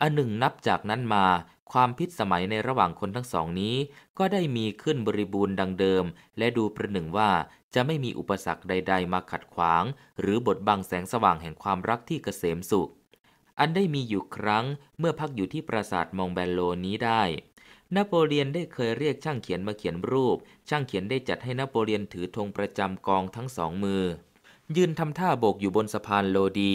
อันหนึ่ง นับจากนั้นมา ความพิษสมัยในระหว่างคนทั้งสองนี้ ก็ได้มีขึ้นบริบูรณ์ดังเดิม และดูประหนึ่งว่าจะไม่มีอุปสรรคใด ๆ มาขัดขวาง หรือบดบังแสงสว่างแห่งความรักที่เกษมสุข อันได้มีอยู่ครั้งเมื่อพักอยู่ที่ปราสาทมองแบนโลนี้ได้นโปเลียนได้เคยเรียกช่างเขียนมาเขียนรูป ช่างเขียนได้จัดให้นโปเลียนถือธงประจำกองทั้งสองมือ ยืนทำท่าโบกอยู่บนสะพานโลดี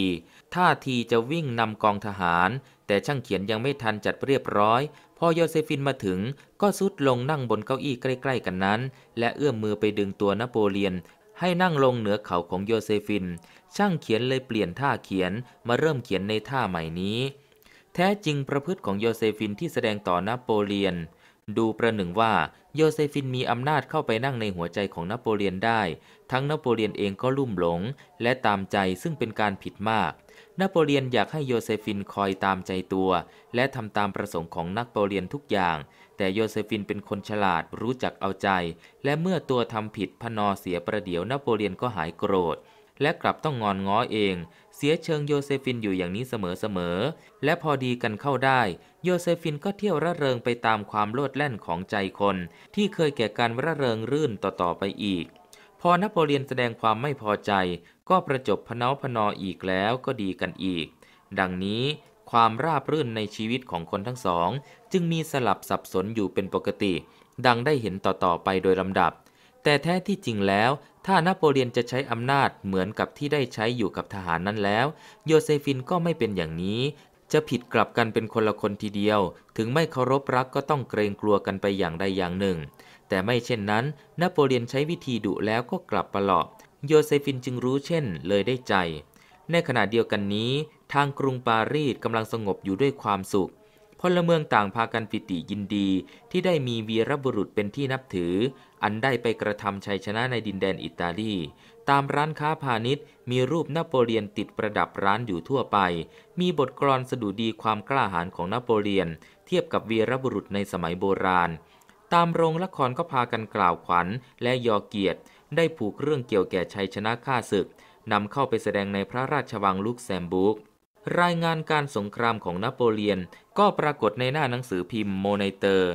ท่าทีจะวิ่งนำกองทหาร แต่ช่างเขียนยังไม่ทันจัดเรียบร้อย พอโยเซฟินมาถึง ก็ซุดลงนั่งบนเก้าอี้ใกล้ ๆ กันนั้น และเอื้อมมือไปดึงตัวนโปเลียนให้นั่งลงเหนือเข่าของโยเซฟิน ช่างเขียนเลยเปลี่ยนท่าเขียนมาเริ่มเขียนในท่าใหม่นี้แท้จริงประพฤติของโยเซฟินที่แสดงต่อนโปเลียน ดูประหนึ่งว่าโยเซฟินมีอำนาจเข้าไปนั่งในหัวใจของนโปเลียนได้ ทั้งนโปเลียนเองก็ลุ่มหลงและตามใจซึ่งเป็นการผิดมาก นโปเลียนอยากให้โยเซฟินคอยตามใจตัว และทำตามประสงค์ของนโปเลียนทุกอย่าง แต่โยเซฟินเป็นคนฉลาดรู้จักเอาใจ และเมื่อตัวทำผิดพนอเสียประเดี๋ยวนโปเลียนก็หายโกรธ และกลับต้องงอนง้อเองเสียเชิงโยเซฟินอยู่อย่างนี้เสมอๆ และพอดีกันเข้าได้ โยเซฟินก็เที่ยวระเริงไปตามความโลดแล่นของใจคน ที่เคยแก่การระเริงรื่นต่อๆไปอีก พอนโปเลียนแสดงความไม่พอใจ ก็ประจบพเนาพนออีกแล้วก็ดีกันอีก ดังนี้ความราบรื่นในชีวิตของคนทั้งสอง จึงมีสลับสับสนอยู่เป็นปกติ ดังได้เห็นต่อๆไปโดยลำดับ แต่แท้ที่จริงแล้วถ้านโปเลียนจะใช้อำนาจเหมือนกับที่ได้ใช้อยู่กับทหารนั้นแล้ว โยเซฟินก็ไม่เป็นอย่างนี้ จะผิดกลับกันเป็นคนละคนทีเดียว ถึงไม่เคารพรักก็ต้องเกรงกลัวกันไปอย่างใดอย่างหนึ่ง แต่ไม่เช่นนั้นนโปเลียนใช้วิธีดุแล้วก็กลับประหลอะโยเซฟินจึงรู้เช่นเลยได้ใจ ในขณะเดียวกันนี้ ทางกรุงปารีสกำลังสงบอยู่ด้วยความสุขพลเมืองต่างพากันปิติยินดีที่ได้มีวีรบุรุษเป็นที่นับถืออันได้ไปกระทำชัยชนะในดินแดนอิตาลีตามร้านค้าพาณิชย์มีรูปนโปเลียนติดประดับร้านอยู่ทั่วไปมีบทกลอนสดุดีความกล้าหาญของนโปเลียนเทียบกับวีรบุรุษในสมัยโบราณตามโรงละครก็พากันกล่าวขวัญและยอเกียรติได้ผูกเรื่องเกี่ยวแก่ชัยชนะข้าศึกนำเข้าไปแสดงในพระราชวังลุกเซมบูร์กรายงานการสงครามของนโปเลียนก็ปรากฏในหน้าหนังสือพิมพ์โมเนเตอร์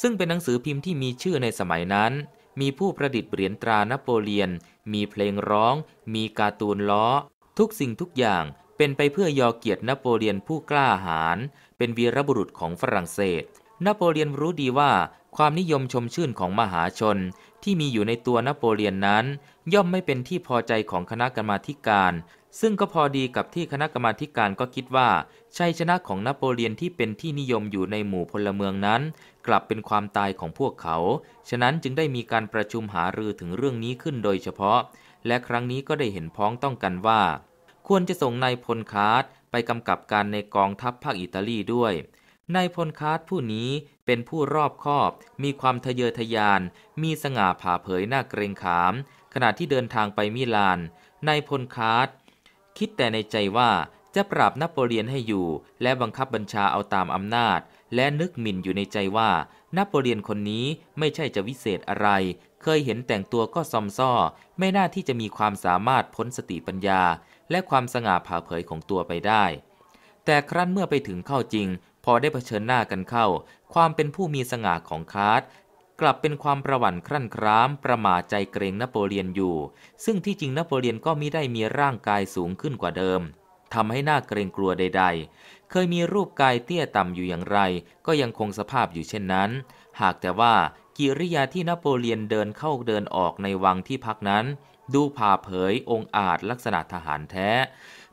ซึ่งเป็นหนังสือพิมพ์ที่มีชื่อในสมัยนั้น มีผู้ประดิษฐ์เหรียญตรานโปเลียน มีเพลงร้อง มีการ์ตูนล้อ ทุกสิ่งทุกอย่างเป็นไปเพื่อยอเกียรตินโปเลียนผู้กล้าหาญเป็นวีรบุรุษของฝรั่งเศสนโปเลียนรู้ดีว่าความนิยมชมชื่นของมหาชนที่มีอยู่ในตัวนโปเลียนนั้น ย่อมไม่เป็นที่พอใจของคณะกรรมาการซึ่งก็พอดีกับที่คณะกรรมาการก็คิดว่าชัยชนะของนโปเลียนที่เป็นที่นิยมอยู่ในหมู่พลเมืองนั้น กลับเป็นความตายของพวกเขา ฉะนั้นจึงได้มีการประชุมหารือถึงเรื่องนี้ขึ้นโดยเฉพาะ และครั้งนี้ก็ได้เห็นพ้องต้องกันว่า ควรจะส่งนายพลคาร์ดไปกำกับการในกองทัพภาคอิตาลีด้วยนายพลคาร์ดผู้นี้เป็นผู้รอบคอบ มีความทะเยอทะยาน มีสง่าผ่าเผยหน้าเกรงขาม ขณะที่เดินทางไปมิลานนายพลคาร์ดคิดแต่ในใจว่าจะปราบนโปเลียนให้อยู่และบังคับบัญชาเอาตามอำนาจ และนึกหมิ่นอยู่ในใจว่านโปเลียนคนนี้ไม่ใช่จะวิเศษอะไร เคยเห็นแต่งตัวก็ซอมซ่อ ไม่น่าที่จะมีความสามารถพ้นสติปัญญา และความสง่าผ่าเผยของตัวไปได้ แต่ครั้นเมื่อไปถึงเข้าจริง พอได้เผชิญหน้ากันเข้า ความเป็นผู้มีสง่าของคาร์ดกลับเป็นความประวัติครั่นคร้าม ประมาทใจเกรงนโปเลียนอยู่ ซึ่งที่จริงนโปเลียนก็มิได้มีร่างกายสูงขึ้นกว่าเดิมทำให้หน่าเกรงกลัวใด ๆ เคยมีรูปกายเตี้ยต่ำอยู่อย่างไร ก็ยังคงสภาพอยู่เช่นนั้น หากแต่ว่ากิริยาที่นโปเลียนเดินเข้าเดินออกในวังที่พักนั้น ดูผ่าเผยองอาจลักษณะทหารแท้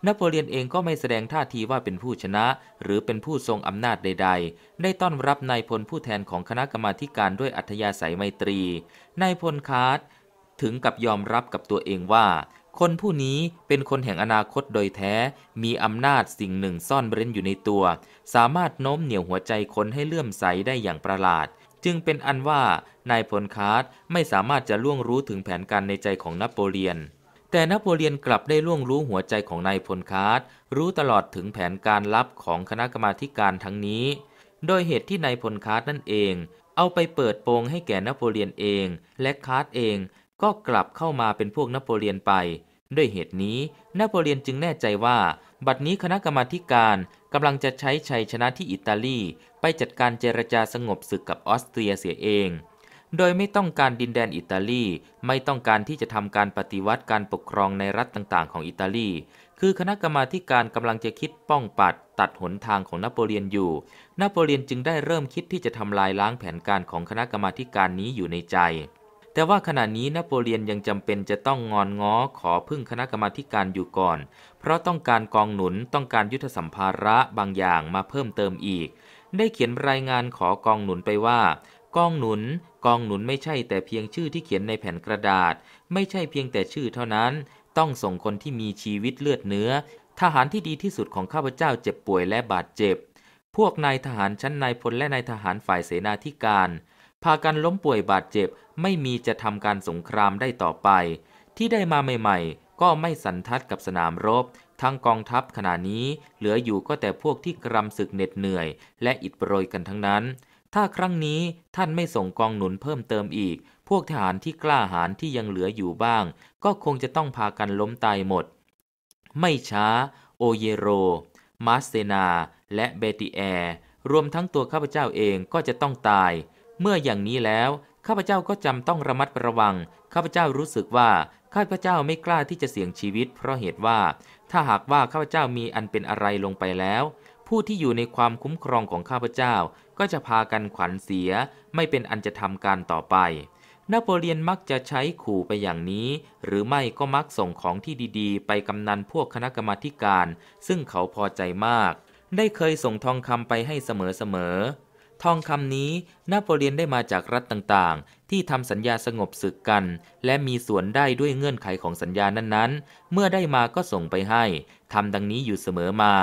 นโปเลียนเองก็ไม่แสดงท่าทีว่าเป็นผู้ชนะ หรือเป็นผู้ทรงอำนาจใดๆ ได้ต้อนรับนายพลผู้แทนของคณะกรรมาการด้วยอัธยาศัยไมตรีนายพลคาร์ดถึงกับยอมรับกับตัวเองว่า คนผู้นี้เป็นคนแห่งอนาคตโดยแท้ มีอำนาจสิ่งหนึ่งซ่อนเร้นอยู่ในตัว สามารถโน้มเหนี่ยวหัวใจคนให้เลื่อมใสได้อย่างประหลาด จึงเป็นอันว่านายพลคาร์ดไม่สามารถจะล่วงรู้ถึงแผนการในใจของนโปเลียนแต่นโปเลียนกลับได้ล่วงรู้หัวใจของนายพลคาร์ดรู้ตลอดถึงแผนการลับของคณะกรรมาการทั้งนี้ โดยเหตุที่นายพลคาร์ดนั่นเอง เอาไปเปิดโปงให้แก่นโปเลียนเอง และคาร์ดเอง ก็กลับเข้ามาเป็นพวกนโปเลียนไป ด้วยเหตุนี้ นโปเลียนจึงแน่ใจว่าบัดนี้คณะกรรมาการกำลังจะใช้ชัยชนะที่อิตาลีไปจัดการเจรจาสงบศึกกับออสเตรียเสียเองโดยไม่ต้องการดินแดนอิตาลี ไม่ต้องการที่จะทำการปฏิวัติการปกครองในรัฐต่างๆของอิตาลีคือคณะกรรมาการกำลังจะคิดป้องปัด ตัดหนทางของนโปเลียนอยู่นโปเลียนจึงได้เริ่มคิดที่จะทำลายล้างแผนการของคณะกรรมาการนี้อยู่ในใจ แต่ว่าขณะนี้นโปเลียนยังจำเป็นจะต้องงอนง้อขอพึ่งคณะกรรมาการอยู่ก่อนเพราะต้องการกองหนุนต้องการยุทธสัมภาระบางอย่างมาเพิ่มเติมอีก ได้เขียนรายงานขอกองหนุนไปว่ากองหนุน กองหนุนไม่ใช่แต่เพียงชื่อที่เขียนในแผ่นกระดาษ ไม่ใช่เพียงแต่ชื่อเท่านั้น ต้องส่งคนที่มีชีวิตเลือดเนื้อ ทหารที่ดีที่สุดของข้าพเจ้าเจ็บป่วยและบาดเจ็บ พวกนายทหารชั้นนายพลและนายทหารฝ่ายเสนาธิการ พากันล้มป่วยบาดเจ็บ ไม่มีจะทำการสงครามได้ต่อไป ที่ได้มาใหม่ๆ ก็ไม่สันทัดกับสนามรบ ทั้งกองทัพขณะนี้ เหลืออยู่ก็แต่พวกที่กรำศึกเหน็ดเหนื่อย และอิดโรยกันทั้งนั้นถ้าครั้งนี้ท่านไม่ส่งกองหนุนเพิ่มเติมอีก พวกทหารที่กล้าหาญที่ยังเหลืออยู่บ้าง ก็คงจะต้องพากันล้มตายหมด ไม่ช้า โอเยโร มาสเซนา และเบติแอร์ รวมทั้งตัวข้าพเจ้าเองก็จะต้องตาย เมื่ออย่างนี้แล้ว ข้าพเจ้าก็จำต้องระมัดระวัง ข้าพเจ้ารู้สึกว่าข้าพเจ้าไม่กล้าที่จะเสี่ยงชีวิต เพราะเหตุว่าถ้าหากว่าข้าพเจ้ามีอันเป็นอะไรลงไปแล้วผู้ที่อยู่ในความคุ้มครองของข้าพเจ้า ก็จะพากันขวัญเสีย ไม่เป็นอันจะทำการต่อไปนโปเลียนมักจะใช้ขู่ไปอย่างนี้ หรือไม่ก็มักส่งของที่ดีๆ ไปกำนันพวกคณะกรรมาการ ซึ่งเขาพอใจมาก ได้เคยส่งทองคำไปให้เสมอ ๆ ทองคำนี้นโปเลียนได้มาจากรัฐต่างๆ ที่ทำสัญญาสงบศึกกัน และมีส่วนได้ด้วยเงื่อนไขของสัญญานั้นๆ เมื่อได้มาก็ส่งไปให้ทำดังนี้อยู่เสมอมา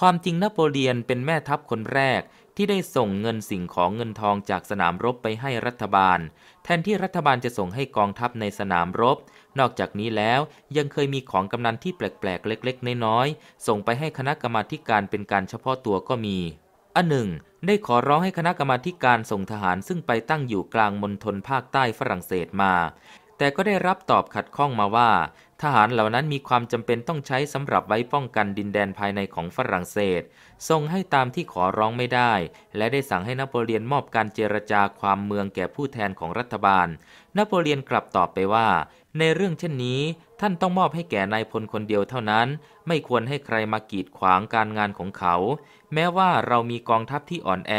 ความจริงนโปเลียนเป็นแม่ทัพคนแรก ที่ได้ส่งเงินสิ่งของเงินทองจากสนามรบไปให้รัฐบาล แทนที่รัฐบาลจะส่งให้กองทัพในสนามรบ นอกจากนี้แล้วยังเคยมีของกำนันที่แปลกๆเล็กๆน้อยๆส่งไปให้คณะกรรมาการเป็นการเฉพาะตัวก็มีอันหนึ่ง ได้ขอร้องให้คณะกรรมาการส่งทหาร ซึ่งไปตั้งอยู่กลางมณฑลภาคใต้ฝรั่งเศสมา แต่ก็ได้รับตอบขัดข้องมาว่าทหารเหล่านั้นมีความจำเป็นต้องใช้สำหรับไว้ป้องกันดินแดนภายในของฝรั่งเศสทรงให้ตามที่ขอร้องไม่ได้ และได้สั่งให้นโปเลียนมอบการเจรจาความเมืองแก่ผู้แทนของรัฐบาลนโปเลียนกลับตอบไปว่า ในเรื่องเช่นนี้ท่านต้องมอบให้แก่นายพลคนเดียวเท่านั้น ไม่ควรให้ใครมากีดขวางการงานของเขา แม้ว่าเรามีกองทัพที่อ่อนแอ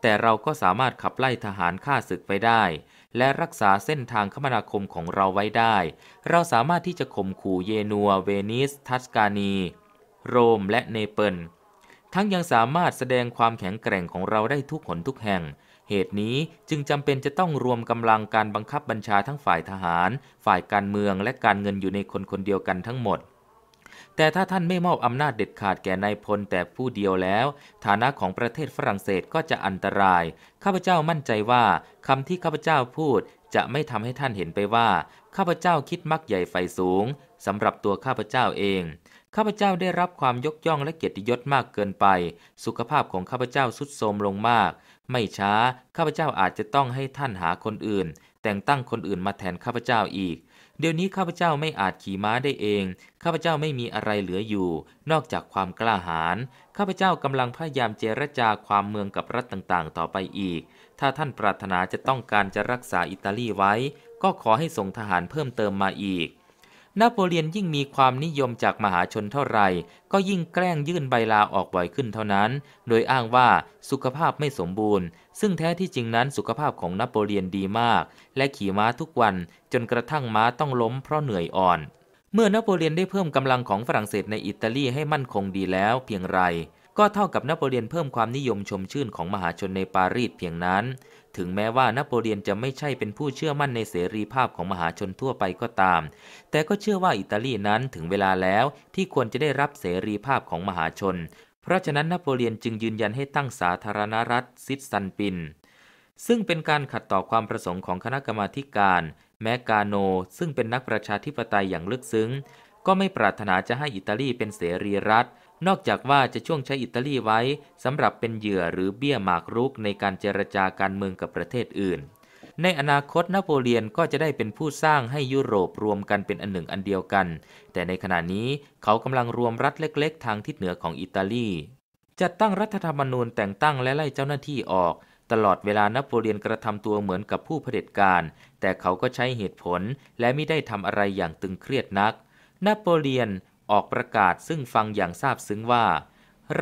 แต่เราก็สามารถขับไล่ทหารข้าศึกไปได้และรักษาเส้นทางคมนาคมของเราไว้ได้ เราสามารถที่จะข่มขู่เยนัว เวนิส ทัสกานี โรม และเนเปิล ทั้งยังสามารถแสดงความแข็งแกร่งของเราได้ทุกหนทุกแห่ง เหตุนี้จึงจำเป็นจะต้องรวมกำลังการบังคับบัญชาทั้งฝ่ายทหาร ฝ่ายการเมือง และการเงินอยู่ในคนคนเดียวกันทั้งหมดแต่ถ้าท่านไม่มอบอำนาจเด็ดขาดแก่นายพลแต่ผู้เดียวแล้ว ฐานะของประเทศฝรั่งเศสก็จะอันตรายข้าพเจ้ามั่นใจว่าคำที่ข้าพเจ้าพูดจะไม่ทำให้ท่านเห็นไปว่า ข้าพเจ้าคิดมักใหญ่ไฟสูงสำหรับตัวข้าพเจ้าเอง ข้าพเจ้าได้รับความยกย่องและเกียรติยศมากเกินไป สุขภาพของข้าพเจ้าทรุดโทรมลงมาก ไม่ช้า ข้าพเจ้าอาจจะต้องให้ท่านหาคนอื่น แต่งตั้งคนอื่นมาแทนข้าพเจ้าอีกเดี๋ยวนี้ข้าพเจ้าไม่อาจขี่ม้าได้เอง ข้าพเจ้าไม่มีอะไรเหลืออยู่ นอกจากความกล้าหาญ ข้าพเจ้ากำลังพยายามเจรจาความเมืองกับรัฐต่างๆ ต่อไปอีก ถ้าท่านปรารถนาจะต้องการจะรักษาอิตาลีไว้ ก็ขอให้ส่งทหารเพิ่มเติมมาอีกนโปเลียนยิ่งมีความนิยมจากมหาชนเท่าไรก็ยิ่งแกล้งยื่นใบลาออกบ่อยขึ้นเท่านั้น โดยอ้างว่าสุขภาพไม่สมบูรณ์ ซึ่งแท้ที่จริงนั้นสุขภาพของนโปเลียนดีมาก และขี่ม้าทุกวันจนกระทั่งม้าต้องล้มเพราะเหนื่อยอ่อน เมื่อนโปเลียนได้เพิ่มกำลังของฝรั่งเศสในอิตาลีให้มั่นคงดีแล้วเพียงไร ก็เท่ากับนโปเลียนเพิ่มความนิยมชมชื่นของมหาชนในปารีสเพียงนั้นถึงแม้ว่านโปเลียนจะไม่ใช่เป็นผู้เชื่อมั่นในเสรีภาพของมหาชนทั่วไปก็ตาม แต่ก็เชื่อว่าอิตาลีนั้นถึงเวลาแล้วที่ควรจะได้รับเสรีภาพของมหาชน เพราะฉะนั้นนโปเลียนจึงยืนยันให้ตั้งสาธารณรัฐซิดซันปิน ซึ่งเป็นการขัดต่อความประสงค์ของคณะกรรมาการ แมกาโน ซึ่งเป็นนักประชาธิปไตยอย่างลึกซึ้งก็ไม่ปรารถนาจะให้อิตาลีเป็นเสรีรัฐเนอกจากว่าจะช่วงใช้อิตาลีไว้สำหรับเป็นเหยื่อหรือเบี้ยหมากรุกในการเจรจาการเมืองกับประเทศอื่น ในอนาคตนโปเลียนก็จะได้เป็นผู้สร้างให้ยุโรปรวมกันเป็นอันหนึ่งอันเดียวกัน แต่ในขณะนี้เขากำลังรวมรัฐเล็กๆทางทิศเหนือของอิตาลี จัดตั้งรัฐธรรมนูญแต่งตั้งและไล่เจ้าหน้าที่ออก ตลอดเวลานโปเลียนกระทำตัวเหมือนกับผู้เผด็จการแต่เขาก็ใช้เหตุผลและไม่ได้ทำอะไรอย่างตึงเครียดนักนโปเลียนออกประกาศซึ่งฟังอย่างซาบซึ้งว่า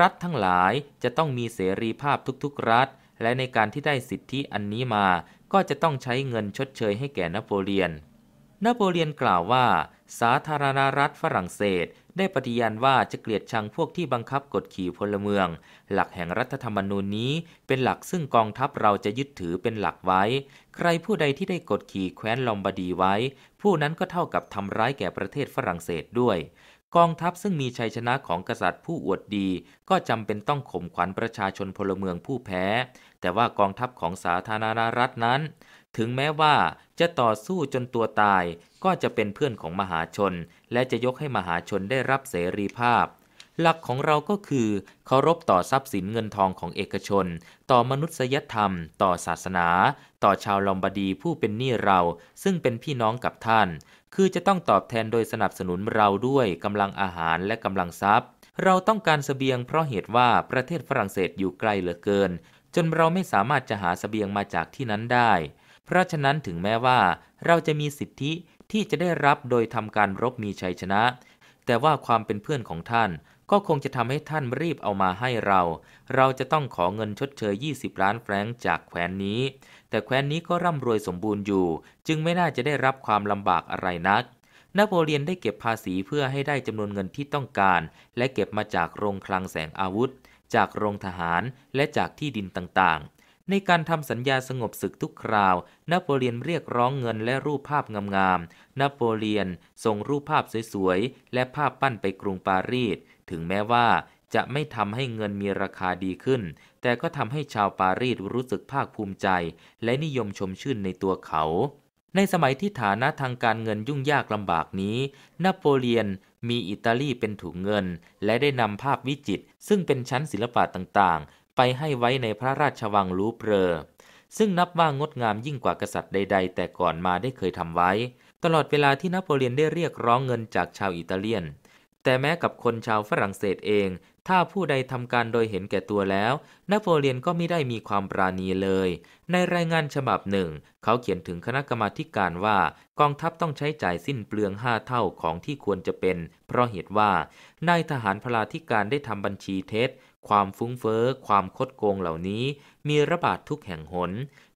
รัฐทั้งหลายจะต้องมีเสรีภาพทุกๆรัฐ และในการที่ได้สิทธิอันนี้มาก็จะต้องใช้เงินชดเชยให้แก่นโปเลียนนโปเลียนกล่าวว่า สาธารณรัฐฝรั่งเศสได้ปฏิญาณว่าจะเกลียดชังพวกที่บังคับกดขี่พลเมือง หลักแห่งรัฐธรรมนูญนี้เป็นหลักซึ่งกองทัพเราจะยึดถือเป็นหลักไว้ ใครผู้ใดที่ได้กดขี่แคว้นลอมบาร์ดีไว้ ผู้นั้นก็เท่ากับทำร้ายแก่ประเทศฝรั่งเศสด้วยกองทัพซึ่งมีชัยชนะของกษัตริย์ผู้อวดดี ก็จำเป็นต้องข่มขวัญประชาชนพลเมืองผู้แพ้ แต่ว่ากองทัพของสาธารณรัฐนั้น ถึงแม้ว่าจะต่อสู้จนตัวตายก็จะเป็นเพื่อนของมหาชน และจะยกให้มหาชนได้รับเสรีภาพหลักของเราก็คือเคารพต่อทรัพย์สินเงินทองของเอกชน ต่อมนุษยธรรม ต่อศาสนา ต่อชาวลอมบาดี ผู้เป็นหนี้เรา ซึ่งเป็นพี่น้องกับท่าน คือจะต้องตอบแทนโดยสนับสนุนเราด้วย กำลังอาหารและกำลังทรัพย์ เราต้องการสเสบียงเพราะเหตุว่าประเทศฝรั่งเศสอยู่ไกลเหลือเกิน จนเราไม่สามารถจะหาสเสบียงมาจากที่นั้นได้ เพราะฉะนั้นถึงแม้ว่า เราจะมีสิทธิที่จะได้รับโดยทำการรบมีชัยชนะ แต่ว่าความเป็นเพื่อนของท่านก็คงจะทำให้ท่านรีบเอามาให้เรา เราจะต้องขอเงินชดเชย20 ล้านแฟรงจากแคว้นนี้ แต่แคว้นนี้ก็ร่ำรวยสมบูรณ์อยู่ จึงไม่น่าจะได้รับความลำบากอะไรนัก นโปเลียนได้เก็บภาษีเพื่อให้ได้จำนวนเงินที่ต้องการ และเก็บมาจากโรงคลังแสงอาวุธ จากโรงทหาร และจากที่ดินต่าง ๆ ในการทำสัญญาสงบศึกทุกคราว นโปเลียนเรียกร้องเงินและรูปภาพงาม ๆ นโปเลียนส่งรูปภาพสวย ๆ และภาพปั้นไปกรุงปารีสถึงแม้ว่าจะไม่ทำให้เงินมีราคาดีขึ้น แต่ก็ทำให้ชาวปารีสรู้สึกภาคภูมิใจ และนิยมชมชื่นในตัวเขา ในสมัยที่ฐานะทางการเงินยุ่งยากลำบากนี้ นโปเลียนมีอิตาลีเป็นถุงเงิน และได้นำภาพวิจิตรซึ่งเป็นชั้นศิลปะต่างๆ ไปให้ไว้ในพระราชวังลูเปรซึ่งนับว่างดงามยิ่งกว่ากษัตริย์ใด ๆ แต่ก่อนมาได้เคยทำไว้ ตลอดเวลาที่นโปเลียนได้เรียกร้องเงินจากชาวอิตาเลียนแต่แม้กับคนชาวฝรั่งเศสเอง ถ้าผู้ใดทำการโดยเห็นแก่ตัวแล้ว นโปเลียนก็ไม่ได้มีความปราณีเลย ในรายงานฉบับหนึ่ง เขาเขียนถึงคณะกรรมาการว่า กองทัพต้องใช้จ่ายสิ้นเปลืองห้าเท่าของที่ควรจะเป็น เพราะเหตุว่านายทหารพลาธิการได้ทำบัญชีเท็จ ความฟุ้งเฟอ้อ ความคดโกงเหล่านี้ มีระบาดทุกแห่งหน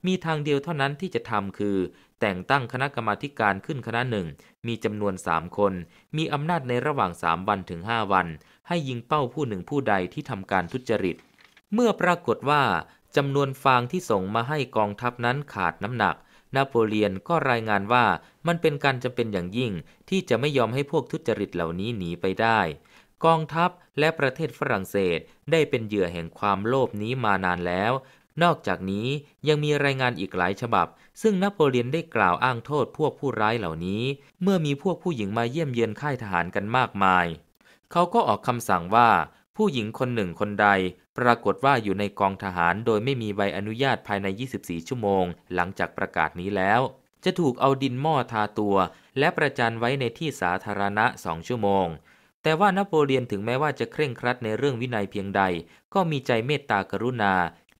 มีทางเดียวเท่านั้นที่จะทำคือแต่งตั้งคณะกรรมาการขึ้นคณะหนึ่ง มีจำนวน 3 คน มีอำนาจในระหว่าง 3 วันถึง 5 วัน ให้ยิงเป้าผู้หนึ่งผู้ใดที่ทำการทุจริต เมื่อปรากฏว่าจำนวนฟางที่ส่งมาให้กองทัพนั้นขาดน้ำหนักนโปเลียนก็รายงานว่ามันเป็นการจำเป็นอย่างยิ่งที่จะไม่ยอมให้พวกทุจริตเหล่านี้หนีไปได้ กองทัพและประเทศฝรั่งเศสได้เป็นเหยื่อแห่งความโลภนี้มานานแล้ว นอกจากนี้ยังมีรายงานอีกหลายฉบับซึ่งนโปเลียนได้กล่าวอ้างโทษพวกผู้ร้ายเหล่านี้ เมื่อมีพวกผู้หญิงมาเยี่ยมเยียนค่ายทหารกันมากมาย เขาก็ออกคำสั่งว่าผู้หญิงคนหนึ่งคนใด ปรากฏว่าอยู่ในกองทหารโดยไม่มีใบอนุญาตภายใน 24 ชั่วโมง หลังจากประกาศนี้แล้ว จะถูกเอาดินหม้อทาตัว และประจานไว้ในที่สาธารณะสองชั่วโมง แต่ว่านโปเลียนถึงแม้ว่าจะเคร่งครัดในเรื่องวินัยเพียงใด ก็มีใจเมตตากรุณา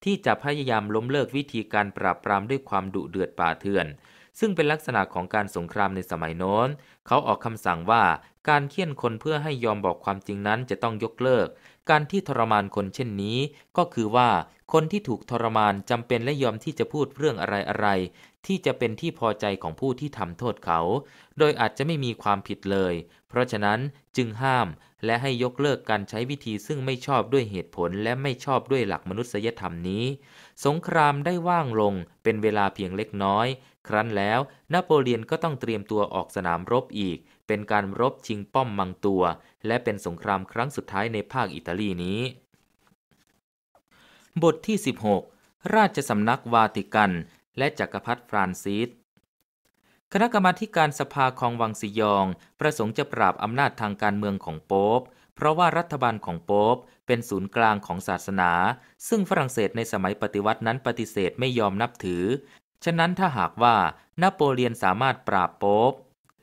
ที่จะพยายามล้มเลิกวิธีการปราบปรามด้วยความดุเดือดป่าเถื่อน ซึ่งเป็นลักษณะของการสงครามในสมัยโน้นเขาออกคำสั่งว่าการเคี่ยนคนเพื่อให้ยอมบอกความจริงนั้นจะต้องยกเลิก การที่ทรมานคนเช่นนี้ ก็คือว่าคนที่ถูกทรมานจำเป็นและยอมที่จะพูดเรื่องอะไรอะไร ที่จะเป็นที่พอใจของผู้ที่ทำโทษเขา โดยอาจจะไม่มีความผิดเลย เพราะฉะนั้นจึงห้ามและให้ยกเลิกการใช้วิธีซึ่งไม่ชอบด้วยเหตุผลและไม่ชอบด้วยหลักมนุษยธรรมนี้ สงครามได้ว่างลง เป็นเวลาเพียงเล็กน้อย ครั้นแล้วนโปเลียนก็ต้องเตรียมตัวออกสนามรบอีก เป็นการรบชิงป้อมมังตัว และเป็นสงครามครั้งสุดท้ายในภาคอิตาลีนี้ บทที่ 16 ราชสำนักวาติกัน และจักรพรรดิฟรานซิสคณะกรรมาการสภาของวังสียอง ประสงค์จะปราบอำนาจทางการเมืองของโป๊ปเพราะว่ารัฐบาลของโป๊ปเป็นศูนย์กลางของศาสนา ซึ่งฝรั่งเศสในสมัยปฏิวัตินั้นปฏิเสธไม่ยอมนับถือ ฉะนั้นถ้าหากว่านโปเลียนสามารถปราบโป๊ป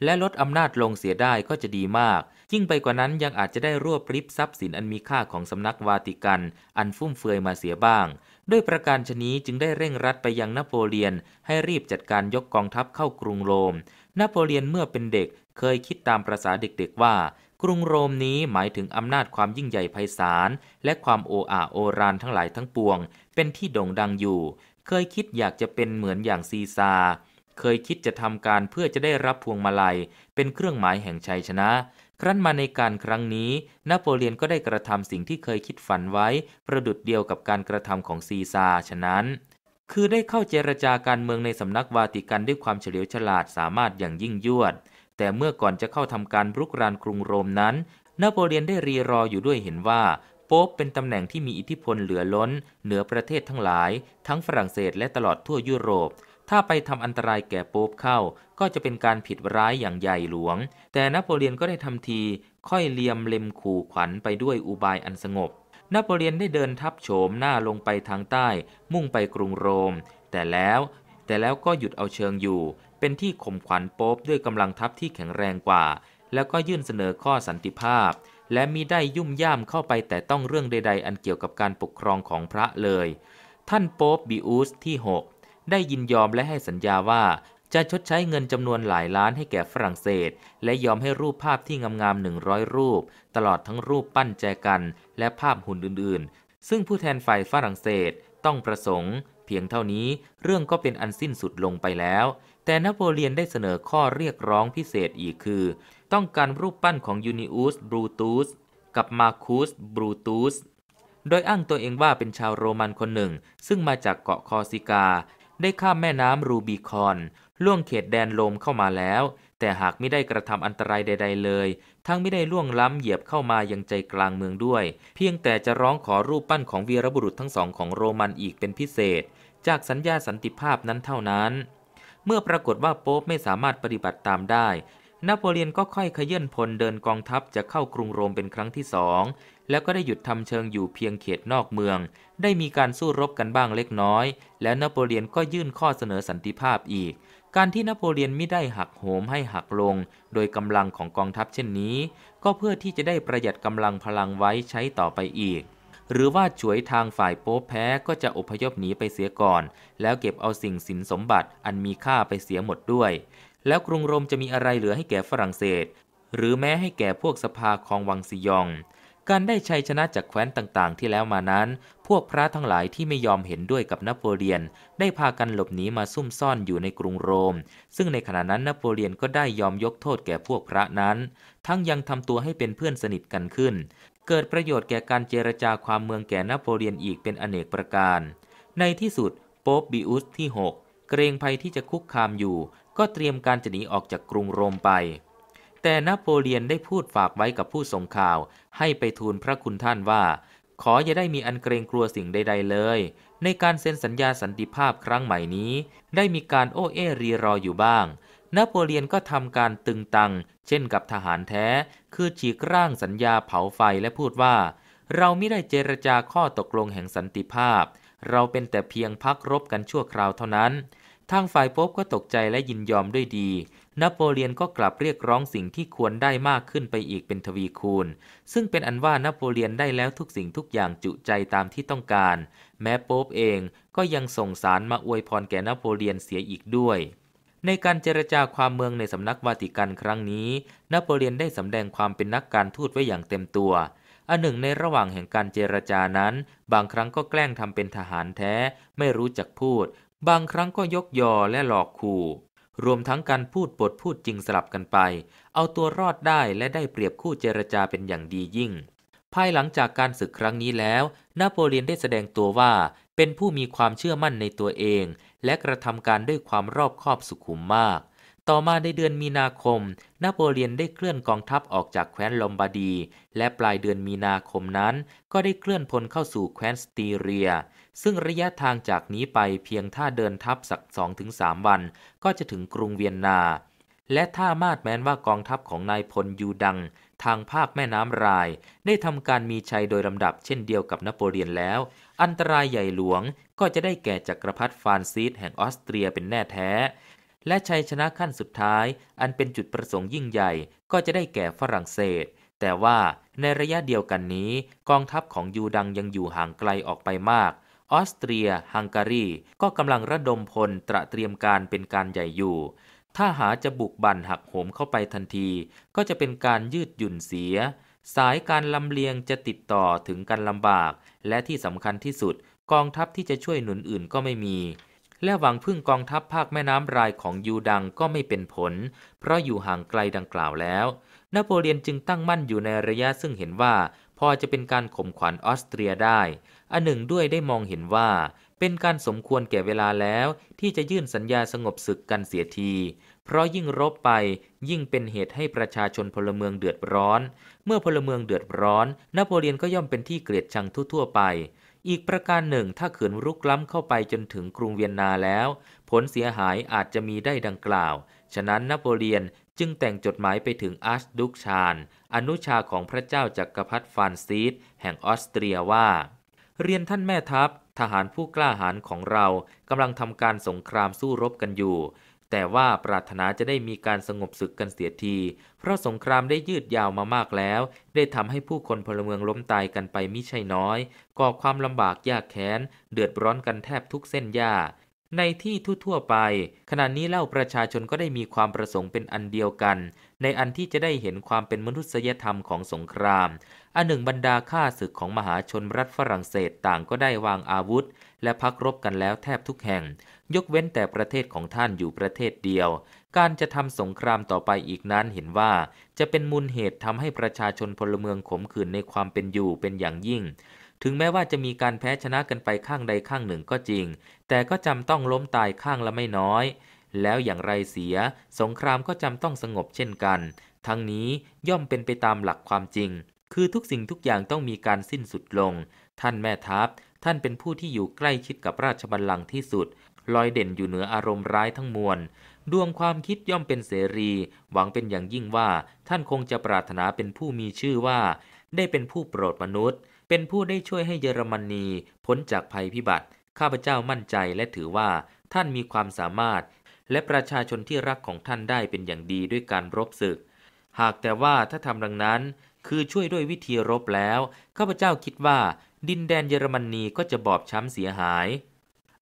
และลดอำนาจลงเสียได้ก็จะดีมาก ยิ่งไปกว่านั้นยังอาจจะได้รวบริบทรัพย์สินอันมีค่าของสำนักวาติกัน อันฟุ่มเฟือยมาเสียบ้างด้วยประการชนี้จึงได้เร่งรัดไปยังนโปเลียน ให้รีบจัดการยกกองทัพเข้ากรุงโรม นโปเลียนเมื่อเป็นเด็กเคยคิดตามประษาเด็กๆว่า กรุงโรมนี้หมายถึงอำนาจความยิ่งใหญ่ไพศาลและความโอ้อาโอรานทั้งหลายทั้งปวง เป็นที่โด่งดังอยู่ เคยคิดอยากจะเป็นเหมือนอย่างซีซาเคยคิดจะทำการเพื่อจะได้รับพวงมาลัย เป็นเครื่องหมายแห่งชัยชนะครั้นมาในการครั้งนี้ นโปเลียนก็ได้กระทำสิ่งที่เคยคิดฝันไว้ ประดุดเดียวกับการกระทำของซีซาฉะนั้น คือได้เข้าเจรจาการเมืองในสำนักวาติกันด้วยความเฉลียวฉลาด สามารถอย่างยิ่งยวด แต่เมื่อก่อนจะเข้าทำการรุกรานกรุงโรมนั้น นโปเลียนได้รีรออยู่ด้วยเห็นว่า โป๊ปเป็นตำแหน่งที่มีอิทธิพลเหลือล้น เหนือประเทศทั้งหลาย ทั้งฝรั่งเศสและตลอดทั่วยุโรปถ้าไปทำอันตรายแก่โป๊ปเข้าก็จะเป็นการผิดร้ายอย่างใหญ่หลวง แต่นโปเลียนก็ได้ทำทีค่อยเลียมเล็มขู่ขวัญไปด้วยอุบายอันสงบนโปเลียนได้เดินทับโฉมหน้าลงไปทางใต้มุ่งไปกรุงโรม แต่แล้ว แต่แล้วก็หยุดเอาเชิงอยู่ เป็นที่ข่มขวัญโป๊บด้วยกำลังทัพที่แข็งแรงกว่า แล้วก็ยื่นเสนอข้อสันติภาพ และมิได้ยุ่มย่ามเข้าไปแต่ต้องเรื่องใดๆ อันเกี่ยวกับการปกครองของพระเลย ท่านโป๊บบิอุสที่ได้ยินยอมและให้สัญญาว่า จะชดใช้เงินจำนวนหลายล้านให้แก่ฝรั่งเศส และยอมให้รูปภาพที่งามๆหนึ่งร้อยรูป ตลอดทั้งรูปปั้นแจกัน และภาพหุ่นอื่นๆ ซึ่งผู้แทนฝ่ายฝรั่งเศสต้องประสงค์ เพียงเท่านี้เรื่องก็เป็นอันสิ้นสุดลงไปแล้ว แต่นโปเลียนได้เสนอข้อเรียกร้องพิเศษอีกคือ ต้องการรูปปั้นของยูนิอุสบรูตุสกับมาคุสบรูตุสโดยอ้างตัวเองว่าเป็นชาวโรมันคนหนึ่ง ซึ่งมาจากเกาะคอสิกาได้ข้ามแม่น้ำรูบีคอนล่วงเขตแดนลมเข้ามาแล้ว แต่หากไม่ได้กระทำอันตรายใดๆเลย ทั้งไม่ได้ล่วงล้ำเหยียบเข้ามายังใจกลางเมืองด้วย เพียงแต่จะร้องขอรูปปั้นของวีรบุรุษทั้งสองของโรมันอีกเป็นพิเศษ จากสัญญาสันติภาพนั้นเท่านั้น เมื่อปรากฏว่าโป๊ปไม่สามารถปฏิบัติตามได้นโปเลียนก็ค่อยขยื่นพลเดินกองทัพจะเข้ากรุงโรมเป็นครั้งที่สองแล้วก็ได้หยุดทำเชิงอยู่เพียงเขตนอกเมือง ได้มีการสู้รบกันบ้างเล็กน้อย และนโปเลียนก็ยื่นข้อเสนอสันติภาพอีก การที่นโปเลียนไม่ได้หักโหมให้หักลง โดยกำลังของกองทัพเช่นนี้ ก็เพื่อที่จะได้ประหยัดกำลังพลังไว้ใช้ต่อไปอีก หรือว่าฉวยทางฝ่ายโป๊แพ้ก็จะอพยพหนีไปเสียก่อน แล้วเก็บเอาสิ่งสินสมบัติอันมีค่าไปเสียหมดด้วยแล้วกรุงโรมจะมีอะไรเหลือให้แก่ฝรั่งเศส หรือแม้ให้แก่พวกสภาของวังซิยอง การได้ชัยชนะจากแคว้นต่างๆ ที่แล้วมานั้น พวกพระทั้งหลายที่ไม่ยอมเห็นด้วยกับนโปเลียน ได้พากันหลบหนีมาซุ่มซ่อนอยู่ในกรุงโรม ซึ่งในขณะนั้นนโปเลียนก็ได้ยอมยกโทษแก่พวกพระนั้น ทั้งยังทำตัวให้เป็นเพื่อนสนิทกันขึ้น เกิดประโยชน์แก่การเจรจาความเมืองแก่นโปเลียนอีกเป็นอเนกประการ ในที่สุด โป๊ปบิอุสที่ 6 เกรงภัยที่จะคุกคามอยู่ก็เตรียมการจะหนีออกจากกรุงโรมไป แต่นโปเลียนได้พูดฝากไว้กับผู้ส่งข่าว ให้ไปทูลพระคุณท่านว่า ขออย่าได้มีอันเกรงกลัวสิ่งใดๆเลย ในการเซ็นสัญญาสันติภาพครั้งใหม่นี้ ได้มีการโอ้เอรีรออยู่บ้างนโปเลียนก็ทำการตึงตัง เช่นกับทหารแท้ คือฉีกร่างสัญญาเผาไฟและพูดว่า เราไม่ได้เจรจาข้อตกลงแห่งสันติภาพ เราเป็นแต่เพียงพักรบกันชั่วคราวเท่านั้นทางฝ่ายโป๊ปก็ตกใจและยินยอมด้วยดี นโปเลียนก็กลับเรียกร้องสิ่งที่ควรได้มากขึ้นไปอีกเป็นทวีคูณ ซึ่งเป็นอันว่านโปเลียนได้แล้วทุกสิ่งทุกอย่างจุใจตามที่ต้องการ แม้โป๊ปเองก็ยังส่งสารมาอวยพรแก่นโปเลียนเสียอีกด้วย ในการเจรจาความเมืองในสำนักวาติกันครั้งนี้ นโปเลียนได้สำแดงความเป็นนักการทูตไว้อย่างเต็มตัวอันหนึ่งในระหว่างแห่งการเจรจานั้น บางครั้งก็แกล้งทำเป็นทหารแท้ ไม่รู้จักพูดบางครั้งก็ยกยอและหลอกขู่ รวมทั้งการพูดปดพูดจริงสลับกันไป เอาตัวรอดได้และได้เปรียบคู่เจรจาเป็นอย่างดียิ่ง ภายหลังจากการศึกครั้งนี้แล้วนโปเลียนได้แสดงตัวว่าเป็นผู้มีความเชื่อมั่นในตัวเอง และกระทำการด้วยความรอบคอบสุขุมมาก ต่อมาในเดือนมีนาคมนโปเลียนได้เคลื่อนกองทัพออกจากแคว้นลอมบาดี และปลายเดือนมีนาคมนั้น ก็ได้เคลื่อนพลเข้าสู่แคว้นสตีเรียซึ่งระยะทางจากนี้ไปเพียงถ้าเดินทัพสัก 2-3 วันก็จะถึงกรุงเวียนนา และถ้ามาดแม้นว่ากองทัพของนายพลยูดัง ทางภาคแม่น้ำราย ได้ทำการมีชัยโดยลำดับเช่นเดียวกับนโปเลียนแล้ว อันตรายใหญ่หลวงก็จะได้แก่จักรพรรดิฟานซีสแห่งออสเตรียเป็นแน่แท้ และชัยชนะขั้นสุดท้าย อันเป็นจุดประสงค์ยิ่งใหญ่ ก็จะได้แก่ฝรั่งเศส แต่ว่าในระยะเดียวกันนี้ กองทัพของยูดังยังอยู่ห่างไกลออกไปมากออสเตรียฮังการีก็กำลังระดมพลตระเตรียมการเป็นการใหญ่อยู่ ถ้าหาจะบุกบั่นหักโหมเข้าไปทันทีก็จะเป็นการยืดหยุ่นเสีย สายการลำเลียงจะติดต่อถึงกันลำบาก และที่สำคัญที่สุด กองทัพที่จะช่วยหนุนอื่นก็ไม่มี และหวังพึ่งกองทัพภาคแม่น้ำรายของยูดังก็ไม่เป็นผลเพราะอยู่ห่างไกลดังกล่าวแล้ว นโปเลียนจึงตั้งมั่นอยู่ในระยะซึ่งเห็นว่า พอจะเป็นการข่มขวัญออสเตรียได้อันหนึ่งด้วยได้มองเห็นว่าเป็นการสมควรแก่เวลาแล้ว ที่จะยื่นสัญญาสงบศึกกันเสียที เพราะยิ่งรบไปยิ่งเป็นเหตุให้ประชาชนพลเมืองเดือดร้อน เมื่อพลเมืองเดือดร้อนนโปเลียนก็ย่อมเป็นที่เกลียดชังทั่วๆไป อีกประการหนึ่งถ้าขืนรุกล้ำเข้าไปจนถึงกรุงเวียนนาแล้ว ผลเสียหายอาจจะมีได้ดังกล่าว ฉะนั้นนโปเลียนจึงแต่งจดหมายไปถึงอาร์ชดุกชานอนุชาของพระเจ้าจักักรพรรดิฟานซีดแห่งออสเตรียว่าเรียนท่านแม่ทัพทหารผู้กล้าหาญของเรากำลังทำการสงครามสู้รบกันอยู่ แต่ว่าปรารถนาจะได้มีการสงบศึกกันเสียที เพราะสงครามได้ยืดยาวมามากแล้ว ได้ทำให้ผู้คนพลเมืองล้มตายกันไปมิใช่น้อยก่อความลำบากยากแค้นเดือดร้อนกันแทบทุกเส้นยาในที่ทั่วๆไป ขณะนี้เล่าประชาชนก็ได้มีความประสงค์เป็นอันเดียวกัน ในอันที่จะได้เห็นความเป็นมนุษยธรรมของสงครามอันหนึ่งบรรดาข้าศึกของมหาชนรัฐฝรั่งเศสต่างก็ได้วางอาวุธ และพักรบกันแล้วแทบทุกแห่ง ยกเว้นแต่ประเทศของท่านอยู่ประเทศเดียว การจะทำสงครามต่อไปอีกนั้นเห็นว่า จะเป็นมูลเหตุทำให้ประชาชนพลเมืองขมขื่นในความเป็นอยู่เป็นอย่างยิ่ง ถึงแม้ว่าจะมีการแพ้ชนะกันไปข้างใดข้างหนึ่งก็จริง แต่ก็จำต้องล้มตายข้างละไม่น้อย แล้วอย่างไรเสีย สงครามก็จำต้องสงบเช่นกัน ทั้งนี้ย่อมเป็นไปตามหลักความจริงคือทุกสิ่งทุกอย่างต้องมีการสิ้นสุดลง ท่านแม่ทัพ ท่านเป็นผู้ที่อยู่ใกล้ชิดกับราชบัลลังก์ที่สุด ลอยเด่นอยู่เหนืออารมณ์ร้ายทั้งมวล ดวงความคิดย่อมเป็นเสรี หวังเป็นอย่างยิ่งว่า ท่านคงจะปรารถนาเป็นผู้มีชื่อว่า ได้เป็นผู้โปรดมนุษย์ เป็นผู้ได้ช่วยให้เยอรมนีพ้นจากภัยพิบัติ ข้าพเจ้ามั่นใจและถือว่า ท่านมีความสามารถ และประชาชนที่รักของท่านได้เป็นอย่างดีด้วยการรบศึก หากแต่ว่าถ้าทำดังนั้นคือช่วยด้วยวิธีรบแล้ว ข้าพเจ้าคิดว่า ดินแดนเยอรมนนีก็จะบอบช้ำเสียหาย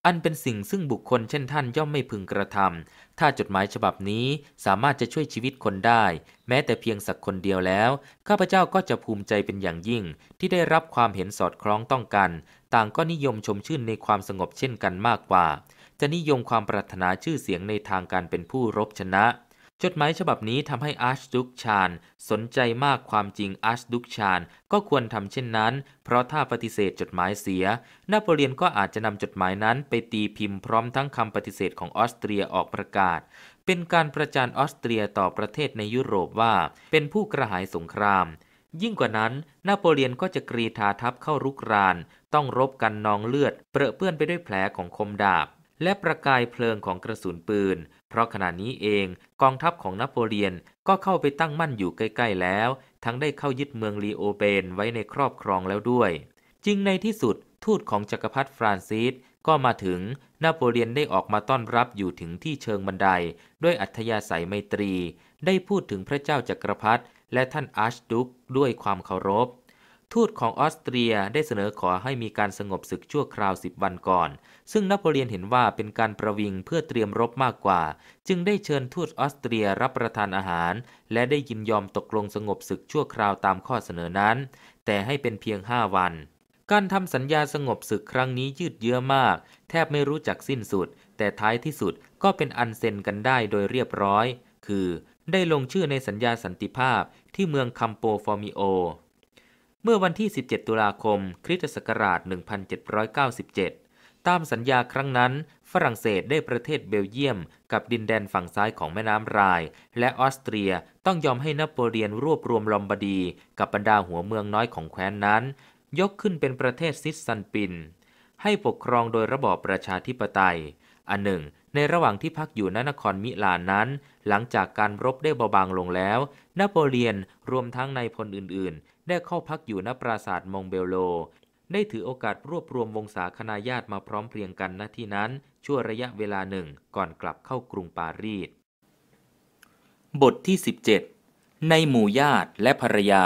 อันเป็นสิ่งซึ่งบุคคลเช่นท่านย่อมไม่พึงกระทำถ้าจดหมายฉบับนี้สามารถจะช่วยชีวิตคนได้ แม้แต่เพียงสักคนเดียวแล้ว ข้าพเจ้าก็จะภูมิใจเป็นอย่างยิ่ง ที่ได้รับความเห็นสอดคล้องต้องกัน ต่างก็นิยมชมชื่นในความสงบเช่นกันมากกว่า จะนิยมความปรารถนาชื่อเสียงในทางการเป็นผู้รบชนะจดหมายฉบับนี้ทำให้อาร์ชดุกชานสนใจมากความจริงอาร์ชดุกชานก็ควรทำเช่นนั้น เพราะถ้าปฏิเสธจดหมายเสียนาโปเลียนก็อาจจะนำจดหมายนั้นไปตีพิมพ์พร้อมทั้งคำปฏิเสธของออสเตรียออกประกาศ เป็นการประจานออสเตรียต่อประเทศในยุโรปว่า เป็นผู้กระหายสงคราม ยิ่งกว่านั้นนาโปเลียนก็จะกรีธาทัพเข้ารุกราน ต้องรบกันนองเลือดเปรอะเปื้อนไปด้วยแผลของคมดาบ และประกายเพลิงของกระสุนปืนเพราะขณะนี้เองกองทัพของนโปเลียนก็เข้าไปตั้งมั่นอยู่ใกล้ ๆแล้ว ทั้งได้เข้ายึดเมืองลีโอเปนไว้ในครอบครองแล้วด้วยจึงในที่สุด ทูตของจักรพรรดิฟรานซิสก็มาถึงนโปเลียนได้ออกมาต้อนรับอยู่ถึงที่เชิงบันไดด้วยอัธยาศัยไมตรี ได้พูดถึงพระเจ้าจักรพรรดิและท่านอาร์ชดุกด้วยความเคารพ ทูตของออสเตรียได้เสนอขอให้มีการสงบศึกชั่วคราวสิบวันก่อนซึ่งนโปเลียนเห็นว่าเป็นการประวิงเพื่อเตรียมรบมากกว่า จึงได้เชิญทูตออสเตรียรับประทานอาหาร และได้ยินยอมตกลงสงบศึกชั่วคราวตามข้อเสนอนั้น แต่ให้เป็นเพียง 5 วัน การทำสัญญาสงบศึกครั้งนี้ยืดเยื้อมาก แทบไม่รู้จักสิ้นสุด แต่ท้ายที่สุดก็เป็นอันเซ็นกันได้โดยเรียบร้อย คือ ได้ลงชื่อในสัญญาสันติภาพที่เมืองคัมโปฟอร์มิโอเมื่อวันที่ 17 ตุลาคม คริสตศักราช 1797ตามสัญญาครั้งนั้น ฝรั่งเศสได้ประเทศเบลเยียม กับดินแดนฝั่งซ้ายของแม่น้ำไราย และออสเตรียต้องยอมให้นโปเลียนรวบรวมลอมบาดี กับบรรดาหัวเมืองน้อยของแคว้นนั้น ยกขึ้นเป็นประเทศซิสซันปิน ให้ปกครองโดยระบอบประชาธิปไตย อันหนึ่ง ในระหว่างที่พักอยู่ณนครมิลานนั้น หลังจากการรบได้เบาบางลงแล้ว นโปเลียนรวมทั้งนายพลอื่น ๆ ได้เข้าพักอยู่ณปราสาทมงเบลโลได้ถือโอกาสรวบรวมวงศาคณาญาติมาพร้อมเพรียงกันณที่นั้นชั่วระยะเวลาหนึ่งก่อนกลับเข้ากรุงปารีสบทที่ 17 ในหมู่ญาติและภรรยา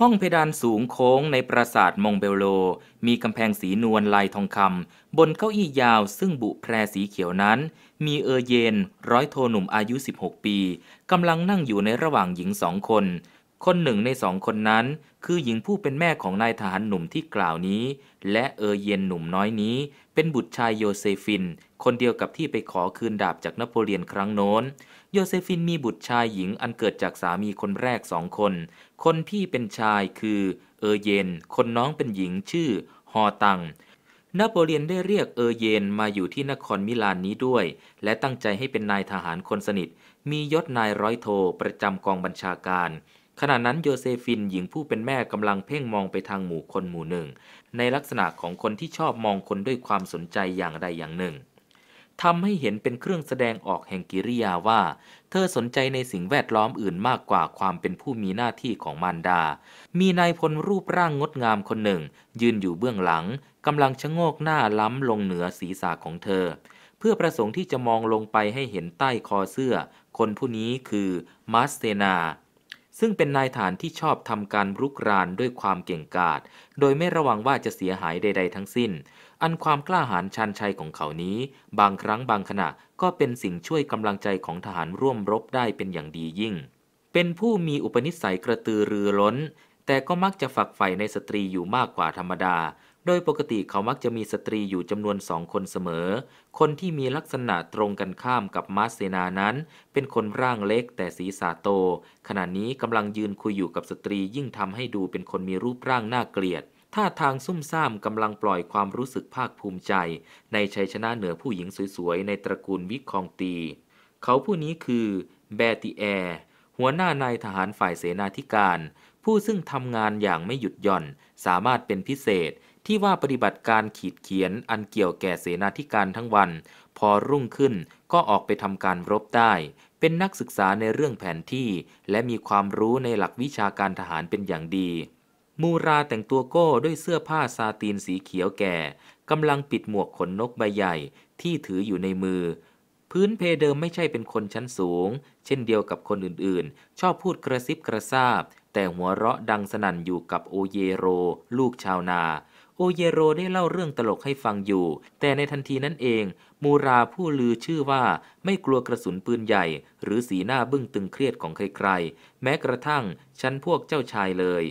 ห้องเพดานสูงโค้งในปราสาทมงเบลโล มีกำแพงสีนวลลายทองคำบนเก้าอี้ยาวซึ่งบุแพรสีเขียวนั้น มีเออเยนร้อยโทหนุ่มอายุ 16 ปีกำลังนั่งอยู่ในระหว่างหญิงสองคนคนหนึ่งในสองคนนั้น คือหญิงผู้เป็นแม่ของนายทหารหนุ่มที่กล่าวนี้ และเออเยนหนุ่มน้อยนี้ เป็นบุตรชายโยเซฟิน คนเดียวกับที่ไปขอคืนดาบจากนโปเลียนครั้งโน้นโยเซฟินมีบุตรชายหญิงอันเกิดจากสามีคนแรกสองคน คนพี่เป็นชายคือเออเยนคนน้องเป็นหญิงชื่อฮอตังนโปเลียนได้เรียกเออเยนมาอยู่ที่นครมิลานนี้ด้วย และตั้งใจให้เป็นนายทหารคนสนิท มียศนายร้อยโทประจำกองบัญชาการขณะนั้นโยเซฟินหญิงผู้เป็นแม่กำลังเพ่งมองไปทางหมู่คนหมู่หนึ่ง ในลักษณะของคนที่ชอบมองคนด้วยความสนใจอย่างใดอย่างหนึ่งทำให้เห็นเป็นเครื่องแสดงออกแห่งกิริยาว่า เธอสนใจในสิ่งแวดล้อมอื่นมากกว่าความเป็นผู้มีหน้าที่ของมารดา มีนายพลรูปร่างงดงามคนหนึ่ง ยืนอยู่เบื้องหลังกำลังชะโงกหน้าล้ำลงเหนือศีรษะของเธอ เพื่อประสงค์ที่จะมองลงไปให้เห็นใต้คอเสื้อ คนผู้นี้คือมาสเตนาซึ่งเป็นนายฐานที่ชอบทำการรุกรานด้วยความเก่งกาจโดยไม่ระวังว่าจะเสียหายใดๆทั้งสิ้น อันความกล้าหาญชันชัยของเขานี้ บางครั้งบางขณะก็เป็นสิ่งช่วยกำลังใจของทหารร่วมรบได้เป็นอย่างดียิ่ง เป็นผู้มีอุปนิสัยกระตือรือร้น แต่ก็มักจะฝักใฝ่ในสตรีอยู่มากกว่าธรรมดาโดยปกติเขามักจะมีสตรีอยู่จำนวนสองคนเสมอ คนที่มีลักษณะตรงกันข้ามกับมาเซนานั้น เป็นคนร่างเล็กแต่สีสาโต ขณะนี้กำลังยืนคุยอยู่กับสตรียิ่งทำให้ดูเป็นคนมีรูปร่างน่าเกลียด ท่าทางซุ่มซ่ามกำลังปล่อยความรู้สึกภาคภูมิใจ ในชัยชนะเหนือผู้หญิงสวยๆในตระกูลวิคองตี เขาผู้นี้คือแบติแอร์หัวหน้านายทหารฝ่ายเสนาธิการ ผู้ซึ่งทำงานอย่างไม่หยุดหย่อน สามารถเป็นพิเศษที่ว่าปฏิบัติการขีดเขียนอันเกี่ยวแก่เสนาธิการทั้งวัน พอรุ่งขึ้นก็ออกไปทำการรบได้ เป็นนักศึกษาในเรื่องแผนที่ และมีความรู้ในหลักวิชาการทหารเป็นอย่างดี มูราแต่งตัวโก้ด้วยเสื้อผ้าซาตีนสีเขียวแก่กำลังปิดหมวกขนนกใบใหญ่ ที่ถืออยู่ในมือ พื้นเพเดิมไม่ใช่เป็นคนชั้นสูง เช่นเดียวกับคนอื่นๆ ชอบพูดกระซิบกระซาบ แต่หัวเราะดังสนั่นอยู่กับโอเยโร ลูกชาวนาโอเยโรได้เล่าเรื่องตลกให้ฟังอยู่ แต่ในทันทีนั้นเอง มูราผู้ลือชื่อว่าไม่กลัวกระสุนปืนใหญ่ หรือสีหน้าบึ้งตึงเครียดของใครๆ แม้กระทั่งชั้นพวกเจ้าชายเลย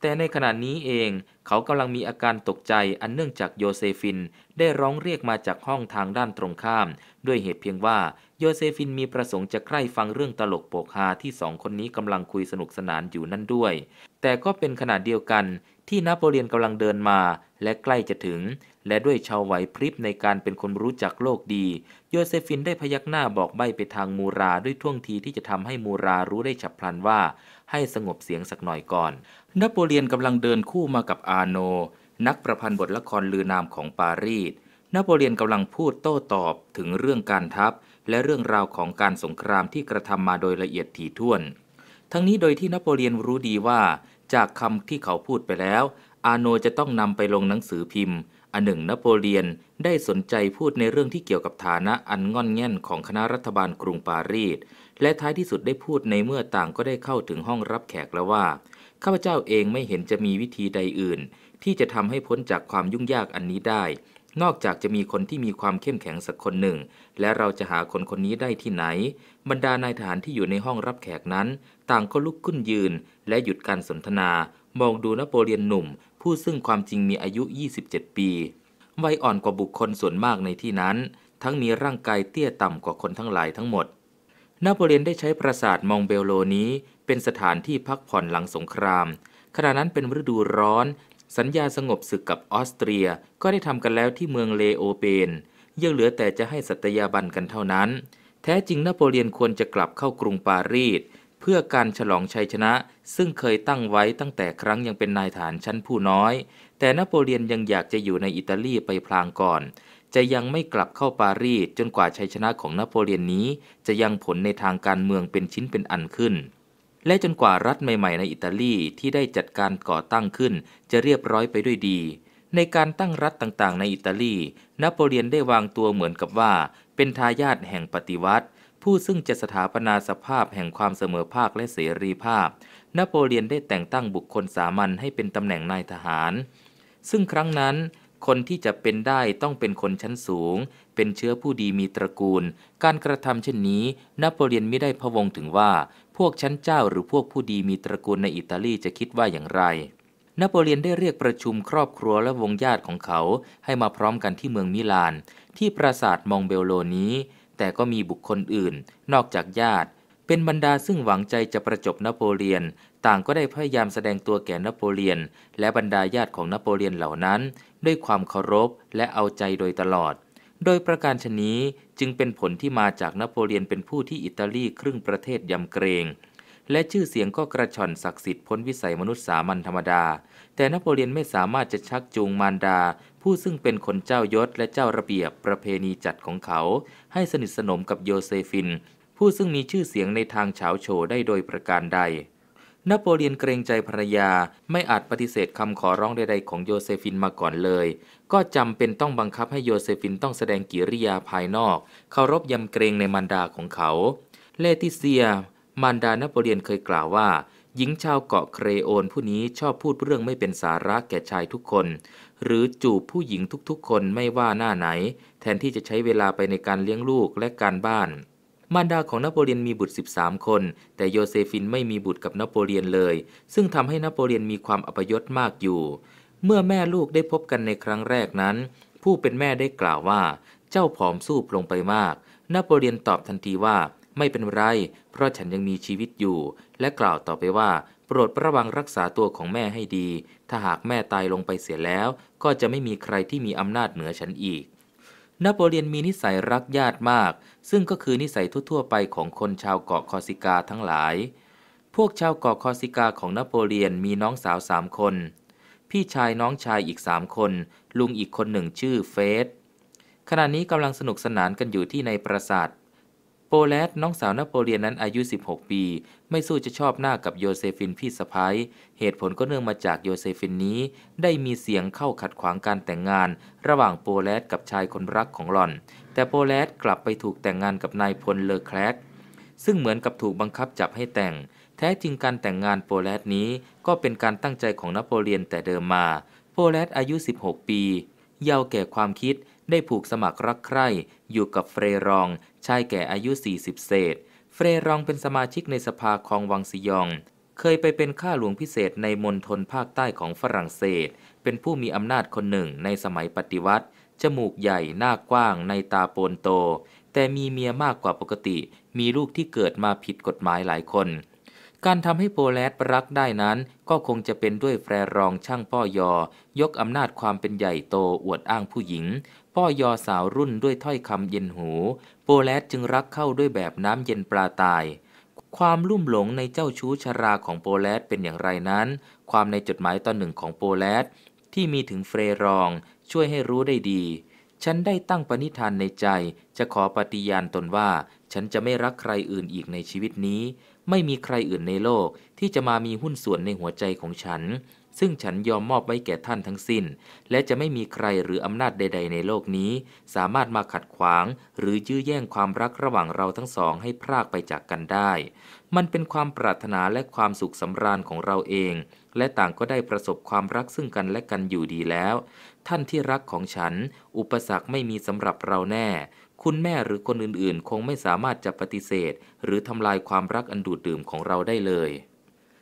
แต่ในขณะนี้เอง เขากำลังมีอาการตกใจอันเนื่องจากโยเซฟินได้ร้องเรียกมาจากห้องทางด้านตรงข้าม ด้วยเหตุเพียงว่าโยเซฟินมีประสงค์จะใคร่ฟังเรื่องตลกโปกฮาที่สองคนนี้กำลังคุยสนุกสนานอยู่นั่นด้วย แต่ก็เป็นขณะเดียวกันที่นโปเลียนกำลังเดินมาและใกล้จะถึง และด้วยชาวไหวพริบในการเป็นคนรู้จักโลกดีโยเซฟินได้พยักหน้าบอกใบ้ไปทางมูราด้วยท่วงทีที่จะทำให้มูรารู้ได้ฉับพลันว่า ให้สงบเสียงสักหน่อยก่อนนโปเลียนกำลังเดินคู่มากับอาโน นักประพันธ์บทละครลือนามของปารีสนโปเลียนกำลังพูดโต้ตอบถึงเรื่องการทัพ และเรื่องราวของการสงครามที่กระทำมาโดยละเอียดถี่ถ้วน ทั้งนี้โดยที่นโปเลียนรู้ดีว่าจากคำที่เขาพูดไปแล้ว อาโนจะต้องนำไปลงหนังสือพิมพ์ อันหนึ่งนโปเลียนได้สนใจพูดในเรื่องที่เกี่ยวกับฐานะอันงอนแง่นของคณะรัฐบาลกรุงปารีส และท้ายที่สุดได้พูดในเมื่อต่างก็ได้เข้าถึงห้องรับแขกแล้วว่า ข้าพเจ้าเองไม่เห็นจะมีวิธีใดอื่น ที่จะทำให้พ้นจากความยุ่งยากอันนี้ได้ นอกจากจะมีคนที่มีความเข้มแข็งสักคนหนึ่ง และเราจะหาคนคนนี้ได้ที่ไหน บรรดานายทหารที่อยู่ในห้องรับแขกนั้นต่างก็ลุกขึ้นยืน และหยุดการสนทนา มองดูนโปเลียนหนุ่ม ผู้ซึ่งความจริงมีอายุ 27 ปีวัยอ่อนกว่าบุคคลส่วนมากในที่นั้น ทั้งมีร่างกายเตี้ยต่ำกว่าคนทั้งหลายทั้งหมด นโปเลียนได้ใช้ปราสาทมองเบลโลนี้ เป็นสถานที่พักผ่อนหลังสงคราม ขณะนั้นเป็นฤดูร้อน สัญญาสงบศึกกับออสเตรียก็ได้ทำกันแล้วที่เมืองเลโอเปนยังเหลือแต่จะให้สัตยาบันกันเท่านั้น แท้จริงนโปเลียนควรจะกลับเข้ากรุงปารีสเพื่อการฉลองชัยชนะ ซึ่งเคยตั้งไว้ตั้งแต่ครั้งยังเป็นนายฐานชั้นผู้น้อย แต่นโปเลียนยังอยากจะอยู่ในอิตาลีไปพลางก่อน จะยังไม่กลับเข้าปารีสจนกว่าชัยชนะของนโปเลียนนี้จะยังผลในทางการเมืองเป็นชิ้นเป็นอันขึ้น และจนกว่ารัฐใหม่ๆในอิตาลี ที่ได้จัดการก่อตั้งขึ้น จะเรียบร้อยไปด้วยดี ในการตั้งรัฐต่างๆ ในอิตาลีนโปเลียนได้วางตัวเหมือนกับว่า เป็นทายาทแห่งปฏิวัติผู้ซึ่งจะสถาปนาสภาพแห่งความเสมอภาคและเสรีภาพ นโปเลียนได้แต่งตั้งบุคคลสามัญให้เป็นตำแหน่งนายทหาร ซึ่งครั้งนั้น คนที่จะเป็นได้ต้องเป็นคนชั้นสูง เป็นเชื้อผู้ดีมีตระกูล การกระทำเช่นนี้ นโปเลียนไม่ได้พะวงถึงว่าพวกชั้นเจ้าหรือพวกผู้ดีมีตระกูลในอิตาลีจะคิดว่าอย่างไร นโปเลียนได้เรียกประชุมครอบครัวและวงญาติของเขาให้มาพร้อมกันที่เมืองมิลาน ที่ปราสาทมองเบลโลนี้แต่ก็มีบุคคลอื่น นอกจากญาติ เป็นบรรดาซึ่งหวังใจจะประจบนโปเลียน ต่างก็ได้พยายามแสดงตัวแก่นโปเลียน และบรรดาญาติของนโปเลียนเหล่านั้น ด้วยความเคารพและเอาใจโดยตลอด โดยประการชนี้จึงเป็นผลที่มาจากนโปเลียนเป็นผู้ที่อิตาลีครึ่งประเทศยำเกรงและชื่อเสียงก็กระชอนศักดิ์สิทธิ์พ้นวิสัยมนุษย์สามัญธรรมดา แต่นโปเลียนไม่สามารถจะชักจูงมารดาผู้ซึ่งเป็นคนเจ้ายศและเจ้าระเบียบประเพณีจัดของเขา ให้สนิทสนมกับโยเซฟิน ผู้ซึ่งมีชื่อเสียงในทางเฉาโฉได้โดยประการใดนโปเลียนเกรงใจภรรยาไม่อาจปฏิเสธคำขอร้องใดๆของโยเซฟินมาก่อนเลย ก็จำเป็นต้องบังคับให้โยเซฟินต้องแสดงกิริยาภายนอกเคารพยำเกรงในมารดาของเขาเลติเซีย มารดานโปเลียนเคยกล่าวว่า หญิงชาวเกาะเครโอนผู้นี้ชอบพูดเรื่องไม่เป็นสาระแก่ชายทุกคนหรือจูบผู้หญิงทุกๆคนไม่ว่าหน้าไหน แทนที่จะใช้เวลาไปในการเลี้ยงลูกและการบ้าน มารดาของนโปเลียนมีบุตร 13 คน แต่โยเซฟินไม่มีบุตรกับนโปเลียนเลย ซึ่งทำให้นโปเลียนมีความอัปยศมากอยู่ เมื่อแม่ลูกได้พบกันในครั้งแรกนั้น ผู้เป็นแม่ได้กล่าวว่า เจ้าผอมสูบลงไปมาก นโปเลียนตอบทันทีว่า ไม่เป็นไรเพราะฉันยังมีชีวิตอยู่ และกล่าวต่อไปว่า โปรดระวังรักษาตัวของแม่ให้ดีถ้าหากแม่ตายลงไปเสียแล้ว ก็จะไม่มีใครที่มีอำนาจเหนือฉันอีก นโปเลียนมีนิสัยรักญาติมาก ซึ่งก็คือนิสัยทั่วๆไปของคนชาวเกาะคอสิกาทั้งหลาย พวกชาวเกาะคอสิกาของนโปเลียนมีน้องสาวสามคน พี่ชายน้องชายอีกสามคนลุงอีกคนหนึ่งชื่อเฟส ขณะนี้กำลังสนุกสนานกันอยู่ที่ในปราสาทโปแลตน้องสาวนโปเลียนนั้นอายุ 16 ปี ไม่สู้จะชอบหน้ากับโยเซฟินพี่สะพ้ายเหตุผลก็เนื่องมาจากโยเซฟินนี้ได้มีเสียงเข้าขัดขวางการแต่งงานระหว่างโปแลตกับชายคนรักของหล่อน แต่โปแลตกลับไปถูกแต่งงานกับนายพลเลอแคลกซึ่งเหมือนกับถูกบังคับจับให้แต่ง แท้จริงการแต่งงานโปแลตนี้ก็เป็นการตั้งใจของนโปเลียนแต่เดิมมา โปแลตอายุ 16 ปีเยาว์แก่ความคิดได้ผูกสมัครรักใคร่อยู่กับเฟรรอง ชายแก่อายุ 40เศษ เฟรรองเป็นสมาชิกในสภาคองวังสยอง เคยไปเป็นข้าหลวงพิเศษในมณฑลภาคใต้ของฝรั่งเศส เป็นผู้มีอำนาจคนหนึ่งในสมัยปฏิวัติ จมูกใหญ่หน้ากว้างในตาโปนโต แต่มีเมียมากกว่าปกติ มีลูกที่เกิดมาผิดกฎหมายหลายคน การทำให้โปแลนด์รักได้นั้น ก็คงจะเป็นด้วยแฟรรองช่างป้อยอ ยกอำนาจความเป็นใหญ่โตอวดอ้างผู้หญิงพ่อยอสาวรุ่นด้วยถ้อยคำเย็นหู โปแลตจึงรักเข้าด้วยแบบน้ำเย็นปลาตาย ความลุ่มหลงในเจ้าชู้ชาราของโปแลตเป็นอย่างไรนั้น ความในจดหมายตอนหนึ่งของโปแลตที่มีถึงเฟรรอง ช่วยให้รู้ได้ดี ฉันได้ตั้งปณิธานในใจจะขอปฏิญาณตนว่าฉันจะไม่รักใครอื่นอีกในชีวิตนี้ ไม่มีใครอื่นในโลกที่จะมามีหุ้นส่วนในหัวใจของฉันซึ่งฉันยอมมอบไว้แก่ท่านทั้งสิน้น และจะไม่มีใครหรืออำนาจใดๆในโลกนี้ สามารถมาขัดขวาง หรือยื้อแย่งความรักระหว่างเราทั้งสองให้พรากไปจากกันได้ มันเป็นความปรารถนาและความสุขสำราญของเราเอง และต่างก็ได้ประสบความรักซึ่งกันและกันอยู่ดีแล้ว ท่านที่รักของฉัน อุปสรรคไม่มีสำหรับเราแน่ คุณแม่หรือคนอื่นๆคงไม่สามารถจะปฏิเสธ หรือทำลายความรักอันดูดดื่มของเราได้เลย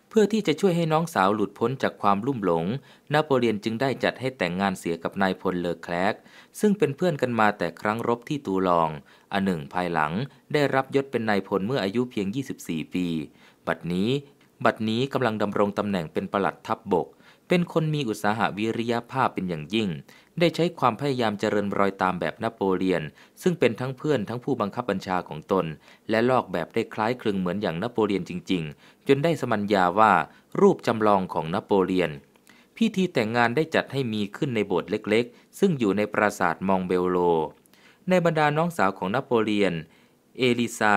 เพื่อที่จะช่วยให้น้องสาวหลุดพ้นจากความลุ่มหลงนโปเลียนจึงได้จัดให้แต่งงานเสียกับนายพลเลอแคลก ซึ่งเป็นเพื่อนกันมาแต่ครั้งรบที่ตูลอง อันหนึ่งภายหลังได้รับยศเป็นนายพลเมื่ออายุเพียง 24 ปี บัดนี้ บัดนี้กำลังดำรงตำแหน่งเป็นประหลัดทัพบบกเป็นคนมีอุตสาหวิริยภาพเป็นอย่างยิ่ง ได้ใช้ความพยายามเจริญรอยตามแบบนโปเลียน ซึ่งเป็นทั้งเพื่อนทั้งผู้บังคับบัญชาของตน และลอกแบบได้คล้ายคลึงเหมือนอย่างนโปเลียนจริง ๆ จนได้สมัญญาว่า รูปจำลองของนโปเลียน พิธีแต่งงานได้จัดให้มีขึ้นในโบสถ์เล็กๆ ซึ่งอยู่ในปราสาทมองเบลโล ในบรรดาน้องสาวของนโปเลียน เอลิซา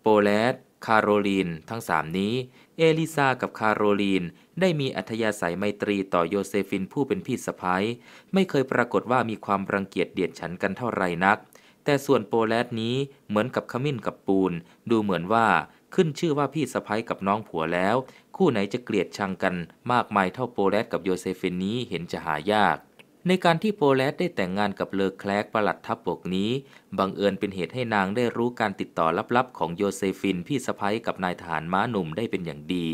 โปเลตคาโรลีน ทั้งสามนี้เอลิซากับคาโรลีน ได้มีอัธยาศัยไมตรีต่อโยเซฟินผู้เป็นพี่สะพ้ายไม่เคยปรากฏว่ามีความรังเกียจเดียดฉันกันเท่าไรนัก แต่ส่วนโปรแลนด์นี้เหมือนกับขมิ้นกับปูน ดูเหมือนว่าขึ้นชื่อว่าพี่สะพ้ายกับน้องผัวแล้ว คู่ไหนจะเกลียดชังกัน มากมายเท่าโปรแลนด์กับโยเซฟินนี้เห็นจะหายากในการที่โปรแลตได้แต่งงานกับเลอแคลกประหลัดทัพบกนี้ บังเอิญเป็นเหตุให้นางได้รู้การติดต่อลับๆ ของโยเซฟินพี่สะพ้ยกับนายทหารม้าหนุ่มได้เป็นอย่างดี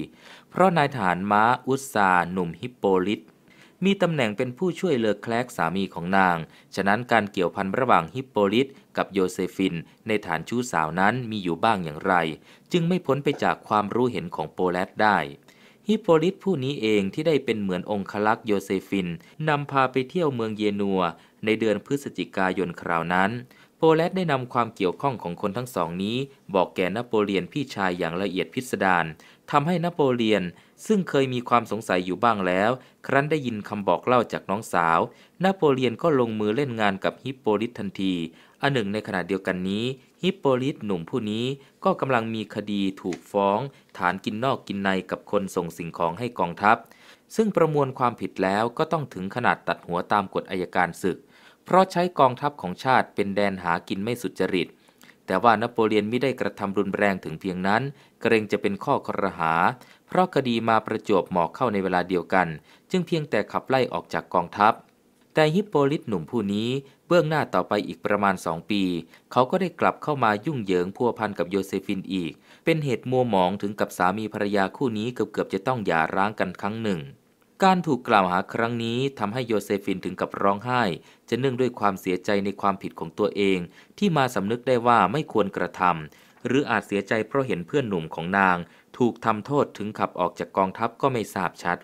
เพราะนายทหารม้าอุสซาหนุ่มฮิปโปลิตมีตำแหน่งเป็นผู้ช่วยเลอแคลกสามีของนาง ฉะนั้นการเกี่ยวพันระหว่างฮิปโปลิตกับโยเซฟินในฐานชู้สาวนั้นมีอยู่บ้างอย่างไร จึงไม่พ้นไปจากความรู้เห็นของโปรแลตได้ฮิปโปลิตผู้นี้เองที่ได้เป็นเหมือนองคลักษ์โยเซฟินนำพาไปเที่ยวเมืองเยนัวในเดือนพฤศจิกายนคราวนั้น โปเลตได้นำความเกี่ยวข้องของคนทั้งสองนี้ บอกแก่นโปเลียนพี่ชายอย่างละเอียดพิสดารทำให้นโปเลียนซึ่งเคยมีความสงสัยอยู่บ้างแล้ว ครั้นได้ยินคำบอกเล่าจากน้องสาวนโปเลียนก็ลงมือเล่นงานกับฮิปโปลิตทันที อันหนึ่งในขณะเดียวกันนี้ฮิปโปลิตหนุ่มผู้นี้ก็กำลังมีคดีถูกฟ้อง ฐานกินนอกกินในกับคนส่งสิ่งของให้กองทัพ ซึ่งประมวลความผิดแล้วก็ต้องถึงขนาดตัดหัวตามกฎอายการศึก เพราะใช้กองทัพของชาติเป็นแดนหากินไม่สุจริต แต่ว่านโปเลียนไม่ได้กระทำรุนแรงถึงเพียงนั้น เกรงจะเป็นข้อครหา เพราะคดีมาประจวบหมอกเข้าในเวลาเดียวกัน จึงเพียงแต่ขับไล่ออกจากกองทัพ แต่ฮิปโปลิตหนุ่มผู้นี้เบื้องหน้าต่อไปอีกประมาณสองปี เขาก็ได้กลับเข้ามายุ่งเหยิงพัวพันกับโยเซฟินอีก เป็นเหตุมัวหมองถึงกับสามีภรรยาคู่นี้เกือบจะต้องหย่าร้างกันครั้งหนึ่ง การถูกกล่าวหาครั้งนี้ทำให้โยเซฟินถึงกับร้องไห้ จะเนื่องด้วยความเสียใจในความผิดของตัวเอง ที่มาสำนึกได้ว่าไม่ควรกระทำหรืออาจเสียใจเพราะเห็นเพื่อนหนุ่มของนาง ถูกทำโทษถึงขับออกจากกองทัพก็ไม่ทราบชัด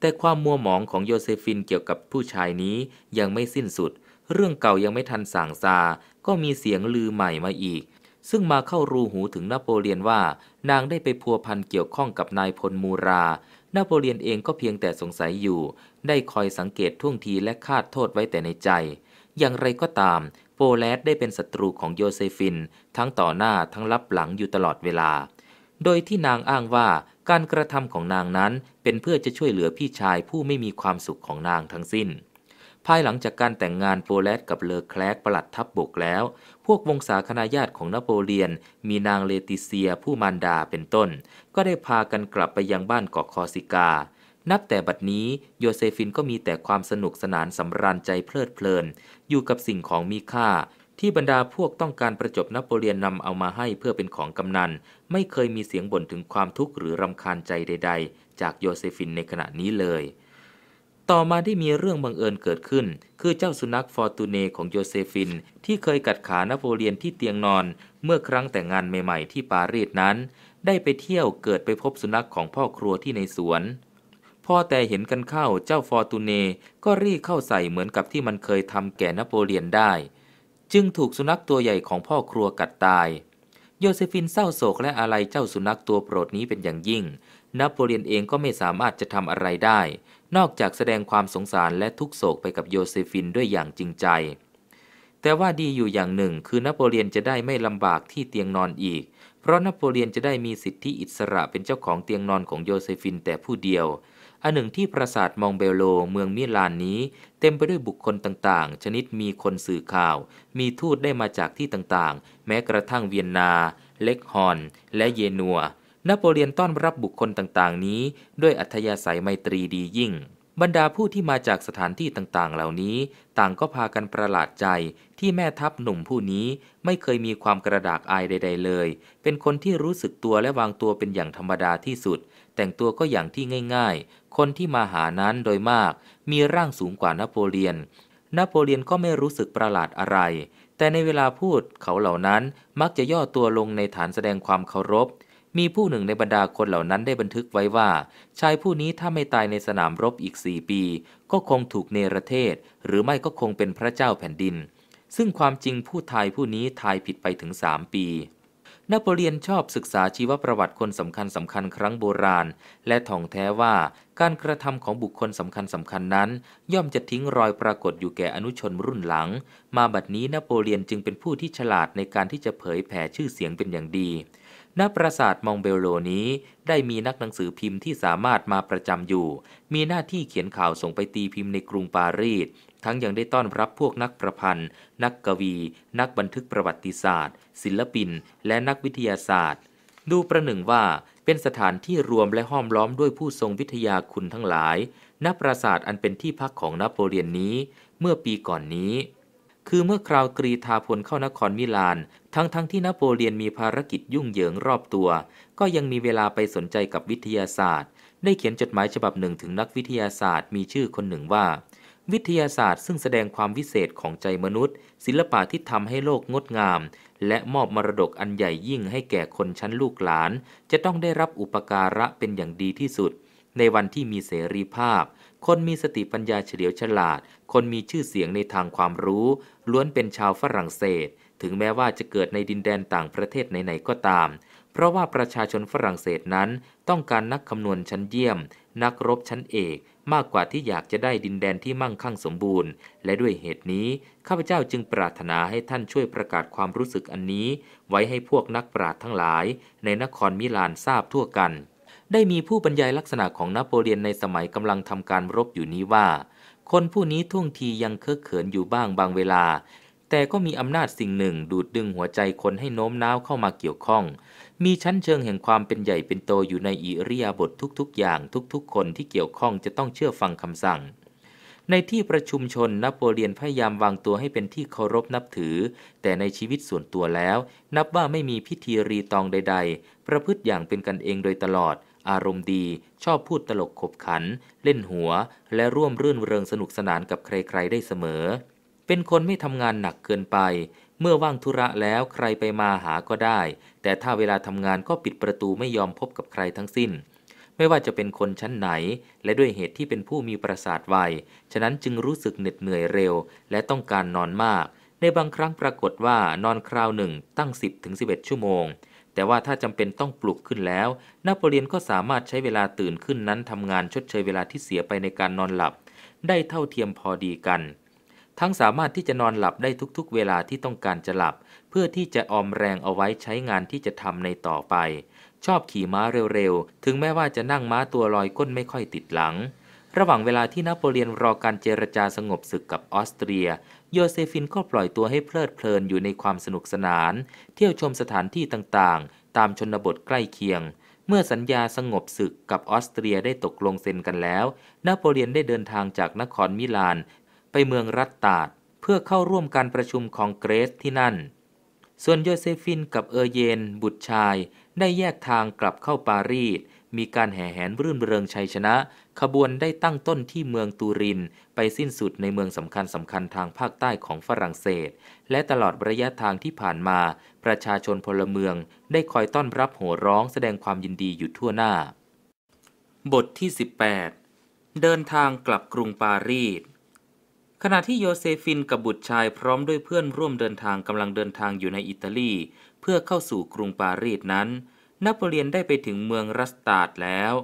แต่ความมัวหมองของโยเซฟินเกี่ยวกับผู้ชายนี้ยังไม่สิ้นสุดเเรื่องเก่ายังไม่ทันส่างซา ก็มีเสียงลือใหม่มาอีก ซึ่งมาเข้ารูหูถึงนโปเลียนว่า นางได้ไปพัวพันเกี่ยวข้องกับนายพลมูรา นโปเลียนเองก็เพียงแต่สงสัยอยู่ ได้คอยสังเกตท่วงทีและคาดโทษไว้แต่ในใจ อย่างไรก็ตาม โปแลตได้เป็นศัตรูของโยเซฟินทั้งต่อหน้าทั้งลับหลังอยู่ตลอดเวลา โดยที่นางอ้างว่าการกระทำของนางนั้นเป็นเพื่อจะช่วยเหลือพี่ชายผู้ไม่มีความสุขของนางทั้งสิ้นภายหลังจากการแต่งงานโปแลตกับเลอแคลกประหลัดทัพบบกแล้ว พวกวงศาคณาญาติของนโปเลียนมีนางเลติเซียผู้มารดาเป็นต้น ก็ได้พากันกลับไปยังบ้านเกาะคอสิกา นับแต่บัดนี้โยเซฟินก็มีแต่ความสนุกสนานสำราญใจเพลิดเพลิน อยู่กับสิ่งของมีค่า ที่บรรดาพวกต้องการประจบนโปเลียนนำเอามาให้เพื่อเป็นของกำนันไม่เคยมีเสียงบ่นถึงความทุกข์หรือรำคาญใจใดๆ จากโยเซฟินในขณะนี้เลยต่อมาได้มีเรื่องบังเอิญเกิดขึ้น คือเจ้าสุนัขฟอร์ตูเนของโยเซฟินที่เคยกัดขานโปเลียนที่เตียงนอนเมื่อครั้งแต่งงานใหม่ๆ ที่ปารีสนั้น ได้ไปเที่ยวเกิดไปพบสุนัขของพ่อครัวที่ในสวนพอแต่เห็นกันเข้า เจ้าฟอร์ตูเนก็รีเข้าใส่เหมือนกับที่มันเคยทำแก่นโปเลียนได้ จึงถูกสุนัขตัวใหญ่ของพ่อครัวกัดตายโยเซฟินเศร้าโศกและอะไรเจ้าสุนัขตัวโปรดนี้เป็นอย่างยิ่ง นโปเลียนเองก็ไม่สามารถจะทำอะไรได้นอกจากแสดงความสงสารและทุกโศกไปกับโยเซฟินด้วยอย่างจริงใจ แต่ว่าดีอยู่อย่างหนึ่งคือนโปเลียนจะได้ไม่ลำบากที่เตียงนอนอีก เพราะนโปเลียนจะได้มีสิทธิอิสระเป็นเจ้าของเตียงนอนของโยเซฟินแต่ผู้เดียว อันหนึ่งที่ปราสาทมองเบลโลเมืองมิลานนี้เต็มไปด้วยบุคคลต่างๆ ชนิดมีคนสื่อข่าว มีทูตได้มาจากที่ต่างๆ แม้กระทั่งเวียนนา เล็กฮอนและเยนัวนโปเลียนต้อนรับบุคคลต่างๆนี้ ด้วยอัธยาศัยไมตรีดียิ่ง บรรดาผู้ที่มาจากสถานที่ต่างๆ เหล่านี้ ต่างก็พากันประหลาดใจที่แม่ทัพหนุ่มผู้นี้ไม่เคยมีความกระดากอายใด ๆ เลย เป็นคนที่รู้สึกตัวและวางตัวเป็นอย่างธรรมดาที่สุด แต่งตัวก็อย่างที่ง่าย ๆ คนที่มาหานั้นโดยมาก มีร่างสูงกว่านโปเลียนนโปเลียนก็ไม่รู้สึกประหลาดอะไร แต่ในเวลาพูดเขาเหล่านั้นมักจะย่อตัวลงในฐานแสดงความเคารพมีผู้หนึ่งในบรรดาคนเหล่านั้นได้บันทึกไว้ว่า ชายผู้นี้ถ้าไม่ตายในสนามรบอีกสี่ปี ก็คงถูกเนรเทศหรือไม่ก็คงเป็นพระเจ้าแผ่นดิน ซึ่งความจริงผู้ทายผู้นี้ทายผิดไปถึงสามปี นโปเลียนชอบศึกษาชีวประวัติคนสำคัญสำคัญครั้งโบราณ และท่องแท้ว่าการกระทำของบุคคลสำคัญสำคัญนั้น ย่อมจะทิ้งรอยปรากฏอยู่แก่อนุชนรุ่นหลัง มาบัดนี้นโปเลียนจึงเป็นผู้ที่ฉลาดในการที่จะเผยแผ่ชื่อเสียงเป็นอย่างดีณปราสาทมองเบลโลนี้ได้มีนักหนังสือพิมพ์ที่สามารถมาประจำอยู่ มีหน้าที่เขียนข่าวส่งไปตีพิมพ์ในกรุงปารีส ทั้งยังได้ต้อนรับพวกนักประพันธ์ นักกวี นักบันทึกประวัติศาสตร์ ศิลปิน และนักวิทยาศาสตร์ ดูประหนึ่งว่าเป็นสถานที่รวมและห้อมล้อมด้วยผู้ทรงวิทยาคุณทั้งหลายณปราสาทอันเป็นที่พักของนโปเลียนนี้ เมื่อปีก่อนนี้ คือเมื่อคราวกรีธาพลเข้านครมิลานทั้งๆทที่นโปเลียนมีภารกิจยุ่งเหยิงรอบตัว ก็ยังมีเวลาไปสนใจกับวิทยาศาสตร์ ได้เขียนจดหมายฉบับหนึ่งถึงนักวิทยาศาสตร์ มีชื่อคนหนึ่งว่า วิทยาศาสตร์ซึ่งแสดงความวิเศษของใจมนุษย์ ศิลปะที่ทำให้โลกงดงาม และมอบมรดกอันใหญ่ยิ่งให้แก่คนชั้นลูกหลาน จะต้องได้รับอุปการะเป็นอย่างดีที่สุด ในวันที่มีเสรีภาพ คนมีสติปัญญาเฉลียวฉลาด คนมีชื่อเสียงในทางความรู้ ล้วนเป็นชาวฝรั่งเศสถึงแม้ว่าจะเกิดในดินแดนต่างประเทศไหนๆก็ตาม เพราะว่าประชาชนฝรั่งเศสนั้น ต้องการนักคำนวณชั้นเยี่ยม นักรบชั้นเอก มากกว่าที่อยากจะได้ดินแดนที่มั่งคั่งสมบูรณ์ และด้วยเหตุนี้ข้าพเจ้าจึงปรารถนาให้ท่านช่วยประกาศความรู้สึกอันนี้ ไว้ให้พวกนักปราชญ์ทั้งหลาย ในนครมิลานทราบทั่วกัน ได้มีผู้บรรยายลักษณะของนโปเลียนในสมัยกำลังทำการรบอยู่นี้ว่า คนผู้นี้ท่วงทียังเคอะเขินอยู่บ้างบางเวลาแต่ก็มีอำนาจสิ่งหนึ่งดูดดึงหัวใจคนให้โน้ม น้าวเข้ามาเกี่ยวข้อง มีชั้นเชิงแห่งความเป็นใหญ่เป็นโตอยู่ในอิริยาบถทุกๆ อย่างทุกๆ คนที่เกี่ยวข้องจะต้องเชื่อฟังคำสั่ง ในที่ประชุมชนนโปเลียนพยายามวางตัวให้เป็นที่เคารพนับถือ แต่ในชีวิตส่วนตัวแล้ว นับว่าไม่มีพิธีรีตองใด ๆ ประพฤติอย่างเป็นกันเองโดยตลอด อารมณ์ดี ชอบพูดตลกขบขัน เล่นหัว และร่วมรื่นเริงสนุกสนานกับใครๆได้เสมอเป็นคนไม่ทำงานหนักเกินไป เมื่อว่างธุระแล้วใครไปมาหาก็ได้ แต่ถ้าเวลาทำงานก็ปิดประตูไม่ยอมพบกับใครทั้งสิ้น ไม่ว่าจะเป็นคนชั้นไหน และด้วยเหตุที่เป็นผู้มีประสาทไวฉะนั้นจึงรู้สึกเหน็ดเหนื่อยเร็ว และต้องการนอนมาก ในบางครั้งปรากฏว่านอนคราวหนึ่ง ตั้ง 10-11 ชั่วโมง แต่ว่าถ้าจำเป็นต้องปลุกขึ้นแล้ว นโปเลียนก็สามารถใช้เวลาตื่นขึ้นนั้นทำงานชดเชยเวลาที่เสียไปในการนอนหลับ ได้เท่าเทียมพอดีกันทั้งสามารถที่จะนอนหลับได้ทุกๆเวลาที่ต้องการจะหลับ เพื่อที่จะออมแรงเอาไว้ใช้งานที่จะทำในต่อไป ชอบขี่ม้าเร็วๆ ถึงแม้ว่าจะนั่งม้าตัวลอยก้นไม่ค่อยติดหลัง ระหว่างเวลาที่นโปเลียนรอการเจรจาสงบศึกกับออสเตรีย โยเซฟินก็ปล่อยตัวให้เพลิดเพลินอยู่ในความสนุกสนาน เที่ยวชมสถานที่ต่างๆ ตามชนบทใกล้เคียง เมื่อสัญญาสงบศึกกับออสเตรียได้ตกลงเซ็นกันแล้วนโปเลียนได้เดินทางจากนครมิลานไปเมืองรัตตาด เพื่อเข้าร่วมการประชุมของเกรซที่นั่น ส่วนโยเซฟินกับเออเยนบุตรชาย ได้แยกทางกลับเข้าปารีส มีการแห่แหนรื่นเริงชัยชนะ ขบวนได้ตั้งต้นที่เมืองตูริน ไปสิ้นสุดในเมืองสำคัญสำคัญทางภาคใต้ของฝรั่งเศส และตลอดระยะทางที่ผ่านมา ประชาชนพลเมืองได้คอยต้อนรับโห่ร้องแสดงความยินดีอยู่ทั่วหน้า บทที่ 18 เดินทางกลับกรุงปารีสขณะที่โยเซฟินกับบุตรชายพร้อมด้วยเพื่อนร่วมเดินทางกำลังเดินทางอยู่ในอิตาลี เพื่อเข้าสู่กรุงปารีสนั้น นโปเลียนได้ไปถึงเมืองรัสตาดแล้ว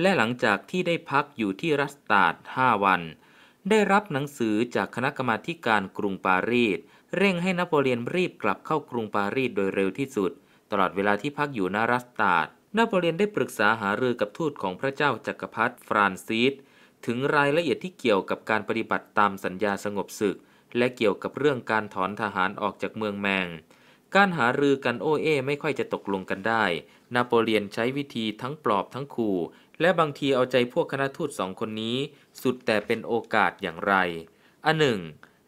และหลังจากที่ได้พักอยู่ที่รัสตาด5วัน ได้รับหนังสือจากคณะกรรมาการกรุงปารีสเร่งให้นโปเลียนรีบกลับเข้ากรุงปารีสโดยเร็วที่สุดตลอดเวลาที่พักอยู่ณรัสตาดนโปเลียนได้ปรึกษาหารือกับทูตของพระเจ้าจากักรพรรดิฟรานซิสถึงรายละเอียดที่เกี่ยวกับการปฏิบัติตามสัญญาสงบศึก และเกี่ยวกับเรื่องการถอนทหารออกจากเมืองแมง การหารือกันโอเอไม่ค่อยจะตกลงกันได้ นาโปเลียนใช้วิธีทั้งปลอบทั้งขู่ และบางทีเอาใจพวกคณะทูตสองคนนี้ สุดแต่เป็นโอกาสอย่างไร อันหนึ่ง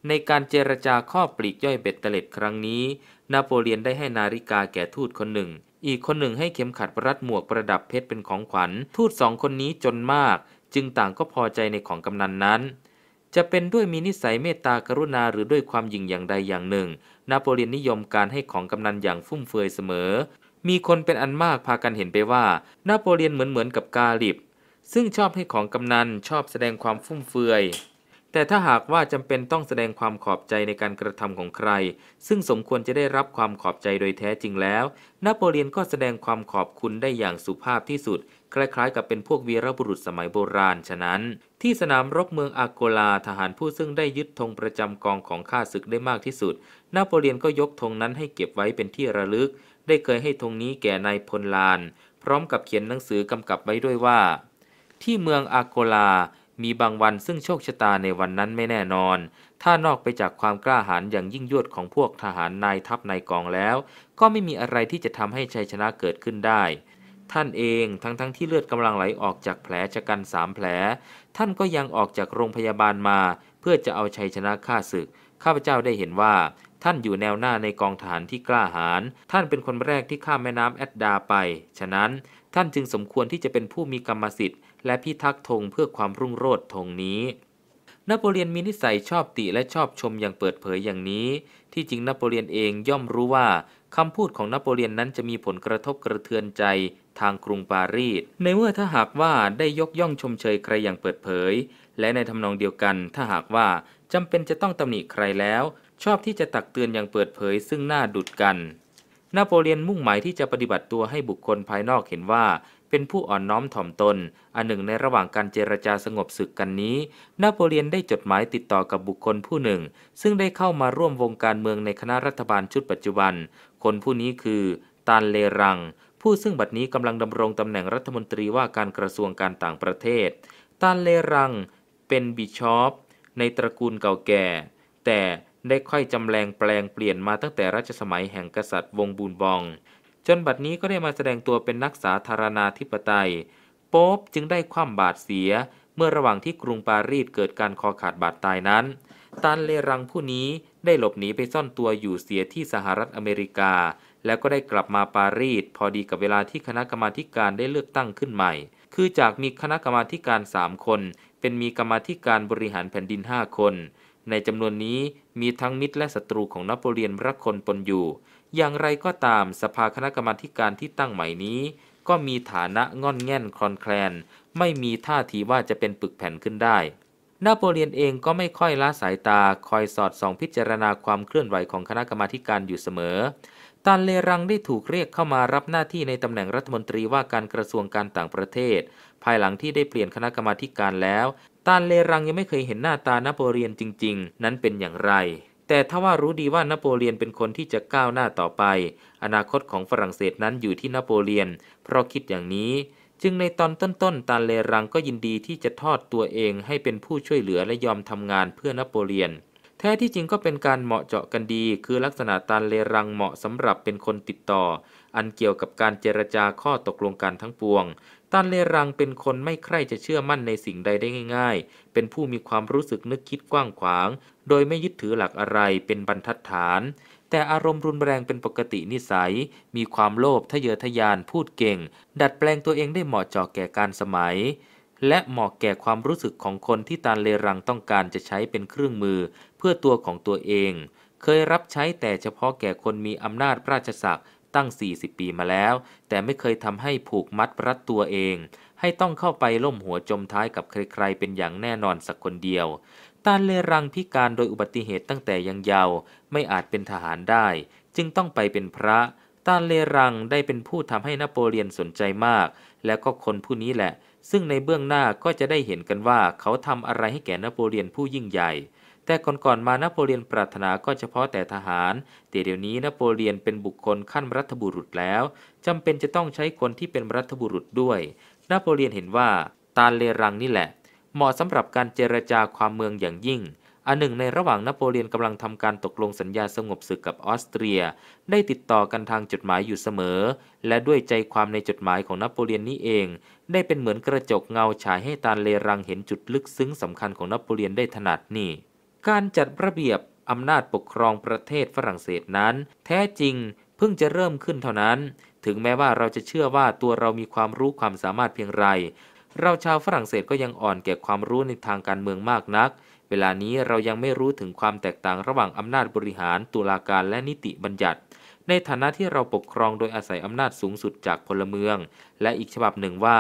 ในการเจรจาข้อปลีกย่อยเบ็ดเตล็ดครั้งนี้ นาโปเลียนได้ให้นาฬิกาแก่ทูตคนหนึ่ง อีกคนหนึ่งให้เข็มขัดรัดหมวกประดับเพชรเป็นของขวัญ ทูตสองคนนี้จนมากจึงต่างก็พอใจในของกำนันนั้น จะเป็นด้วยมีนิสัยเมตตากรุณาหรือด้วยความยิ่ง อย่างใดอย่างหนึ่ง นาโปเลียน นิยมการให้ของกำนันอย่างฟุ่มเฟือยเสมอ มีคนเป็นอันมากพากันเห็นไปว่านาโปเลียนเหมือนเหมือนกับกาลิบ ซึ่งชอบให้ของกำนัน ชอบแสดงความฟุ่มเฟือย แต่ถ้าหากว่าจำเป็นต้องแสดงความขอบใจในการกระทำของใคร ซึ่งสมควรจะได้รับความขอบใจโดยแท้จริงแล้วนโปเลียนก็แสดงความขอบคุณได้อย่างสุภาพที่สุดคล้ายๆกับเป็นพวกวีรบุรุษสมัยโบราณฉะนั้น ที่สนามรบเมืองอากโกลาทหารผู้ซึ่งได้ยึดธงประจำกองของข้าศึกได้มากที่สุดนโปเลียนก็ยกธงนั้นให้เก็บไว้เป็นที่ระลึก ได้เคยให้ธงนี้แก่นายพลลาน พร้อมกับเขียนหนังสือกำกับไว้ด้วยว่า ที่เมืองอากโกลา มีบางวันซึ่งโชคชะตาในวันนั้นไม่แน่นอน ถ้านอกไปจากความกล้าหาญอย่างยิ่งยวดของพวกทหารนายทัพนายกองแล้ว ก็ไม่มีอะไรที่จะทำให้ชัยชนะเกิดขึ้นได้ท่านเองทั้ง ๆทที่เลือดกำลังไหลออกจากแผลชะกันสามแผล ท่านก็ยังออกจากโรงพยาบาลมา เพื่อจะเอาชัยชนะข้าศึกข้าพเจ้าได้เห็นว่าท่านอยู่แนวหน้าในกองฐานที่กล้าหาญท่านเป็นคนแรกที่ข้ามแม่น้ำแอดดาไป ฉะนั้น ท่านจึงสมควรที่จะเป็นผู้มีกรรมสิทธิ์และพิทักษ์ธงเพื่อความรุ่งโรจน์ธงนี้ นโปเลียนมีนิสัยชอบติและชอบชมอย่างเปิดเผยอย่างนี้ ที่จริงนโปเลียนเองย่อมรู้ว่าคำพูดของนโปเลียนนั้นจะมีผลกระทบกระเทือนใจทางกรุงปารีส ในเมื่อถ้าหากว่าได้ยกย่องชมเชยใครอย่างเปิดเผย และในทำนองเดียวกัน ถ้าหากว่าจำเป็นจะต้องตำหนิใครแล้ว ชอบที่จะตักเตือนอย่างเปิดเผย ซึ่งหน้าดุดกันนโปเลียนมุ่งหมายที่จะปฏิบัติตัวให้บุคคลภายนอกเห็นว่าเป็นผู้อ่อนน้อมถ่อมตน อันหนึ่งในระหว่างการเจรจาสงบศึกกันนี้นโปเลียนได้จดหมายติดต่อกับบุคคลผู้หนึ่ง ซึ่งได้เข้ามาร่วมวงการเมืองในคณะรัฐบาลชุดปัจจุบัน คนผู้นี้คือ ตานเลรังผู้ซึ่งบัดนี้กำลังดำรงตำแหน่งรัฐมนตรีว่าการกระทรวงการต่างประเทศ ตานเลรังเป็นบิชอปในตระกูลเก่าแก่ แต่ได้ค่อยจำแรงแปลงเปลี่ยนมาตั้งแต่รัชสมัยแห่งกษัตริย์วงบูนบอง จนบัดนี้ก็ได้มาแสดงตัวเป็นนักสาธารณาธิปไตย โป๊ปจึงได้คว่ำบาดเสียเมื่อระหว่างที่กรุงปารีสเกิดการคอขาดบาดตายนั้นตานเลรังผู้นี้ได้หลบหนีไปซ่อนตัวอยู่เสียที่สหรัฐอเมริกาแล้วก็ได้กลับมาปารีสพอดีกับเวลาที่คณะกรรมาการได้เลือกตั้งขึ้นใหม่ คือจากมีคณะกรรมาการ 3 คนเป็นมีกรรมาการบริหารแผ่นดิน 5 คน ในจำนวนนี้มีทั้งมิตรและศัตรูของนโปเลียนรักคนปนอยู่ อย่างไรก็ตามสภาคณะกรรมาการที่ตั้งใหม่นี้ ก็มีฐานะง่อนแง่นคลอนแคลน ไม่มีท่าทีว่าจะเป็นปึกแผ่นขึ้นได้ นโปเลียนเองก็ไม่ค่อยละสายตาคอยสอดส่องพิจารณาความเคลื่อนไหวของคณะกรรมาการอยู่เสมอตันเลรังได้ถูกเรียกเข้ามารับหน้าที่ในตำแหน่งรัฐมนตรีว่าการกระทรวงการต่างประเทศ ภายหลังที่ได้เปลี่ยนคณะกรรมาการแล้วตันเลรังยังไม่เคยเห็นหน้าตานโปเลียนจริงๆ นั้นเป็นอย่างไร แต่ถ้าว่ารู้ดีว่านโปเลียนเป็นคนที่จะก้าวหน้าต่อไป อนาคตของฝรั่งเศสนั้นอยู่ที่นโปเลียน เพราะคิดอย่างนี้ จึงในตอนต้นๆตาเลรังก็ยินดีที่จะทอดตัวเอง ให้เป็นผู้ช่วยเหลือและยอมทำงานเพื่อนโปเลียนแท้ที่จริงก็เป็นการเหมาะเจาะกันดี คือลักษณะตันเลรังเหมาะสำหรับเป็นคนติดต่อ อันเกี่ยวกับการเจรจาข้อตกลงการทั้งปวง ตันเลรังเป็นคนไม่ใคร่จะเชื่อมั่นในสิ่งใดได้ง่าย ๆ เป็นผู้มีความรู้สึกนึกคิดกว้างขวาง โดยไม่ยึดถือหลักอะไรเป็นบรรทัดฐาน แต่อารมณ์รุนแรงเป็นปกตินิสัย มีความโลภทะเยอทะยานพูดเก่ง ดัดแปลงตัวเองได้เหมาะเจาะแก่การสมัย และเหมาะแก่ความรู้สึกของคนที่ตาเลรังต้องการจะใช้เป็นเครื่องมือเพื่อตัวของตัวเอง เคยรับใช้แต่เฉพาะแก่คนมีอำนาจราชศักดิ์ตั้ง 40 ปีมาแล้ว แต่ไม่เคยทำให้ผูกมัดรัดตัวเอง ให้ต้องเข้าไปล่มหัวจมท้ายกับใครๆเป็นอย่างแน่นอนสักคนเดียวตาเลรังพิการโดยอุบัติเหตุตั้งแต่ยังเยาว์ไม่อาจเป็นทหารได้ จึงต้องไปเป็นพระตาเลรังได้เป็นผู้ทำให้นโปเลียนสนใจมาก และก็คนผู้นี้แหละ ซึ่งในเบื้องหน้าก็จะได้เห็นกันว่าเขาทำอะไรให้แก่นโปเลียนผู้ยิ่งใหญ่แต่ก่อนๆมา นโปเลียนปรารถนาก็เฉพาะแต่ทหารแต่เดี๋ยวนี้ นโปเลียนเป็นบุคคลขั้นรัฐบุรุษแล้ว จำเป็นจะต้องใช้คนที่เป็นรัฐบุรุษด้วย นโปเลียนเห็นว่า ตาเลรังนี่แหละ เหมาะสำหรับการเจรจาความเมืองอย่างยิ่ง อันหนึ่งในระหว่างนโปเลียนกำลังทำการตกลงสัญญาสงบศึกกับออสเตรีย ได้ติดต่อกันทางจดหมายอยู่เสมอ และด้วยใจความในจดหมายของนโปเลียนนี้เอง ได้เป็นเหมือนกระจกเงาฉายให้ตาเลรังเห็นจุดลึกซึ้งสำคัญของนโปเลียนได้ถนัดนี่การจัดระเบียบอำนาจปกครองประเทศฝรั่งเศสนั้นแท้จริงเพิ่งจะเริ่มขึ้นเท่านั้น ถึงแม้ว่าเราจะเชื่อว่าตัวเรามีความรู้ความสามารถเพียงไร เราชาวฝรั่งเศสก็ยังอ่อนแก่ความรู้ในทางการเมืองมากนัก เวลานี้เรายังไม่รู้ถึงความแตกต่างระหว่างอำนาจบริหาร ตุลาการและนิติบัญญัติ ในฐานะที่เราปกครองโดยอาศัยอำนาจสูงสุดจากพลเมือง และอีกฉบับหนึ่งว่า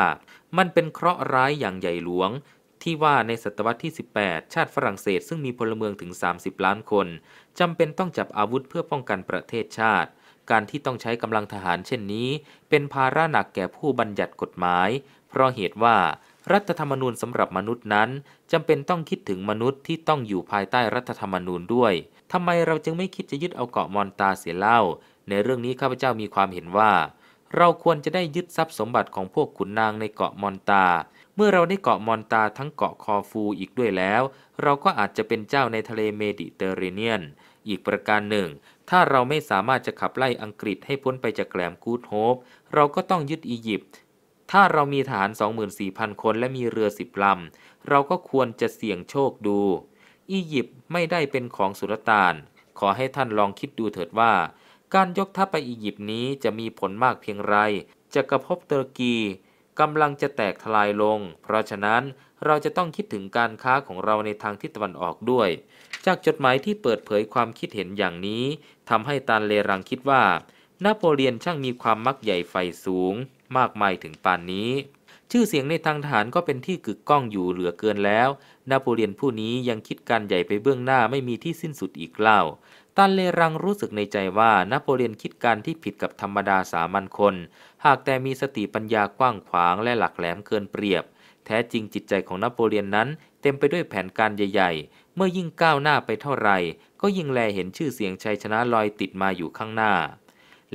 มันเป็นเคราะห์ร้ายอย่างใหญ่หลวงที่ว่าในศตวรรษที่ 18 ชาติฝรั่งเศสซึ่งมีพลเมืองถึง 30 ล้านคนจำเป็นต้องจับอาวุธเพื่อป้องกันประเทศชาติ การที่ต้องใช้กำลังทหารเช่นนี้ เป็นภาระหนักแก่ผู้บัญญัติกฎหมาย เพราะเหตุว่า รัฐธรรมนูญสำหรับมนุษย์นั้นจำเป็นต้องคิดถึงมนุษย์ที่ต้องอยู่ภายใต้รัฐธรรมนูญด้วยทำไมเราจึงไม่คิดจะยึดเอาเกาะมอนตาเสียเล่าในเรื่องนี้ข้าพเจ้ามีความเห็นว่า เราควรจะได้ยึดทรัพย์สมบัติของพวกขุนนางในเกาะมอนตาเมื่อเราได้เกาะมอนตาทั้งเกาะคอฟูอีกด้วยแล้ว เราก็อาจจะเป็นเจ้าในทะเลเมดิเตอร์เรเนียน อีกประการหนึ่ง ถ้าเราไม่สามารถจะขับไล่อังกฤษให้พ้นไปจากแกลมกูดโฮปเราก็ต้องยึดอียิปต์ ถ้าเรามีฐาน 24,000 คนและมีเรือสิบลำ เราก็ควรจะเสี่ยงโชคดู อียิปต์ไม่ได้เป็นของสุลต่านขอให้ท่านลองคิดดูเถิดว่า การยกทัพไปอียิปต์นี้จะมีผลมากเพียงไรจะกระทบเตอร์กีกำลังจะแตกทลายลง เพราะฉะนั้นเราจะต้องคิดถึงการค้าของเราในทางทิศตะวันออกด้วย จากจดหมายที่เปิดเผยความคิดเห็นอย่างนี้ทำให้ตาเลรังคิดว่านโปเลียนช่างมีความมักใหญ่ไฟสูง มากมายถึงปานนี้ ชื่อเสียงในทางทหารก็เป็นที่กึกก้องอยู่เหลือเกินแล้วนโปเลียนผู้นี้ยังคิดการใหญ่ไปเบื้องหน้าไม่มีที่สิ้นสุดอีกเล่าตันเลรังรู้สึกในใจว่านโปเลียนคิดการที่ผิดกับธรรมดาสามัญคนหากแต่มีสติปัญญากว้างขวางและหลักแหลมเกินเปรียบ แท้จริงจิตใจของนโปเลียนนั้นเต็มไปด้วยแผนการใหญ่ๆ เมื่อยิ่งก้าวหน้าไปเท่าไหร่ก็ยิ่งแลเห็นชื่อเสียงชัยชนะลอยติดมาอยู่ข้างหน้า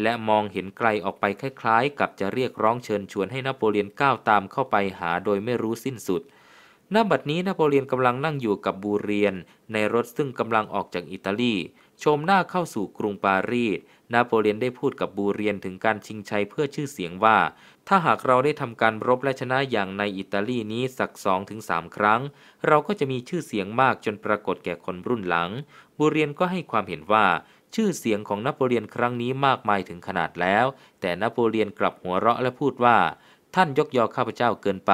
และมองเห็นไกลออกไปคล้ายๆกับจะเรียกร้องเชิญชวนให้นโปเลียนก้าวตามเข้าไปหาโดยไม่รู้สิ้นสุด ณ บัดนี้นโปเลียนกำลังนั่งอยู่กับบูเรียน ในรถซึ่งกำลังออกจากอิตาลีชมหน้าเข้าสู่กรุงปารีส นโปเลียนได้พูดกับบูเรียนถึงการชิงชัยเพื่อชื่อเสียงว่า ถ้าหากเราได้ทำการรบและชนะอย่างในอิตาลีนี้สักสองถึงสามครั้ง เราก็จะมีชื่อเสียงมากจนปรากฏแก่คนรุ่นหลัง บูเรียนก็ให้ความเห็นว่า ชื่อเสียงของนโปเลียนครั้งนี้มากมายถึงขนาดแล้ว แต่นโปเลียนกลับหัวเราะและพูดว่า ท่านยกยอข้าพเจ้าเกินไป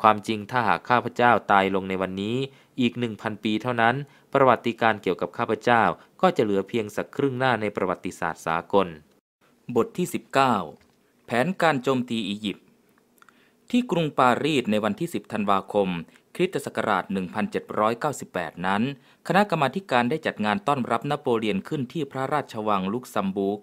ความจริงถ้าหากข้าพเจ้าตายลงในวันนี้ อีกหนึ่งพันปีเท่านั้นประวัติการเกี่ยวกับข้าพเจ้าก็จะเหลือเพียงสักครึ่งหน้าในประวัติศาสตร์สากล บทที่ 19 แผนการโจมตีอียิปต์ที่กรุงปารีสในวันที่ 10ธันวาคม คริสตศักราช 1798 นั้น คณะกรรมาการได้จัดงานต้อนรับนโปเลียนขึ้นที่พระราชวังลุกซัมบูก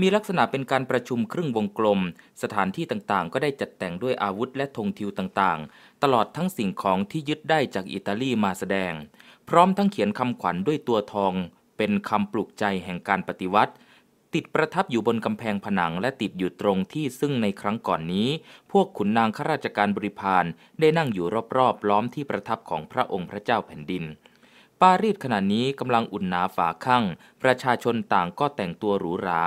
มีลักษณะเป็นการประชุมครึ่งวงกลม สถานที่ต่างๆ ก็ได้จัดแต่งด้วยอาวุธ และธงทิวต่างๆ ตลอดทั้งสิ่งของที่ยึดได้จากอิตาลีมาแสดงพร้อมทั้งเขียนคำขวัญด้วยตัวทองเป็นคำปลุกใจแห่งการปฏิวัติ ติดประทับอยู่บนกำแพงผนังและติดอยู่ตรงที่ซึ่งในครั้งก่อนนี้ พวกขุนนางข้าราชการบริพารได้นั่งอยู่รอบ ๆ ล้อมที่ประทับของพระองค์พระเจ้าแผ่นดิน ปารีสขณะนี้กำลังอุ่นหนาฝาข้างประชาชนต่างก็แต่งตัวหรูหรา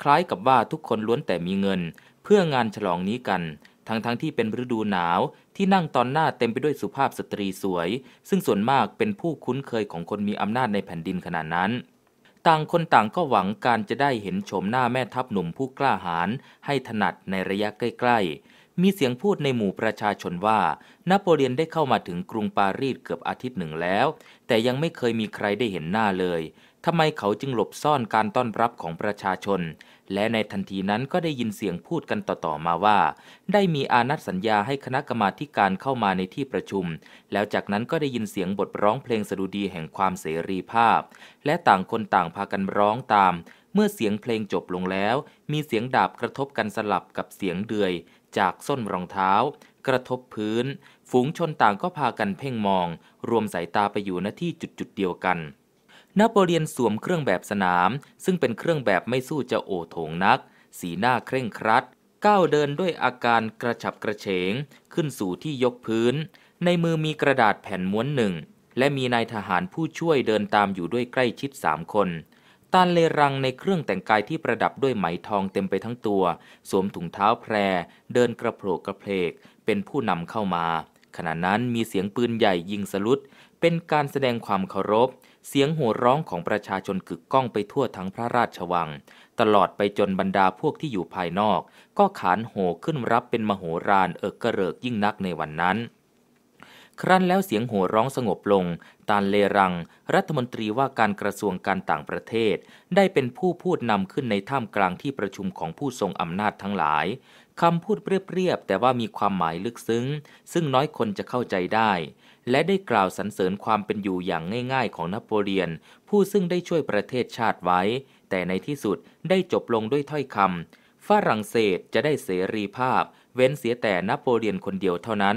คล้ายกับว่าทุกคนล้วนแต่มีเงินเพื่องานฉลองนี้กันทั้งๆทที่เป็นฤดูหนาวที่นั่งตอนหน้าเต็มไปด้วยสุภาพสตรีสวย ซึ่งส่วนมากเป็นผู้คุ้นเคยของคนมีอำนาจในแผ่นดินขนาดนั้น ต่างคนต่างก็หวังการจะได้เห็นโฉมหน้าแม่ทัพหนุ่มผู้กล้าหาญให้ถนัดในระยะใกล้ๆ มีเสียงพูดในหมู่ประชาชนว่า นโปเลียนได้เข้ามาถึงกรุงปารีสเกือบอาทิตย์หนึ่งแล้ว แต่ยังไม่เคยมีใครได้เห็นหน้าเลยทำไมเขาจึงหลบซ่อนการต้อนรับของประชาชนและในทันทีนั้นก็ได้ยินเสียงพูดกันต่อๆมาว่า ได้มีอานัดสัญญาให้คณะกรรมาการเข้ามาในที่ประชุม แล้วจากนั้นก็ได้ยินเสียงบทร้องเพลงสดุดีแห่งความเสรีภาพ และต่างคนต่างพากันร้องตาม เมื่อเสียงเพลงจบลงแล้ว มีเสียงดาบกระทบกันสลับกับเสียงเดือยจากส้นรองเท้า กระทบพื้น ฝูงชนต่างก็พากันเพ่งมอง รวมสายตาไปอยู่ณที่จุดๆเดียวกันนโปเลียนสวมเครื่องแบบสนาม ซึ่งเป็นเครื่องแบบไม่สู้จะโอโถงนัก สีหน้าเคร่งครัดก้าวเดินด้วยอาการกระฉับกระเฉง ขึ้นสู่ที่ยกพื้น ในมือมีกระดาษแผ่นม้วนหนึ่ง และมีนายทหารผู้ช่วยเดินตามอยู่ด้วยใกล้ชิดสามคน ตานเลรังในเครื่องแต่งกายที่ประดับด้วยไหมทองเต็มไปทั้งตัว สวมถุงเท้าแพร เดินกระโผลกกระเพลกเป็นผู้นำเข้ามา ขณะนั้นมีเสียงปืนใหญ่ยิงสลุดเป็นการแสดงความเคารพเสียงโห่ร้องของประชาชนกึกก้องไปทั่วทั้งพระราชวัง ตลอดไปจนบรรดาพวกที่อยู่ภายนอก ก็ขานโห่ขึ้นรับเป็นมโหฬารเอิกกระเริกยิ่งนักในวันนั้น ครั้นแล้วเสียงโห่ร้องสงบลงตาลเลรัง รัฐมนตรีว่าการกระทรวงการต่างประเทศ ได้เป็นผู้พูดนำขึ้นในท่ามกลางที่ประชุมของผู้ทรงอำนาจทั้งหลายคำพูดเรียบๆแต่ว่ามีความหมายลึกซึ้ง ซึ่งน้อยคนจะเข้าใจได้และได้กล่าวสรรเสริญความเป็นอยู่อย่างง่าย ๆ ของนโปเลียน ผู้ซึ่งได้ช่วยประเทศชาติไว้ แต่ในที่สุดได้จบลงด้วยถ้อยคำฝรั่งเศสจะได้เสรีภาพ เว้นเสียแต่นโปเลียนคนเดียวเท่านั้น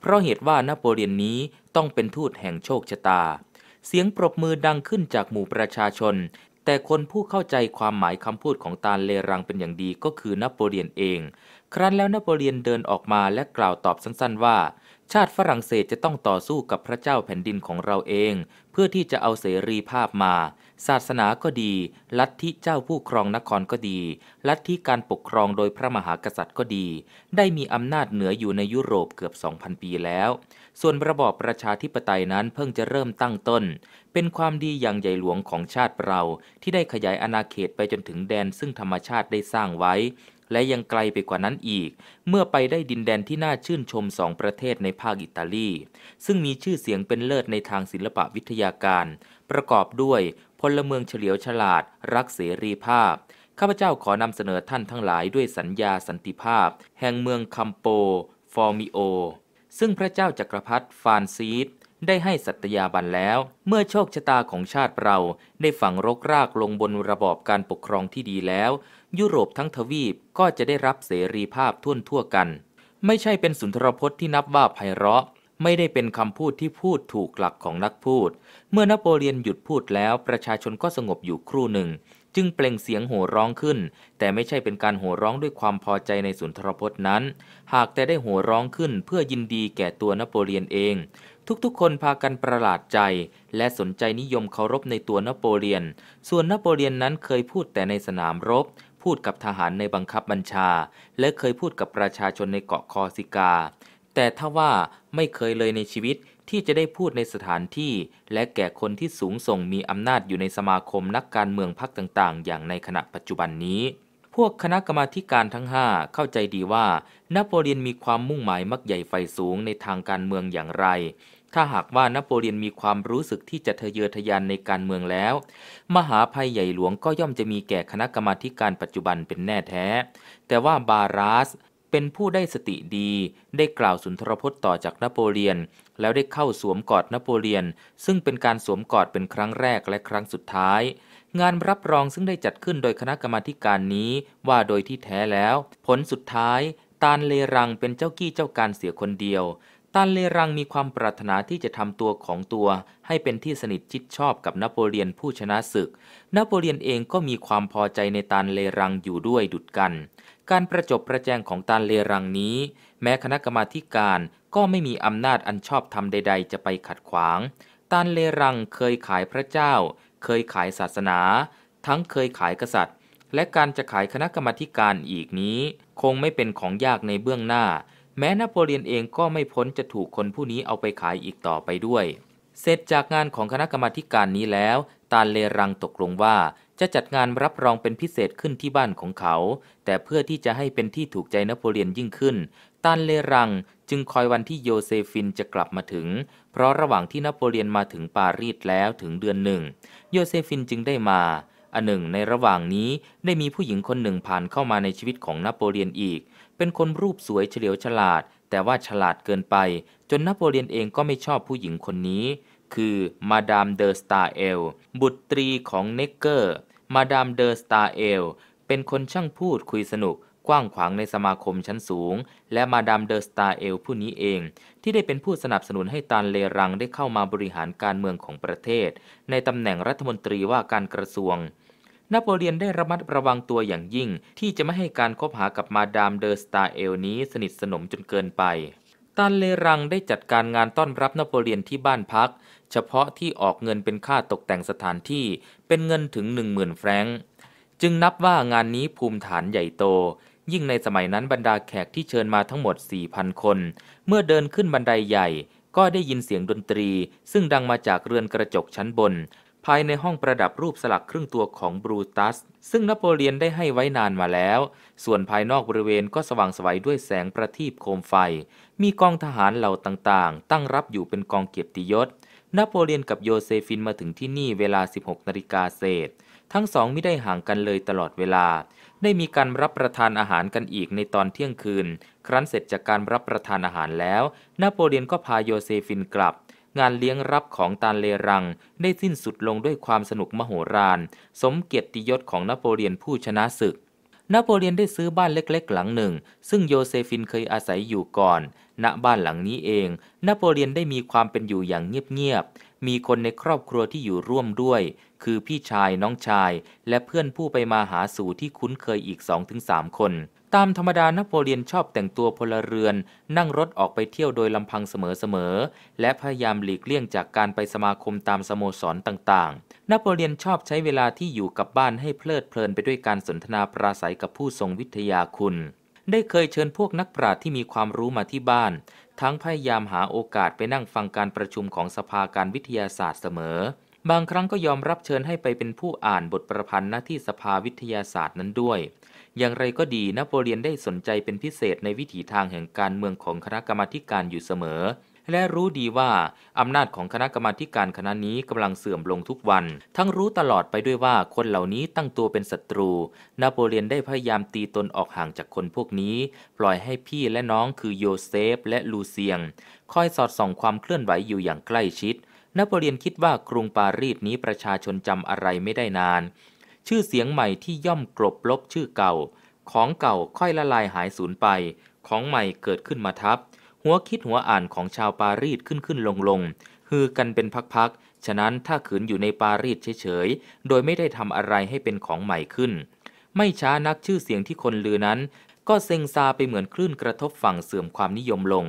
เพราะเหตุว่านโปเลียนนี้ต้องเป็นทูตแห่งโชคชะตา เสียงปรบมือดังขึ้นจากหมู่ประชาชน แต่คนผู้เข้าใจความหมายคำพูดของตาลเลรังเป็นอย่างดีก็คือนโปเลียนเอง ครั้นแล้วนโปเลียนเดินออกมาและกล่าวตอบสั้น ๆว่าชาติฝรั่งเศสจะต้องต่อสู้กับพระเจ้าแผ่นดินของเราเอง เพื่อที่จะเอาเสรีภาพมา ศาสนาก็ดี ลัทธิเจ้าผู้ครองนครก็ดี ลัทธิการปกครองโดยพระมหากษัตริย์ก็ดี ได้มีอำนาจเหนืออยู่ในยุโรปเกือบ 2,000 ปีแล้ว ส่วนระบอบประชาธิปไตยนั้นเพิ่งจะเริ่มตั้งต้น เป็นความดีอย่างใหญ่หลวงของชาติเราที่ได้ขยายอาณาเขตไปจนถึงแดนซึ่งธรรมชาติได้สร้างไว้และยังไกลไปกว่านั้นอีก เมื่อไปได้ดินแดนที่น่าชื่นชมสองประเทศในภาคอิตาลี ซึ่งมีชื่อเสียงเป็นเลิศในทางศิลปะวิทยาการ ประกอบด้วยพลเมืองเฉลียวฉลาดรักเสรีภาพ ข้าพเจ้าขอนำเสนอท่านทั้งหลายด้วยสัญญาสันติภาพ แห่งเมืองคัมโปฟอร์มิโอซึ่งพระเจ้าจักรพรรดิฟานซีส ได้ให้สัตยาบันแล้ว เมื่อโชคชะตาของชาติเราได้ฝังรกรากลงบนระบอบการปกครองที่ดีแล้วยุโรปทั้งทวีปก็จะได้รับเสรีภาพทั่วทั่วกัน ไม่ใช่เป็นสุนทรพจน์ที่นับว่าไพเราะ ไม่ได้เป็นคำพูดที่พูดถูกหลักของนักพูด เมื่อนโปเลียนหยุดพูดแล้วประชาชนก็สงบอยู่ครู่หนึ่ง จึงเปล่งเสียงโห่ร้องขึ้น แต่ไม่ใช่เป็นการโห่ร้องด้วยความพอใจในสุนทรพจน์นั้น หากแต่ได้โห่ร้องขึ้นเพื่อยินดีแก่ตัวนโปเลียนเอง ทุกๆ คนพากันประหลาดใจ และสนใจนิยมเคารพในตัวนโปเลียน ส่วนนโปเลียนนั้นเคยพูดแต่ในสนามรบพูดกับทหารในบังคับบัญชา และเคยพูดกับประชาชนในเกาะคอสิกา แต่ถ้าว่าไม่เคยเลยในชีวิตที่จะได้พูดในสถานที่ และแก่คนที่สูงส่งมีอำนาจอยู่ในสมาคมนักการเมืองพักต่าง ๆ อย่างในขณะปัจจุบันนี้ พวกคณะกรรมาการทั้ง 5 เข้าใจดีว่า นโปเลียนมีความมุ่งหมายมักใหญ่ไฟสูงในทางการเมืองอย่างไรถ้าหากว่านโปเลียนมีความรู้สึกที่จะทะเยอทะยานในการเมืองแล้ว มหาภัยใหญ่หลวงก็ย่อมจะมีแก่คณะกรรมาการปัจจุบันเป็นแน่แท้ แต่ว่าบารัสเป็นผู้ได้สติดีได้กล่าวสุนทรพจน์ต่อจากนโปเลียน แล้วได้เข้าสวมกอดนโปเลียน ซึ่งเป็นการสวมกอดเป็นครั้งแรกและครั้งสุดท้าย งานรับรองซึ่งได้จัดขึ้นโดยคณะกรรมาการนี้ ว่าโดยที่แท้แล้ว ผลสุดท้าย ตานเลรังเป็นเจ้ากี้เจ้าการเสียคนเดียวตันเลรังมีความปรารถนาที่จะทำตัวของตัว ให้เป็นที่สนิทชิดชอบกับนโปเลียนผู้ชนะศึก นโปเลียนเองก็มีความพอใจในตันเลรังอยู่ด้วยดุดกัน การประจบประแจงของตันเลรังนี้ แม้คณะกรรมาการก็ไม่มีอำนาจอันชอบธรรมใด ๆ จะไปขัดขวางตันเลรังเคยขายพระเจ้า เคยขายศาสนา ทั้งเคยขายกษัตริย์ และการจะขายคณะกรรมาการอีกนี้ คงไม่เป็นของยากในเบื้องหน้าแม้นโปเลียนเองก็ไม่พ้นจะถูกคนผู้นี้เอาไปขายอีกต่อไปด้วย เสร็จจากงานของคณะกรรมาการนี้แล้ว ตาเลรังตกลงว่า จะจัดงานรับรองเป็นพิเศษขึ้นที่บ้านของเขา แต่เพื่อที่จะให้เป็นที่ถูกใจนโปเลียนยิ่งขึ้นตาเลรังจึงคอยวันที่โยเซฟินจะกลับมาถึง เพราะระหว่างที่นโปเลียนมาถึงปารีสแล้วถึงเดือนหนึ่ง โยเซฟินจึงได้มา อันหนึ่ง ในระหว่างนี้ได้มีผู้หญิงคนหนึ่งผ่านเข้ามาในชีวิตของนโปเลียนอีกเป็นคนรูปสวยเฉลียวฉลาด แต่ว่าฉลาดเกินไป จนนโปเลียนเองก็ไม่ชอบผู้หญิงคนนี้ คือมาดามเดอสตาเอลบุตรีของเนกเกอร์มาดามเดอสตาเอลเป็นคนช่างพูดคุยสนุก กว้างขวางในสมาคมชั้นสูง และมาดามเดอสตาเอลผู้นี้เอง ที่ได้เป็นผู้สนับสนุนให้ตานเลรังได้เข้ามาบริหารการเมืองของประเทศ ในตำแหน่งรัฐมนตรีว่าการกระทรวงนโปเลียนได้ระมัดระวังตัวอย่างยิ่งที่จะไม่ให้การคบหากับมาดามเดอสตาเอลนี้ สนิทสนมจนเกินไปตันเลรังได้จัดการงานต้อนรับนโปเลียนที่บ้านพัก เฉพาะที่ออกเงินเป็นค่าตกแต่งสถานที่เป็นเงินถึงหนึ่งหมื่นแฟรงค์จึงนับว่างานนี้ภูมิฐานใหญ่โต ยิ่งในสมัยนั้นบรรดาแขกที่เชิญมาทั้งหมด4,000คน เมื่อเดินขึ้นบันไดใหญ่ ก็ได้ยินเสียงดนตรี ซึ่งดังมาจากเรือนกระจกชั้นบนภายในห้องประดับรูปสลักครึ่งตัวของบรูตัส ซึ่งนโปเลียนได้ให้ไว้นานมาแล้ว ส่วนภายนอกบริเวณก็สว่างสวัยด้วยแสงประทีปโคมไฟ มีกองทหารเหล่าต่างๆ ตั้งรับอยู่เป็นกองเกียรติยศนโปเลียนกับโยเซฟินมาถึงที่นี่เวลา 16นาฬิกาเศษทั้งสองไม่ได้ห่างกันเลยตลอดเวลา ได้มีการรับประทานอาหารกันอีกในตอนเที่ยงคืน ครั้นเสร็จจากการรับประทานอาหารแล้ว นโปเลียนก็พาโยเซฟินกลับงานเลี้ยงรับของตาเลรังได้สิ้นสุดลงด้วยความสนุกมโหฬารสมเกียรติยศของนโปเลียนผู้ชนะศึก นโปเลียนได้ซื้อบ้านเล็กๆหลังหนึ่ง ซึ่งโยเซฟินเคยอาศัยอยู่ก่อนณบ้านหลังนี้เอง นโปเลียนได้มีความเป็นอยู่อย่างเงียบๆ มีคนในครอบครัวที่อยู่ร่วมด้วย คือพี่ชายน้องชาย และเพื่อนผู้ไปมาหาสู่ที่คุ้นเคยอีก2-3คนตามธรรมดานโปเลียนชอบแต่งตัวพลเรือน นั่งรถออกไปเที่ยวโดยลำพังเสมอ ๆ และพยายามหลีกเลี่ยงจากการไปสมาคมตามสโมสรต่างๆ นโปเลียนชอบใช้เวลาที่อยู่กับบ้านให้เพลิดเพลินไปด้วยการสนทนาปราศัยกับผู้ทรงวิทยาคุณ ได้เคยเชิญพวกนักปราชญ์ที่มีความรู้มาที่บ้าน ทั้งพยายามหาโอกาสไปนั่งฟังการประชุมของสภาการวิทยาศาสตร์เสมอ บางครั้งก็ยอมรับเชิญให้ไปเป็นผู้อ่านบทประพันธ์หน้าที่สภาวิทยาศาสตร์นั้นด้วยอย่างไรก็ดีนโปเลียนได้สนใจเป็นพิเศษในวิถีทางแห่งการเมืองของคณะกรรมาการอยู่เสมอ และรู้ดีว่าอำนาจของคณะกรรมาการคณะนี้กำลังเสื่อมลงทุกวัน ทั้งรู้ตลอดไปด้วยว่าคนเหล่านี้ตั้งตัวเป็นศัตรูนโปเลียนได้พยายามตีตนออกห่างจากคนพวกนี้ ปล่อยให้พี่และน้องคือโยเซฟ และลูเซียงคอยสอดส่องความเคลื่อนไหวอยู่อย่างใกล้ชิดนโปเลียนคิดว่ากรุงปารีสนี้ประชาชนจำอะไรไม่ได้นานชื่อเสียงใหม่ที่ย่อมกลบลบชื่อเก่า ของเก่าค่อยละลายหายสูญไป ของใหม่เกิดขึ้นมาทับ หัวคิดหัวอ่านของชาวปารีสขึ้นขึ้นลงลงฮือกันเป็นพักๆฉะนั้นถ้าขืนอยู่ในปารีสเฉยๆโดยไม่ได้ทำอะไรให้เป็นของใหม่ขึ้น ไม่ช้านักชื่อเสียงที่คนลือนั้น ก็เซ็งซาไปเหมือนคลื่นกระทบฝั่งเสื่อมความนิยมลง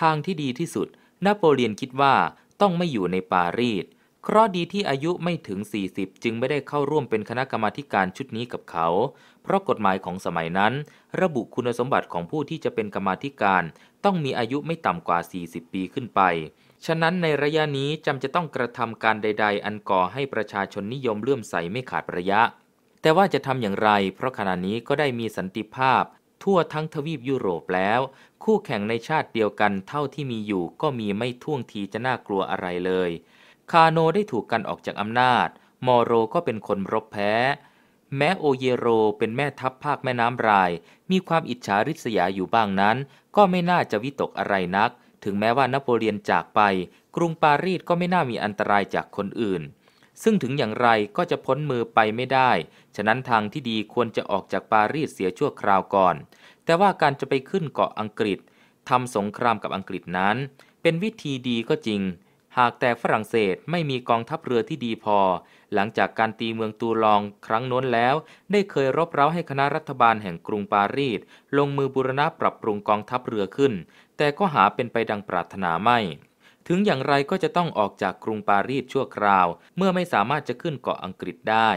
ทางที่ดีที่สุดนโปเลียนคิดว่าต้องไม่อยู่ในปารีสเพราะดีที่อายุไม่ถึง 40 จึงไม่ได้เข้าร่วมเป็นคณะกรรมาการชุดนี้กับเขา เพราะกฎหมายของสมัยนั้น ระบุคุณสมบัติของผู้ที่จะเป็นกรรมาการ ต้องมีอายุไม่ต่ำกว่า 40 ปีขึ้นไป ฉะนั้นในระยะนี้จำจะต้องกระทำการใดๆ อันก่อให้ประชาชนนิยมเลื่อมใสไม่ขาดระยะ แต่ว่าจะทำอย่างไร เพราะขณะนี้ก็ได้มีสันติภาพ ทั่วทั้งทวีปยุโรปแล้ว คู่แข่งในชาติเดียวกัน เท่าที่มีอยู่ก็มีไม่ท่วงทีจะน่ากลัวอะไรเลยคาโนได้ถูกกันออกจากอำนาจ มอโรก็เป็นคนรบแพ้ แม้โอเยโรเป็นแม่ทัพภาคแม่น้ำราย มีความอิจฉาริษยาอยู่บ้างนั้น ก็ไม่น่าจะวิตกอะไรนัก ถึงแม้ว่านโปเลียนจากไป กรุงปารีสก็ไม่น่ามีอันตรายจากคนอื่น ซึ่งถึงอย่างไรก็จะพ้นมือไปไม่ได้ ฉะนั้นทางที่ดีควรจะออกจากปารีสเสียชั่วคราวก่อน แต่ว่าการจะไปขึ้นเกาะอังกฤษ ทำสงครามกับอังกฤษนั้น เป็นวิธีดีก็จริงหากแต่ฝรั่งเศสไม่มีกองทัพเรือที่ดีพอ หลังจากการตีเมืองตูลองครั้งน้นแล้วได้เคยรบเร้าให้คณะรัฐบาลแห่งกรุงปารีสลงมือบูรณะปรับปรุงกองทัพเรือขึ้น แต่ก็หาเป็นไปดังปรารถนาไม่ ถึงอย่างไรก็จะต้องออกจากกรุงปารีสชั่วคราว เมื่อไม่สามารถจะขึ้นเกาะอังกฤษได้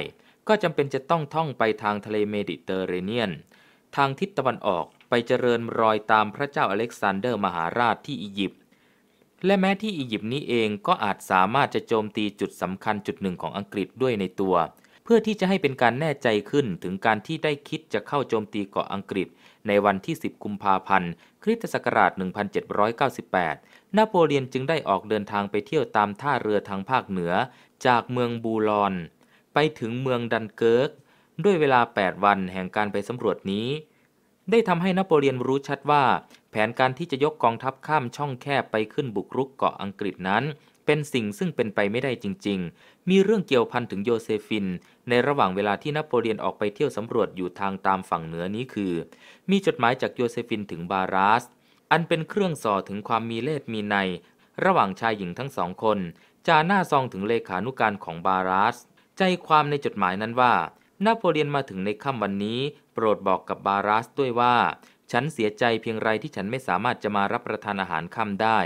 ก็จำเป็นจะต้องท่องไปทางทะเลเมดิเตอร์เรเนียนทางทิศตะวันออกไปเจริญรอยตามพระเจ้าอเล็กซานเดอร์มหาราชที่อียิปต์และแม้ที่อียิปต์นี้เองก็อาจสามารถจะโจมตีจุดสำคัญจุดหนึ่งของอังกฤษด้วยในตัว เพื่อที่จะให้เป็นการแน่ใจขึ้นถึงการที่ได้คิดจะเข้าโจมตีเกาะอังกฤษในวันที่ 10 กุมภาพันธ์ คริสตศักราช 1798 นโปเลียนจึงได้ออกเดินทางไปเที่ยวตามท่าเรือทางภาคเหนือ จากเมืองบูลอน ไปถึงเมืองดันเกิร์กด้วยเวลา 8 วันแห่งการไปสำรวจนี้ได้ทำให้นโปเลียนรู้ชัดว่า แผนการที่จะยกกองทัพข้ามช่องแคบไปขึ้นบุกรุกเกาะอังกฤษนั้น เป็นสิ่งซึ่งเป็นไปไม่ได้จริงๆ มีเรื่องเกี่ยวพันถึงโยเซฟิน ในระหว่างเวลาที่นโปเลียนออกไปเที่ยวสำรวจอยู่ทางตามฝั่งเหนือนี้คือ มีจดหมายจากโยเซฟินถึงบารัสอันเป็นเครื่องส่อถึงความมีเล่มีในระหว่างชายหญิงทั้งสองคนจาหน้าซองถึงเลขานุการของบารัสใจความในจดหมายนั้นว่านโปเลียนมาถึงในค่ำวันนี้ โปรดบอกกับบารัสด้วยว่า ฉันเสียใจเพียงไรที่ฉันไม่สามารถจะมารับประทานอาหารค่ำได้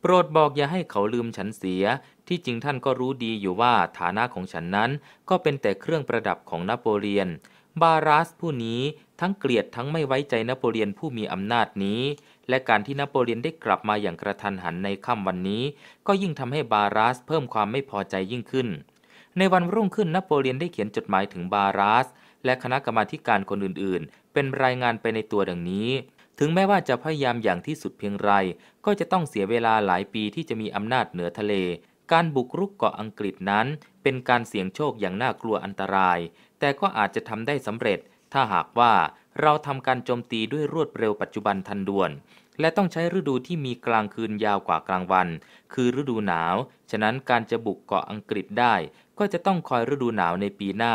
โปรดบอกอย่าให้เขาลืมฉันเสีย ที่จริงท่านก็รู้ดีอยู่ว่าฐานะของฉันนั้นก็เป็นแต่เครื่องประดับของนโปเลียน บารัสผู้นี้ทั้งเกลียดทั้งไม่ไว้ใจนโปเลียนผู้มีอำนาจนี้ และการที่นโปเลียนได้กลับมาอย่างกระทันหันในค่ำวันนี้ ก็ยิ่งทำให้บารัสเพิ่มความไม่พอใจยิ่งขึ้นในวันรุ่งขึ้นนโปเลียนได้เขียนจดหมายถึงบารัสและคณะกรรมาการคนอื่นๆ เป็นรายงานไปในตัวดังนี้ ถึงแม้ว่าจะพยายามอย่างที่สุดเพียงไร ก็จะต้องเสียเวลาหลายปีที่จะมีอำนาจเหนือทะเล การบุกรุกเกาะอังกฤษนั้น เป็นการเสี่ยงโชคอย่างน่ากลัวอันตราย แต่ก็อาจจะทำได้สำเร็จ ถ้าหากว่า เราทำการโจมตีด้วยรวดเร็วปัจจุบันทันด่วน และต้องใช้ฤดูที่มีกลางคืนยาวกว่ากลางวัน คือฤดูหนาว ฉะนั้นการจะบุกเกาะอังกฤษได้ก็จะต้องคอยฤดูหนาวในปีหน้า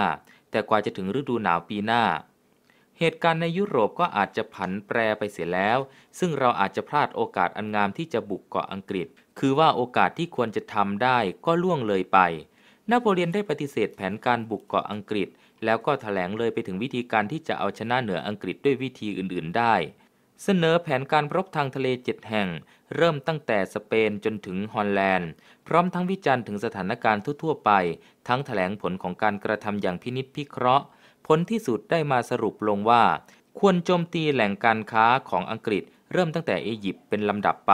แต่กว่าจะถึงฤดูหนาวปีหน้า เหตุการณ์ในยุโรปก็อาจจะผันแปรไปเสียแล้ว ซึ่งเราอาจจะพลาดโอกาสอันงามที่จะบุกเกาะอังกฤษ คือว่าโอกาสที่ควรจะทำได้ก็ล่วงเลยไป นโปเลียนได้ปฏิเสธแผนการบุกเกาะอังกฤษ แล้วก็ถแถลงเลยไปถึงวิธีการที่จะเอาชนะเหนืออังกฤษด้วยวิธีอื่นๆได้ เสนอแผนการรบทางทะเลเจ็ดแห่ง เริ่มตั้งแต่สเปนจนถึงฮอลแลนด์ พร้อมทั้งวิจารณ์ถึงสถานการณ์ทั่วๆไปทั้งถแถลงผลของการกระทำอย่างพินิษพิเคราะห์ ผลที่สุดได้มาสรุปลงว่า ควรโจมตีแหล่งการค้าของอังกฤษ เริ่มตั้งแต่อียิปต์เป็นลำดับไป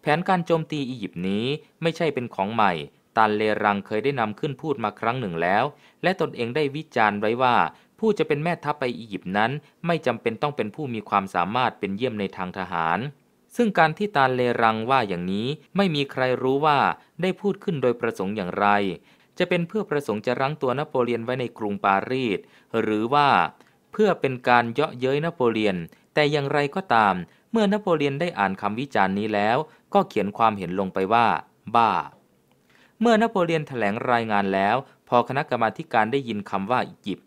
แผนการโจมตีอียิปต์นี้ไม่ใช่เป็นของใหม่ตันเลรังเคยได้นำขึ้นพูดมาครั้งหนึ่งแล้ว และตนเองได้วิจารณ์ไว้ว่าผู้จะเป็นแม่ทัพไปอียิปต์นั้น ไม่จำเป็นต้องเป็นผู้มีความสามารถเป็นเยี่ยมในทางทหาร ซึ่งการที่ตาเลรังว่าอย่างนี้ไม่มีใครรู้ว่าได้พูดขึ้นโดยประสงค์อย่างไรจะเป็นเพื่อประสงค์จะรั้งตัวนโปเลียนไว้ในกรุงปารีสหรือว่า เพื่อเป็นการเยาะเย้ยนโปเลียน แต่อย่างไรก็ตาม เมื่อนโปเลียนได้อ่านคำวิจารณ์นี้แล้ว ก็เขียนความเห็นลงไปว่า บ้า เมื่อนโปเลียนถแถลงรายงานแล้ว พอคณะกรรมาการได้ยินคำว่าอียิปต์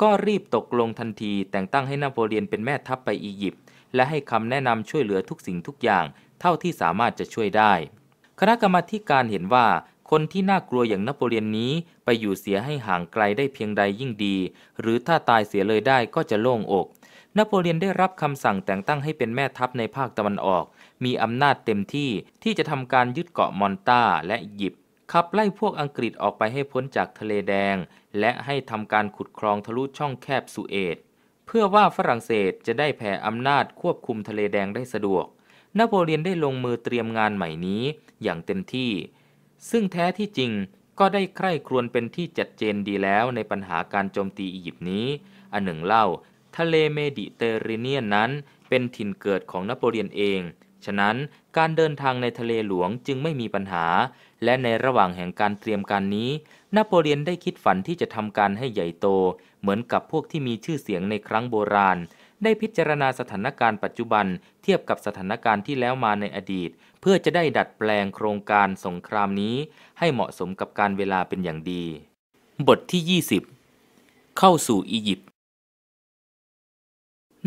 ก็รีบตกลงทันที แต่งตั้งให้นโปเลียนเป็นแม่ทัพไปอียิปต์และให้คำแนะนำช่วยเหลือทุกสิ่งทุกอย่าง เท่าที่สามารถจะช่วยได้ คณะกรรมาการเห็นว่าคนที่น่ากลัวอย่างนโปเลียนนี้ไปอยู่เสียให้ห่างไกลได้เพียงใดยิ่งดี หรือถ้าตายเสียเลยได้ก็จะโล่งอก นโปเลียนได้รับคำสั่งแต่งตั้งให้เป็นแม่ทัพในภาคตะวันออก มีอำนาจเต็มที่ที่จะทำการยึดเกาะมอนตาและหยิบ ขับไล่พวกอังกฤษออกไปให้พ้นจากทะเลแดง และให้ทำการขุดคลองทะลุช่องแคบสุเอตเพื่อว่าฝรั่งเศสจะได้แผ่อำนาจควบคุมทะเลแดงได้สะดวก นโปเลียนได้ลงมือเตรียมงานใหม่นี้ อย่างเต็มที่ซึ่งแท้ที่จริงก็ได้ใคร่ครวญเป็นที่จัดเจนดีแล้วในปัญหาการโจมตีอียิปต์นี้ อันหนึ่งเล่า ทะเลเมดิเตอร์เรเนียนนั้นเป็นถิ่นเกิดของนโปเลียนเอง ฉะนั้นการเดินทางในทะเลหลวงจึงไม่มีปัญหา และในระหว่างแห่งการเตรียมการนี้นโปเลียนได้คิดฝันที่จะทำการให้ใหญ่โตเหมือนกับพวกที่มีชื่อเสียงในครั้งโบราณ ได้พิจารณาสถานการณ์ปัจจุบัน เทียบกับสถานการณ์ที่แล้วมาในอดีตพื่อจะได้ดัดแปลงโครงการสงครามนี้ให้เหมาะสมกับการเวลาเป็นอย่างดี บทที่ 20 เข้าสู่อียิปต์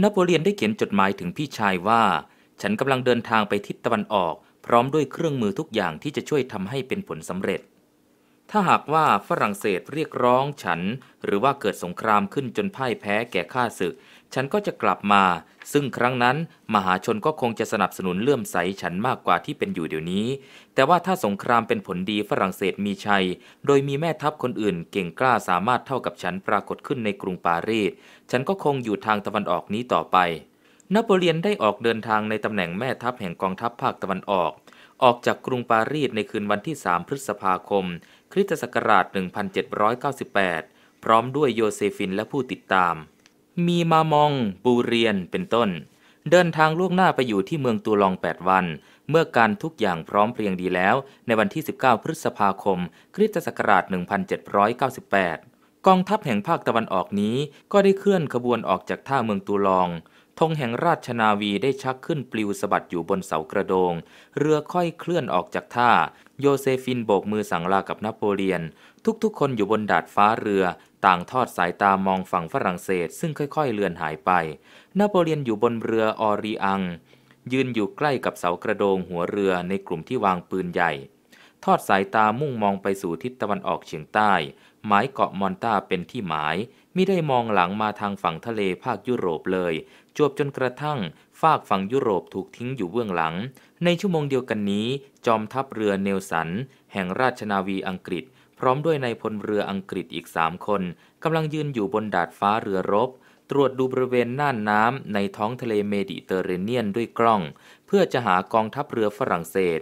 นโปเลียนได้เขียนจดหมายถึงพี่ชายว่า ฉันกำลังเดินทางไปทิศตะวันออก พร้อมด้วยเครื่องมือทุกอย่างที่จะช่วยทำให้เป็นผลสำเร็จ ถ้าหากว่าฝรั่งเศสเรียกร้องฉัน หรือว่าเกิดสงครามขึ้นจนพ่ายแพ้แก่ข้าศึกฉันก็จะกลับมา ซึ่งครั้งนั้น มหาชนก็คงจะสนับสนุนเลื่อมใสฉันมากกว่าที่เป็นอยู่เดี๋ยวนี้ แต่ว่าถ้าสงครามเป็นผลดีฝรั่งเศสมีชัย โดยมีแม่ทัพคนอื่น เก่งกล้าสามารถเท่ากับฉันปรากฏขึ้นในกรุงปารีส ฉันก็คงอยู่ทางตะวันออกนี้ต่อไป นโปเลียนได้ออกเดินทางในตำแหน่งแม่ทัพแห่งกองทัพภาคตะวันออก ออกจากกรุงปารีสในคืนวันที่ 3 พฤษภาคม คริสตศักราช 1798 พร้อมด้วยโยเซฟินและผู้ติดตามมีมามองปูเรียน เป็นต้น เดินทางล่วงหน้าไปอยู่ที่เมืองตูลอง 8 วัน เมื่อการทุกอย่างพร้อมเพรียงดีแล้ว ในวันที่ 19 พฤษภาคม คริสตศักราช 1798 กองทัพแห่งภาคตะวันออกนี้ก็ได้เคลื่อนขบวนออกจากท่าเมืองตูลองธงแห่งราชนาวีได้ชักขึ้นปลิวสะบัดอยู่บนเสากระโดง เรือค่อยเคลื่อนออกจากท่า โยเซฟินโบกมือสั่งลากับนโปเลียน ทุกๆ คนอยู่บนดาดฟ้าเรือ ต่างทอดสายตามองฝั่งฝรั่งเศส ซึ่งค่อย ๆเลือนหายไป นโปเลียนอยู่บนเรือออริอัง ยืนอยู่ใกล้กับเสากระโดงหัวเรือในกลุ่มที่วางปืนใหญ่ ทอดสายตามุ่งมองไปสู่ทิศตะวันออกเฉียงใต้หมายเกาะมอนตาเป็นที่หมาย มิได้มองหลังมาทางฝั่งทะเลภาคยุโรปเลยจวบจนกระทั่งฝากฝั่งยุโรปถูกทิ้งอยู่เบื้องหลัง ในชั่วโมงเดียวกันนี้ จอมทัพเรือเนลสัน แห่งราชนาวีอังกฤษ พร้อมด้วยนายพลเรืออังกฤษอีกสามคนกำลังยืนอยู่บนดาดฟ้าเรือรบ ตรวจดูบริเวณน่านน้ำในท้องทะเลเมดิเตอร์เรเนียนด้วยกล้อง เพื่อจะหากองทัพเรือฝรั่งเศส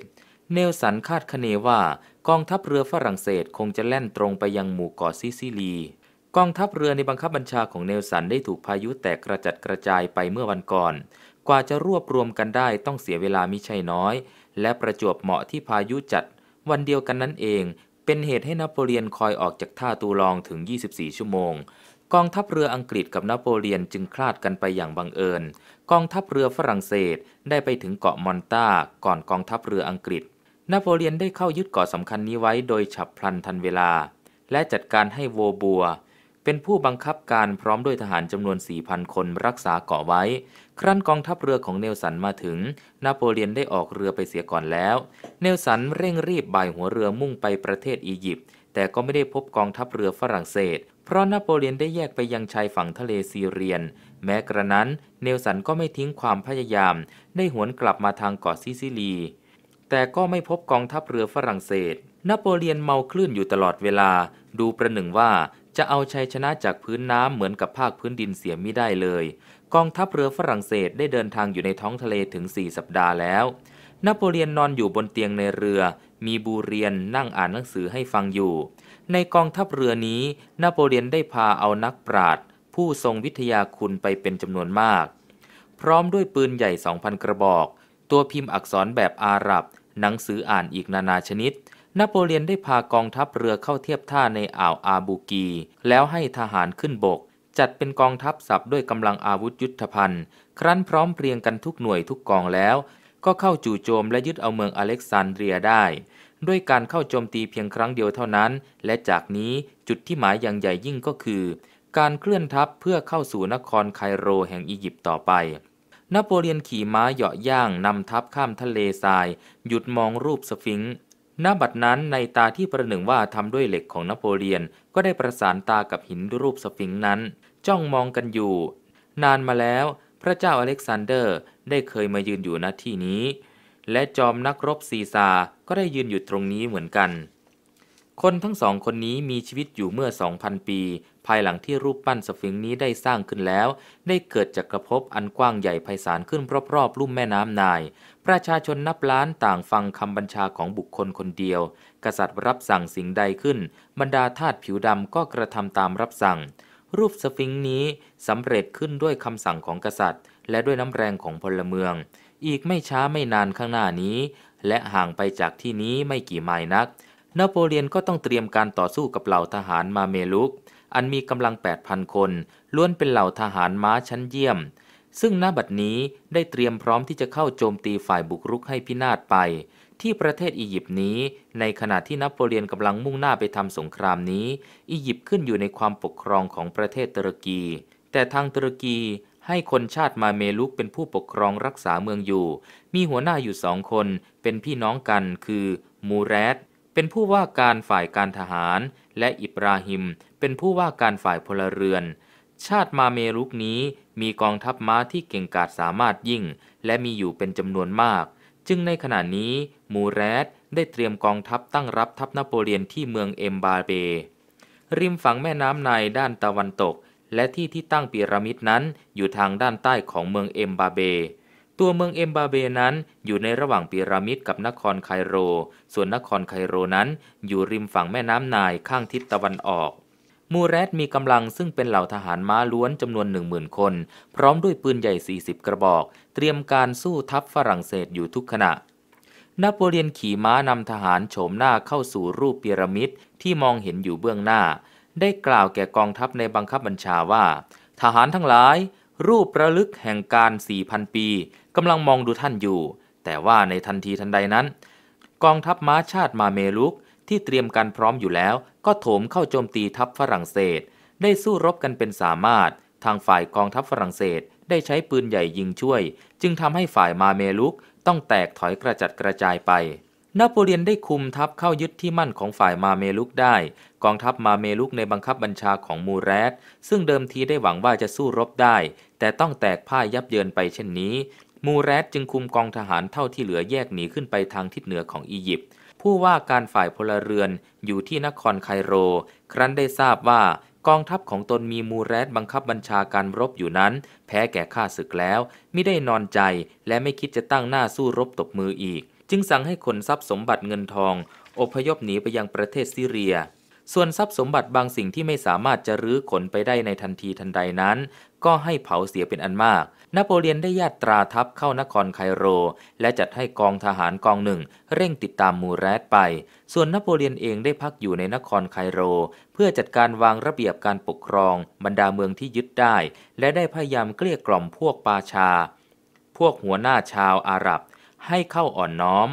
เนลสันคาดคะเนว่ากองทัพเรือฝรั่งเศสคงจะแล่นตรงไปยังหมู่เกาะซิซิลีกองทัพเรือในบังคับบัญชาของเนลสันได้ถูกพายุแตกกระจัดกระจายไปเมื่อวันก่อน กว่าจะรวบรวมกันได้ต้องเสียเวลามิใช่น้อย และประจวบเหมาะที่พายุจัดวันเดียวกันนั้นเอง เป็นเหตุให้นโปเลียนคอยออกจากท่าตูลองถึง 24 ชั่วโมง กองทัพเรืออังกฤษกับนโปเลียนจึงคลาดกันไปอย่างบังเอิญ กองทัพเรือฝรั่งเศสได้ไปถึงเกาะมอนตา ก่อนกองทัพเรืออังกฤษ นโปเลียนได้เข้ายึดเกาะสำคัญนี้ไว้โดยฉับพลันทันเวลา และจัดการให้โวบัวเป็นผู้บังคับการพร้อมด้วยทหารจำนวน4,000 คนรักษาเกาะไว้ ครั้นกองทัพเรือของเนลสันมาถึง นโปเลียนได้ออกเรือไปเสียก่อนแล้ว เนลสันเร่งรีบบ่ายหัวเรือมุ่งไปประเทศอียิปต์ แต่ก็ไม่ได้พบกองทัพเรือฝรั่งเศส เพราะนโปเลียนได้แยกไปยังชายฝั่งทะเลซีเรียนแม้กระนั้น เนลสันก็ไม่ทิ้งความพยายาม ได้หวนกลับมาทางเกาะซิซิลี แต่ก็ไม่พบกองทัพเรือฝรั่งเศส นโปเลียนเมาคลื่นอยู่ตลอดเวลา ดูประหนึ่งว่าจะเอาชัยชนะจากพื้นน้ำเหมือนกับภาคพื้นดินเสียมิได้เลย กองทัพเรือฝรั่งเศสได้เดินทางอยู่ในท้องทะเลถึง 4 สัปดาห์แล้ว นโปเลียนนอนอยู่บนเตียงในเรือ มีบูเรียนนั่งอ่านหนังสือให้ฟังอยู่ ในกองทัพเรือนี้ นโปเลียนได้พาเอานักปราชญ์ผู้ทรงวิทยาคุณไปเป็นจำนวนมาก พร้อมด้วยปืนใหญ่2,000กระบอก ตัวพิมพ์อักษรแบบอาหรับ หนังสืออ่านอีกนานาชนิดนโปเลียนได้พากองทัพเรือเข้าเทียบท่าในอ่าวอาบูกี แล้วให้ทหารขึ้นบก จัดเป็นกองทัพสับด้วยกำลังอาวุธยุทธภัณฑ์ ครั้นพร้อมเพรียงกันทุกหน่วยทุกกองแล้ว ก็เข้าจู่โจมและยึดเอาเมืองอเล็กซานเดรียได้ ด้วยการเข้าโจมตีเพียงครั้งเดียวเท่านั้น และจากนี้จุดที่หมายอย่างใหญ่ยิ่งก็คือ การเคลื่อนทัพเพื่อเข้าสู่นครไคโรแห่งอียิปต์ต่อไปนโปเลียนขี่ม้าเหยาะย่างนำทัพข้ามทะเลทรายหยุดมองรูปสฟิงค์ณบัดนั้นในตาที่ประหนึ่งว่าทำด้วยเหล็กของนโปเลียนก็ได้ประสานตากับหินรูปสฟิงค์นั้น จ้องมองกันอยู่ นานมาแล้วพระเจ้าอเล็กซานเดอร์ได้เคยมายืนอยู่ณที่นี้ และจอมนักรบซีซาก็ได้ยืนอยู่ตรงนี้เหมือนกัน คนทั้งสองคนนี้มีชีวิตอยู่เมื่อ 2,000 ปี ภายหลังที่รูปปั้นสฟิงค์นี้ได้สร้างขึ้นแล้ว ได้เกิดจากกระพบอันกว้างใหญ่ไพศาลขึ้นรอบๆ ลุ่มแม่น้ำนายประชาชนนับล้านต่างฟังคำบัญชาของบุคคลคนเดียว กษัตริย์รับสั่งสิ่งใดขึ้น บรรดาทาสผิวดำก็กระทำตามรับสั่ง รูปสฟิงค์นี้สำเร็จขึ้นด้วยคำสั่งของกษัตริย์และด้วยน้ำแรงของพลเมือง อีกไม่ช้าไม่นานข้างหน้านี้และห่างไปจากที่นี้ไม่กี่ไมล์นัก นโปเลียนก็ต้องเตรียมการต่อสู้กับเหล่าทหารมาเมลุก อันมีกำลัง 8,000คนล้วนเป็นเหล่าทหารม้าชั้นเยี่ยมซึ่งณบัดนี้ได้เตรียมพร้อมที่จะเข้าโจมตีฝ่ายบุกรุกให้พินาศไป ที่ประเทศอียิปต์นี้ ในขณะที่นโปเลียนกำลังมุ่งหน้าไปทำสงครามนี้อียิปต์ขึ้นอยู่ในความปกครองของประเทศตุรกี แต่ทางตุรกีให้คนชาติมาเมลุกเป็นผู้ปกครองรักษาเมืองอยู่ มีหัวหน้าอยู่สองคนเป็นพี่น้องกันคือมูแรดเป็นผู้ว่าการฝ่ายการทหาร และอิบราฮิมเป็นผู้ว่าการฝ่ายพลเรือน ชาติมาเมลุกนี้มีกองทัพม้าที่เก่งกาจสามารถยิ่ง และมีอยู่เป็นจำนวนมาก จึงในขณะนี้ มูแรดได้เตรียมกองทัพตั้งรับทัพนโปเลียนที่เมืองเอมบาเบ ริมฝั่งแม่น้ำในด้านตะวันตกและที่ที่ตั้งปิรามิดนั้นอยู่ทางด้านใต้ของเมืองเอมบาเบ ตัวเมืองเอมบาเบนั้นอยู่ในระหว่างปิรามิดกับนครไคโร ส่วนนครไคโรนั้น อยู่ริมฝั่งแม่น้ำไนายข้างทิศตะวันออกมูแรดมีกำลังซึ่งเป็นเหล่าทหารม้าล้วนจำนวนหนึ่งหมื่นคน พร้อมด้วยปืนใหญ่ 40 กระบอก เตรียมการสู้ทัพฝรั่งเศสอยู่ทุกขณะนโปเลียนขี่ม้านำทหารโฉมหน้าเข้าสู่รูปพีระมิดที่มองเห็นอยู่เบื้องหน้า ได้กล่าวแก่กองทัพในบังคับบัญชาว่า ทหารทั้งหลาย รูประลึกแห่งการ 4,000 ปีกำลังมองดูท่านอยู่ แต่ว่าในทันทีทันใดนั้น กองทัพม้าชาติมาเมลุกที่เตรียมการพร้อมอยู่แล้วก็โถมเข้าโจมตีทัพฝรั่งเศส ได้สู้รบกันเป็นสามารถ ทางฝ่ายกองทัพฝรั่งเศสได้ใช้ปืนใหญ่ยิงช่วย จึงทำให้ฝ่ายมาเมลุกต้องแตกถอยกระจัดกระจายไป นโปเลียนได้คุมทัพเข้ายึดที่มั่นของฝ่ายมาเมลุกได้ กองทัพมาเมลุกในบังคับบัญชาของมูแรดซึ่งเดิมทีได้หวังว่าจะสู้รบได้ แต่ต้องแตกพ่ายยับเยินไปเช่นนี้ มูแรดจึงคุมกองทหารเท่าที่เหลือแยกหนีขึ้นไปทางทิศเหนือของอียิปต์ผู้ว่าการฝ่ายพลเรือนอยู่ที่นครไคโร ครั้นได้ทราบว่ากองทัพของตนมีมูแรดบังคับบัญชาการรบอยู่นั้น แพ้แก่ข้าศึกแล้วไม่ได้นอนใจและไม่คิดจะตั้งหน้าสู้รบตบมืออีก จึงสั่งให้ขนทรัพย์สมบัติเงินทอง อพยพหนีไปยังประเทศซีเรีย ส่วนทรัพย์สมบัติบางสิ่งที่ไม่สามารถจะรื้อขนไปได้ในทันทีทันใดนั้นก็ให้เผาเสียเป็นอันมาก นโปเลียนได้ญาตราทัพเข้านครไคโร และจัดให้กองทหารกองหนึ่ง เร่งติดตามมูแรดไป ส่วนนโปเลียนเองได้พักอยู่ในนครไคโร เพื่อจัดการวางระเบียบการปกครองบรรดาเมืองที่ยึดได้ และได้พยายามเกลี้ยกล่อมพวกปาชา พวกหัวหน้าชาวอาหรับ ให้เข้าอ่อนน้อม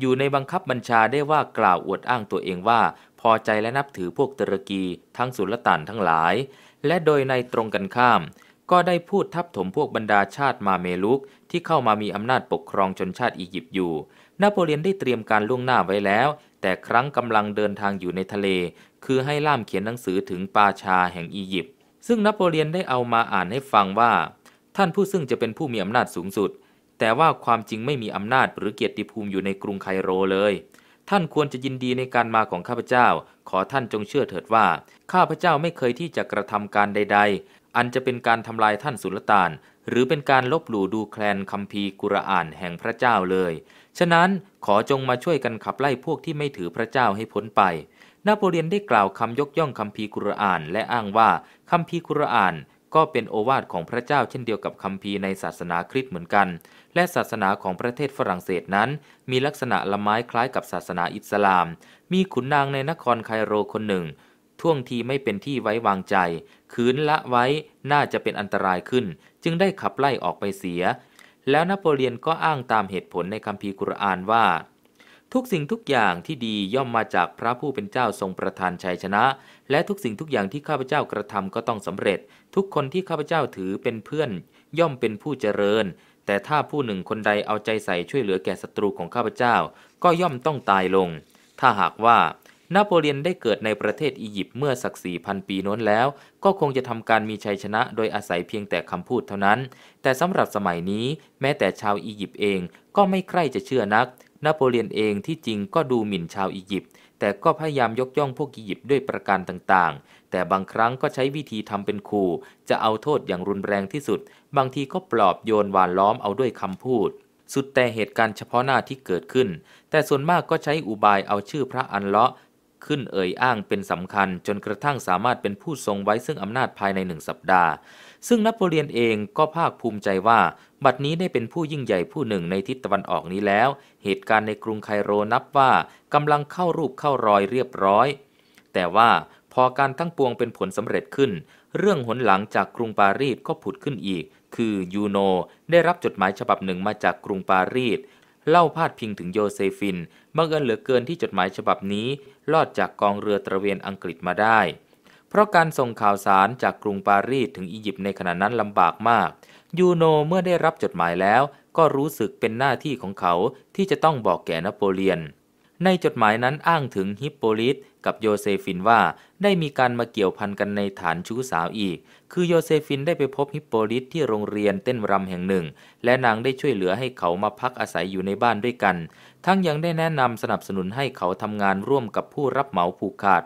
อยู่ในบังคับบัญชาได้ว่ากล่าวอวดอ้างตัวเองว่า พอใจและนับถือพวกตุรกี ทั้งสุลต่านทั้งหลายและโดยในตรงกันข้าม ก็ได้พูดทับถมพวกบรรดาชาติมาเมลุกที่เข้ามามีอำนาจปกครองชนชาติอียิปต์อยู่นโปเลียนได้เตรียมการล่วงหน้าไว้แล้ว แต่ครั้งกำลังเดินทางอยู่ในทะเล คือให้ล่ามเขียนหนังสือถึงปาชาแห่งอียิปต์ซึ่งนโปเลียนได้เอามาอ่านให้ฟังว่า ท่านผู้ซึ่งจะเป็นผู้มีอำนาจสูงสุด แต่ว่าความจริงไม่มีอำนาจหรือเกียรติภูมิอยู่ในกรุงไคโรเลย ท่านควรจะยินดีในการมาของข้าพเจ้าขอท่านจงเชื่อเถิดว่า ข้าพเจ้าไม่เคยที่จะกระทำการใดๆ อันจะเป็นการทำลายท่านสุลต่านหรือเป็นการลบหลู่ดูแคลนคัมภีร์กุรอานแห่งพระเจ้าเลย ฉะนั้นขอจงมาช่วยกันขับไล่พวกที่ไม่ถือพระเจ้าให้พ้นไปนาโปเลียนได้กล่าวคำยกย่องคัมภีร์กุรอานและอ้างว่าคัมภีร์กุรอานก็เป็นโอวาทของพระเจ้าเช่นเดียวกับคัมภีร์ในศาสนาคริสต์เหมือนกันและศาสนาของประเทศฝรั่งเศสนั้นมีลักษณะละไม้คล้ายกับศาสนาอิสลาม มีขุนนางในนครไคโรคนหนึ่ง ท่วงทีไม่เป็นที่ไว้วางใจคืนละไว้ น่าจะเป็นอันตรายขึ้น จึงได้ขับไล่ออกไปเสีย แล้วนโปเลียนก็อ้างตามเหตุผลในคัมภีร์กุรานว่า ทุกสิ่งทุกอย่างที่ดีย่อมมาจากพระผู้เป็นเจ้าทรงประทานชัยชนะ และทุกสิ่งทุกอย่างที่ข้าพเจ้ากระทำก็ต้องสำเร็จ ทุกคนที่ข้าพเจ้าถือเป็นเพื่อน ย่อมเป็นผู้เจริญแต่ถ้าผู้หนึ่งคนใดเอาใจใส่ช่วยเหลือแก่ศัตรูของข้าพเจ้า ก็ย่อมต้องตายลง ถ้าหากว่า นโปเลียนได้เกิดในประเทศอียิปต์เมื่อสักสี่พันปีน้นแล้ว ก็คงจะทำการมีชัยชนะโดยอาศัยเพียงแต่คำพูดเท่านั้น แต่สำหรับสมัยนี้ แม้แต่ชาวอียิปต์เองก็ไม่ใคร่จะเชื่อนัก นโปเลียนเองที่จริงก็ดูหมิ่นชาวอียิปต์แต่ก็พยายามยกย่องพวกอียิปต์ด้วยประการต่างๆ แต่บางครั้งก็ใช้วิธีทำเป็นขู่ จะเอาโทษอย่างรุนแรงที่สุดบางทีก็ปลอบโยนหวานล้อมเอาด้วยคำพูด สุดแต่เหตุการณ์เฉพาะหน้าที่เกิดขึ้น แต่ส่วนมากก็ใช้อุบายเอาชื่อพระอันเลาะ ขึ้นเอ่ยอ้างเป็นสำคัญจนกระทั่งสามารถเป็นผู้ทรงไว้ ซึ่งอำนาจภายในหนึ่งสัปดาห์ ซึ่งนโปเลียนเองก็ภาคภูมิใจว่า บัดนี้ได้เป็นผู้ยิ่งใหญ่ผู้หนึ่งในทิศตะวันออกนี้แล้ว เหตุการณ์ในกรุงไคโรนับว่ากำลังเข้ารูปเข้ารอยเรียบร้อย แต่ว่าพอการทั้งปวงเป็นผลสำเร็จขึ้น เรื่องหนหลังจากกรุงปารีสก็ผุดขึ้นอีกคือยูโน ได้รับจดหมายฉบับหนึ่งมาจากกรุงปารีสเล่าพาดพิงถึงโยเซฟิน บังเอิญเหลือเกินที่จดหมายฉบับนี้ลอดจากกองเรือตระเวนอังกฤษมาได้ เพราะการส่งข่าวสารจากกรุงปารีสถึงอียิปต์ในขณะนั้นลำบากมาก ยูโนเมื่อได้รับจดหมายแล้ว ก็รู้สึกเป็นหน้าที่ของเขาที่จะต้องบอกแก่นโปเลียน ในจดหมายนั้นอ้างถึงฮิปโปลิตกับโยเซฟินว่าได้มีการมาเกี่ยวพันกันในฐานชู้สาวอีก คือโยเซฟินได้ไปพบฮิปโปลิตที่โรงเรียนเต้นรำแห่งหนึ่ง และนางได้ช่วยเหลือให้เขามาพักอาศัยอยู่ในบ้านด้วยกัน ทั้งยังได้แนะนำสนับสนุนให้เขาทำงานร่วมกับผู้รับเหมาผูกขาด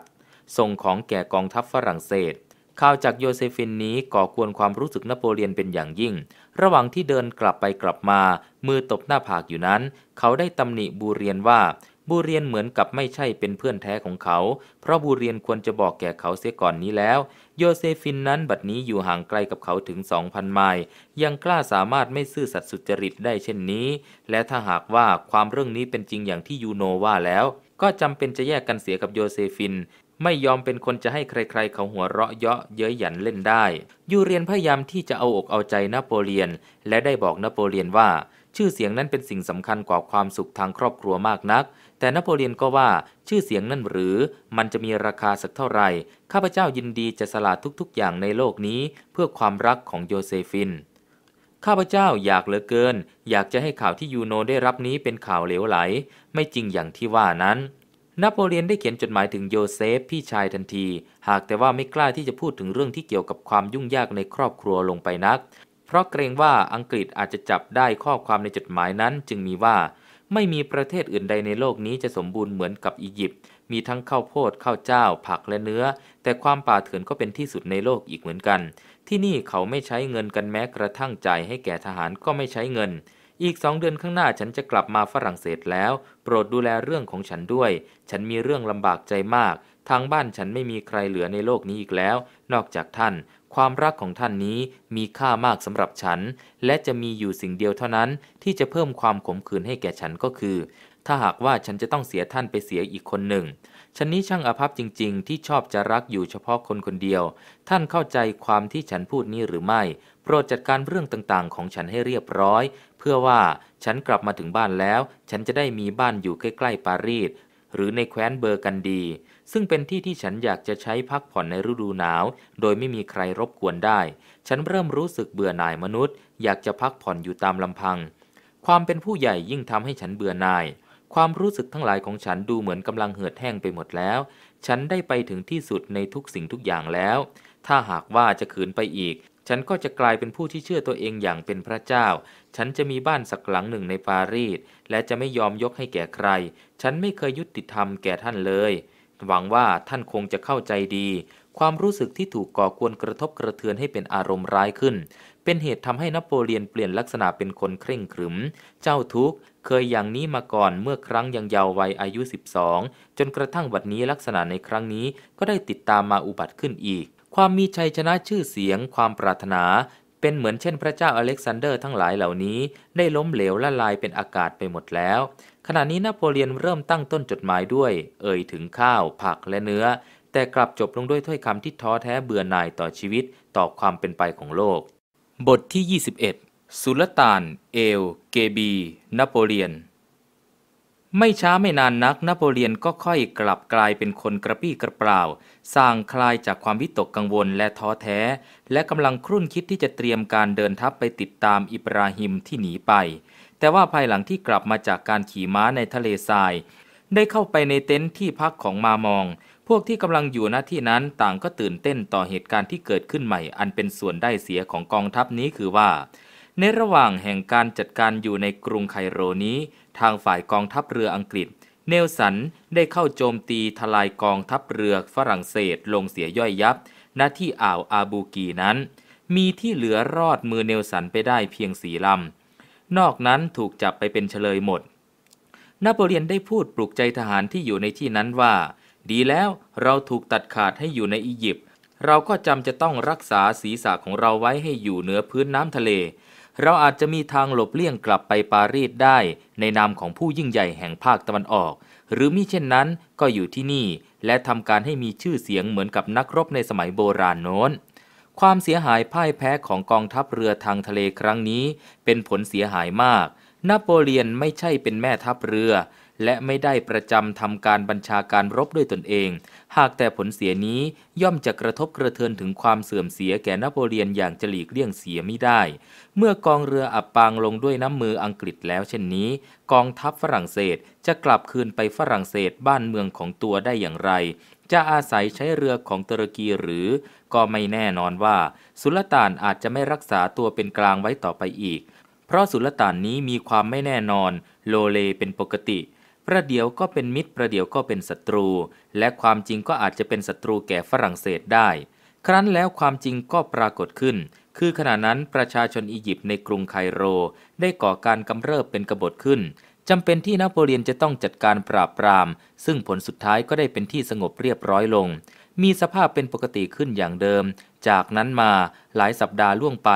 ส่งของแก่กองทัพฝรั่งเศส ข่าวจากโยเซฟินนี้ก่อกวนความรู้สึกนโปเลียนเป็นอย่างยิ่ง ระหว่างที่เดินกลับไปกลับมา มือตบหน้าผากอยู่นั้น เขาได้ตำหนิบูเรียนว่าบูเรียนเหมือนกับไม่ใช่เป็นเพื่อนแท้ของเขา เพราะบูเรียนควรจะบอกแก่เขาเสียก่อนนี้แล้วโยเซฟินนั้นบัดนี้อยู่ห่างไกลกับเขาถึง 2,000ไมล์ยังกล้าสามารถไม่ซื่อสัตย์สุจริตได้เช่นนี้ และถ้าหากว่าความเรื่องนี้เป็นจริงอย่างที่ยูโนว่าแล้ว ก็จำเป็นจะแยกกันเสียกับโยเซฟิน ไม่ยอมเป็นคนจะให้ใครๆ เขาหัวเราะเยาะเย้ยหยันเล่นได้ ยูเรียนพยายามที่จะเอาอกเอาใจนโปเลียน และได้บอกนโปเลียนว่า ชื่อเสียงนั้นเป็นสิ่งสำคัญกว่าความสุขทางครอบครัวมากนักแต่นโปเลียนก็ว่าชื่อเสียงนั่นหรือ มันจะมีราคาสักเท่าไหร่ ข้าพเจ้ายินดีจะสละทุก ๆ อย่างในโลกนี้เพื่อความรักของโยเซฟิน ข้าพเจ้าอยากเหลือเกิน อยากจะให้ข่าวที่ยูโนได้รับนี้เป็นข่าวเหลวไหล ไม่จริงอย่างที่ว่านั้นนโปเลียนได้เขียนจดหมายถึงโยเซฟพี่ชายทันที หากแต่ว่าไม่กล้าที่จะพูดถึงเรื่องที่เกี่ยวกับความยุ่งยากในครอบครัวลงไปนัก เพราะเกรงว่าอังกฤษอาจจะจับได้ข้อความในจดหมายนั้นจึงมีว่าไม่มีประเทศอื่นใดในโลกนี้จะสมบูรณ์เหมือนกับอียิปต์ มีทั้งข้าวโพดข้าวเจ้า ผักและเนื้อ แต่ความป่าเถื่อนก็เป็นที่สุดในโลกอีกเหมือนกัน ที่นี่เขาไม่ใช้เงินกันแม้กระทั่งจ่ายให้แก่ทหารก็ไม่ใช้เงิน อีกสองเดือนข้างหน้าฉันจะกลับมาฝรั่งเศสแล้ว โปรดดูแลเรื่องของฉันด้วย ฉันมีเรื่องลำบากใจมาก ทางบ้านฉันไม่มีใครเหลือในโลกนี้อีกแล้ว นอกจากท่านความรักของท่านนี้มีค่ามากสำหรับฉันและจะมีอยู่สิ่งเดียวเท่านั้นที่จะเพิ่มความขมขื่นให้แก่ฉันก็คือ ถ้าหากว่าฉันจะต้องเสียท่านไปเสียอีกคนหนึ่ง ฉันนี้ช่างอาภัพจริงๆที่ชอบจะรักอยู่เฉพาะคนคนเดียว ท่านเข้าใจความที่ฉันพูดนี้หรือไม่ โปรดจัดการเรื่องต่าง ๆ ของฉันให้เรียบร้อย เพื่อว่าฉันกลับมาถึงบ้านแล้ว ฉันจะได้มีบ้านอยู่ใกล้ๆปารีสหรือในแคว้นเบอร์กันดีซึ่งเป็นที่ที่ฉันอยากจะใช้พักผ่อนในฤดูหนาวโดยไม่มีใครรบกวนได้ ฉันเริ่มรู้สึกเบื่อหน่ายมนุษย์อยากจะพักผ่อนอยู่ตามลำพัง ความเป็นผู้ใหญ่ยิ่งทำให้ฉันเบื่อหน่าย ความรู้สึกทั้งหลายของฉันดูเหมือนกำลังเหือดแห้งไปหมดแล้ว ฉันได้ไปถึงที่สุดในทุกสิ่งทุกอย่างแล้ว ถ้าหากว่าจะขืนไปอีก ฉันก็จะกลายเป็นผู้ที่เชื่อตัวเองอย่างเป็นพระเจ้า ฉันจะมีบ้านสักหลังหนึ่งในปารีสและจะไม่ยอมยกให้แก่ใคร ฉันไม่เคยยุติธรรมแก่ท่านเลยหวังว่าท่านคงจะเข้าใจดี ความรู้สึกที่ถูกก่อกวนกระทบกระเทือนให้เป็นอารมณ์ร้ายขึ้น เป็นเหตุทำให้นโปเลียนเปลี่ยนลักษณะเป็นคนเคร่งขรึม เจ้าทุกข์เคยอย่างนี้มาก่อนเมื่อครั้งยังเยาว์วัยอายุ 12 จนกระทั่งวันนี้ลักษณะในครั้งนี้ ก็ได้ติดตามมาอุบัติขึ้นอีก ความมีชัยชนะชื่อเสียง ความปรารถนา เป็นเหมือนเช่นพระเจ้าอเล็กซานเดอร์ทั้งหลายเหล่านี้ได้ล้มเหลวละลายเป็นอากาศไปหมดแล้วขณะนี้นโปเลียนเริ่มตั้งต้นจดหมายด้วยเอ่ยถึงข้าว ผักและเนื้อ แต่กลับจบลงด้วยถ้อยคำที่ท้อแท้เบื่อหน่ายต่อชีวิตต่อความเป็นไปของโลก บทที่21สุลต่าน เอล เกบี นโปเลียน ไม่ช้าไม่นานนัก นโปเลียนก็ค่อยกลับกลายเป็นคนกระปี้กระเปล่า สร้างคลายจากความวิตกกังวลและท้อแท้ และกำลังครุ่นคิดที่จะเตรียมการเดินทัพไปติดตามอิบราฮิมที่หนีไปแต่ว่าภายหลังที่กลับมาจากการขี่ม้าในทะเลทราย ได้เข้าไปในเต็นท์ที่พักของมามอง พวกที่กำลังอยู่ณที่นั้นต่างก็ตื่นเต้นต่อเหตุการณ์ที่เกิดขึ้นใหม่ อันเป็นส่วนได้เสียของกองทัพนี้คือว่า ในระหว่างแห่งการจัดการอยู่ในกรุงไคโรนี้ ทางฝ่ายกองทัพเรืออังกฤษ เนลสันได้เข้าโจมตีทลายกองทัพเรือฝรั่งเศส ลงเสียย่อยยับณที่อ่าวอาบูกีนั้น มีที่เหลือรอดมือเนลสันไปได้เพียงสีลำนอกนั้นถูกจับไปเป็นเฉลยหมด นโปเลียนได้พูดปลุกใจทหารที่อยู่ในที่นั้นว่า ดีแล้วเราถูกตัดขาดให้อยู่ในอียิปต์ เราก็จำจะต้องรักษาศีรษะของเราไว้ให้อยู่เหนือพื้นน้ำทะเล เราอาจจะมีทางหลบเลี่ยงกลับไปปารีสได้ ในนามของผู้ยิ่งใหญ่แห่งภาคตะวันออก หรือมิเช่นนั้นก็อยู่ที่นี่ และทำการให้มีชื่อเสียงเหมือนกับนักรบในสมัยโบราณโน้นความเสียหายพ่ายแพ้ของกองทัพเรือทางทะเลครั้งนี้เป็นผลเสียหายมาก นโปเลียนไม่ใช่เป็นแม่ทัพเรือและไม่ได้ประจำทำการบัญชาการรบด้วยตนเอง หากแต่ผลเสียนี้ย่อมจะกระทบกระเทือนถึงความเสื่อมเสียแก่นโปเลียนอย่างจะหลีกเลี่ยงเสียไม่ได้ เมื่อกองเรืออับปางลงด้วยน้ำมืออังกฤษแล้วเช่นนี้ กองทัพฝรั่งเศสจะกลับคืนไปฝรั่งเศสบ้านเมืองของตัวได้อย่างไรจะอาศัยใช้เรือของตุรกีหรือก็ไม่แน่นอนว่าสุลต่านอาจจะไม่รักษาตัวเป็นกลางไว้ต่อไปอีกเพราะสุลต่านนี้มีความไม่แน่นอน โลเลเป็นปกติ ประเดี๋ยวก็เป็นมิตรประเดี๋ยวก็เป็นศัตรู และความจริงก็อาจจะเป็นศัตรูแก่ฝรั่งเศสได้ ครั้นแล้วความจริงก็ปรากฏขึ้น คือขณะนั้นประชาชนอียิปต์ในกรุงไคโรได้ก่อการกำเริบเป็นกบฏขึ้นจำเป็นที่นโปเลียนจะต้องจัดการปราบปราม ซึ่งผลสุดท้ายก็ได้เป็นที่สงบเรียบร้อยลง มีสภาพเป็นปกติขึ้นอย่างเดิม จากนั้นมาหลายสัปดาห์ล่วงไป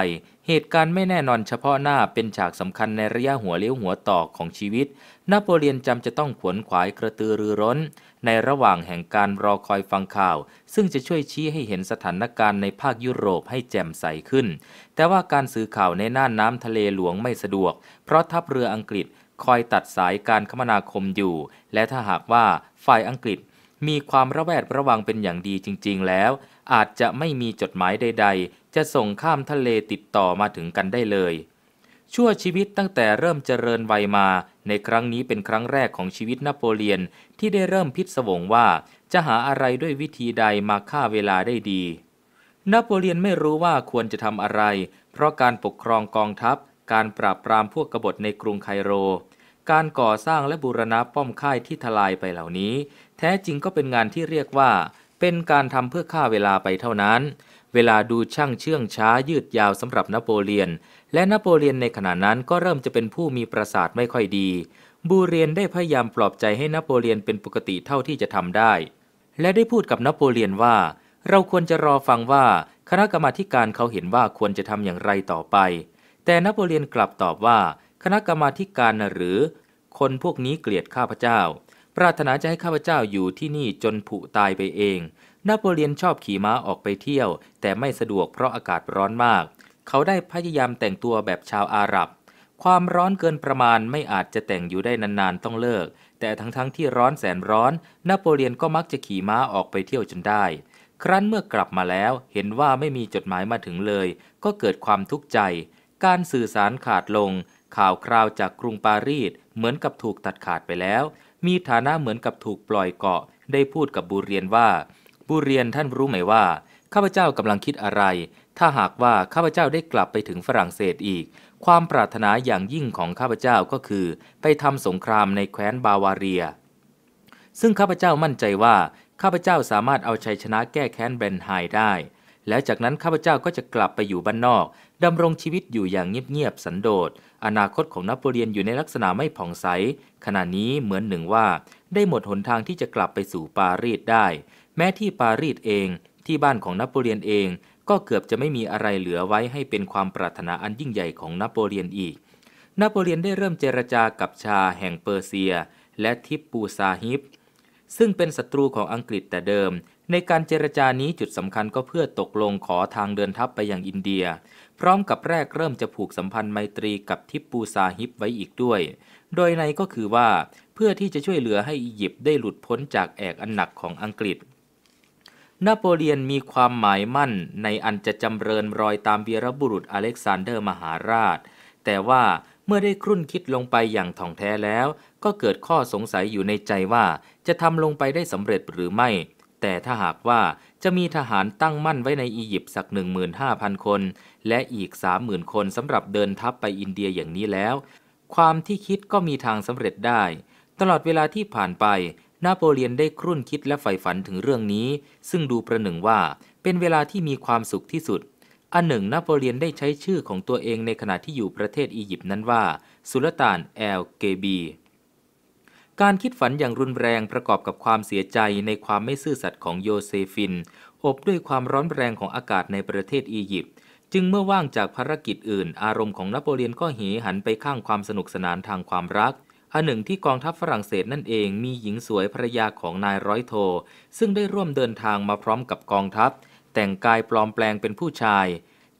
เหตุการณ์ไม่แน่นอนเฉพาะหน้าเป็นฉากสำคัญในระยะหัวเลี้ยวหัวต่อของชีวิต นโปเลียนจำจะต้องขวนขวายกระตือรือร้น ในระหว่างแห่งการรอคอยฟังข่าว ซึ่งจะช่วยชี้ให้เห็นสถานการณ์ในภาคยุโรปให้แจ่มใสขึ้น แต่ว่าการสื่อข่าวในน่านน้ำทะเลหลวงไม่สะดวก เพราะทัพเรืออังกฤษคอยตัดสายการคมนาคมอยู่ และถ้าหากว่า ฝ่ายอังกฤษ มีความระแวดระวังเป็นอย่างดีจริงๆแล้ว อาจจะไม่มีจดหมายใดๆ จะส่งข้ามทะเลติดต่อมาถึงกันได้เลย ชั่วชีวิตตั้งแต่เริ่มเจริญวัยมา ในครั้งนี้เป็นครั้งแรกของชีวิตนโปเลียนที่ได้เริ่มพิศวงว่า จะหาอะไรด้วยวิธีใดมาฆ่าเวลาได้ดี นโปเลียนไม่รู้ว่าควรจะทำอะไร เพราะการปกครองกองทัพ การปราบปรามพวกกบฏในกรุงไคโรการก่อสร้างและบูรณะป้อมค่ายที่ทลายไปเหล่านี้แท้จริงก็เป็นงานที่เรียกว่า เป็นการทำเพื่อฆ่าเวลาไปเท่านั้น เวลาดูช่างเชื่องช้ายืดยาวสำหรับนโปเลียน และนโปเลียนในขณะนั้นก็เริ่มจะเป็นผู้มีประสาทไม่ค่อยดี บูเรียนได้พยายามปลอบใจให้นโปเลียนเป็นปกติเท่าที่จะทำได้ และได้พูดกับนโปเลียนว่า เราควรจะรอฟังว่าคณะกรรมาการเขาเห็นว่าควรจะทำอย่างไรต่อไป แต่นโปเลียนกลับตอบว่าคณะกรรมาการหรือ คนพวกนี้เกลียดข้าพเจ้า ปรารถนาจะให้ข้าพเจ้าอยู่ที่นี่จนผุตายไปเองนโปเลียนชอบขี่ม้าออกไปเที่ยว แต่ไม่สะดวกเพราะอากาศร้อนมาก เขาได้พยายามแต่งตัวแบบชาวอาหรับ ความร้อนเกินประมาณไม่อาจจะแต่งอยู่ได้นานๆต้องเลิก แต่ทั้งๆทที่ร้อนแสนร้อนนโปเลียนก็มักจะขี่ม้าออกไปเที่ยวจนได้ ครั้นเมื่อกลับมาแล้วเห็นว่าไม่มีจดหมายมาถึงเลย ก็เกิดความทุกข์ใจ การสื่อสารขาดลงข่าวคราวจากกรุงปารีสเหมือนกับถูกตัดขาดไปแล้ว มีฐานะเหมือนกับถูกปล่อยเกาะ ได้พูดกับบูเรียนว่า บูเรียนท่านรู้ไหมว่า ข้าพเจ้ากำลังคิดอะไร ถ้าหากว่าข้าพเจ้าได้กลับไปถึงฝรั่งเศสอีก ความปรารถนาอย่างยิ่งของข้าพเจ้าก็คือไปทำสงครามในแคว้นบาวาเรีย ซึ่งข้าพเจ้ามั่นใจว่า ข้าพเจ้าสามารถเอาชัยชนะแก้แค้นเบนไฮได้ แล้วจากนั้นข้าพเจ้าก็จะกลับไปอยู่บ้านนอกดำรงชีวิตอยู่อย่างเงียบ ๆ สันโดษอนาคตของนโปเลียนอยู่ในลักษณะไม่ผ่องใส ขณะนี้เหมือนหนึ่งว่า ได้หมดหนทางที่จะกลับไปสู่ปารีสได้ แม้ที่ปารีสเอง ที่บ้านของนโปเลียนเองก็เกือบจะไม่มีอะไรเหลือไว้ให้เป็นความปรารถนาอันยิ่งใหญ่ของนโปเลียนอีก นโปเลียนได้เริ่มเจรจากับชาแห่งเปอร์เซีย และทิปปูซาฮิปซึ่งเป็นศัตรูของอังกฤษแต่เดิม ในการเจรจานี้จุดสำคัญก็เพื่อตกลงขอทางเดินทัพไปยังอินเดียพร้อมกับแรกเริ่มจะผูกสัมพันธ์ไมตรีกับทิปปูซาฮิบไว้อีกด้วย โดยในก็คือว่าเพื่อที่จะช่วยเหลือให้อียิปต์ได้หลุดพ้นจากแอกอันหนักของอังกฤษ นโปเลียนมีความหมายมั่นในอันจะจำเริญรอยตามวีรบุรุษอเล็กซานเดอร์มหาราช แต่ว่าเมื่อได้ครุ่นคิดลงไปอย่างท่องแท้แล้ว ก็เกิดข้อสงสัยอยู่ในใจว่าจะทำลงไปได้สำเร็จหรือไม่ แต่ถ้าหากว่าจะมีทหารตั้งมั่นไว้ในอียิปต์สัก15,000คนและอีก30,000คนสำหรับเดินทัพไปอินเดียอย่างนี้แล้ว ความที่คิดก็มีทางสำเร็จได้ ตลอดเวลาที่ผ่านไปนโปเลียนได้ครุ่นคิดและใฝ่ฝันถึงเรื่องนี้ ซึ่งดูประหนึ่งว่า เป็นเวลาที่มีความสุขที่สุด อันหนึ่งนโปเลียนได้ใช้ชื่อของตัวเองในขณะที่อยู่ประเทศอียิปต์นั้นว่าสุลต่านแอลเกบีการคิดฝันอย่างรุนแรงประกอบกับความเสียใจในความไม่ซื่อสัตย์ของโยเซฟินอบด้วยความร้อนแรงของอากาศในประเทศอียิปต์จึงเมื่อว่างจากภารกิจอื่น อารมณ์ของนโปเลียนก็เหหันไปข้างความสนุกสนานทางความรักอันหนึ่งที่กองทัพฝรั่งเศสนั่นเอง มีหญิงสวยภรยาของนายร้อยโท ซึ่งได้ร่วมเดินทางมาพร้อมกับกองทัพ แต่งกายปลอมแปลงเป็นผู้ชาย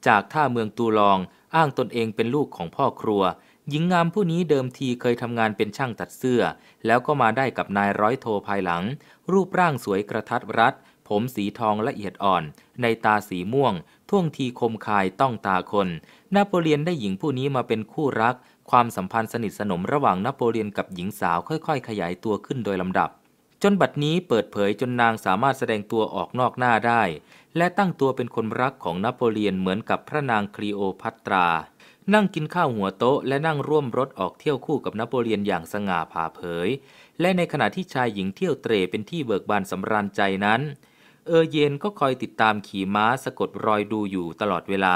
จากท่าเมืองตูลองอ้างตนเองเป็นลูกของพ่อครัว หญิงงามผู้นี้เดิมทีเคยทำงานเป็นช่างตัดเสื้อ แล้วก็มาได้กับนายร้อยโทภายหลัง รูปร่างสวยกระทัดรัดผมสีทองละเอียดอ่อนในตาสีม่วงท่วงทีคมคายต้องตาคน นโปเลียนได้หญิงผู้นี้มาเป็นคู่รัก ความสัมพันธ์สนิทสนมระหว่างนโปเลียนกับหญิงสาวค่อยๆ ขยายตัวขึ้นโดยลำดับ จนบัดนี้เปิดเผยจนนางสามารถแสดงตัวออกนอกหน้าได้ และตั้งตัวเป็นคนรักของนโปเลียนเหมือนกับพระนางคลีโอพัตรา นั่งกินข้าวหัวโต๊ะ และนั่งร่วมรถออกเที่ยวคู่กับนโปเลียนอย่างสง่าผ่าเผย และในขณะที่ชายหญิงเที่ยวเตรเป็นที่เบิกบานสำราญใจนั้นเออเยนก็คอยติดตามขี่ม้าสะกดรอยดูอยู่ตลอดเวลา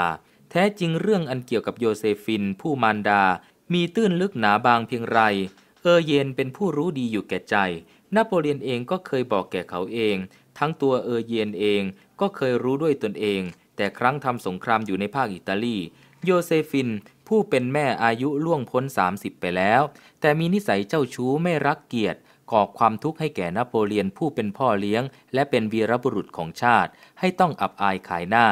แท้จริงเรื่องอันเกี่ยวกับโยเซฟินผู้มารดา มีตื้นลึกหนาบางเพียงไร เออเยนเป็นผู้รู้ดีอยู่แก่ใจนโปเลียนเองก็เคยบอกแก่เขาเอง ทั้งตัวเออเยนเองก็เคยรู้ด้วยตนเอง แต่ครั้งทำสงครามอยู่ในภาคอิตาลีโยเซฟินผู้เป็นแม่อายุล่วงพ้น30 ไปแล้ว แต่มีนิสัยเจ้าชู้ไม่รักเกียรติก่อความทุกข์ให้แก่นโปเลียนผู้เป็นพ่อเลี้ยง และเป็นวีรบุรุษของชาติ ให้ต้องอับอายขายหน้า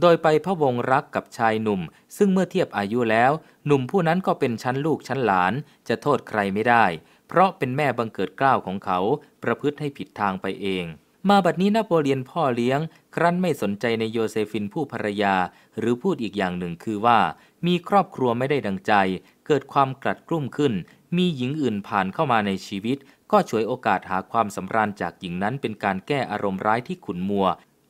โดยไปพะวงรักกับชายหนุ่ม ซึ่งเมื่อเทียบอายุแล้ว หนุ่มผู้นั้นก็เป็นชั้นลูกชั้นหลาน จะโทษใครไม่ได้ เพราะเป็นแม่บังเกิดกล้าวของเขา ประพฤติให้ผิดทางไปเอง มาบัดนี้นโปเลียนพ่อเลี้ยง ครั้นไม่สนใจในโยเซฟินผู้ภรรยา หรือพูดอีกอย่างหนึ่งคือว่า มีครอบครัวไม่ได้ดังใจ เกิดความกลัดกลุ้มขึ้น มีหญิงอื่นผ่านเข้ามาในชีวิตก็ฉวยโอกาสหาความสำราญจากหญิงนั้นเป็นการแก้อารมณ์ร้ายที่ขุนมัว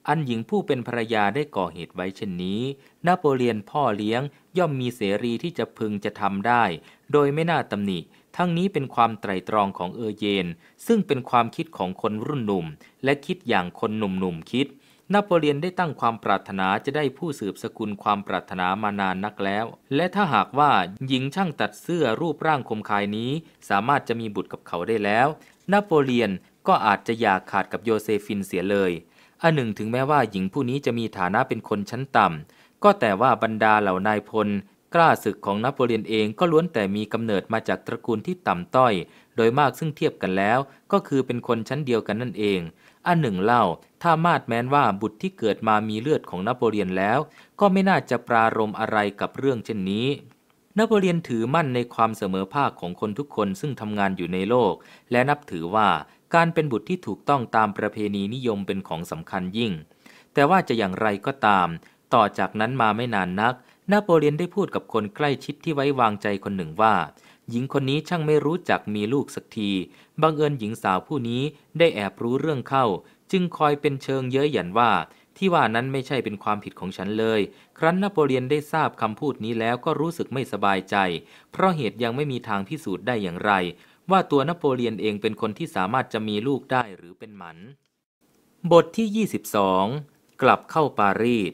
อันหญิงผู้เป็นภรรยาได้ก่อเหตุไว้เช่นนี้นโปเลียนพ่อเลี้ยงย่อมมีเสรีที่จะพึงจะทำได้ โดยไม่น่าตำหนิ ทั้งนี้เป็นความไตรตรองของเออเยน ซึ่งเป็นความคิดของคนรุ่นหนุ่ม และคิดอย่างคนหนุ่มๆคิดนโปเลียนได้ตั้งความปรารถนาจะได้ผู้สืบสกุลความปรารถนามานานนักแล้ว และถ้าหากว่าหญิงช่างตัดเสื้อรูปร่างคมคายนี้ สามารถจะมีบุตรกับเขาได้แล้ว นโปเลียนก็อาจจะอยากขาดกับโยเซฟินเสียเลย อันหนึ่งถึงแม้ว่าหญิงผู้นี้จะมีฐานะเป็นคนชั้นต่ำ ก็แต่ว่าบรรดาเหล่านายพล กล้าศึกของนโปเลียนเองก็ล้วนแต่มีกำเนิดมาจากตระกูลที่ต่ำต้อย โดยมากซึ่งเทียบกันแล้ว ก็คือเป็นคนชั้นเดียวกันนั่นเองอันหนึ่งเล่า ถ้ามาดแม้นว่าบุตรที่เกิดมามีเลือดของนโปเลียนแล้ว ก็ไม่น่าจะปรารมอะไรกับเรื่องเช่นนี้ นโปเลียนถือมั่นในความเสมอภาคของคนทุกคนซึ่งทำงานอยู่ในโลก และนับถือว่าการเป็นบุตรที่ถูกต้องตามประเพณีนิยมเป็นของสำคัญยิ่ง แต่ว่าจะอย่างไรก็ตาม ต่อจากนั้นมาไม่นานนัก นโปเลียนได้พูดกับคนใกล้ชิดที่ไว้วางใจคนหนึ่งว่าหญิงคนนี้ช่างไม่รู้จักมีลูกสักที บังเอิญหญิงสาวผู้นี้ได้แอบรู้เรื่องเข้า จึงคอยเป็นเชิงเย้ยหยันว่า ที่ว่านั้นไม่ใช่เป็นความผิดของฉันเลย ครั้นนโปเลียนได้ทราบคำพูดนี้แล้วก็รู้สึกไม่สบายใจ เพราะเหตุยังไม่มีทางพิสูจน์ได้อย่างไร ว่าตัวนโปเลียนเองเป็นคนที่สามารถจะมีลูกได้หรือเป็นหมัน บทที่ 22 กลับเข้าปารีส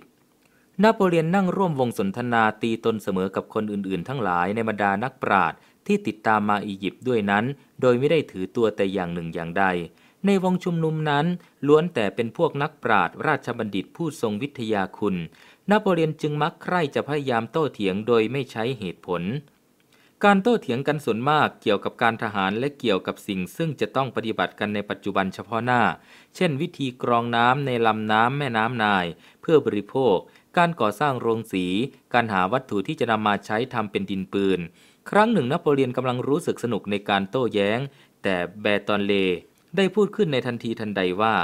นโปเลียนนั่งร่วมวงสนทนาตีตนเสมอกับคนอื่น ๆ ทั้งหลายในบรรดานักปราชญ์ที่ติดตามมาอียิปต์ด้วยนั้น โดยไม่ได้ถือตัวแต่อย่างหนึ่งอย่างใด ในวงชุมนุมนั้น ล้วนแต่เป็นพวกนักปราดราชบัณฑิตผู้ทรงวิทยาคุณ นโปเลียนจึงมักใคร่จะพยายามโต้เถียงโดยไม่ใช้เหตุผล การโต้เถียงกันส่วนมากเกี่ยวกับการทหารและเกี่ยวกับสิ่งซึ่งจะต้องปฏิบัติกันในปัจจุบันเฉพาะหน้า เช่น วิธีกรองน้ำในลำน้ำแม่น้ำนาย เพื่อบริโภค การก่อสร้างโรงสี การหาวัตถุที่จะนำมาใช้ทำเป็นดินปืนครั้งหนึ่งนโปเลียนกำลังรู้สึกสนุกในการโต้แย้ง แต่แบตอนเลได้พูดขึ้นในทันทีทันใดว่า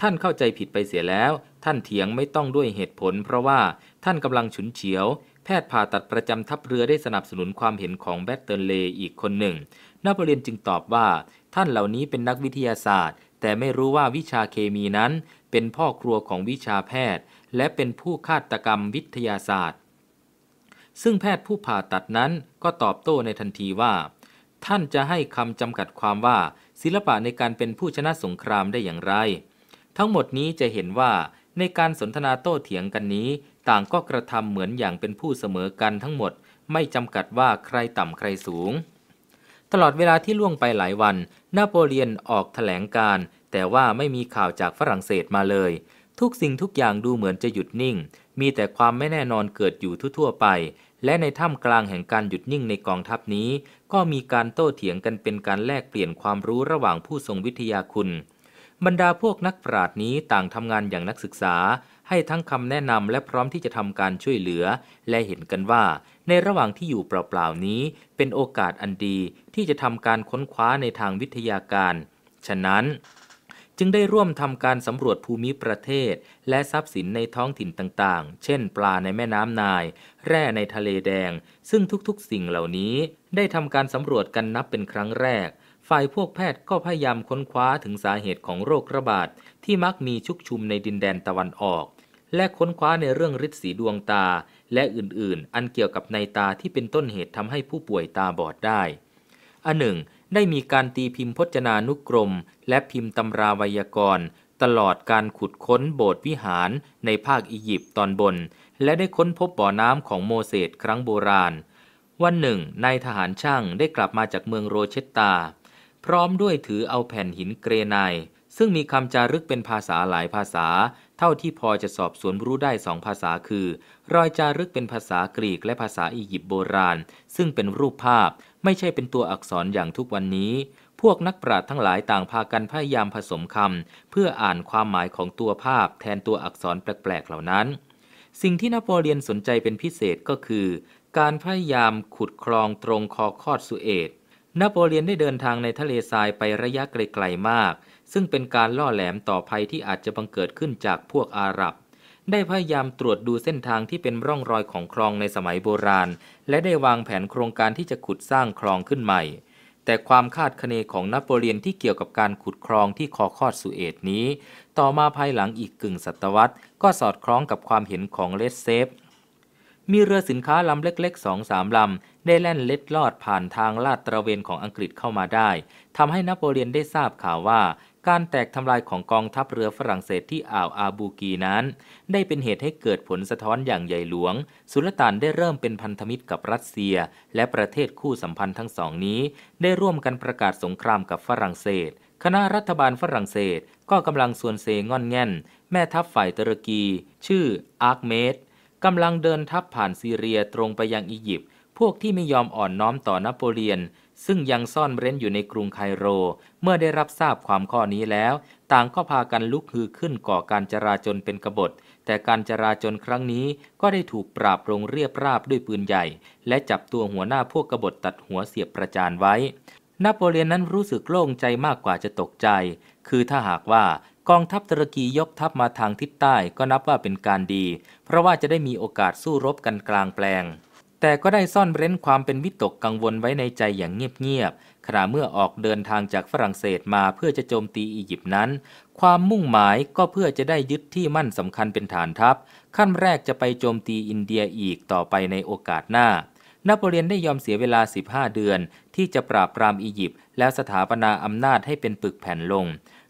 ท่านเข้าใจผิดไปเสียแล้ว ท่านเถียงไม่ต้องด้วยเหตุผล เพราะว่าท่านกำลังฉุนเฉียวแพทย์ผ่าตัดประจำทัพเรือได้สนับสนุนความเห็นของแบตเตอร์เลอีกคนหนึ่ง นโปเลียนจึงตอบว่า ท่านเหล่านี้เป็นนักวิทยาศาสตร์ แต่ไม่รู้ว่าวิชาเคมีนั้น เป็นพ่อครัวของวิชาแพทย์ และเป็นผู้คาตกรรมวิทยาศาสตร์ซึ่งแพทย์ผู้ผ่าตัดนั้นก็ตอบโต้ในทันทีว่า ท่านจะให้คำจำกัดความว่าศิลปะในการเป็นผู้ชนะสงครามได้อย่างไร ทั้งหมดนี้จะเห็นว่า ในการสนทนาโต้เถียงกันนี้ ต่างก็กระทำเหมือนอย่างเป็นผู้เสมอกันทั้งหมด ไม่จำกัดว่าใครต่ำใครสูง ตลอดเวลาที่ล่วงไปหลายวันนาโปเลียนออกถแถลงการ แต่ว่าไม่มีข่าวจากฝรั่งเศสมาเลย ทุกสิ่งทุกอย่างดูเหมือนจะหยุดนิ่ง มีแต่ความไม่แน่นอนเกิดอยู่ทั่วๆไปและในถ้ำกลางแห่งการหยุดนิ่งในกองทัพนี้ ก็มีการโต้เถียงกันเป็นการแลกเปลี่ยนความรู้ระหว่างผู้ทรงวิทยาคุณ บรรดาพวกนักปราชญ์นี้ต่างทำงานอย่างนักศึกษา ให้ทั้งคำแนะนำและพร้อมที่จะทำการช่วยเหลือ และเห็นกันว่าในระหว่างที่อยู่เปล่า ๆ นี้ เป็นโอกาสอันดีที่จะทำการค้นคว้าในทางวิทยาการ ฉะนั้นจึงได้ร่วมทำการสำรวจภูมิประเทศ และทรัพย์สินในท้องถิ่นต่างๆ เช่นปลาในแม่น้ำนาย แร่ในทะเลแดง ซึ่งทุกๆสิ่งเหล่านี้ ได้ทำการสำรวจกันนับเป็นครั้งแรก ฝ่ายพวกแพทย์ก็พยายามค้นคว้าถึงสาเหตุของโรคระบาดที่มักมีชุกชุมในดินแดนตะวันออก และค้นคว้าในเรื่องฤทธิ์สีดวงตา และอื่นๆ อันเกี่ยวกับในตาที่เป็นต้นเหตุทำให้ผู้ป่วยตาบอดได้ อันหนึ่งได้มีการตีพิมพ์พจนานุกรม และพิมพ์ตำราไวยากรณ์ ตลอดการขุดค้นโบสถ์วิหารในภาคอียิปต์ตอนบน และได้ค้นพบบ่อน้ำของโมเสสครั้งโบราณ วันหนึ่งนายทหารช่างได้กลับมาจากเมืองโรเชตตา พร้อมด้วยถือเอาแผ่นหินเกรนายซึ่งมีคำจารึกเป็นภาษาหลายภาษา เท่าที่พอจะสอบสวนรู้ได้สองภาษาคือ รอยจารึกเป็นภาษากรีกและภาษาอียิปต์โบราณ ซึ่งเป็นรูปภาพไม่ใช่เป็นตัวอักษรอย่างทุกวันนี้ พวกนักปราชญ์ทั้งหลายต่างพากันพยายามผสมคำเพื่ออ่านความหมายของตัวภาพแทนตัวอักษรแปลกๆเหล่านั้น สิ่งที่นโปเลียนสนใจเป็นพิเศษก็คือ การพยายามขุดคลองตรงคอคอดสุเอตนโปเลียนได้เดินทางในทะเลทรายไประยะไกลๆมาก ซึ่งเป็นการล่อแหลมต่อภัยที่อาจจะบังเกิดขึ้นจากพวกอาหรับได้พยายามตรวจดูเส้นทางที่เป็นร่องรอยของคลองในสมัยโบราณ และได้วางแผนโครงการที่จะขุดสร้างคลองขึ้นใหม่ แต่ความคาดคะเนของนโปเลียนที่เกี่ยวกับการขุดคลองที่คอคอดสุเอตนี้ ต่อมาภายหลังอีกกึ่งศตวรรษ ก็สอดคล้องกับความเห็นของเลสเซฟ มีเรือสินค้าลำเล็กๆสองสามลำ ได้แล่นเล็ดลอดผ่านทางลาดตระเวนของอังกฤษเข้ามาได้ทำให้นโปเลียนได้ทราบข่าวว่าการแตกทำลายของกองทัพเรือฝรั่งเศสที่อ่าวอาบูกีนั้น ได้เป็นเหตุให้เกิดผลสะท้อนอย่างใหญ่หลวง สุลต่านได้เริ่มเป็นพันธมิตรกับรัสเซีย และประเทศคู่สัมพันธ์ทั้งสองนี้ ได้ร่วมกันประกาศสงครามกับฝรั่งเศส คณะรัฐบาลฝรั่งเศสก็กำลังส่วนเซงอนแง่น แม่ทัพฝ่ายตุรกี ชื่ออาร์เมดกำลังเดินทัพผ่านซีเรียตรงไปยังอียิปต์ พวกที่ไม่ยอมอ่อนน้อมต่อนโปเลียนซึ่งยังซ่อนเร้นอยู่ในกรุงไคโร เมื่อได้รับทราบความข้อนี้แล้ว ต่างก็พากันลุกฮือขึ้นก่อการจราจนเป็นกบฏ แต่การจราจนครั้งนี้ก็ได้ถูกปราบลงเรียบราบด้วยปืนใหญ่ และจับตัวหัวหน้าพวกกบฏตัดหัวเสียบประจานไว้นโปเลียนนั้นรู้สึกโล่งใจมากกว่าจะตกใจ คือถ้าหากว่ากองทัพตุรกียกทัพมาทางทิศใต้ ก็นับว่าเป็นการดี เพราะว่าจะได้มีโอกาสสู้รบกันกลางแปลงแต่ก็ได้ซ่อนเร้นความเป็นวิตกกังวลไว้ในใจอย่างเงียบๆขณะเมื่อออกเดินทางจากฝรั่งเศสมาเพื่อจะโจมตีอียิปต์นั้น ความมุ่งหมายก็เพื่อจะได้ยึดที่มั่นสำคัญเป็นฐานทัพ ขั้นแรกจะไปโจมตีอินเดียอีกต่อไปในโอกาสหน้า นโปเลียนได้ยอมเสียเวลา 15 เดือนที่จะปราบปรามอียิปต์แล้วสถาปนาอำนาจให้เป็นปึกแผ่นลง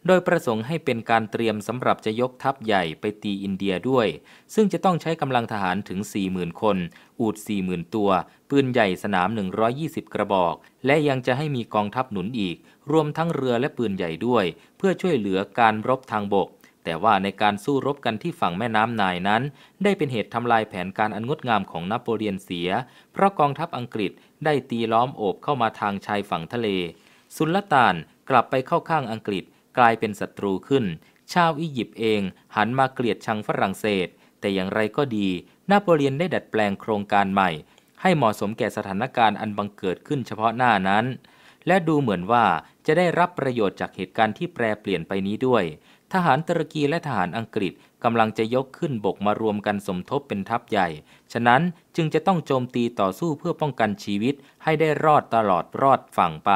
โดยประสงค์ให้เป็นการเตรียมสำหรับจะยกทัพใหญ่ไปตีอินเดียด้วย ซึ่งจะต้องใช้กำลังทหารถึง 40,000 คน อูด 40,000 ตัว ปืนใหญ่สนาม 120 กระบอก และยังจะให้มีกองทัพหนุนอีก รวมทั้งเรือและปืนใหญ่ด้วย เพื่อช่วยเหลือการรบทางบก แต่ว่าในการสู้รบกันที่ฝั่งแม่น้ำนายนั้น ได้เป็นเหตุทำลายแผนการอันงดงามของนโปเลียนเสีย เพราะกองทัพอังกฤษได้ตีล้อมโอบเข้ามาทางชายฝั่งทะเล สุลต่านกลับไปเข้าข้างอังกฤษกลายเป็นศัตรูขึ้น ชาวอียิปต์เองหันมาเกลียดชังฝรั่งเศส แต่อย่างไรก็ดีนาโปเลียนได้ดัดแปลงโครงการใหม่ ให้เหมาะสมแก่สถานการณ์อันบังเกิดขึ้นเฉพาะหน้านั้น และดูเหมือนว่าจะได้รับประโยชน์จากเหตุการณ์ที่แปรเปลี่ยนไปนี้ด้วย ทหารตุรกีและทหารอังกฤษกำลังจะยกขึ้นบกมารวมกันสมทบเป็นทัพใหญ่ ฉะนั้นจึงจะต้องโจมตีต่อสู้เพื่อป้องกันชีวิต ให้ได้รอดตลอดรอดฝั่งไป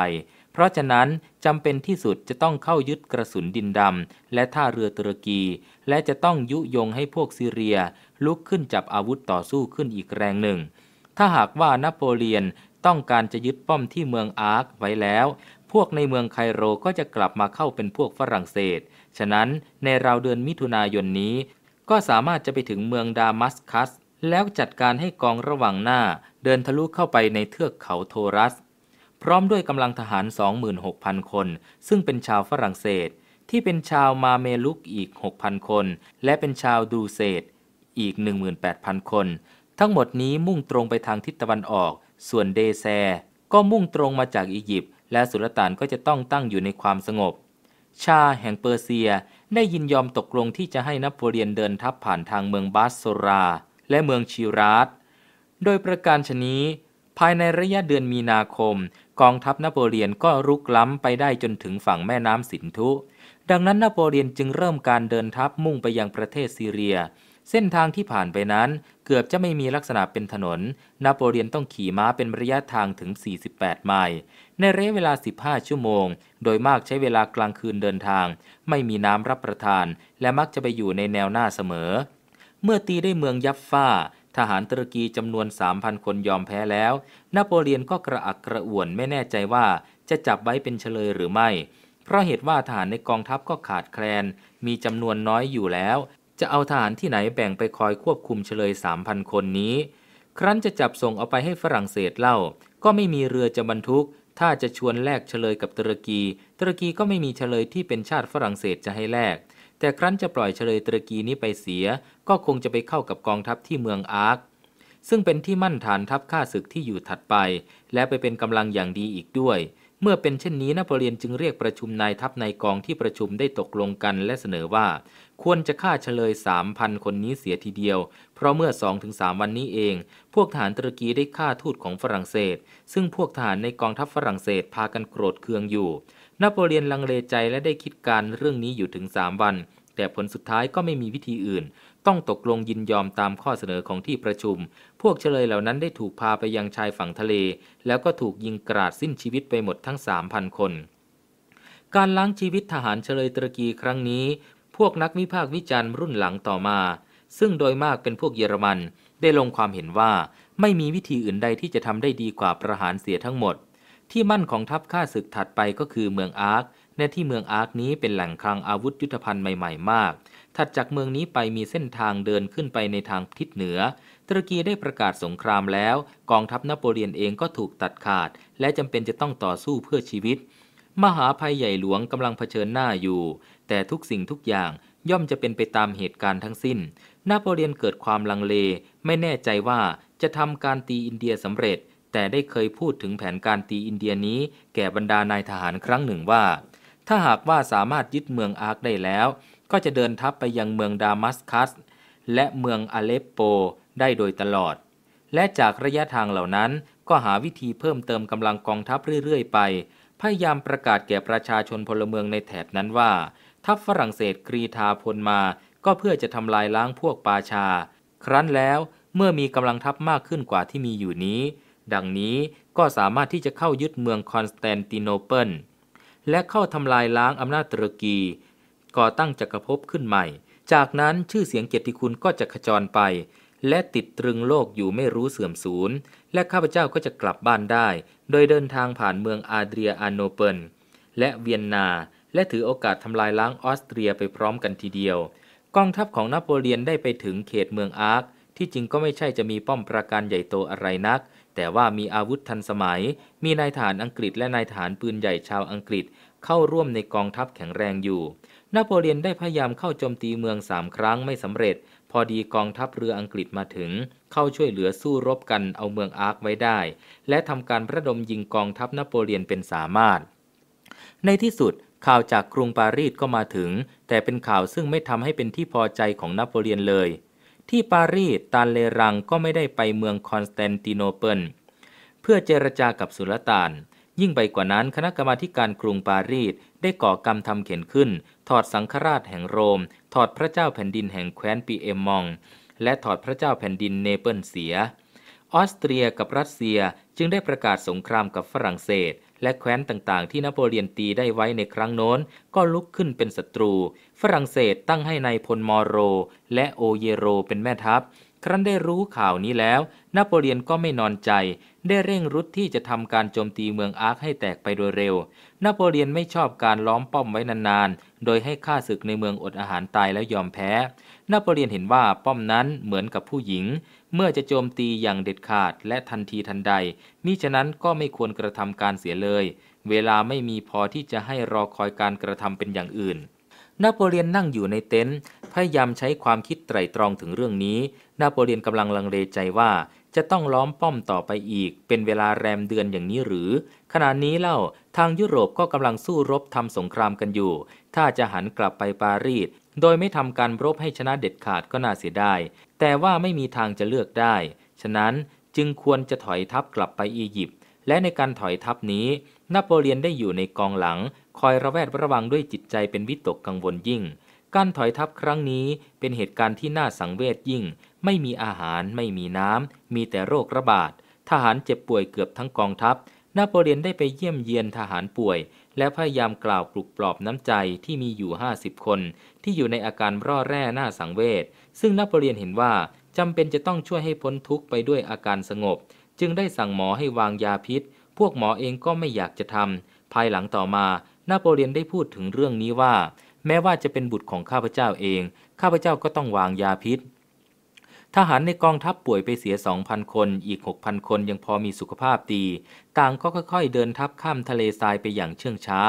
เพราะฉะนั้น จำเป็นที่สุดจะต้องเข้ายึดกระสุนดินดำและท่าเรือตุรกี และจะต้องยุยงให้พวกซีเรีย ลุกขึ้นจับอาวุธต่อสู้ขึ้นอีกแรงหนึ่ง ถ้าหากว่านโปเลียนต้องการจะยึดป้อมที่เมืองอาร์คไว้แล้ว พวกในเมืองไคโรก็จะกลับมาเข้าเป็นพวกฝรั่งเศสฉะนั้นในราวเดือนมิถุนายนนี้ ก็สามารถจะไปถึงเมืองดามัสกัส แล้วจัดการให้กองระหว่างหน้าเดินทะลุเข้าไปในเทือกเขาโทรัสพร้อมด้วยกำลังทหาร 26,000 คน ซึ่งเป็นชาวฝรั่งเศส ที่เป็นชาวมาเมลุกอีก 6,000 คน และเป็นชาวดูเซตอีก 18,000 คน ทั้งหมดนี้มุ่งตรงไปทางทิศตะวันออก ส่วนเดแซ ก็มุ่งตรงมาจากอียิปต์ และสุลต่านก็จะต้องตั้งอยู่ในความสงบ ชาแห่งเปอร์เซียได้ยินยอมตกลงที่จะให้นโปเลียนเดินทัพผ่านทางเมืองบาสโซราและเมืองชิรัตโดยประการชนี้ ภายในระยะเดือนมีนาคมกองทัพนโปเลียนก็รุกล้ำไปได้จนถึงฝั่งแม่น้ำสินธุ ดังนั้นนโปเลียนจึงเริ่มการเดินทัพมุ่งไปยังประเทศซีเรีย เส้นทางที่ผ่านไปนั้นเกือบจะไม่มีลักษณะเป็นถนน นโปเลียนต้องขี่ม้าเป็นระยะทางถึง 48 ไมล์ ในระยะเวลา 15 ชั่วโมง โดยมากใช้เวลากลางคืนเดินทาง ไม่มีน้ำรับประทาน และมักจะไปอยู่ในแนวหน้าเสมอ เมื่อตีได้เมืองยับฟ้าทหารตุรกีจำนวน 3,000 คนยอมแพ้แล้ว นโปเลียนก็กระอักกระอ่วนไม่แน่ใจว่าจะจับไว้เป็นเฉลยหรือไม่ เพราะเหตุว่าทหารในกองทัพก็ขาดแคลน มีจำนวนน้อยอยู่แล้ว จะเอาทหารที่ไหนแบ่งไปคอยควบคุมเฉลย 3,000 คนนี้ ครั้นจะจับส่งเอาไปให้ฝรั่งเศสเล่า ก็ไม่มีเรือจะบรรทุก ถ้าจะชวนแลกเฉลยกับตุรกี ตุรกีก็ไม่มีเฉลยที่เป็นชาติฝรั่งเศสจะให้แลกแต่ครั้นจะปล่อยเฉลยตรกีนี้ไปเสีย ก็คงจะไปเข้ากับกองทัพที่เมืองอาร์คซึ่งเป็นที่มั่นฐานทัพข้าศึกที่อยู่ถัดไป และไปเป็นกำลังอย่างดีอีกด้วย เมื่อเป็นเช่นนี้นโปเลียนจึงเรียกประชุมนายทัพในกองที่ประชุมได้ตกลงกันและเสนอว่า ควรจะฆ่าเฉลย 3,000 คนนี้เสียทีเดียว เพราะเมื่อ2-3 วันนี้เองพวกทหารตุรกีได้ฆ่าทูตของฝรั่งเศส ซึ่งพวกทหารในกองทัพฝรั่งเศสพากันโกรธเคืองอยู่นโปเลียนลังเลใจและได้คิดการเรื่องนี้อยู่ถึง 3 วัน แต่ผลสุดท้ายก็ไม่มีวิธีอื่น ต้องตกลงยินยอมตามข้อเสนอของที่ประชุม พวกเฉลยเหล่านั้นได้ถูกพาไปยังชายฝั่งทะเล แล้วก็ถูกยิงกราดสิ้นชีวิตไปหมดทั้ง 3,000 คน การล้างชีวิตทหารเฉลยตรกีครั้งนี้ พวกนักวิพากษ์วิจารณ์รุ่นหลังต่อมา ซึ่งโดยมากเป็นพวกเยอรมันได้ลงความเห็นว่า ไม่มีวิธีอื่นใดที่จะทำได้ดีกว่าประหารเสียทั้งหมดที่มั่นของทัพข้าศึกถัดไปก็คือเมืองอาร์คในที่เมืองอาร์คนี้เป็นแหล่งคลังอาวุธยุทธภัณฑ์ใหม่ๆ มาก ถัดจากเมืองนี้ไปมีเส้นทางเดินขึ้นไปในทางทิศเหนือตุรกีได้ประกาศสงครามแล้ว กองทัพนโปเลียนเองก็ถูกตัดขาด และจำเป็นจะต้องต่อสู้เพื่อชีวิต มหาภัยใหญ่หลวงกำลังเผชิญหน้าอยู่ แต่ทุกสิ่งทุกอย่างย่อมจะเป็นไปตามเหตุการณ์ทั้งสิ้น นโปเลียนเกิดความลังเลไม่แน่ใจว่าจะทำการตีอินเดียสำเร็จแต่ได้เคยพูดถึงแผนการตีอินเดียนี้แก่บรรดานายทหารครั้งหนึ่งว่า ถ้าหากว่าสามารถยึดเมืองอาร์กได้แล้ว ก็จะเดินทัพไปยังเมืองดามัสกัส และเมืองอเลปโป ได้โดยตลอด และจากระยะทางเหล่านั้นก็หาวิธีเพิ่มเติมกำลังกองทัพเรื่อยๆไป พยายามประกาศแก่ประชาชนพลเมืองในแถบนั้นว่า ทัพฝรั่งเศสกรีธาพลมา ก็เพื่อจะทำลายล้างพวกปาชา ครั้นแล้วเมื่อมีกำลังทัพมากขึ้นกว่าที่มีอยู่นี้ดังนี้ก็สามารถที่จะเข้ายึดเมืองคอนสแตนติโนเปิลและเข้าทำลายล้างอำนาจตุรกีก่อตั้งจักรภพขึ้นใหม่ จากนั้นชื่อเสียงเกียรติคุณก็จะขจรไป และติดตรึงโลกอยู่ไม่รู้เสื่อมสูญและข้าพเจ้าก็จะกลับบ้านได้ โดยเดินทางผ่านเมืองอาเดรียอาโนเปิล และเวียนนา และถือโอกาสทำลายล้างออสเตรียไปพร้อมกันทีเดียว กองทัพของนโปเลียนได้ไปถึงเขตเมืองอาร์คที่จริงก็ไม่ใช่จะมีป้อมปราการใหญ่โตอะไรนักแต่ว่ามีอาวุธทันสมัย มีนายฐานอังกฤษและนายฐานปืนใหญ่ชาวอังกฤษ เข้าร่วมในกองทัพแข็งแรงอยู่ นโปเลียนได้พยายามเข้าโจมตีเมืองสามครั้งไม่สำเร็จ พอดีกองทัพเรืออังกฤษมาถึง เข้าช่วยเหลือสู้รบกันเอาเมืองอาร์คไว้ได้ และทำการระดมยิงกองทัพนโปเลียนเป็นสามารถ ในที่สุดข่าวจากกรุงปารีสก็มาถึง แต่เป็นข่าวซึ่งไม่ทำให้เป็นที่พอใจของนโปเลียนเลยที่ปารีส ตานเลรังก็ไม่ได้ไปเมืองคอนสแตนติโนเปิล เพื่อเจรจากับสุลต่าน ยิ่งไปกว่านั้นคณะกรรมาการกรุงปารีสได้ก่อกรรมทำเข็นขึ้น ถอดสังฆราชแห่งโรม ถอดพระเจ้าแผ่นดินแห่งแคว้นปีเอมอง และถอดพระเจ้าแผ่นดินเนเปิลเสียออสเตรียกับรัสเซียจึงได้ประกาศสงครามกับฝรั่งเศสและแคว้นต่างๆที่นโปเลียนตีได้ไว้ในครั้งโน้นก็ลุกขึ้นเป็นศัตรู ฝรั่งเศสตั้งให้ในายพลมอรโร และโอเยโรเป็นแม่ทัพ ครั้นได้รู้ข่าวนี้แล้วนโปเลียนก็ไม่นอนใจ ได้เร่งรุดที่จะทำการโจมตีเมืองอาร์คให้แตกไปโดยเร็ว นโปเลียนไม่ชอบการล้อมป้อมไว้นานๆ โดยให้ข้าศึกในเมืองอดอาหารตายแล้วยอมแพ้ นโปเลียนเห็นว่าป้อมนั้นเหมือนกับผู้หญิง เมื่อจะโจมตีอย่างเด็ดขาด และทันทีทันใดมิฉะนั้นก็ไม่ควรกระทำการเสียเลย เวลาไม่มีพอที่จะให้รอคอยการกระทำเป็นอย่างอื่นนโปเลียนนั่งอยู่ในเต็นท์พยายามใช้ความคิดไตร่ตรองถึงเรื่องนี้นโปเลียนกำลังลังเลใจว่าจะต้องล้อมป้อมต่อไปอีก เป็นเวลาแรมเดือนอย่างนี้หรือ ขณะนี้เล่าทางยุโรปก็กำลังสู้รบทำสงครามกันอยู่ ถ้าจะหันกลับไปปารีสโดยไม่ทำการรบให้ชนะเด็ดขาดก็น่าเสียดาย แต่ว่าไม่มีทางจะเลือกได้ ฉะนั้นจึงควรจะถอยทัพกลับไปอียิปต์ และในการถอยทัพนี้ นโปเลียนได้อยู่ในกองหลัง คอยระแวดระวังด้วยจิตใจเป็นวิตกกังวลยิ่ง การถอยทัพครั้งนี้เป็นเหตุการณ์ที่น่าสังเวชยิ่ง ไม่มีอาหารไม่มีน้ำมีแต่โรคระบาด ทหารเจ็บป่วยเกือบทั้งกองทัพ นโปเลียนได้ไปเยี่ยมเยียนทหารป่วย และพยายามกล่าวปลุกปลอบน้ำใจที่มีอยู่ 50 คน ที่อยู่ในอาการร่อแร่น่าสังเวช ซึ่งนโปเลียนเห็นว่าจำเป็นจะต้องช่วยให้พ้นทุกข์ไปด้วยอาการสงบ จึงได้สั่งหมอให้วางยาพิษ พวกหมอเองก็ไม่อยากจะทำ ภายหลังต่อมานาโปเลียนได้พูดถึงเรื่องนี้ว่า แม้ว่าจะเป็นบุตรของข้าพเจ้าเอง ข้าพเจ้าก็ต้องวางยาพิษ ทหารในกองทัพป่วยไปเสีย 2,000 คนอีก 6,000 คนยังพอมีสุขภาพดีต่างก็ค่อยๆเดินทับข้ามทะเลทรายไปอย่างเชื่องช้า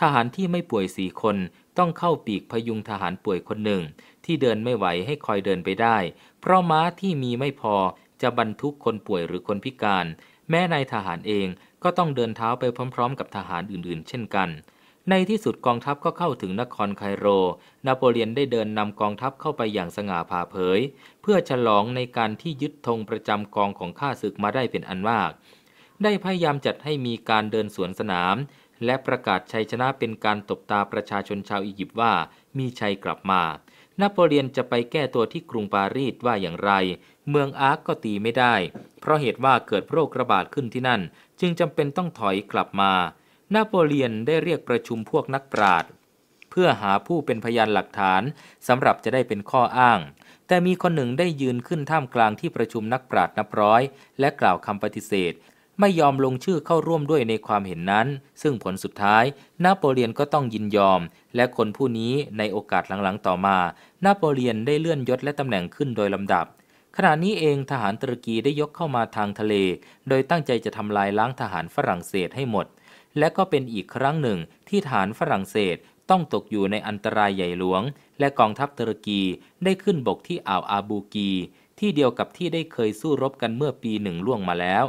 ทหารที่ไม่ป่วยสี่คนต้องเข้าปีกพยุงทหารป่วยคนหนึ่ง ที่เดินไม่ไหวให้คอยเดินไปได้เพราะม้าที่มีไม่พอจะบรรทุกคนป่วยหรือคนพิการ แม้นายทหารเองก็ต้องเดินเท้าไปพร้อมๆกับทหารอื่นๆเช่นกัน ในที่สุดกองทัพก็เข้าถึงนครไคโร นโปเลียนได้เดินนำกองทัพเข้าไปอย่างสง่าผ่าเผย เพื่อฉลองในการที่ยึดธงประจำกองของข้าศึกมาได้เป็นอันมาก ได้พยายามจัดให้มีการเดินสวนสนาม และประกาศชัยชนะเป็นการตบตาประชาชนชาวอียิปต์ว่า มีชัยกลับมานโปเลียนจะไปแก้ตัวที่กรุงปารีสว่าอย่างไร เมืองอาร์กก็ตีไม่ได้ เพราะเหตุว่าเกิดโรคระบาดขึ้นที่นั่น จึงจำเป็นต้องถอยกลับมา นโปเลียนได้เรียกประชุมพวกนักปราชญ์เพื่อหาผู้เป็นพยานหลักฐานสำหรับจะได้เป็นข้ออ้าง แต่มีคน หนึ่งได้ยืนขึ้นท่ามกลางที่ประชุมนักปราชญ์นับร้อย และกล่าวคำปฏิเสธไม่ยอมลงชื่อเข้าร่วมด้วยในความเห็นนั้น ซึ่งผลสุดท้ายนาโปเลียนก็ต้องยินยอม และคนผู้นี้ในโอกาสหลัง ๆ ต่อมานาโปเลียนได้เลื่อนยศและตำแหน่งขึ้นโดยลำดับ ขณะนี้เองทหารตุรกีได้ยกเข้ามาทางทะเล โดยตั้งใจจะทำลายล้างทหารฝรั่งเศสให้หมด และก็เป็นอีกครั้งหนึ่งที่ทหารฝรั่งเศสต้องตกอยู่ในอันตรายใหญ่หลวง และกองทัพตุรกีได้ขึ้นบกที่อ่าวอาบูกี ที่เดียวกับที่ได้เคยสู้รบกันเมื่อปีหนึ่งล่วงมาแล้ว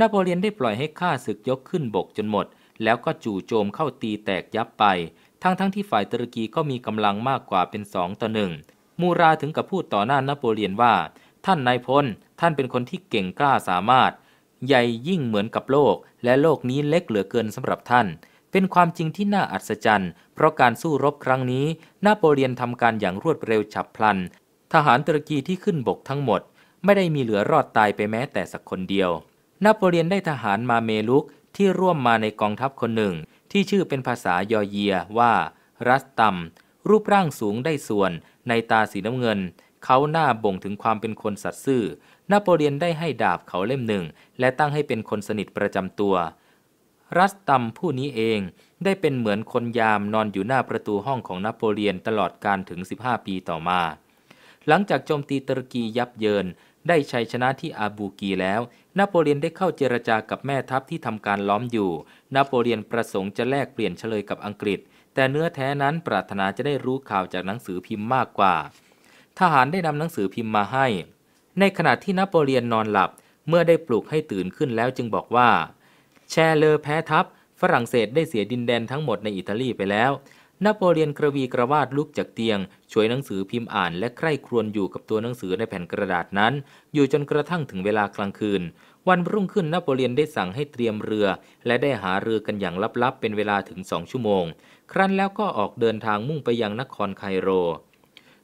นโปเลียนได้ปล่อยให้ข้าศึกยกขึ้นบกจนหมด แล้วก็จู่โจมเข้าตีแตกยับไป ทั้งๆทที่ฝ่ายตุรกีก็มีกำลังมากกว่าเป็นสองต่อหนึ่งมูราถึงกับพูดต่อหน้านโปเลียนว่า ท่านนายพล ท่านเป็นคนที่เก่งกล้าสามารถ ใหญ่ยิ่งเหมือนกับโลก และโลกนี้เล็กเหลือเกินสำหรับท่าน เป็นความจริงที่น่าอัศจรรย์ เพราะการสู้รบครั้งนี้นโปเลียนทำการอย่างรวดเร็วฉับพลัน ทหารตุรกีที่ขึ้นบกทั้งหมด ไม่ได้มีเหลือรอดตายไปแม้แต่สักคนเดียวนโปเลียนได้ทหารมาเมลุกที่ร่วมมาในกองทัพคนหนึ่ง ที่ชื่อเป็นภาษายอเยียว่า รัสตัมรูปร่างสูงได้ส่วนในตาสีน้ำเงิน เขาหน้าบ่งถึงความเป็นคนสัตซ์ซื่อนโปเลียนได้ให้ดาบเขาเล่มหนึ่ง และตั้งให้เป็นคนสนิทประจำตัว รัสตัมผู้นี้เองได้เป็นเหมือนคนยามนอนอยู่หน้าประตูห้องของนโปเลียนตลอดการถึง 15 ปีต่อมา หลังจากโจมตีตุรกียับเยินได้ชัยชนะที่อาบูกีแล้วนโปเลียนได้เข้าเจรจากับแม่ทัพที่ทำการล้อมอยู่ นโปเลียนประสงค์จะแลกเปลี่ยนเฉลยกับอังกฤษ แต่เนื้อแท้นั้นปรารถนาจะได้รู้ข่าวจากหนังสือพิมพ์มากกว่า ทหารได้นำหนังสือพิมพ์มาให้ ในขณะที่นโปเลียนนอนหลับ เมื่อได้ปลุกให้ตื่นขึ้นแล้วจึงบอกว่า แชเลอแพ้ทัพ ฝรั่งเศสได้เสียดินแดนทั้งหมดในอิตาลีไปแล้ว นโปเลียนกระวีกระวาดลุกจากเตียง ช่วยหนังสือพิมพ์อ่าน และใคร่ครวญอยู่กับตัวหนังสือในแผ่นกระดาษนั้น อยู่จนกระทั่งถึงเวลากลางคืนวันรุ่งขึ้นนโปเลียนได้สั่งให้เตรียมเรือ และได้หาเรือกันอย่างลับๆเป็นเวลาถึงสองชั่วโมง ครั้นแล้วก็ออกเดินทางมุ่งไปยังนครไคโร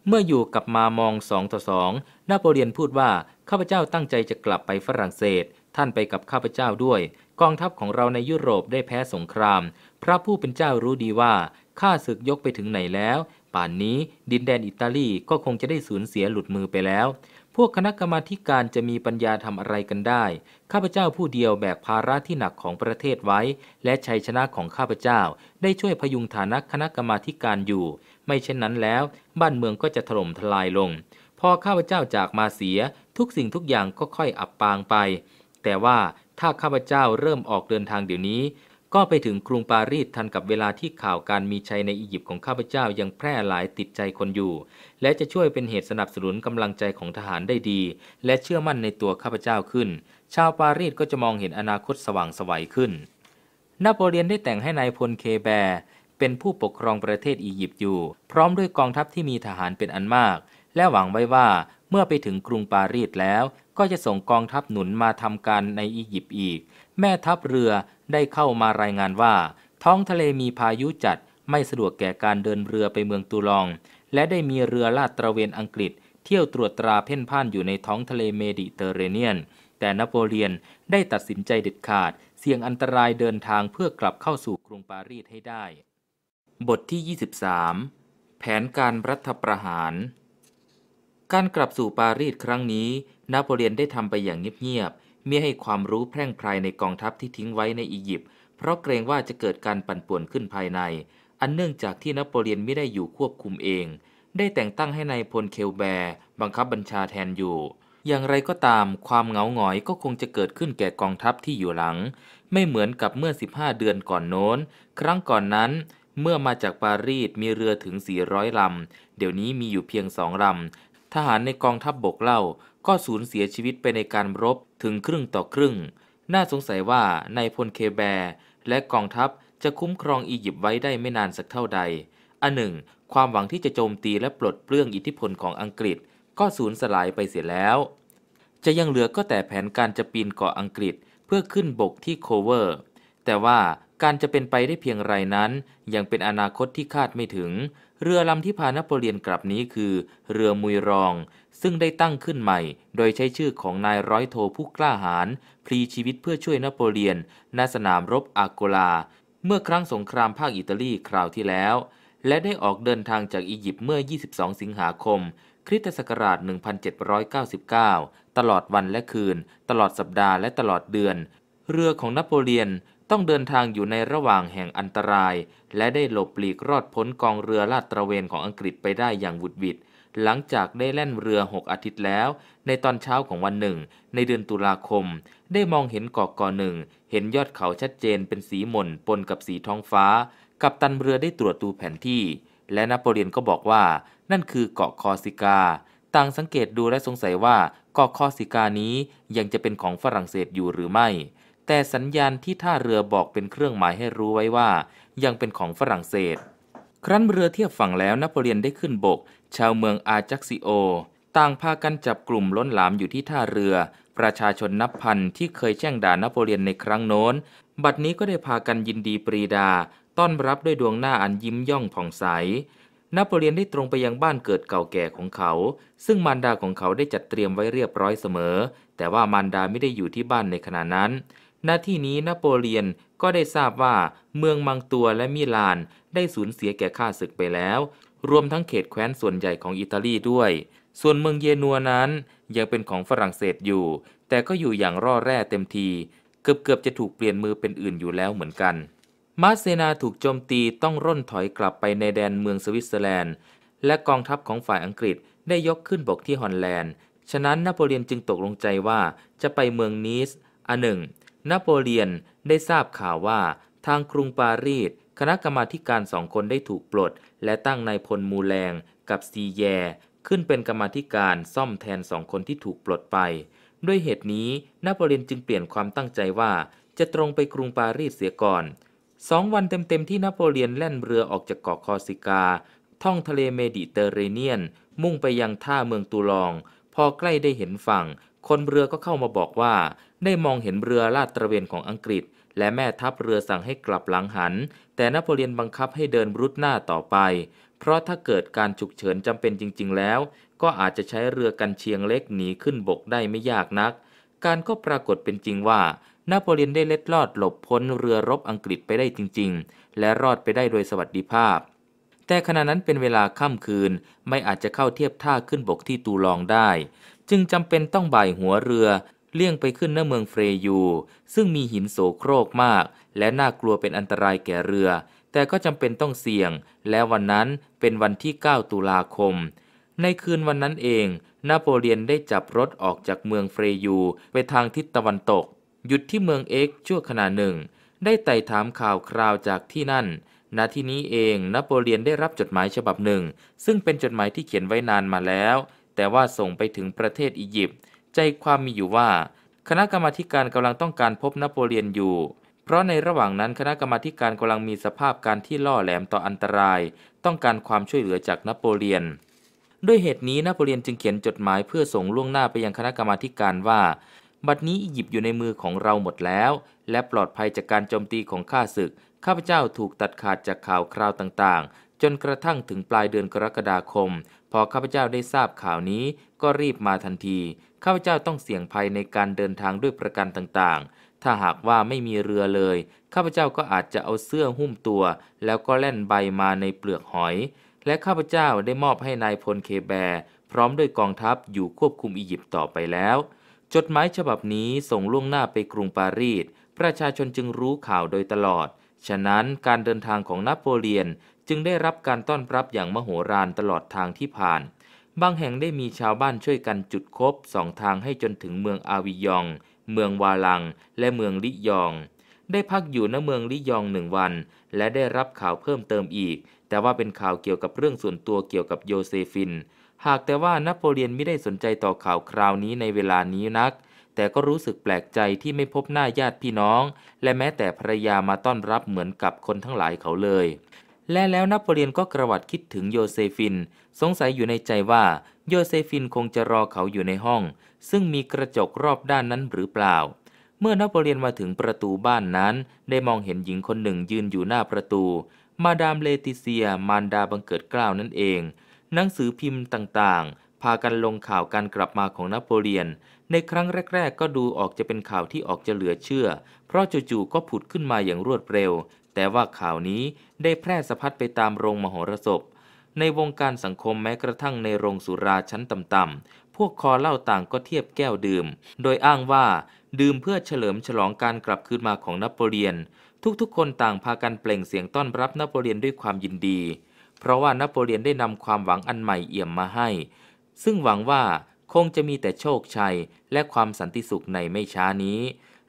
เมื่ออยู่กับมามองสองต่อสองนโปเลียนพูดว่าข้าพเจ้าตั้งใจจะกลับไปฝรั่งเศส ท่านไปกับข้าพเจ้าด้วย กองทัพของเราในยุโรปได้แพ้สงคราม พระผู้เป็นเจ้ารู้ดีว่าข้าศึกยกไปถึงไหนแล้วป่านนี้ดินแดนอิตาลีก็คงจะได้สูญเสียหลุดมือไปแล้วพวกคณะกรรมาการจะมีปัญญาทำอะไรกันได้ ข้าพเจ้าผู้เดียวแบก ภาระที่หนักของประเทศไว้ และชัยชนะของข้าพเจ้า ได้ช่วยพยุงฐานะคณะกรรมาการอยู่ ไม่เช่นนั้นแล้ว บ้านเมืองก็จะถล่มทลายลง พอข้าพเจ้าจากมาเสียทุกสิ่งทุกอย่างก็ค่อยอับปางไป แต่ว่าถ้าข้าพเจ้าเริ่มออกเดินทางเดี๋ยวนี้ก็ไปถึงกรุงปารีสทันกับเวลาที่ข่าวการมีชัยในอียิปต์ของข้าพเจ้ายังแพร่หลายติดใจคนอยู่ และจะช่วยเป็นเหตุสนับสนุนกำลังใจของทหารได้ดี และเชื่อมั่นในตัวข้าพเจ้าขึ้น ชาวปารีสก็จะมองเห็นอนาคตสว่างสวัยขึ้นนโปเลียนได้แต่งให้นายพลเคแบร์ เป็นผู้ปกครองประเทศอียิปต์อยู่ พร้อมด้วยกองทัพที่มีทหารเป็นอันมาก และหวังไว้ว่าเมื่อไปถึงกรุงปารีสแล้วก็จะส่งกองทัพหนุนมาทำการในอียิปต์อีก แม่ทัพเรือได้เข้ามารายงานว่าท้องทะเลมีพายุจัดไม่สะดวกแก่การเดินเรือไปเมืองตูลอง และได้มีเรือลาดตระเวนอังกฤษเที่ยวตรวจตราเพ่นพ่านอยู่ในท้องทะเลเมดิเตอร์เรเนียน แต่นโปเลียนได้ตัดสินใจเด็ดขาดเสี่ยงอันตรายเดินทางเพื่อกลับเข้าสู่กรุงปารีสให้ได้ บทที่ 23 แผนการรัฐประหาร การกลับสู่ปารีสครั้งนี้ นโปเลียนได้ทำไปอย่างเงียบมิให้ความรู้แพร่งพรายในกองทัพที่ทิ้งไว้ในอียิปต์ เพราะเกรงว่าจะเกิดการปั่นป่วนขึ้นภายใน อันเนื่องจากที่นโปเลียนไม่ได้อยู่ควบคุมเอง ได้แต่งตั้งให้ในายพลเคลแบร์บังคับบัญชาแทนอยู่ อย่างไรก็ตามความเหงาหงอยก็คงจะเกิดขึ้นแก่กองทัพที่อยู่หลัง ไม่เหมือนกับเมื่อ 15 เดือนก่อนโน้น ครั้งก่อนนั้นเมื่อมาจากปารีสมีเรือถึง400ลำ เดี๋ยวนี้มีอยู่เพียงสองลำ ทหารในกองทัพบบกเล่าก็สูญเสียชีวิตไปในการรบถึงครึ่งต่อครึ่ง น่าสงสัยว่านายพลเคแบร์ และกองทัพจะคุ้มครองอียิปต์ไว้ได้ไม่นานสักเท่าใด อันหนึ่ง ความหวังที่จะโจมตีและปลดเปลื้องอิทธิพลของอังกฤษ ก็สูญสลายไปเสียแล้ว จะยังเหลือก็แต่แผนการจะปีนเกาะอังกฤษเพื่อขึ้นบกที่โคเวอร์ แต่ว่าการจะเป็นไปได้เพียงไรนั้น ยังเป็นอนาคตที่คาดไม่ถึง เรือลำที่พานโปเลียนกลับนี้คือ เรือมุยรองซึ่งได้ตั้งขึ้นใหม่ โดยใช้ชื่อของนายร้อยโทผู้กล้าหาญพลีชีวิตเพื่อช่วยนโปเลียนณสนามรบอาโกลา เมื่อครั้งสงครามภาคอิตาลีคราวที่แล้ว และได้ออกเดินทางจากอียิปต์เมื่อ 22 สิงหาคมคริสตศักราช 1799 ตลอดวันและคืน ตลอดสัปดาห์และตลอดเดือน เรือของนโปเลียนต้องเดินทางอยู่ในระหว่างแห่งอันตราย และได้หลบหลีกรอดพ้นกองเรือลาดตระเวนของอังกฤษไปได้อย่างวุดวิดหลังจากได้แล่นเรือ 6 อาทิตย์แล้ว ในตอนเช้าของวันหนึ่ง ในเดือนตุลาคม ได้มองเห็นเกาะเกาะหนึ่งเห็นยอดเขาชัดเจนเป็นสีหม่นปนกับสีท้องฟ้ากับตันเรือได้ตรวจดูแผนที่ และนโปเลียนก็บอกว่านั่นคือเกาะคอสิกา ต่างสังเกตดูและสงสัยว่าเกาะคอสิกานี้ยังจะเป็นของฝรั่งเศสอยู่หรือไม่ แต่สัญญาณที่ท่าเรือบอกเป็นเครื่องหมายให้รู้ไว้ว่า ยังเป็นของฝรั่งเศส ครั้นเรือเทียบฝั่งแล้วนโปเลียนได้ขึ้นบกชาวเมืองอาจักซิโอ ต่างพากันจับกลุ่มล้นหลามอยู่ที่ท่าเรือ ประชาชนนับพันที่เคยแช่งด่านโปเลียนในครั้งโน้นบัดนี้ก็ได้พากันยินดีปรีดาต้อนรับด้วยดวงหน้าอันยิ้มย่องผ่องใสนโปเลียนได้ตรงไปยังบ้านเกิดเก่าแก่ของเขา ซึ่งมารดาของเขาได้จัดเตรียมไว้เรียบร้อยเสมอ แต่ว่ามารดาไม่ได้อยู่ที่บ้านในขณะนั้นหน้าที่นี้นโปเลียนก็ได้ทราบว่าเมืองมังตัวและมิลานได้สูญเสียแก่ข้าศึกไปแล้วรวมทั้งเขตแคว้นส่วนใหญ่ของอิตาลีด้วย ส่วนเมืองเยนัวนั้น ยังเป็นของฝรั่งเศสอยู่ แต่ก็อยู่อย่างร่อแร่เต็มที เกือบเกือบจะถูกเปลี่ยนมือเป็นอื่นอยู่แล้วเหมือนกัน มาเซนาถูกโจมตีต้องร่นถอยกลับไปในแดนเมืองสวิตเซอร์แลนด์ และกองทัพของฝ่ายอังกฤษได้ยกขึ้นบกที่ฮอลแลนด์ ฉะนั้นนโปเลียนจึงตกลงใจว่าจะไปเมืองนีสอันหนึ่งนโปเลียนได้ทราบข่าวว่าทางกรุงปารีสคณะกรรมาการสองคนได้ถูกปลด และตั้งนายพลมูแรงกับซีแยขึ้นเป็นกรรมาการซ่อมแทนสองคนที่ถูกปลดไป ด้วยเหตุนี้ นโปเลียนจึงเปลี่ยนความตั้งใจว่า จะตรงไปกรุงปารีสเสียก่อนสองวันเต็มๆที่นโปเลียน แล่นเรือออกจากเกาะคอสิกา ท่องทะเลเมดิเตอร์เรเนียนมุ่งไปยังท่าเมืองตูลอง พอใกล้ได้เห็นฝั่ง คนเรือก็เข้ามาบอกว่า ได้มองเห็นเรือลาดตระเวนของอังกฤษ และแม่ทัพเรือสั่งให้กลับหลังหันแต่นโปเลียนบังคับให้เดินรุดหน้าต่อไป เพราะถ้าเกิดการฉุกเฉินจำเป็นจริงๆแล้ว ก็อาจจะใช้เรือกันเชียงเล็กหนีขึ้นบกได้ไม่ยากนัก การก็ปรากฏเป็นจริงว่านโปเลียนได้เล็ดลอดหลบพ้นเรือรบอังกฤษไปได้จริงๆ และรอดไปได้โดยสวัสดิภาพ แต่ขณะนั้นเป็นเวลาค่ำคืนไม่อาจจะเข้าเทียบท่าขึ้นบกที่ตูลองได้ จึงจำเป็นต้องบ่ายหัวเรือเลี่ยงไปขึ้นหน้าเมืองเฟรยูซึ่งมีหินโสโครกมากและ น่ากลัวเป็นอันตรายแก่เรือ แต่ก็จำเป็นต้องเสี่ยง และวันนั้นเป็นวันที่ 9 ตุลาคม ในคืนวันนั้นเอง นโปเลียนได้จับรถออกจากเมืองเฟรยู ไปทางทิศตะวันตก หยุดที่เมืองเอ็กชั่วขณะหนึ่ง ได้ไต่ถามข่าวคราวจากที่นั่น ณที่นี้เอง นโปเลียนได้รับจดหมายฉบับหนึ่ง ซึ่งเป็นจดหมายที่เขียนไว้นานมาแล้ว แต่ว่าส่งไปถึงประเทศอียิปต์ ใจความมีอยู่ว่า คณะกรรมาการกำลังต้องการพบนโปเลียนอยู่เพราะในระหว่างนั้นคณะกรรมาการกำลังมีสภาพการที่ล่อแหลมต่ออันตราย ต้องการความช่วยเหลือจากนโปเลียน ด้วยเหตุนี้นโปเลียนจึงเขียนจดหมายเพื่อส่งล่วงหน้าไปยังคณะกรรมาการว่า บัดนี้อียิปต์อยู่ในมือของเราหมดแล้ว และปลอดภัยจากการโจมตีของข้าศึก ข้าพเจ้าถูกตัดขาดจากข่าวคราวต่างๆ จนกระทั่งถึงปลายเดือนกรกฎาคม พอข้าพเจ้าได้ทราบข่าวนี้ ก็รีบมาทันทีข้าพเจ้าต้องเสี่ยงภัยในการเดินทางด้วยประการต่างๆถ้าหากว่าไม่มีเรือเลย ข้าพเจ้าก็อาจจะเอาเสื้อหุ้มตัวแล้วก็แล่นใบมาในเปลือกหอย และข้าพเจ้าได้มอบให้นายพลเคแบร์ พร้อมด้วยกองทัพอยู่ควบคุมอียิปต์ต่อไปแล้ว จดหมายฉบับนี้ส่งล่วงหน้าไปกรุงปารีสประชาชนจึงรู้ข่าวโดยตลอด ฉะนั้นการเดินทางของนโปเลียนจึงได้รับการต้อนรับอย่างมโหฬารตลอดทางที่ผ่าน บางแห่งได้มีชาวบ้านช่วยกันจุดคบสองทางให้จนถึงเมืองอาวิยองเมืองวาลังและเมืองลิยอง ได้พักอยู่ณเมืองลิยองหนึ่งวัน และได้รับข่าวเพิ่มเติมอีก แต่ว่าเป็นข่าวเกี่ยวกับเรื่องส่วนตัวเกี่ยวกับโยเซฟิน หากแต่ว่านโปเลียนไม่ได้สนใจต่อข่าวคราวนี้ในเวลานี้นัก แต่ก็รู้สึกแปลกใจที่ไม่พบหน้าญาติพี่น้อง และแม้แต่ภรรยามาต้อนรับเหมือนกับคนทั้งหลายเขาเลย และแล้วนโปเลียนก็กระวัดคิดถึงโยเซฟิน สงสัยอยู่ในใจว่าโยเซฟินคงจะรอเขาอยู่ในห้องซึ่งมีกระจกรอบด้านนั้นหรือเปล่า เมื่อนโปเลียนมาถึงประตูบ้านนั้นได้มองเห็นหญิงคนหนึ่งยืนอยู่หน้าประตู มาดามเลติเซีย มารดาบังเกิดกล่าวนั่นเอง หนังสือพิมพ์ต่างๆ พากันลงข่าวการกลับมาของนโปเลียน ในครั้งแรก ๆ ก็ดูออกจะเป็นข่าวที่ออกจะเหลือเชื่อ เพราะจู่ๆก็ผุดขึ้นมาอย่างรวดเร็ว แต่ว่าข่าวนี้ได้แพร่สะพัดไปตามโรงมโหรสพ ในวงการสังคมแม้กระทั่งในโรงสุราชั้นต่ำพวกคอเล่าต่างก็เทียบแก้วดื่ม โดยอ้างว่าดื่มเพื่อเฉลิมฉลองการกลับคืนมาของนโปเลียน ทุกๆคนต่างพากันเปล่งเสียงต้อนรับนโปเลียนด้วยความยินดี เพราะว่านโปเลียนได้นำความหวังอันใหม่เอี่ยมมาให้ ซึ่งหวังว่าคงจะมีแต่โชคชัย และความสันติสุขในไม่ช้านี้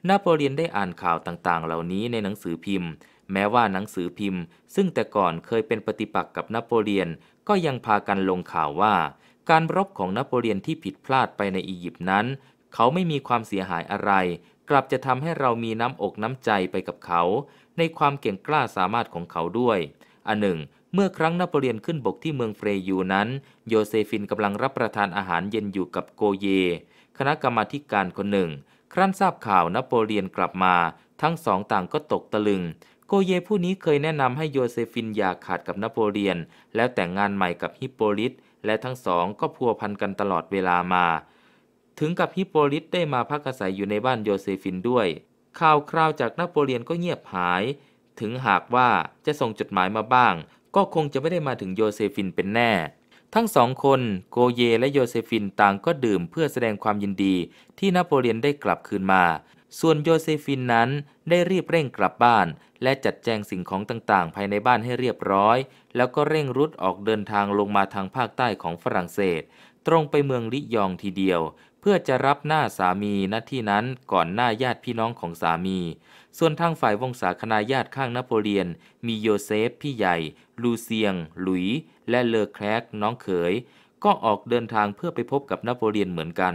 นโปเลียนได้อ่านข่าวต่างๆ เหล่านี้ในหนังสือพิมพ์ แม้ว่าหนังสือพิมพ์ ซึ่งแต่ก่อนเคยเป็นปฏิปักษ์กับนโปเลียนก็ยังพากันลงข่าวว่าการรบของนโปเลียนที่ผิดพลาดไปในอียิปต์นั้น เขาไม่มีความเสียหายอะไร กลับจะทำให้เรามีน้ำอกน้ำใจไปกับเขา ในความเก่งกล้าสามารถของเขาด้วย อันหนึ่ง เมื่อครั้งนโปเลียนขึ้นบกที่เมืองเฟรยูนั้น โยเซฟินกำลังรับประทานอาหารเย็นอยู่กับโกเย คณะกรรมาการคนหนึ่ง ครั้นทราบข่าวนโปเลียนกลับมา ทั้งสองต่างก็ตกตะลึง โกเยผู้นี้เคยแนะนำให้โยเซฟินอย่าขาดกับนโปเลียน แล้วแต่งงานใหม่กับฮิปโปลิตและทั้งสองก็พัวพันกันตลอดเวลามา ถึงกับฮิปโปลิตได้มาพักอาศัยอยู่ในบ้านโยเซฟินด้วย ข่าวคราวจากนโปเลียนก็เงียบหาย ถึงหากว่าจะส่งจดหมายมาบ้าง ก็คงจะไม่ได้มาถึงโยเซฟินเป็นแน่ ทั้งสองคนโกเยและโยเซฟินต่างก็ดื่มเพื่อแสดงความยินดีที่นโปเลียนได้กลับคืนมาส่วนโยเซฟินนั้นได้รีบเร่งกลับบ้าน และจัดแจงสิ่งของต่างๆ ภายในบ้านให้เรียบร้อย แล้วก็เร่งรุด ออกเดินทางลงมาทางภาคใต้ของฝรั่งเศส ตรงไปเมืองลิยองทีเดียว เพื่อจะรับหน้าสามีณที่นั้นก่อนหน้าญาติพี่น้องของสามี ส่วนทางฝ่ายวงศาคณาญาติข้างนโปเลียนมีโยเซฟพี่ใหญ่ ลูเซียง หลุยและเลอแคลกน้องเขย ก็ออกเดินทางเพื่อไปพบกับนโปเลียนเหมือนกัน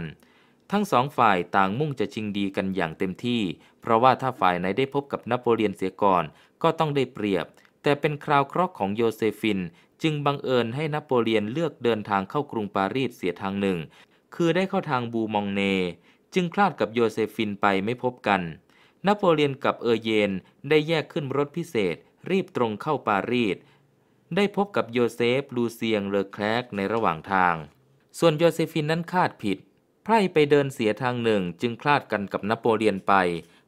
ทั้งสองฝ่ายต่างมุ่งจะชิงดีกันอย่างเต็มที่ เพราะว่าถ้าฝ่ายไหนได้พบกับนโปเลียนเสียก่อนก็ต้องได้เปรียบ แต่เป็นคราวเคราะห์ของโยเซฟินจึงบังเอิญให้นโปเลียนเลือกเดินทางเข้ากรุงปารีสเสียทางหนึ่ง คือได้เข้าทางบูมองเน จึงคลาดกับโยเซฟินไปไม่พบกัน นโปเลียนกับเออเยนได้แยกขึ้นรถพิเศษ รีบตรงเข้าปารีส ได้พบกับโยเซฟ ลูเซียงเลอแคลกในระหว่างทาง ส่วนโยเซฟินนั้นคาดผิดไพร่ไปเดินเสียทางหนึ่งจึงคลาดกันกับนโปเลียนไป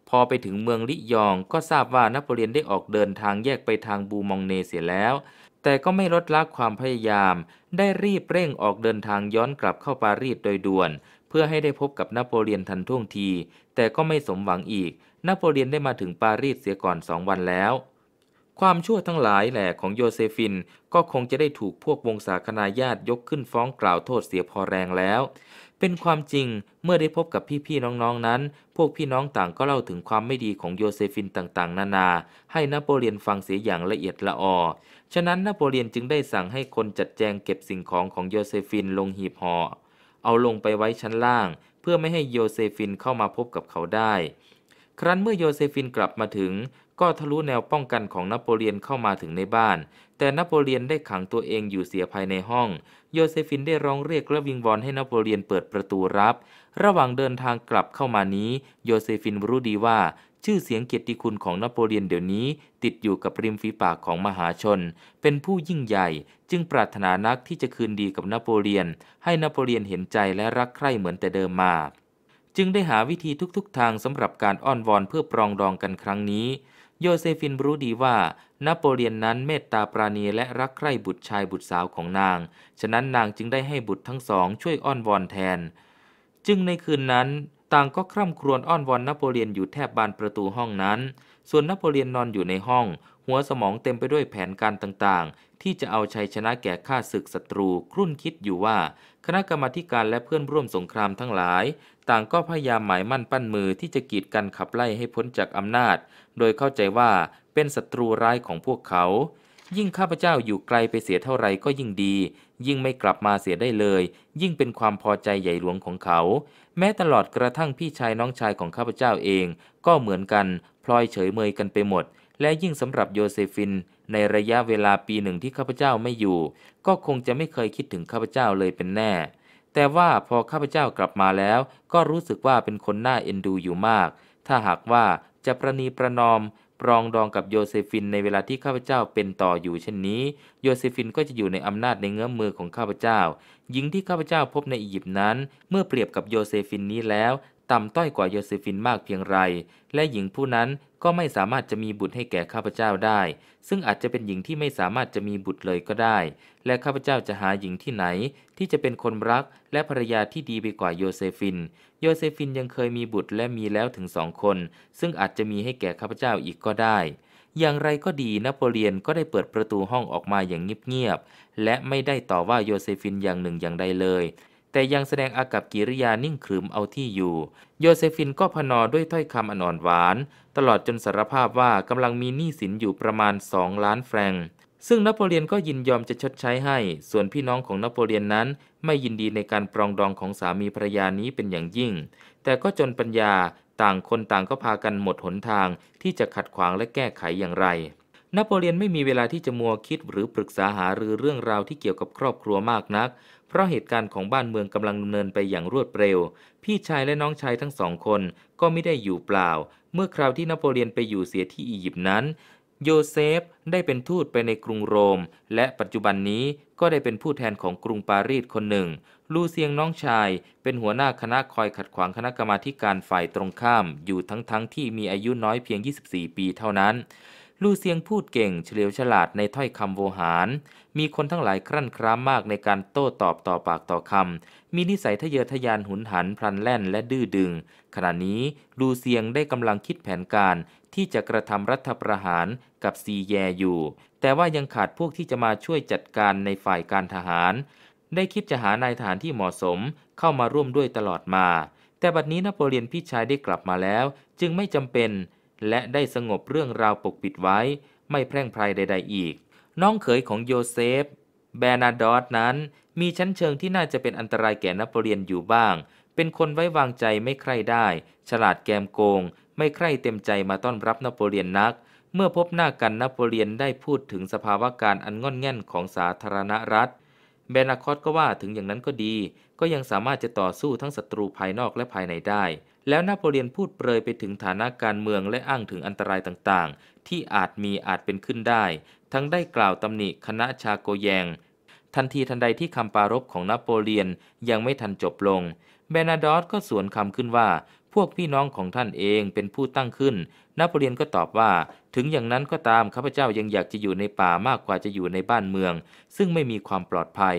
พอไปถึงเมืองลิยองก็ทราบว่านโปเลียนได้ออกเดินทางแยกไปทางบูมองเนเสียแล้ว แต่ก็ไม่ลดละความพยายาม ได้รีบเร่งออกเดินทางย้อนกลับเข้าปารีสโดยด่วน เพื่อให้ได้พบกับนโปเลียนทันท่วงที แต่ก็ไม่สมหวังอีก นโปเลียนได้มาถึงปารีสเสียก่อนสองวันแล้ว ความชั่วทั้งหลายแหล่ของโยเซฟินก็คงจะได้ถูกพวกวงศาคณาญาติยกขึ้นฟ้องกล่าวโทษเสียพอแรงแล้วเป็นความจริงเมื่อได้พบกับพี่ๆน้องๆนั้น พวกพี่น้องต่างก็เล่าถึงความไม่ดีของโยเซฟินต่างๆ นานา ให้นโปเลียนฟังเสียอย่างละเอียดละออ ฉะนั้นนโปเลียนจึงได้สั่งให้คนจัดแจงเก็บสิ่งของของโยเซฟินลงหีบห่อ เอาลงไปไว้ชั้นล่าง เพื่อไม่ให้โยเซฟินเข้ามาพบกับเขาได้ ครั้นเมื่อโยเซฟินกลับมาถึง ก็ทะลุแนวป้องกันของนโปเลียนเข้ามาถึงในบ้านแต่นโปเลียนได้ขังตัวเองอยู่เสียภายในห้อง โยเซฟินได้ร้องเรียกและวิงวอนให้นโปเลียนเปิดประตูรับ ระหว่างเดินทางกลับเข้ามานี้ โยเซฟินรู้ดีว่า ชื่อเสียงเกียรติคุณของนโปเลียนเดี๋ยวนี้ ติดอยู่กับริมฝีปากของมหาชน เป็นผู้ยิ่งใหญ่จึงปรารถนานักที่จะคืนดีกับนโปเลียน ให้นโปเลียนเห็นใจและรักใคร่เหมือนแต่เดิมมาจึงได้หาวิธีทุกๆททางสำหรับการอ้อนวอนเพื่อปรองดองกันครั้งนี้โยเซฟินรู้ดีว่านโปเลียนนั้นเมตตาปราณีและรักใคร่บุตรชายบุตรสาวของนาง ฉะนั้นนางจึงได้ให้บุตรทั้งสอง ช่วยอ้อนวอนแทน จึงในคืนนั้น ต่างก็คร่ำครวญอ้อนวอนนโปเลียนอยู่แทบบานประตูห้องนั้น ส่วนนโปเลียนนอนอยู่ในห้อง หัวสมองเต็มไปด้วยแผนการต่างๆ ที่จะเอาชัยชนะแก่ข้าศึกศัตรู ครุ่นคิดอยู่ว่าคณะกรรมาการและเพื่อนร่วมสงครามทั้งหลายต่างก็พยายามหมายมั่นปั้นมือที่จะกีดกันขับไล่ให้พ้นจากอำนาจ โดยเข้าใจว่าเป็นศัตรูร้ายของพวกเขา ยิ่งข้าพเจ้าอยู่ไกลไปเสียเท่าไรก็ยิ่งดี ยิ่งไม่กลับมาเสียได้เลย ยิ่งเป็นความพอใจใหญ่หลวงของเขา แม้ตลอดกระทั่งพี่ชายน้องชายของข้าพเจ้าเอง ก็เหมือนกันพลอยเฉยเมยกันไปหมด และยิ่งสำหรับโยเซฟิน ในระยะเวลาปีหนึ่งที่ข้าพเจ้าไม่อยู่ ก็คงจะไม่เคยคิดถึงข้าพเจ้าเลยเป็นแน่แต่ว่าพอข้าพเจ้ากลับมาแล้ว ก็รู้สึกว่าเป็นคนน่าเอ็นดูอยู่มาก ถ้าหากว่าจะประนีประนอม ปรองดองกับโยเซฟินในเวลาที่ข้าพเจ้าเป็นต่ออยู่เช่นนี้ โยเซฟินก็จะอยู่ในอำนาจในเงื้อมมือของข้าพเจ้า หญิงที่ข้าพเจ้าพบในอียิปต์นั้น เมื่อเปรียบกับโยเซฟินนี้แล้วต่ำต้อยกว่าโยเซฟินมากเพียงไร และหญิงผู้นั้นก็ไม่สามารถจะมีบุตรให้แก่ข้าพเจ้าได้ ซึ่งอาจจะเป็นหญิงที่ไม่สามารถจะมีบุตรเลยก็ได้ และข้าพเจ้าจะหาหญิงที่ไหนที่จะเป็นคนรักและภรรยาที่ดีไปกว่าโยเซฟิน โยเซฟินยังเคยมีบุตรและมีแล้วถึงสองคน ซึ่งอาจจะมีให้แก่ข้าพเจ้าอีกก็ได้ อย่างไรก็ดีนโปเลียนก็ได้เปิดประตูห้องออกมาอย่างเงียบๆ และไม่ได้ต่อว่าโยเซฟินอย่างหนึ่งอย่างใดเลยแต่ยังแสดงอากับกิริยานิ่งขรึมเอาที่อยู่ โยเซฟินก็พนอด้วยถ้อยคำอ่อนหวาน ตลอดจนสารภาพว่ากำลังมีหนี้สินอยู่ประมาณ2ล้านแฟรงซึ่งนโปเลียนก็ยินยอมจะชดใช้ให้ ส่วนพี่น้องของนโปเลียนนั้น ไม่ยินดีในการปรองดองของสามีภรรยานี้เป็นอย่างยิ่ง แต่ก็จนปัญญาต่างคนต่างก็พากันหมดหนทาง ที่จะขัดขวางและแก้ไขอย่างไร นโปเลียนไม่มีเวลาที่จะมัวคิดหรือปรึกษาหารือเรื่องราวที่เกี่ยวกับครอบครัวมากนักเพราะเหตุการณ์ของบ้านเมืองกำลังดำเนินไปอย่างรวดเร็ว พี่ชายและน้องชายทั้งสองคนก็ไม่ได้อยู่เปล่า เมื่อคราวที่นโปเลียนไปอยู่เสียที่อียิปต์นั้น โยเซฟได้เป็นทูตไปในกรุงโรม และปัจจุบันนี้ก็ได้เป็นผู้แทนของกรุงปารีสคนหนึ่ง ลูเซียงน้องชายเป็นหัวหน้าคณะคอยขัดขวางคณะกรรมาการฝ่ายตรงข้ามอยู่ทั้งๆทที่มีอายุน้อยเพียง 24 ปีเท่านั้นลู่เซียงพูดเก่งเฉลียวฉลาดในถ้อยคำโวหาร มีคนทั้งหลายครั่นคร้ามมากในการโต้ตอบต่อปากต่อคำมีนิสัยทะเยอทะยานหุนหันพลันแล่นและดื้อดึง ขณะนี้ลูเซียงได้กำลังคิดแผนการที่จะกระทำรัฐประหารกับซีแยอยู่ แต่ว่ายังขาดพวกที่จะมาช่วยจัดการในฝ่ายการทหาร ได้คิดจะหานายทหารที่เหมาะสมเข้ามาร่วมด้วยตลอดมา แต่บัดนี้นโปเลียนพี่ชายได้กลับมาแล้วจึงไม่จำเป็นและได้สงบเรื่องราวปกปิดไว้ ไม่แพร่งพรายใดๆอีก น้องเขยของโยเซฟแบนาดอตนั้น มีชั้นเชิงที่น่าจะเป็นอันตรายแก่นโปเลียนอยู่บ้าง เป็นคนไว้วางใจไม่ใคร่ได้ ฉลาดแกมโกง ไม่ใคร่เต็มใจมาต้อนรับนโปเลียนนัก เมื่อพบหน้ากันนโปเลียนได้พูดถึงสภาวะการอันง่อนแง่นของสาธารณรัฐแบนาคอตก็ว่าถึงอย่างนั้นก็ดีก็ยังสามารถจะต่อสู้ทั้งศัตรูภายนอกและภายในได้ แล้วนโปเลียนพูดเปรยไปถึงฐานะการเมืองและอ้างถึงอันตรายต่างๆ ที่อาจมีอาจเป็นขึ้นได้ ทั้งได้กล่าวตำหนิคณะชาโกแยง ทันทีทันใดที่คำปารบของนโปเลียนยังไม่ทันจบลง เบนาดอสก็สวนคำขึ้นว่า พวกพี่น้องของท่านเองเป็นผู้ตั้งขึ้น นโปเลียนก็ตอบว่า ถึงอย่างนั้นก็ตามข้าพเจ้ายังอยากจะอยู่ในป่ามากกว่าจะอยู่ในบ้านเมือง ซึ่งไม่มีความปลอดภัย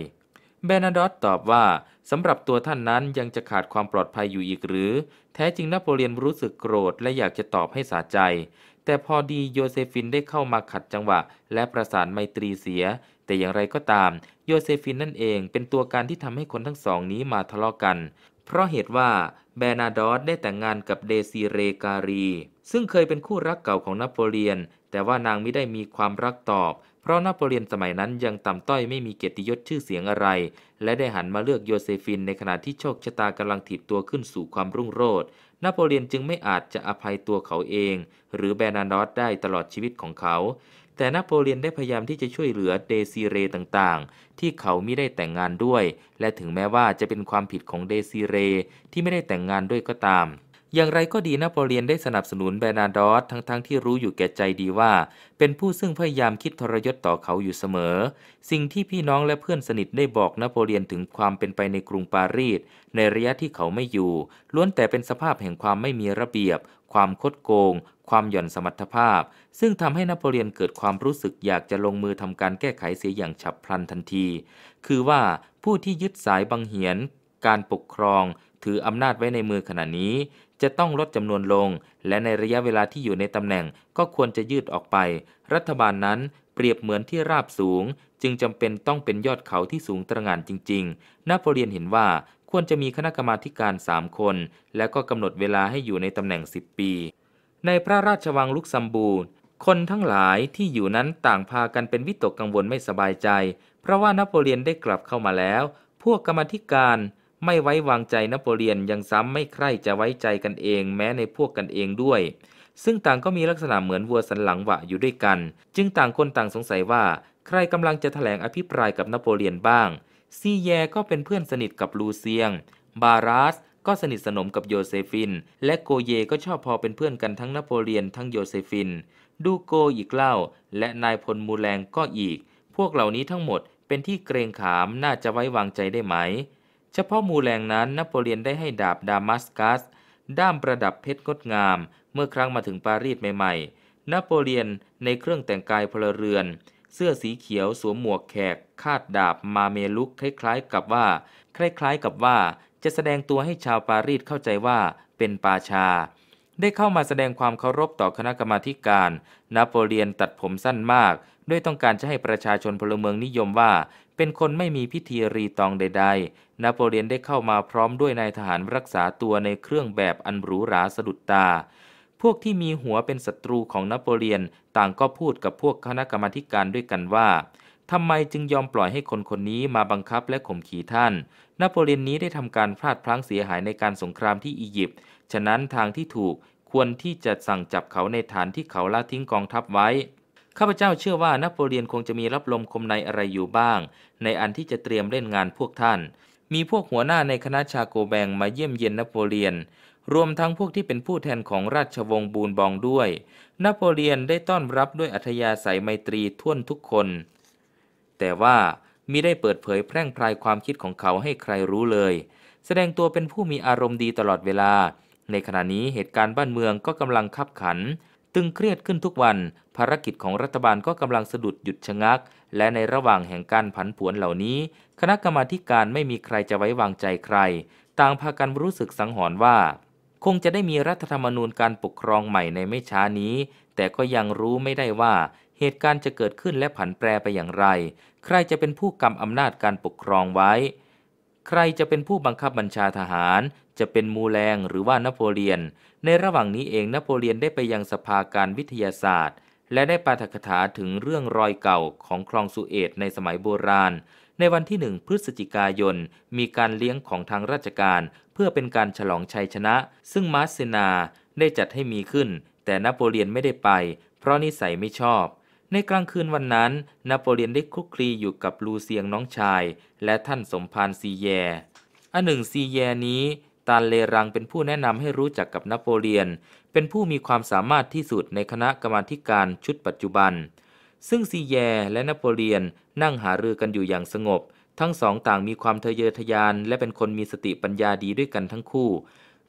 เบนาดอสตอบว่าสำหรับตัวท่านนั้นยังจะขาดความปลอดภัยอยู่อีกหรือ แท้จริงนโปเลียนรู้สึกโกรธและอยากจะตอบให้สาใจ แต่พอดีโยเซฟินได้เข้ามาขัดจังหวะ และประสานไมตรีเสีย แต่อย่างไรก็ตาม โยเซฟินนั่นเองเป็นตัวการที่ทำให้คนทั้งสองนี้มาทะเลาะกกัน เพราะเหตุว่าแบนาดอสได้แต่งงานกับเดซีเรการี ซึ่งเคยเป็นคู่รักเก่าของนโปเลียน แต่ว่านางไม่ได้มีความรักตอบเพราะนโปเลียนสมัยนั้นยังต่ำต้อยไม่มีเกียรติยศชื่อเสียงอะไร และได้หันมาเลือกโยเซฟินในขณะที่โชคชะตากำลังถีบตัวขึ้นสู่ความรุ่งโรจน์ นโปเลียนจึงไม่อาจจะอภัยตัวเขาเองหรือแบนานอดได้ตลอดชีวิตของเขา แต่นโปเลียนได้พยายามที่จะช่วยเหลือเดซีเรต่างๆ ที่เขามิได้แต่งงานด้วย และถึงแม้ว่าจะเป็นความผิดของเดซีเรที่ไม่ได้แต่งงานด้วยก็ตามอย่างไรก็ดีนโปเลียนได้สนับสนุนแบนาดอสทั้งๆทที่รู้อยู่แก่ใจดีว่า เป็นผู้ซึ่งพยายามคิดทรยศต่อเขาอยู่เสมอ สิ่งที่พี่น้องและเพื่อนสนิทได้บอกนโปเลียนถึงความเป็นไปในกรุงปารีสในระยะที่เขาไม่อยู่ล้วนแต่เป็นสภาพแห่งความไม่มีระเบียบ ความคดโกง ความหย่อนสมรรถภาพ ซึ่งทำให้นโปเลียนเกิดความรู้สึกอยากจะลงมือทำการแก้ไขเสียอย่างฉับพลันทันที คือว่าผู้ที่ยึดสายบังเหียน การปกครอง ถืออำนาจไว้ในมือขณะนี้จะต้องลดจำนวนลงและในระยะเวลาที่อยู่ในตำแหน่งก็ควรจะยืดออกไป รัฐบาลนั้นเปรียบเหมือนที่ราบสูง จึงจำเป็นต้องเป็นยอดเขาที่สูงตระหง่านจริงๆนโปเลียนเห็นว่าควรจะมีคณะกรรมาการ3คนและก็กำหนดเวลาให้อยู่ในตำแหน่ง 10 ปี ในพระราชวังลุกซัมบูร์คนทั้งหลายที่อยู่นั้นต่างพากันเป็นวิตกกังวลไม่สบายใจ เพราะว่านโปเลียนได้กลับเข้ามาแล้ว พวกกรรมธิการไม่ไว้วางใจนโปเลียนยังซ้ำ ไม่ใคร่จะไว้ใจกันเองแม้ในพวกกันเองด้วย ซึ่งต่างก็มีลักษณะเหมือนวัวสันหลังวะอยู่ด้วยกัน จึงต่างคนต่างสงสัยว่าใครกำลังจะถแถลงอภิปรายกับนโปเลียนบ้าง ซีแยก็เป็นเพื่อนสนิทกับลูเซียง บารัสก็สนิทสนมกับโยเซฟิน และโกเยก็ชอบพอเป็นเพื่อนกันทั้งนโปเลียนทั้งโยเซฟิน ดูโกอีกเล่า และนายพลมูแรงก็อีก พวกเหล่านี้ทั้งหมดเป็นที่เกรงขามน่าจะไว้วางใจได้ไหมเฉพาะมูแลงนั้นนโปเลียนได้ให้ดาบดามัสกัสด้ามประดับเพชรงดงาม เมื่อครั้งมาถึงปารีสใหม่ๆนโปเลียนในเครื่องแต่งกายพลเรือน เสื้อสีเขียว สวมหมวกแขก คาดดาบมาเมลุกคล้าย ๆ กับว่า คล้ายๆกับว่า จะแสดงตัวให้ชาวปารีสเข้าใจว่าเป็นปาชา ได้เข้ามาแสดงความเคารพต่อคณะกรรมาการนโปเลียนตัดผมสั้นมากด้วยต้องการจะให้ประชาชนพลเมืองนิยมว่าเป็นคนไม่มีพิธีรีตองใดๆ นโปเลียนได้เข้ามาพร้อมด้วยนายทหารรักษาตัวในเครื่องแบบอันหรูหราสะดุดตา พวกที่มีหัวเป็นศัตรูของนโปเลียนต่างก็พูดกับพวกคณะกรรมการด้วยกันว่า ทำไมจึงยอมปล่อยให้คนคนนี้มาบังคับและข่มขีท่าน นโปเลียนนี้ได้ทำการพลาดพลั้งเสียหายในการสงครามที่อียิปต์ ฉะนั้นทางที่ถูกควรที่จะสั่งจับเขาในฐานที่เขาละทิ้งกองทัพไว้ข้าพเจ้าเชื่อว่านโปเลียนคงจะมีรับลมคมในอะไรอยู่บ้างในอันที่จะเตรียมเล่นงานพวกท่าน มีพวกหัวหน้าในคณะชาโกแบงมาเยี่ยมเยียนนโปเลียน รวมทั้งพวกที่เป็นผู้แทนของราชวงศ์บูนบองด้วย นโปเลียนได้ต้อนรับด้วยอัธยาศัยไมตรีท่วนทุกคน แต่ว่ามิได้เปิดเผยแพร่งพรายความคิดของเขาให้ใครรู้เลย แสดงตัวเป็นผู้มีอารมณ์ดีตลอดเวลา ในขณะนี้เหตุการณ์บ้านเมืองก็กำลังขับขัน ตึงเครียดขึ้นทุกวันภารกิจของรัฐบาลก็กำลังสะดุดหยุดชะงัก และในระหว่างแห่งการผันผวนเหล่านี้ คณะกรรมาการไม่มีใครจะไว้วางใจใคร ต่างพากันรู้สึกสังหรณ์ว่า คงจะได้มีรัฐธรรมนูญการปกครองใหม่ในไม่ช้านี้ แต่ก็ยังรู้ไม่ได้ว่า เหตุการณ์จะเกิดขึ้นและผันแปรไปอย่างไร ใครจะเป็นผู้กำอำนาจการปกครองไว้ ใครจะเป็นผู้บังคับบัญชาทหาร จะเป็นมูแลงหรือว่านโปเลียน ในระหว่างนี้เองนโปเลียนได้ไปยังสภาการวิทยาศาสตร์และได้ปาฐกถาถึงเรื่องรอยเก่าของคลองสุเอตในสมัยโบราณ ในวันที่หนึ่งพฤศจิกายนมีการเลี้ยงของทางราชการ เพื่อเป็นการฉลองชัยชนะ ซึ่งมาร์เซนาได้จัดให้มีขึ้น แต่นโปเลียนไม่ได้ไปเพราะนิสัยไม่ชอบ ในกลางคืนวันนั้น นโปเลียนได้คุกคลีอยู่กับลูเซียงน้องชาย และท่านสมพานซีแยอันหนึ่งซีแยนี้ตาเลรังเป็นผู้แนะนำให้รู้จักกับนโปเลียนเป็นผู้มีความสามารถที่สุดในคณะกรรมาการชุดปัจจุบัน ซึ่งซีแยและนโปเลียนนั่งหารือกันอยู่อย่างสงบ ทั้งสองต่างมีความทะเยอทะยานและเป็นคนมีสติปัญญาดีด้วยกันทั้งคู่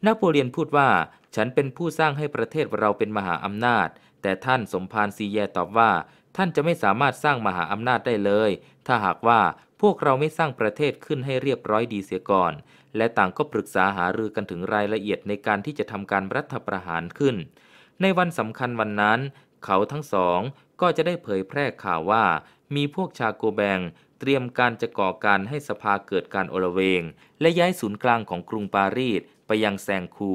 นโปเลียนพูดว่า ฉันเป็นผู้สร้างให้ประเทศเราเป็นมหาอำนาจ แต่ท่านสมพานซีแยตอบว่า ท่านจะไม่สามารถสร้างมหาอำนาจได้เลย ถ้าหากว่าพวกเราไม่สร้างประเทศขึ้นให้เรียบร้อยดีเสียก่อนและต่างก็ปรึกษาหารือกันถึงรายละเอียดในการที่จะทำการรัฐประหารขึ้น ในวันสำคัญวันนั้นเขาทั้งสองก็จะได้เผยแพร่ข่าวว่า มีพวกชาโกแบงเตรียมการจะก่อการให้สภาเกิดการโอลเวง และย้ายศูนย์กลางของกรุงปารีสไปยังแซงคู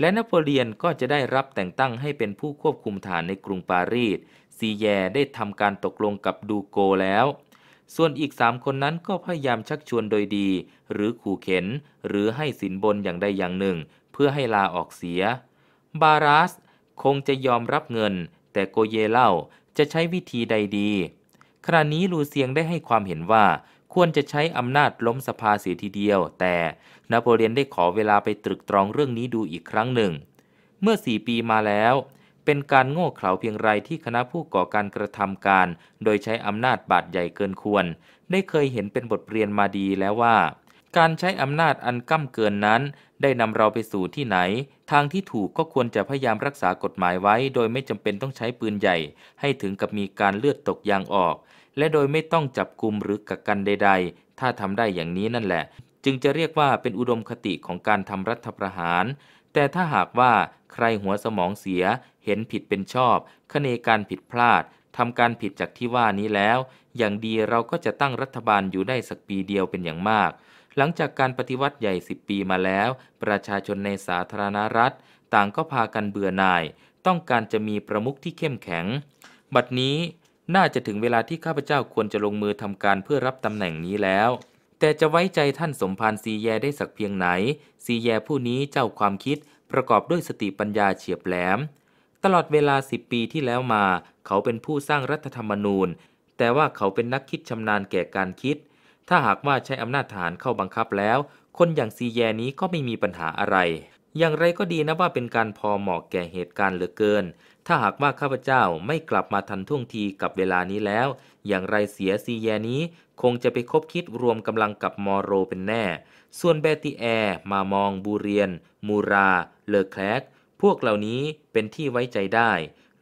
และนโปเลียนก็จะได้รับแต่งตั้งให้เป็นผู้ควบคุมฐานในกรุงปารีสซีแยได้ทำการตกลงกับดูโกแล้วส่วนอีกสามคนนั้นก็พยายามชักชวนโดยดี หรือขู่เข็น หรือให้สินบนอย่างใดอย่างหนึ่ง เพื่อให้ลาออกเสีย บารัสคงจะยอมรับเงิน แต่โกเยเล่าจะใช้วิธีใดดีขณะนี้ลูเซียงได้ให้ความเห็นว่าควรจะใช้อำนาจล้มสภาเสียทีเดียว แต่นโปเลียนได้ขอเวลาไปตรึกตรองเรื่องนี้ดูอีกครั้งหนึ่ง เมื่อสี่ปีมาแล้วเป็นการโง่เขลาเพียงไรที่คณะผู้ก่อการกระทำการ โดยใช้อำนาจบาดใหญ่เกินควร ได้เคยเห็นเป็นบทเรียนมาดีแล้วว่า การใช้อำนาจอันก้าเกินนั้น ได้นำเราไปสู่ที่ไหน ทางที่ถูกก็ควรจะพยายามรักษากฎหมายไว้ โดยไม่จำเป็นต้องใช้ปืนใหญ่ ให้ถึงกับมีการเลือดตกยางออก และโดยไม่ต้องจับกลุมหรือกักกันใดๆ ถ้าทำได้อย่างนี้นั่นแหละ จึงจะเรียกว่าเป็นอุดมคติของการทำรัฐประหาร แต่ถ้าหากว่าใครหัวสมองเสียเห็นผิดเป็นชอบคเนการผิดพลาดทำการผิดจากที่ว่านี้แล้ว อย่างดีเราก็จะตั้งรัฐบาลอยู่ได้สักปีเดียวเป็นอย่างมาก หลังจากการปฏิวัติใหญ่ 10 ปีมาแล้ว ประชาชนในสาธารณรัฐ ต่างก็พากันเบื่อหน่าย ต้องการจะมีประมุขที่เข้มแข็ง บัดนี้น่าจะถึงเวลาที่ข้าพเจ้าควรจะลงมือทำการเพื่อรับตำแหน่งนี้แล้ว แต่จะไว้ใจท่านสมภารซีแยได้สักเพียงไหนซีแยผู้นี้เจ้าความคิดประกอบด้วยสติปัญญาเฉียบแหลมตลอดเวลา 10 ปีที่แล้วมา เขาเป็นผู้สร้างรัฐธรรมนูญ แต่ว่าเขาเป็นนักคิดชำนาญแก่การคิด ถ้าหากว่าใช้อำนาจฐานเข้าบังคับแล้ว คนอย่างซีแยนี้ก็ไม่มีปัญหาอะไร อย่างไรก็ดีนะว่าเป็นการพอเหมาะแก่เหตุการณ์เหลือเกิน ถ้าหากว่าข้าพเจ้าไม่กลับมาทันท่วงทีกับเวลานี้แล้ว อย่างไรเสียซีแยนี้ คงจะไปคบคิดรวมกำลังกับมอโรเป็นแน่ ส่วนเบติแอร์มามองบูเรียน มูราเลอแคลกพวกเหล่านี้เป็นที่ไว้ใจได้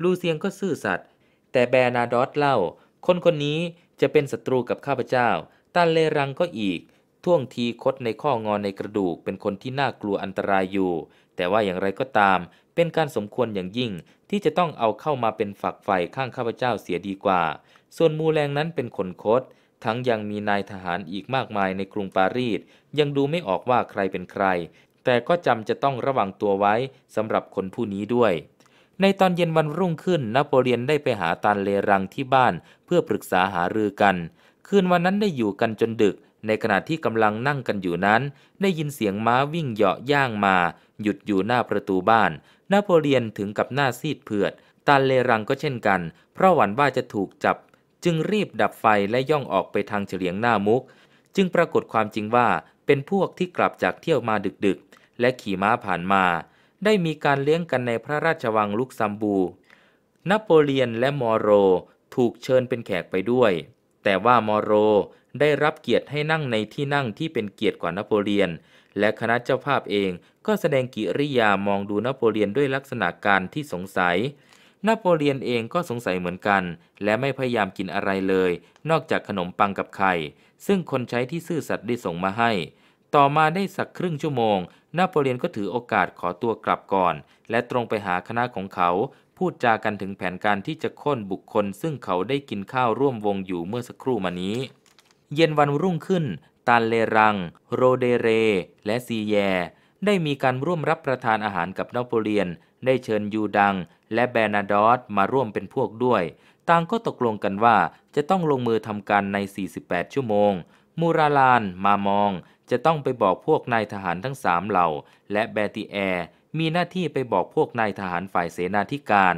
ลูเซียงก็ซื่อสัตย์แต่แบรนาดอตเล่าคนคนนี้จะเป็นศัตรูกับข้าพเจ้า ตันเลรังก็อีก ท่วงทีคดในข้องอนในกระดูกเป็นคนที่น่ากลัวอันตรายอยู่ แต่ว่าอย่างไรก็ตามเป็นการสมควรอย่างยิ่ง ที่จะต้องเอาเข้ามาเป็นฝักใฝ่ข้างข้าพเจ้าเสียดีกว่า ส่วนมูแรงนั้นเป็นคนคดทั้งยังมีนายทหารอีกมากมายในกรุงปารีสยังดูไม่ออกว่าใครเป็นใครแต่ก็จำจะต้องระวังตัวไว้ สำหรับคนผู้นี้ด้วย ในตอนเย็นวันรุ่งขึ้นนโปเลียนได้ไปหาตันเลรังที่บ้าน เพื่อปรึกษาหารือกัน คืนวันนั้นได้อยู่กันจนดึก ในขณะที่กำลังนั่งกันอยู่นั้น ได้ยินเสียงม้าวิ่งเหาะย่างมา หยุดอยู่หน้าประตูบ้านนโปเลียนถึงกับหน้าซีดเผือดตันเลรังก็เช่นกัน เพราะหวั่นว่าจะถูกจับ จึงรีบดับไฟและย่องออกไปทางเฉลียงหน้ามุกจึงปรากฏความจริงว่าเป็นพวกที่กลับจากเที่ยวมาดึกและขี่ม้าผ่านมา ได้มีการเลี้ยงกันในพระราชวัง ลุกซัมบู นโปเลียนและมอโรถูกเชิญเป็นแขกไปด้วย แต่ว่ามอโรได้รับเกียรติให้นั่งในที่นั่งที่เป็นเกียรติกว่านโปเลียน และคณะเจ้าภาพเองก็แสดงกิริยามองดูนโปเลียนด้วยลักษณะการที่สงสัย นโปเลียนเองก็สงสัยเหมือนกัน และไม่พยายามกินอะไรเลย นอกจากขนมปังกับไข่ ซึ่งคนใช้ที่ซื่อสัตย์ได้ส่งมาให้ต่อมาได้สักครึ่งชั่วโมงนโปเลียนก็ถือโอกาสขอตัวกลับก่อน และตรงไปหาคณะของเขา พูดจากันถึงแผนการที่จะค้นบุคคล ซึ่งเขาได้กินข้าวร่วมวงอยู่เมื่อสักครู่มานี้ เย็นวันรุ่งขึ้นตันเลรัง โรเดเร และซีแย ได้มีการร่วมรับประทานอาหารกับนโปเลียน ได้เชิญยูดัง และแบนาดอสมาร่วมเป็นพวกด้วยต่างก็ตกลงกันว่าจะต้องลงมือทำการใน 48 ชั่วโมงมูราลาน มามองจะต้องไปบอกพวกนายทหารทั้งสามเหล่า และแบติแอร์มีหน้าที่ไปบอกพวกนายทหารฝ่ายเสนาธิการ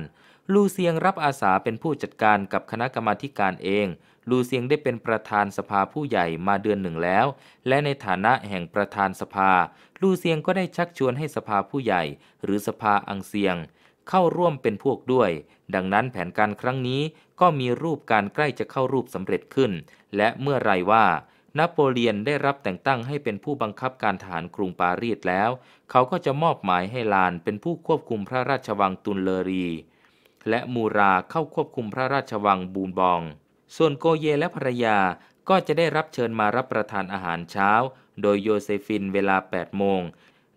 ลูเซียงรับอาสาเป็นผู้จัดการกับคณะกรรมาการเอง ลูเซียงได้เป็นประธานสภาผู้ใหญ่มาเดือนหนึ่งแล้ว และในฐานะแห่งประธานสภา ลูเซียงก็ได้ชักชวนให้สภาผู้ใหญ่ หรือสภาอังเซียง เข้าร่วมเป็นพวกด้วย ดังนั้นแผนการครั้งนี้ก็มีรูปการใกล้จะเข้ารูปสำเร็จขึ้น และเมื่อไรว่านโปเลียนได้รับแต่งตั้งให้เป็นผู้บังคับการทหารกรุงปารีสแล้ว เขาก็จะมอบหมายให้ลานเป็นผู้ควบคุมพระราชวังตุนเลอรี และมูราเข้าควบคุมพระราชวังบูนบอง ส่วนโกเยและภรรยาก็จะได้รับเชิญมารับประทานอาหารเช้า โดยโยเซฟินเวลา 8 โมง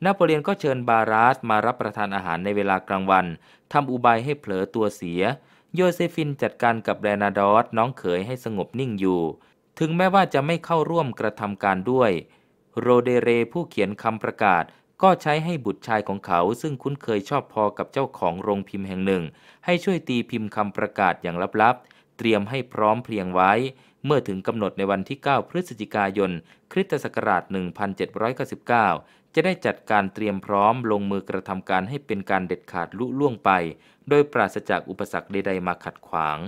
นโปเลียนก็เชิญบารัสมารับประทานอาหารในเวลากลางวัน ทำอุบายให้เผลอตัวเสีย โยเซฟินจัดการกับแรนาดอสน้องเขยให้สงบนิ่งอยู่ถึงแม้ว่าจะไม่เข้าร่วมกระทำการด้วย โรเดเรผู้เขียนคำประกาศก็ใช้ให้บุตรชายของเขาซึ่งคุ้นเคยชอบพอกับเจ้าของโรงพิมพ์แห่งหนึ่งให้ช่วยตีพิมพ์คำประกาศอย่างลับๆ เตรียมให้พร้อมเพียงไว้ เมื่อถึงกำหนดในวันที่ 9 พฤศจิกายนคริสตศักราช 1799 จะได้จัดการเตรียมพร้อมลงมือกระทำการให้เป็นการเด็ดขาดลุล่วงไป โดยปราศจากอุปสรรคใดๆ มาขัดขวาง